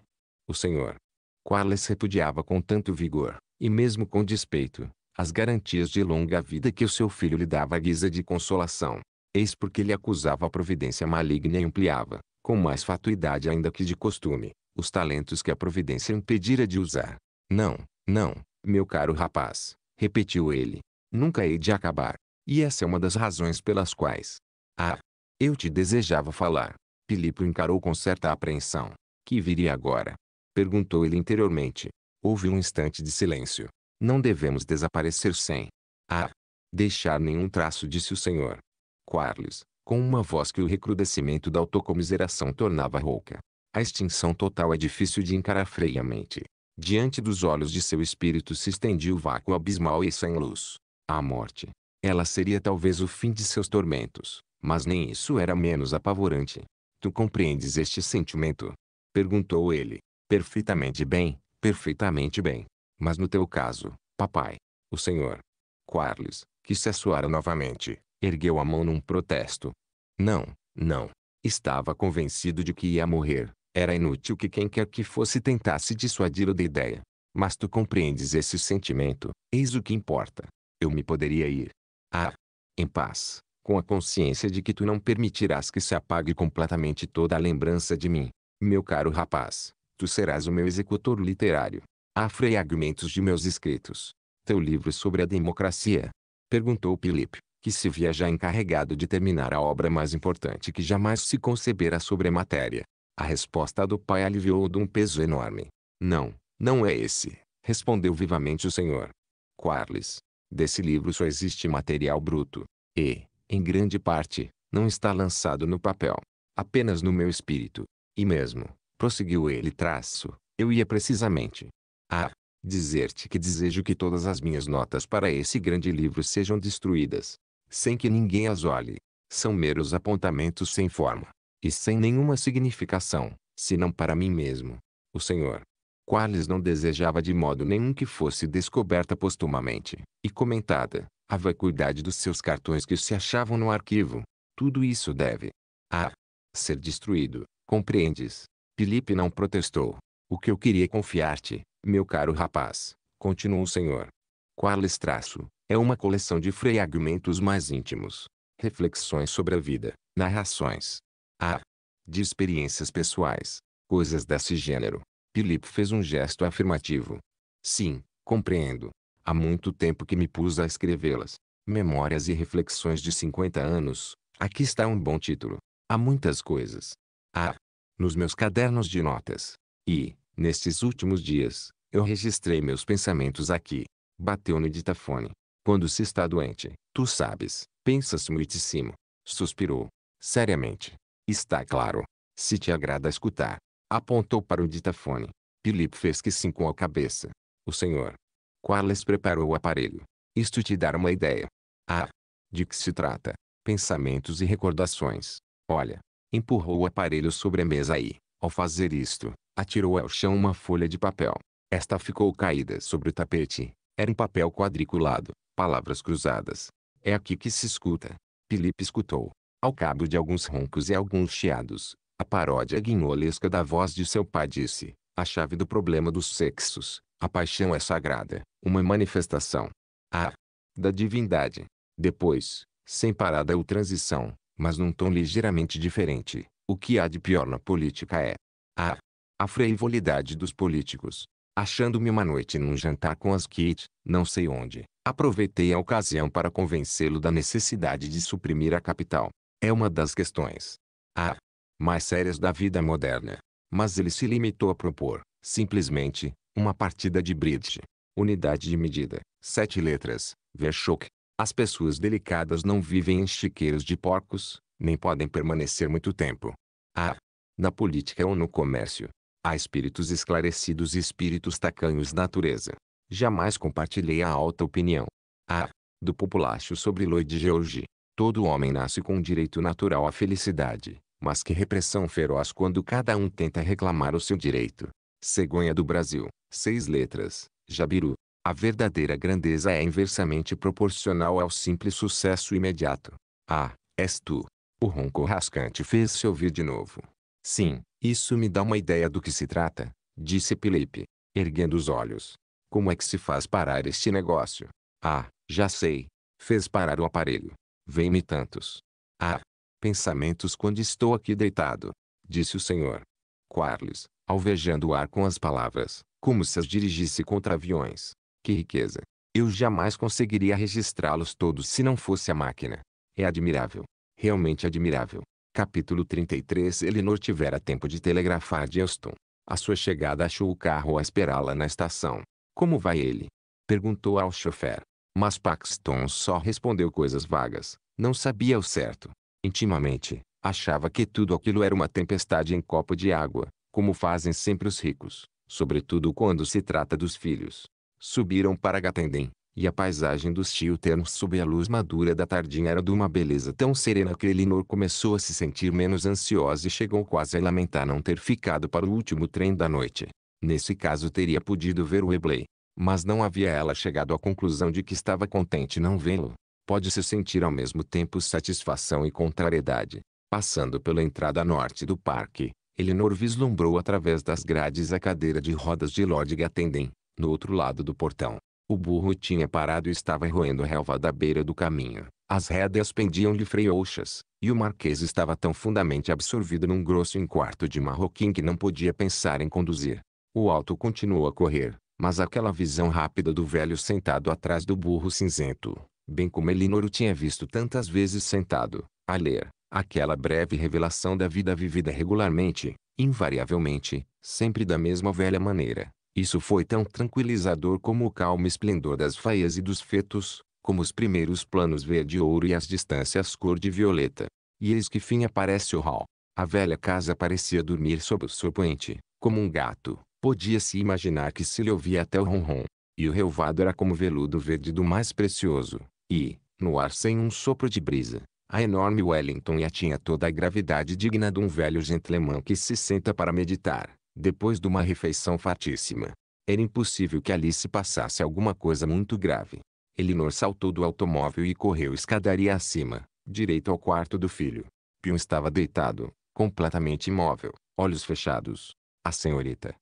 o Senhor. Quales repudiava com tanto vigor, e mesmo com despeito, as garantias de longa vida que o seu filho lhe dava à guisa de consolação. Eis porque ele acusava a providência maligna e ampliava, com mais fatuidade ainda que de costume, os talentos que a providência impedira de usar. Não, não, meu caro rapaz, repetiu ele, nunca hei de acabar. E essa é uma das razões pelas quais. Ah, eu te desejava falar. Filipe encarou com certa apreensão, que viria agora. Perguntou ele interiormente. Houve um instante de silêncio. Não devemos desaparecer sem. Ah! Deixar nenhum traço, disse o senhor. Quarles, com uma voz que o recrudescimento da autocomiseração tornava rouca. A extinção total é difícil de encarar freiamente. Diante dos olhos de seu espírito se estendia o vácuo abismal e sem luz. A morte. Ela seria talvez o fim de seus tormentos, mas nem isso era menos apavorante. Tu compreendes este sentimento? Perguntou ele. Perfeitamente bem, perfeitamente bem. Mas no teu caso, papai, o senhor Quarles, que se assoara novamente, ergueu a mão num protesto. Não, não. Estava convencido de que ia morrer. Era inútil que quem quer que fosse tentasse dissuadi-lo da ideia. Mas tu compreendes esse sentimento, eis o que importa. Eu me poderia ir. Ah! Em paz, com a consciência de que tu não permitirás que se apague completamente toda a lembrança de mim. Meu caro rapaz, tu serás o meu executor literário. Há fragmentos de meus escritos. Teu livro sobre a democracia? Perguntou Filipe, que se via já encarregado de terminar a obra mais importante que jamais se concebera sobre a matéria. A resposta do pai aliviou-o de um peso enorme. Não, não é esse, respondeu vivamente o senhor. Quarles, desse livro só existe material bruto. E, em grande parte, não está lançado no papel, apenas no meu espírito. E mesmo, Prosseguiu ele traço. Eu ia precisamente. Ah, dizer-te que desejo que todas as minhas notas para esse grande livro sejam destruídas, sem que ninguém as olhe. São meros apontamentos sem forma, e sem nenhuma significação, senão para mim mesmo, o Senhor. quares não desejava de modo nenhum que fosse descoberta postumamente, e comentada, a vacuidade dos seus cartões que se achavam no arquivo. Tudo isso deve, a ser destruído, compreendes? Felipe não protestou. O que eu queria é confiar-te, meu caro rapaz, continuou o senhor. Qual traço, é uma coleção de fragmentos mais íntimos. Reflexões sobre a vida, narrações. Ah! De experiências pessoais, coisas desse gênero. Filipe fez um gesto afirmativo. Sim, compreendo. Há muito tempo que me pus a escrevê-las. Memórias e Reflexões de 50 anos. Aqui está um bom título. Há muitas coisas. Ah! nos meus cadernos de notas. E, nestes últimos dias, eu registrei meus pensamentos aqui. Bateu no ditafone. Quando se está doente, tu sabes, pensa-se muitíssimo. Suspirou. Seriamente. Está claro. Se te agrada escutar. Apontou para o ditafone. Filipe fez que sim com a cabeça. O senhor. Quales preparou o aparelho. Isto te dá uma ideia. Ah! De que se trata? Pensamentos e recordações. Olha, empurrou o aparelho sobre a mesa e, ao fazer isto, atirou ao chão uma folha de papel. Esta ficou caída sobre o tapete. Era um papel quadriculado, palavras cruzadas. É aqui que se escuta. Felipe escutou. Ao cabo de alguns roncos e alguns chiados, a paródia guinolesca da voz de seu pai disse: A chave do problema dos sexos, a paixão é sagrada, uma manifestação. Ah! Da divindade. Depois, sem parada ou transição, mas num tom ligeiramente diferente. O que há de pior na política é a, a frivolidade dos políticos. Achando-me uma noite num jantar com as Kit, não sei onde, aproveitei a ocasião para convencê-lo da necessidade de suprimir a capital. É uma das questões a, mais sérias da vida moderna. Mas ele se limitou a propor, simplesmente, uma partida de bridge. Unidade de medida, sete letras, Verschock, as pessoas delicadas não vivem em chiqueiros de porcos, nem podem permanecer muito tempo. Ah! Na política ou no comércio, há espíritos esclarecidos e espíritos tacanhos da natureza. Jamais compartilhei a alta opinião. Ah! Do populacho sobre Lloyd George. Todo homem nasce com um direito natural à felicidade, mas que repressão feroz quando cada um tenta reclamar o seu direito. Cegonha do Brasil, seis letras, Jabiru. A verdadeira grandeza é inversamente proporcional ao simples sucesso imediato. Ah, és tu. O ronco rascante fez-se ouvir de novo. Sim, isso me dá uma ideia do que se trata, disse Felipe, erguendo os olhos. Como é que se faz parar este negócio? Ah, já sei. Fez parar o aparelho. Vem-me tantos. Ah, pensamentos quando estou aqui deitado, disse o senhor. Quarles, alvejando o ar com as palavras, como se as dirigisse contra aviões. Que riqueza! Eu jamais conseguiria registrá-los todos se não fosse a máquina. É admirável. Realmente admirável. Capítulo 33 Elinor tivera tempo de telegrafar a Elston. A sua chegada achou o carro a esperá-la na estação. Como vai ele? Perguntou ao chofer. Mas Paxton só respondeu coisas vagas. Não sabia o certo. Intimamente, achava que tudo aquilo era uma tempestade em copo de água, como fazem sempre os ricos, sobretudo quando se trata dos filhos subiram para Gatendem, e a paisagem dos tio-ternos sob a luz madura da tardinha era de uma beleza tão serena que Elinor começou a se sentir menos ansiosa e chegou quase a lamentar não ter ficado para o último trem da noite. Nesse caso teria podido ver o Webley, mas não havia ela chegado à conclusão de que estava contente não vê-lo. Pode-se sentir ao mesmo tempo satisfação e contrariedade. Passando pela entrada norte do parque, Elinor vislumbrou através das grades a cadeira de rodas de Lord Gatenden, no outro lado do portão. O burro tinha parado e estava roendo relva da beira do caminho. As rédeas pendiam-lhe frouxas, e o marquês estava tão fundamente absorvido num grosso enquarto de marroquim que não podia pensar em conduzir. O alto continuou a correr, mas aquela visão rápida do velho sentado atrás do burro cinzento, bem como Elinor o tinha visto tantas vezes sentado, a ler, aquela breve revelação da vida vivida regularmente, invariavelmente, sempre da mesma velha maneira, isso foi tão tranquilizador como o calmo esplendor das faias e dos fetos, como os primeiros planos verde-ouro e as distâncias cor de violeta. E eis que fim aparece o hall. A velha casa parecia dormir sob o serpente, como um gato. Podia-se imaginar que se lhe ouvia até o ronron. E o relvado era como veludo verde do mais precioso. E, no ar sem um sopro de brisa, a enorme Wellington já tinha toda a gravidade digna de um velho gentleman que se senta para meditar depois de uma refeição fartíssima. Era impossível que ali se passasse alguma coisa muito grave. Elinor saltou do automóvel e correu escadaria acima, direito ao quarto do filho. Pio estava deitado, completamente imóvel, olhos fechados. A senhorita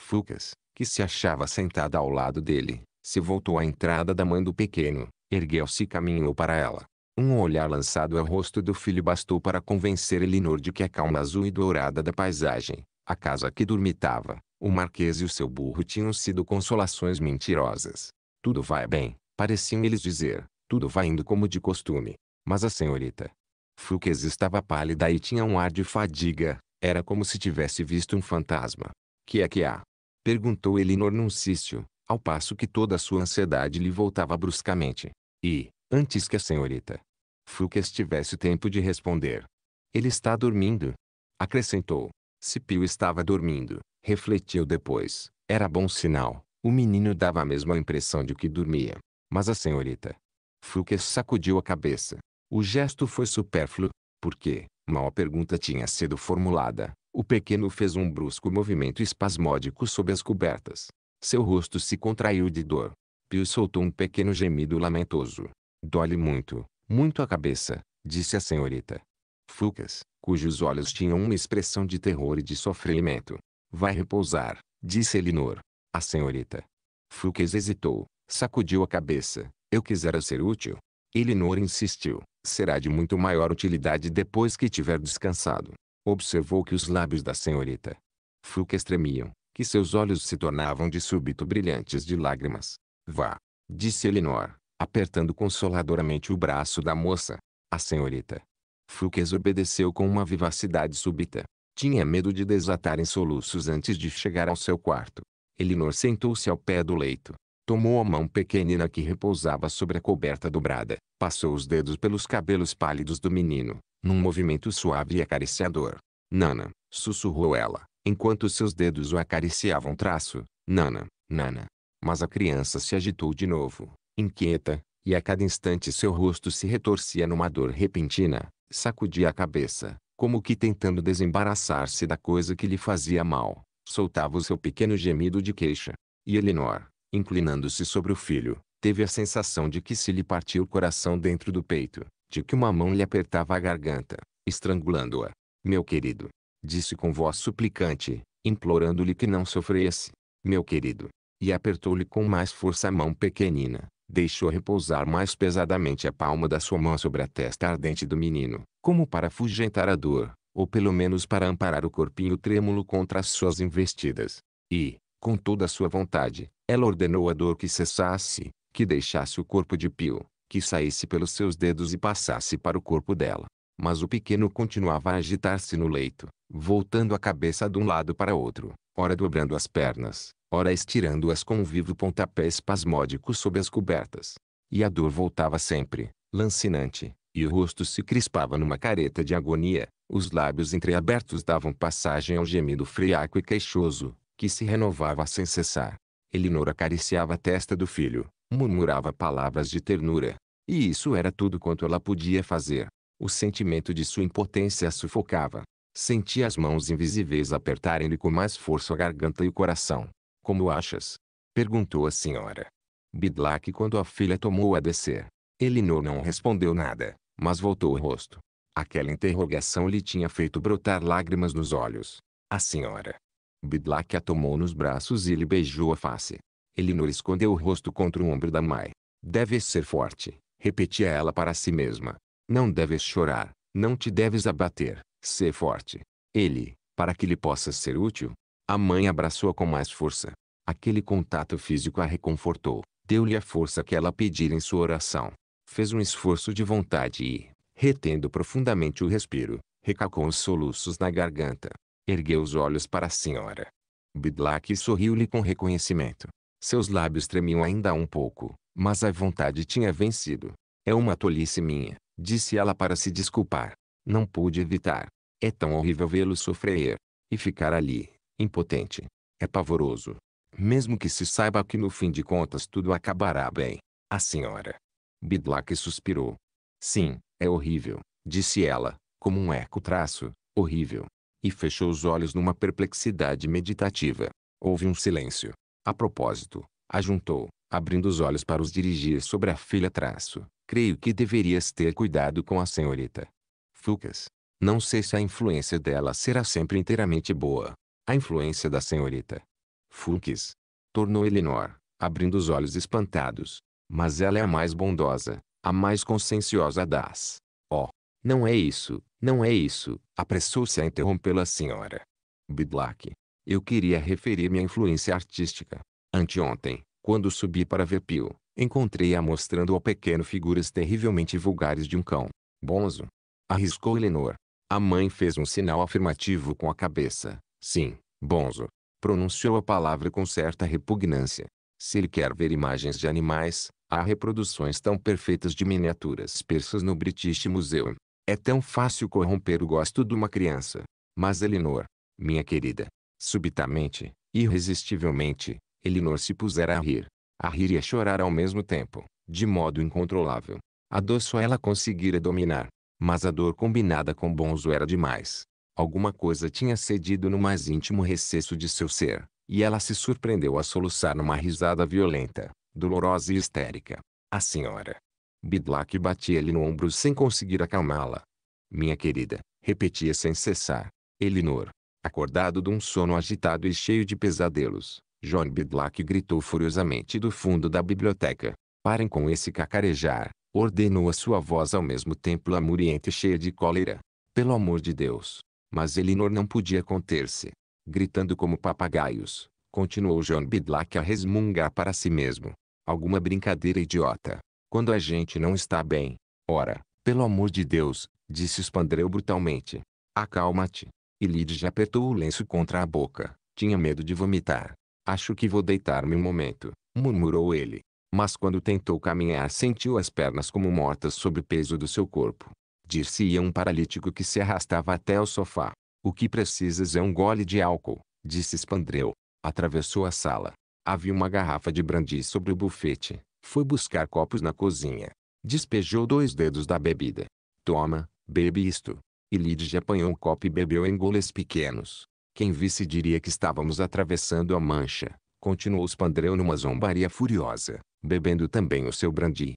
Fucas, que se achava sentada ao lado dele, se voltou à entrada da mãe do pequeno, ergueu-se e caminhou para ela. Um olhar lançado ao rosto do filho bastou para convencer Elinor de que a calma azul e dourada da paisagem, a casa que dormitava, o marquês e o seu burro tinham sido consolações mentirosas. Tudo vai bem, pareciam eles dizer, tudo vai indo como de costume. Mas a senhorita Fuques estava pálida e tinha um ar de fadiga, era como se tivesse visto um fantasma. Que é que há? Perguntou Elinor num sício, ao passo que toda a sua ansiedade lhe voltava bruscamente. E, antes que a senhorita Fuques tivesse tempo de responder, ele está dormindo. Acrescentou. Se Pio estava dormindo, refletiu depois, era bom sinal. O menino dava a mesma impressão de que dormia. Mas a senhorita Fouque sacudiu a cabeça. O gesto foi supérfluo, porque, mal a pergunta tinha sido formulada, o pequeno fez um brusco movimento espasmódico sob as cobertas. Seu rosto se contraiu de dor. Pio soltou um pequeno gemido lamentoso. Dói muito, muito a cabeça, disse a senhorita. Fucas, cujos olhos tinham uma expressão de terror e de sofrimento. Vai repousar, disse Elinor. A senhorita. Fucas hesitou, sacudiu a cabeça. Eu quisera ser útil. Elinor insistiu. Será de muito maior utilidade depois que tiver descansado. Observou que os lábios da senhorita Fucas tremiam, que seus olhos se tornavam de súbito brilhantes de lágrimas. Vá, disse Elinor, apertando consoladoramente o braço da moça. A senhorita Fuques obedeceu com uma vivacidade súbita. Tinha medo de desatar em soluços antes de chegar ao seu quarto. Elinor sentou-se ao pé do leito. Tomou a mão pequenina que repousava sobre a coberta dobrada. Passou os dedos pelos cabelos pálidos do menino, num movimento suave e acariciador. Nana, sussurrou ela, enquanto seus dedos o acariciavam traço. Nana, Nana. Mas a criança se agitou de novo, inquieta, e a cada instante seu rosto se retorcia numa dor repentina, Sacudia a cabeça, como que tentando desembaraçar-se da coisa que lhe fazia mal, soltava o seu pequeno gemido de queixa. E Elinor, inclinando-se sobre o filho, teve a sensação de que se lhe partia o coração dentro do peito, de que uma mão lhe apertava a garganta, estrangulando-a. Meu querido, disse com voz suplicante, implorando-lhe que não sofresse. Meu querido. E apertou-lhe com mais força a mão pequenina, deixou repousar mais pesadamente a palma da sua mão sobre a testa ardente do menino, como para afugentar a dor, ou pelo menos para amparar o corpinho trêmulo contra as suas investidas. E, com toda a sua vontade, ela ordenou à dor que cessasse, que deixasse o corpo de Pio, que saísse pelos seus dedos e passasse para o corpo dela. Mas o pequeno continuava a agitar-se no leito, voltando a cabeça de um lado para outro, ora dobrando as pernas, ora estirando-as com um vivo pontapé espasmódico sob as cobertas. E a dor voltava sempre, lancinante, e o rosto se crispava numa careta de agonia, os lábios entreabertos davam passagem ao gemido friaco e queixoso, que se renovava sem cessar. Elinor acariciava a testa do filho, murmurava palavras de ternura. E isso era tudo quanto ela podia fazer. O sentimento de sua impotência a sufocava. Senti as mãos invisíveis apertarem-lhe com mais força a garganta e o coração. Como achas? Perguntou a senhora. Bidlack quando a filha tomou a descer. Elinor não respondeu nada, mas voltou o rosto. Aquela interrogação lhe tinha feito brotar lágrimas nos olhos. A senhora. Bidlack a tomou nos braços e lhe beijou a face. Elinor escondeu o rosto contra o ombro da mãe. Deves ser forte, repetia ela para si mesma. Não deves chorar, não te deves abater. Ser forte. Ele, para que lhe possa ser útil. A mãe abraçou-a com mais força. Aquele contato físico a reconfortou. Deu-lhe a força que ela pedira em sua oração. Fez um esforço de vontade e, retendo profundamente o respiro, recalcou os soluços na garganta. Ergueu os olhos para a senhora. Bidlack sorriu-lhe com reconhecimento. Seus lábios tremiam ainda um pouco, mas a vontade tinha vencido. É uma tolice minha, disse ela para se desculpar. Não pude evitar. É tão horrível vê-lo sofrer. E ficar ali, impotente. É pavoroso. Mesmo que se saiba que no fim de contas tudo acabará bem. A senhora. Bidlack suspirou. Sim, é horrível, disse ela, como um eco traço, horrível. E fechou os olhos numa perplexidade meditativa. Houve um silêncio. A propósito, ajuntou, abrindo os olhos para os dirigir sobre a filha traço. Creio que deverias ter cuidado com a senhorita. Fucas. Não sei se a influência dela será sempre inteiramente boa. A influência da senhorita. Fucas. Tornou Elinor, abrindo os olhos espantados. Mas ela é a mais bondosa, a mais conscienciosa das. Oh, não é isso, não é isso, apressou-se a interrompê-la a senhora. Bidlack. Eu queria referir-me à influência artística. Anteontem, quando subi para ver Pio, encontrei-a mostrando ao pequeno figuras terrivelmente vulgares de um cão. Bonzo, Arriscou Eleanor. A mãe fez um sinal afirmativo com a cabeça. Sim, bonzo. Pronunciou a palavra com certa repugnância. Se ele quer ver imagens de animais, há reproduções tão perfeitas de miniaturas persas no British Museum. É tão fácil corromper o gosto de uma criança. Mas Elinor, minha querida, subitamente, irresistivelmente, Elinor se pusera a rir. A rir e a chorar ao mesmo tempo, de modo incontrolável. A dor só ela conseguira dominar. Mas a dor combinada com Bonzo era demais. Alguma coisa tinha cedido no mais íntimo recesso de seu ser, e ela se surpreendeu a soluçar numa risada violenta, dolorosa e histérica. A senhora. Bidlack batia-lhe no ombro sem conseguir acalmá-la. Minha querida, repetia sem cessar. Elinor. Acordado de um sono agitado e cheio de pesadelos, John Bidlack gritou furiosamente do fundo da biblioteca. Parem com esse cacarejar. Ordenou a sua voz ao mesmo tempo lamurienta e cheia de cólera. Pelo amor de Deus! Mas Elinor não podia conter-se. Gritando como papagaios, continuou John Bidlack a resmungar para si mesmo. Alguma brincadeira idiota. Quando a gente não está bem. Ora, pelo amor de Deus, disse Spandreu brutalmente. Acalma-te. E Lid apertou o lenço contra a boca. Tinha medo de vomitar. Acho que vou deitar-me um momento, murmurou ele mas quando tentou caminhar sentiu as pernas como mortas sob o peso do seu corpo. Dir-se-ia um paralítico que se arrastava até o sofá. O que precisas é um gole de álcool, disse Spandreu. Atravessou a sala. Havia uma garrafa de brandy sobre o bufete. Foi buscar copos na cozinha. Despejou dois dedos da bebida. Toma, bebe isto. E Lidia apanhou um copo e bebeu em goles pequenos. Quem visse diria que estávamos atravessando a mancha. Continuou Spandreu numa zombaria furiosa bebendo também o seu brandy.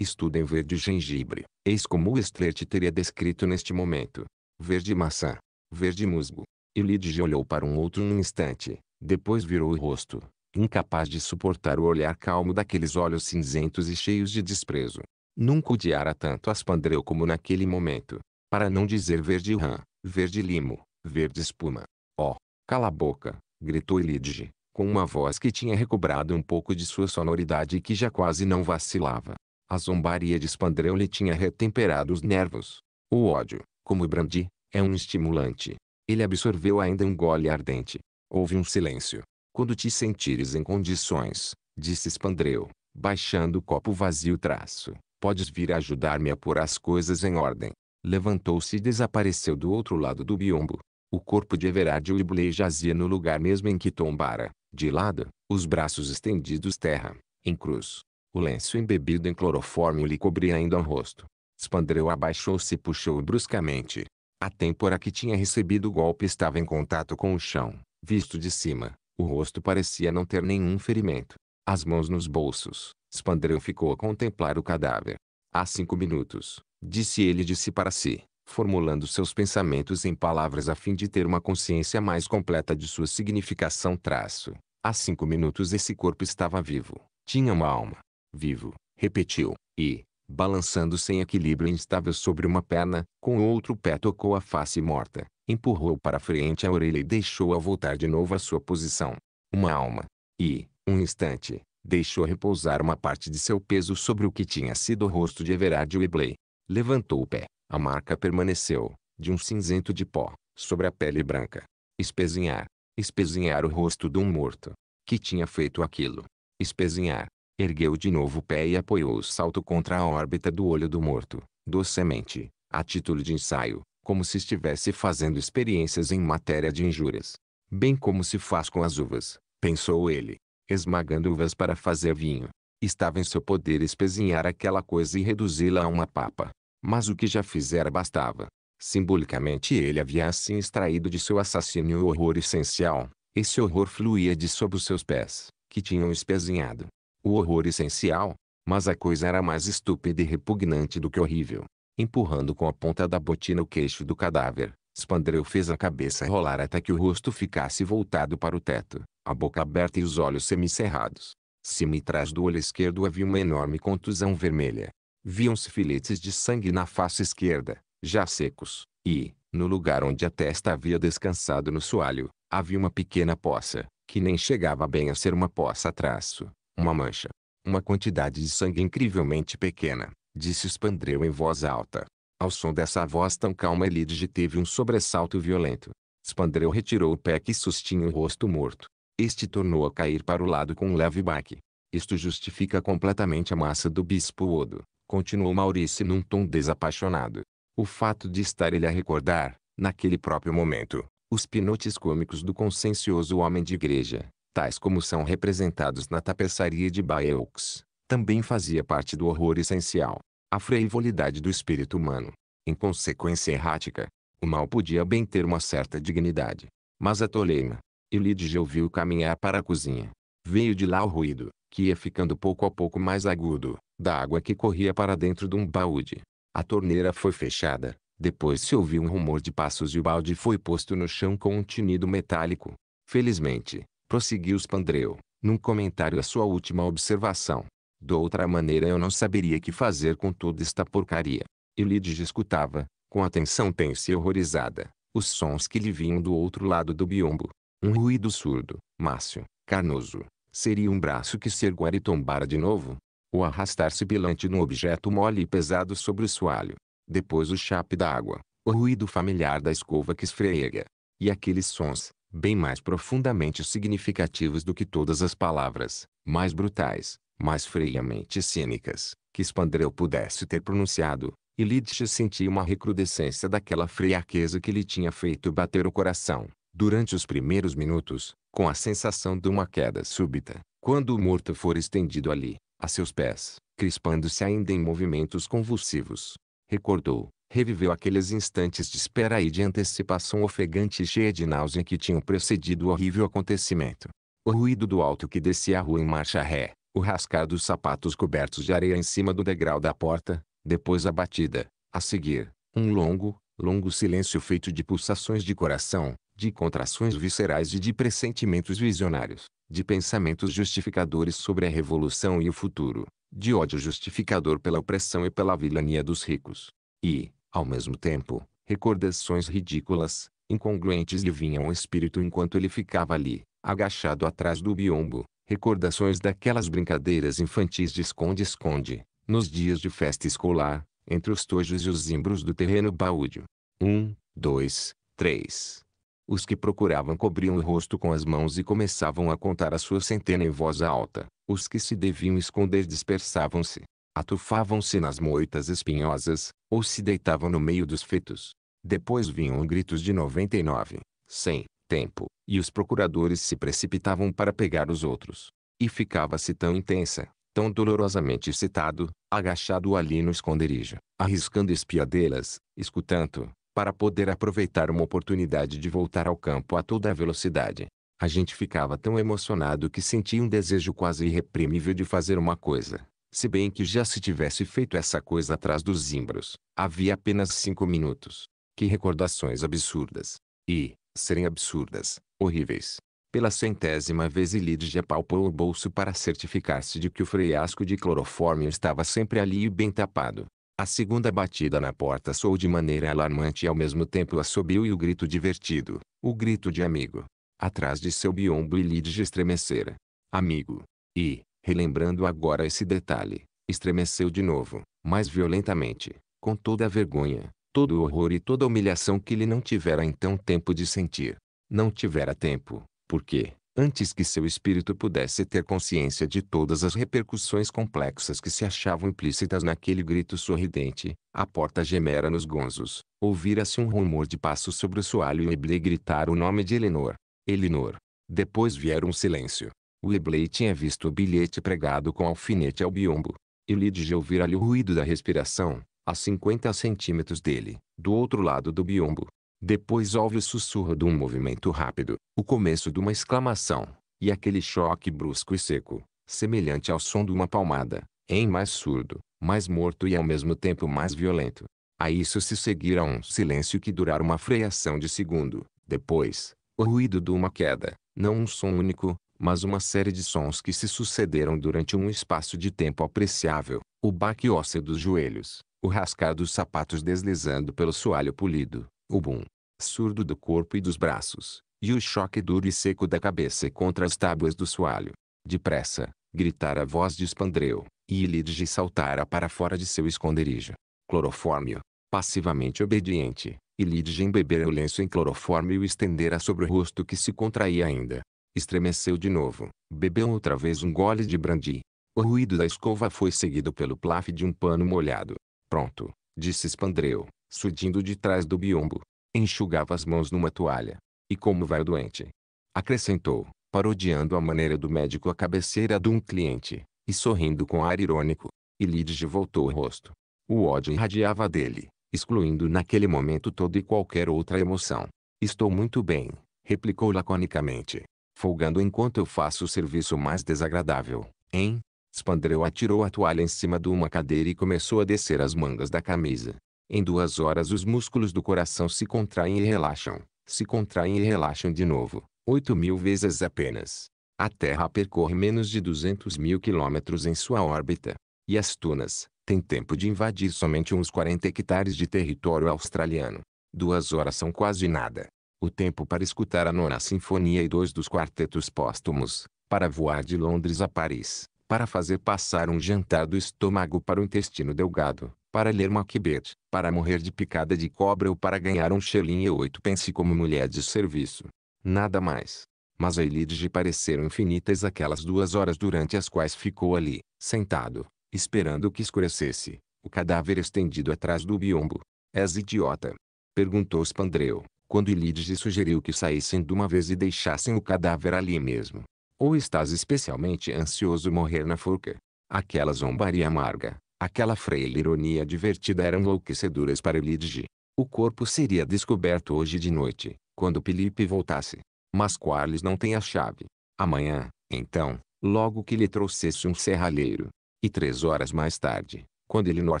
em verde gengibre, eis como o Street teria descrito neste momento. Verde maçã, verde musgo. E Lidge olhou para um outro um instante, depois virou o rosto, incapaz de suportar o olhar calmo daqueles olhos cinzentos e cheios de desprezo. Nunca odiara tanto Aspandreu como naquele momento. Para não dizer verde rã, verde limo, verde espuma. Oh, cala a boca, gritou Elidge, com uma voz que tinha recobrado um pouco de sua sonoridade e que já quase não vacilava. A zombaria de Spandreu lhe tinha retemperado os nervos. O ódio, como o brandy, é um estimulante. Ele absorveu ainda um gole ardente. Houve um silêncio. Quando te sentires em condições, disse Spandreu, baixando o copo vazio traço, podes vir ajudar-me a pôr as coisas em ordem. Levantou-se e desapareceu do outro lado do biombo. O corpo de Everard Webley jazia no lugar mesmo em que tombara, de lado, os braços estendidos terra, em cruz. O lenço embebido em clorofórmio lhe cobria ainda o rosto. Spandreu abaixou-se e puxou-o bruscamente. A têmpora que tinha recebido o golpe estava em contato com o chão. Visto de cima, o rosto parecia não ter nenhum ferimento. As mãos nos bolsos, Spandreu ficou a contemplar o cadáver. Há cinco minutos, disse ele de si para si, formulando seus pensamentos em palavras a fim de ter uma consciência mais completa de sua significação traço. Há cinco minutos esse corpo estava vivo, tinha uma alma. Vivo, repetiu, e, balançando sem equilíbrio instável sobre uma perna, com o outro pé tocou a face morta, empurrou para frente a orelha e deixou-a voltar de novo à sua posição. Uma alma. E, um instante, deixou repousar uma parte de seu peso sobre o que tinha sido o rosto de Everard Webley. Levantou o pé. A marca permaneceu, de um cinzento de pó, sobre a pele branca. Espezinhar espezinhar o rosto de um morto, que tinha feito aquilo. Espezinhar. Ergueu de novo o pé e apoiou o salto contra a órbita do olho do morto, docemente, a título de ensaio, como se estivesse fazendo experiências em matéria de injúrias. Bem como se faz com as uvas, pensou ele, esmagando uvas para fazer vinho. Estava em seu poder espezinhar aquela coisa e reduzi-la a uma papa. Mas o que já fizera bastava. Simbolicamente ele havia assim extraído de seu assassínio o horror essencial. Esse horror fluía de sob os seus pés, que tinham espezinhado. O horror essencial, mas a coisa era mais estúpida e repugnante do que horrível. Empurrando com a ponta da botina o queixo do cadáver, Spandreu fez a cabeça rolar até que o rosto ficasse voltado para o teto, a boca aberta e os olhos semicerrados. Cima e trás do olho esquerdo havia uma enorme contusão vermelha. Viam-se filetes de sangue na face esquerda, já secos, e, no lugar onde a testa havia descansado no soalho, havia uma pequena poça, que nem chegava bem a ser uma poça traço, uma mancha. Uma quantidade de sangue incrivelmente pequena, disse Spandreu em voz alta. Ao som dessa voz tão calma Elidge teve um sobressalto violento. Spandreu retirou o pé que sustinha o rosto morto. Este tornou a cair para o lado com um leve baque. Isto justifica completamente a massa do bispo Odo, continuou Maurício num tom desapaixonado. O fato de estar ele a recordar, naquele próprio momento, os pinotes cômicos do consciencioso homem de igreja, tais como são representados na tapeçaria de Bayeux, também fazia parte do horror essencial, a frivolidade do espírito humano, em consequência errática. O mal podia bem ter uma certa dignidade, mas a Toleima, E Lidige ouviu caminhar para a cozinha. Veio de lá o ruído, que ia ficando pouco a pouco mais agudo, da água que corria para dentro de um baúde. A torneira foi fechada. Depois se ouviu um rumor de passos e o balde foi posto no chão com um tinido metálico. Felizmente, prosseguiu Spandreu, num comentário à sua última observação. De outra maneira eu não saberia que fazer com toda esta porcaria. Elides escutava, com atenção tensa e horrorizada, os sons que lhe vinham do outro lado do biombo. Um ruído surdo, mácio, carnoso. Seria um braço que se erguera e tombara de novo? o arrastar sibilante no objeto mole e pesado sobre o soalho. Depois o chape da água, o ruído familiar da escova que esfrega. E aqueles sons, bem mais profundamente significativos do que todas as palavras, mais brutais, mais freiamente cínicas, que Spandrel pudesse ter pronunciado, e Lidsche sentia uma recrudescência daquela friaqueza que lhe tinha feito bater o coração, durante os primeiros minutos, com a sensação de uma queda súbita, quando o morto for estendido ali, a seus pés, crispando-se ainda em movimentos convulsivos. Recordou, reviveu aqueles instantes de espera e de antecipação ofegante e cheia de náusea que tinham precedido o horrível acontecimento. O ruído do alto que descia a rua em marcha ré, o rascar dos sapatos cobertos de areia em cima do degrau da porta, depois a batida, a seguir, um longo, longo silêncio feito de pulsações de coração, de contrações viscerais e de pressentimentos visionários, de pensamentos justificadores sobre a revolução e o futuro, de ódio justificador pela opressão e pela vilania dos ricos. E, ao mesmo tempo, recordações ridículas, incongruentes lhe vinham ao espírito enquanto ele ficava ali, agachado atrás do biombo, recordações daquelas brincadeiras infantis de esconde-esconde, nos dias de festa escolar, entre os tojos e os zimbros do terreno baúdio. Um, dois, três. Os que procuravam cobriam o rosto com as mãos e começavam a contar a sua centena em voz alta. Os que se deviam esconder dispersavam-se, atufavam-se nas moitas espinhosas, ou se deitavam no meio dos fetos. Depois vinham gritos de 99, 100, tempo, e os procuradores se precipitavam para pegar os outros. E ficava-se tão intensa, tão dolorosamente excitado, agachado ali no esconderijo, arriscando espiadelas, escutando, para poder aproveitar uma oportunidade de voltar ao campo a toda a velocidade. A gente ficava tão emocionado que sentia um desejo quase irreprimível de fazer uma coisa. Se bem que já se tivesse feito essa coisa atrás dos zimbros, havia apenas cinco minutos. Que recordações absurdas. E, serem absurdas, horríveis. Pela centésima vez Elidia palpou o bolso para certificar-se de que o freiasco de clorofórmio estava sempre ali e bem tapado. A segunda batida na porta soou de maneira alarmante e ao mesmo tempo assobiu e o grito divertido, o grito de amigo. Atrás de seu biombo Lidge estremecera. Amigo. E, relembrando agora esse detalhe, estremeceu de novo, mais violentamente, com toda a vergonha, todo o horror e toda a humilhação que ele não tivera então tempo de sentir. Não tivera tempo, porque, antes que seu espírito pudesse ter consciência de todas as repercussões complexas que se achavam implícitas naquele grito sorridente, a porta gemera nos gonzos, ouvira-se um rumor de passos sobre o soalho e Webley gritar o nome de Elinor. Elinor. Depois vieram um silêncio. Webley tinha visto o bilhete pregado com alfinete ao biombo. E Lidge ouvira-lhe o ruído da respiração, a 50 centímetros dele, do outro lado do biombo. Depois houve o sussurro de um movimento rápido, o começo de uma exclamação, e aquele choque brusco e seco, semelhante ao som de uma palmada, em mais surdo, mais morto e ao mesmo tempo mais violento. A isso se seguirá um silêncio que durar uma freação de segundo. Depois, o ruído de uma queda, não um som único, mas uma série de sons que se sucederam durante um espaço de tempo apreciável. O baque ósseo dos joelhos, o rascar dos sapatos deslizando pelo soalho polido, o bum, surdo do corpo e dos braços, e o choque duro e seco da cabeça contra as tábuas do soalho. Depressa, gritara a voz de Spandreu, e Ilirge saltara para fora de seu esconderijo. Clorofórmio, passivamente obediente, Ilirge embebera o lenço em clorofórmio e o estendera sobre o rosto que se contraía ainda. Estremeceu de novo, bebeu outra vez um gole de brandy. O ruído da escova foi seguido pelo plaf de um pano molhado. Pronto, disse Spandreu, sudindo de trás do biombo enxugava as mãos numa toalha. E como vai o doente? Acrescentou, parodiando a maneira do médico à cabeceira de um cliente, e sorrindo com ar irônico. E Lidge voltou o rosto. O ódio irradiava dele, excluindo naquele momento toda e qualquer outra emoção. Estou muito bem, replicou laconicamente. Folgando enquanto eu faço o serviço mais desagradável, hein? Spandreu atirou a toalha em cima de uma cadeira e começou a descer as mangas da camisa. Em duas horas os músculos do coração se contraem e relaxam, se contraem e relaxam de novo, oito mil vezes apenas. A Terra percorre menos de 200 mil quilômetros em sua órbita. E as tunas, têm tempo de invadir somente uns 40 hectares de território australiano. Duas horas são quase nada. O tempo para escutar a nona sinfonia e dois dos quartetos póstumos, para voar de Londres a Paris, para fazer passar um jantar do estômago para o intestino delgado, para ler Macbeth, para morrer de picada de cobra ou para ganhar um shilling e oito pence como mulher de serviço. Nada mais. Mas a Elidge pareceram infinitas aquelas duas horas durante as quais ficou ali, sentado, esperando que escurecesse, o cadáver estendido atrás do biombo. És idiota? Perguntou Spandreu, quando Elidge sugeriu que saíssem de uma vez e deixassem o cadáver ali mesmo. Ou estás especialmente ansioso morrer na forca? Aquela zombaria amarga, aquela freira ironia divertida eram enlouquecedoras para Lidge. O corpo seria descoberto hoje de noite, quando Felipe voltasse. Mas Quarles não tem a chave. Amanhã, então, logo que lhe trouxesse um serralheiro. E três horas mais tarde, quando Elinor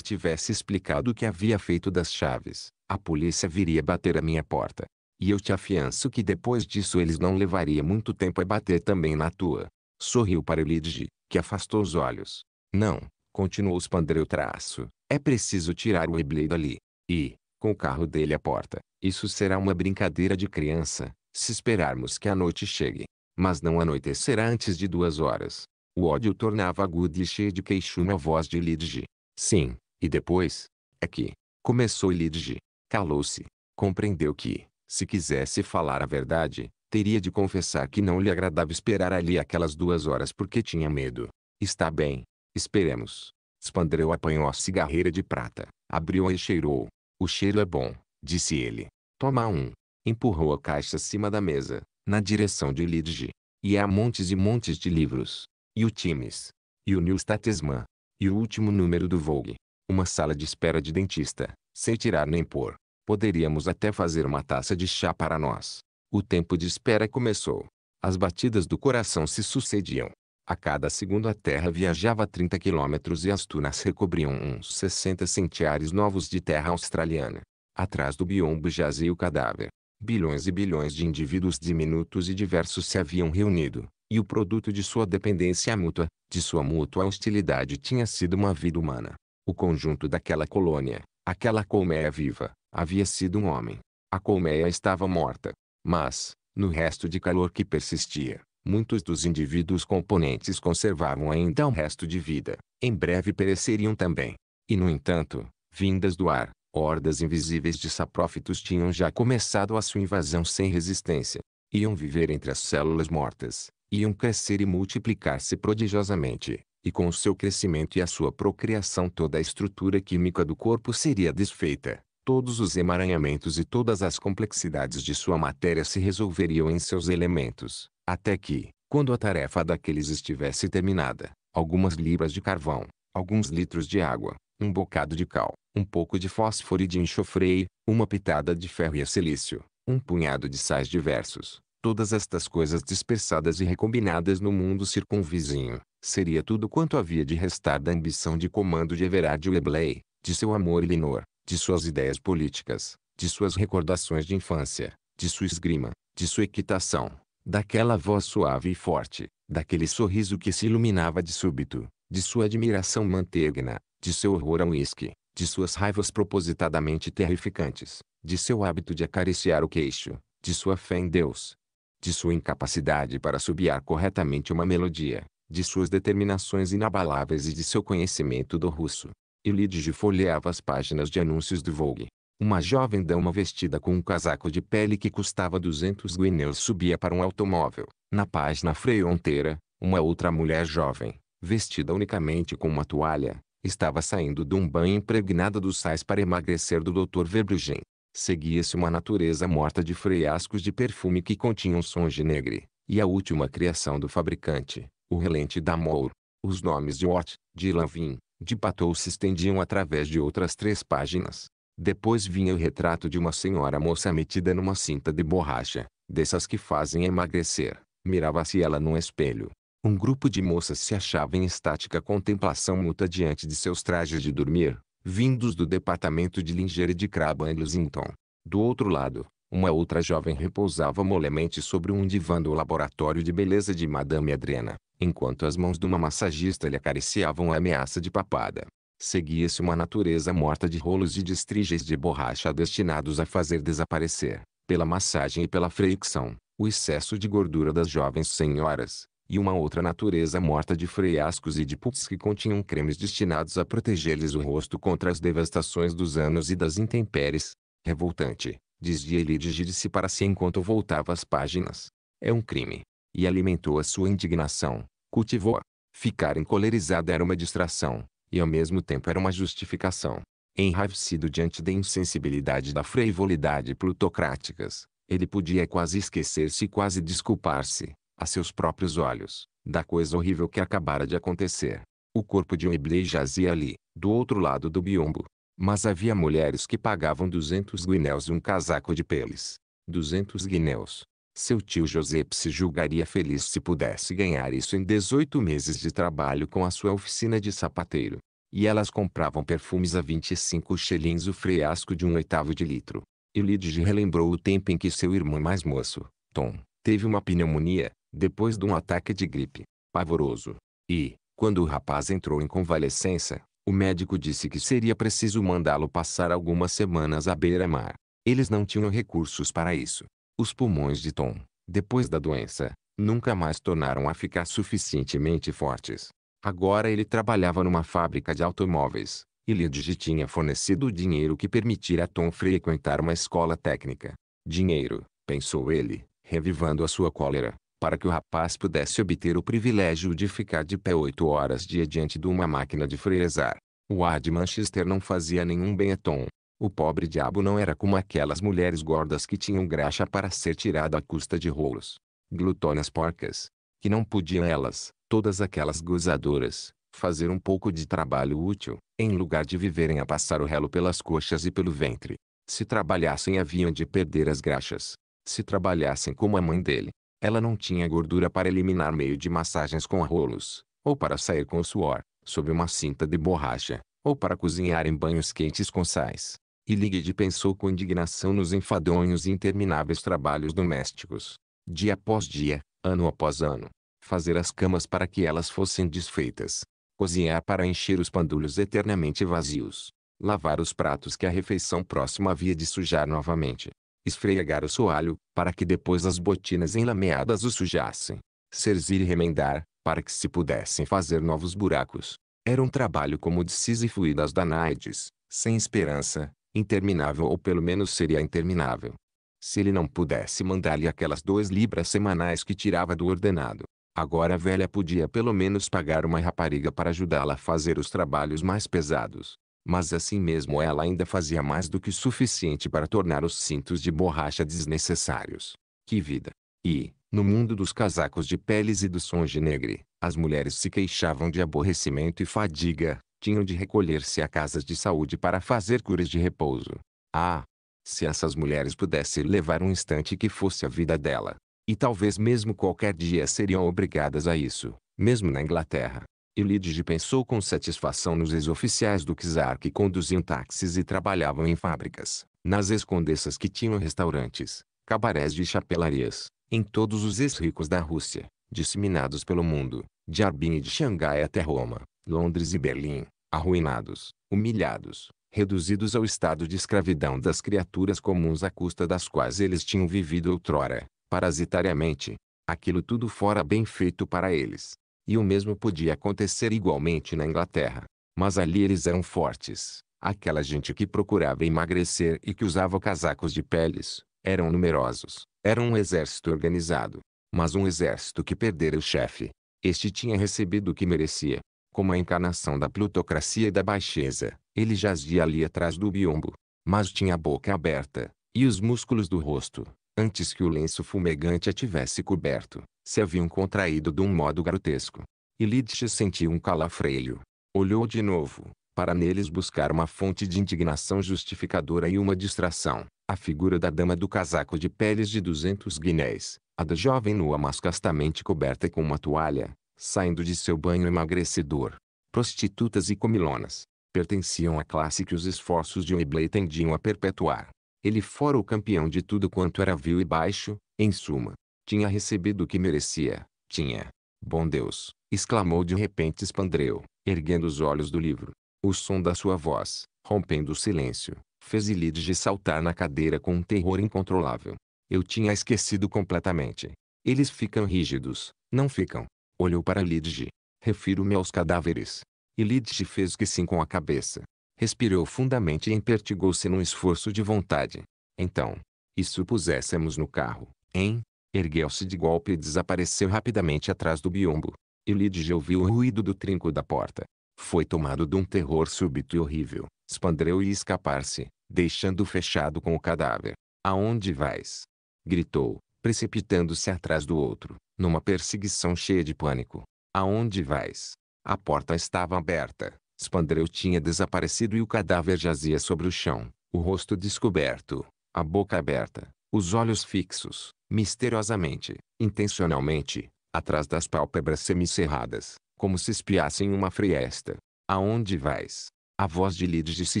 tivesse explicado o que havia feito das chaves, a polícia viria bater à minha porta. E eu te afianço que depois disso eles não levaria muito tempo a bater também na tua. Sorriu para Lidji, que afastou os olhos. Não, continuou os traço. É preciso tirar o Eblei dali. E, com o carro dele à porta, isso será uma brincadeira de criança, se esperarmos que a noite chegue. Mas não anoitecerá antes de duas horas. O ódio tornava agudo e cheio de queixume a voz de Lidji. Sim, e depois? É que. Começou Lidji. Calou-se. Compreendeu que, se quisesse falar a verdade, teria de confessar que não lhe agradava esperar ali aquelas duas horas porque tinha medo. Está bem. Esperemos. Spandreu apanhou a cigarreira de prata, abriu-a e cheirou. O cheiro é bom, disse ele. Toma um. Empurrou a caixa acima da mesa, na direção de Lidge. E há montes e montes de livros. E o Times. E o New Statesman. E o último número do Vogue. Uma sala de espera de dentista, sem tirar nem pôr. Poderíamos até fazer uma taça de chá para nós. O tempo de espera começou. As batidas do coração se sucediam. A cada segundo a terra viajava 30 quilômetros e as tunas recobriam uns 60 centiares novos de terra australiana. Atrás do biombo jazia o cadáver. Bilhões e bilhões de indivíduos diminutos e diversos se haviam reunido, e o produto de sua dependência mútua, de sua mútua hostilidade tinha sido uma vida humana. O conjunto daquela colônia, aquela colmeia viva, havia sido um homem. A colmeia estava morta. Mas, no resto de calor que persistia, muitos dos indivíduos componentes conservavam ainda um resto de vida. Em breve pereceriam também. E no entanto, vindas do ar, hordas invisíveis de saprófitos tinham já começado a sua invasão sem resistência. Iam viver entre as células mortas, iam crescer e multiplicar-se prodigiosamente, e com o seu crescimento e a sua procriação toda a estrutura química do corpo seria desfeita, todos os emaranhamentos e todas as complexidades de sua matéria se resolveriam em seus elementos, até que, quando a tarefa daqueles estivesse terminada, algumas libras de carvão, alguns litros de água, um bocado de cal, um pouco de fósforo e de enxofre, uma pitada de ferro e silício, um punhado de sais diversos, todas estas coisas dispersadas e recombinadas no mundo circunvizinho, seria tudo quanto havia de restar da ambição de comando de Everard Webley, de seu amor e Linor de suas ideias políticas, de suas recordações de infância, de sua esgrima, de sua equitação, daquela voz suave e forte, daquele sorriso que se iluminava de súbito, de sua admiração mantegna, de seu horror ao uísque, de suas raivas propositadamente terrificantes, de seu hábito de acariciar o queixo, de sua fé em Deus, de sua incapacidade para subiar corretamente uma melodia, de suas determinações inabaláveis e de seu conhecimento do russo, e Lidge folheava as páginas de anúncios do Vogue. Uma jovem dama vestida com um casaco de pele que custava 200 guineus subia para um automóvel. Na página fronteira, uma outra mulher jovem, vestida unicamente com uma toalha, estava saindo de um banho impregnada dos sais para emagrecer do Dr. Verbruggen. Seguia-se uma natureza morta de freiascos de perfume que continham sons de negre, e a última criação do fabricante, o relente da Moore. Os nomes de Watt, de Lavin de Patou se estendiam através de outras três páginas. Depois vinha o retrato de uma senhora moça metida numa cinta de borracha, dessas que fazem emagrecer. Mirava-se ela num espelho. Um grupo de moças se achava em estática contemplação muta diante de seus trajes de dormir, vindos do departamento de lingerie de Craba e Lexington. Do outro lado, uma outra jovem repousava molemente sobre um divã do laboratório de beleza de Madame Adrena, enquanto as mãos de uma massagista lhe acariciavam a ameaça de papada. Seguia-se uma natureza morta de rolos e de de borracha destinados a fazer desaparecer, pela massagem e pela fricção, o excesso de gordura das jovens senhoras, e uma outra natureza morta de freascos e de puts que continham cremes destinados a proteger-lhes o rosto contra as devastações dos anos e das intempéries. Revoltante, dizia ele dirigir-se para si enquanto voltava as páginas. É um crime. E alimentou a sua indignação, cultivou-a. Ficar encolerizado era uma distração, e ao mesmo tempo era uma justificação. Enraivecido diante da insensibilidade da frivolidade plutocráticas, ele podia quase esquecer-se e quase desculpar-se, a seus próprios olhos, da coisa horrível que acabara de acontecer. O corpo de Oebley jazia ali, do outro lado do biombo, mas havia mulheres que pagavam 200 guinéus e um casaco de peles. 200 guinéus. Seu tio José se julgaria feliz se pudesse ganhar isso em 18 meses de trabalho com a sua oficina de sapateiro. E elas compravam perfumes a 25 xelins o freasco de um oitavo de litro. E Lidge relembrou o tempo em que seu irmão mais moço, Tom, teve uma pneumonia, depois de um ataque de gripe. Pavoroso. E, quando o rapaz entrou em convalescença, o médico disse que seria preciso mandá-lo passar algumas semanas à beira-mar. Eles não tinham recursos para isso. Os pulmões de Tom, depois da doença, nunca mais tornaram a ficar suficientemente fortes. Agora ele trabalhava numa fábrica de automóveis, e Lidge tinha fornecido o dinheiro que permitira a Tom frequentar uma escola técnica. Dinheiro, pensou ele, revivando a sua cólera para que o rapaz pudesse obter o privilégio de ficar de pé oito horas dia diante de uma máquina de frezar. O ar de Manchester não fazia nenhum bem a Tom. O pobre diabo não era como aquelas mulheres gordas que tinham graxa para ser tirada à custa de rolos. Glutônias porcas. Que não podiam elas, todas aquelas gozadoras, fazer um pouco de trabalho útil, em lugar de viverem a passar o relo pelas coxas e pelo ventre. Se trabalhassem haviam de perder as graxas. Se trabalhassem como a mãe dele, ela não tinha gordura para eliminar meio de massagens com rolos, ou para sair com o suor, sob uma cinta de borracha, ou para cozinhar em banhos quentes com sais. E Ligide pensou com indignação nos enfadonhos e intermináveis trabalhos domésticos. Dia após dia, ano após ano. Fazer as camas para que elas fossem desfeitas. Cozinhar para encher os pandulhos eternamente vazios. Lavar os pratos que a refeição próxima havia de sujar novamente esfregar o soalho, para que depois as botinas enlameadas o sujassem, cerzir e remendar, para que se pudessem fazer novos buracos. Era um trabalho como o de Sísifo e das Danaides, sem esperança, interminável ou pelo menos seria interminável. Se ele não pudesse mandar-lhe aquelas duas libras semanais que tirava do ordenado, agora a velha podia pelo menos pagar uma rapariga para ajudá-la a fazer os trabalhos mais pesados. Mas assim mesmo ela ainda fazia mais do que suficiente para tornar os cintos de borracha desnecessários. Que vida! E, no mundo dos casacos de peles e do songe negre, as mulheres se queixavam de aborrecimento e fadiga, tinham de recolher-se a casas de saúde para fazer curas de repouso. Ah! Se essas mulheres pudessem levar um instante que fosse a vida dela, e talvez mesmo qualquer dia seriam obrigadas a isso, mesmo na Inglaterra. Elídige pensou com satisfação nos ex-oficiais do czar que conduziam táxis e trabalhavam em fábricas, nas escondessas que tinham restaurantes, cabarés e chapelarias, em todos os ex-ricos da Rússia, disseminados pelo mundo, de Arbin e de Xangai até Roma, Londres e Berlim, arruinados, humilhados, reduzidos ao estado de escravidão das criaturas comuns à custa das quais eles tinham vivido outrora, parasitariamente. Aquilo tudo fora bem feito para eles e o mesmo podia acontecer igualmente na Inglaterra. Mas ali eles eram fortes. Aquela gente que procurava emagrecer e que usava casacos de peles, eram numerosos. Era um exército organizado. Mas um exército que perdera o chefe. Este tinha recebido o que merecia. Como a encarnação da plutocracia e da baixeza, ele jazia ali atrás do biombo. Mas tinha a boca aberta, e os músculos do rosto, antes que o lenço fumegante a tivesse coberto, se haviam contraído de um modo grotesco. E Lidsche sentiu um calafreio. Olhou de novo, para neles buscar uma fonte de indignação justificadora e uma distração. A figura da dama do casaco de peles de duzentos guinéis, a da jovem nua mas castamente coberta com uma toalha, saindo de seu banho emagrecedor. Prostitutas e comilonas pertenciam à classe que os esforços de Oebley tendiam a perpetuar. Ele fora o campeão de tudo quanto era vil e baixo, em suma, tinha recebido o que merecia, tinha. Bom Deus! exclamou de repente Spandreu, erguendo os olhos do livro. O som da sua voz, rompendo o silêncio, fez Ilidge saltar na cadeira com um terror incontrolável. Eu tinha esquecido completamente. Eles ficam rígidos, não ficam. Olhou para Lidge. Refiro-me aos cadáveres. E Lidge fez que sim com a cabeça respirou fundamente e empertigou-se num esforço de vontade. Então, e supuséssemos no carro, hein? Ergueu-se de golpe e desapareceu rapidamente atrás do biombo. E Lidge ouviu o ruído do trinco da porta. Foi tomado de um terror súbito e horrível. espandreu e escapar-se, deixando-o fechado com o cadáver. Aonde vais? Gritou, precipitando-se atrás do outro, numa perseguição cheia de pânico. Aonde vais? A porta estava aberta. Spandreu tinha desaparecido e o cadáver jazia sobre o chão, o rosto descoberto, a boca aberta, os olhos fixos, misteriosamente, intencionalmente, atrás das pálpebras semicerradas, como se espiassem uma fresta. Aonde vais? A voz de Lidge se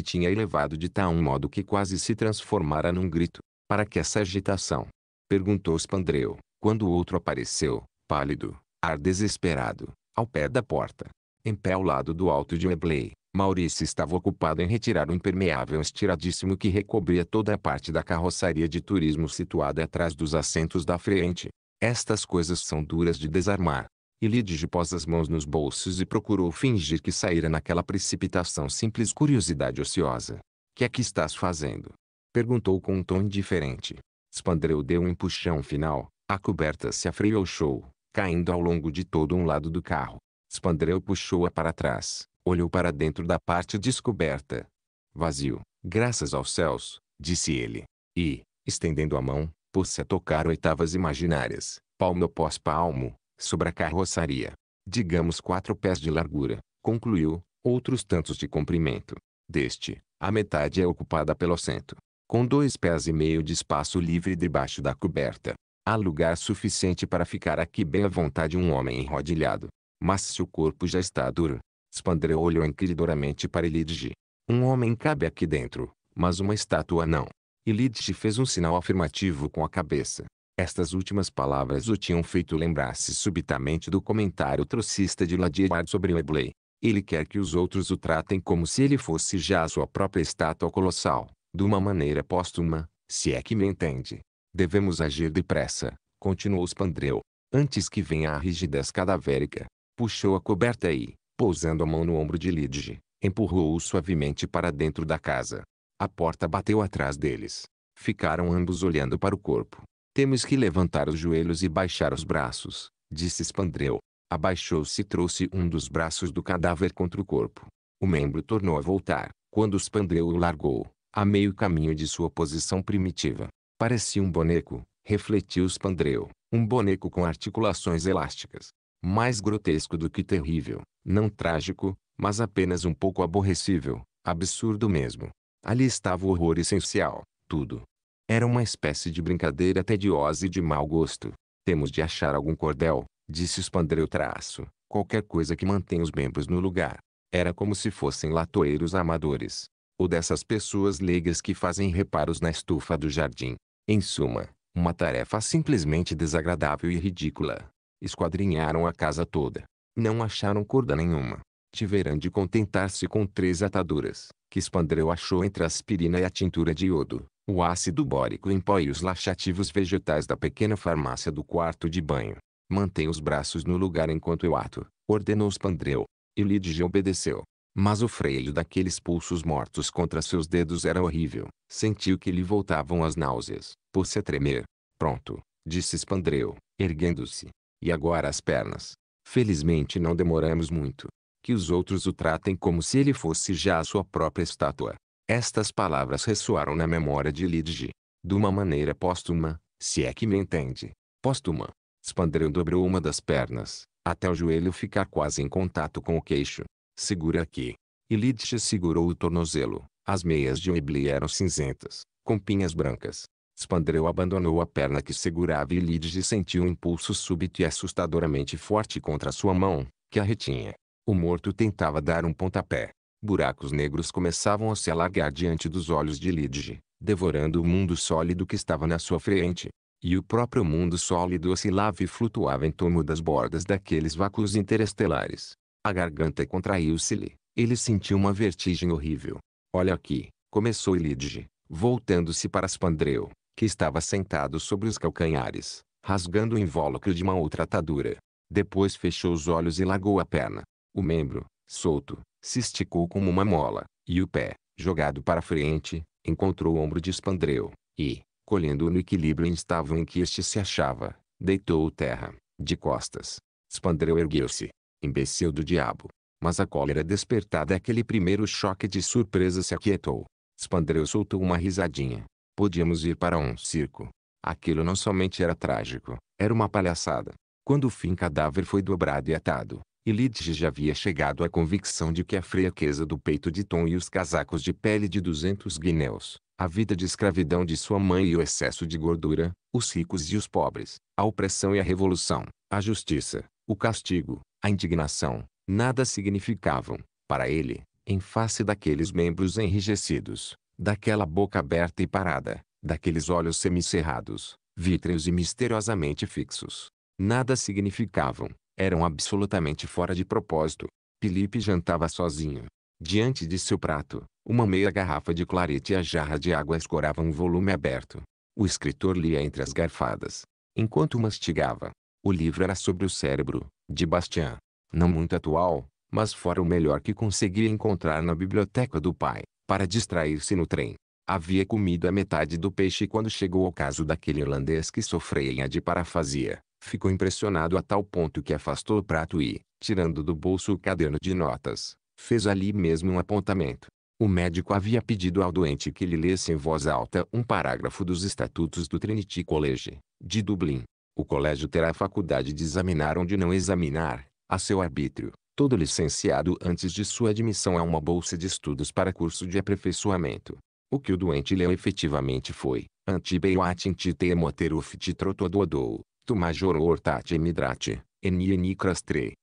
tinha elevado de tal modo que quase se transformara num grito. Para que essa agitação? Perguntou Spandreu, quando o outro apareceu, pálido, ar desesperado, ao pé da porta. Em pé ao lado do alto de Webley, Maurício estava ocupado em retirar o impermeável estiradíssimo que recobria toda a parte da carroçaria de turismo situada atrás dos assentos da frente. Estas coisas são duras de desarmar. Ilídige pôs as mãos nos bolsos e procurou fingir que saíra naquela precipitação simples curiosidade ociosa. Que é que estás fazendo? Perguntou com um tom indiferente. Spandreu deu um empuxão final, a coberta se afreou show, caindo ao longo de todo um lado do carro. Spandrel puxou-a para trás, olhou para dentro da parte descoberta. Vazio, graças aos céus, disse ele. E, estendendo a mão, pôs-se a tocar oitavas imaginárias, palmo após palmo, sobre a carroçaria. Digamos quatro pés de largura, concluiu, outros tantos de comprimento. Deste, a metade é ocupada pelo assento, com dois pés e meio de espaço livre debaixo da coberta. Há lugar suficiente para ficar aqui bem à vontade um homem enrodilhado, mas se o corpo já está duro, Spandrel olhou inquiridoramente para Elidge. Um homem cabe aqui dentro, mas uma estátua não. Elidge fez um sinal afirmativo com a cabeça. Estas últimas palavras o tinham feito lembrar-se subitamente do comentário trocista de Ladiard sobre Webley. Ele quer que os outros o tratem como se ele fosse já a sua própria estátua colossal, de uma maneira póstuma, se é que me entende. Devemos agir depressa, continuou Spandrel, antes que venha a rigidez cadavérica puxou a coberta e, pousando a mão no ombro de Lidge, empurrou-o suavemente para dentro da casa. A porta bateu atrás deles. Ficaram ambos olhando para o corpo. Temos que levantar os joelhos e baixar os braços, disse Spandrel Abaixou-se e trouxe um dos braços do cadáver contra o corpo. O membro tornou a voltar, quando Spandrel o largou, a meio caminho de sua posição primitiva. Parecia um boneco, refletiu Spandrel um boneco com articulações elásticas mais grotesco do que terrível, não trágico, mas apenas um pouco aborrecível, absurdo mesmo. Ali estava o horror essencial, tudo. Era uma espécie de brincadeira tediosa e de mau gosto. Temos de achar algum cordel, disse expandreu traço, qualquer coisa que mantenha os membros no lugar. Era como se fossem latoeiros amadores. Ou dessas pessoas leigas que fazem reparos na estufa do jardim. Em suma, uma tarefa simplesmente desagradável e ridícula. Esquadrinharam a casa toda. Não acharam corda nenhuma. Tiveram de contentar-se com três ataduras, que Spandreu achou entre a aspirina e a tintura de iodo, o ácido bórico em pó e os laxativos vegetais da pequena farmácia do quarto de banho. Mantenha os braços no lugar enquanto eu ato, ordenou Spandreu. E Lidia obedeceu. Mas o freio daqueles pulsos mortos contra seus dedos era horrível. Sentiu que lhe voltavam as náuseas, pôs se a tremer. Pronto, disse Spandreu, erguendo-se. E agora as pernas. Felizmente não demoramos muito. Que os outros o tratem como se ele fosse já a sua própria estátua. Estas palavras ressoaram na memória de Lidge. De uma maneira póstuma, se é que me entende. Póstuma. Spandrel dobrou uma das pernas, até o joelho ficar quase em contato com o queixo. Segura aqui. E Lidge segurou o tornozelo. As meias de Webley eram cinzentas, com pinhas brancas. Spandreu abandonou a perna que segurava e Lidge sentiu um impulso súbito e assustadoramente forte contra sua mão, que a retinha. O morto tentava dar um pontapé. Buracos negros começavam a se alargar diante dos olhos de Lidge, devorando o mundo sólido que estava na sua frente. E o próprio mundo sólido oscilava e flutuava em torno das bordas daqueles vácuos interestelares. A garganta contraiu-se-lhe. Ele sentiu uma vertigem horrível. Olha aqui, começou Lidge, voltando-se para Spandreu que estava sentado sobre os calcanhares, rasgando o invólucro de uma outra atadura. Depois fechou os olhos e largou a perna. O membro, solto, se esticou como uma mola, e o pé, jogado para frente, encontrou o ombro de Spandreu, e, colhendo-o no equilíbrio instável em que este se achava, deitou-o terra, de costas. Spandreu ergueu-se. Imbecil do diabo. Mas a cólera despertada aquele primeiro choque de surpresa se aquietou. Spandreu soltou uma risadinha, Podíamos ir para um circo. Aquilo não somente era trágico, era uma palhaçada. Quando o fim cadáver foi dobrado e atado, e Lidge já havia chegado à convicção de que a fraqueza do peito de Tom e os casacos de pele de 200 guineus, a vida de escravidão de sua mãe e o excesso de gordura, os ricos e os pobres, a opressão e a revolução, a justiça, o castigo, a indignação, nada significavam, para ele, em face daqueles membros enrijecidos, daquela boca aberta e parada, daqueles olhos semicerrados, vítreos e misteriosamente fixos. Nada significavam, eram absolutamente fora de propósito. Felipe jantava sozinho. Diante de seu prato, uma meia garrafa de clarete e a jarra de água escoravam um volume aberto. O escritor lia entre as garfadas. Enquanto mastigava, o livro era sobre o cérebro, de Bastian. Não muito atual, mas fora o melhor que conseguia encontrar na biblioteca do pai para distrair-se no trem. Havia comido a metade do peixe quando chegou ao caso daquele irlandês que sofria de parafasia. Ficou impressionado a tal ponto que afastou o prato e, tirando do bolso o caderno de notas, fez ali mesmo um apontamento. O médico havia pedido ao doente que lhe lesse em voz alta um parágrafo dos estatutos do Trinity College, de Dublin. O colégio terá a faculdade de examinar ou de não examinar, a seu arbítrio todo licenciado antes de sua admissão a uma bolsa de estudos para curso de aperfeiçoamento. O que o doente leu efetivamente foi tu que Antibeiwatintitemotheruftitrotodoadou, Tumajorortatemidrate, Enianicrastre,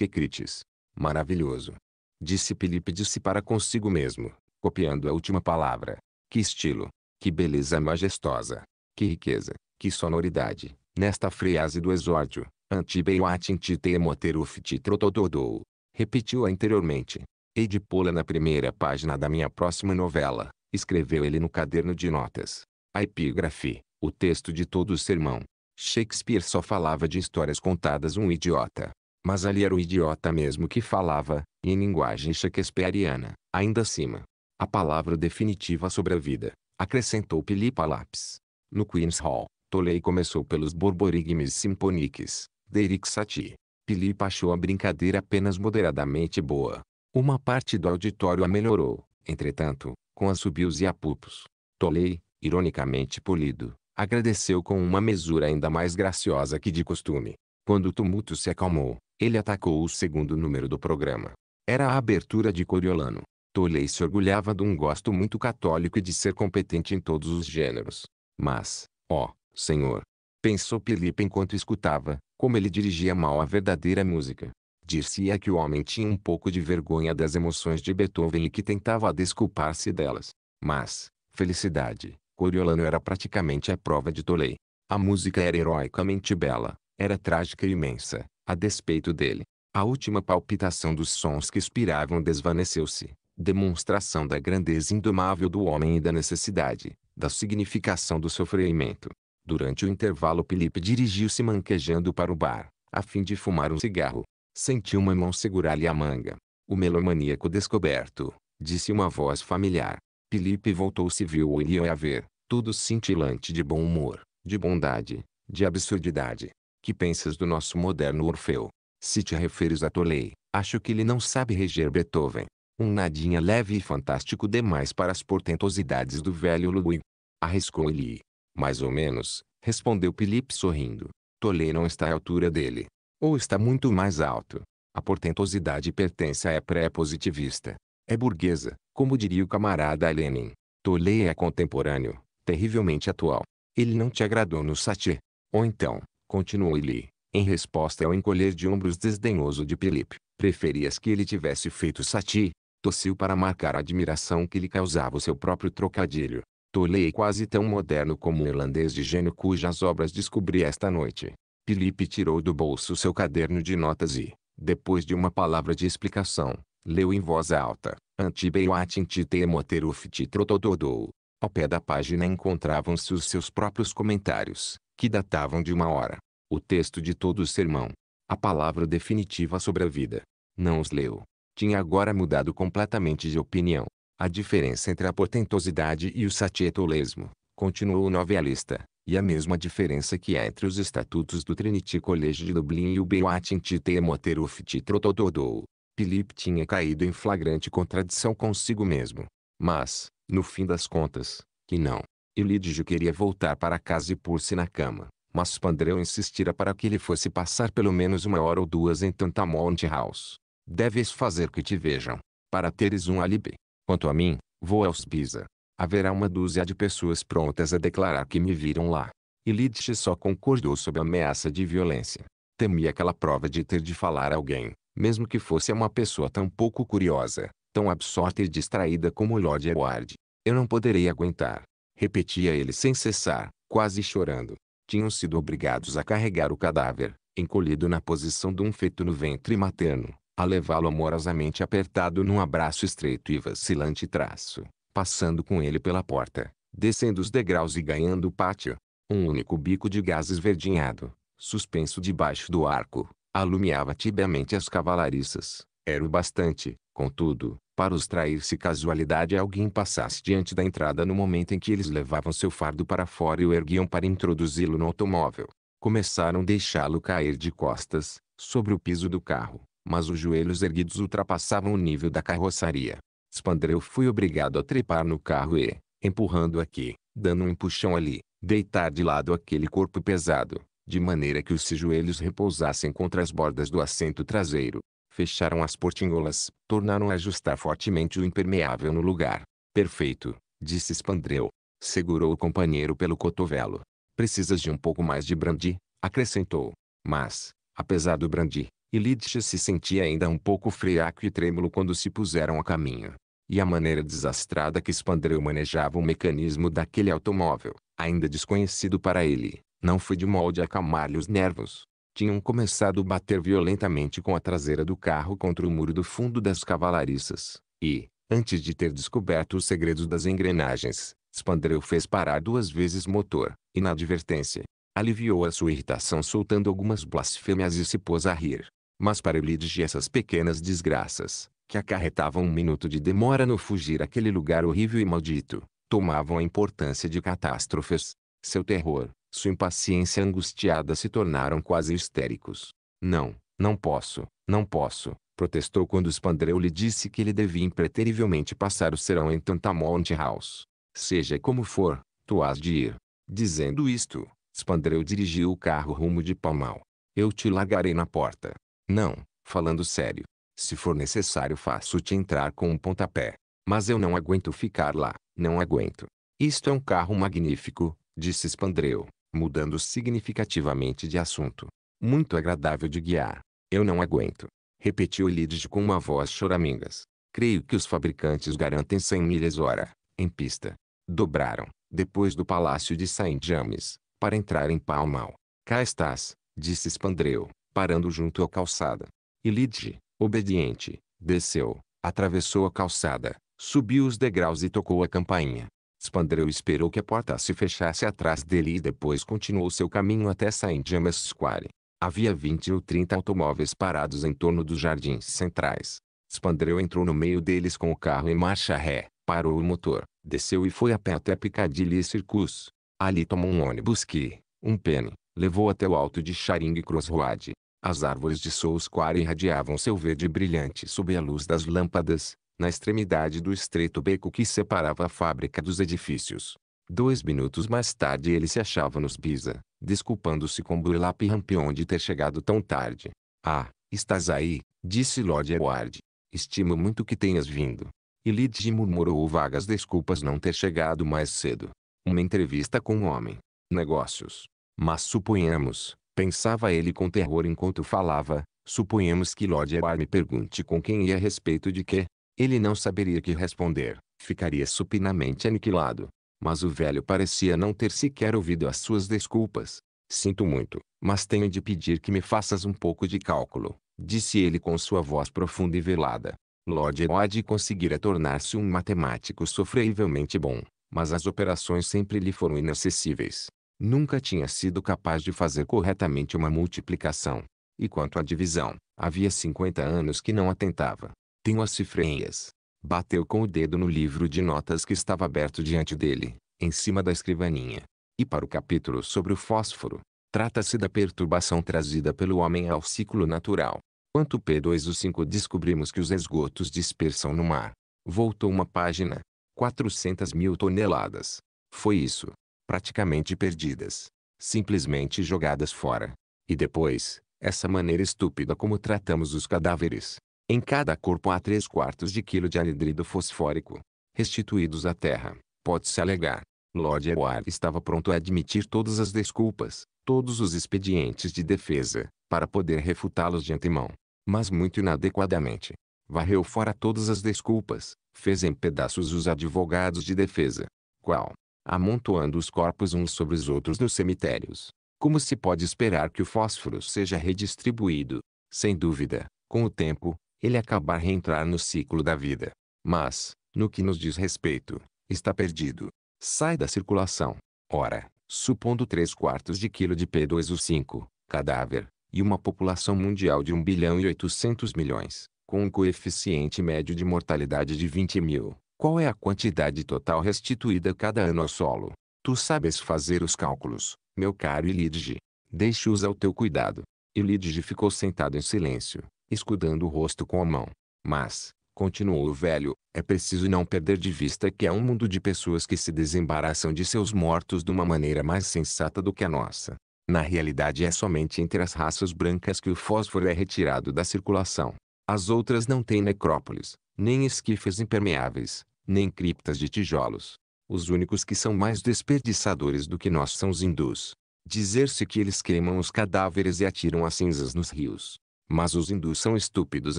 e crites. Maravilhoso! Disse Felipe disse para consigo mesmo, copiando a última palavra. Que estilo! Que beleza majestosa! Que riqueza! Que sonoridade! Nesta frase do exórdio, Antibeiuatintitemoteruftitrototodou, repetiu anteriormente. de pô-la na primeira página da minha próxima novela, escreveu ele no caderno de notas. A epígrafe, o texto de todo o sermão. Shakespeare só falava de histórias contadas um idiota. Mas ali era o idiota mesmo que falava, em linguagem shakespeariana, ainda acima. A palavra definitiva sobre a vida, acrescentou Pilipa Lápis. No Queen's Hall, Tolei começou pelos Borborigmes Simponiques, Derek Satie. Filipe achou a brincadeira apenas moderadamente boa. Uma parte do auditório a melhorou, entretanto, com assobios e apupos. Tolei, ironicamente polido, agradeceu com uma mesura ainda mais graciosa que de costume. Quando o tumulto se acalmou, ele atacou o segundo número do programa. Era a abertura de Coriolano. Tolei se orgulhava de um gosto muito católico e de ser competente em todos os gêneros. Mas, ó, Senhor! Pensou Filipe enquanto escutava, como ele dirigia mal a verdadeira música. Disse-ia é que o homem tinha um pouco de vergonha das emoções de Beethoven e que tentava desculpar-se delas. Mas, felicidade, Coriolano era praticamente a prova de Tolei. A música era heroicamente bela, era trágica e imensa, a despeito dele. A última palpitação dos sons que expiravam desvaneceu-se, demonstração da grandeza indomável do homem e da necessidade, da significação do sofrimento. Durante o intervalo Felipe dirigiu-se manquejando para o bar, a fim de fumar um cigarro. Sentiu uma mão segurar-lhe a manga. O melomaníaco descoberto, disse uma voz familiar. Felipe voltou-se e viu o Ilio a ver, tudo cintilante de bom humor, de bondade, de absurdidade. Que pensas do nosso moderno Orfeu? Se te referes a Tolei, acho que ele não sabe reger Beethoven. Um nadinha leve e fantástico demais para as portentosidades do velho Ludwig. Arriscou-lhe. Mais ou menos, respondeu Felipe sorrindo. Tolei não está à altura dele. Ou está muito mais alto. A portentosidade pertence à pré-positivista. É burguesa, como diria o camarada Lenin. Tolei é contemporâneo, terrivelmente atual. Ele não te agradou no Satie. Ou então, continuou ele, em resposta ao encolher de ombros desdenhoso de Felipe, preferias que ele tivesse feito sati? Tossiu para marcar a admiração que lhe causava o seu próprio trocadilho. Tolei quase tão moderno como um irlandês de gênio cujas obras descobri esta noite. Felipe tirou do bolso seu caderno de notas e, depois de uma palavra de explicação, leu em voz alta. Antibeiuatintitemotteruftitrotododou. Ao pé da página encontravam-se os seus próprios comentários, que datavam de uma hora. O texto de todo o sermão. A palavra definitiva sobre a vida. Não os leu. Tinha agora mudado completamente de opinião. A diferença entre a portentosidade e o satietoleismo, continuou o novelista, e a mesma diferença que há entre os estatutos do Trinity College de Dublin e o Beatin Titemoteruf Titrotododou. Philip tinha caído em flagrante contradição consigo mesmo. Mas, no fim das contas, que não. Elidio queria voltar para casa e pôr-se na cama, mas Pandreu insistira para que ele fosse passar pelo menos uma hora ou duas em Tantamount House. Deves fazer que te vejam, para teres um alibi. Quanto a mim, vou aos Pisa. Haverá uma dúzia de pessoas prontas a declarar que me viram lá. E Lidsche só concordou sob ameaça de violência. Temia aquela prova de ter de falar a alguém, mesmo que fosse uma pessoa tão pouco curiosa, tão absorta e distraída como Lord Edward. Eu não poderei aguentar. Repetia ele sem cessar, quase chorando. Tinham sido obrigados a carregar o cadáver, encolhido na posição de um feto no ventre materno, a levá-lo amorosamente apertado num abraço estreito e vacilante traço, passando com ele pela porta, descendo os degraus e ganhando o pátio. Um único bico de gás esverdinhado, suspenso debaixo do arco, alumiava tibiamente as cavalariças. Era o bastante, contudo, para os trair se casualidade alguém passasse diante da entrada no momento em que eles levavam seu fardo para fora e o erguiam para introduzi-lo no automóvel. Começaram a deixá-lo cair de costas, sobre o piso do carro, mas os joelhos erguidos ultrapassavam o nível da carroçaria. Spandreu foi obrigado a trepar no carro e, empurrando aqui, dando um puxão ali, deitar de lado aquele corpo pesado, de maneira que os joelhos repousassem contra as bordas do assento traseiro. Fecharam as portinholas, tornaram a ajustar fortemente o impermeável no lugar. Perfeito, disse Spandreu. Segurou o companheiro pelo cotovelo. Precisas de um pouco mais de brandy, acrescentou. Mas, apesar do brandy, e Lídia se sentia ainda um pouco friaco e trêmulo quando se puseram a caminho. E a maneira desastrada que Spandreu manejava o mecanismo daquele automóvel, ainda desconhecido para ele, não foi de molde a acalmar-lhe os nervos. Tinham começado a bater violentamente com a traseira do carro contra o muro do fundo das cavalariças. E, antes de ter descoberto os segredos das engrenagens, Spandreu fez parar duas vezes motor, inadvertência. Aliviou a sua irritação soltando algumas blasfêmias e se pôs a rir mas para elidir essas pequenas desgraças, que acarretavam um minuto de demora no fugir aquele lugar horrível e maldito, tomavam a importância de catástrofes. Seu terror, sua impaciência angustiada se tornaram quase histéricos. Não, não posso, não posso, protestou quando Spandreu lhe disse que ele devia impreterivelmente passar o serão em Tantamount House. Seja como for, tu has de ir. Dizendo isto, Spandreu dirigiu o carro rumo de Palmal. Eu te largarei na porta, não, falando sério. Se for necessário faço-te entrar com um pontapé. Mas eu não aguento ficar lá, não aguento. Isto é um carro magnífico, disse Spandreu, mudando significativamente de assunto. Muito agradável de guiar. Eu não aguento. Repetiu Lidge com uma voz choramingas. Creio que os fabricantes garantem 100 milhas hora, em pista. Dobraram, depois do palácio de Saint James, para entrar em Pall Cá estás, disse Spandreu, parando junto à calçada. Elide, obediente, desceu, atravessou a calçada, subiu os degraus e tocou a campainha. Spandreu esperou que a porta se fechasse atrás dele e depois continuou seu caminho até Saint James Square. Havia 20 ou 30 automóveis parados em torno dos jardins centrais. Spandreu entrou no meio deles com o carro em marcha ré, parou o motor, desceu e foi a pé até Piccadilly Circus. Ali tomou um ônibus que, um penny, levou até o alto de Charing Cross Road. As árvores de Soul Square irradiavam seu verde brilhante sob a luz das lâmpadas, na extremidade do estreito beco que separava a fábrica dos edifícios. Dois minutos mais tarde ele se achava nos Pisa, desculpando-se com Burlap Rampion de ter chegado tão tarde. Ah, estás aí, disse Lord Edward. Estimo muito que tenhas vindo. E Lidji murmurou vagas desculpas não ter chegado mais cedo. Uma entrevista com um homem. Negócios. Mas suponhamos, pensava ele com terror enquanto falava, suponhamos que Lord Ebar me pergunte com quem e a respeito de quê Ele não saberia que responder, ficaria supinamente aniquilado. Mas o velho parecia não ter sequer ouvido as suas desculpas. Sinto muito, mas tenho de pedir que me faças um pouco de cálculo, disse ele com sua voz profunda e velada. Lord Eod conseguira tornar-se um matemático sofrevelmente bom, mas as operações sempre lhe foram inacessíveis nunca tinha sido capaz de fazer corretamente uma multiplicação. E quanto à divisão, havia 50 anos que não atentava. Tenho as cifrenhas. Bateu com o dedo no livro de notas que estava aberto diante dele, em cima da escrivaninha. E para o capítulo sobre o fósforo, trata-se da perturbação trazida pelo homem ao ciclo natural. Quanto P2O5 descobrimos que os esgotos dispersam no mar. Voltou uma página. 400 mil toneladas. Foi isso praticamente perdidas, simplesmente jogadas fora. E depois, essa maneira estúpida como tratamos os cadáveres. Em cada corpo há 3 quartos de quilo de anidrido fosfórico, restituídos à terra, pode-se alegar. Lord Eward estava pronto a admitir todas as desculpas, todos os expedientes de defesa, para poder refutá-los de antemão. Mas muito inadequadamente. Varreu fora todas as desculpas, fez em pedaços os advogados de defesa. Qual, amontoando os corpos uns sobre os outros nos cemitérios. Como se pode esperar que o fósforo seja redistribuído? Sem dúvida, com o tempo, ele acabar reentrar no ciclo da vida. Mas, no que nos diz respeito, está perdido. Sai da circulação. Ora, supondo 3 quartos de quilo de P2O5, cadáver, e uma população mundial de 1 bilhão e 800 milhões, com um coeficiente médio de mortalidade de 20 mil, qual é a quantidade total restituída cada ano ao solo? Tu sabes fazer os cálculos, meu caro Ilidge. Deixe-os ao teu cuidado. Ilidge ficou sentado em silêncio, escudando o rosto com a mão. Mas, continuou o velho, é preciso não perder de vista que é um mundo de pessoas que se desembaraçam de seus mortos de uma maneira mais sensata do que a nossa. Na realidade é somente entre as raças brancas que o fósforo é retirado da circulação. As outras não têm necrópolis, nem esquifes impermeáveis, nem criptas de tijolos. Os únicos que são mais desperdiçadores do que nós são os hindus. Dizer-se que eles queimam os cadáveres e atiram as cinzas nos rios. Mas os hindus são estúpidos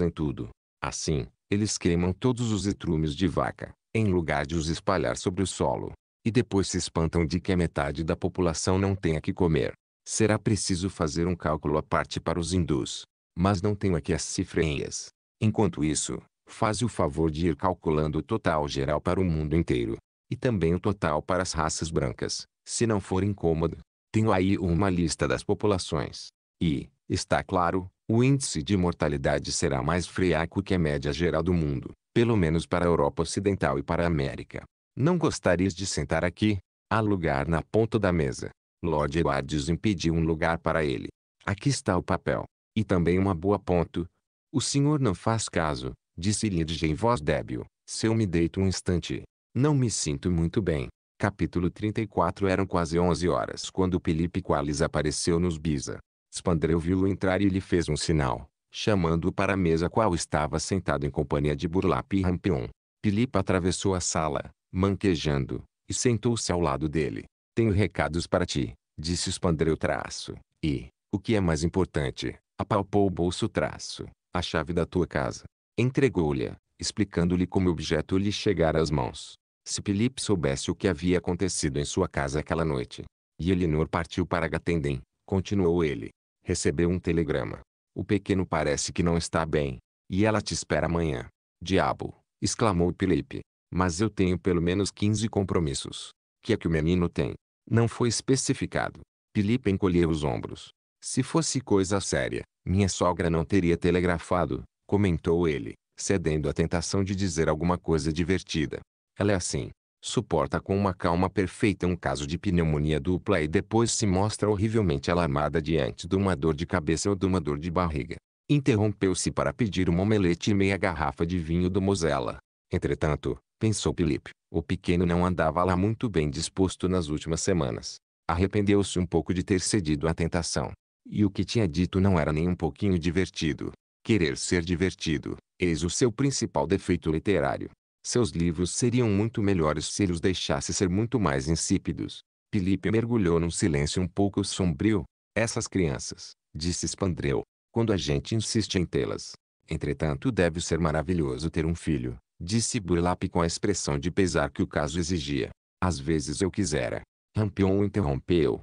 em tudo. Assim, eles queimam todos os etrumes de vaca, em lugar de os espalhar sobre o solo. E depois se espantam de que a metade da população não tenha que comer. Será preciso fazer um cálculo à parte para os hindus. Mas não tenho aqui as cifrenhas. Enquanto isso, Faz o favor de ir calculando o total geral para o mundo inteiro. E também o total para as raças brancas, se não for incômodo. Tenho aí uma lista das populações. E, está claro, o índice de mortalidade será mais friaco que a média geral do mundo, pelo menos para a Europa Ocidental e para a América. Não gostarias de sentar aqui? Há lugar na ponta da mesa. Lord Edwards impediu um lugar para ele. Aqui está o papel. E também uma boa ponto. O senhor não faz caso disse Lídia em voz débil, se eu me deito um instante. Não me sinto muito bem. Capítulo 34 Eram quase 11 horas quando Felipe Qualis apareceu nos Biza. Spandreu viu-lo entrar e lhe fez um sinal, chamando-o para a mesa qual estava sentado em companhia de Burlap e Rampion. Filipe atravessou a sala, manquejando, e sentou-se ao lado dele. Tenho recados para ti, disse Spandreu traço, e, o que é mais importante, apalpou o bolso traço, a chave da tua casa. Entregou-lhe, explicando-lhe como o objeto lhe chegara às mãos. Se Filipe soubesse o que havia acontecido em sua casa aquela noite. E Elinor partiu para Gatendem, continuou ele. Recebeu um telegrama. O pequeno parece que não está bem. E ela te espera amanhã. Diabo! exclamou Filipe. Mas eu tenho pelo menos 15 compromissos. Que é que o menino tem? Não foi especificado. Filipe encolheu os ombros. Se fosse coisa séria, minha sogra não teria telegrafado, comentou ele, cedendo à tentação de dizer alguma coisa divertida. Ela é assim. Suporta com uma calma perfeita um caso de pneumonia dupla e depois se mostra horrivelmente alarmada diante de uma dor de cabeça ou de uma dor de barriga. Interrompeu-se para pedir uma omelete e meia garrafa de vinho do Mosella. Entretanto, pensou Felipe, o pequeno não andava lá muito bem disposto nas últimas semanas. Arrependeu-se um pouco de ter cedido à tentação. E o que tinha dito não era nem um pouquinho divertido. Querer ser divertido, eis o seu principal defeito literário. Seus livros seriam muito melhores se ele os deixasse ser muito mais insípidos. Felipe mergulhou num silêncio um pouco sombrio. Essas crianças, disse Spandreu, quando a gente insiste em tê-las. Entretanto deve ser maravilhoso ter um filho, disse Burlap com a expressão de pesar que o caso exigia. Às vezes eu quisera. Rampion o interrompeu.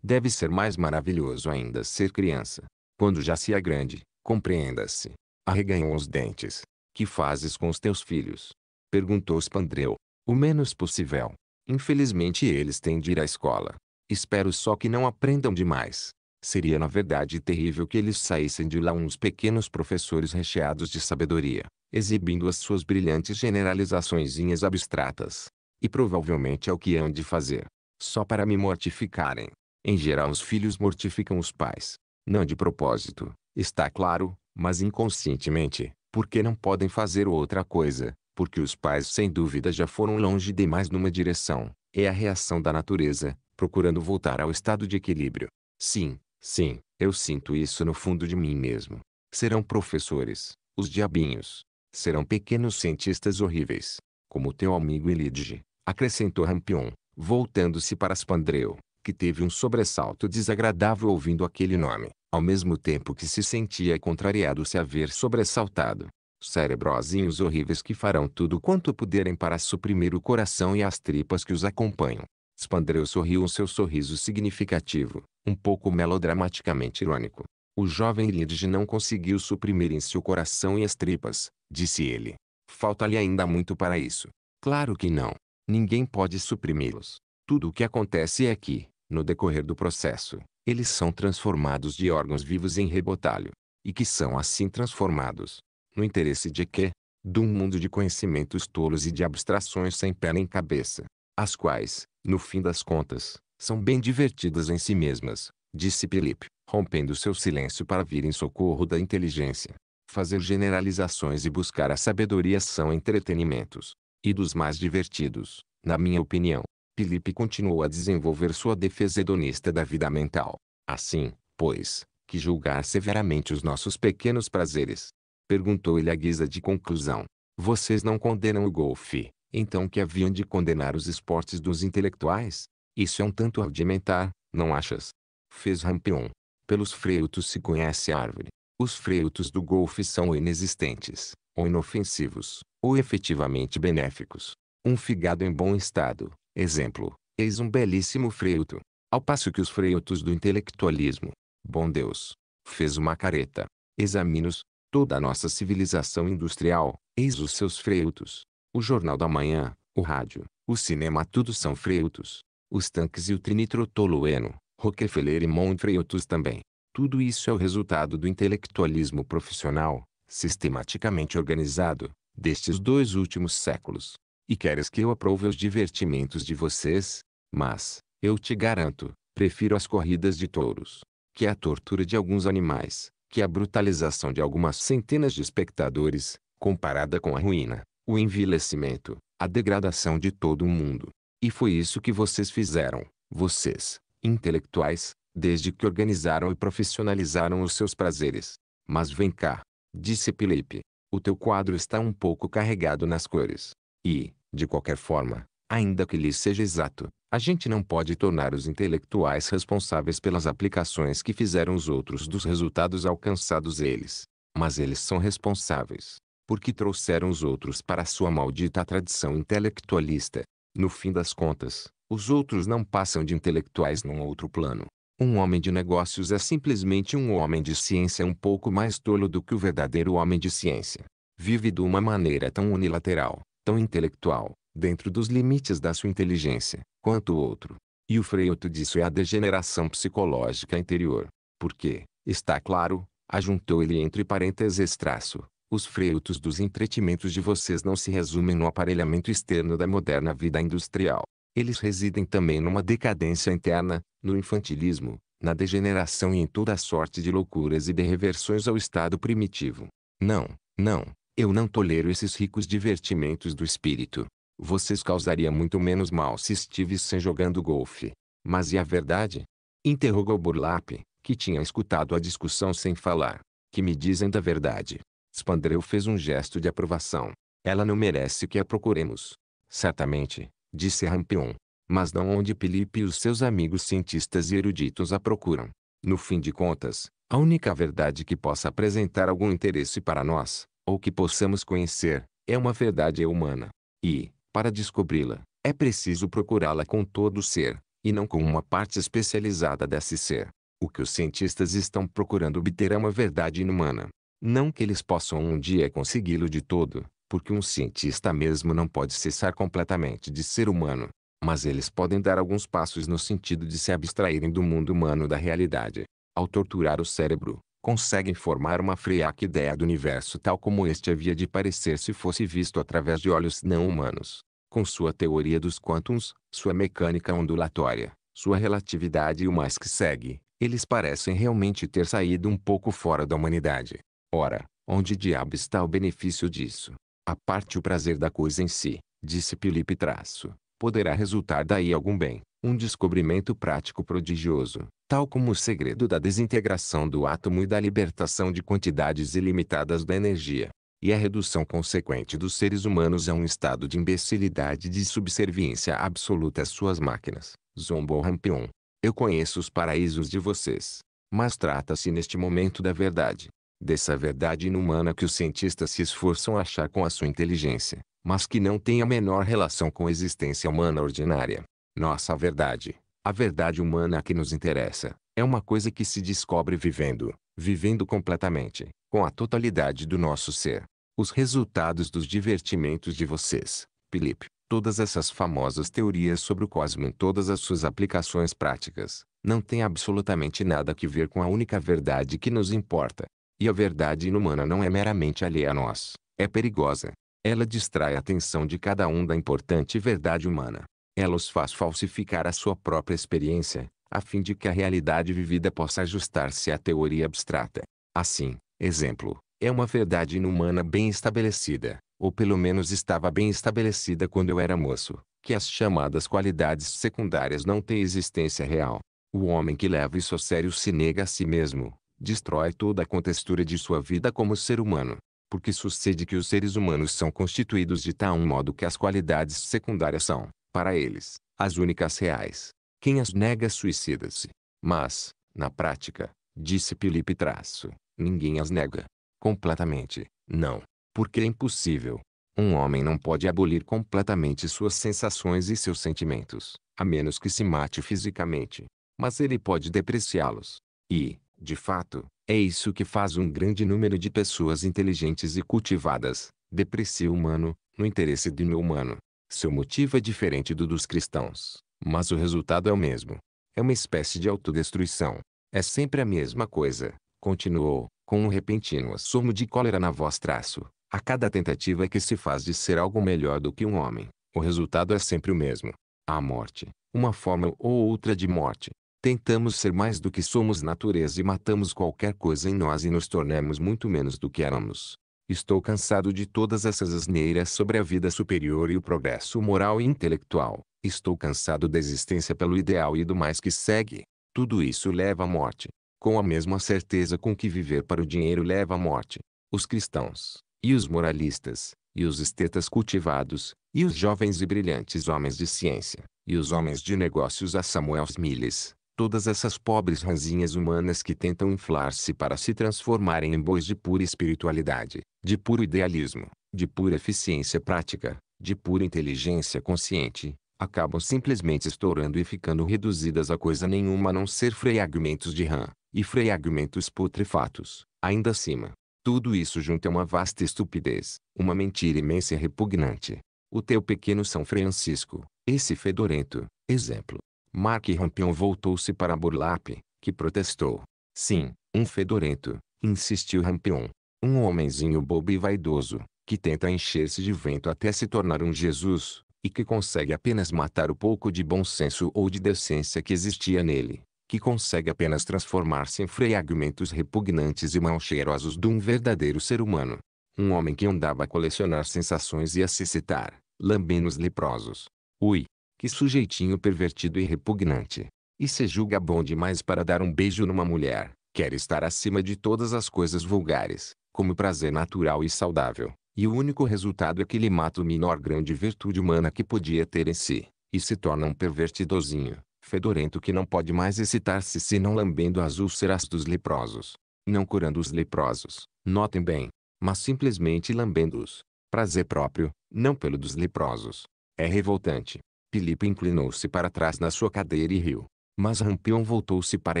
Deve ser mais maravilhoso ainda ser criança. Quando já se é grande, Compreenda-se. Arreganhou os dentes. Que fazes com os teus filhos? Perguntou Spandreu. O menos possível. Infelizmente eles têm de ir à escola. Espero só que não aprendam demais. Seria na verdade terrível que eles saíssem de lá uns pequenos professores recheados de sabedoria, exibindo as suas brilhantes generalizaçõezinhas abstratas. E provavelmente é o que hão de fazer. Só para me mortificarem. Em geral os filhos mortificam os pais. Não de propósito, Está claro, mas inconscientemente, porque não podem fazer outra coisa, porque os pais sem dúvida já foram longe demais numa direção, é a reação da natureza, procurando voltar ao estado de equilíbrio. Sim, sim, eu sinto isso no fundo de mim mesmo. Serão professores, os diabinhos. Serão pequenos cientistas horríveis. Como teu amigo Elidge, acrescentou Rampion, voltando-se para Spandreu, que teve um sobressalto desagradável ouvindo aquele nome ao mesmo tempo que se sentia contrariado se haver sobressaltado. Cerebrozinhos horríveis que farão tudo quanto puderem para suprimir o coração e as tripas que os acompanham. Spandreu sorriu um seu sorriso significativo, um pouco melodramaticamente irônico. O jovem Lidge não conseguiu suprimir em seu coração e as tripas, disse ele. Falta-lhe ainda muito para isso. Claro que não. Ninguém pode suprimi-los. Tudo o que acontece é que, no decorrer do processo, eles são transformados de órgãos vivos em rebotalho, e que são assim transformados, no interesse de que, de um mundo de conhecimentos tolos e de abstrações sem pele em cabeça, as quais, no fim das contas, são bem divertidas em si mesmas, disse Filipe, rompendo seu silêncio para vir em socorro da inteligência. Fazer generalizações e buscar a sabedoria são entretenimentos, e dos mais divertidos, na minha opinião. Felipe continuou a desenvolver sua defesa hedonista da vida mental. Assim, pois, que julgar severamente os nossos pequenos prazeres? perguntou ele à guisa de conclusão. Vocês não condenam o golfe, então que haviam de condenar os esportes dos intelectuais? Isso é um tanto rudimentar, não achas? Fez Rampion. Pelos freutos se conhece a árvore. Os freutos do golfe são ou inexistentes, ou inofensivos, ou efetivamente benéficos. Um figado em bom estado, Exemplo, eis um belíssimo freuto. Ao passo que os freutos do intelectualismo, bom Deus, fez uma careta. Examinos, toda a nossa civilização industrial, eis os seus freutos. O Jornal da Manhã, o rádio, o cinema tudo são freutos. Os tanques e o trinitrotolueno, Rockefeller e Montfreutos também. Tudo isso é o resultado do intelectualismo profissional, sistematicamente organizado, destes dois últimos séculos. E queres que eu aprove os divertimentos de vocês? Mas, eu te garanto, prefiro as corridas de touros, que a tortura de alguns animais, que a brutalização de algumas centenas de espectadores, comparada com a ruína, o envelhecimento, a degradação de todo o mundo. E foi isso que vocês fizeram, vocês, intelectuais, desde que organizaram e profissionalizaram os seus prazeres. Mas vem cá, disse Felipe, o teu quadro está um pouco carregado nas cores. E, de qualquer forma, ainda que lhe seja exato, a gente não pode tornar os intelectuais responsáveis pelas aplicações que fizeram os outros dos resultados alcançados eles. Mas eles são responsáveis, porque trouxeram os outros para sua maldita tradição intelectualista. No fim das contas, os outros não passam de intelectuais num outro plano. Um homem de negócios é simplesmente um homem de ciência um pouco mais tolo do que o verdadeiro homem de ciência. Vive de uma maneira tão unilateral, tão intelectual, dentro dos limites da sua inteligência, quanto o outro. E o Freuto disso é a degeneração psicológica interior. Porque, está claro, ajuntou ele entre parênteses traço, os freutos dos entretimentos de vocês não se resumem no aparelhamento externo da moderna vida industrial. Eles residem também numa decadência interna, no infantilismo, na degeneração e em toda a sorte de loucuras e de reversões ao estado primitivo. Não, não, eu não tolero esses ricos divertimentos do espírito. Vocês causaria muito menos mal se estivessem jogando golfe. Mas e a verdade? Interrogou Burlap, que tinha escutado a discussão sem falar. Que me dizem da verdade? Spandreu fez um gesto de aprovação. Ela não merece que a procuremos. Certamente, disse Rampion. Mas não onde Felipe e os seus amigos cientistas e eruditos a procuram. No fim de contas, a única verdade que possa apresentar algum interesse para nós, ou que possamos conhecer, é uma verdade humana. E, para descobri-la, é preciso procurá-la com todo o ser, e não com uma parte especializada desse ser. O que os cientistas estão procurando obter é uma verdade inumana. Não que eles possam um dia consegui-lo de todo, porque um cientista mesmo não pode cessar completamente de ser humano. Mas eles podem dar alguns passos no sentido de se abstraírem do mundo humano da realidade. Ao torturar o cérebro, conseguem formar uma friaca ideia do universo tal como este havia de parecer se fosse visto através de olhos não humanos. Com sua teoria dos quântums, sua mecânica ondulatória, sua relatividade e o mais que segue, eles parecem realmente ter saído um pouco fora da humanidade. Ora, onde diabo está o benefício disso? A parte o prazer da coisa em si, disse Felipe Traço, poderá resultar daí algum bem um descobrimento prático prodigioso, tal como o segredo da desintegração do átomo e da libertação de quantidades ilimitadas da energia, e a redução consequente dos seres humanos a um estado de imbecilidade e de subserviência absoluta às suas máquinas. Zombou Rampion. Eu conheço os paraísos de vocês, mas trata-se neste momento da verdade. Dessa verdade inumana que os cientistas se esforçam a achar com a sua inteligência, mas que não tem a menor relação com a existência humana ordinária. Nossa verdade, a verdade humana é que nos interessa, é uma coisa que se descobre vivendo, vivendo completamente, com a totalidade do nosso ser. Os resultados dos divertimentos de vocês, Felipe, todas essas famosas teorias sobre o cosmo em todas as suas aplicações práticas, não têm absolutamente nada a ver com a única verdade que nos importa. E a verdade inumana não é meramente alheia a nós, é perigosa. Ela distrai a atenção de cada um da importante verdade humana. Ela os faz falsificar a sua própria experiência, a fim de que a realidade vivida possa ajustar-se à teoria abstrata. Assim, exemplo, é uma verdade inumana bem estabelecida, ou pelo menos estava bem estabelecida quando eu era moço, que as chamadas qualidades secundárias não têm existência real. O homem que leva isso a sério se nega a si mesmo, destrói toda a contextura de sua vida como ser humano. Porque sucede que os seres humanos são constituídos de tal modo que as qualidades secundárias são, para eles, as únicas reais. Quem as nega suicida-se. Mas, na prática, disse Filipe Traço, ninguém as nega. Completamente, não. Porque é impossível. Um homem não pode abolir completamente suas sensações e seus sentimentos, a menos que se mate fisicamente. Mas ele pode depreciá-los. E, de fato, é isso que faz um grande número de pessoas inteligentes e cultivadas, deprecia o humano, no interesse do inhumano. Seu motivo é diferente do dos cristãos, mas o resultado é o mesmo. É uma espécie de autodestruição. É sempre a mesma coisa, continuou, com um repentino assomo de cólera na voz traço. A cada tentativa que se faz de ser algo melhor do que um homem, o resultado é sempre o mesmo. A morte, uma forma ou outra de morte. Tentamos ser mais do que somos natureza e matamos qualquer coisa em nós e nos tornamos muito menos do que éramos. Estou cansado de todas essas asneiras sobre a vida superior e o progresso moral e intelectual. Estou cansado da existência pelo ideal e do mais que segue. Tudo isso leva à morte. Com a mesma certeza com que viver para o dinheiro leva à morte. Os cristãos, e os moralistas, e os estetas cultivados, e os jovens e brilhantes homens de ciência, e os homens de negócios a Samuel Smiles, todas essas pobres ranzinhas humanas que tentam inflar-se para se transformarem em bois de pura espiritualidade, de puro idealismo, de pura eficiência prática, de pura inteligência consciente, acabam simplesmente estourando e ficando reduzidas a coisa nenhuma a não ser fragmentos de rã, e fragmentos putrefatos, ainda acima. Tudo isso junto é uma vasta estupidez, uma mentira imensa e repugnante. O teu pequeno São Francisco, esse fedorento, exemplo, Mark Rampion voltou-se para Burlap, que protestou. Sim, um fedorento, insistiu Rampion. Um homenzinho bobo e vaidoso, que tenta encher-se de vento até se tornar um Jesus, e que consegue apenas matar o pouco de bom senso ou de decência que existia nele, que consegue apenas transformar-se em fragmentos repugnantes e mal cheirosos de um verdadeiro ser humano. Um homem que andava a colecionar sensações e a se citar, lambendo os leprosos. Ui, que sujeitinho pervertido e repugnante. E se julga bom demais para dar um beijo numa mulher, quer estar acima de todas as coisas vulgares, como prazer natural e saudável, e o único resultado é que ele mata o menor grande virtude humana que podia ter em si, e se torna um pervertidozinho, fedorento que não pode mais excitar-se senão lambendo as úlceras dos leprosos. Não curando os leprosos, notem bem, mas simplesmente lambendo-os. Prazer próprio, não pelo dos leprosos. É revoltante. Filipe inclinou-se para trás na sua cadeira e riu. Mas Rampion voltou-se para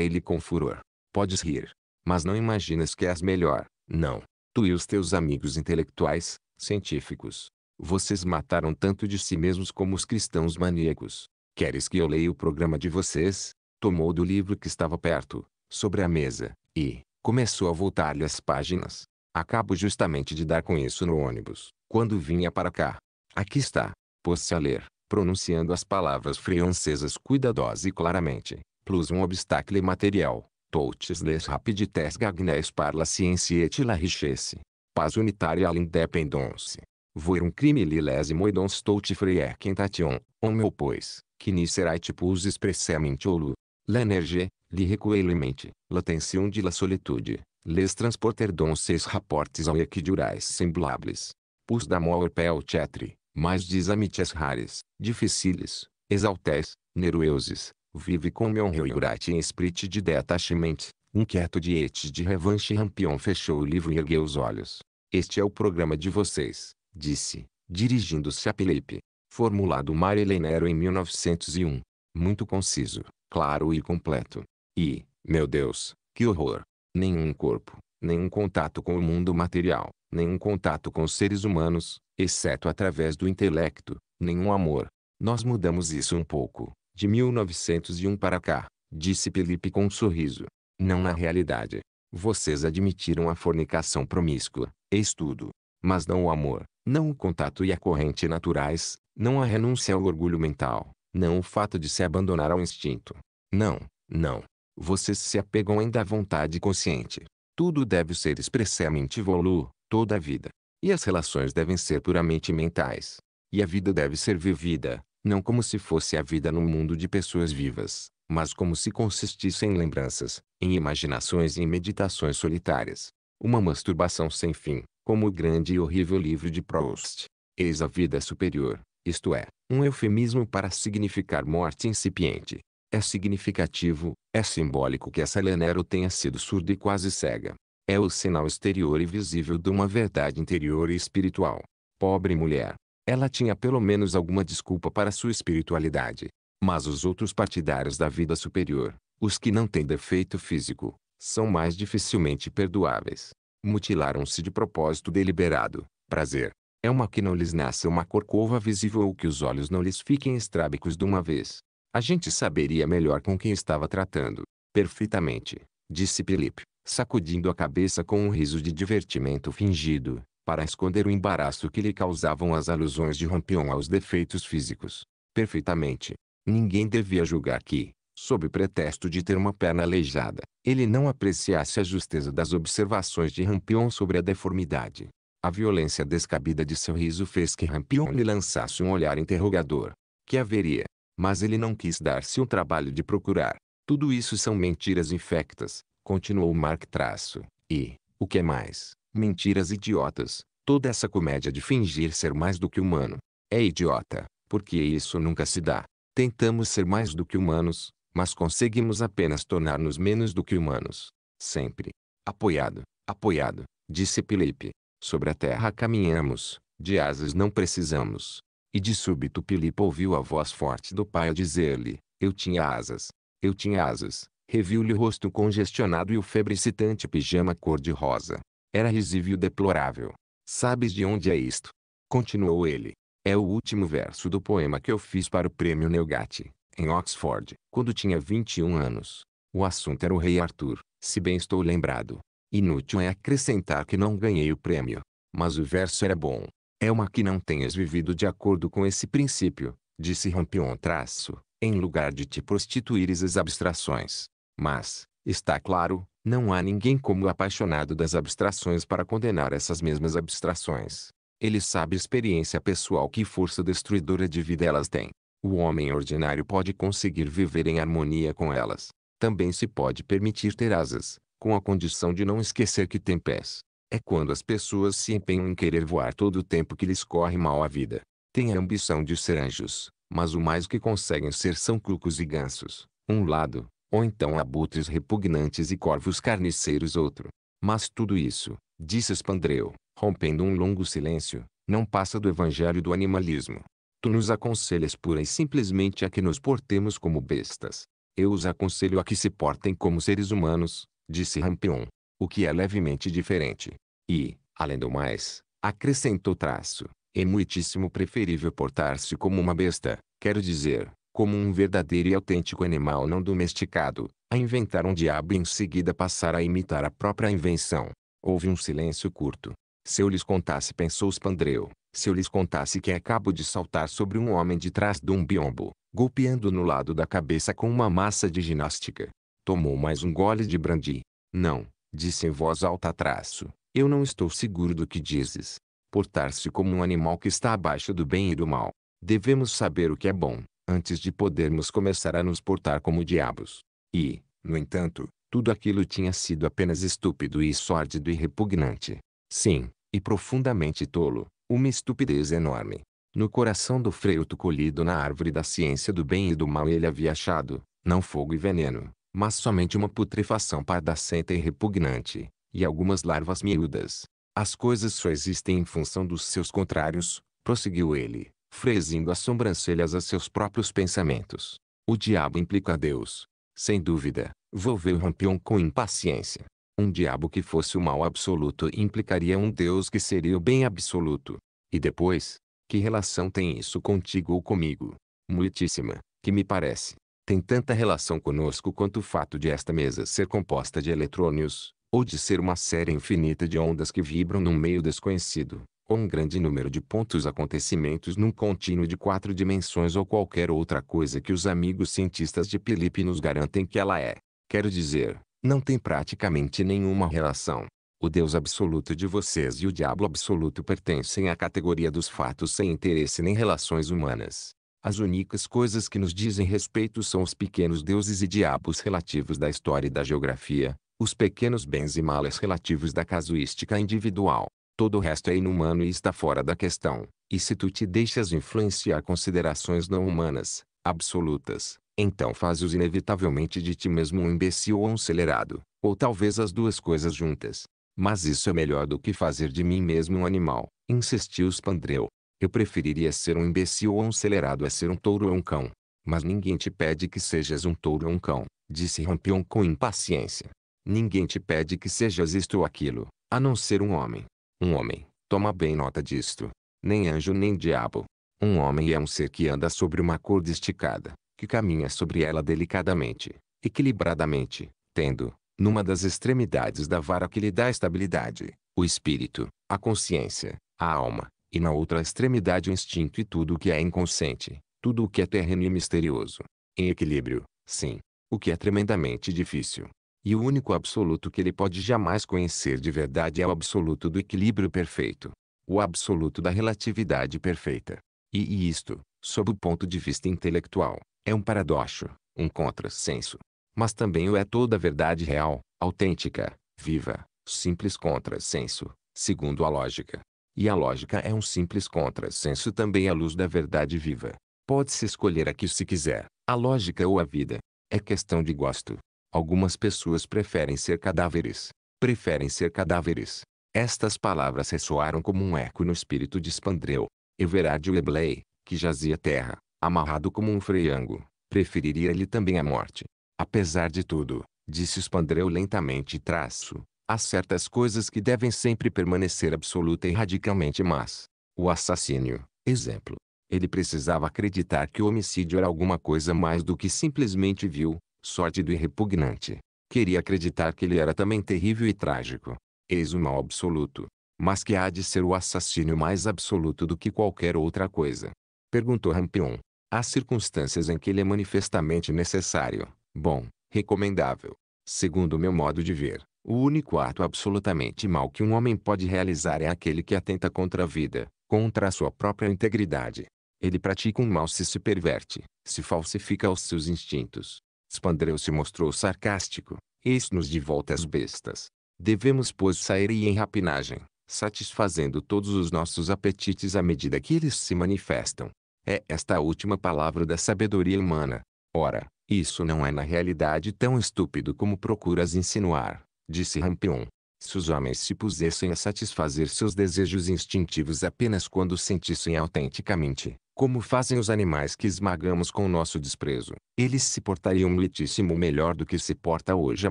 ele com furor. Podes rir. Mas não imaginas que és melhor, não. Tu e os teus amigos intelectuais, científicos. Vocês mataram tanto de si mesmos como os cristãos maníacos. Queres que eu leia o programa de vocês? Tomou do livro que estava perto, sobre a mesa, e começou a voltar-lhe as páginas. Acabo justamente de dar com isso no ônibus, quando vinha para cá. Aqui está. Pôs-se a ler pronunciando as palavras francesas cuidadosa e claramente, plus um obstáculo material, toutes les rapidités gagnées par la science et la richesse. Paz unitária à l'indépendance. Voir un crime lillésimo et tout frère quentation, homme pois, que ni será pus expressamente ou L'énergie, li recueilmente, la tension de la solitude, les transporter dons ses rapportes ao equidurais semblables. Pus da mort pel chetri mas diz amites rares, dificiles, exaltés, nerueuses, vive com meu rei urate em esprit de detachmente, inquieto de etes de revanche Rampion fechou o livro e ergueu os olhos. Este é o programa de vocês, disse, dirigindo-se a Felipe. Formulado Marileinero em 1901. Muito conciso, claro e completo. E, meu Deus, que horror! Nenhum corpo, nenhum contato com o mundo material, nenhum contato com os seres humanos, exceto através do intelecto, nenhum amor. Nós mudamos isso um pouco, de 1901 para cá, disse Felipe com um sorriso. Não na realidade. Vocês admitiram a fornicação promíscua, tudo. mas não o amor, não o contato e a corrente naturais, não a renúncia ao orgulho mental, não o fato de se abandonar ao instinto. Não, não. Vocês se apegam ainda à vontade consciente. Tudo deve ser expressamente volu, toda a vida. E as relações devem ser puramente mentais. E a vida deve ser vivida, não como se fosse a vida num mundo de pessoas vivas, mas como se consistisse em lembranças, em imaginações e em meditações solitárias. Uma masturbação sem fim, como o grande e horrível livro de Proust. Eis a vida superior, isto é, um eufemismo para significar morte incipiente. É significativo, é simbólico que essa Lenero tenha sido surda e quase cega. É o sinal exterior e visível de uma verdade interior e espiritual. Pobre mulher. Ela tinha pelo menos alguma desculpa para sua espiritualidade. Mas os outros partidários da vida superior, os que não têm defeito físico, são mais dificilmente perdoáveis. Mutilaram-se de propósito deliberado, prazer. É uma que não lhes nasça uma corcova visível ou que os olhos não lhes fiquem estrábicos de uma vez. A gente saberia melhor com quem estava tratando. Perfeitamente, disse Filipe sacudindo a cabeça com um riso de divertimento fingido, para esconder o embaraço que lhe causavam as alusões de Rampion aos defeitos físicos. Perfeitamente. Ninguém devia julgar que, sob pretexto de ter uma perna aleijada, ele não apreciasse a justeza das observações de Rampion sobre a deformidade. A violência descabida de seu riso fez que Rampion lhe lançasse um olhar interrogador. Que haveria? Mas ele não quis dar-se o trabalho de procurar. Tudo isso são mentiras infectas, continuou Mark traço, e, o que é mais, mentiras idiotas, toda essa comédia de fingir ser mais do que humano. É idiota, porque isso nunca se dá. Tentamos ser mais do que humanos, mas conseguimos apenas tornar-nos menos do que humanos. Sempre. Apoiado, apoiado, disse Felipe. Sobre a terra caminhamos, de asas não precisamos. E de súbito Filipe ouviu a voz forte do pai a dizer-lhe, eu tinha asas, eu tinha asas, Reviu-lhe o rosto congestionado e o febricitante pijama cor-de-rosa. Era risível e deplorável. Sabes de onde é isto? Continuou ele. É o último verso do poema que eu fiz para o prêmio Neugatti, em Oxford, quando tinha 21 anos. O assunto era o rei Arthur, se bem estou lembrado. Inútil é acrescentar que não ganhei o prêmio. Mas o verso era bom. É uma que não tenhas vivido de acordo com esse princípio, disse Rampion traço, em lugar de te prostituires as abstrações. Mas, está claro, não há ninguém como o apaixonado das abstrações para condenar essas mesmas abstrações. Ele sabe experiência pessoal que força destruidora de vida elas têm. O homem ordinário pode conseguir viver em harmonia com elas. Também se pode permitir ter asas, com a condição de não esquecer que tem pés. É quando as pessoas se empenham em querer voar todo o tempo que lhes corre mal a vida. Têm a ambição de ser anjos, mas o mais que conseguem ser são cucos e gansos. Um lado, ou então abutres repugnantes e corvos carniceiros outro. Mas tudo isso, disse Spandreu, rompendo um longo silêncio, não passa do evangelho do animalismo. Tu nos aconselhas pura e simplesmente a que nos portemos como bestas. Eu os aconselho a que se portem como seres humanos, disse Rampion, o que é levemente diferente. E, além do mais, acrescentou traço, é muitíssimo preferível portar-se como uma besta, quero dizer, como um verdadeiro e autêntico animal não domesticado, a inventar um diabo e em seguida passar a imitar a própria invenção. Houve um silêncio curto. Se eu lhes contasse, pensou Spandreu, se eu lhes contasse que acabo de saltar sobre um homem de trás de um biombo, golpeando no lado da cabeça com uma massa de ginástica. Tomou mais um gole de brandy. Não, disse em voz alta traço, eu não estou seguro do que dizes. Portar-se como um animal que está abaixo do bem e do mal. Devemos saber o que é bom, antes de podermos começar a nos portar como diabos. E, no entanto, tudo aquilo tinha sido apenas estúpido e sórdido e repugnante. Sim, e profundamente tolo, uma estupidez enorme. No coração do freuto colhido na árvore da ciência do bem e do mal ele havia achado, não fogo e veneno, mas somente uma putrefação pardacenta e repugnante, e algumas larvas miúdas. As coisas só existem em função dos seus contrários, prosseguiu ele. Frezindo as sobrancelhas a seus próprios pensamentos. O diabo implica Deus. Sem dúvida, Voveu hum Rampion com impaciência. Um diabo que fosse o mal absoluto implicaria um Deus que seria o bem absoluto. E depois, que relação tem isso contigo ou comigo? Muitíssima, que me parece. Tem tanta relação conosco quanto o fato de esta mesa ser composta de eletrônios, ou de ser uma série infinita de ondas que vibram num meio desconhecido, ou um grande número de pontos acontecimentos num contínuo de quatro dimensões ou qualquer outra coisa que os amigos cientistas de Philip nos garantem que ela é. Quero dizer, não tem praticamente nenhuma relação. O Deus absoluto de vocês e o diabo absoluto pertencem à categoria dos fatos sem interesse nem relações humanas. As únicas coisas que nos dizem respeito são os pequenos deuses e diabos relativos da história e da geografia, os pequenos bens e males relativos da casuística individual, Todo o resto é inumano e está fora da questão. E se tu te deixas influenciar considerações não humanas, absolutas, então fazes inevitavelmente de ti mesmo um imbecil ou um acelerado, ou talvez as duas coisas juntas. Mas isso é melhor do que fazer de mim mesmo um animal, insistiu Spandreu. Eu preferiria ser um imbecil ou um acelerado a ser um touro ou um cão. Mas ninguém te pede que sejas um touro ou um cão, disse Rampion com impaciência. Ninguém te pede que sejas isto ou aquilo, a não ser um homem, um homem, toma bem nota disto, nem anjo nem diabo. Um homem é um ser que anda sobre uma corda esticada, que caminha sobre ela delicadamente, equilibradamente, tendo, numa das extremidades da vara que lhe dá estabilidade, o espírito, a consciência, a alma, e na outra extremidade o instinto e tudo o que é inconsciente, tudo o que é terreno e misterioso. Em equilíbrio, sim, o que é tremendamente difícil, e o único absoluto que ele pode jamais conhecer de verdade é o absoluto do equilíbrio perfeito. O absoluto da relatividade perfeita. E, e isto, sob o ponto de vista intelectual, é um paradoxo, um contrassenso. Mas também o é toda a verdade real, autêntica, viva, simples contrassenso, segundo a lógica. E a lógica é um simples contrassenso também à luz da verdade viva. Pode-se escolher a que se quiser, a lógica ou a vida. É questão de gosto. Algumas pessoas preferem ser cadáveres. Preferem ser cadáveres. Estas palavras ressoaram como um eco no espírito de Spandreu. Everard Webley, que jazia terra, amarrado como um freiango, preferiria lhe também a morte. Apesar de tudo, disse Spandreu lentamente traço, há certas coisas que devem sempre permanecer absoluta e radicalmente más. O assassínio, exemplo. Ele precisava acreditar que o homicídio era alguma coisa mais do que simplesmente viu, sórdido e repugnante. Queria acreditar que ele era também terrível e trágico. Eis o mal absoluto. Mas que há de ser o assassino mais absoluto do que qualquer outra coisa? Perguntou Rampion. Há circunstâncias em que ele é manifestamente necessário, bom, recomendável. Segundo o meu modo de ver, o único ato absolutamente mal que um homem pode realizar é aquele que atenta contra a vida, contra a sua própria integridade. Ele pratica um mal se se perverte, se falsifica os seus instintos, Spandreu-se mostrou sarcástico. Eis-nos de volta às hum. bestas. Devemos pois sair em rapinagem, satisfazendo todos os nossos apetites à medida que eles se manifestam. É esta a última palavra da sabedoria humana. Ora, isso não é na realidade tão estúpido como procuras insinuar, disse Rampion. Se os homens se pusessem a satisfazer seus desejos instintivos apenas quando sentissem autenticamente, como fazem os animais que esmagamos com nosso desprezo, eles se portariam muitíssimo melhor do que se porta hoje a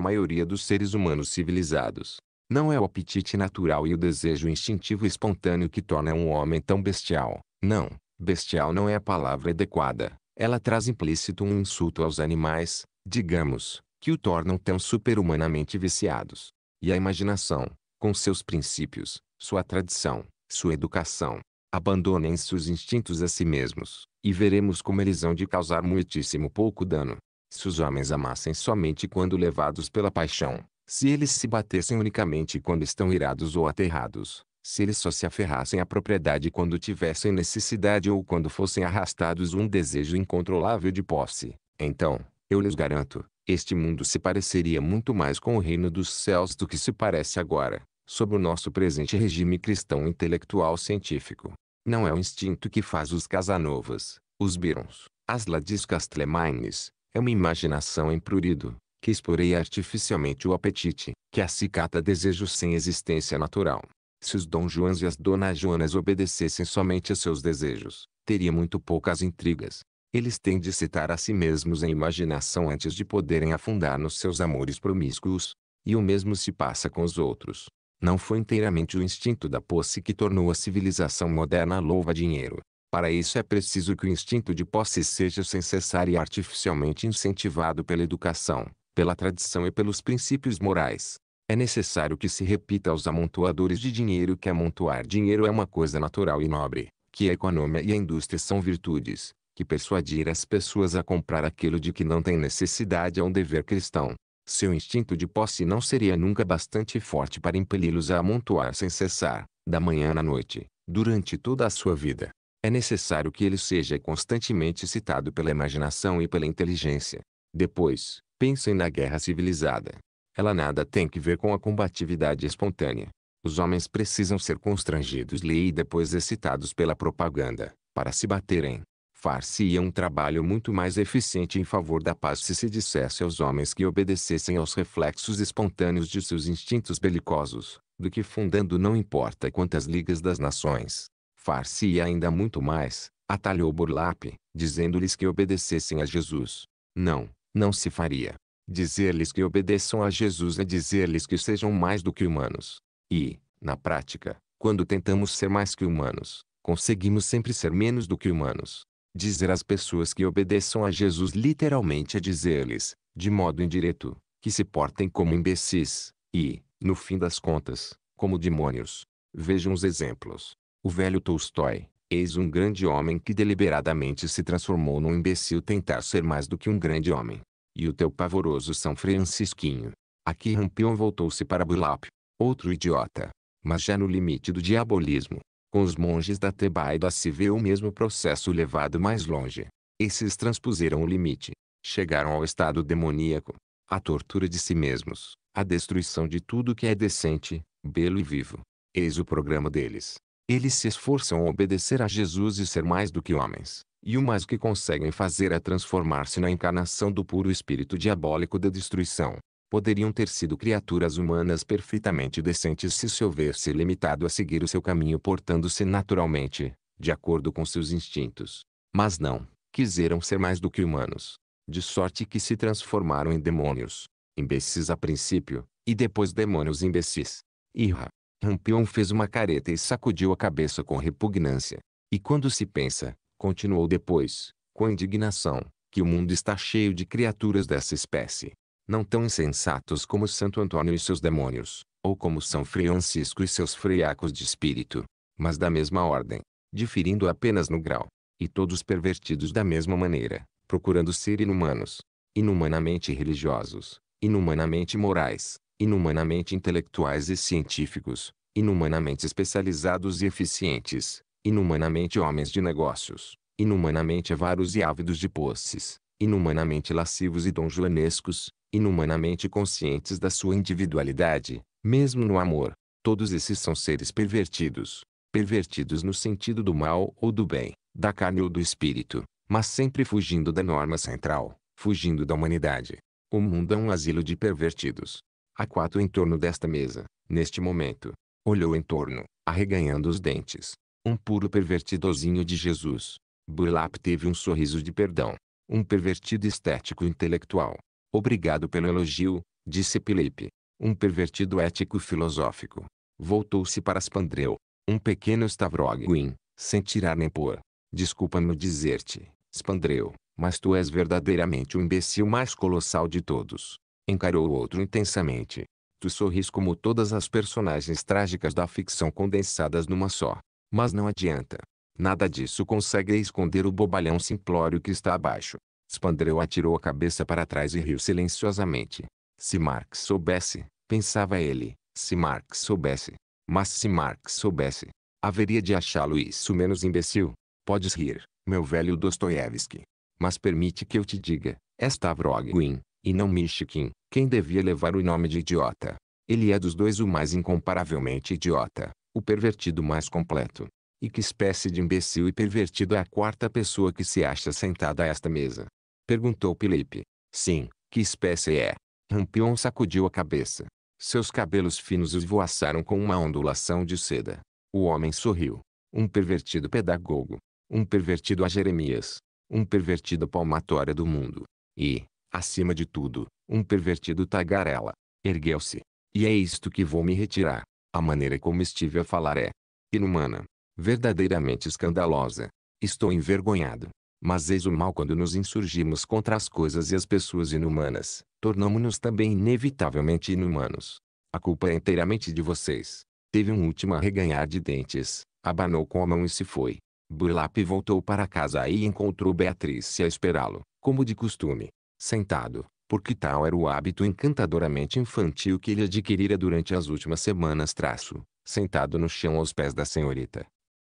maioria dos seres humanos civilizados. Não é o apetite natural e o desejo instintivo espontâneo que torna um homem tão bestial. Não, bestial não é a palavra adequada. Ela traz implícito um insulto aos animais, digamos, que o tornam tão superhumanamente viciados. E a imaginação, com seus princípios, sua tradição, sua educação, abandonem-se os instintos a si mesmos, e veremos como eles hão de causar muitíssimo pouco dano. Se os homens amassem somente quando levados pela paixão, se eles se batessem unicamente quando estão irados ou aterrados, se eles só se aferrassem à propriedade quando tivessem necessidade ou quando fossem arrastados um desejo incontrolável de posse, então, eu lhes garanto, este mundo se pareceria muito mais com o reino dos céus do que se parece agora, sob o nosso presente regime cristão intelectual científico. Não é o instinto que faz os Casanovas, os Birons, as Ladis Castlemaines, é uma imaginação em prurido, que exporeia artificialmente o apetite, que acicata desejos sem existência natural. Se os Dom Joães e as Dona Joanas obedecessem somente a seus desejos, teria muito poucas intrigas, eles têm de citar a si mesmos em imaginação antes de poderem afundar nos seus amores promíscuos, e o mesmo se passa com os outros. Não foi inteiramente o instinto da posse que tornou a civilização moderna louva dinheiro. Para isso é preciso que o instinto de posse seja sem cessar e artificialmente incentivado pela educação, pela tradição e pelos princípios morais. É necessário que se repita aos amontoadores de dinheiro que amontoar dinheiro é uma coisa natural e nobre, que a economia e a indústria são virtudes, que persuadir as pessoas a comprar aquilo de que não tem necessidade é um dever cristão. Seu instinto de posse não seria nunca bastante forte para impeli-los a amontoar sem cessar, da manhã à noite, durante toda a sua vida. É necessário que ele seja constantemente citado pela imaginação e pela inteligência. Depois, pensem na guerra civilizada. Ela nada tem que ver com a combatividade espontânea. Os homens precisam ser constrangidos e depois excitados pela propaganda, para se baterem far-se-ia é um trabalho muito mais eficiente em favor da paz se se dissesse aos homens que obedecessem aos reflexos espontâneos de seus instintos belicosos, do que fundando não importa quantas ligas das nações. Far-se-ia ainda muito mais, atalhou Burlap, dizendo-lhes que obedecessem a Jesus. Não, não se faria. Dizer-lhes que obedeçam a Jesus é dizer-lhes que sejam mais do que humanos. E, na prática, quando tentamos ser mais que humanos, conseguimos sempre ser menos do que humanos. Dizer às pessoas que obedeçam a Jesus literalmente é dizer-lhes, de modo indireto, que se portem como imbecis, e, no fim das contas, como demônios. Vejam os exemplos. O velho Tolstói, eis um grande homem que deliberadamente se transformou num imbecil tentar ser mais do que um grande homem. E o teu pavoroso São Francisquinho. Aqui Rampion voltou-se para Bulápio, outro idiota, mas já no limite do diabolismo. Com os monges da Tebaida se vê o mesmo processo levado mais longe. Esses transpuseram o limite. Chegaram ao estado demoníaco. A tortura de si mesmos. A destruição de tudo que é decente, belo e vivo. Eis o programa deles. Eles se esforçam a obedecer a Jesus e ser mais do que homens. E o mais que conseguem fazer é transformar-se na encarnação do puro espírito diabólico da destruição poderiam ter sido criaturas humanas perfeitamente decentes se se houvesse limitado a seguir o seu caminho portando-se naturalmente, de acordo com seus instintos. Mas não, quiseram ser mais do que humanos. De sorte que se transformaram em demônios, imbecis a princípio, e depois demônios imbecis. Irra. Rampion fez uma careta e sacudiu a cabeça com repugnância. E quando se pensa, continuou depois, com indignação, que o mundo está cheio de criaturas dessa espécie, não tão insensatos como Santo Antônio e seus demônios, ou como São Francisco e seus freiacos de espírito, mas da mesma ordem, diferindo apenas no grau, e todos pervertidos da mesma maneira, procurando ser inumanos, inumanamente religiosos, inumanamente morais, inumanamente intelectuais e científicos, inumanamente especializados e eficientes, inumanamente homens de negócios, inumanamente avaros e ávidos de posses, inumanamente lascivos e donjoanescos, inumanamente conscientes da sua individualidade, mesmo no amor. Todos esses são seres pervertidos. Pervertidos no sentido do mal ou do bem, da carne ou do espírito, mas sempre fugindo da norma central, fugindo da humanidade. O mundo é um asilo de pervertidos. Há quatro em torno desta mesa, neste momento. Olhou em torno, arreganhando os dentes. Um puro pervertidozinho de Jesus. Burlap teve um sorriso de perdão. Um pervertido estético intelectual. Obrigado pelo elogio, disse Pilepe. Um pervertido ético-filosófico. Voltou-se para Spandreu. Um pequeno Stavroguin, sem tirar nem pôr. Desculpa-me dizer-te, Spandreu, mas tu és verdadeiramente o imbecil mais colossal de todos. Encarou o outro intensamente. Tu sorris como todas as personagens trágicas da ficção condensadas numa só. Mas não adianta. Nada disso consegue esconder o bobalhão simplório que está abaixo. Spandreu atirou a cabeça para trás e riu silenciosamente. Se Marx soubesse, pensava ele, se Marx soubesse. Mas se Marx soubesse, haveria de achá-lo isso menos imbecil. Podes rir, meu velho Dostoiévski. Mas permite que eu te diga, esta Vroguin e não Michikin, quem devia levar o nome de idiota. Ele é dos dois o mais incomparavelmente idiota, o pervertido mais completo. E que espécie de imbecil e pervertido é a quarta pessoa que se acha sentada a esta mesa. Perguntou Felipe. Sim, que espécie é? Rampion sacudiu a cabeça. Seus cabelos finos esvoaçaram com uma ondulação de seda. O homem sorriu. Um pervertido pedagogo. Um pervertido a Jeremias. Um pervertido palmatória do mundo. E, acima de tudo, um pervertido tagarela. Ergueu-se. E é isto que vou me retirar. A maneira como estive a falar é inumana, verdadeiramente escandalosa. Estou envergonhado. Mas eis o mal quando nos insurgimos contra as coisas e as pessoas inumanas, tornamos-nos também inevitavelmente inumanos. A culpa é inteiramente de vocês. Teve um último arreganhar de dentes, abanou com a mão e se foi. Burlap voltou para casa e encontrou Beatrice a esperá-lo, como de costume, sentado, porque tal era o hábito encantadoramente infantil que ele adquirira durante as últimas semanas traço, sentado no chão aos pés da senhorita.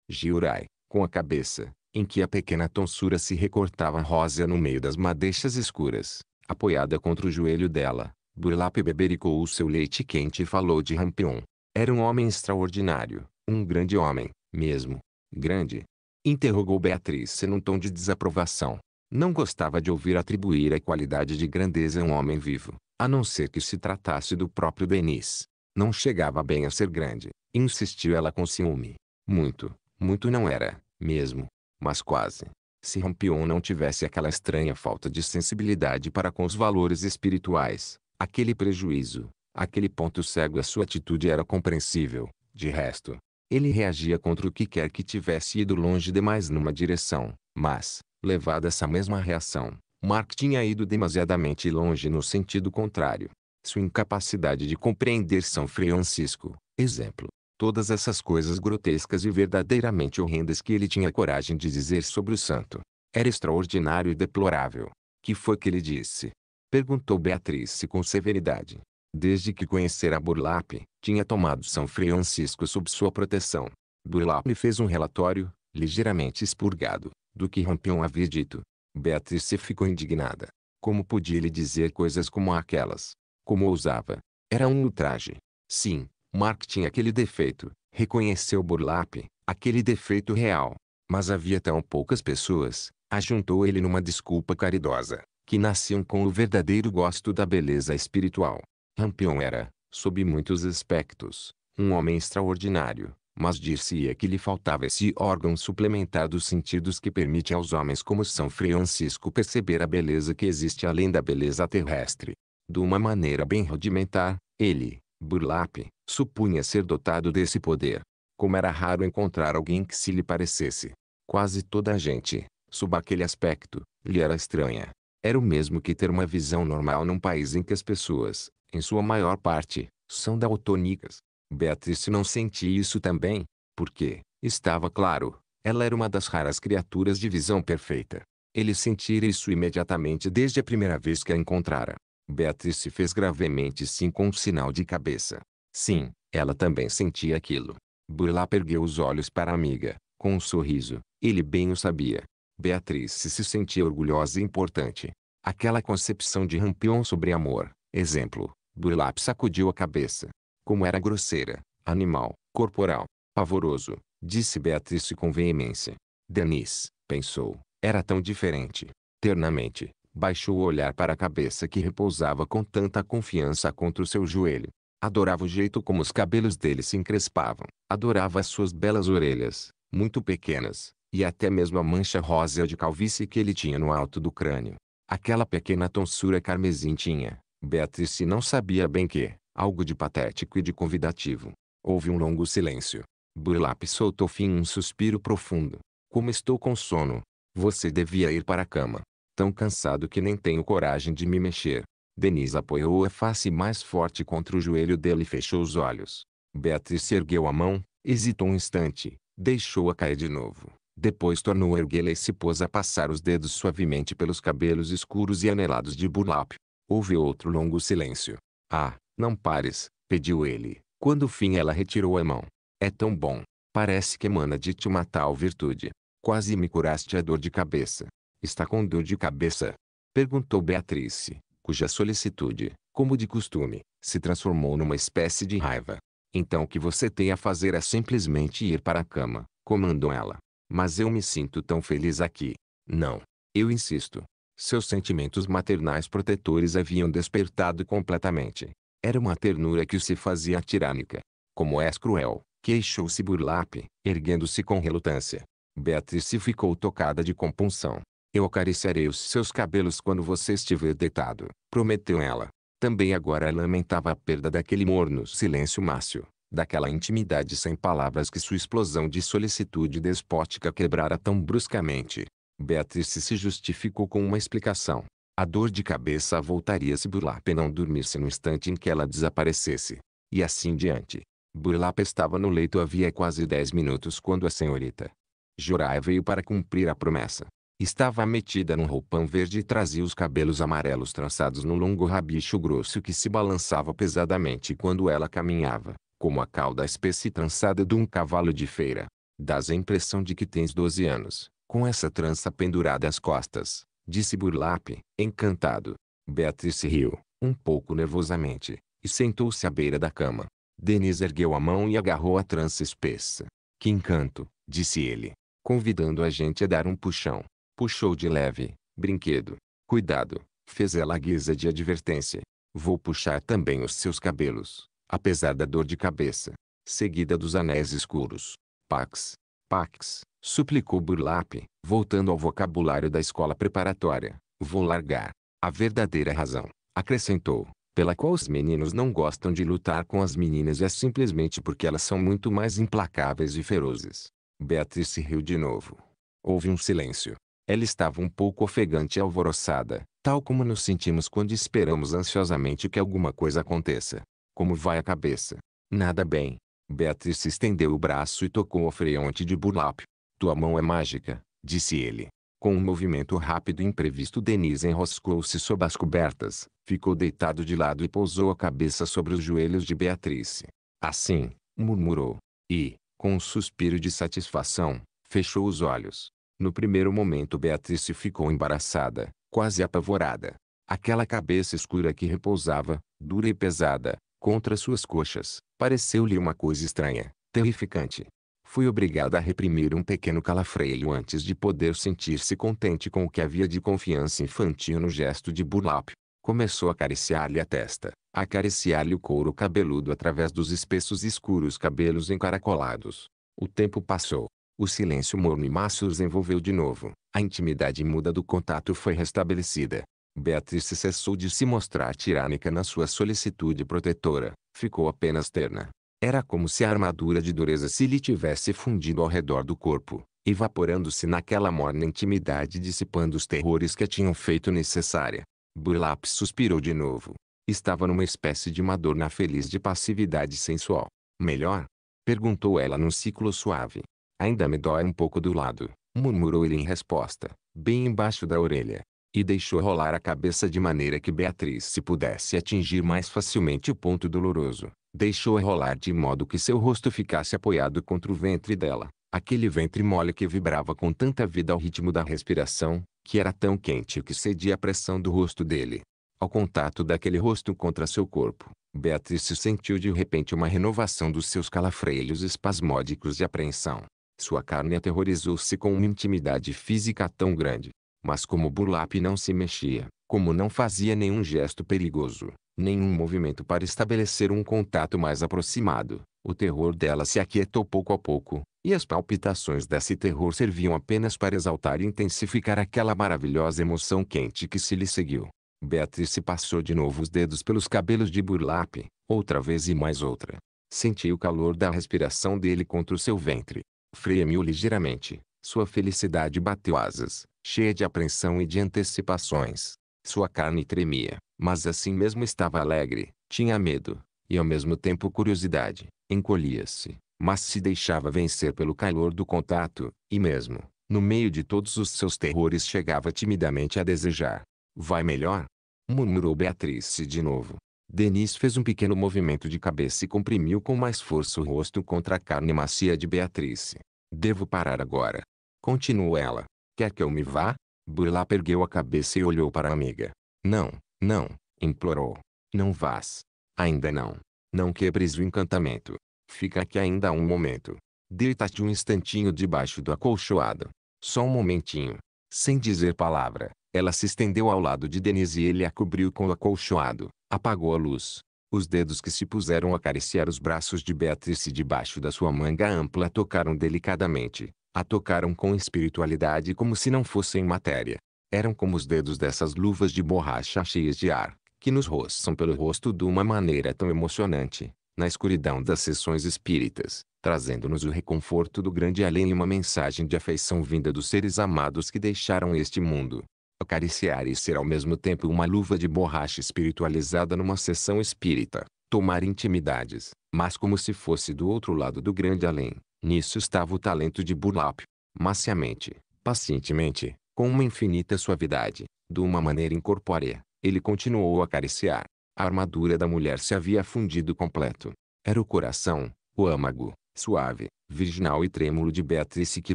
Giurai, com a cabeça, em que a pequena tonsura se recortava rosa no meio das madeixas escuras, apoiada contra o joelho dela. Burlap bebericou o seu leite quente e falou de Rampion. Era um homem extraordinário, um grande homem, mesmo. Grande? Interrogou Beatriz num tom de desaprovação. Não gostava de ouvir atribuir a qualidade de grandeza a um homem vivo, a não ser que se tratasse do próprio Denis. Não chegava bem a ser grande, insistiu ela com ciúme. Muito, muito não era, mesmo mas quase. Se Rampion não tivesse aquela estranha falta de sensibilidade para com os valores espirituais, aquele prejuízo, aquele ponto cego à sua atitude era compreensível. De resto, ele reagia contra o que quer que tivesse ido longe demais numa direção, mas, levada essa mesma reação, Mark tinha ido demasiadamente longe no sentido contrário. Sua incapacidade de compreender São Francisco, exemplo, todas essas coisas grotescas e verdadeiramente horrendas que ele tinha coragem de dizer sobre o santo. Era extraordinário e deplorável. Que foi que ele disse? Perguntou Beatrice com severidade. Desde que conhecera Burlap, tinha tomado São Francisco sob sua proteção. Burlap fez um relatório, ligeiramente expurgado, do que Rampion havia dito. Beatrice ficou indignada. Como podia ele dizer coisas como aquelas? Como ousava? Era um ultraje. Sim, Mark tinha aquele defeito, reconheceu Burlap, aquele defeito real. Mas havia tão poucas pessoas, ajuntou ele numa desculpa caridosa, que nasciam com o verdadeiro gosto da beleza espiritual. Rampion era, sob muitos aspectos, um homem extraordinário, mas dizia que lhe faltava esse órgão suplementar dos sentidos que permite aos homens como São Francisco perceber a beleza que existe além da beleza terrestre. De uma maneira bem rudimentar, ele, Burlap, supunha ser dotado desse poder. Como era raro encontrar alguém que se lhe parecesse. Quase toda a gente, sob aquele aspecto, lhe era estranha. Era o mesmo que ter uma visão normal num país em que as pessoas, em sua maior parte, são daltônicas. Beatrice não sentia isso também, porque, estava claro, ela era uma das raras criaturas de visão perfeita. Ele sentira isso imediatamente desde a primeira vez que a encontrara. Beatriz se fez gravemente sim com um sinal de cabeça. Sim, ela também sentia aquilo. Burlap ergueu os olhos para a amiga, com um sorriso. Ele bem o sabia. Beatriz se sentia orgulhosa e importante. Aquela concepção de Rampion sobre amor, exemplo, Burlap sacudiu a cabeça. Como era grosseira, animal, corporal, pavoroso, disse Beatriz com veemência. Denis, pensou, era tão diferente. Ternamente, baixou o olhar para a cabeça que repousava com tanta confiança contra o seu joelho. Adorava o jeito como os cabelos dele se encrespavam. Adorava as suas belas orelhas, muito pequenas, e até mesmo a mancha rosa de calvície que ele tinha no alto do crânio. Aquela pequena tonsura carmesim tinha, Beatrice não sabia bem que, algo de patético e de convidativo. Houve um longo silêncio. Burlap soltou fim um suspiro profundo. Como estou com sono. Você devia ir para a cama tão cansado que nem tenho coragem de me mexer. Denise apoiou a face mais forte contra o joelho dele e fechou os olhos. Beatriz ergueu a mão, hesitou um instante, deixou-a cair de novo. Depois tornou a erguê-la e se pôs a passar os dedos suavemente pelos cabelos escuros e anelados de Burlap. Houve outro longo silêncio. Ah, não pares, pediu ele. Quando fim ela retirou a mão. É tão bom. Parece que emana de ti uma tal virtude. Quase me curaste a dor de cabeça. Está com dor de cabeça? Perguntou Beatrice, cuja solicitude, como de costume, se transformou numa espécie de raiva. Então o que você tem a fazer é simplesmente ir para a cama, comandou ela. Mas eu me sinto tão feliz aqui. Não. Eu insisto. Seus sentimentos maternais protetores haviam despertado completamente. Era uma ternura que se fazia tirânica. Como és cruel, queixou-se Burlap, erguendo-se com relutância. Beatrice ficou tocada de compunção. Eu acariciarei os seus cabelos quando você estiver deitado, prometeu ela. Também agora lamentava a perda daquele morno silêncio mácio, daquela intimidade sem palavras que sua explosão de solicitude despótica quebrara tão bruscamente. Beatrice se justificou com uma explicação. A dor de cabeça voltaria se Burlap não dormisse no instante em que ela desaparecesse. E assim diante. Burlap estava no leito havia quase dez minutos quando a senhorita Jurai veio para cumprir a promessa. Estava metida num roupão verde e trazia os cabelos amarelos trançados num longo rabicho grosso que se balançava pesadamente quando ela caminhava, como a cauda espessa e trançada de um cavalo de feira. Dás a impressão de que tens doze anos, com essa trança pendurada às costas, disse Burlap, encantado. Beatrice riu, um pouco nervosamente, e sentou-se à beira da cama. Denis ergueu a mão e agarrou a trança espessa. Que encanto, disse ele, convidando a gente a dar um puxão. Puxou de leve, brinquedo. Cuidado, fez ela a guisa de advertência. Vou puxar também os seus cabelos, apesar da dor de cabeça. Seguida dos anéis escuros. Pax, pax, suplicou Burlap, voltando ao vocabulário da escola preparatória. Vou largar. A verdadeira razão, acrescentou, pela qual os meninos não gostam de lutar com as meninas é simplesmente porque elas são muito mais implacáveis e ferozes. Beatriz se riu de novo. Houve um silêncio. Ela estava um pouco ofegante e alvoroçada, tal como nos sentimos quando esperamos ansiosamente que alguma coisa aconteça. Como vai a cabeça? Nada bem. Beatriz estendeu o braço e tocou o freonte de Burlap. Tua mão é mágica, disse ele. Com um movimento rápido e imprevisto Denise enroscou-se sob as cobertas, ficou deitado de lado e pousou a cabeça sobre os joelhos de Beatriz. Assim, murmurou. E, com um suspiro de satisfação, fechou os olhos. No primeiro momento Beatrice ficou embaraçada, quase apavorada. Aquela cabeça escura que repousava, dura e pesada, contra suas coxas, pareceu-lhe uma coisa estranha, terrificante. Fui obrigada a reprimir um pequeno calafreio antes de poder sentir-se contente com o que havia de confiança infantil no gesto de Burlap. Começou a acariciar-lhe a testa, a acariciar-lhe o couro cabeludo através dos espessos e escuros cabelos encaracolados. O tempo passou. O silêncio morno e os envolveu de novo. A intimidade muda do contato foi restabelecida. Beatriz cessou de se mostrar tirânica na sua solicitude protetora. Ficou apenas terna. Era como se a armadura de dureza se lhe tivesse fundido ao redor do corpo, evaporando-se naquela morna intimidade dissipando os terrores que a tinham feito necessária. Burlap suspirou de novo. Estava numa espécie de madorna feliz de passividade sensual. Melhor? Perguntou ela num ciclo suave. Ainda me dói um pouco do lado, murmurou ele em resposta, bem embaixo da orelha. E deixou rolar a cabeça de maneira que Beatriz se pudesse atingir mais facilmente o ponto doloroso. Deixou-a rolar de modo que seu rosto ficasse apoiado contra o ventre dela. Aquele ventre mole que vibrava com tanta vida ao ritmo da respiração, que era tão quente que cedia a pressão do rosto dele. Ao contato daquele rosto contra seu corpo, Beatriz sentiu de repente uma renovação dos seus calafreios espasmódicos de apreensão. Sua carne aterrorizou-se com uma intimidade física tão grande. Mas como Burlap não se mexia, como não fazia nenhum gesto perigoso, nenhum movimento para estabelecer um contato mais aproximado, o terror dela se aquietou pouco a pouco, e as palpitações desse terror serviam apenas para exaltar e intensificar aquela maravilhosa emoção quente que se lhe seguiu. Beatrice se passou de novo os dedos pelos cabelos de Burlap, outra vez e mais outra. Sentiu o calor da respiração dele contra o seu ventre. Fremiu ligeiramente. Sua felicidade bateu asas, cheia de apreensão e de antecipações. Sua carne tremia, mas assim mesmo estava alegre, tinha medo, e ao mesmo tempo curiosidade. Encolhia-se, mas se deixava vencer pelo calor do contato, e mesmo, no meio de todos os seus terrores chegava timidamente a desejar. Vai melhor? Murmurou Beatrice de novo. Denis fez um pequeno movimento de cabeça e comprimiu com mais força o rosto contra a carne macia de Beatrice. Devo parar agora. Continuou ela. Quer que eu me vá? Burla ergueu a cabeça e olhou para a amiga. Não, não, implorou. Não vás. Ainda não. Não quebres o encantamento. Fica aqui ainda um momento. Deita-te um instantinho debaixo do acolchoado. Só um momentinho. Sem dizer palavra, ela se estendeu ao lado de Denise e ele a cobriu com o acolchoado, Apagou a luz. Os dedos que se puseram a acariciar os braços de Beatrice debaixo da sua manga ampla tocaram delicadamente. A tocaram com espiritualidade como se não fossem matéria. Eram como os dedos dessas luvas de borracha cheias de ar, que nos roçam pelo rosto de uma maneira tão emocionante, na escuridão das sessões espíritas, trazendo-nos o reconforto do grande além e uma mensagem de afeição vinda dos seres amados que deixaram este mundo acariciar e ser ao mesmo tempo uma luva de borracha espiritualizada numa sessão espírita, tomar intimidades, mas como se fosse do outro lado do grande além. Nisso estava o talento de Burlap, maciamente, pacientemente, com uma infinita suavidade, de uma maneira incorpórea, ele continuou a acariciar. A armadura da mulher se havia fundido completo. Era o coração, o âmago, suave, virginal e trêmulo de Beatrice que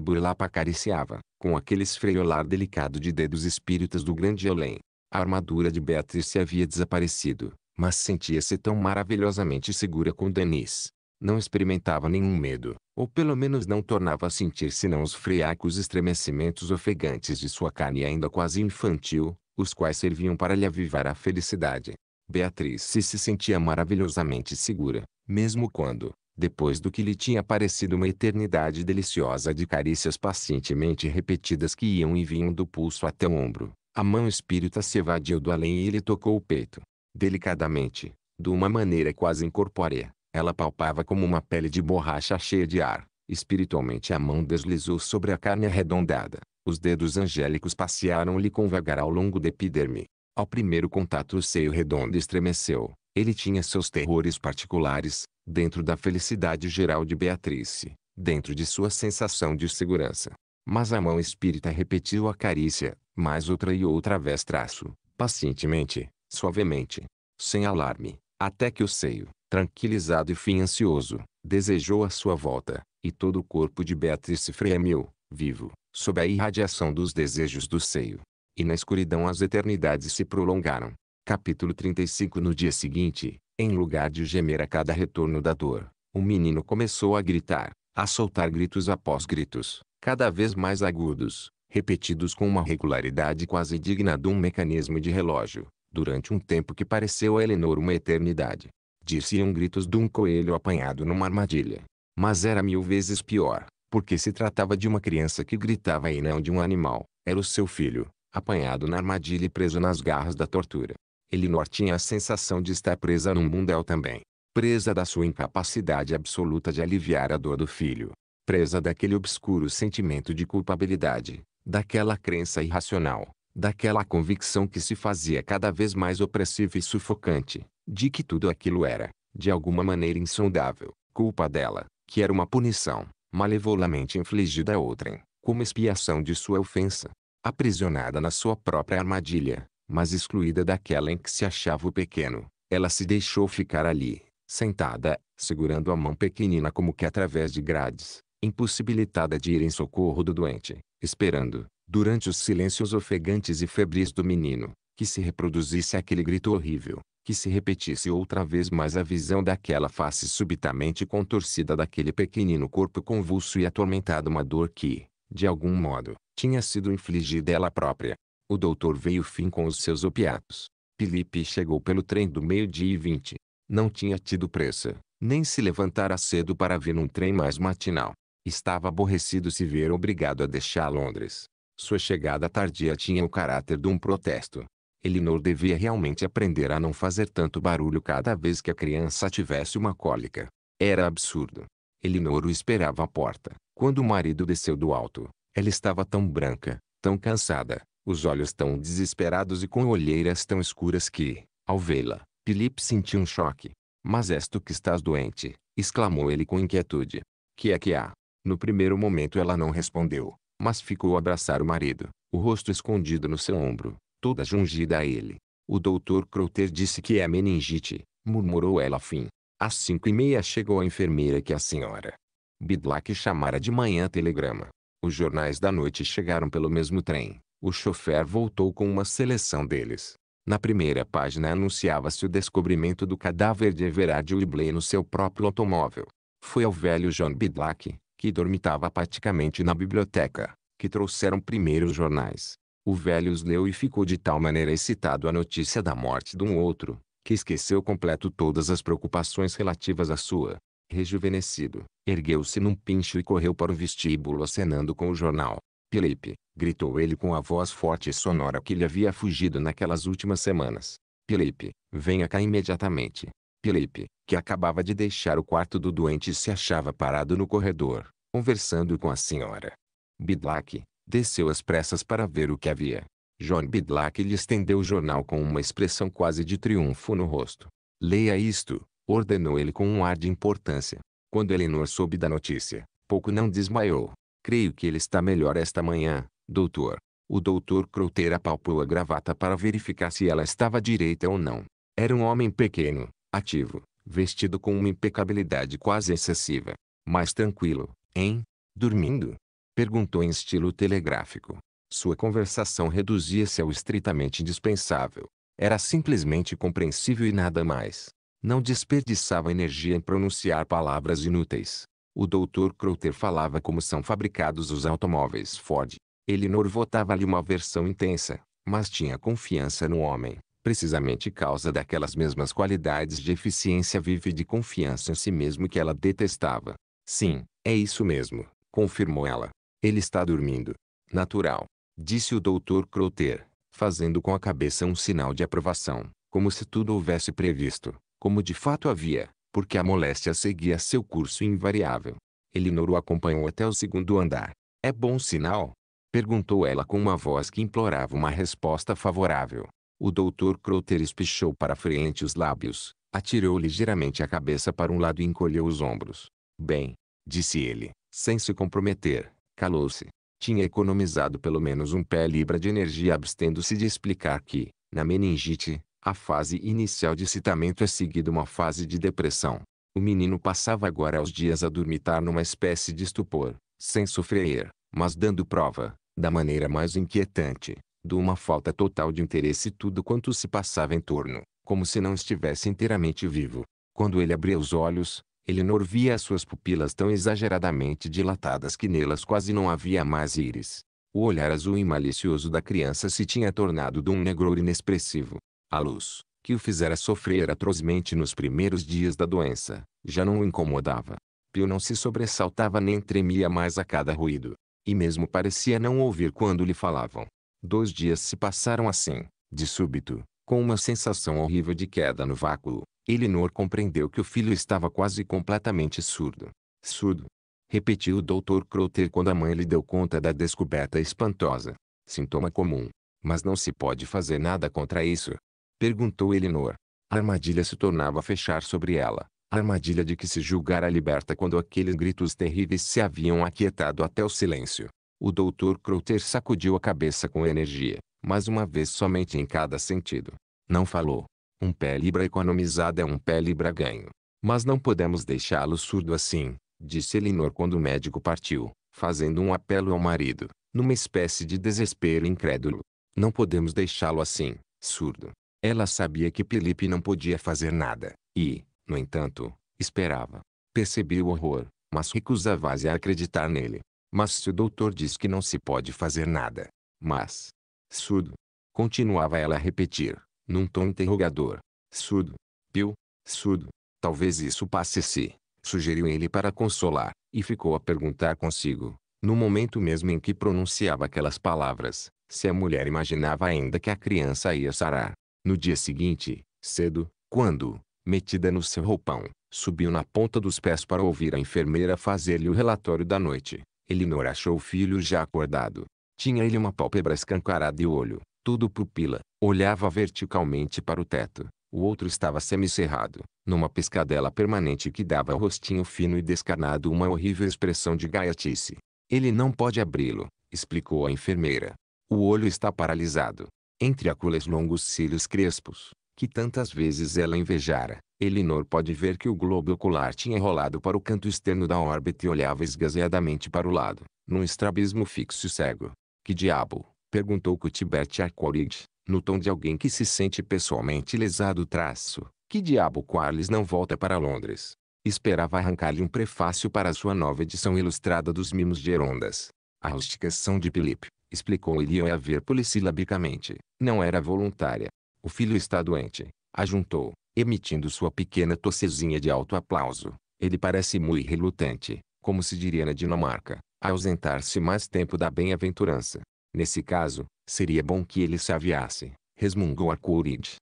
burlapa acariciava, com aquele esfreiolar delicado de dedos espíritas do grande além. A armadura de Beatrice havia desaparecido, mas sentia-se tão maravilhosamente segura com Denis. Não experimentava nenhum medo, ou pelo menos não tornava a sentir senão os friacos estremecimentos ofegantes de sua carne ainda quase infantil, os quais serviam para lhe avivar a felicidade. Beatrice se sentia maravilhosamente segura, mesmo quando, depois do que lhe tinha parecido uma eternidade deliciosa de carícias pacientemente repetidas que iam e vinham do pulso até o ombro, a mão espírita se evadiu do além e lhe tocou o peito. Delicadamente, de uma maneira quase incorpórea, ela palpava como uma pele de borracha cheia de ar. Espiritualmente a mão deslizou sobre a carne arredondada. Os dedos angélicos passearam-lhe com vagar ao longo da epiderme. Ao primeiro contato o seio redondo estremeceu. Ele tinha seus terrores particulares, dentro da felicidade geral de Beatrice, dentro de sua sensação de segurança. Mas a mão espírita repetiu a carícia, mais outra e outra vez traço, pacientemente, suavemente, sem alarme, até que o seio, tranquilizado e fim ansioso, desejou a sua volta, e todo o corpo de Beatrice fremeu, vivo, sob a irradiação dos desejos do seio. E na escuridão as eternidades se prolongaram, Capítulo 35 No dia seguinte, em lugar de gemer a cada retorno da dor, o menino começou a gritar, a soltar gritos após gritos, cada vez mais agudos, repetidos com uma regularidade quase digna de um mecanismo de relógio, durante um tempo que pareceu a Eleanor uma eternidade. Diziam gritos de um coelho apanhado numa armadilha. Mas era mil vezes pior, porque se tratava de uma criança que gritava e não de um animal. Era o seu filho, apanhado na armadilha e preso nas garras da tortura. Elinor tinha a sensação de estar presa num mundel também. Presa da sua incapacidade absoluta de aliviar a dor do filho. Presa daquele obscuro sentimento de culpabilidade, daquela crença irracional, daquela convicção que se fazia cada vez mais opressiva e sufocante, de que tudo aquilo era, de alguma maneira insondável, culpa dela, que era uma punição, malevolamente infligida a outrem, como expiação de sua ofensa. Aprisionada na sua própria armadilha, mas excluída daquela em que se achava o pequeno, ela se deixou ficar ali, sentada, segurando a mão pequenina como que através de grades, impossibilitada de ir em socorro do doente, esperando, durante os silêncios ofegantes e febris do menino, que se reproduzisse aquele grito horrível, que se repetisse outra vez mais a visão daquela face subitamente contorcida daquele pequenino corpo convulso e atormentado uma dor que, de algum modo, tinha sido infligida ela própria, o doutor veio fim com os seus opiatos. Felipe chegou pelo trem do meio-dia e vinte. Não tinha tido pressa, nem se levantara cedo para vir num trem mais matinal. Estava aborrecido se ver obrigado a deixar Londres. Sua chegada tardia tinha o caráter de um protesto. Elinor devia realmente aprender a não fazer tanto barulho cada vez que a criança tivesse uma cólica. Era absurdo. Elinor o esperava à porta. Quando o marido desceu do alto, ela estava tão branca, tão cansada, os olhos tão desesperados e com olheiras tão escuras que, ao vê-la, Filipe sentiu um choque. Mas és tu que estás doente, exclamou ele com inquietude. Que é que há? No primeiro momento ela não respondeu, mas ficou a abraçar o marido, o rosto escondido no seu ombro, toda jungida a ele. O doutor Croter disse que é meningite, murmurou ela fim. Às cinco e meia chegou a enfermeira que a senhora Bidlack chamara de manhã telegrama. Os jornais da noite chegaram pelo mesmo trem o chofer voltou com uma seleção deles. Na primeira página anunciava-se o descobrimento do cadáver de Everard Webley no seu próprio automóvel. Foi ao velho John Bidlack, que dormitava apaticamente na biblioteca, que trouxeram primeiro os jornais. O velho os leu e ficou de tal maneira excitado à notícia da morte de um outro, que esqueceu completo todas as preocupações relativas à sua. Rejuvenescido, ergueu-se num pincho e correu para o vestíbulo acenando com o jornal. Pilepe, gritou ele com a voz forte e sonora que lhe havia fugido naquelas últimas semanas. Pilepe, venha cá imediatamente. Pilepe, que acabava de deixar o quarto do doente e se achava parado no corredor, conversando com a senhora. Bidlack, desceu às pressas para ver o que havia. John Bidlack lhe estendeu o jornal com uma expressão quase de triunfo no rosto. Leia isto, ordenou ele com um ar de importância. Quando Eleanor soube da notícia, pouco não desmaiou. Creio que ele está melhor esta manhã, doutor. O doutor Crouter apalpou a gravata para verificar se ela estava direita ou não. Era um homem pequeno, ativo, vestido com uma impecabilidade quase excessiva. Mas tranquilo, hein? Dormindo? Perguntou em estilo telegráfico. Sua conversação reduzia-se ao estritamente indispensável. Era simplesmente compreensível e nada mais. Não desperdiçava energia em pronunciar palavras inúteis. O doutor Crowther falava como são fabricados os automóveis Ford. Elinor votava-lhe uma versão intensa, mas tinha confiança no homem, precisamente causa daquelas mesmas qualidades de eficiência viva e de confiança em si mesmo que ela detestava. Sim, é isso mesmo, confirmou ela. Ele está dormindo. Natural, disse o doutor Crowther, fazendo com a cabeça um sinal de aprovação, como se tudo houvesse previsto, como de fato havia porque a moléstia seguia seu curso invariável. Elinor o acompanhou até o segundo andar. É bom sinal? Perguntou ela com uma voz que implorava uma resposta favorável. O doutor Croter espichou para frente os lábios, atirou ligeiramente a cabeça para um lado e encolheu os ombros. Bem, disse ele, sem se comprometer, calou-se. Tinha economizado pelo menos um pé libra de energia abstendo-se de explicar que, na meningite, a fase inicial de excitamento é seguida uma fase de depressão. O menino passava agora aos dias a dormitar numa espécie de estupor, sem sofrer, mas dando prova, da maneira mais inquietante, de uma falta total de interesse tudo quanto se passava em torno, como se não estivesse inteiramente vivo. Quando ele abria os olhos, ele norvia as suas pupilas tão exageradamente dilatadas que nelas quase não havia mais íris. O olhar azul e malicioso da criança se tinha tornado de um negro inexpressivo. A luz, que o fizera sofrer atrozmente nos primeiros dias da doença, já não o incomodava. Pio não se sobressaltava nem tremia mais a cada ruído. E mesmo parecia não ouvir quando lhe falavam. Dois dias se passaram assim, de súbito, com uma sensação horrível de queda no vácuo. Elinor compreendeu que o filho estava quase completamente surdo. Surdo. Repetiu o doutor Croter quando a mãe lhe deu conta da descoberta espantosa. Sintoma comum. Mas não se pode fazer nada contra isso. Perguntou Elinor. A armadilha se tornava a fechar sobre ela. A armadilha de que se julgara liberta quando aqueles gritos terríveis se haviam aquietado até o silêncio. O doutor Crowther sacudiu a cabeça com energia, mas uma vez somente em cada sentido. Não falou. Um pé libra economizado é um pé libra ganho. Mas não podemos deixá-lo surdo assim, disse Elinor quando o médico partiu, fazendo um apelo ao marido, numa espécie de desespero incrédulo. Não podemos deixá-lo assim, surdo. Ela sabia que Felipe não podia fazer nada, e, no entanto, esperava. Percebi o horror, mas recusava-se a acreditar nele. Mas se o doutor diz que não se pode fazer nada. Mas. Surdo. Continuava ela a repetir, num tom interrogador. Surdo. Pio. Surdo. Talvez isso passe-se. Sugeriu ele para consolar, e ficou a perguntar consigo, no momento mesmo em que pronunciava aquelas palavras, se a mulher imaginava ainda que a criança ia sarar. No dia seguinte, cedo, quando, metida no seu roupão, subiu na ponta dos pés para ouvir a enfermeira fazer-lhe o relatório da noite, Elinor achou o filho já acordado. Tinha ele uma pálpebra escancarada e o olho, tudo pupila, olhava verticalmente para o teto. O outro estava semicerrado, numa pescadela permanente que dava ao rostinho fino e descarnado uma horrível expressão de gaiatice. Ele não pode abri-lo, explicou a enfermeira. O olho está paralisado. Entre aqueles longos cílios crespos, que tantas vezes ela invejara, Elinor pode ver que o globo ocular tinha enrolado para o canto externo da órbita e olhava esgazeadamente para o lado, num estrabismo fixo e cego. Que diabo? Perguntou Cuthbert Arcorid, no tom de alguém que se sente pessoalmente lesado traço. Que diabo Quarles não volta para Londres? Esperava arrancar-lhe um prefácio para a sua nova edição ilustrada dos Mimos de Herondas. A rusticação de Filipe, explicou é a ver polissilabicamente. Não era voluntária. O filho está doente, ajuntou, emitindo sua pequena tossezinha de alto aplauso. Ele parece muito relutante, como se diria na Dinamarca, a ausentar-se mais tempo da bem-aventurança. Nesse caso, seria bom que ele se aviasse, resmungou Arcouride.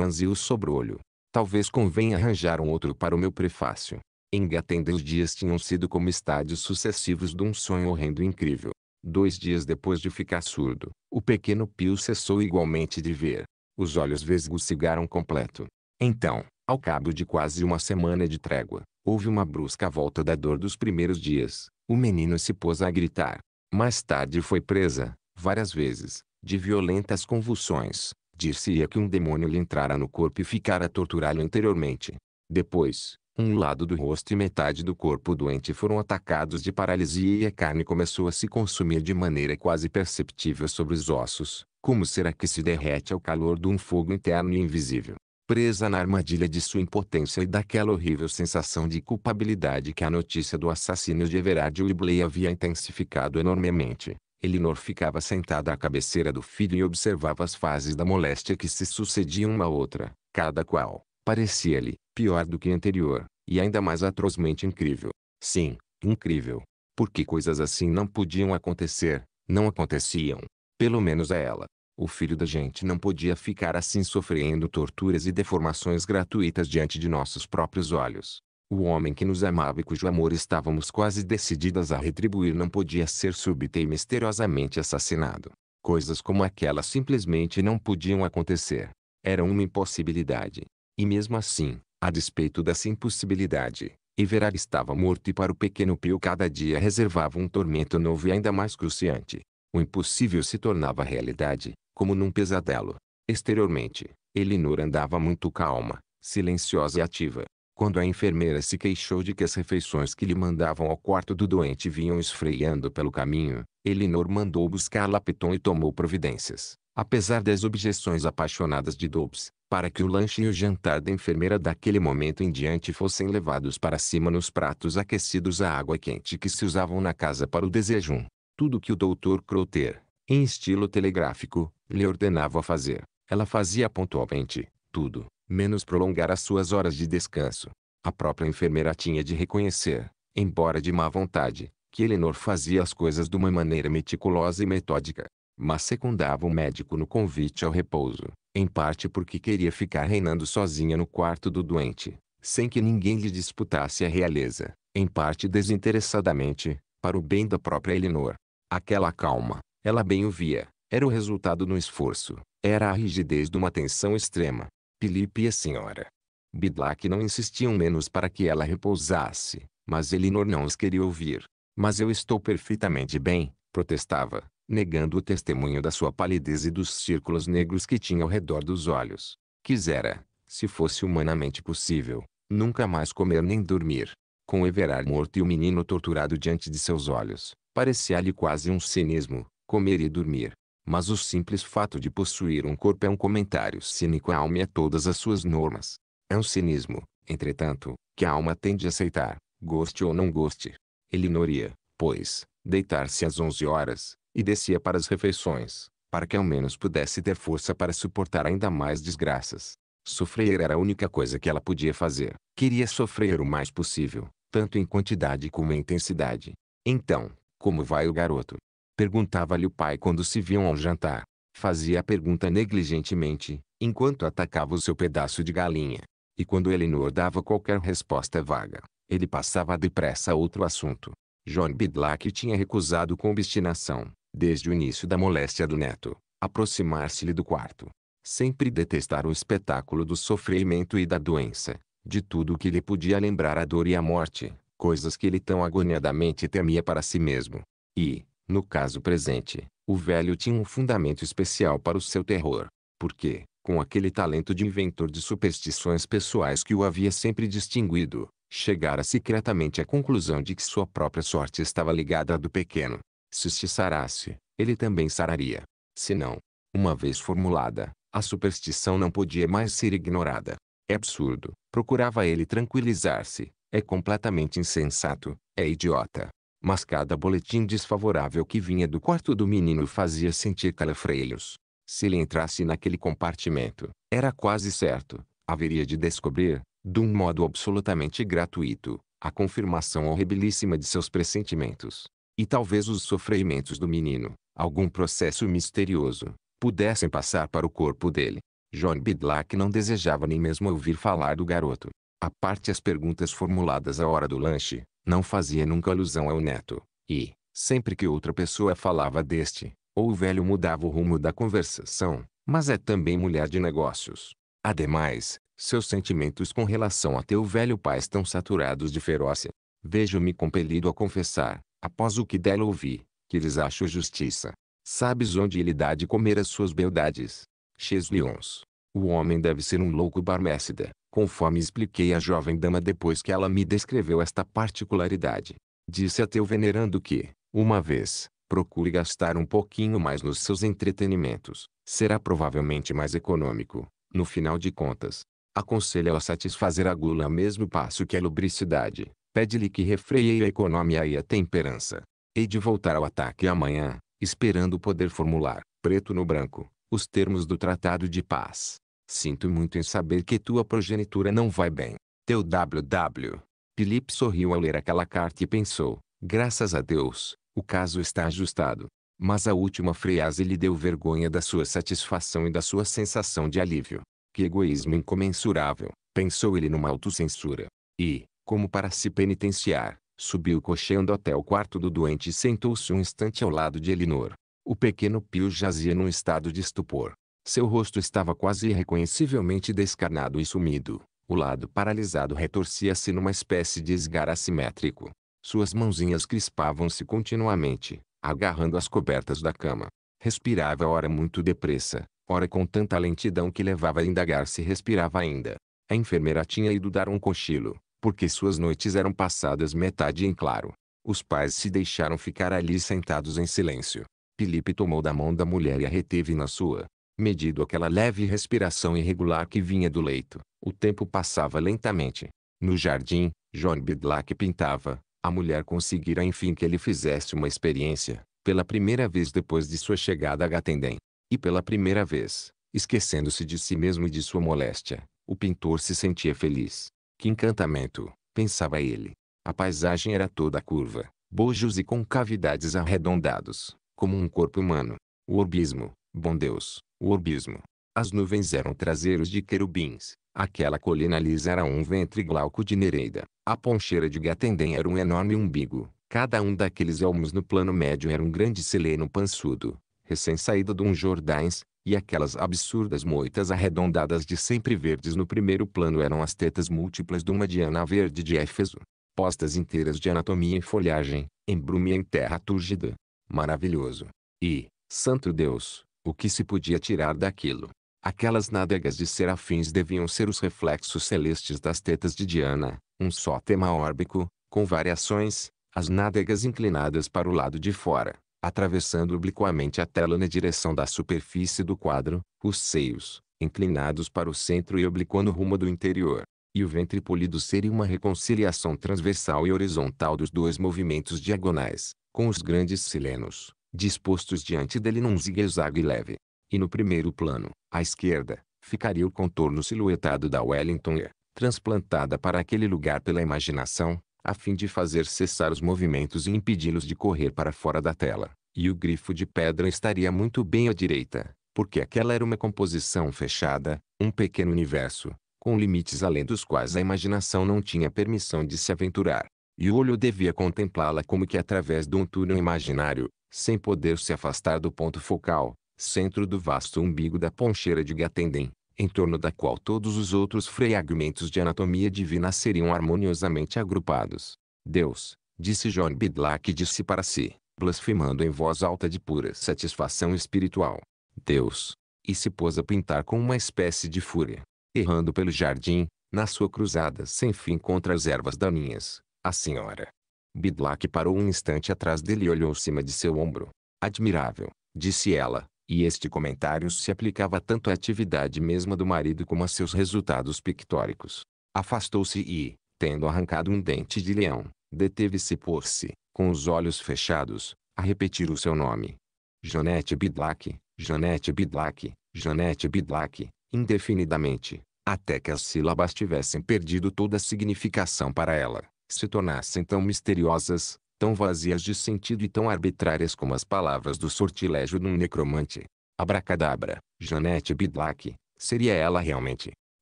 anziu o sobrolho. Talvez convenha arranjar um outro para o meu prefácio. Em Gatenda os dias tinham sido como estádios sucessivos de um sonho horrendo incrível. Dois dias depois de ficar surdo, o pequeno Pio cessou igualmente de ver. Os olhos vesgos cigaram completo. Então, ao cabo de quase uma semana de trégua, houve uma brusca volta da dor dos primeiros dias. O menino se pôs a gritar. Mais tarde foi presa, várias vezes, de violentas convulsões. Dir-se-ia que um demônio lhe entrara no corpo e ficara a torturá-lo interiormente. Depois, um lado do rosto e metade do corpo doente foram atacados de paralisia e a carne começou a se consumir de maneira quase perceptível sobre os ossos. Como será que se derrete ao calor de um fogo interno e invisível? Presa na armadilha de sua impotência e daquela horrível sensação de culpabilidade que a notícia do assassínio de Everard Webley havia intensificado enormemente, Elinor ficava sentada à cabeceira do filho e observava as fases da moléstia que se sucediam uma à outra, cada qual, parecia-lhe, pior do que a anterior, e ainda mais atrozmente incrível. Sim, incrível. Porque coisas assim não podiam acontecer, não aconteciam. Pelo menos a ela. O filho da gente não podia ficar assim sofrendo torturas e deformações gratuitas diante de nossos próprios olhos. O homem que nos amava e cujo amor estávamos quase decididas a retribuir não podia ser súbita e misteriosamente assassinado. Coisas como aquela simplesmente não podiam acontecer. Era uma impossibilidade. E mesmo assim, a despeito dessa impossibilidade, Everard estava morto e para o pequeno Pio cada dia reservava um tormento novo e ainda mais cruciante. O impossível se tornava realidade, como num pesadelo. Exteriormente, Elinor andava muito calma, silenciosa e ativa. Quando a enfermeira se queixou de que as refeições que lhe mandavam ao quarto do doente vinham esfriando pelo caminho, Elinor mandou buscar Lapton e tomou providências. Apesar das objeções apaixonadas de Dobbs, para que o lanche e o jantar da enfermeira daquele momento em diante fossem levados para cima nos pratos aquecidos à água quente que se usavam na casa para o desejum. Tudo que o doutor Croter, em estilo telegráfico, lhe ordenava a fazer, ela fazia pontualmente, tudo, menos prolongar as suas horas de descanso. A própria enfermeira tinha de reconhecer, embora de má vontade, que Eleanor fazia as coisas de uma maneira meticulosa e metódica, mas secundava o médico no convite ao repouso em parte porque queria ficar reinando sozinha no quarto do doente, sem que ninguém lhe disputasse a realeza, em parte desinteressadamente, para o bem da própria Elinor. Aquela calma, ela bem o via, era o resultado do esforço, era a rigidez de uma tensão extrema. Filipe e a senhora Bidlack não insistiam menos para que ela repousasse, mas Elinor não os queria ouvir. Mas eu estou perfeitamente bem, protestava negando o testemunho da sua palidez e dos círculos negros que tinha ao redor dos olhos. Quisera, se fosse humanamente possível, nunca mais comer nem dormir. Com Everard morto e o menino torturado diante de seus olhos, parecia-lhe quase um cinismo, comer e dormir. Mas o simples fato de possuir um corpo é um comentário cínico à alma e a todas as suas normas. É um cinismo, entretanto, que a alma tem de aceitar, goste ou não goste. Ele noria, pois, deitar-se às onze horas, e descia para as refeições, para que ao menos pudesse ter força para suportar ainda mais desgraças. Sofrer era a única coisa que ela podia fazer. Queria sofrer o mais possível, tanto em quantidade como em intensidade. Então, como vai o garoto? Perguntava-lhe o pai quando se viam ao jantar. Fazia a pergunta negligentemente, enquanto atacava o seu pedaço de galinha. E quando Elinor dava qualquer resposta vaga, ele passava depressa a outro assunto. John Bidlack tinha recusado com obstinação, desde o início da moléstia do neto, aproximar-se-lhe do quarto. Sempre detestar o espetáculo do sofrimento e da doença, de tudo o que lhe podia lembrar a dor e a morte, coisas que ele tão agoniadamente temia para si mesmo. E, no caso presente, o velho tinha um fundamento especial para o seu terror, porque, com aquele talento de inventor de superstições pessoais que o havia sempre distinguido, chegara secretamente à conclusão de que sua própria sorte estava ligada à do pequeno. Se se sarasse, ele também sararia. Se não, uma vez formulada, a superstição não podia mais ser ignorada. É absurdo, procurava ele tranquilizar-se, é completamente insensato, é idiota. Mas cada boletim desfavorável que vinha do quarto do menino fazia sentir calafreios. Se ele entrasse naquele compartimento, era quase certo, haveria de descobrir, de um modo absolutamente gratuito, a confirmação horribilíssima de seus pressentimentos e talvez os sofrimentos do menino, algum processo misterioso, pudessem passar para o corpo dele. John Bidlack não desejava nem mesmo ouvir falar do garoto. A parte as perguntas formuladas à hora do lanche, não fazia nunca alusão ao neto, e, sempre que outra pessoa falava deste, ou o velho mudava o rumo da conversação, mas é também mulher de negócios. Ademais, seus sentimentos com relação a teu velho pai estão saturados de ferócia. Vejo-me compelido a confessar, após o que dela ouvi, que lhes acho justiça. Sabes onde ele dá de comer as suas beldades? Cheslions. O homem deve ser um louco barmécida, conforme expliquei à jovem dama depois que ela me descreveu esta particularidade. Disse a teu venerando que, uma vez, procure gastar um pouquinho mais nos seus entretenimentos, será provavelmente mais econômico, no final de contas. Aconselho-a satisfazer a gula ao mesmo passo que a lubricidade, Pede-lhe que refreie a economia e a temperança. Hei de voltar ao ataque amanhã, esperando poder formular, preto no branco, os termos do Tratado de Paz. Sinto muito em saber que tua progenitura não vai bem. Teu WW. Felipe sorriu ao ler aquela carta e pensou, graças a Deus, o caso está ajustado. Mas a última frase lhe deu vergonha da sua satisfação e da sua sensação de alívio. Que egoísmo incomensurável, pensou ele numa autocensura. E, como para se penitenciar, subiu cocheando até o quarto do doente e sentou-se um instante ao lado de Elinor. O pequeno Pio jazia num estado de estupor. Seu rosto estava quase irreconhecivelmente descarnado e sumido. O lado paralisado retorcia-se numa espécie de esgar assimétrico. Suas mãozinhas crispavam-se continuamente, agarrando as cobertas da cama. Respirava ora muito depressa, ora com tanta lentidão que levava a indagar se respirava ainda. A enfermeira tinha ido dar um cochilo, porque suas noites eram passadas metade em claro. Os pais se deixaram ficar ali sentados em silêncio. Felipe tomou da mão da mulher e a reteve na sua. Medido aquela leve respiração irregular que vinha do leito, o tempo passava lentamente. No jardim, John Bidlack pintava. A mulher conseguira enfim que ele fizesse uma experiência, pela primeira vez depois de sua chegada a Gatendem. E pela primeira vez, esquecendo-se de si mesmo e de sua moléstia, o pintor se sentia feliz. Que encantamento, pensava ele. A paisagem era toda curva, bojos e concavidades arredondados, como um corpo humano. O orbismo, bom Deus, o orbismo. As nuvens eram traseiros de querubins, aquela colina lisa era um ventre glauco de Nereida, a poncheira de Gatendem era um enorme umbigo, cada um daqueles elmos no plano médio era um grande seleno pançudo, recém-saído de um Jordães, e aquelas absurdas moitas arredondadas de sempre verdes no primeiro plano eram as tetas múltiplas de uma diana verde de Éfeso, postas inteiras de anatomia e folhagem, em brume em terra túrgida. Maravilhoso! E, santo Deus, o que se podia tirar daquilo? Aquelas nádegas de serafins deviam ser os reflexos celestes das tetas de Diana, um só tema órbico, com variações, as nádegas inclinadas para o lado de fora, atravessando obliquamente a tela na direção da superfície do quadro, os seios, inclinados para o centro e obliquando rumo do interior, e o ventre polido seria uma reconciliação transversal e horizontal dos dois movimentos diagonais, com os grandes silenos, dispostos diante dele num zigue-zague leve. E no primeiro plano, à esquerda, ficaria o contorno silhuetado da Wellingtonia, transplantada para aquele lugar pela imaginação, a fim de fazer cessar os movimentos e impedi-los de correr para fora da tela. E o grifo de pedra estaria muito bem à direita, porque aquela era uma composição fechada, um pequeno universo, com limites além dos quais a imaginação não tinha permissão de se aventurar. E o olho devia contemplá-la como que através de um túnel imaginário, sem poder se afastar do ponto focal, centro do vasto umbigo da poncheira de Gatendem em torno da qual todos os outros fragmentos de anatomia divina seriam harmoniosamente agrupados. Deus, disse John Bidlack disse para si, blasfemando em voz alta de pura satisfação espiritual. Deus. E se pôs a pintar com uma espécie de fúria, errando pelo jardim, na sua cruzada sem fim contra as ervas daninhas. A senhora. Bidlack parou um instante atrás dele e olhou cima de seu ombro. Admirável, disse ela, e este comentário se aplicava tanto à atividade mesma do marido como a seus resultados pictóricos. Afastou-se e, tendo arrancado um dente de leão, deteve-se por si, com os olhos fechados, a repetir o seu nome. Jonete Bidlack, Jonete Bidlack, Jonete Bidlack, indefinidamente, até que as sílabas tivessem perdido toda significação para ela, se tornassem tão misteriosas, tão vazias de sentido e tão arbitrárias como as palavras do sortilégio de um necromante. Abracadabra, Janete Bidlack, seria ela realmente.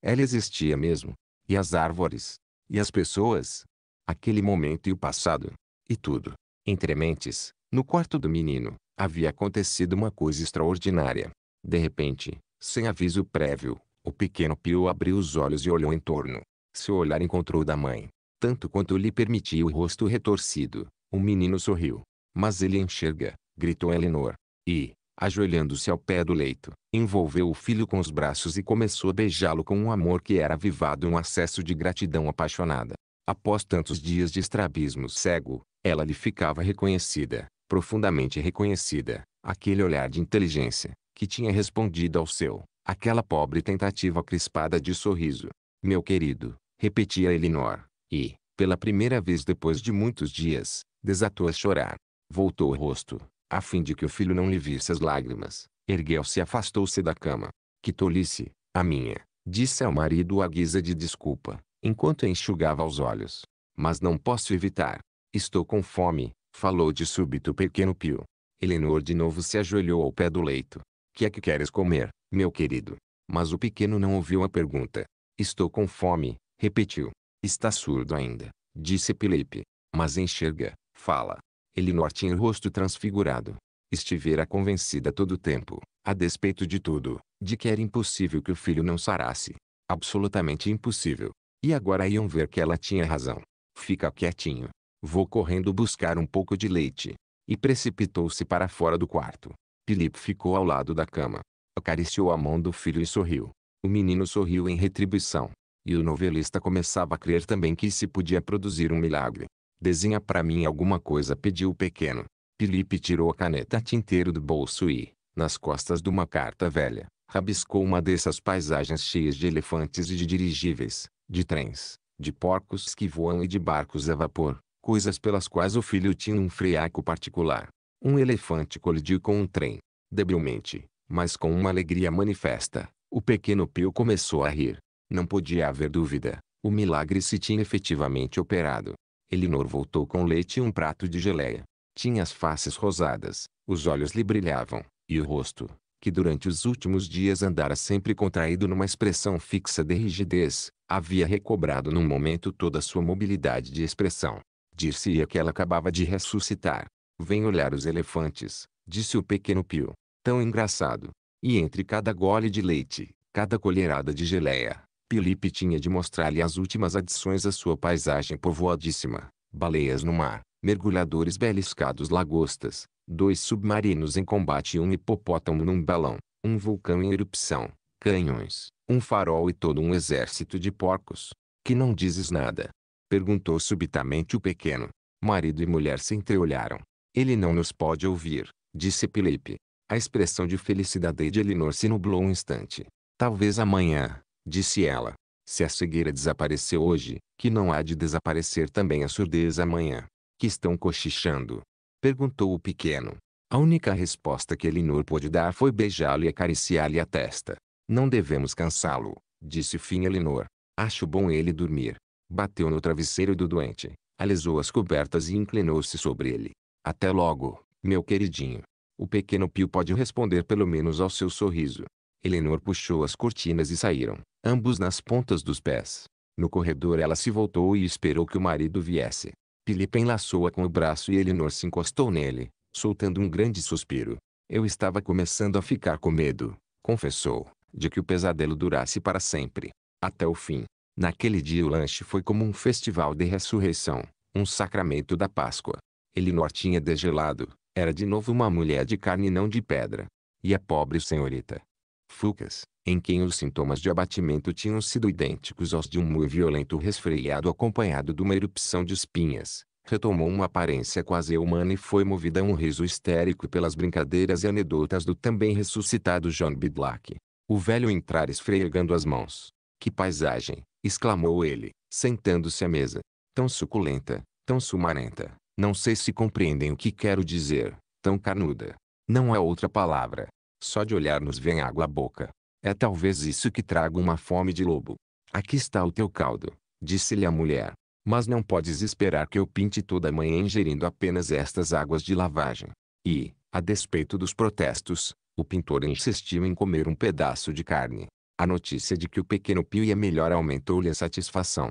Ela existia mesmo. E as árvores. E as pessoas. Aquele momento e o passado. E tudo. Entre mentes, no quarto do menino, havia acontecido uma coisa extraordinária. De repente, sem aviso prévio, o pequeno Pio abriu os olhos e olhou em torno. Seu olhar encontrou o da mãe, tanto quanto lhe permitia o rosto retorcido, o menino sorriu. Mas ele enxerga, gritou Elinor. E, ajoelhando-se ao pé do leito, envolveu o filho com os braços e começou a beijá-lo com um amor que era avivado um acesso de gratidão apaixonada. Após tantos dias de estrabismo cego, ela lhe ficava reconhecida, profundamente reconhecida, aquele olhar de inteligência, que tinha respondido ao seu, aquela pobre tentativa crispada de sorriso. Meu querido, repetia Elinor, e, pela primeira vez depois de muitos dias, desatou a chorar. Voltou o rosto, a fim de que o filho não lhe visse as lágrimas. Ergueu-se e afastou-se da cama. Que tolice, a minha, disse ao marido à guisa de desculpa, enquanto enxugava os olhos. Mas não posso evitar. Estou com fome, falou de súbito o pequeno Pio. Eleanor de novo se ajoelhou ao pé do leito. Que é que queres comer, meu querido? Mas o pequeno não ouviu a pergunta. Estou com fome, repetiu. Está surdo ainda, disse Pilipe. Mas enxerga, fala. Elinor tinha o rosto transfigurado. Estivera convencida todo o tempo, a despeito de tudo, de que era impossível que o filho não sarasse. Absolutamente impossível. E agora iam ver que ela tinha razão. Fica quietinho. Vou correndo buscar um pouco de leite. E precipitou-se para fora do quarto. Filipe ficou ao lado da cama. Acariciou a mão do filho e sorriu. O menino sorriu em retribuição. E o novelista começava a crer também que se podia produzir um milagre. Desenha para mim alguma coisa pediu o pequeno. Felipe tirou a caneta tinteiro do bolso e, nas costas de uma carta velha, rabiscou uma dessas paisagens cheias de elefantes e de dirigíveis, de trens, de porcos que voam e de barcos a vapor, coisas pelas quais o filho tinha um freaco particular. Um elefante colidiu com um trem, debilmente, mas com uma alegria manifesta. O pequeno Pio começou a rir. Não podia haver dúvida, o milagre se tinha efetivamente operado. Elinor voltou com leite e um prato de geleia. Tinha as faces rosadas, os olhos lhe brilhavam, e o rosto, que durante os últimos dias andara sempre contraído numa expressão fixa de rigidez, havia recobrado num momento toda a sua mobilidade de expressão. Dir-se-ia que ela acabava de ressuscitar. Vem olhar os elefantes, disse o pequeno Pio. Tão engraçado. E entre cada gole de leite, cada colherada de geleia, Felipe tinha de mostrar-lhe as últimas adições à sua paisagem povoadíssima. Baleias no mar, mergulhadores beliscados lagostas, dois submarinos em combate e um hipopótamo num balão, um vulcão em erupção, canhões, um farol e todo um exército de porcos. Que não dizes nada? Perguntou subitamente o pequeno. Marido e mulher se entreolharam. Ele não nos pode ouvir, disse Felipe. A expressão de felicidade de Elinor se nublou um instante. Talvez amanhã, Disse ela. Se a cegueira desapareceu hoje, que não há de desaparecer também a surdez amanhã. Que estão cochichando? Perguntou o pequeno. A única resposta que Elinor pôde dar foi beijá-lo e acariciar-lhe a testa. Não devemos cansá-lo, disse fim Elinor. Acho bom ele dormir. Bateu no travesseiro do doente, alisou as cobertas e inclinou-se sobre ele. Até logo, meu queridinho. O pequeno Pio pode responder pelo menos ao seu sorriso. Eleanor puxou as cortinas e saíram, ambos nas pontas dos pés. No corredor ela se voltou e esperou que o marido viesse. Filipe enlaçou-a com o braço e Elinor se encostou nele, soltando um grande suspiro. Eu estava começando a ficar com medo, confessou, de que o pesadelo durasse para sempre. Até o fim. Naquele dia o lanche foi como um festival de ressurreição, um sacramento da Páscoa. Elinor tinha degelado, era de novo uma mulher de carne e não de pedra. E a é pobre senhorita, Fucas, em quem os sintomas de abatimento tinham sido idênticos aos de um mui violento resfriado acompanhado de uma erupção de espinhas, retomou uma aparência quase humana e foi movida a um riso histérico pelas brincadeiras e anedotas do também ressuscitado John Bidlack. O velho entrar esfregando as mãos. Que paisagem! exclamou ele, sentando-se à mesa. Tão suculenta, tão sumarenta. Não sei se compreendem o que quero dizer. Tão carnuda. Não há outra palavra. Só de olhar nos vem água à boca. É talvez isso que traga uma fome de lobo. Aqui está o teu caldo, disse-lhe a mulher. Mas não podes esperar que eu pinte toda manhã ingerindo apenas estas águas de lavagem. E, a despeito dos protestos, o pintor insistiu em comer um pedaço de carne. A notícia de que o pequeno Pio ia melhor aumentou-lhe a satisfação.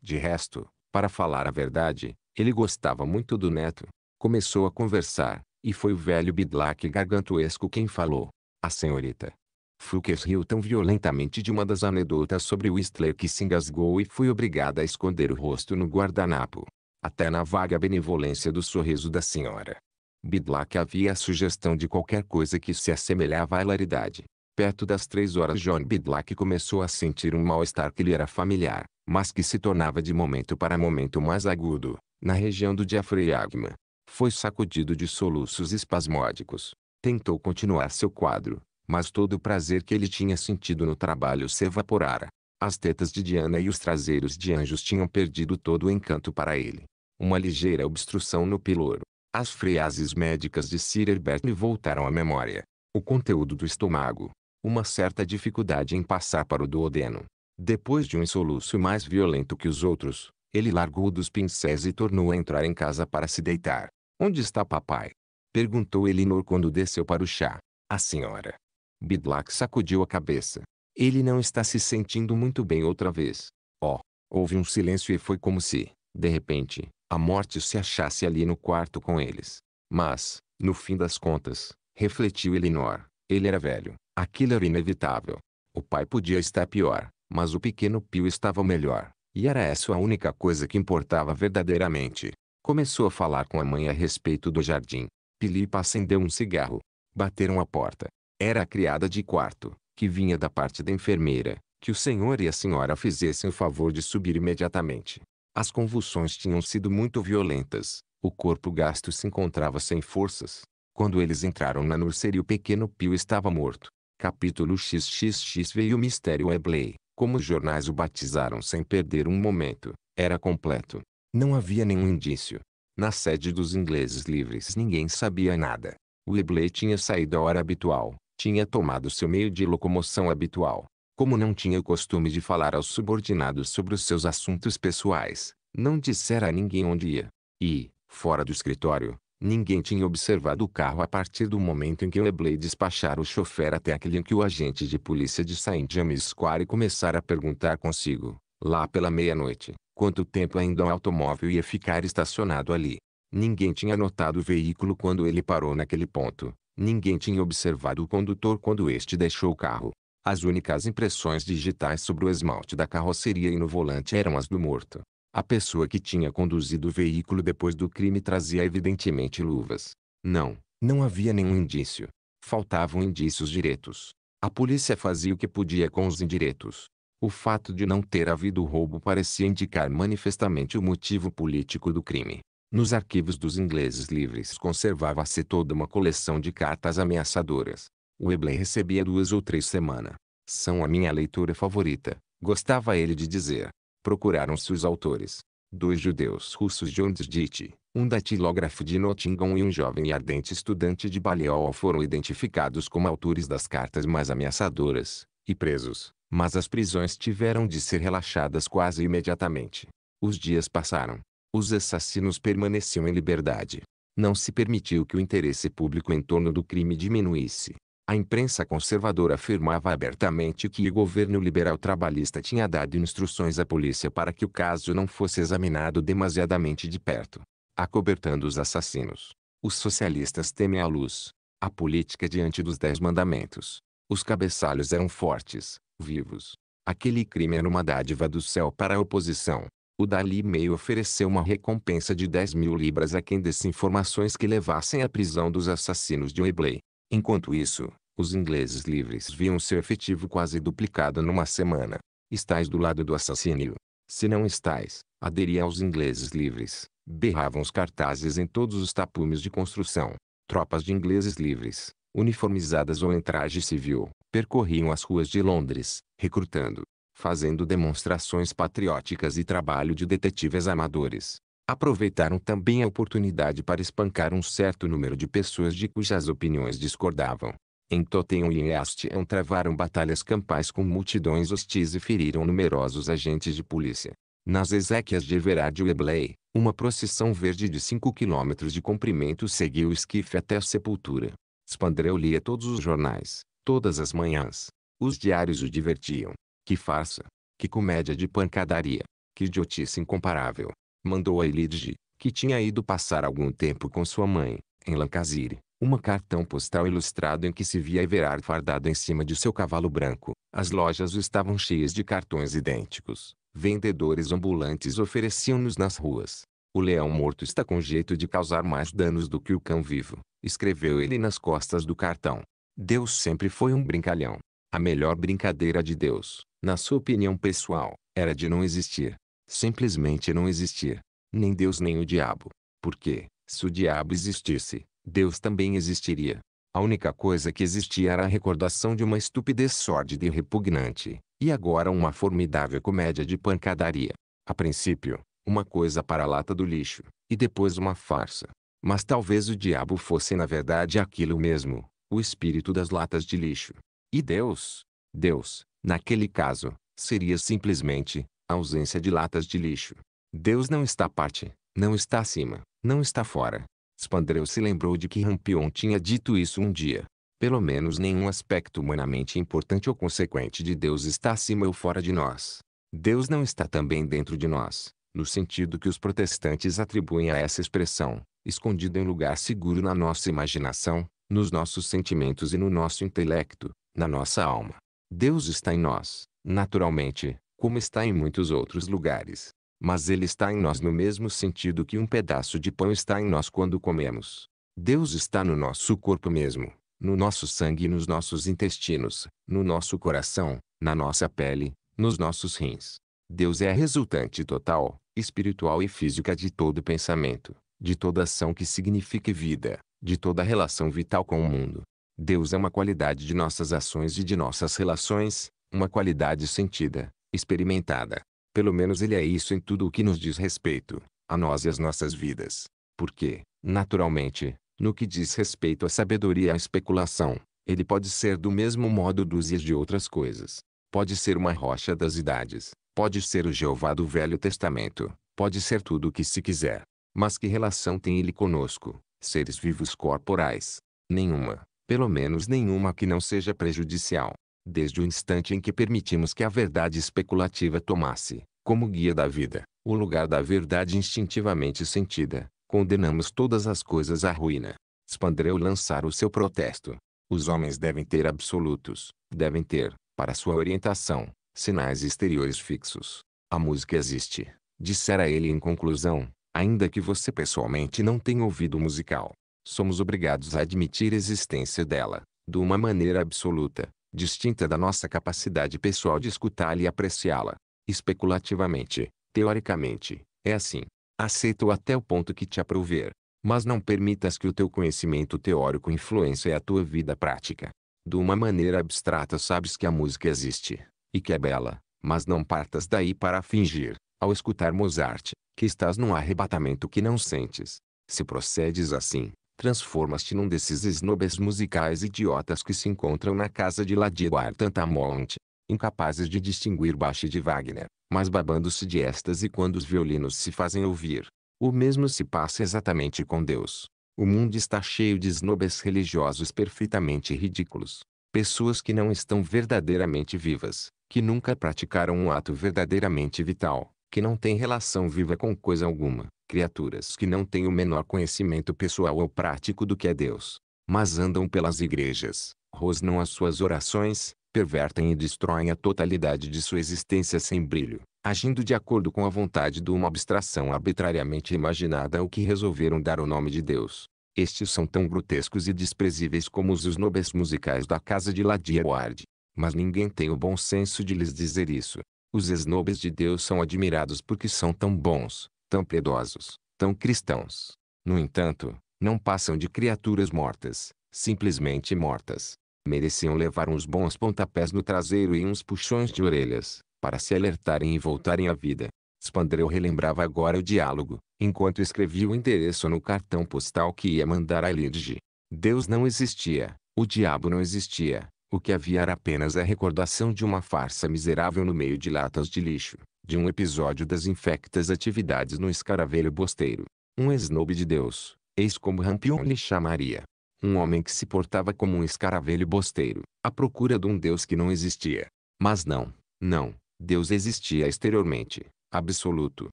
De resto, para falar a verdade, ele gostava muito do neto. Começou a conversar, e foi o velho Bidlack gargantuesco quem falou. A senhorita. Fuques riu tão violentamente de uma das anedotas sobre Whistler que se engasgou e foi obrigada a esconder o rosto no guardanapo. Até na vaga benevolência do sorriso da senhora. Bidlack havia a sugestão de qualquer coisa que se assemelhava à hilaridade. Perto das três horas John Bidlack começou a sentir um mal-estar que lhe era familiar, mas que se tornava de momento para momento mais agudo, na região do diafragma. Foi sacudido de soluços espasmódicos. Tentou continuar seu quadro, mas todo o prazer que ele tinha sentido no trabalho se evaporara. As tetas de Diana e os traseiros de anjos tinham perdido todo o encanto para ele. Uma ligeira obstrução no pilouro. As frases médicas de Sir Herbert lhe voltaram à memória. O conteúdo do estômago. Uma certa dificuldade em passar para o duodeno. Depois de um soluço mais violento que os outros, ele largou dos pincéis e tornou a entrar em casa para se deitar. Onde está papai? Perguntou Elinor quando desceu para o chá. A senhora. Bidlack sacudiu a cabeça. Ele não está se sentindo muito bem outra vez. Oh! Houve um silêncio e foi como se, de repente, a morte se achasse ali no quarto com eles. Mas, no fim das contas, refletiu Elinor, ele era velho. Aquilo era inevitável. O pai podia estar pior, mas o pequeno Pio estava melhor. E era essa a única coisa que importava verdadeiramente. Começou a falar com a mãe a respeito do jardim. Pilipa acendeu um cigarro. Bateram a porta. Era a criada de quarto, que vinha da parte da enfermeira, que o senhor e a senhora fizessem o favor de subir imediatamente. As convulsões tinham sido muito violentas. O corpo gasto se encontrava sem forças. Quando eles entraram na nurseria o pequeno Pio estava morto. Capítulo XXX veio o mistério Ebley, como os jornais o batizaram sem perder um momento, era completo. Não havia nenhum indício. Na sede dos ingleses livres ninguém sabia nada. Ebley tinha saído à hora habitual, tinha tomado seu meio de locomoção habitual. Como não tinha o costume de falar aos subordinados sobre os seus assuntos pessoais, não dissera a ninguém onde ia. E, fora do escritório, ninguém tinha observado o carro a partir do momento em que Ebley despachara o chofer até aquele em que o agente de polícia de Saint James Square começara a perguntar consigo, lá pela meia-noite, Quanto tempo ainda o automóvel ia ficar estacionado ali? Ninguém tinha notado o veículo quando ele parou naquele ponto. Ninguém tinha observado o condutor quando este deixou o carro. As únicas impressões digitais sobre o esmalte da carroceria e no volante eram as do morto. A pessoa que tinha conduzido o veículo depois do crime trazia evidentemente luvas. Não, não havia nenhum indício. Faltavam indícios diretos. A polícia fazia o que podia com os indiretos. O fato de não ter havido roubo parecia indicar manifestamente o motivo político do crime. Nos arquivos dos ingleses livres conservava-se toda uma coleção de cartas ameaçadoras. Webley recebia duas ou três semana. São a minha leitura favorita, gostava ele de dizer. Procuraram-se os autores. Dois judeus russos de Ondzdit, um datilógrafo de Nottingham e um jovem e ardente estudante de Balliol foram identificados como autores das cartas mais ameaçadoras, e presos. Mas as prisões tiveram de ser relaxadas quase imediatamente. Os dias passaram. Os assassinos permaneciam em liberdade. Não se permitiu que o interesse público em torno do crime diminuísse. A imprensa conservadora afirmava abertamente que o governo liberal trabalhista tinha dado instruções à polícia para que o caso não fosse examinado demasiadamente de perto, acobertando os assassinos. Os socialistas temem a luz. A política diante dos Dez Mandamentos. Os cabeçalhos eram fortes, vivos. Aquele crime era uma dádiva do céu para a oposição. O Dali Meio ofereceu uma recompensa de 10 mil libras a quem desse informações que levassem à prisão dos assassinos de Webley. Enquanto isso, os ingleses livres viam seu efetivo quase duplicado numa semana. Estais do lado do assassínio? Se não estais, aderia aos ingleses livres. Berravam os cartazes em todos os tapumes de construção. Tropas de ingleses livres, uniformizadas ou em traje civil, percorriam as ruas de Londres, recrutando, fazendo demonstrações patrióticas e trabalho de detetives amadores. Aproveitaram também a oportunidade para espancar um certo número de pessoas de cujas opiniões discordavam. Em Tottenham e em Astion travaram batalhas campais com multidões hostis e feriram numerosos agentes de polícia. Nas exéquias de Everard Webley, uma procissão verde de 5 quilômetros de comprimento seguiu o esquife até a sepultura. Spandreu lia todos os jornais. Todas as manhãs, os diários o divertiam. Que farsa! Que comédia de pancadaria! Que idiotice incomparável! Mandou a Elidji, que tinha ido passar algum tempo com sua mãe, em Lancasire, uma cartão postal ilustrado em que se via Everard fardado em cima de seu cavalo branco. As lojas estavam cheias de cartões idênticos. Vendedores ambulantes ofereciam-nos nas ruas. O leão morto está com jeito de causar mais danos do que o cão vivo, escreveu ele nas costas do cartão. Deus sempre foi um brincalhão. A melhor brincadeira de Deus, na sua opinião pessoal, era de não existir. Simplesmente não existir. Nem Deus nem o diabo. Porque, se o diabo existisse, Deus também existiria. A única coisa que existia era a recordação de uma estupidez sórdida e repugnante, e agora uma formidável comédia de pancadaria. A princípio, uma coisa para a lata do lixo, e depois uma farsa. Mas talvez o diabo fosse na verdade aquilo mesmo, o espírito das latas de lixo. E Deus? Deus, naquele caso, seria simplesmente a ausência de latas de lixo. Deus não está parte, não está acima, não está fora. Spandreu se lembrou de que Rampion tinha dito isso um dia. Pelo menos nenhum aspecto humanamente importante ou consequente de Deus está acima ou fora de nós. Deus não está também dentro de nós, no sentido que os protestantes atribuem a essa expressão, escondido em lugar seguro na nossa imaginação, nos nossos sentimentos e no nosso intelecto, na nossa alma. Deus está em nós, naturalmente, como está em muitos outros lugares. Mas ele está em nós no mesmo sentido que um pedaço de pão está em nós quando comemos. Deus está no nosso corpo mesmo, no nosso sangue e nos nossos intestinos, no nosso coração, na nossa pele, nos nossos rins. Deus é a resultante total, espiritual e física de todo pensamento, de toda ação que signifique vida de toda a relação vital com o mundo. Deus é uma qualidade de nossas ações e de nossas relações, uma qualidade sentida, experimentada. Pelo menos ele é isso em tudo o que nos diz respeito, a nós e as nossas vidas. Porque, naturalmente, no que diz respeito à sabedoria e à especulação, ele pode ser do mesmo modo dúzias de outras coisas. Pode ser uma rocha das idades, pode ser o Jeová do Velho Testamento, pode ser tudo o que se quiser. Mas que relação tem ele conosco? seres vivos corporais. Nenhuma, pelo menos nenhuma que não seja prejudicial. Desde o instante em que permitimos que a verdade especulativa tomasse, como guia da vida, o lugar da verdade instintivamente sentida, condenamos todas as coisas à ruína. Spandreu lançar o seu protesto. Os homens devem ter absolutos, devem ter, para sua orientação, sinais exteriores fixos. A música existe, dissera ele em conclusão, Ainda que você pessoalmente não tenha ouvido o musical, somos obrigados a admitir a existência dela, de uma maneira absoluta, distinta da nossa capacidade pessoal de escutá-la e apreciá-la. Especulativamente, teoricamente, é assim. Aceita-o até o ponto que te aprover, mas não permitas que o teu conhecimento teórico influencie a tua vida prática. De uma maneira abstrata sabes que a música existe, e que é bela, mas não partas daí para fingir, ao escutar Mozart, que estás num arrebatamento que não sentes. Se procedes assim, transformas-te num desses snobes musicais idiotas que se encontram na casa de Ladiguar Tantamonte, incapazes de distinguir Bach de Wagner, mas babando-se de êxtase quando os violinos se fazem ouvir. O mesmo se passa exatamente com Deus. O mundo está cheio de snobes religiosos perfeitamente ridículos. Pessoas que não estão verdadeiramente vivas, que nunca praticaram um ato verdadeiramente vital, que não tem relação viva com coisa alguma, criaturas que não têm o menor conhecimento pessoal ou prático do que é Deus, mas andam pelas igrejas, rosnam as suas orações, pervertem e destroem a totalidade de sua existência sem brilho, agindo de acordo com a vontade de uma abstração arbitrariamente imaginada ao que resolveram dar o nome de Deus. Estes são tão grotescos e desprezíveis como os nobres musicais da casa de Ladieward. Mas ninguém tem o bom senso de lhes dizer isso, os esnobes de Deus são admirados porque são tão bons, tão piedosos, tão cristãos. No entanto, não passam de criaturas mortas, simplesmente mortas. Mereciam levar uns bons pontapés no traseiro e uns puxões de orelhas, para se alertarem e voltarem à vida. Spandreu relembrava agora o diálogo, enquanto escrevia o endereço no cartão postal que ia mandar a Lidge. Deus não existia, o diabo não existia, o que havia era apenas a recordação de uma farsa miserável no meio de latas de lixo, de um episódio das infectas atividades no escaravelho bosteiro. Um esnobe de Deus, eis como Rampion lhe chamaria. Um homem que se portava como um escaravelho bosteiro, à procura de um Deus que não existia. Mas não, não, Deus existia exteriormente, absoluto.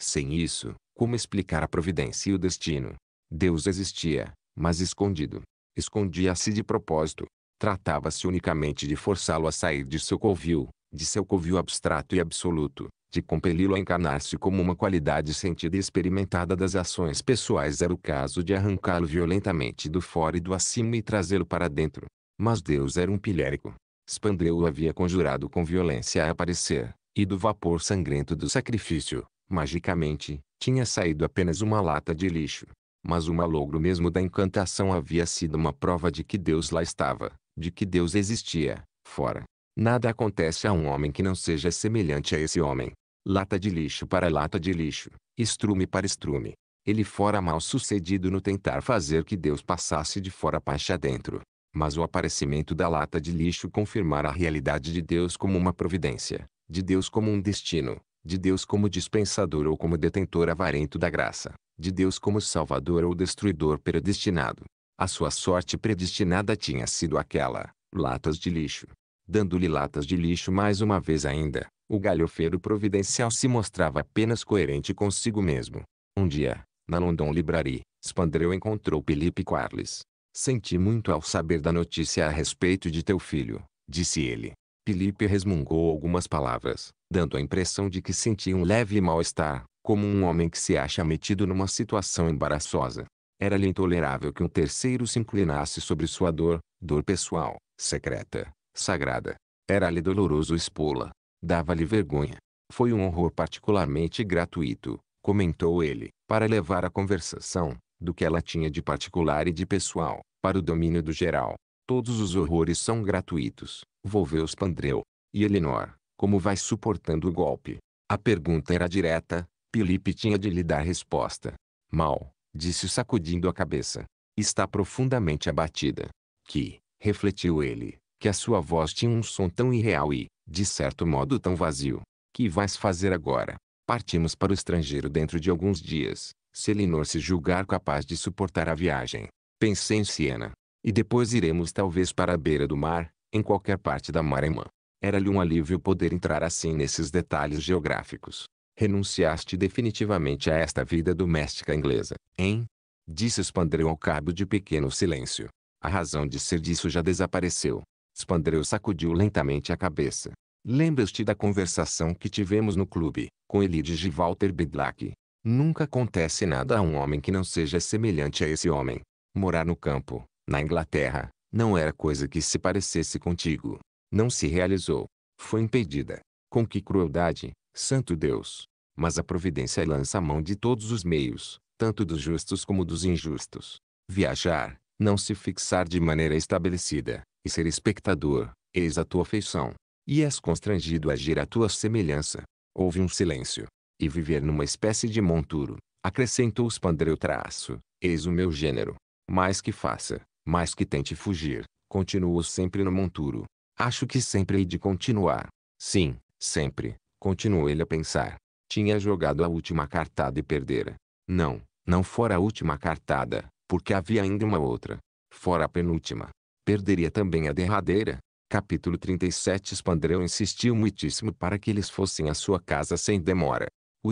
Sem isso, como explicar a providência e o destino? Deus existia, mas escondido. Escondia-se de propósito, Tratava-se unicamente de forçá-lo a sair de seu covil, de seu covil abstrato e absoluto, de compeli-lo a encarnar-se como uma qualidade sentida e experimentada das ações pessoais era o caso de arrancá-lo violentamente do fora e do acima e trazê-lo para dentro. Mas Deus era um pilérico. Spandreu o havia conjurado com violência a aparecer, e do vapor sangrento do sacrifício, magicamente, tinha saído apenas uma lata de lixo. Mas o malogro mesmo da encantação havia sido uma prova de que Deus lá estava, de que Deus existia, fora. Nada acontece a um homem que não seja semelhante a esse homem. Lata de lixo para lata de lixo, estrume para estrume. Ele fora mal sucedido no tentar fazer que Deus passasse de fora para dentro. Mas o aparecimento da lata de lixo confirmar a realidade de Deus como uma providência, de Deus como um destino, de Deus como dispensador ou como detentor avarento da graça, de Deus como salvador ou destruidor predestinado. A sua sorte predestinada tinha sido aquela, latas de lixo. Dando-lhe latas de lixo mais uma vez ainda, o galhofeiro providencial se mostrava apenas coerente consigo mesmo. Um dia, na London Library, Spandreu encontrou Felipe Quarles. Senti muito ao saber da notícia a respeito de teu filho, disse ele. Felipe resmungou algumas palavras, dando a impressão de que sentia um leve mal-estar, como um homem que se acha metido numa situação embaraçosa. Era-lhe intolerável que um terceiro se inclinasse sobre sua dor, dor pessoal, secreta, sagrada. Era-lhe doloroso expô-la. Dava-lhe vergonha. Foi um horror particularmente gratuito, comentou ele, para levar a conversação, do que ela tinha de particular e de pessoal, para o domínio do geral. Todos os horrores são gratuitos, volveu Spandreu. E Elinor, como vai suportando o golpe? A pergunta era direta, Felipe tinha de lhe dar resposta. Mal, disse sacudindo a cabeça. Está profundamente abatida. Que, refletiu ele, que a sua voz tinha um som tão irreal e, de certo modo tão vazio. Que vais fazer agora? Partimos para o estrangeiro dentro de alguns dias, se Elinor se julgar capaz de suportar a viagem. Pensei em Siena. E depois iremos talvez para a beira do mar, em qualquer parte da Maremã. Era-lhe um alívio poder entrar assim nesses detalhes geográficos renunciaste definitivamente a esta vida doméstica inglesa, hein? Disse Spandreu ao cabo de pequeno silêncio. A razão de ser disso já desapareceu. Spandreu sacudiu lentamente a cabeça. Lembras-te da conversação que tivemos no clube, com Elidis e Walter Bidlack. Nunca acontece nada a um homem que não seja semelhante a esse homem. Morar no campo, na Inglaterra, não era coisa que se parecesse contigo. Não se realizou. Foi impedida. Com que crueldade, Santo Deus! Mas a providência lança a mão de todos os meios, tanto dos justos como dos injustos. Viajar, não se fixar de maneira estabelecida, e ser espectador, eis a tua feição. E és constrangido a agir à tua semelhança. Houve um silêncio. E viver numa espécie de monturo, acrescentou o spandreu traço, eis o meu gênero. Mais que faça, mais que tente fugir, continuo sempre no monturo. Acho que sempre hei de continuar. Sim, sempre, Continuou ele a pensar. Tinha jogado a última cartada e perdera. Não, não fora a última cartada, porque havia ainda uma outra. Fora a penúltima. Perderia também a derradeira. Capítulo 37 Spandreu insistiu muitíssimo para que eles fossem à sua casa sem demora. O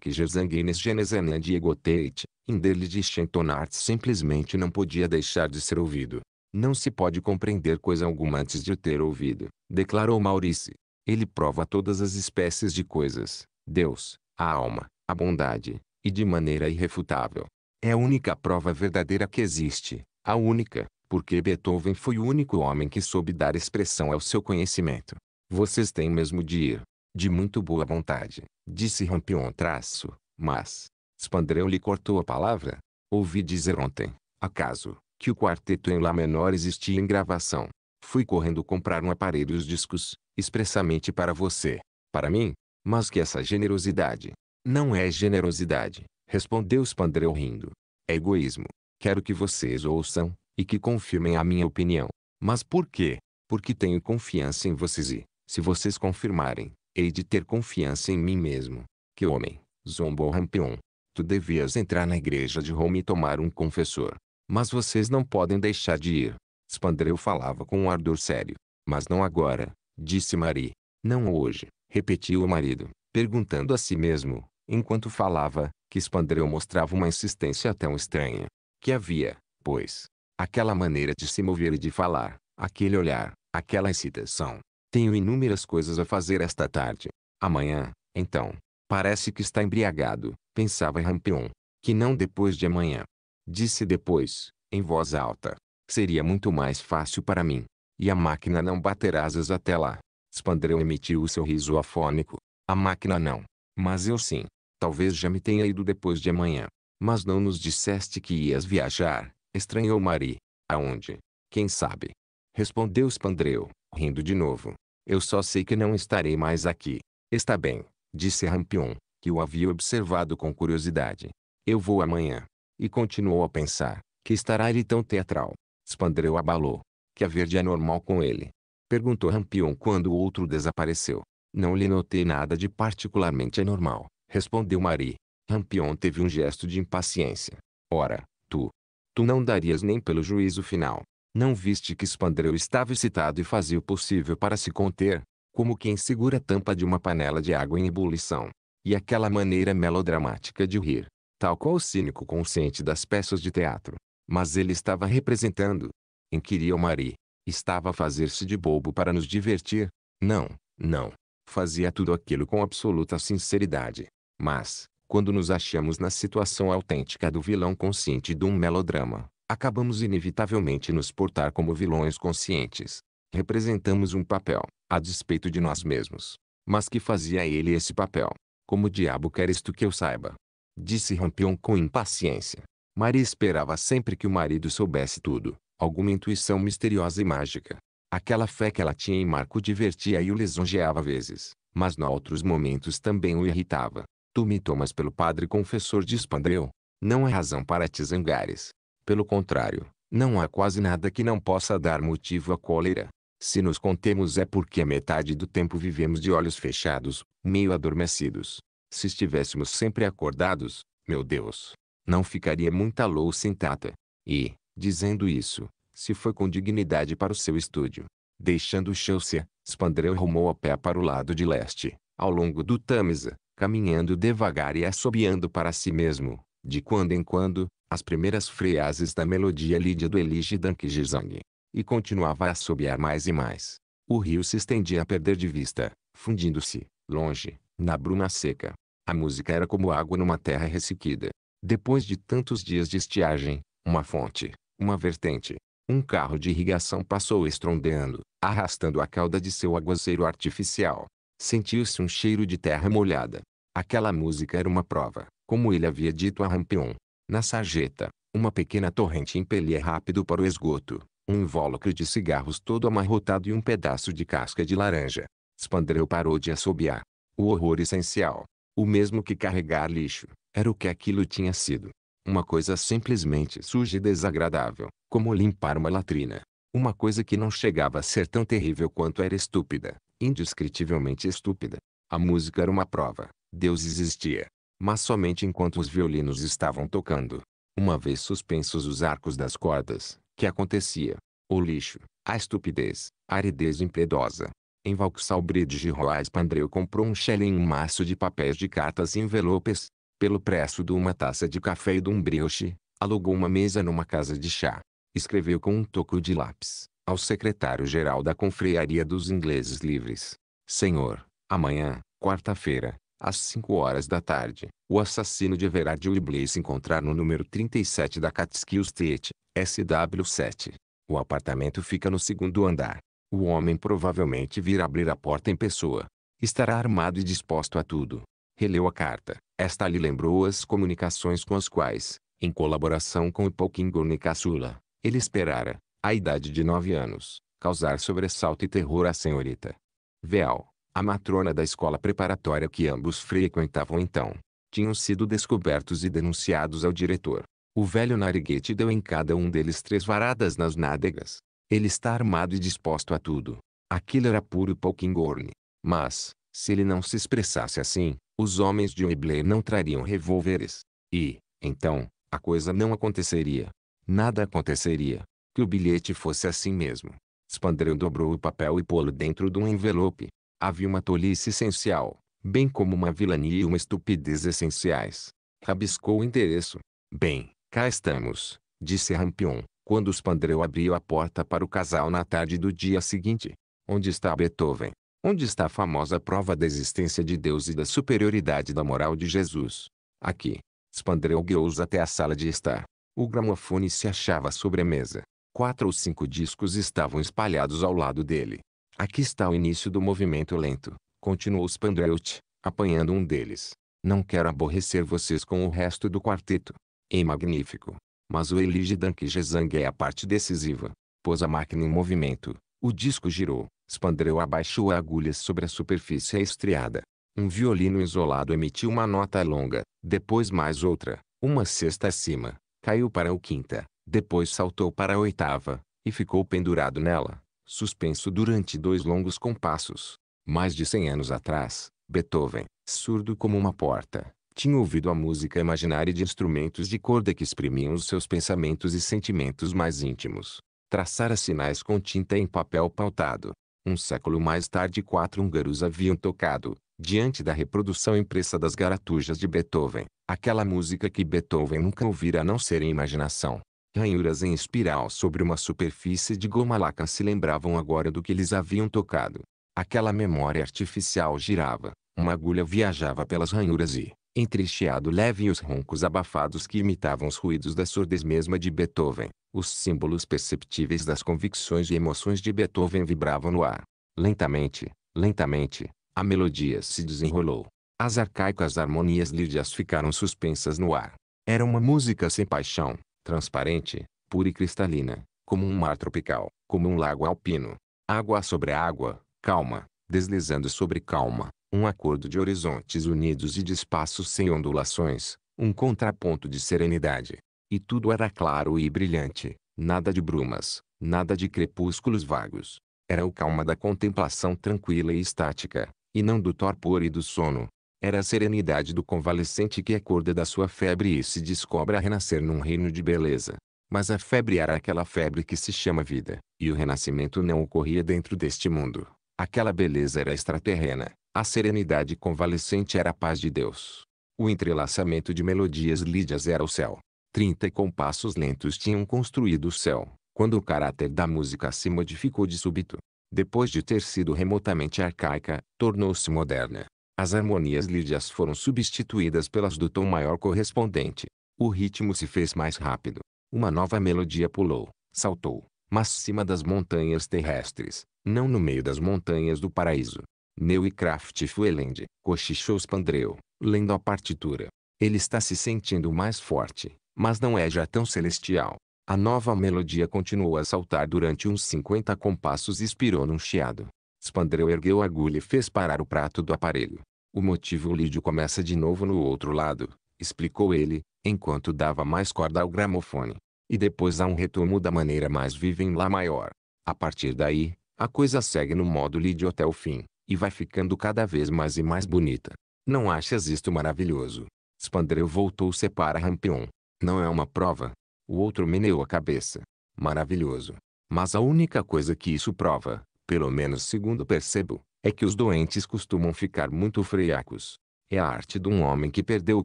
que Gerzanguines Genesanian e Teit, Inderli de Chentonart simplesmente não podia deixar de ser ouvido. Não se pode compreender coisa alguma antes de o ter ouvido, declarou Maurice. Ele prova todas as espécies de coisas, Deus, a alma, a bondade, e de maneira irrefutável. É a única prova verdadeira que existe, a única, porque Beethoven foi o único homem que soube dar expressão ao seu conhecimento. Vocês têm mesmo de ir. De muito boa vontade, disse Rampion traço, mas... Spandreu lhe cortou a palavra. Ouvi dizer ontem, acaso, que o quarteto em Lá menor existia em gravação. Fui correndo comprar um aparelho e os discos, expressamente para você. Para mim? Mas que essa generosidade. Não é generosidade, respondeu Spandrel rindo. É egoísmo. Quero que vocês ouçam, e que confirmem a minha opinião. Mas por quê? Porque tenho confiança em vocês e, se vocês confirmarem, hei de ter confiança em mim mesmo. Que homem, zombou Rampion. Tu devias entrar na igreja de Roma e tomar um confessor. Mas vocês não podem deixar de ir. Spandreu falava com um ardor sério. Mas não agora, disse Marie. Não hoje, repetiu o marido, perguntando a si mesmo, enquanto falava, que Spandreu mostrava uma insistência tão estranha. Que havia, pois, aquela maneira de se mover e de falar, aquele olhar, aquela excitação. Tenho inúmeras coisas a fazer esta tarde. Amanhã, então, parece que está embriagado, pensava Rampion. Que não depois de amanhã. Disse depois, em voz alta, Seria muito mais fácil para mim. E a máquina não baterá asas até lá. Spandrel emitiu o seu riso afônico. A máquina não. Mas eu sim. Talvez já me tenha ido depois de amanhã. Mas não nos disseste que ias viajar, estranhou Marie. Aonde? Quem sabe? Respondeu Spandreu, rindo de novo. Eu só sei que não estarei mais aqui. Está bem, disse Rampion, que o havia observado com curiosidade. Eu vou amanhã. E continuou a pensar, que estará ele tão teatral. Spandreu abalou. Que a verde é normal com ele. Perguntou Rampion quando o outro desapareceu. Não lhe notei nada de particularmente anormal, respondeu Marie. Rampion teve um gesto de impaciência. Ora, tu. Tu não darias nem pelo juízo final. Não viste que Spandreu estava excitado e fazia o possível para se conter, como quem segura a tampa de uma panela de água em ebulição. E aquela maneira melodramática de rir, tal qual o cínico consciente das peças de teatro. Mas ele estava representando. Inquiriu Mari. Estava a fazer-se de bobo para nos divertir? Não, não. Fazia tudo aquilo com absoluta sinceridade. Mas, quando nos achamos na situação autêntica do vilão consciente de um melodrama, acabamos inevitavelmente nos portar como vilões conscientes. Representamos um papel, a despeito de nós mesmos. Mas que fazia ele esse papel? Como diabo quer isto que eu saiba? Disse Rampion com impaciência. Maria esperava sempre que o marido soubesse tudo, alguma intuição misteriosa e mágica. Aquela fé que ela tinha em Marco divertia e o lisonjeava vezes, mas em outros momentos também o irritava. Tu me tomas pelo padre confessor de Spandreu. Não há razão para te zangares. Pelo contrário, não há quase nada que não possa dar motivo à cólera. Se nos contemos é porque a metade do tempo vivemos de olhos fechados, meio adormecidos. Se estivéssemos sempre acordados, meu Deus, não ficaria muita louça intacta. E, dizendo isso, se foi com dignidade para o seu estúdio. Deixando Chelsea, Spandrel rumou a pé para o lado de leste, ao longo do Tâmisa, caminhando devagar e assobiando para si mesmo, de quando em quando, as primeiras frases da melodia lídia do Elige Dankjizang. E continuava a assobiar mais e mais. O rio se estendia a perder de vista, fundindo-se, longe, na bruma seca. A música era como água numa terra ressequida. Depois de tantos dias de estiagem, uma fonte, uma vertente, um carro de irrigação passou estrondeando, arrastando a cauda de seu aguaceiro artificial. Sentiu-se um cheiro de terra molhada. Aquela música era uma prova, como ele havia dito a Rampion. Na sarjeta, uma pequena torrente impelia é rápido para o esgoto, um invólucro de cigarros todo amarrotado e um pedaço de casca de laranja. Spandreu parou de assobiar. O horror essencial. O mesmo que carregar lixo. Era o que aquilo tinha sido. Uma coisa simplesmente suja e desagradável, como limpar uma latrina. Uma coisa que não chegava a ser tão terrível quanto era estúpida, indescritivelmente estúpida. A música era uma prova. Deus existia. Mas somente enquanto os violinos estavam tocando. Uma vez suspensos os arcos das cordas, que acontecia? O lixo, a estupidez, a aridez impiedosa. Em Vauxhall Bridge Roas Pandreu comprou um shilling em um maço de papéis de cartas e envelopes, pelo preço de uma taça de café e de um brioche, alugou uma mesa numa casa de chá. Escreveu com um toco de lápis, ao secretário-geral da Confrearia dos Ingleses Livres. Senhor, amanhã, quarta-feira, às 5 horas da tarde, o assassino de de Webley se encontrar no número 37 da Catskill Street, SW7. O apartamento fica no segundo andar. O homem provavelmente virá abrir a porta em pessoa. Estará armado e disposto a tudo releu a carta. Esta lhe lembrou as comunicações com as quais, em colaboração com o Pouquinho e Caçula, ele esperara, à idade de nove anos, causar sobressalto e terror à senhorita. Veal, a matrona da escola preparatória que ambos frequentavam então, tinham sido descobertos e denunciados ao diretor. O velho nariguete deu em cada um deles três varadas nas nádegas. Ele está armado e disposto a tudo. Aquilo era puro Pouquingorne. Mas, se ele não se expressasse assim, os homens de Webley não trariam revólveres. E, então, a coisa não aconteceria. Nada aconteceria. Que o bilhete fosse assim mesmo. Spandrel dobrou o papel e pô-lo dentro de um envelope. Havia uma tolice essencial, bem como uma vilania e uma estupidez essenciais. Rabiscou o endereço. Bem, cá estamos, disse Rampion, quando Spandrel abriu a porta para o casal na tarde do dia seguinte. Onde está Beethoven? Onde está a famosa prova da existência de Deus e da superioridade da moral de Jesus? Aqui. Spandrel guiou-os até a sala de estar. O gramofone se achava sobre a mesa. Quatro ou cinco discos estavam espalhados ao lado dele. Aqui está o início do movimento lento, continuou Spandrelt, apanhando um deles. Não quero aborrecer vocês com o resto do quarteto. É magnífico. Mas o Eligidan Kizhezang é a parte decisiva. Pôs a máquina em movimento. O disco girou. Spandrel abaixou a agulha sobre a superfície estriada. Um violino isolado emitiu uma nota longa, depois mais outra, uma sexta acima, caiu para a quinta, depois saltou para a oitava, e ficou pendurado nela, suspenso durante dois longos compassos. Mais de cem anos atrás, Beethoven, surdo como uma porta, tinha ouvido a música imaginária de instrumentos de corda que exprimiam os seus pensamentos e sentimentos mais íntimos. Traçara sinais com tinta em papel pautado, um século mais tarde quatro húngaros haviam tocado, diante da reprodução impressa das garatujas de Beethoven, aquela música que Beethoven nunca ouvira a não ser em imaginação. Ranhuras em espiral sobre uma superfície de goma laca se lembravam agora do que eles haviam tocado. Aquela memória artificial girava, uma agulha viajava pelas ranhuras e, Entristeado leve e os roncos abafados que imitavam os ruídos da surdez mesma de Beethoven. Os símbolos perceptíveis das convicções e emoções de Beethoven vibravam no ar. Lentamente, lentamente, a melodia se desenrolou. As arcaicas harmonias lídias ficaram suspensas no ar. Era uma música sem paixão, transparente, pura e cristalina, como um mar tropical, como um lago alpino. Água sobre água, calma, deslizando sobre calma, um acordo de horizontes unidos e de espaços sem ondulações, um contraponto de serenidade. E tudo era claro e brilhante, nada de brumas, nada de crepúsculos vagos. Era o calma da contemplação tranquila e estática, e não do torpor e do sono. Era a serenidade do convalescente que acorda da sua febre e se descobre a renascer num reino de beleza. Mas a febre era aquela febre que se chama vida, e o renascimento não ocorria dentro deste mundo. Aquela beleza era extraterrena, a serenidade convalescente era a paz de Deus. O entrelaçamento de melodias lídias era o céu. Trinta compassos lentos tinham construído o céu, quando o caráter da música se modificou de súbito. Depois de ter sido remotamente arcaica, tornou-se moderna. As harmonias lídias foram substituídas pelas do tom maior correspondente. O ritmo se fez mais rápido. Uma nova melodia pulou, saltou, mas cima das montanhas terrestres, não no meio das montanhas do paraíso. Neukraft Fuelend, cochichou Spandreu, lendo a partitura. Ele está se sentindo mais forte, mas não é já tão celestial. A nova melodia continuou a saltar durante uns 50 compassos e expirou num chiado. Spandreu ergueu a agulha e fez parar o prato do aparelho. O motivo lídio começa de novo no outro lado, explicou ele, enquanto dava mais corda ao gramofone. E depois há um retorno da maneira mais viva em Lá maior. A partir daí, a coisa segue no modo lídio até o fim e vai ficando cada vez mais e mais bonita. Não achas isto maravilhoso? Spandreu voltou-se para Rampion. Não é uma prova? O outro meneou a cabeça. Maravilhoso. Mas a única coisa que isso prova, pelo menos segundo percebo, é que os doentes costumam ficar muito friacos. É a arte de um homem que perdeu o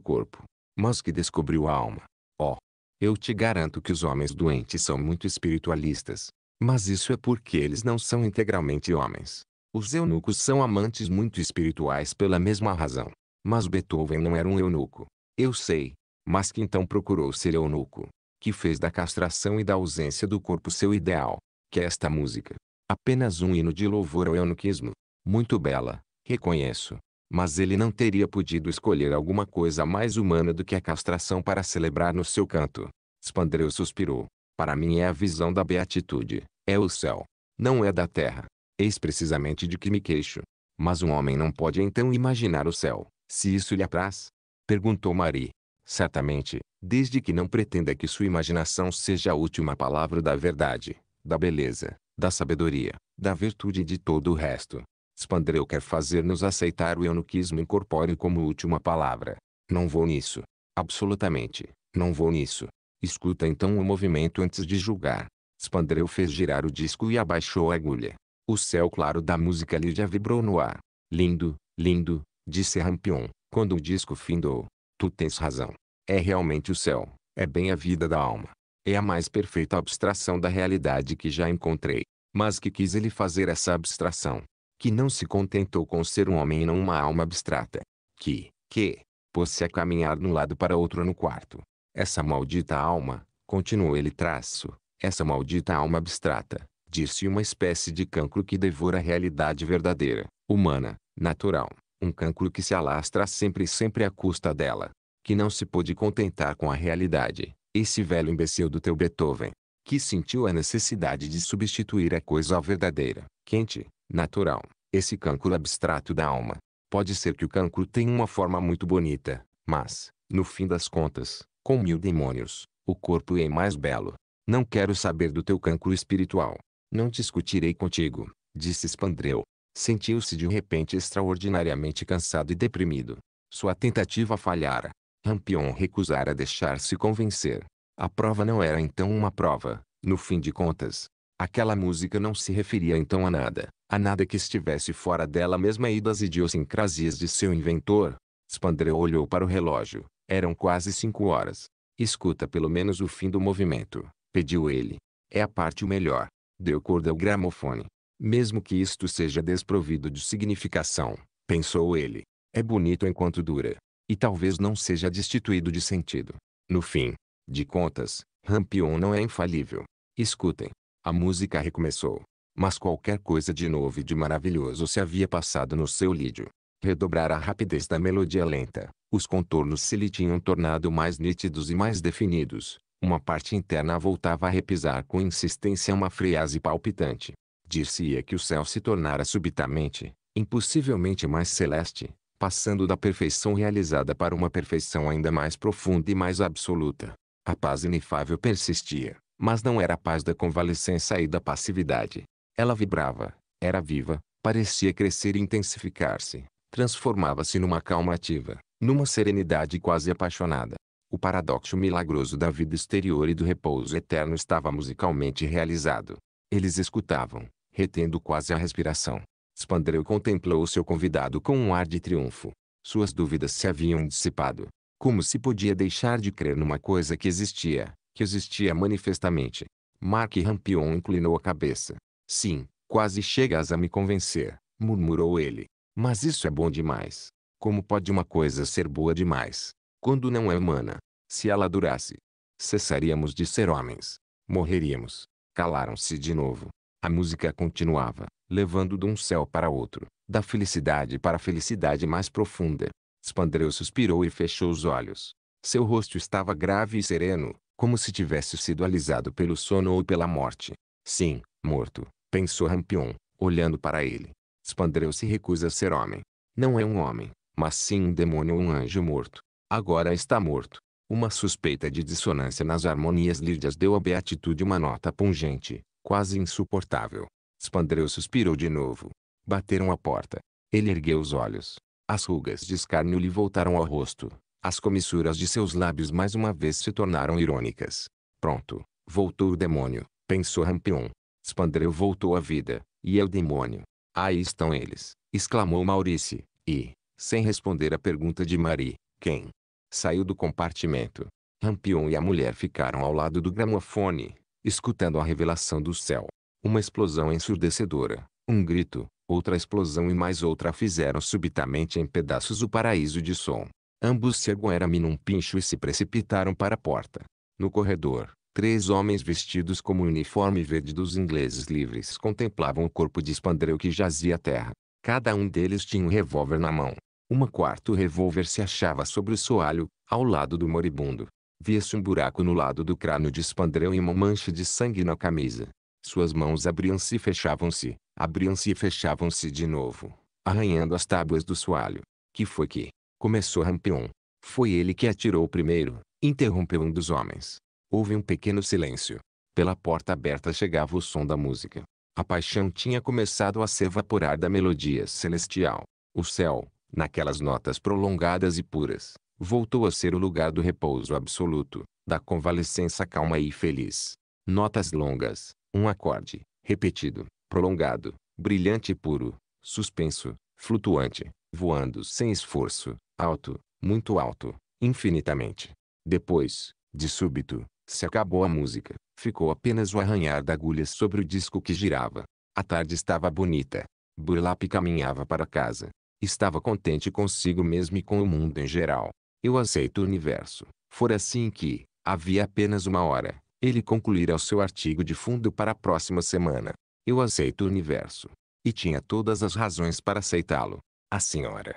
corpo, mas que descobriu a alma. Oh! Eu te garanto que os homens doentes são muito espiritualistas. Mas isso é porque eles não são integralmente homens. Os eunucos são amantes muito espirituais pela mesma razão. Mas Beethoven não era um eunuco. Eu sei. Mas que então procurou ser eunuco. Que fez da castração e da ausência do corpo seu ideal. Que é esta música. Apenas um hino de louvor ao eunuquismo. Muito bela, reconheço. Mas ele não teria podido escolher alguma coisa mais humana do que a castração para celebrar no seu canto. Spandreu suspirou. Para mim é a visão da beatitude. É o céu. Não é da terra. Eis precisamente de que me queixo. Mas um homem não pode então imaginar o céu, se isso lhe apraz? Perguntou Marie. Certamente, desde que não pretenda que sua imaginação seja a última palavra da verdade, da beleza, da sabedoria, da virtude e de todo o resto. Spandreu quer fazer-nos aceitar o eunuquismo incorpóreo como última palavra. Não vou nisso. Absolutamente, não vou nisso. Escuta então o movimento antes de julgar. Spandreu fez girar o disco e abaixou a agulha. O céu claro da música Lídia vibrou no ar. Lindo, lindo, disse Rampion, quando o disco findou. Tu tens razão. É realmente o céu, é bem a vida da alma. É a mais perfeita abstração da realidade que já encontrei. Mas que quis ele fazer essa abstração. Que não se contentou com ser um homem e não uma alma abstrata. Que, que, pôs-se a caminhar de um lado para outro no quarto. Essa maldita alma, continuou ele traço, essa maldita alma abstrata, disse uma espécie de cancro que devora a realidade verdadeira, humana, natural, um cancro que se alastra sempre e sempre à custa dela, que não se pôde contentar com a realidade, esse velho imbecil do teu Beethoven, que sentiu a necessidade de substituir a coisa verdadeira, quente, natural, esse cancro abstrato da alma. Pode ser que o cancro tenha uma forma muito bonita, mas, no fim das contas, com mil demônios, o corpo é mais belo. Não quero saber do teu cancro espiritual. Não discutirei contigo, disse Spandreu. Sentiu-se de repente extraordinariamente cansado e deprimido. Sua tentativa falhara. Rampion recusara deixar-se convencer. A prova não era então uma prova, no fim de contas. Aquela música não se referia então a nada, a nada que estivesse fora dela mesma e das idiosincrasias de seu inventor. Spandreu olhou para o relógio. Eram quase cinco horas. Escuta pelo menos o fim do movimento, pediu ele. É a parte melhor deu corda ao gramofone. Mesmo que isto seja desprovido de significação, pensou ele, é bonito enquanto dura. E talvez não seja destituído de sentido. No fim, de contas, Rampion não é infalível. Escutem. A música recomeçou. Mas qualquer coisa de novo e de maravilhoso se havia passado no seu lídio. Redobrar a rapidez da melodia lenta, os contornos se lhe tinham tornado mais nítidos e mais definidos, uma parte interna voltava a repisar com insistência uma frase palpitante. Dir-se-ia que o céu se tornara subitamente, impossivelmente mais celeste, passando da perfeição realizada para uma perfeição ainda mais profunda e mais absoluta. A paz inefável persistia, mas não era a paz da convalescença e da passividade. Ela vibrava, era viva, parecia crescer e intensificar-se, transformava-se numa calma ativa, numa serenidade quase apaixonada. O paradoxo milagroso da vida exterior e do repouso eterno estava musicalmente realizado. Eles escutavam, retendo quase a respiração. Spandreu contemplou o seu convidado com um ar de triunfo. Suas dúvidas se haviam dissipado. Como se podia deixar de crer numa coisa que existia, que existia manifestamente? Mark Rampion inclinou a cabeça. Sim, quase chegas a me convencer, murmurou ele. Mas isso é bom demais. Como pode uma coisa ser boa demais? quando não é humana. Se ela durasse, cessaríamos de ser homens. Morreríamos. Calaram-se de novo. A música continuava, levando de um céu para outro, da felicidade para a felicidade mais profunda. Spandreu suspirou e fechou os olhos. Seu rosto estava grave e sereno, como se tivesse sido alisado pelo sono ou pela morte. Sim, morto, pensou Rampion, olhando para ele. Spandreu se recusa a ser homem. Não é um homem, mas sim um demônio ou um anjo morto agora está morto. Uma suspeita de dissonância nas harmonias lídias deu à beatitude uma nota pungente, quase insuportável. Spandreu suspirou de novo. Bateram a porta. Ele ergueu os olhos. As rugas de escárnio lhe voltaram ao rosto. As comissuras de seus lábios mais uma vez se tornaram irônicas. Pronto, voltou o demônio, pensou Rampion. Spandreu voltou à vida, e é o demônio. Aí estão eles, exclamou Maurice, e, sem responder à pergunta de Marie, quem, saiu do compartimento. Rampion e a mulher ficaram ao lado do gramofone, escutando a revelação do céu. Uma explosão ensurdecedora, um grito, outra explosão e mais outra fizeram subitamente em pedaços o paraíso de som. Ambos se agoeraram num pincho e se precipitaram para a porta. No corredor, três homens vestidos como o uniforme verde dos ingleses livres contemplavam o corpo de Spandrel que jazia à terra. Cada um deles tinha um revólver na mão. Uma quarto revólver se achava sobre o soalho, ao lado do moribundo. Via-se um buraco no lado do crânio de Spandrel e uma mancha de sangue na camisa. Suas mãos abriam-se e fechavam-se, abriam-se e fechavam-se de novo, arranhando as tábuas do soalho. Que foi que? Começou Rampeon. Foi ele que atirou primeiro, interrompeu um dos homens. Houve um pequeno silêncio. Pela porta aberta chegava o som da música. A paixão tinha começado a se evaporar da melodia celestial. O céu, naquelas notas prolongadas e puras, voltou a ser o lugar do repouso absoluto, da convalescença calma e feliz. Notas longas, um acorde, repetido, prolongado, brilhante e puro, suspenso, flutuante, voando sem esforço, alto, muito alto, infinitamente. Depois, de súbito, se acabou a música, ficou apenas o arranhar da agulha sobre o disco que girava. A tarde estava bonita. Burlap caminhava para casa, Estava contente consigo mesmo e com o mundo em geral. Eu aceito o universo. Fora assim que, havia apenas uma hora, ele concluíra o seu artigo de fundo para a próxima semana. Eu aceito o universo. E tinha todas as razões para aceitá-lo. A senhora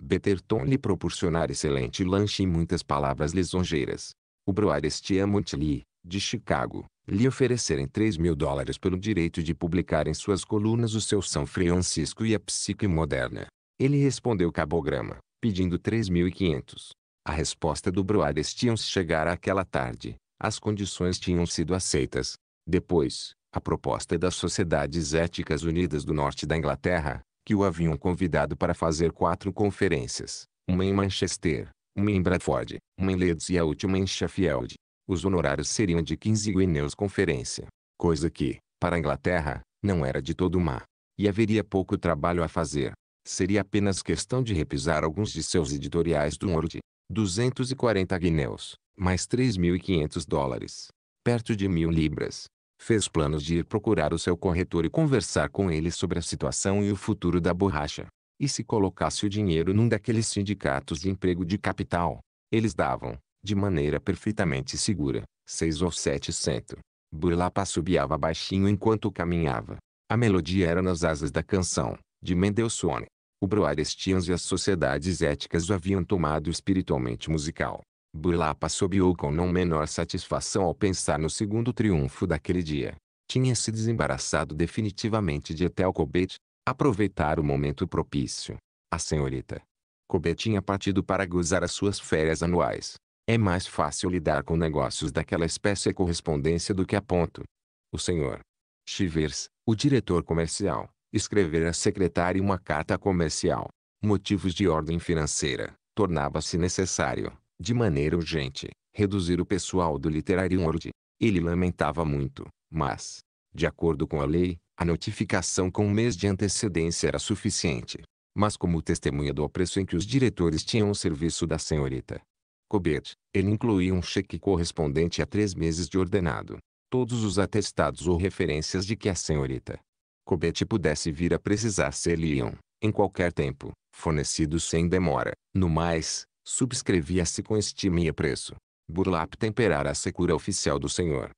Betterton lhe proporcionara excelente lanche e muitas palavras lisonjeiras. O Broarestia Montli, de Chicago, lhe oferecerem 3 mil dólares pelo direito de publicar em suas colunas o seu São Francisco e a Psique Moderna. Ele respondeu cabograma, pedindo 3.500. A resposta do Broades tinha-se chegar àquela tarde. As condições tinham sido aceitas. Depois, a proposta das Sociedades Éticas Unidas do Norte da Inglaterra, que o haviam convidado para fazer quatro conferências, uma em Manchester, uma em Bradford, uma em Leeds e a última em Sheffield. Os honorários seriam de 15 guineus conferência, coisa que, para a Inglaterra, não era de todo má. E haveria pouco trabalho a fazer. Seria apenas questão de repisar alguns de seus editoriais do Word. 240 guineus, mais 3.500 dólares. Perto de mil libras. Fez planos de ir procurar o seu corretor e conversar com ele sobre a situação e o futuro da borracha. E se colocasse o dinheiro num daqueles sindicatos de emprego de capital, eles davam, de maneira perfeitamente segura, 6 ou 7 cento. Burlapa subiava baixinho enquanto caminhava. A melodia era nas asas da canção, de Mendelssohn. O Broarestians e as sociedades éticas o haviam tomado espiritualmente musical. Burlapa sobiou com não menor satisfação ao pensar no segundo triunfo daquele dia. Tinha se desembaraçado definitivamente de Etel Cobet, aproveitar o momento propício. A senhorita Cobet tinha partido para gozar as suas férias anuais. É mais fácil lidar com negócios daquela espécie e correspondência do que a ponto. O senhor Chivers, o diretor comercial, escrever à secretária uma carta comercial. Motivos de ordem financeira. Tornava-se necessário, de maneira urgente, reduzir o pessoal do Literarium Ord. Ele lamentava muito, mas, de acordo com a lei, a notificação com um mês de antecedência era suficiente. Mas como testemunha do apreço em que os diretores tinham o serviço da senhorita Cobet, ele incluía um cheque correspondente a três meses de ordenado. Todos os atestados ou referências de que a senhorita Cobete tipo pudesse vir a precisar ser lhe em qualquer tempo, fornecido sem demora. No mais, subscrevia-se com estima e apreço. Burlap temperara a secura oficial do senhor.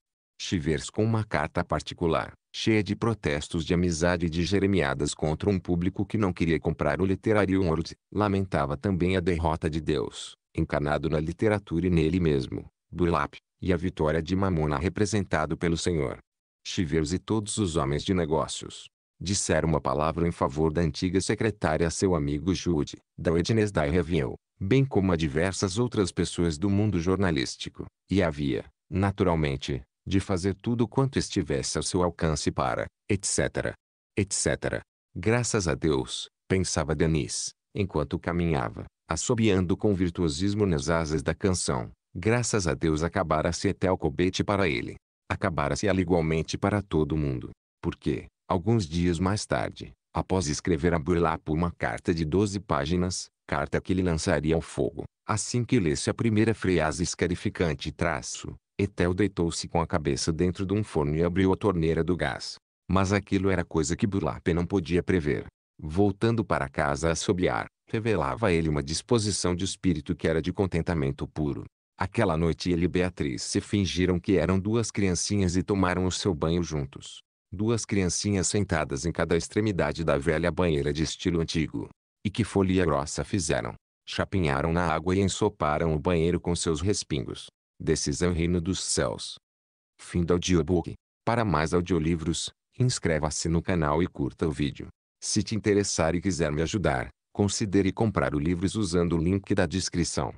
Chivers com uma carta particular, cheia de protestos de amizade e de jeremiadas contra um público que não queria comprar o literário Hort, lamentava também a derrota de Deus, encarnado na literatura e nele mesmo, Burlap, e a vitória de Mamona representado pelo senhor. Chiveiros e todos os homens de negócios. Disseram uma palavra em favor da antiga secretária a seu amigo Jude, da Ednes da Review, bem como a diversas outras pessoas do mundo jornalístico, e havia, naturalmente, de fazer tudo quanto estivesse ao seu alcance para, etc. etc. Graças a Deus, pensava Denis, enquanto caminhava, assobiando com virtuosismo nas asas da canção. Graças a Deus acabara-se até o cobete para ele acabara-se ela igualmente para todo mundo. Porque, alguns dias mais tarde, após escrever a Burlapo uma carta de 12 páginas, carta que ele lançaria ao fogo, assim que lesse a primeira frase escarificante traço, Etel deitou-se com a cabeça dentro de um forno e abriu a torneira do gás. Mas aquilo era coisa que Burlapo não podia prever. Voltando para casa a assobiar, revelava a ele uma disposição de espírito que era de contentamento puro. Aquela noite ele e Beatriz se fingiram que eram duas criancinhas e tomaram o seu banho juntos. Duas criancinhas sentadas em cada extremidade da velha banheira de estilo antigo. E que folia grossa fizeram. Chapinharam na água e ensoparam o banheiro com seus respingos. Decisão Reino dos Céus. Fim do audiobook. Para mais audiolivros, inscreva-se no canal e curta o vídeo. Se te interessar e quiser me ajudar, considere comprar o livro usando o link da descrição.